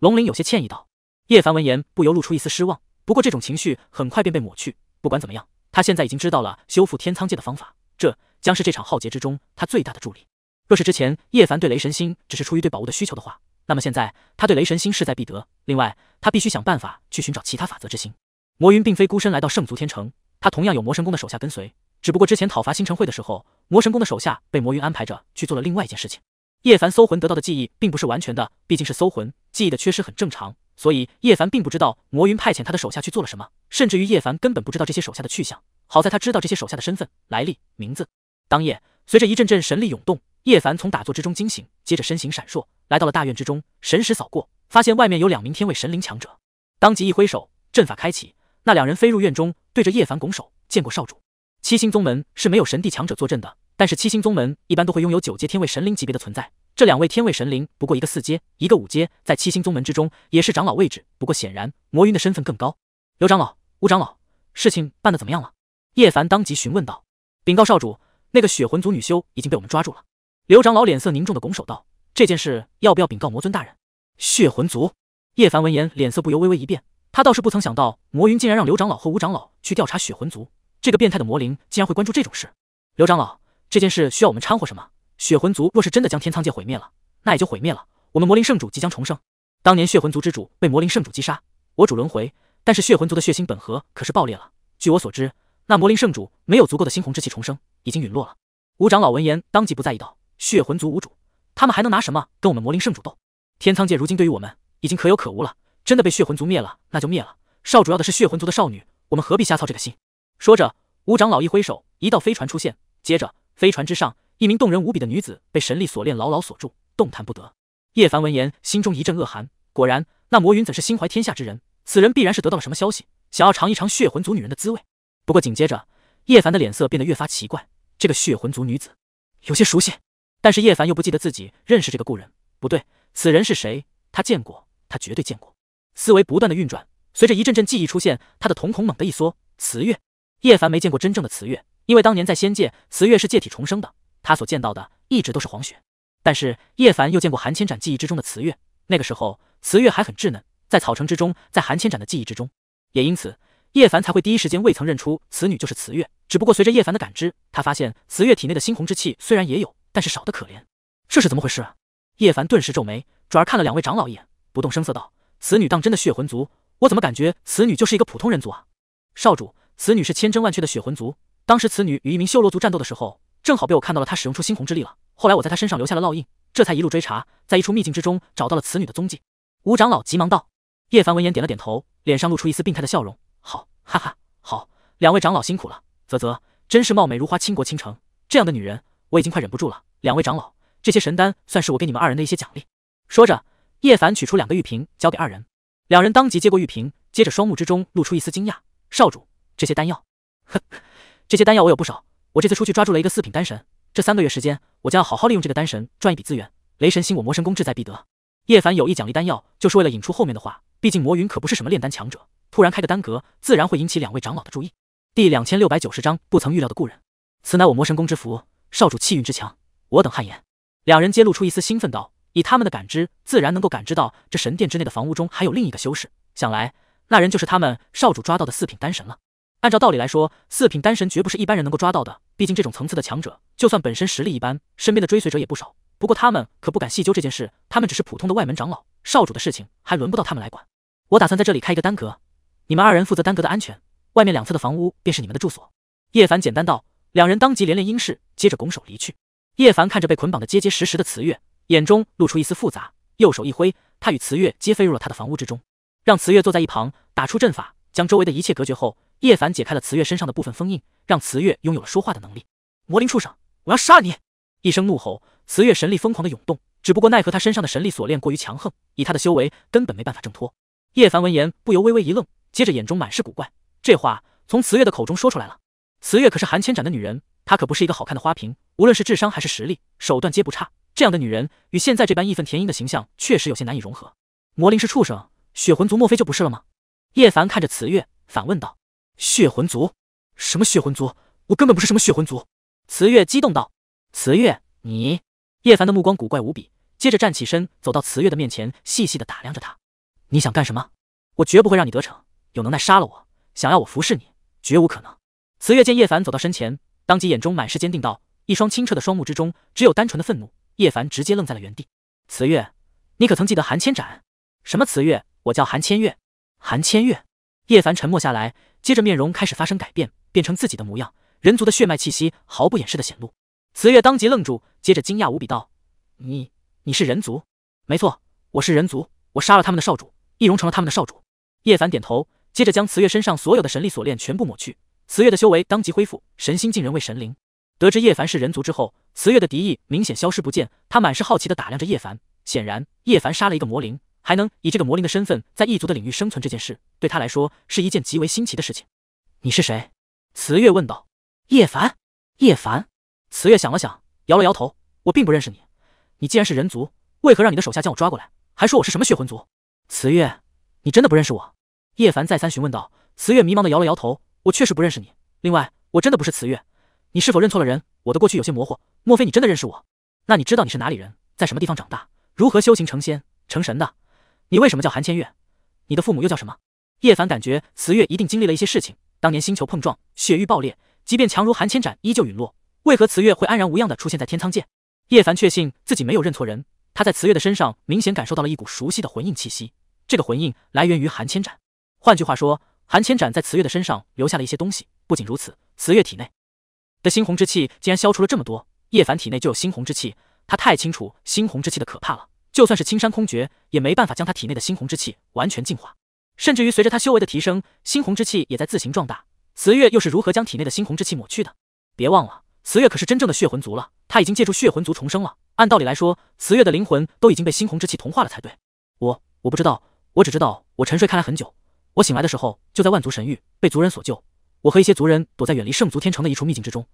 龙鳞有些歉意道。叶凡闻言不由露出一丝失望，不过这种情绪很快便被抹去。不管怎么样。他现在已经知道了修复天苍界的方法，这将是这场浩劫之中他最大的助力。若是之前叶凡对雷神星只是出于对宝物的需求的话，那么现在他对雷神星势在必得。另外，他必须想办法去寻找其他法则之心。魔云并非孤身来到圣族天城，他同样有魔神宫的手下跟随。只不过之前讨伐星辰会的时候，魔神宫的手下被魔云安排着去做了另外一件事情。叶凡搜魂得到的记忆并不是完全的，毕竟是搜魂，记忆的缺失很正常。所以叶凡并不知道魔云派遣他的手下去做了什么，甚至于叶凡根本不知道这些手下的去向。好在他知道这些手下的身份、来历、名字。当夜，随着一阵阵神力涌动，叶凡从打坐之中惊醒，接着身形闪烁，来到了大院之中，神识扫过，发现外面有两名天位神灵强者，当即一挥手，阵法开启，那两人飞入院中，对着叶凡拱手，见过少主。七星宗门是没有神帝强者坐镇的，但是七星宗门一般都会拥有九阶天位神灵级别的存在。这两位天位神灵，不过一个四阶，一个五阶，在七星宗门之中也是长老位置。不过显然，魔云的身份更高。刘长老、吴长老，事情办得怎么样了？叶凡当即询问道。禀告少主，那个血魂族女修已经被我们抓住了。刘长老脸色凝重的拱手道，这件事要不要禀告魔尊大人？血魂族？叶凡闻言，脸色不由微微一变。他倒是不曾想到，魔云竟然让刘长老和吴长老去调查血魂族。这个变态的魔灵，竟然会关注这种事。刘长老，这件事需要我们掺和什么？血魂族若是真的将天苍界毁灭了，那也就毁灭了。我们魔灵圣主即将重生。当年血魂族之主被魔灵圣主击杀，我主轮回，但是血魂族的血腥本核可是爆裂了。据我所知，那魔灵圣主没有足够的猩红之气重生，已经陨落了。吴长老闻言，当即不在意道：“血魂族无主，他们还能拿什么跟我们魔灵圣主斗？天苍界如今对于我们已经可有可无了。真的被血魂族灭了，那就灭了。少主要的是血魂族的少女，我们何必瞎操这个心？”说着，吴长老一挥手，一道飞船出现，接着飞船之上。一名动人无比的女子被神力锁链牢牢锁住，动弹不得。叶凡闻言，心中一阵恶寒。果然，那魔云怎是心怀天下之人？此人必然是得到了什么消息，想要尝一尝血魂族女人的滋味。不过紧接着，叶凡的脸色变得越发奇怪。这个血魂族女子有些熟悉，但是叶凡又不记得自己认识这个故人。不对，此人是谁？他见过，他绝对见过。思维不断的运转，随着一阵阵记忆出现，他的瞳孔猛地一缩。慈月，叶凡没见过真正的慈月，因为当年在仙界，慈月是借体重生的。他所见到的一直都是黄雪，但是叶凡又见过韩千展记忆之中的慈月，那个时候慈月还很稚嫩，在草城之中，在韩千展的记忆之中，也因此叶凡才会第一时间未曾认出此女就是慈月。只不过随着叶凡的感知，他发现慈月体内的猩红之气虽然也有，但是少得可怜。这是怎么回事？啊？叶凡顿时皱眉，转而看了两位长老一眼，不动声色道：“此女当真的血魂族？我怎么感觉此女就是一个普通人族啊？”少主，此女是千真万确的血魂族。当时此女与一名修罗族战斗的时候。正好被我看到了，他使用出猩红之力了。后来我在他身上留下了烙印，这才一路追查，在一处秘境之中找到了此女的踪迹。吴长老急忙道。叶凡闻言点了点头，脸上露出一丝病态的笑容。好，哈哈，好，两位长老辛苦了。啧啧，真是貌美如花，倾国倾城。这样的女人，我已经快忍不住了。两位长老，这些神丹算是我给你们二人的一些奖励。说着，叶凡取出两个玉瓶，交给二人。两人当即接过玉瓶，接着双目之中露出一丝惊讶。少主，这些丹药？呵，这些丹药我有不少。我这次出去抓住了一个四品丹神，这三个月时间，我将要好好利用这个丹神赚一笔资源。雷神星，我魔神宫志在必得。叶凡有意奖励丹药，就是为了引出后面的话。毕竟魔云可不是什么炼丹强者，突然开个丹阁，自然会引起两位长老的注意。第两千六百九十章不曾预料的故人，此乃我魔神宫之福，少主气运之强，我等汗颜。两人皆露出一丝兴奋，道：以他们的感知，自然能够感知到这神殿之内的房屋中还有另一个修士，想来那人就是他们少主抓到的四品丹神了。按照道理来说，四品丹神绝不是一般人能够抓到的。毕竟这种层次的强者，就算本身实力一般，身边的追随者也不少。不过他们可不敢细究这件事，他们只是普通的外门长老。少主的事情还轮不到他们来管。我打算在这里开一个丹阁，你们二人负责丹阁的安全，外面两侧的房屋便是你们的住所。叶凡简单道。两人当即连连应是，接着拱手离去。叶凡看着被捆绑的结结实实的慈月，眼中露出一丝复杂，右手一挥，他与慈月皆飞入了他的房屋之中，让慈月坐在一旁，打出阵法将周围的一切隔绝后。叶凡解开了慈月身上的部分封印，让慈月拥有了说话的能力。魔灵畜生，我要杀你！一声怒吼，慈月神力疯狂的涌动。只不过奈何他身上的神力锁链过于强横，以他的修为根本没办法挣脱。叶凡闻言不由微微一愣，接着眼中满是古怪。这话从慈月的口中说出来了。慈月可是韩千斩的女人，她可不是一个好看的花瓶，无论是智商还是实力、手段皆不差。这样的女人与现在这般义愤填膺的形象确实有些难以融合。魔灵是畜生，血魂族莫非就不是了吗？叶凡看着慈月反问道。血魂族？什么血魂族？我根本不是什么血魂族！慈月激动道。慈月，你……叶凡的目光古怪无比，接着站起身，走到慈月的面前，细细的打量着他。你想干什么？我绝不会让你得逞！有能耐杀了我，想要我服侍你，绝无可能！慈月见叶凡走到身前，当即眼中满是坚定道，一双清澈的双目之中，只有单纯的愤怒。叶凡直接愣在了原地。慈月，你可曾记得韩千斩？什么慈月？我叫韩千月。韩千月。叶凡沉默下来。接着面容开始发生改变，变成自己的模样，人族的血脉气息毫不掩饰的显露。慈月当即愣住，接着惊讶无比道：“你你是人族？没错，我是人族，我杀了他们的少主，易容成了他们的少主。”叶凡点头，接着将慈月身上所有的神力锁链全部抹去，慈月的修为当即恢复，神心竟人为神灵。得知叶凡是人族之后，慈月的敌意明显消失不见，他满是好奇的打量着叶凡，显然叶凡杀了一个魔灵。还能以这个魔灵的身份在异族的领域生存这件事，对他来说是一件极为新奇的事情。你是谁？慈月问道。叶凡，叶凡。慈月想了想，摇了摇头：“我并不认识你。你既然是人族，为何让你的手下将我抓过来，还说我是什么血魂族？”慈月，你真的不认识我？叶凡再三询问道。慈月迷茫的摇了摇头：“我确实不认识你。另外，我真的不是慈月。你是否认错了人？我的过去有些模糊，莫非你真的认识我？那你知道你是哪里人，在什么地方长大，如何修行成仙成神的？”你为什么叫韩千月？你的父母又叫什么？叶凡感觉慈月一定经历了一些事情。当年星球碰撞，血域爆裂，即便强如韩千斩依旧陨落，为何慈月会安然无恙的出现在天苍界？叶凡确信自己没有认错人，他在慈月的身上明显感受到了一股熟悉的魂印气息。这个魂印来源于韩千斩，换句话说，韩千斩在慈月的身上留下了一些东西。不仅如此，慈月体内的猩红之气竟然消除了这么多。叶凡体内就有猩红之气，他太清楚猩红之气的可怕了。就算是青山空绝，也没办法将他体内的猩红之气完全净化。甚至于随着他修为的提升，猩红之气也在自行壮大。慈月又是如何将体内的猩红之气抹去的？别忘了，慈月可是真正的血魂族了。他已经借助血魂族重生了。按道理来说，慈月的灵魂都已经被猩红之气同化了才对。我我不知道，我只知道我沉睡开来很久。我醒来的时候，就在万族神域被族人所救。我和一些族人躲在远离圣族天城的一处秘境之中。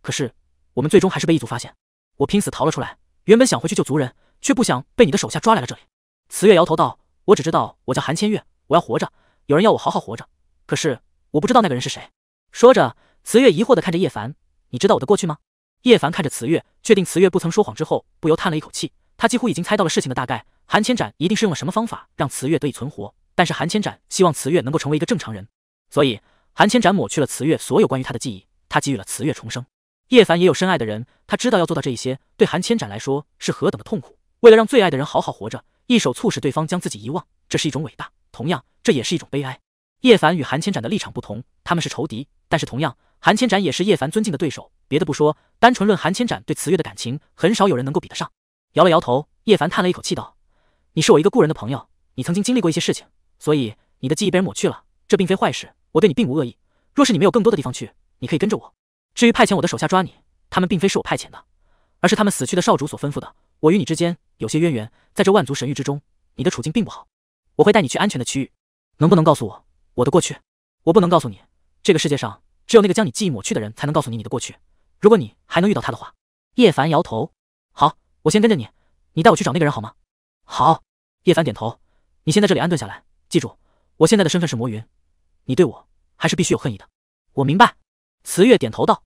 可是我们最终还是被异族发现，我拼死逃了出来。原本想回去救族人。却不想被你的手下抓来了这里。慈月摇头道：“我只知道我叫韩千月，我要活着，有人要我好好活着，可是我不知道那个人是谁。”说着，慈月疑惑地看着叶凡：“你知道我的过去吗？”叶凡看着慈月，确定慈月不曾说谎之后，不由叹了一口气。他几乎已经猜到了事情的大概，韩千斩一定是用了什么方法让慈月得以存活，但是韩千斩希望慈月能够成为一个正常人，所以韩千斩抹去了慈月所有关于他的记忆，他给予了慈月重生。叶凡也有深爱的人，他知道要做到这一些，对韩千斩来说是何等的痛苦。为了让最爱的人好好活着，一手促使对方将自己遗忘，这是一种伟大，同样这也是一种悲哀。叶凡与韩千展的立场不同，他们是仇敌，但是同样，韩千展也是叶凡尊敬的对手。别的不说，单纯论韩千展对慈月的感情，很少有人能够比得上。摇了摇头，叶凡叹了一口气道：“你是我一个故人的朋友，你曾经经历过一些事情，所以你的记忆被人抹去了，这并非坏事。我对你并无恶意。若是你没有更多的地方去，你可以跟着我。至于派遣我的手下抓你，他们并非是我派遣的，而是他们死去的少主所吩咐的。我与你之间。”有些渊源，在这万族神域之中，你的处境并不好。我会带你去安全的区域。能不能告诉我我的过去？我不能告诉你。这个世界上，只有那个将你记忆抹去的人才能告诉你你的过去。如果你还能遇到他的话。叶凡摇头。好，我先跟着你。你带我去找那个人好吗？好。叶凡点头。你先在这里安顿下来，记住，我现在的身份是魔云，你对我还是必须有恨意的。我明白。慈月点头道。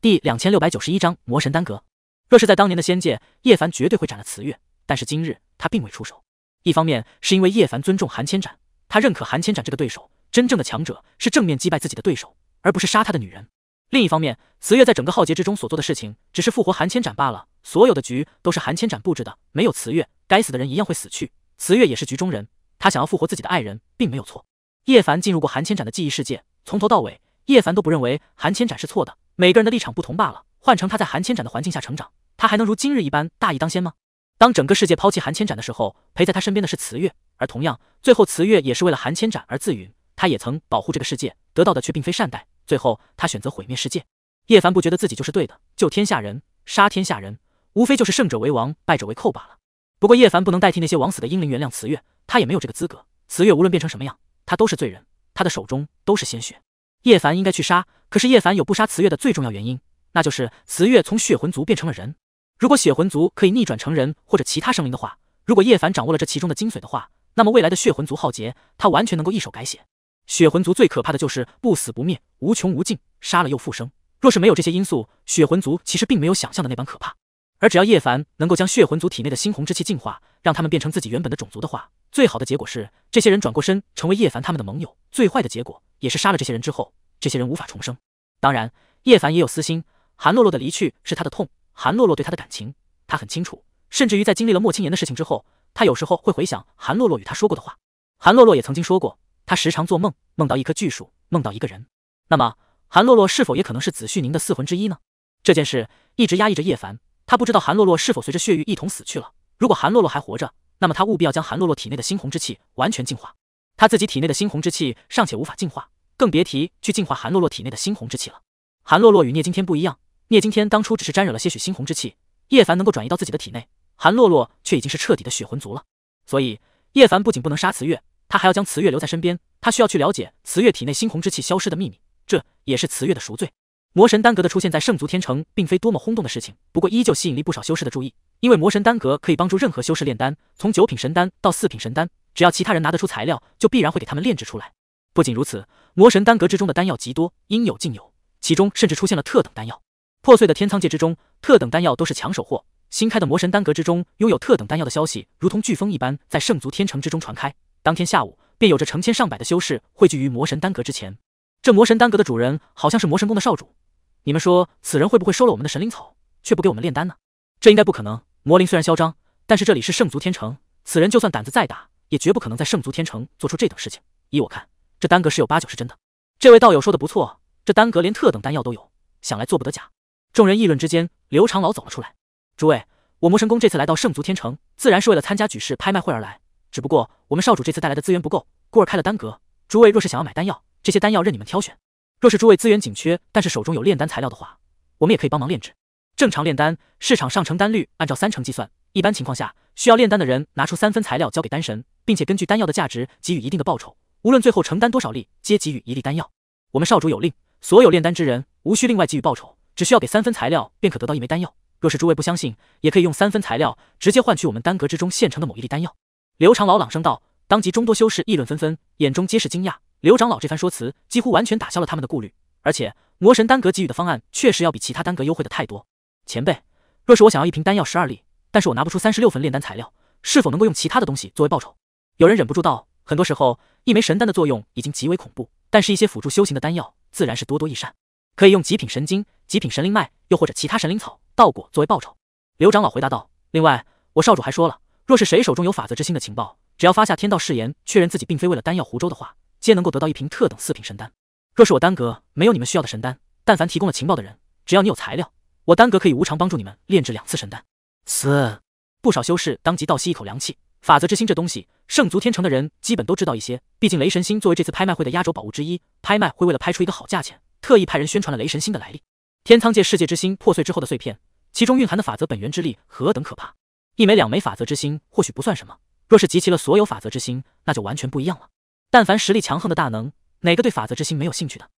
第两千六百九十一章魔神单格。若是在当年的仙界，叶凡绝对会斩了慈月。但是今日他并未出手，一方面是因为叶凡尊重韩千展，他认可韩千展这个对手，真正的强者是正面击败自己的对手，而不是杀他的女人。另一方面，慈月在整个浩劫之中所做的事情只是复活韩千展罢了，所有的局都是韩千展布置的，没有慈月，该死的人一样会死去。慈月也是局中人，他想要复活自己的爱人，并没有错。叶凡进入过韩千展的记忆世界，从头到尾，叶凡都不认为韩千展是错的，每个人的立场不同罢了。换成他在韩千展的环境下成长，他还能如今日一般大义当先吗？当整个世界抛弃韩千斩的时候，陪在他身边的是慈月，而同样，最后慈月也是为了韩千斩而自陨。他也曾保护这个世界，得到的却并非善待。最后，他选择毁灭世界。叶凡不觉得自己就是对的，救天下人，杀天下人，无非就是胜者为王，败者为寇罢了。不过叶凡不能代替那些枉死的英灵原谅慈月，他也没有这个资格。慈月无论变成什么样，他都是罪人，他的手中都是鲜血。叶凡应该去杀，可是叶凡有不杀慈月的最重要原因，那就是慈月从血魂族变成了人。如果血魂族可以逆转成人或者其他生灵的话，如果叶凡掌握了这其中的精髓的话，那么未来的血魂族浩劫，他完全能够一手改写。血魂族最可怕的就是不死不灭，无穷无尽，杀了又复生。若是没有这些因素，血魂族其实并没有想象的那般可怕。而只要叶凡能够将血魂族体内的猩红之气净化，让他们变成自己原本的种族的话，最好的结果是这些人转过身成为叶凡他们的盟友，最坏的结果也是杀了这些人之后，这些人无法重生。当然，叶凡也有私心，韩洛洛的离去是他的痛。韩洛洛对他的感情，他很清楚。甚至于在经历了莫青言的事情之后，他有时候会回想韩洛洛与他说过的话。韩洛洛也曾经说过，他时常做梦，梦到一棵巨树，梦到一个人。那么，韩洛洛是否也可能是子旭宁的四魂之一呢？这件事一直压抑着叶凡。他不知道韩洛洛是否随着血玉一同死去了。如果韩洛洛还活着，那么他务必要将韩洛洛体内的猩红之气完全净化。他自己体内的猩红之气尚且无法净化，更别提去净化韩洛洛体内的猩红之气了。韩洛洛与聂惊天不一样。聂惊天当初只是沾惹了些许猩红之气，叶凡能够转移到自己的体内，韩洛洛却已经是彻底的血魂族了。所以叶凡不仅不能杀慈月，他还要将慈月留在身边。他需要去了解慈月体内猩红之气消失的秘密，这也是慈月的赎罪。魔神丹阁的出现在圣族天城，并非多么轰动的事情，不过依旧吸引力不少修士的注意，因为魔神丹阁可以帮助任何修士炼丹，从九品神丹到四品神丹，只要其他人拿得出材料，就必然会给他们炼制出来。不仅如此，魔神丹阁之中的丹药极多，应有尽有，其中甚至出现了特等丹药。破碎的天苍界之中，特等丹药都是抢手货。新开的魔神丹阁之中拥有特等丹药的消息，如同飓风一般在圣族天城之中传开。当天下午，便有着成千上百的修士汇聚于魔神丹阁之前。这魔神丹阁的主人好像是魔神宫的少主，你们说此人会不会收了我们的神灵草，却不给我们炼丹呢？这应该不可能。魔灵虽然嚣张，但是这里是圣族天城，此人就算胆子再大，也绝不可能在圣族天城做出这等事情。依我看，这丹阁十有八九是真的。这位道友说的不错，这丹阁连特等丹药都有，想来做不得假。众人议论之间，刘长老走了出来。诸位，我魔神宫这次来到圣族天城，自然是为了参加举世拍卖会而来。只不过我们少主这次带来的资源不够，故而开了单格。诸位若是想要买丹药，这些丹药任你们挑选。若是诸位资源紧缺，但是手中有炼丹材料的话，我们也可以帮忙炼制。正常炼丹市场上成丹率按照三成计算，一般情况下，需要炼丹的人拿出三分材料交给丹神，并且根据丹药的价值给予一定的报酬。无论最后成丹多少粒，皆给予一粒丹药。我们少主有令，所有炼丹之人无需另外给予报酬。只需要给三分材料，便可得到一枚丹药。若是诸位不相信，也可以用三分材料直接换取我们丹阁之中现成的某一粒丹药。刘长老朗声道，当即众多修士议论纷纷，眼中皆是惊讶。刘长老这番说辞几乎完全打消了他们的顾虑，而且魔神丹阁给予的方案确实要比其他丹阁优惠的太多。前辈，若是我想要一瓶丹药十二粒，但是我拿不出三十六份炼丹材料，是否能够用其他的东西作为报酬？有人忍不住道。很多时候，一枚神丹的作用已经极为恐怖，但是一些辅助修行的丹药自然是多多益善，可以用极品神经极品神灵脉，又或者其他神灵草、道果作为报酬。刘长老回答道：“另外，我少主还说了，若是谁手中有法则之心的情报，只要发下天道誓言，确认自己并非为了丹药湖州的话，皆能够得到一瓶特等四品神丹。若是我丹阁没有你们需要的神丹，但凡提供了情报的人，只要你有材料，我丹阁可以无偿帮助你们炼制两次神丹。”此，不少修士当即倒吸一口凉气。法则之心这东西，圣族天成的人基本都知道一些。毕竟雷神星作为这次拍卖会的压轴宝物之一，拍卖会为了拍出一个好价钱，特意派人宣传了雷神星的来历。天苍界世界之心破碎之后的碎片，其中蕴含的法则本源之力何等可怕！一枚、两枚法则之心或许不算什么，若是集齐了所有法则之心，那就完全不一样了。但凡实力强横的大能，哪个对法则之心没有兴趣的？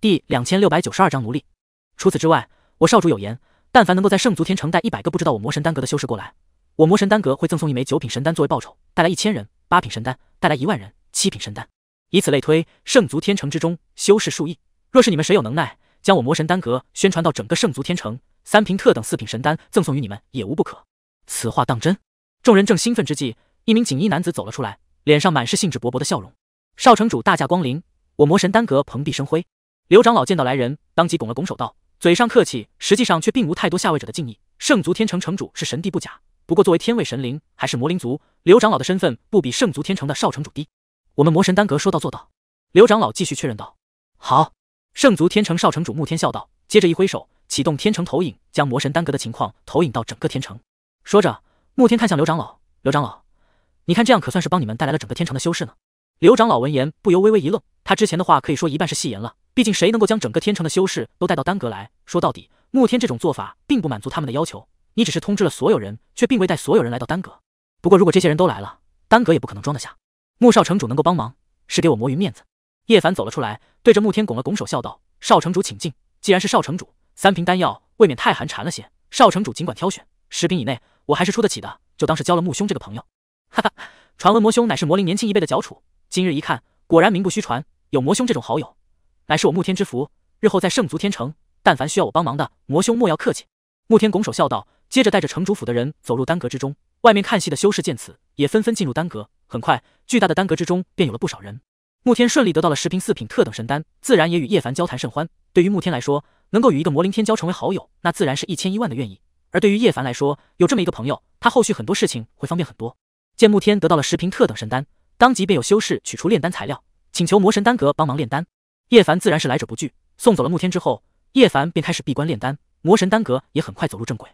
第两千六百九十二章奴隶。除此之外，我少主有言，但凡能够在圣族天城带一百个不知道我魔神丹阁的修士过来，我魔神丹阁会赠送一枚九品神丹作为报酬；带来一千人，八品神丹；带来一万人，七品神丹，以此类推。圣族天城之中，修士数亿，若是你们谁有能耐。将我魔神丹阁宣传到整个圣族天城，三瓶特等四品神丹赠送于你们也无不可。此话当真？众人正兴奋之际，一名锦衣男子走了出来，脸上满是兴致勃勃的笑容。少城主大驾光临，我魔神丹阁蓬荜生辉。刘长老见到来人，当即拱了拱手道，嘴上客气，实际上却并无太多下位者的敬意。圣族天城城主是神帝不假，不过作为天位神灵，还是魔灵族，刘长老的身份不比圣族天城的少城主低。我们魔神丹阁说到做到。刘长老继续确认道。好。圣族天城少城主沐天笑道，接着一挥手，启动天城投影，将魔神丹阁的情况投影到整个天城。说着，沐天看向刘长老：“刘长老，你看这样可算是帮你们带来了整个天城的修士呢？”刘长老闻言，不由微微一愣。他之前的话可以说一半是戏言了，毕竟谁能够将整个天城的修士都带到丹阁来？说到底，沐天这种做法并不满足他们的要求。你只是通知了所有人，却并未带所有人来到丹阁。不过如果这些人都来了，丹阁也不可能装得下。沐少城主能够帮忙，是给我魔云面子。叶凡走了出来，对着穆天拱了拱手，笑道：“少城主，请进。既然是少城主，三瓶丹药未免太寒馋了些。少城主尽管挑选，十瓶以内我还是出得起的，就当是交了穆兄这个朋友。”哈哈，传闻魔兄乃是魔灵年轻一辈的翘楚，今日一看，果然名不虚传。有魔兄这种好友，乃是我穆天之福。日后在圣族天城，但凡需要我帮忙的，魔兄莫要客气。”穆天拱手笑道，接着带着城主府的人走入丹阁之中。外面看戏的修士见此，也纷纷进入丹阁。很快，巨大的丹阁之中便有了不少人。慕天顺利得到了十瓶四品特等神丹，自然也与叶凡交谈甚欢。对于慕天来说，能够与一个魔灵天骄成为好友，那自然是一千一万的愿意。而对于叶凡来说，有这么一个朋友，他后续很多事情会方便很多。见慕天得到了十瓶特等神丹，当即便有修士取出炼丹材料，请求魔神丹阁帮忙炼丹。叶凡自然是来者不拒。送走了慕天之后，叶凡便开始闭关炼丹。魔神丹阁也很快走入正轨。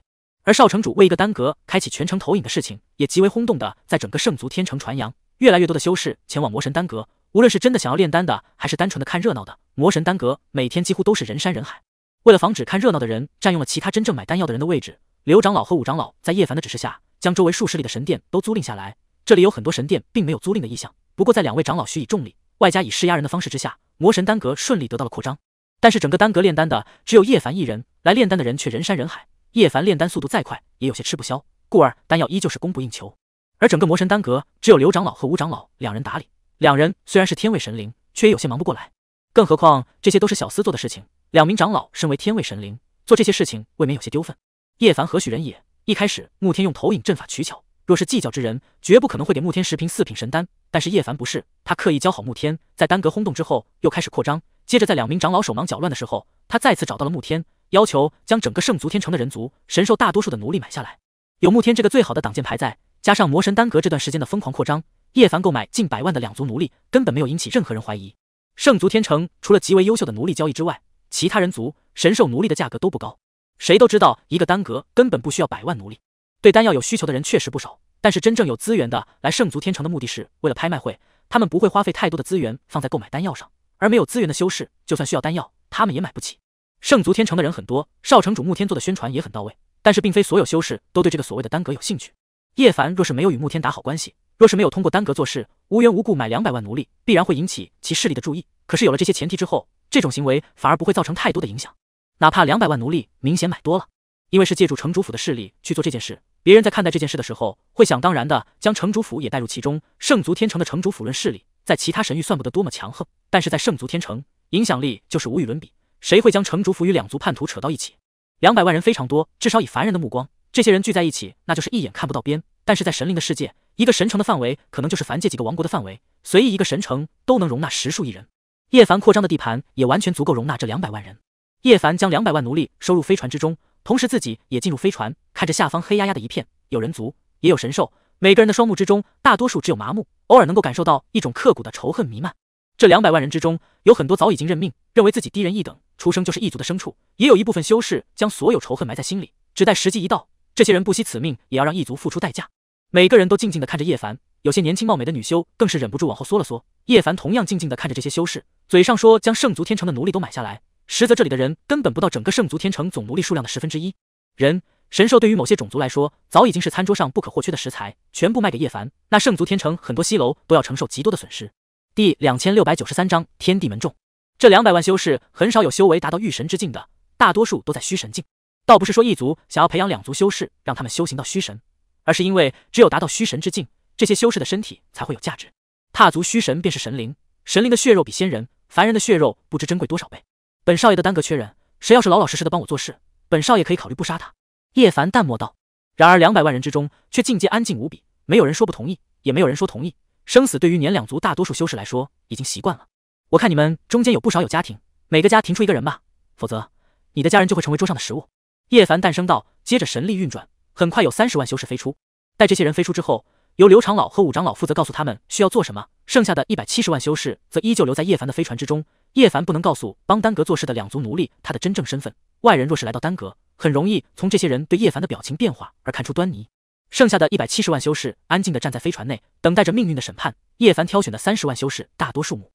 而少城主为一个丹阁开启全城投影的事情，也极为轰动的在整个圣族天城传扬。越来越多的修士前往魔神丹阁。无论是真的想要炼丹的，还是单纯的看热闹的，魔神丹阁每天几乎都是人山人海。为了防止看热闹的人占用了其他真正买丹药的人的位置，刘长老和武长老在叶凡的指示下，将周围数十里的神殿都租赁下来。这里有很多神殿并没有租赁的意向，不过在两位长老许以重礼，外加以施压人的方式之下，魔神丹阁顺利得到了扩张。但是整个丹阁炼丹的只有叶凡一人，来炼丹的人却人山人海。叶凡炼丹速度再快，也有些吃不消，故而丹药依旧是供不应求。而整个魔神丹阁只有刘长老和武长老两人打理。两人虽然是天位神灵，却也有些忙不过来。更何况这些都是小厮做的事情。两名长老身为天位神灵，做这些事情未免有些丢份。叶凡何许人也？一开始慕天用投影阵法取巧，若是计较之人，绝不可能会给慕天十瓶四品神丹。但是叶凡不是，他刻意教好慕天。在丹阁轰动之后，又开始扩张。接着在两名长老手忙脚乱的时候，他再次找到了慕天，要求将整个圣族天城的人族神兽大多数的奴隶买下来。有慕天这个最好的挡箭牌在，加上魔神丹阁这段时间的疯狂扩张。叶凡购买近百万的两族奴隶，根本没有引起任何人怀疑。圣族天城除了极为优秀的奴隶交易之外，其他人族神兽奴隶的价格都不高。谁都知道一个丹阁根本不需要百万奴隶。对丹药有需求的人确实不少，但是真正有资源的来圣族天城的目的是为了拍卖会，他们不会花费太多的资源放在购买丹药上。而没有资源的修士，就算需要丹药，他们也买不起。圣族天城的人很多，少城主慕天做的宣传也很到位，但是并非所有修士都对这个所谓的丹阁有兴趣。叶凡若是没有与慕天打好关系，若是没有通过耽搁做事，无缘无故买两百万奴隶，必然会引起其势力的注意。可是有了这些前提之后，这种行为反而不会造成太多的影响。哪怕两百万奴隶明显买多了，因为是借助城主府的势力去做这件事，别人在看待这件事的时候，会想当然的将城主府也带入其中。圣族天城的城主府论势力，在其他神域算不得多么强横，但是在圣族天城，影响力就是无与伦比。谁会将城主府与两族叛徒扯到一起？两百万人非常多，至少以凡人的目光，这些人聚在一起，那就是一眼看不到边。但是在神灵的世界。一个神城的范围可能就是凡界几个王国的范围，随意一个神城都能容纳十数亿人。叶凡扩张的地盘也完全足够容纳这两百万人。叶凡将两百万奴隶收入飞船之中，同时自己也进入飞船，看着下方黑压压的一片，有人族，也有神兽。每个人的双目之中，大多数只有麻木，偶尔能够感受到一种刻骨的仇恨弥漫。这两百万人之中，有很多早已经认命，认为自己低人一等，出生就是异族的牲畜；也有一部分修士将所有仇恨埋在心里，只待时机一到，这些人不惜此命也要让异族付出代价。每个人都静静的看着叶凡，有些年轻貌美的女修更是忍不住往后缩了缩。叶凡同样静静的看着这些修士，嘴上说将圣族天城的奴隶都买下来，实则这里的人根本不到整个圣族天城总奴隶数量的十分之一。人、神兽对于某些种族来说，早已经是餐桌上不可或缺的食材。全部卖给叶凡，那圣族天城很多西楼都要承受极多的损失。第两千六百九十三章天地门众，这两百万修士很少有修为达到御神之境的，大多数都在虚神境。倒不是说异族想要培养两族修士，让他们修行到虚神。而是因为只有达到虚神之境，这些修士的身体才会有价值。踏足虚神便是神灵，神灵的血肉比仙人、凡人的血肉不知珍贵多少倍。本少爷的耽搁缺人，谁要是老老实实的帮我做事，本少爷可以考虑不杀他。”叶凡淡漠道。然而两百万人之中，却境界安静无比，没有人说不同意，也没有人说同意。生死对于年两族大多数修士来说已经习惯了。我看你们中间有不少有家庭，每个家庭出一个人吧，否则你的家人就会成为桌上的食物。”叶凡淡声道，接着神力运转。很快有三十万修士飞出，待这些人飞出之后，由刘长老和武长老负责告诉他们需要做什么。剩下的一百七十万修士则依旧留在叶凡的飞船之中。叶凡不能告诉帮丹格做事的两族奴隶他的真正身份，外人若是来到丹格，很容易从这些人对叶凡的表情变化而看出端倪。剩下的一百七十万修士安静的站在飞船内，等待着命运的审判。叶凡挑选的三十万修士大多数目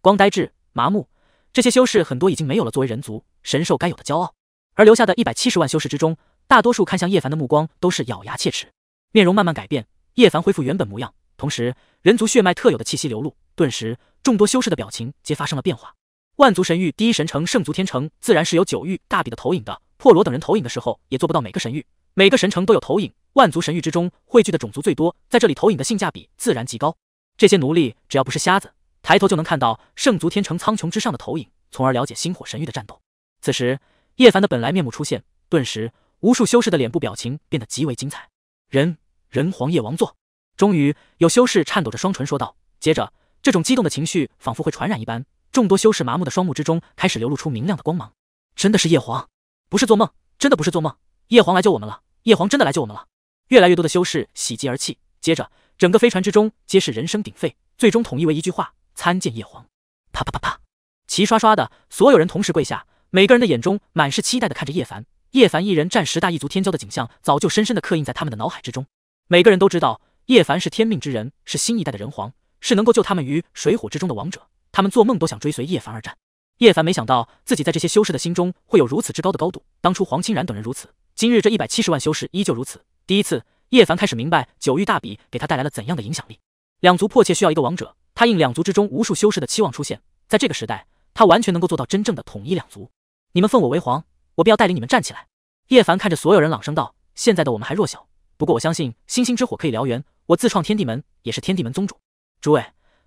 光呆滞麻木，这些修士很多已经没有了作为人族神兽该有的骄傲，而留下的一百七十万修士之中。大多数看向叶凡的目光都是咬牙切齿，面容慢慢改变。叶凡恢复原本模样，同时人族血脉特有的气息流露，顿时众多修士的表情皆发生了变化。万族神域第一神城圣族天城，自然是有九域大笔的投影的。破罗等人投影的时候，也做不到每个神域、每个神城都有投影。万族神域之中汇聚的种族最多，在这里投影的性价比自然极高。这些奴隶只要不是瞎子，抬头就能看到圣族天城苍穹之上的投影，从而了解星火神域的战斗。此时，叶凡的本来面目出现，顿时。无数修士的脸部表情变得极为精彩，人人皇夜王座。终于有修士颤抖着双唇说道，接着这种激动的情绪仿佛会传染一般，众多修士麻木的双目之中开始流露出明亮的光芒。真的是叶皇，不是做梦，真的不是做梦，叶皇来救我们了，叶皇真的来救我们了！越来越多的修士喜极而泣，接着整个飞船之中皆是人声鼎沸，最终统一为一句话：参见叶皇！啪啪啪啪，齐刷刷的，所有人同时跪下，每个人的眼中满是期待的看着叶凡。叶凡一人战十大异族天骄的景象，早就深深的刻印在他们的脑海之中。每个人都知道，叶凡是天命之人，是新一代的人皇，是能够救他们于水火之中的王者。他们做梦都想追随叶凡而战。叶凡没想到，自己在这些修士的心中会有如此之高的高度。当初黄清然等人如此，今日这一百七十万修士依旧如此。第一次，叶凡开始明白九域大比给他带来了怎样的影响力。两族迫切需要一个王者，他应两族之中无数修士的期望出现。在这个时代，他完全能够做到真正的统一两族。你们奉我为皇。我便要带领你们站起来。叶凡看着所有人朗声道：“现在的我们还弱小，不过我相信星星之火可以燎原。我自创天地门，也是天地门宗主。诸位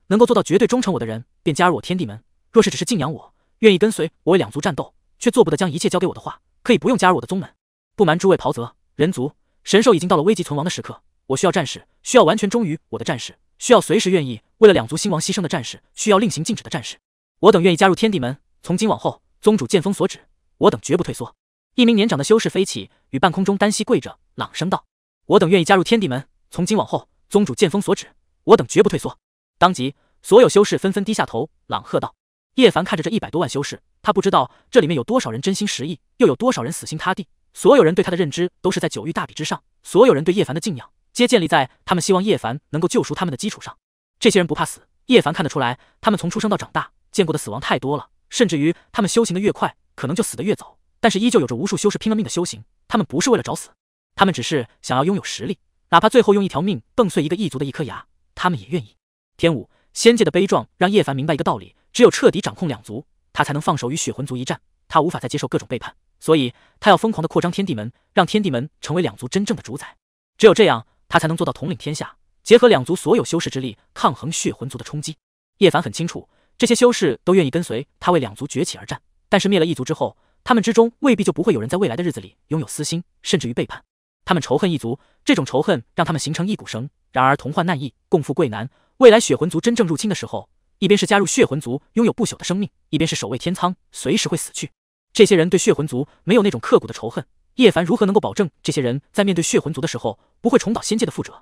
能够做到绝对忠诚我的人，便加入我天地门。若是只是敬仰我，愿意跟随我为两族战斗，却做不得将一切交给我的话，可以不用加入我的宗门。不瞒诸位袍泽，人族、神兽已经到了危急存亡的时刻，我需要战士，需要完全忠于我的战士，需要随时愿意为了两族兴亡牺牲的战士，需要令行禁止的战士。我等愿意加入天地门，从今往后，宗主剑锋所指。”我等绝不退缩。一名年长的修士飞起，与半空中单膝跪着，朗声道：“我等愿意加入天地门，从今往后，宗主剑锋所指，我等绝不退缩。”当即，所有修士纷纷低下头，朗喝道：“叶凡，看着这一百多万修士，他不知道这里面有多少人真心实意，又有多少人死心塌地。所有人对他的认知都是在九域大比之上，所有人对叶凡的敬仰，皆建立在他们希望叶凡能够救赎他们的基础上。这些人不怕死，叶凡看得出来，他们从出生到长大，见过的死亡太多了，甚至于他们修行的越快。”可能就死得越早，但是依旧有着无数修士拼了命的修行。他们不是为了找死，他们只是想要拥有实力，哪怕最后用一条命蹦碎一个异族的一颗牙，他们也愿意。天武仙界的悲壮让叶凡明白一个道理：只有彻底掌控两族，他才能放手与血魂族一战。他无法再接受各种背叛，所以他要疯狂的扩张天地门，让天地门成为两族真正的主宰。只有这样，他才能做到统领天下，结合两族所有修士之力，抗衡血魂族的冲击。叶凡很清楚，这些修士都愿意跟随他，为两族崛起而战。但是灭了异族之后，他们之中未必就不会有人在未来的日子里拥有私心，甚至于背叛。他们仇恨异族，这种仇恨让他们形成一股绳。然而同患难易，共富贵难。未来血魂族真正入侵的时候，一边是加入血魂族，拥有不朽的生命；一边是守卫天仓，随时会死去。这些人对血魂族没有那种刻骨的仇恨，叶凡如何能够保证这些人在面对血魂族的时候不会重蹈仙界的覆辙？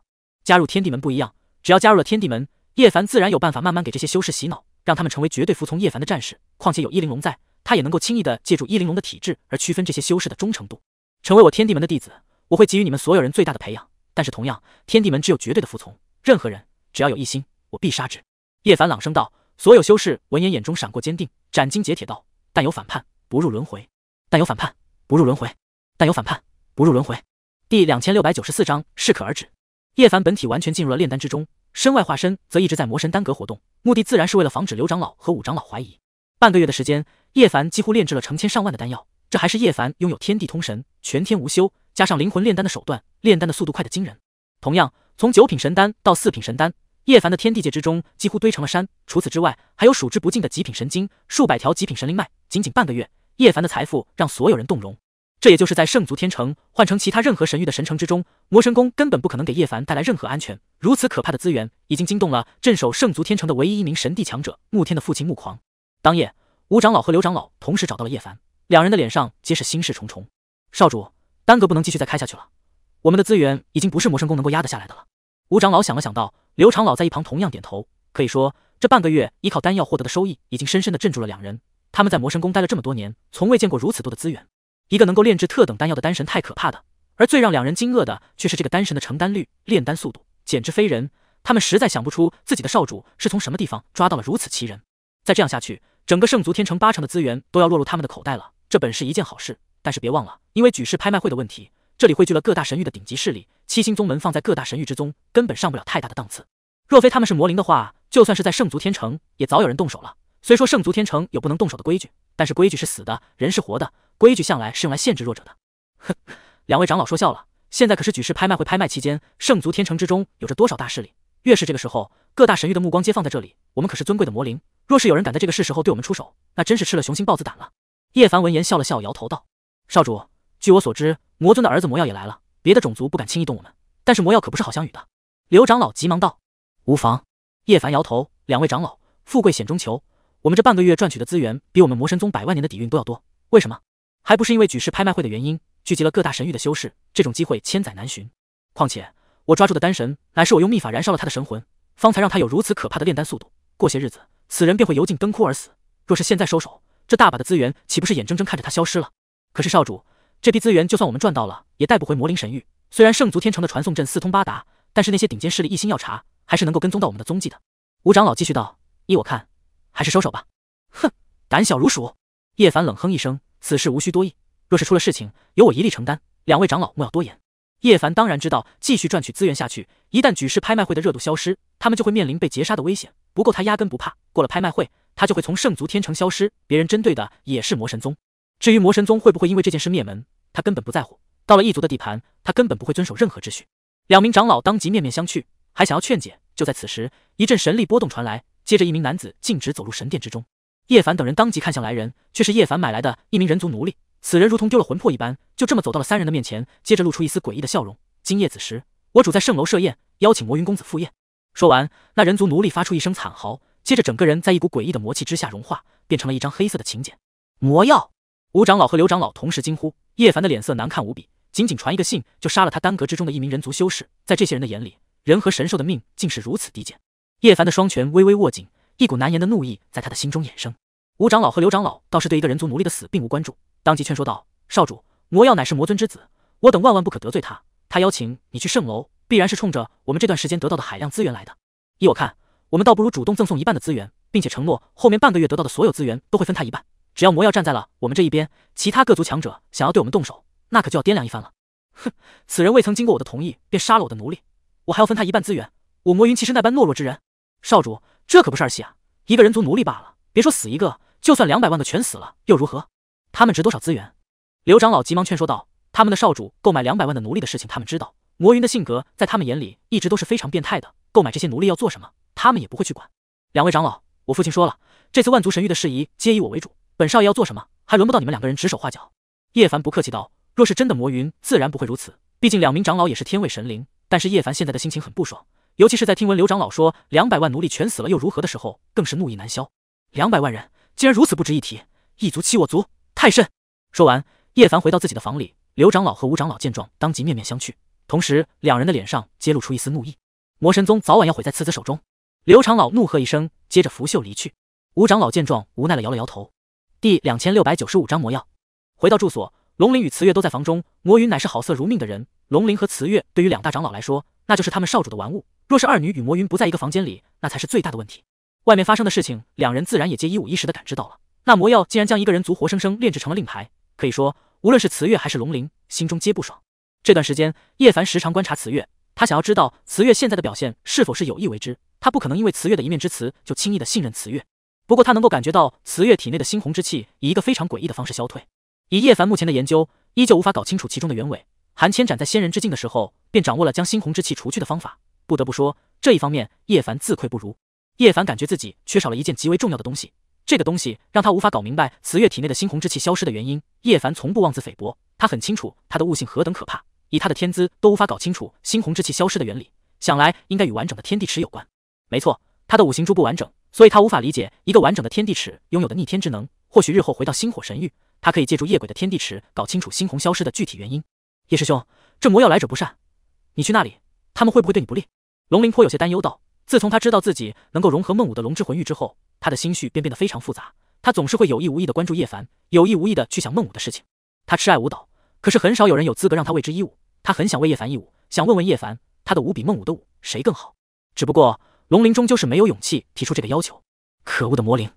加入天地门不一样，只要加入了天地门，叶凡自然有办法慢慢给这些修士洗脑，让他们成为绝对服从叶凡的战士。况且有依玲珑在。他也能够轻易的借助伊玲珑的体质而区分这些修士的忠诚度。成为我天地门的弟子，我会给予你们所有人最大的培养。但是同样，天地门只有绝对的服从。任何人只要有一心，我必杀之。叶凡朗声道。所有修士闻言，眼中闪过坚定，斩钉截铁道：“但有反叛，不入轮回；但有反叛，不入轮回；但有反叛，不入轮回。”第两千六百九十四章适可而止。叶凡本体完全进入了炼丹之中，身外化身则一直在魔神丹阁活动，目的自然是为了防止刘长老和五长老怀疑。半个月的时间。叶凡几乎炼制了成千上万的丹药，这还是叶凡拥有天地通神、全天无休，加上灵魂炼丹的手段，炼丹的速度快得惊人。同样，从九品神丹到四品神丹，叶凡的天地界之中几乎堆成了山。除此之外，还有数之不尽的极品神经、数百条极品神灵脉。仅仅半个月，叶凡的财富让所有人动容。这也就是在圣族天城，换成其他任何神域的神城之中，魔神宫根本不可能给叶凡带来任何安全。如此可怕的资源，已经惊动了镇守圣族天城的唯一一名神帝强者沐天的父亲沐狂。当夜。吴长老和刘长老同时找到了叶凡，两人的脸上皆是心事重重。少主，耽搁不能继续再开下去了，我们的资源已经不是魔神宫能够压得下来的了。吴长老想了想，道：“刘长老在一旁同样点头。可以说，这半个月依靠丹药获得的收益，已经深深的镇住了两人。他们在魔神宫待了这么多年，从未见过如此多的资源。一个能够炼制特等丹药的丹神太可怕了。而最让两人惊愕的，却是这个丹神的成丹率、炼丹速度，简直非人。他们实在想不出自己的少主是从什么地方抓到了如此奇人。再这样下去……”整个圣族天城八成的资源都要落入他们的口袋了，这本是一件好事。但是别忘了，因为举世拍卖会的问题，这里汇聚了各大神域的顶级势力。七星宗门放在各大神域之中，根本上不了太大的档次。若非他们是魔灵的话，就算是在圣族天城，也早有人动手了。虽说圣族天城有不能动手的规矩，但是规矩是死的，人是活的。规矩向来是用来限制弱者的。呵，两位长老说笑了，现在可是举世拍卖会拍卖期间，圣族天城之中有着多少大势力？越是这个时候，各大神域的目光皆放在这里。我们可是尊贵的魔灵，若是有人敢在这个是时候对我们出手，那真是吃了雄心豹子胆了。叶凡闻言笑了笑，摇头道：“少主，据我所知，魔尊的儿子魔药也来了。别的种族不敢轻易动我们，但是魔药可不是好相与的。”刘长老急忙道：“无妨。”叶凡摇头：“两位长老，富贵险中求。我们这半个月赚取的资源，比我们魔神宗百万年的底蕴都要多。为什么？还不是因为举世拍卖会的原因，聚集了各大神域的修士，这种机会千载难寻。况且我抓住的丹神，乃是我用秘法燃烧了他的神魂，方才让他有如此可怕的炼丹速度。”过些日子，此人便会油尽灯枯而死。若是现在收手，这大把的资源岂不是眼睁睁看着他消失了？可是少主，这批资源就算我们赚到了，也带不回魔灵神域。虽然圣族天城的传送阵四通八达，但是那些顶尖势力一心要查，还是能够跟踪到我们的踪迹的。吴长老继续道：“依我看，还是收手吧。”哼，胆小如鼠！叶凡冷哼一声：“此事无需多议，若是出了事情，由我一力承担。两位长老莫要多言。”叶凡当然知道，继续赚取资源下去，一旦举世拍卖会的热度消失，他们就会面临被劫杀的危险。不够，他压根不怕。过了拍卖会，他就会从圣族天城消失。别人针对的也是魔神宗。至于魔神宗会不会因为这件事灭门，他根本不在乎。到了异族的地盘，他根本不会遵守任何秩序。两名长老当即面面相觑，还想要劝解。就在此时，一阵神力波动传来，接着一名男子径直走入神殿之中。叶凡等人当即看向来人，却是叶凡买来的一名人族奴隶。此人如同丢了魂魄一般，就这么走到了三人的面前，接着露出一丝诡异的笑容。今夜子时，我主在圣楼设宴，邀请魔云公子赴宴。说完，那人族奴隶发出一声惨嚎，接着整个人在一股诡异的魔气之下融化，变成了一张黑色的请柬。魔药，吴长老和刘长老同时惊呼。叶凡的脸色难看无比，仅仅传一个信就杀了他丹阁之中的一名人族修士，在这些人的眼里，人和神兽的命竟是如此低贱。叶凡的双拳微微握紧，一股难言的怒意在他的心中衍生。吴长老和刘长老倒是对一个人族奴隶的死并无关注，当即劝说道：“少主，魔药乃是魔尊之子，我等万万不可得罪他。他邀请你去圣楼。”必然是冲着我们这段时间得到的海量资源来的。依我看，我们倒不如主动赠送一半的资源，并且承诺后面半个月得到的所有资源都会分他一半。只要魔药站在了我们这一边，其他各族强者想要对我们动手，那可就要掂量一番了。哼，此人未曾经过我的同意便杀了我的奴隶，我还要分他一半资源？我魔云其实那般懦弱之人？少主，这可不是儿戏啊！一个人族奴隶罢了，别说死一个，就算两百万个全死了又如何？他们值多少资源？刘长老急忙劝说道：“他们的少主购买两百万的奴隶的事情，他们知道。”魔云的性格在他们眼里一直都是非常变态的。购买这些奴隶要做什么，他们也不会去管。两位长老，我父亲说了，这次万族神域的事宜皆以我为主。本少爷要做什么，还轮不到你们两个人指手画脚。叶凡不客气道：“若是真的魔云，自然不会如此。毕竟两名长老也是天位神灵。”但是叶凡现在的心情很不爽，尤其是在听闻刘长老说两百万奴隶全死了又如何的时候，更是怒意难消。两百万人竟然如此不值一提，一族欺我族太甚！说完，叶凡回到自己的房里。刘长老和吴长老见状，当即面面相觑。同时，两人的脸上揭露出一丝怒意。魔神宗早晚要毁在次子手中。刘长老怒喝一声，接着拂袖离去。吴长老见状，无奈的摇了摇头。第两千六百九十五章魔药。回到住所，龙鳞与慈月都在房中。魔云乃是好色如命的人，龙鳞和慈月对于两大长老来说，那就是他们少主的玩物。若是二女与魔云不在一个房间里，那才是最大的问题。外面发生的事情，两人自然也皆一五一十的感知到了。那魔药竟然将一个人族活生生炼制成了令牌，可以说，无论是慈月还是龙鳞，心中皆不爽。这段时间，叶凡时常观察慈月，他想要知道慈月现在的表现是否是有意为之。他不可能因为慈月的一面之词就轻易的信任慈月。不过他能够感觉到慈月体内的猩红之气以一个非常诡异的方式消退。以叶凡目前的研究，依旧无法搞清楚其中的原委。韩千斩在仙人之境的时候便掌握了将猩红之气除去的方法，不得不说这一方面叶凡自愧不如。叶凡感觉自己缺少了一件极为重要的东西，这个东西让他无法搞明白慈月体内的猩红之气消失的原因。叶凡从不妄自菲薄，他很清楚他的悟性何等可怕。以他的天资都无法搞清楚猩红之气消失的原理，想来应该与完整的天地尺有关。没错，他的五行珠不完整，所以他无法理解一个完整的天地尺拥有的逆天之能。或许日后回到星火神域，他可以借助夜鬼的天地尺搞清楚猩红消失的具体原因。叶师兄，这魔药来者不善，你去那里，他们会不会对你不利？龙鳞颇有些担忧道。自从他知道自己能够融合孟舞的龙之魂玉之后，他的心绪便变得非常复杂。他总是会有意无意的关注叶凡，有意无意的去想孟舞的事情。他痴爱舞蹈。可是很少有人有资格让他为之一舞，他很想为叶凡一舞，想问问叶凡，他的舞比孟舞的舞谁更好？只不过龙鳞终究是没有勇气提出这个要求。可恶的魔灵！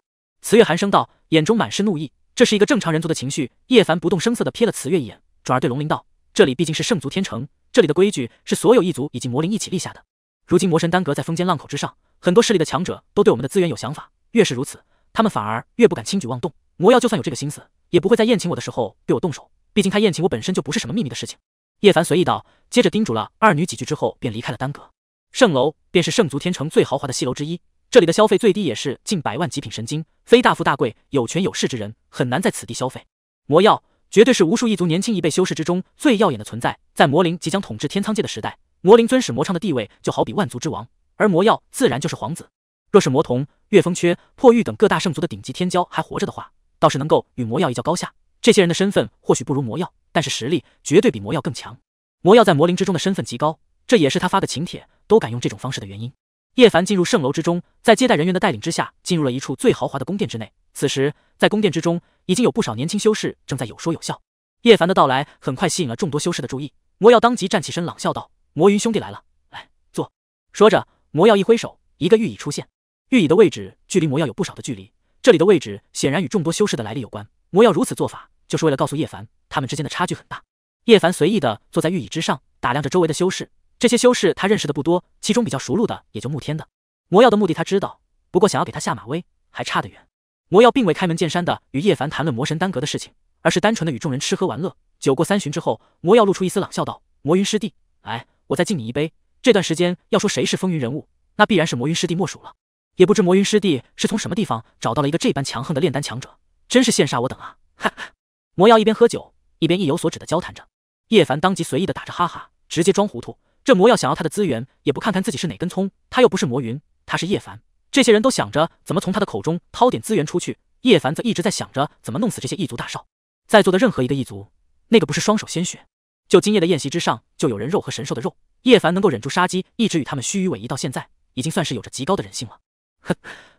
慈月寒声道，眼中满是怒意。这是一个正常人族的情绪。叶凡不动声色地瞥了慈月一眼，转而对龙鳞道：“这里毕竟是圣族天城，这里的规矩是所有异族以及魔灵一起立下的。如今魔神丹阁在风尖浪口之上，很多势力的强者都对我们的资源有想法，越是如此，他们反而越不敢轻举妄动。魔曜就算有这个心思，也不会在宴请我的时候对我动手。”毕竟他宴请我本身就不是什么秘密的事情，叶凡随意道，接着叮嘱了二女几句之后，便离开了丹阁。圣楼便是圣族天城最豪华的戏楼之一，这里的消费最低也是近百万极品神经，非大富大贵、有权有势之人，很难在此地消费。魔曜绝对是无数异族年轻一辈修士之中最耀眼的存在，在魔灵即将统治天苍界的时代，魔灵尊使魔昌的地位就好比万族之王，而魔曜自然就是皇子。若是魔童、月风缺、破玉等各大圣族的顶级天骄还活着的话，倒是能够与魔曜一较高下。这些人的身份或许不如魔药，但是实力绝对比魔药更强。魔药在魔灵之中的身份极高，这也是他发的请帖都敢用这种方式的原因。叶凡进入圣楼之中，在接待人员的带领之下，进入了一处最豪华的宫殿之内。此时，在宫殿之中，已经有不少年轻修士正在有说有笑。叶凡的到来很快吸引了众多修士的注意。魔药当即站起身，朗笑道：“魔云兄弟来了，来坐。”说着，魔药一挥手，一个玉椅出现。玉椅的位置距离魔药有不少的距离，这里的位置显然与众多修士的来历有关。魔药如此做法。就是为了告诉叶凡，他们之间的差距很大。叶凡随意的坐在玉椅之上，打量着周围的修士。这些修士他认识的不多，其中比较熟路的也就慕天的。魔药的目的他知道，不过想要给他下马威还差得远。魔药并未开门见山的与叶凡谈论魔神丹阁的事情，而是单纯的与众人吃喝玩乐。酒过三巡之后，魔药露出一丝冷笑道：“魔云师弟，哎，我再敬你一杯。这段时间要说谁是风云人物，那必然是魔云师弟莫属了。也不知魔云师弟是从什么地方找到了一个这般强横的炼丹强者，真是羡煞我等啊，哈哈。”魔耀一边喝酒，一边意有所指的交谈着。叶凡当即随意的打着哈哈，直接装糊涂。这魔耀想要他的资源，也不看看自己是哪根葱。他又不是魔云，他是叶凡。这些人都想着怎么从他的口中掏点资源出去，叶凡则一直在想着怎么弄死这些异族大少。在座的任何一个异族，那个不是双手鲜血？就今夜的宴席之上，就有人肉和神兽的肉。叶凡能够忍住杀机，一直与他们虚与委蛇到现在，已经算是有着极高的人性了。呵，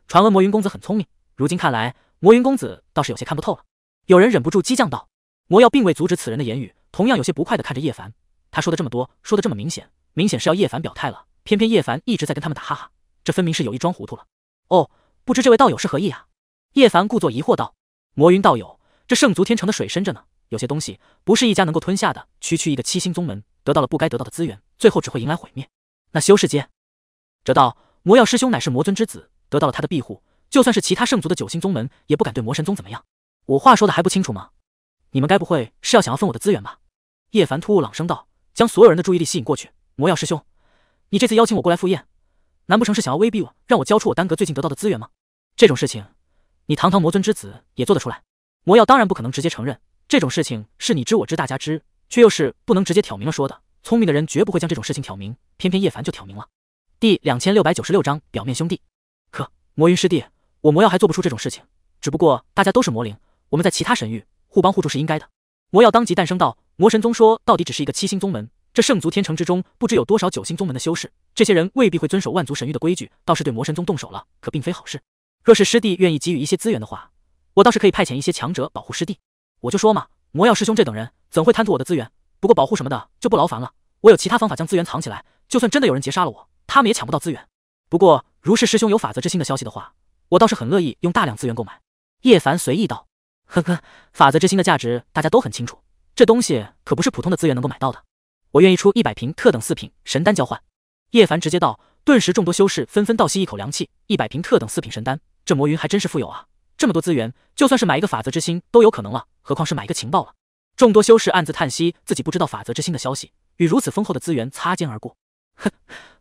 传闻魔云公子很聪明，如今看来，魔云公子倒是有些看不透了。有人忍不住激将道：“魔药并未阻止此人的言语，同样有些不快的看着叶凡。他说的这么多，说的这么明显，明显是要叶凡表态了。偏偏叶凡一直在跟他们打哈哈，这分明是有意装糊涂了。”哦，不知这位道友是何意啊？叶凡故作疑惑道：“魔云道友，这圣族天成的水深着呢，有些东西不是一家能够吞下的。区区一个七星宗门得到了不该得到的资源，最后只会迎来毁灭。那修士间，这道，魔药师兄乃是魔尊之子，得到了他的庇护，就算是其他圣族的九星宗门也不敢对魔神宗怎么样。”我话说的还不清楚吗？你们该不会是要想要分我的资源吧？叶凡突兀朗声道，将所有人的注意力吸引过去。魔药师兄，你这次邀请我过来赴宴，难不成是想要威逼我，让我交出我丹阁最近得到的资源吗？这种事情，你堂堂魔尊之子也做得出来？魔药当然不可能直接承认这种事情，是你知我知大家知，却又是不能直接挑明了说的。聪明的人绝不会将这种事情挑明，偏偏叶凡就挑明了。第两千六百九十六章表面兄弟。可魔云师弟，我魔药还做不出这种事情。只不过大家都是魔灵。我们在其他神域互帮互助是应该的。魔药当即诞生道：“魔神宗说到底只是一个七星宗门，这圣族天城之中不知有多少九星宗门的修士，这些人未必会遵守万族神域的规矩，倒是对魔神宗动手了，可并非好事。若是师弟愿意给予一些资源的话，我倒是可以派遣一些强者保护师弟。我就说嘛，魔药师兄这等人怎会贪图我的资源？不过保护什么的就不劳烦了，我有其他方法将资源藏起来，就算真的有人劫杀了我，他们也抢不到资源。不过如是师兄有法则之心的消息的话，我倒是很乐意用大量资源购买。”叶凡随意道。呵呵，法则之心的价值大家都很清楚，这东西可不是普通的资源能够买到的。我愿意出一百瓶特等四品神丹交换。叶凡直接道，顿时众多修士纷纷倒吸一口凉气。一百瓶特等四品神丹，这魔云还真是富有啊！这么多资源，就算是买一个法则之心都有可能了，何况是买一个情报了？众多修士暗自叹息，自己不知道法则之心的消息，与如此丰厚的资源擦肩而过。哼，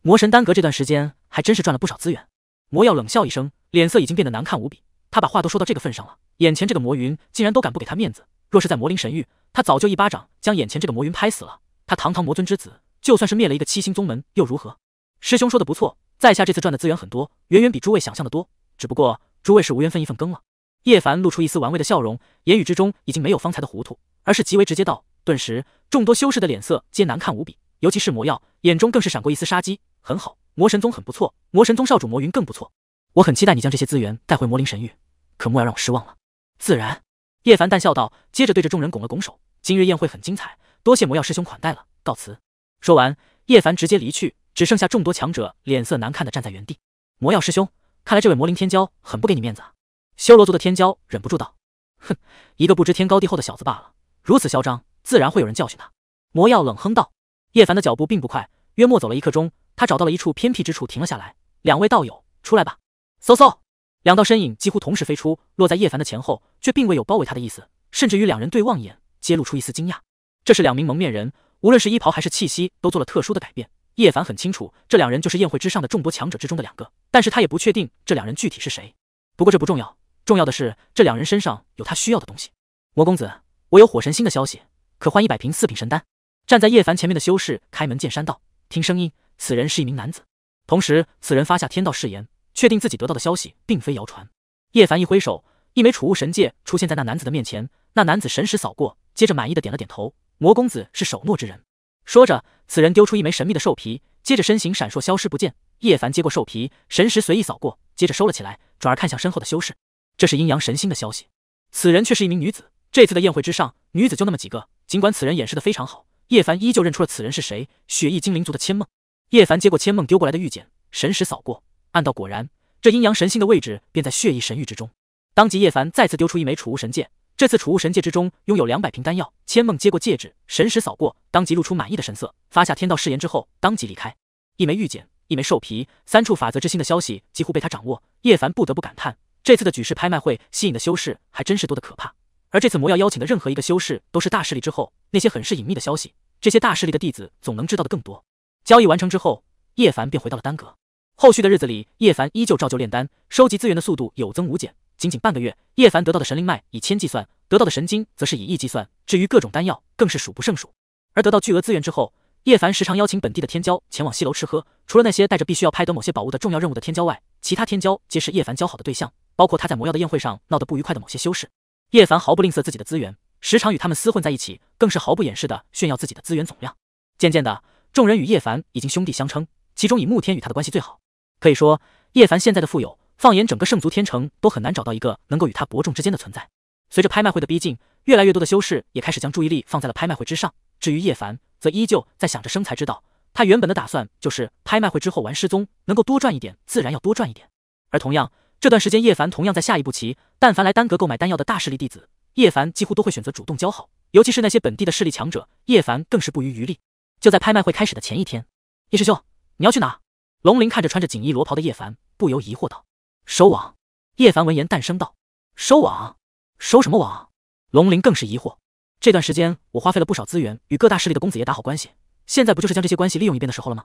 魔神丹阁这段时间还真是赚了不少资源。魔药冷笑一声，脸色已经变得难看无比。他把话都说到这个份上了。眼前这个魔云竟然都敢不给他面子，若是在魔灵神域，他早就一巴掌将眼前这个魔云拍死了。他堂堂魔尊之子，就算是灭了一个七星宗门又如何？师兄说的不错，在下这次赚的资源很多，远远比诸位想象的多。只不过诸位是无缘分一份羹了。叶凡露出一丝玩味的笑容，言语之中已经没有方才的糊涂，而是极为直接道。顿时，众多修士的脸色皆难看无比，尤其是魔药眼中更是闪过一丝杀机。很好，魔神宗很不错，魔神宗少主魔云更不错。我很期待你将这些资源带回魔灵神域，可莫要让我失望了。自然，叶凡淡笑道，接着对着众人拱了拱手。今日宴会很精彩，多谢魔药师兄款待了，告辞。说完，叶凡直接离去，只剩下众多强者脸色难看的站在原地。魔药师兄，看来这位魔灵天骄很不给你面子啊！修罗族的天骄忍不住道。哼，一个不知天高地厚的小子罢了，如此嚣张，自然会有人教训他。魔药冷哼道。叶凡的脚步并不快，约莫走了一刻钟，他找到了一处偏僻之处停了下来。两位道友，出来吧。搜搜。两道身影几乎同时飞出，落在叶凡的前后，却并未有包围他的意思，甚至与两人对望一眼，揭露出一丝惊讶。这是两名蒙面人，无论是衣袍还是气息，都做了特殊的改变。叶凡很清楚，这两人就是宴会之上的众多强者之中的两个，但是他也不确定这两人具体是谁。不过这不重要，重要的是这两人身上有他需要的东西。魔公子，我有火神星的消息，可换一百瓶四品神丹。站在叶凡前面的修士开门见山道：“听声音，此人是一名男子。”同时，此人发下天道誓言。确定自己得到的消息并非谣传，叶凡一挥手，一枚储物神戒出现在那男子的面前。那男子神识扫过，接着满意的点了点头。魔公子是守诺之人。说着，此人丢出一枚神秘的兽皮，接着身形闪烁，消失不见。叶凡接过兽皮，神识随意扫过，接着收了起来，转而看向身后的修士。这是阴阳神星的消息。此人却是一名女子。这次的宴会之上，女子就那么几个。尽管此人掩饰的非常好，叶凡依旧认出了此人是谁——雪翼精灵族的千梦。叶凡接过千梦丢过来的玉简，神识扫过。暗道果然，这阴阳神星的位置便在血意神域之中。当即，叶凡再次丢出一枚储物神戒，这次储物神戒之中拥有两百瓶丹药。千梦接过戒指，神识扫过，当即露出满意的神色，发下天道誓言之后，当即离开。一枚玉简，一枚兽皮，三处法则之心的消息几乎被他掌握。叶凡不得不感叹，这次的举世拍卖会吸引的修士还真是多的可怕。而这次魔药邀请的任何一个修士都是大势力之后，那些很是隐秘的消息，这些大势力的弟子总能知道的更多。交易完成之后，叶凡便回到了丹阁。后续的日子里，叶凡依旧照旧炼丹，收集资源的速度有增无减。仅仅半个月，叶凡得到的神灵脉以千计算，得到的神经则是以亿计算。至于各种丹药，更是数不胜数。而得到巨额资源之后，叶凡时常邀请本地的天骄前往西楼吃喝。除了那些带着必须要拍得某些宝物的重要任务的天骄外，其他天骄皆是叶凡交好的对象，包括他在魔药的宴会上闹得不愉快的某些修士。叶凡毫不吝啬自己的资源，时常与他们厮混在一起，更是毫不掩饰的炫耀自己的资源总量。渐渐的，众人与叶凡已经兄弟相称，其中以慕天与他的关系最好。可以说，叶凡现在的富有，放眼整个圣族天城，都很难找到一个能够与他伯仲之间的存在。随着拍卖会的逼近，越来越多的修士也开始将注意力放在了拍卖会之上。至于叶凡，则依旧在想着生财之道。他原本的打算就是，拍卖会之后玩失踪，能够多赚一点，自然要多赚一点。而同样这段时间，叶凡同样在下一步棋。但凡来丹阁购买丹药的大势力弟子，叶凡几乎都会选择主动交好，尤其是那些本地的势力强者，叶凡更是不遗余力。就在拍卖会开始的前一天，叶师兄，你要去哪？龙鳞看着穿着锦衣罗袍的叶凡，不由疑惑道：“收网。”叶凡闻言淡声道：“收网，收什么网？”龙鳞更是疑惑：“这段时间我花费了不少资源，与各大势力的公子爷打好关系，现在不就是将这些关系利用一遍的时候了吗？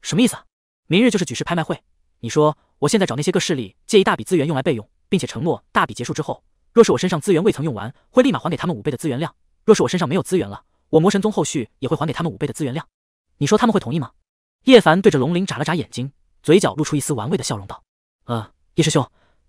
什么意思啊？明日就是举世拍卖会，你说我现在找那些个势力借一大笔资源用来备用，并且承诺大笔结束之后，若是我身上资源未曾用完，会立马还给他们五倍的资源量；若是我身上没有资源了，我魔神宗后续也会还给他们五倍的资源量。你说他们会同意吗？”叶凡对着龙鳞眨了眨眼睛，嘴角露出一丝玩味的笑容，道：“呃，叶师兄，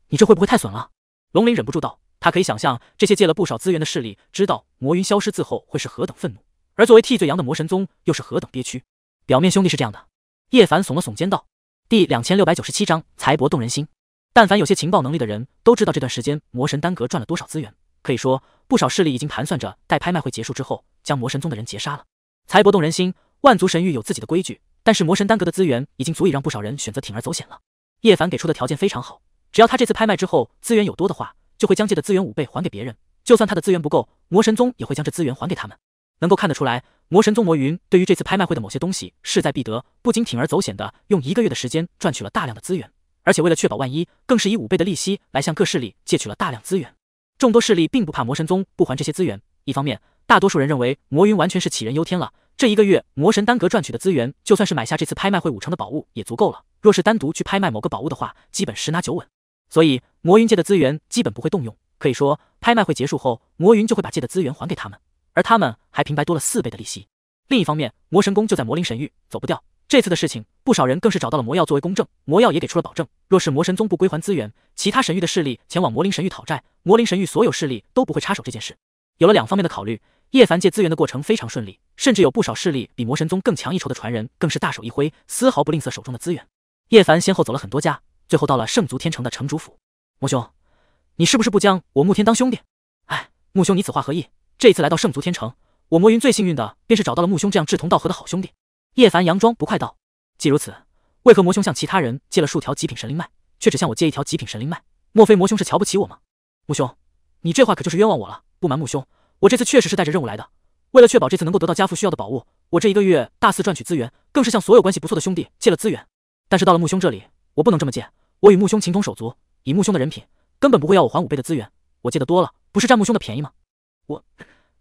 你这会不会太损了？”龙鳞忍不住道，他可以想象这些借了不少资源的势力，知道魔云消失自后会是何等愤怒，而作为替罪羊的魔神宗又是何等憋屈。表面兄弟是这样的，叶凡耸了耸肩道：“第两千六百九十七章财帛动人心。但凡有些情报能力的人，都知道这段时间魔神丹阁赚了多少资源，可以说不少势力已经盘算着，待拍卖会结束之后，将魔神宗的人截杀了。财帛动人心，万族神域有自己的规矩。”但是魔神丹阁的资源已经足以让不少人选择铤而走险了。叶凡给出的条件非常好，只要他这次拍卖之后资源有多的话，就会将借的资源五倍还给别人。就算他的资源不够，魔神宗也会将这资源还给他们。能够看得出来，魔神宗魔云对于这次拍卖会的某些东西势在必得，不仅铤而走险的用一个月的时间赚取了大量的资源，而且为了确保万一，更是以五倍的利息来向各势力借取了大量资源。众多势力并不怕魔神宗不还这些资源，一方面，大多数人认为魔云完全是杞人忧天了。这一个月，魔神单格赚取的资源，就算是买下这次拍卖会五成的宝物也足够了。若是单独去拍卖某个宝物的话，基本十拿九稳。所以，魔云界的资源基本不会动用。可以说，拍卖会结束后，魔云就会把界的资源还给他们，而他们还平白多了四倍的利息。另一方面，魔神宫就在魔灵神域，走不掉。这次的事情，不少人更是找到了魔药作为公证，魔药也给出了保证，若是魔神宗不归还资源，其他神域的势力前往魔灵神域讨债，魔灵神域所有势力都不会插手这件事。有了两方面的考虑。叶凡借资源的过程非常顺利，甚至有不少势力比魔神宗更强一筹的传人，更是大手一挥，丝毫不吝啬手中的资源。叶凡先后走了很多家，最后到了圣族天城的城主府。魔兄，你是不是不将我慕天当兄弟？哎，穆兄，你此话何意？这次来到圣族天城，我魔云最幸运的便是找到了穆兄这样志同道合的好兄弟。叶凡佯装不快道：“既如此，为何魔兄向其他人借了数条极品神灵脉，却只向我借一条极品神灵脉？莫非魔兄是瞧不起我吗？”穆兄，你这话可就是冤枉我了。不瞒穆兄。我这次确实是带着任务来的。为了确保这次能够得到家父需要的宝物，我这一个月大肆赚取资源，更是向所有关系不错的兄弟借了资源。但是到了穆兄这里，我不能这么借。我与穆兄情同手足，以穆兄的人品，根本不会要我还五倍的资源。我借的多了，不是占穆兄的便宜吗？我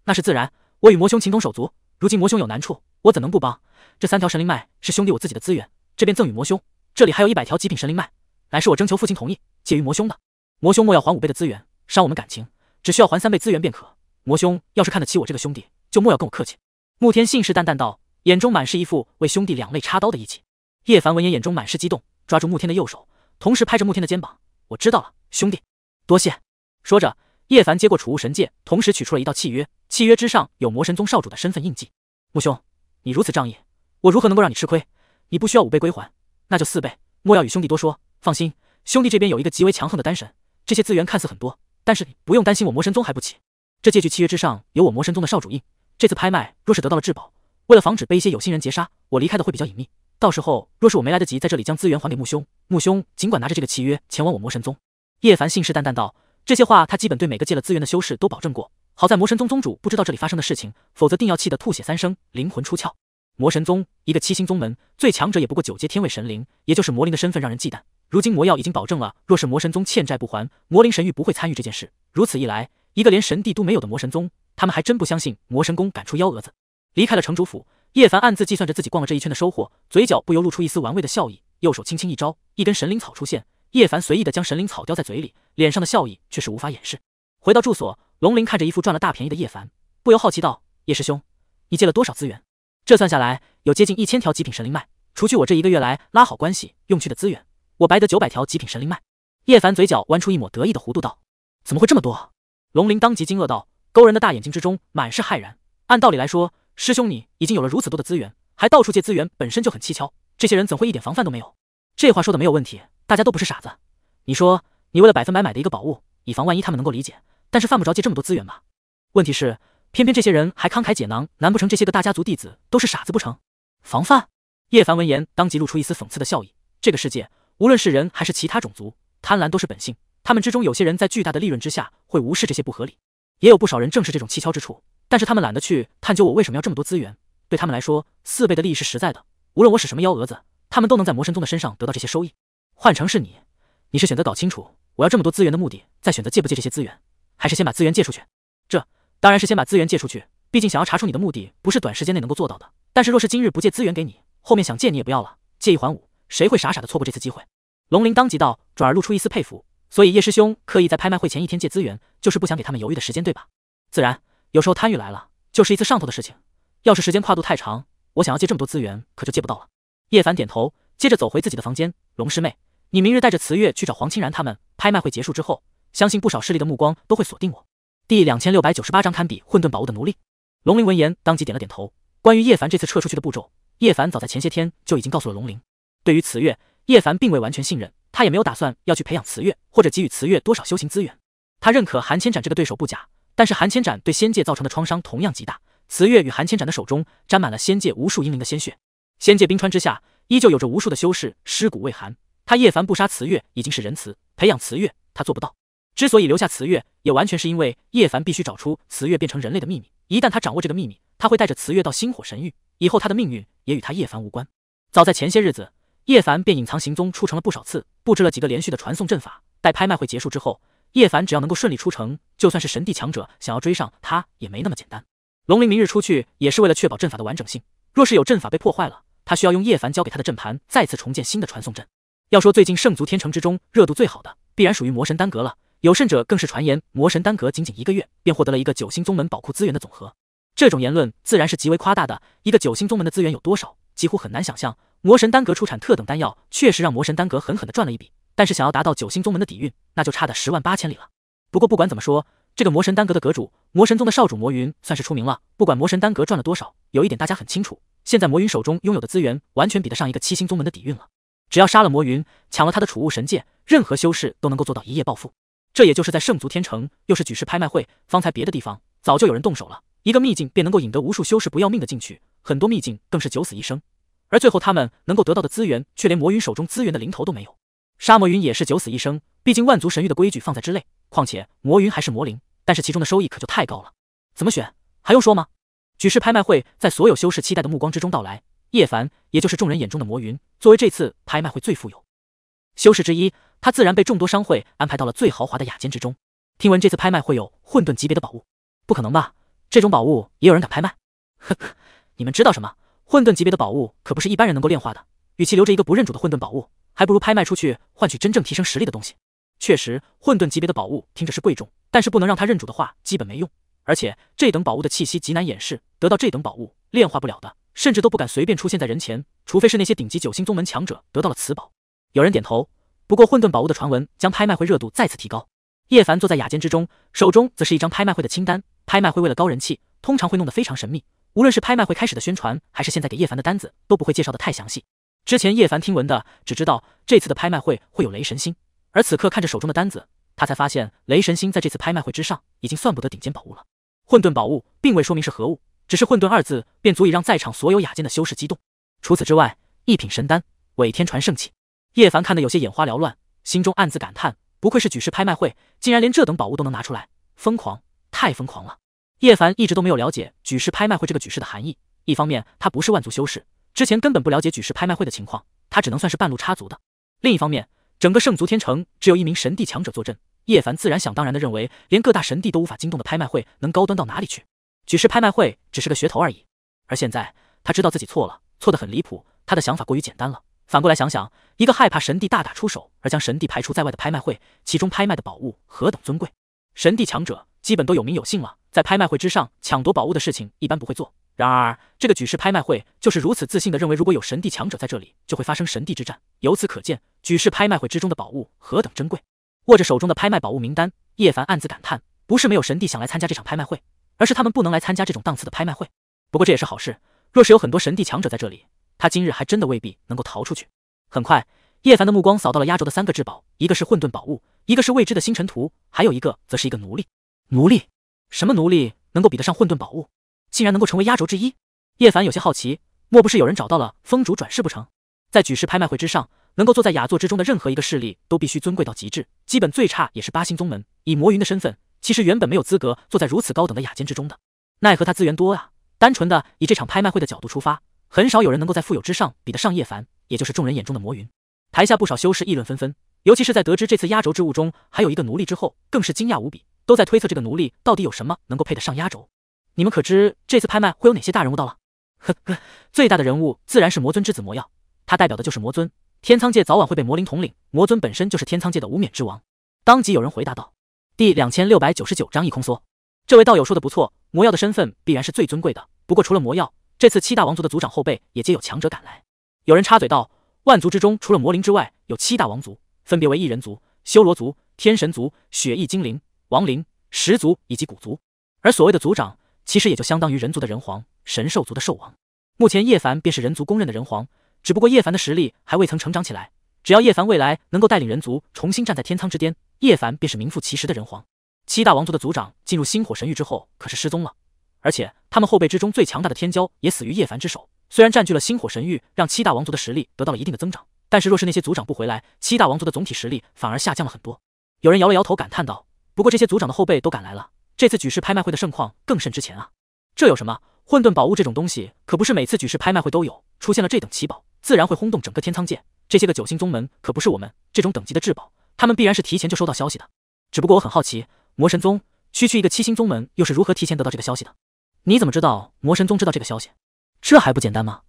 那是自然，我与魔兄情同手足，如今魔兄有难处，我怎能不帮？这三条神灵脉是兄弟我自己的资源，这边赠与魔兄。这里还有一百条极品神灵脉，乃是我征求父亲同意借于魔兄的。魔兄莫要还五倍的资源，伤我们感情，只需要还三倍资源便可。魔兄，要是看得起我这个兄弟，就莫要跟我客气。”沐天信誓旦旦道，眼中满是一副为兄弟两肋插刀的义气。叶凡闻言，眼中满是激动，抓住沐天的右手，同时拍着沐天的肩膀：“我知道了，兄弟，多谢。”说着，叶凡接过储物神戒，同时取出了一道契约，契约之上有魔神宗少主的身份印记。“沐兄，你如此仗义，我如何能够让你吃亏？你不需要五倍归还，那就四倍。莫要与兄弟多说，放心，兄弟这边有一个极为强横的丹神，这些资源看似很多，但是你不用担心，我魔神宗还不起。”这借据契约之上有我魔神宗的少主印。这次拍卖若是得到了至宝，为了防止被一些有心人劫杀，我离开的会比较隐秘。到时候若是我没来得及在这里将资源还给木兄，木兄尽管拿着这个契约前往我魔神宗。叶凡信誓旦旦道：“这些话他基本对每个借了资源的修士都保证过。好在魔神宗宗主不知道这里发生的事情，否则定要气得吐血三声，灵魂出窍。”魔神宗一个七星宗门，最强者也不过九阶天位神灵，也就是魔灵的身份让人忌惮。如今魔药已经保证了，若是魔神宗欠债不还，魔灵神域不会参与这件事。如此一来。一个连神帝都没有的魔神宗，他们还真不相信魔神宫敢出幺蛾子。离开了城主府，叶凡暗自计算着自己逛了这一圈的收获，嘴角不由露出一丝玩味的笑意。右手轻轻一招，一根神灵草出现，叶凡随意的将神灵草叼在嘴里，脸上的笑意却是无法掩饰。回到住所，龙鳞看着一副赚了大便宜的叶凡，不由好奇道：“叶师兄，你借了多少资源？这算下来有接近一千条极品神灵脉，除去我这一个月来拉好关系用去的资源，我白得九百条极品神灵脉。”叶凡嘴角弯出一抹得意的弧度道：“怎么会这么多？”龙鳞当即惊愕道，勾人的大眼睛之中满是骇然。按道理来说，师兄你已经有了如此多的资源，还到处借资源，本身就很蹊跷。这些人怎会一点防范都没有？这话说的没有问题，大家都不是傻子。你说你为了百分百买的一个宝物，以防万一，他们能够理解，但是犯不着借这么多资源吧？问题是，偏偏这些人还慷慨解囊，难不成这些个大家族弟子都是傻子不成？防范？叶凡闻言，当即露出一丝讽刺的笑意。这个世界，无论是人还是其他种族，贪婪都是本性。他们之中有些人在巨大的利润之下会无视这些不合理，也有不少人正是这种蹊跷之处。但是他们懒得去探究我为什么要这么多资源，对他们来说四倍的利益是实在的。无论我使什么幺蛾子，他们都能在魔神宗的身上得到这些收益。换成是你，你是选择搞清楚我要这么多资源的目的，再选择借不借这些资源，还是先把资源借出去？这当然是先把资源借出去，毕竟想要查出你的目的不是短时间内能够做到的。但是若是今日不借资源给你，后面想借你也不要了，借一还五，谁会傻傻的错过这次机会？龙鳞当即道，转而露出一丝佩服。所以叶师兄刻意在拍卖会前一天借资源，就是不想给他们犹豫的时间，对吧？自然，有时候贪欲来了，就是一次上头的事情。要是时间跨度太长，我想要借这么多资源，可就借不到了。叶凡点头，接着走回自己的房间。龙师妹，你明日带着慈月去找黄清然他们。拍卖会结束之后，相信不少势力的目光都会锁定我。第两千六百九十八章堪比混沌宝物的奴隶。龙灵闻言，当即点了点头。关于叶凡这次撤出去的步骤，叶凡早在前些天就已经告诉了龙灵。对于慈月，叶凡并未完全信任。他也没有打算要去培养慈月，或者给予慈月多少修行资源。他认可韩千斩这个对手不假，但是韩千斩对仙界造成的创伤同样极大。慈月与韩千斩的手中沾满了仙界无数英灵的鲜血，仙界冰川之下依旧有着无数的修士尸骨未寒。他叶凡不杀慈月已经是仁慈，培养慈月他做不到。之所以留下慈月，也完全是因为叶凡必须找出慈月变成人类的秘密。一旦他掌握这个秘密，他会带着慈月到星火神域，以后他的命运也与他叶凡无关。早在前些日子。叶凡便隐藏行踪出城了不少次，布置了几个连续的传送阵法。待拍卖会结束之后，叶凡只要能够顺利出城，就算是神帝强者想要追上他也没那么简单。龙鳞明日出去也是为了确保阵法的完整性，若是有阵法被破坏了，他需要用叶凡交给他的阵盘再次重建新的传送阵。要说最近圣族天城之中热度最好的，必然属于魔神丹阁了。有甚者更是传言，魔神丹阁仅仅一个月便获得了一个九星宗门宝库资源的总和。这种言论自然是极为夸大的，一个九星宗门的资源有多少，几乎很难想象。魔神丹阁出产特等丹药，确实让魔神丹阁狠狠的赚了一笔。但是想要达到九星宗门的底蕴，那就差的十万八千里了。不过不管怎么说，这个魔神丹阁的阁主魔神宗的少主魔云算是出名了。不管魔神丹阁赚了多少，有一点大家很清楚，现在魔云手中拥有的资源，完全比得上一个七星宗门的底蕴了。只要杀了魔云，抢了他的储物神剑，任何修士都能够做到一夜暴富。这也就是在圣族天城，又是举世拍卖会，方才别的地方早就有人动手了。一个秘境便能够引得无数修士不要命的进去，很多秘境更是九死一生。而最后，他们能够得到的资源却连魔云手中资源的零头都没有。杀魔云也是九死一生，毕竟万族神域的规矩放在之内，况且魔云还是魔灵，但是其中的收益可就太高了。怎么选，还用说吗？举世拍卖会在所有修士期待的目光之中到来。叶凡，也就是众人眼中的魔云，作为这次拍卖会最富有修士之一，他自然被众多商会安排到了最豪华的雅间之中。听闻这次拍卖会有混沌级别的宝物，不可能吧？这种宝物也有人敢拍卖？呵 呵，你们知道什么？混沌级别的宝物可不是一般人能够炼化的，与其留着一个不认主的混沌宝物，还不如拍卖出去换取真正提升实力的东西。确实，混沌级别的宝物听着是贵重，但是不能让他认主的话，基本没用。而且这等宝物的气息极难掩饰，得到这等宝物炼化不了的，甚至都不敢随便出现在人前，除非是那些顶级九星宗门强者得到了此宝。有人点头。不过混沌宝物的传闻将拍卖会热度再次提高。叶凡坐在雅间之中，手中则是一张拍卖会的清单。拍卖会为了高人气，通常会弄得非常神秘。无论是拍卖会开始的宣传，还是现在给叶凡的单子，都不会介绍的太详细。之前叶凡听闻的，只知道这次的拍卖会会有雷神星，而此刻看着手中的单子，他才发现雷神星在这次拍卖会之上已经算不得顶尖宝物了。混沌宝物并未说明是何物，只是混沌二字便足以让在场所有雅间的修士激动。除此之外，一品神丹、伪天传圣器，叶凡看得有些眼花缭乱，心中暗自感叹：不愧是举世拍卖会，竟然连这等宝物都能拿出来，疯狂，太疯狂了！叶凡一直都没有了解举世拍卖会这个举世的含义。一方面，他不是万族修士，之前根本不了解举世拍卖会的情况，他只能算是半路插足的。另一方面，整个圣族天城只有一名神帝强者坐镇，叶凡自然想当然的认为，连各大神帝都无法惊动的拍卖会能高端到哪里去？举世拍卖会只是个噱头而已。而现在，他知道自己错了，错得很离谱。他的想法过于简单了。反过来想想，一个害怕神帝大打出手而将神帝排除在外的拍卖会，其中拍卖的宝物何等尊贵？神帝强者基本都有名有姓了。在拍卖会之上抢夺宝物的事情一般不会做，然而这个举世拍卖会就是如此自信的认为，如果有神帝强者在这里，就会发生神帝之战。由此可见，举世拍卖会之中的宝物何等珍贵。握着手中的拍卖宝物名单，叶凡暗自感叹：不是没有神帝想来参加这场拍卖会，而是他们不能来参加这种档次的拍卖会。不过这也是好事，若是有很多神帝强者在这里，他今日还真的未必能够逃出去。很快，叶凡的目光扫到了压轴的三个至宝，一个是混沌宝物，一个是未知的星辰图，还有一个则是一个奴隶。奴隶。什么奴隶能够比得上混沌宝物？竟然能够成为压轴之一？叶凡有些好奇，莫不是有人找到了风主转世不成？在举世拍卖会之上，能够坐在雅座之中的任何一个势力，都必须尊贵到极致，基本最差也是八星宗门。以魔云的身份，其实原本没有资格坐在如此高等的雅间之中的，奈何他资源多啊！单纯的以这场拍卖会的角度出发，很少有人能够在富有之上比得上叶凡，也就是众人眼中的魔云。台下不少修士议论纷纷，尤其是在得知这次压轴之物中还有一个奴隶之后，更是惊讶无比。都在推测这个奴隶到底有什么能够配得上压轴。你们可知这次拍卖会有哪些大人物到了？呵呵，最大的人物自然是魔尊之子魔药，他代表的就是魔尊。天苍界早晚会被魔灵统领，魔尊本身就是天苍界的无冕之王。当即有人回答道：“第两千六百九十九章异空梭，这位道友说的不错，魔药的身份必然是最尊贵的。不过除了魔药，这次七大王族的族长后辈也皆有强者赶来。”有人插嘴道：“万族之中除了魔灵之外，有七大王族，分别为异人族、修罗族、天神族、雪翼精灵。”亡灵、石族以及古族，而所谓的族长，其实也就相当于人族的人皇、神兽族的兽王。目前叶凡便是人族公认的人皇，只不过叶凡的实力还未曾成长起来。只要叶凡未来能够带领人族重新站在天苍之巅，叶凡便是名副其实的人皇。七大王族的族长进入星火神域之后，可是失踪了，而且他们后辈之中最强大的天骄也死于叶凡之手。虽然占据了星火神域，让七大王族的实力得到了一定的增长，但是若是那些族长不回来，七大王族的总体实力反而下降了很多。有人摇了摇头，感叹道。不过这些族长的后辈都赶来了，这次举世拍卖会的盛况更甚之前啊！这有什么？混沌宝物这种东西可不是每次举世拍卖会都有，出现了这等奇宝，自然会轰动整个天苍界。这些个九星宗门可不是我们这种等级的至宝，他们必然是提前就收到消息的。只不过我很好奇，魔神宗区区一个七星宗门，又是如何提前得到这个消息的？你怎么知道魔神宗知道这个消息？这还不简单吗？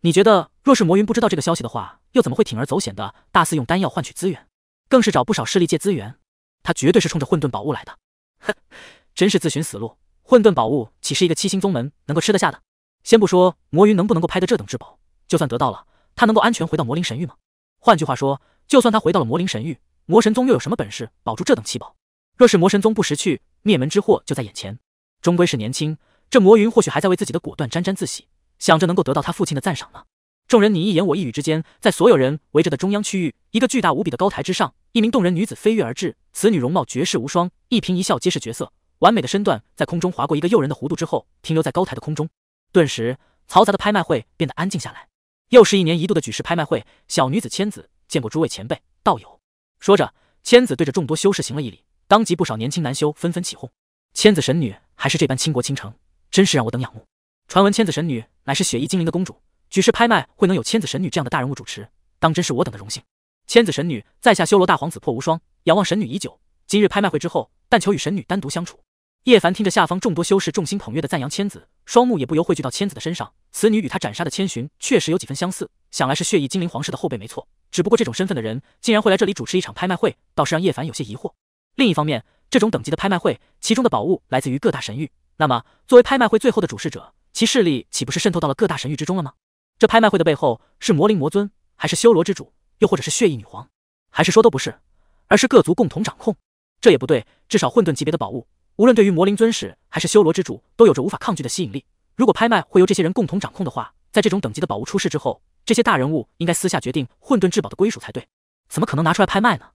你觉得若是魔云不知道这个消息的话，又怎么会铤而走险的大肆用丹药换取资源，更是找不少势力借资源？他绝对是冲着混沌宝物来的，哼，真是自寻死路！混沌宝物岂是一个七星宗门能够吃得下的？先不说魔云能不能够拍得这等至宝，就算得到了，他能够安全回到魔灵神域吗？换句话说，就算他回到了魔灵神域，魔神宗又有什么本事保住这等奇宝？若是魔神宗不识趣，灭门之祸就在眼前。终归是年轻，这魔云或许还在为自己的果断沾沾自喜，想着能够得到他父亲的赞赏呢。众人你一言我一语之间，在所有人围着的中央区域，一个巨大无比的高台之上。一名动人女子飞跃而至，此女容貌绝世无双，一颦一笑皆是绝色，完美的身段在空中划过一个诱人的弧度之后，停留在高台的空中。顿时，嘈杂的拍卖会变得安静下来。又是一年一度的举世拍卖会，小女子千子见过诸位前辈道友。说着，千子对着众多修士行了一礼，当即不少年轻男修纷纷起哄：“千子神女还是这般倾国倾城，真是让我等仰慕。”传闻千子神女乃是雪翼精灵的公主，举世拍卖会能有千子神女这样的大人物主持，当真是我等的荣幸。千子神女，在下修罗大皇子破无双，仰望神女已久。今日拍卖会之后，但求与神女单独相处。叶凡听着下方众多修士众星捧月的赞扬千子，双目也不由汇聚到千子的身上。此女与他斩杀的千寻确实有几分相似，想来是血翼精灵皇室的后辈没错。只不过这种身份的人，竟然会来这里主持一场拍卖会，倒是让叶凡有些疑惑。另一方面，这种等级的拍卖会，其中的宝物来自于各大神域，那么作为拍卖会最后的主事者，其势力岂不是渗透到了各大神域之中了吗？这拍卖会的背后是魔灵魔尊，还是修罗之主？又或者是血翼女皇，还是说都不是，而是各族共同掌控？这也不对，至少混沌级别的宝物，无论对于魔灵尊使还是修罗之主，都有着无法抗拒的吸引力。如果拍卖会由这些人共同掌控的话，在这种等级的宝物出世之后，这些大人物应该私下决定混沌至宝的归属才对，怎么可能拿出来拍卖呢？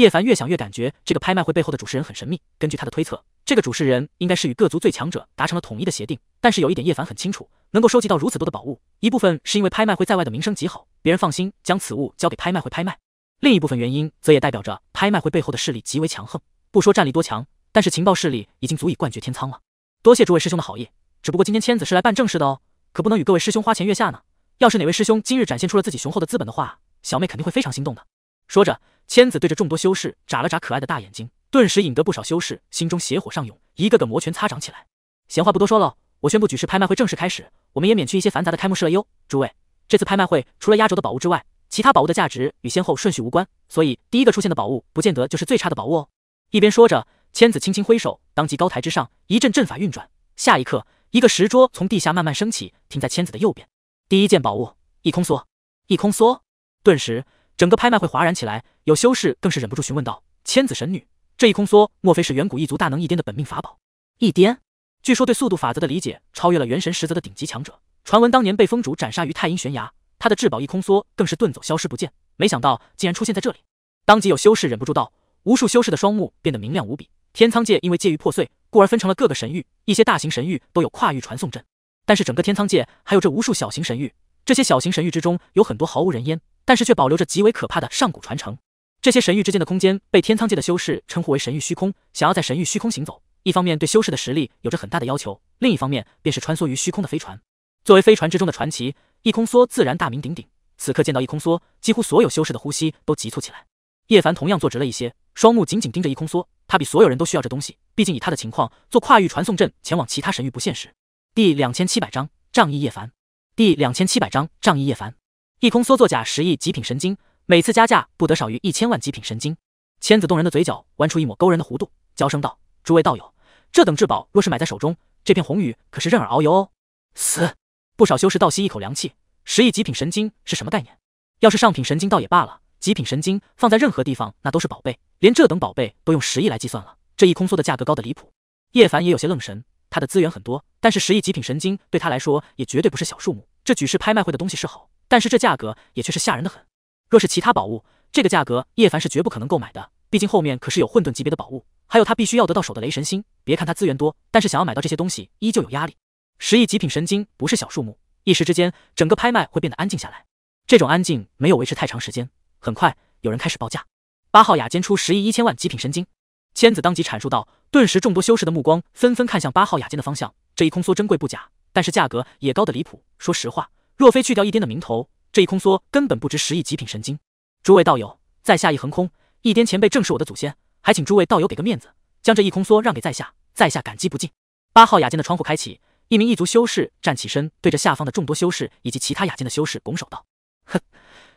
叶凡越想越感觉这个拍卖会背后的主持人很神秘。根据他的推测，这个主持人应该是与各族最强者达成了统一的协定。但是有一点叶凡很清楚，能够收集到如此多的宝物，一部分是因为拍卖会在外的名声极好，别人放心将此物交给拍卖会拍卖；另一部分原因则也代表着拍卖会背后的势力极为强横，不说战力多强，但是情报势力已经足以冠绝天苍了。多谢诸位师兄的好意，只不过今天千子是来办正事的哦，可不能与各位师兄花前月下呢。要是哪位师兄今日展现出了自己雄厚的资本的话，小妹肯定会非常心动的。说着，千子对着众多修士眨了眨可爱的大眼睛，顿时引得不少修士心中邪火上涌，一个个摩拳擦掌起来。闲话不多说喽，我宣布举世拍卖会正式开始。我们也免去一些繁杂的开幕式了哟。诸位，这次拍卖会除了压轴的宝物之外，其他宝物的价值与先后顺序无关，所以第一个出现的宝物不见得就是最差的宝物哦。一边说着，千子轻轻挥手，当即高台之上一阵阵法运转，下一刻，一个石桌从地下慢慢升起，停在千子的右边。第一件宝物，一空梭，一空梭，顿时。整个拍卖会哗然起来，有修士更是忍不住询问道：“千子神女这一空梭，莫非是远古一族大能一颠的本命法宝？一颠据说对速度法则的理解超越了元神实则的顶级强者。传闻当年被风主斩杀于太阴悬崖，他的至宝一空梭更是遁走消失不见。没想到竟然出现在这里。”当即有修士忍不住道，无数修士的双目变得明亮无比。天苍界因为界域破碎，故而分成了各个神域，一些大型神域都有跨域传送阵，但是整个天苍界还有这无数小型神域，这些小型神域之中有很多毫无人烟。但是却保留着极为可怕的上古传承。这些神域之间的空间被天苍界的修士称呼为神域虚空。想要在神域虚空行走，一方面对修士的实力有着很大的要求，另一方面便是穿梭于虚空的飞船。作为飞船之中的传奇，异空梭自然大名鼎鼎。此刻见到异空梭，几乎所有修士的呼吸都急促起来。叶凡同样坐直了一些，双目紧紧盯着异空梭。他比所有人都需要这东西，毕竟以他的情况做跨域传送阵前往其他神域不现实。第两千七百章仗义叶凡。第两千七百章仗义叶凡。一空缩作假十亿极品神经，每次加价不得少于一千万极品神经。千子动人的嘴角弯出一抹勾人的弧度，娇声道：“诸位道友，这等至宝若是买在手中，这片红雨可是任尔遨游哦。”死！不少修士倒吸一口凉气。十亿极品神经是什么概念？要是上品神经倒也罢了，极品神经放在任何地方那都是宝贝，连这等宝贝都用十亿来计算了，这一空缩的价格高的离谱。叶凡也有些愣神，他的资源很多，但是十亿极品神经对他来说也绝对不是小数目。这举世拍卖会的东西是好。但是这价格也却是吓人的很。若是其他宝物，这个价格叶凡是绝不可能购买的。毕竟后面可是有混沌级别的宝物，还有他必须要得到手的雷神星。别看他资源多，但是想要买到这些东西依旧有压力。十亿极品神经不是小数目，一时之间整个拍卖会变得安静下来。这种安静没有维持太长时间，很快有人开始报价。八号雅间出十亿一千万极品神经，千子当即阐述道。顿时众多修士的目光纷纷看向八号雅间的方向。这一空梭珍贵不假，但是价格也高的离谱。说实话。若非去掉一颠的名头，这一空梭根本不值十亿极品神经。诸位道友，在下一横空，一颠前辈正是我的祖先，还请诸位道友给个面子，将这一空梭让给在下，在下感激不尽。八号雅间的窗户开启，一名异族修士站起身，对着下方的众多修士以及其他雅间的修士拱手道：“哼，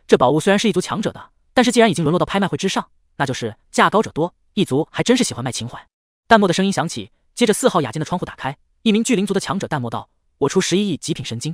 这宝物虽然是异族强者的，但是既然已经沦落到拍卖会之上，那就是价高者多。异族还真是喜欢卖情怀。”淡漠的声音响起，接着四号雅间的窗户打开，一名巨灵族的强者淡漠道：“我出十一亿极品神经。”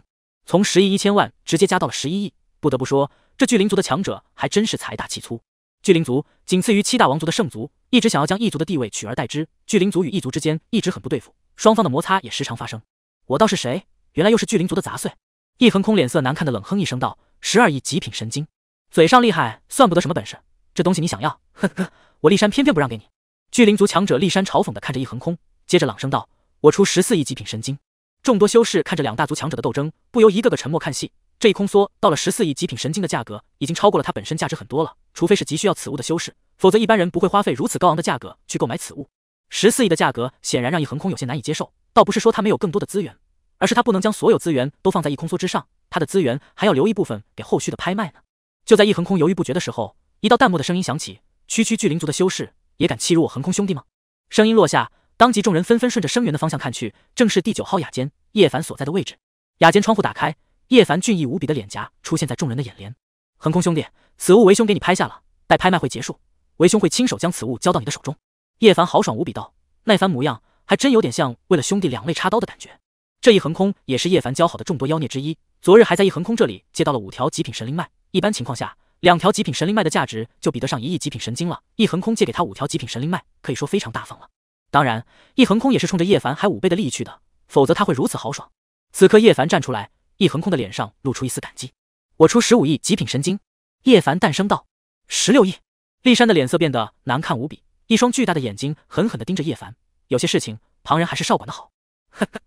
从十亿一千万直接加到了十一亿，不得不说，这巨灵族的强者还真是财大气粗。巨灵族仅次于七大王族的圣族，一直想要将异族的地位取而代之，巨灵族与异族之间一直很不对付，双方的摩擦也时常发生。我倒是谁？原来又是巨灵族的杂碎！易横空脸色难看的冷哼一声道：“十二亿极品神经，嘴上厉害算不得什么本事，这东西你想要，呵呵，我骊山偏偏不让给你。”巨灵族强者骊山嘲讽的看着易横空，接着朗声道：“我出十四亿极品神经，众多修士看着两大族强者的斗争，不由一个个沉默看戏。这一空缩到了十四亿极品神晶的价格，已经超过了它本身价值很多了。除非是急需要此物的修士，否则一般人不会花费如此高昂的价格去购买此物。十四亿的价格显然让易横空有些难以接受。倒不是说他没有更多的资源，而是他不能将所有资源都放在易空缩之上，他的资源还要留一部分给后续的拍卖呢。就在易横空犹豫不决的时候，一道淡漠的声音响起：“区区巨灵族的修士，也敢欺辱我横空兄弟吗？”声音落下。当即，众人纷纷顺着声源的方向看去，正是第九号雅间叶凡所在的位置。雅间窗户打开，叶凡俊逸无比的脸颊出现在众人的眼帘。横空兄弟，此物为兄给你拍下了，待拍卖会结束，为兄会亲手将此物交到你的手中。叶凡豪爽无比道：“那番模样，还真有点像为了兄弟两肋插刀的感觉。”这一横空也是叶凡交好的众多妖孽之一，昨日还在一横空这里借到了五条极品神灵脉，一般情况下，两条极品神灵脉的价值就比得上一亿极品神经了。一横空借给他五条极品神灵脉，可以说非常大方了。当然，易横空也是冲着叶凡还五倍的利益去的，否则他会如此豪爽。此刻叶凡站出来，易横空的脸上露出一丝感激。我出十五亿极品神经，叶凡淡声道。十六亿。厉山的脸色变得难看无比，一双巨大的眼睛狠狠地盯着叶凡。有些事情，旁人还是少管的好。呵呵，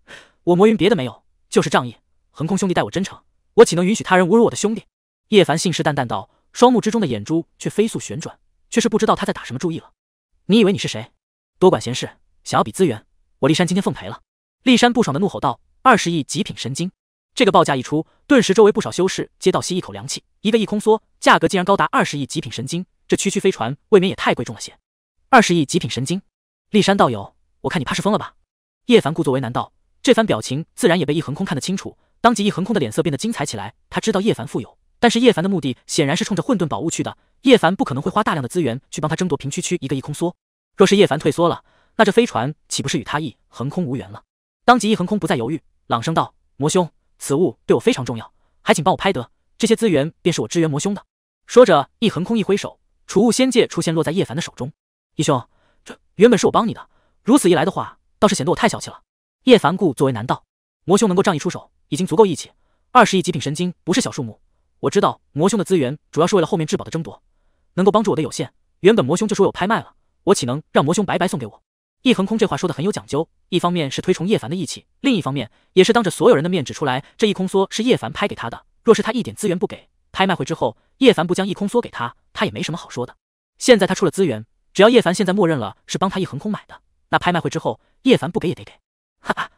我魔云别的没有，就是仗义。横空兄弟待我真诚，我岂能允许他人侮辱我的兄弟？叶凡信誓旦旦道，双目之中的眼珠却飞速旋转，却是不知道他在打什么注意了。你以为你是谁？多管闲事，想要比资源，我立山今天奉陪了。立山不爽的怒吼道：“二十亿极品神经！”这个报价一出，顿时周围不少修士皆倒吸一口凉气。一个亿空梭价格竟然高达二十亿极品神经，这区区飞船未免也太贵重了些。二十亿极品神经，立山道友，我看你怕是疯了吧？叶凡故作为难道？这番表情自然也被易横空看得清楚，当即易横空的脸色变得精彩起来。他知道叶凡富有，但是叶凡的目的显然是冲着混沌宝物去的，叶凡不可能会花大量的资源去帮他争夺平区区一个亿空梭。若是叶凡退缩了，那这飞船岂不是与他意横空无缘了？当即，一横空不再犹豫，朗声道：“魔兄，此物对我非常重要，还请帮我拍得。这些资源便是我支援魔兄的。”说着，一横空一挥手，储物仙界出现，落在叶凡的手中。义兄，这原本是我帮你的，如此一来的话，倒是显得我太小气了。叶凡故作为男道，魔兄能够仗义出手，已经足够义气。二十亿极品神经不是小数目，我知道魔兄的资源主要是为了后面至宝的争夺，能够帮助我的有限。原本魔兄就说为我拍卖了。我岂能让魔兄白白送给我？易横空这话说的很有讲究，一方面是推崇叶凡的义气，另一方面也是当着所有人的面指出来，这一空梭是叶凡拍给他的。若是他一点资源不给，拍卖会之后叶凡不将一空梭给他，他也没什么好说的。现在他出了资源，只要叶凡现在默认了是帮他易横空买的，那拍卖会之后叶凡不给也得给。哈哈，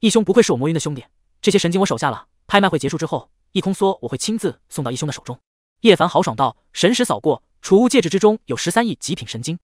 义兄不愧是我魔云的兄弟，这些神经我手下了。拍卖会结束之后，一空梭我会亲自送到义兄的手中。叶凡豪爽道，神识扫过储物戒指之中，有十三亿极品神经。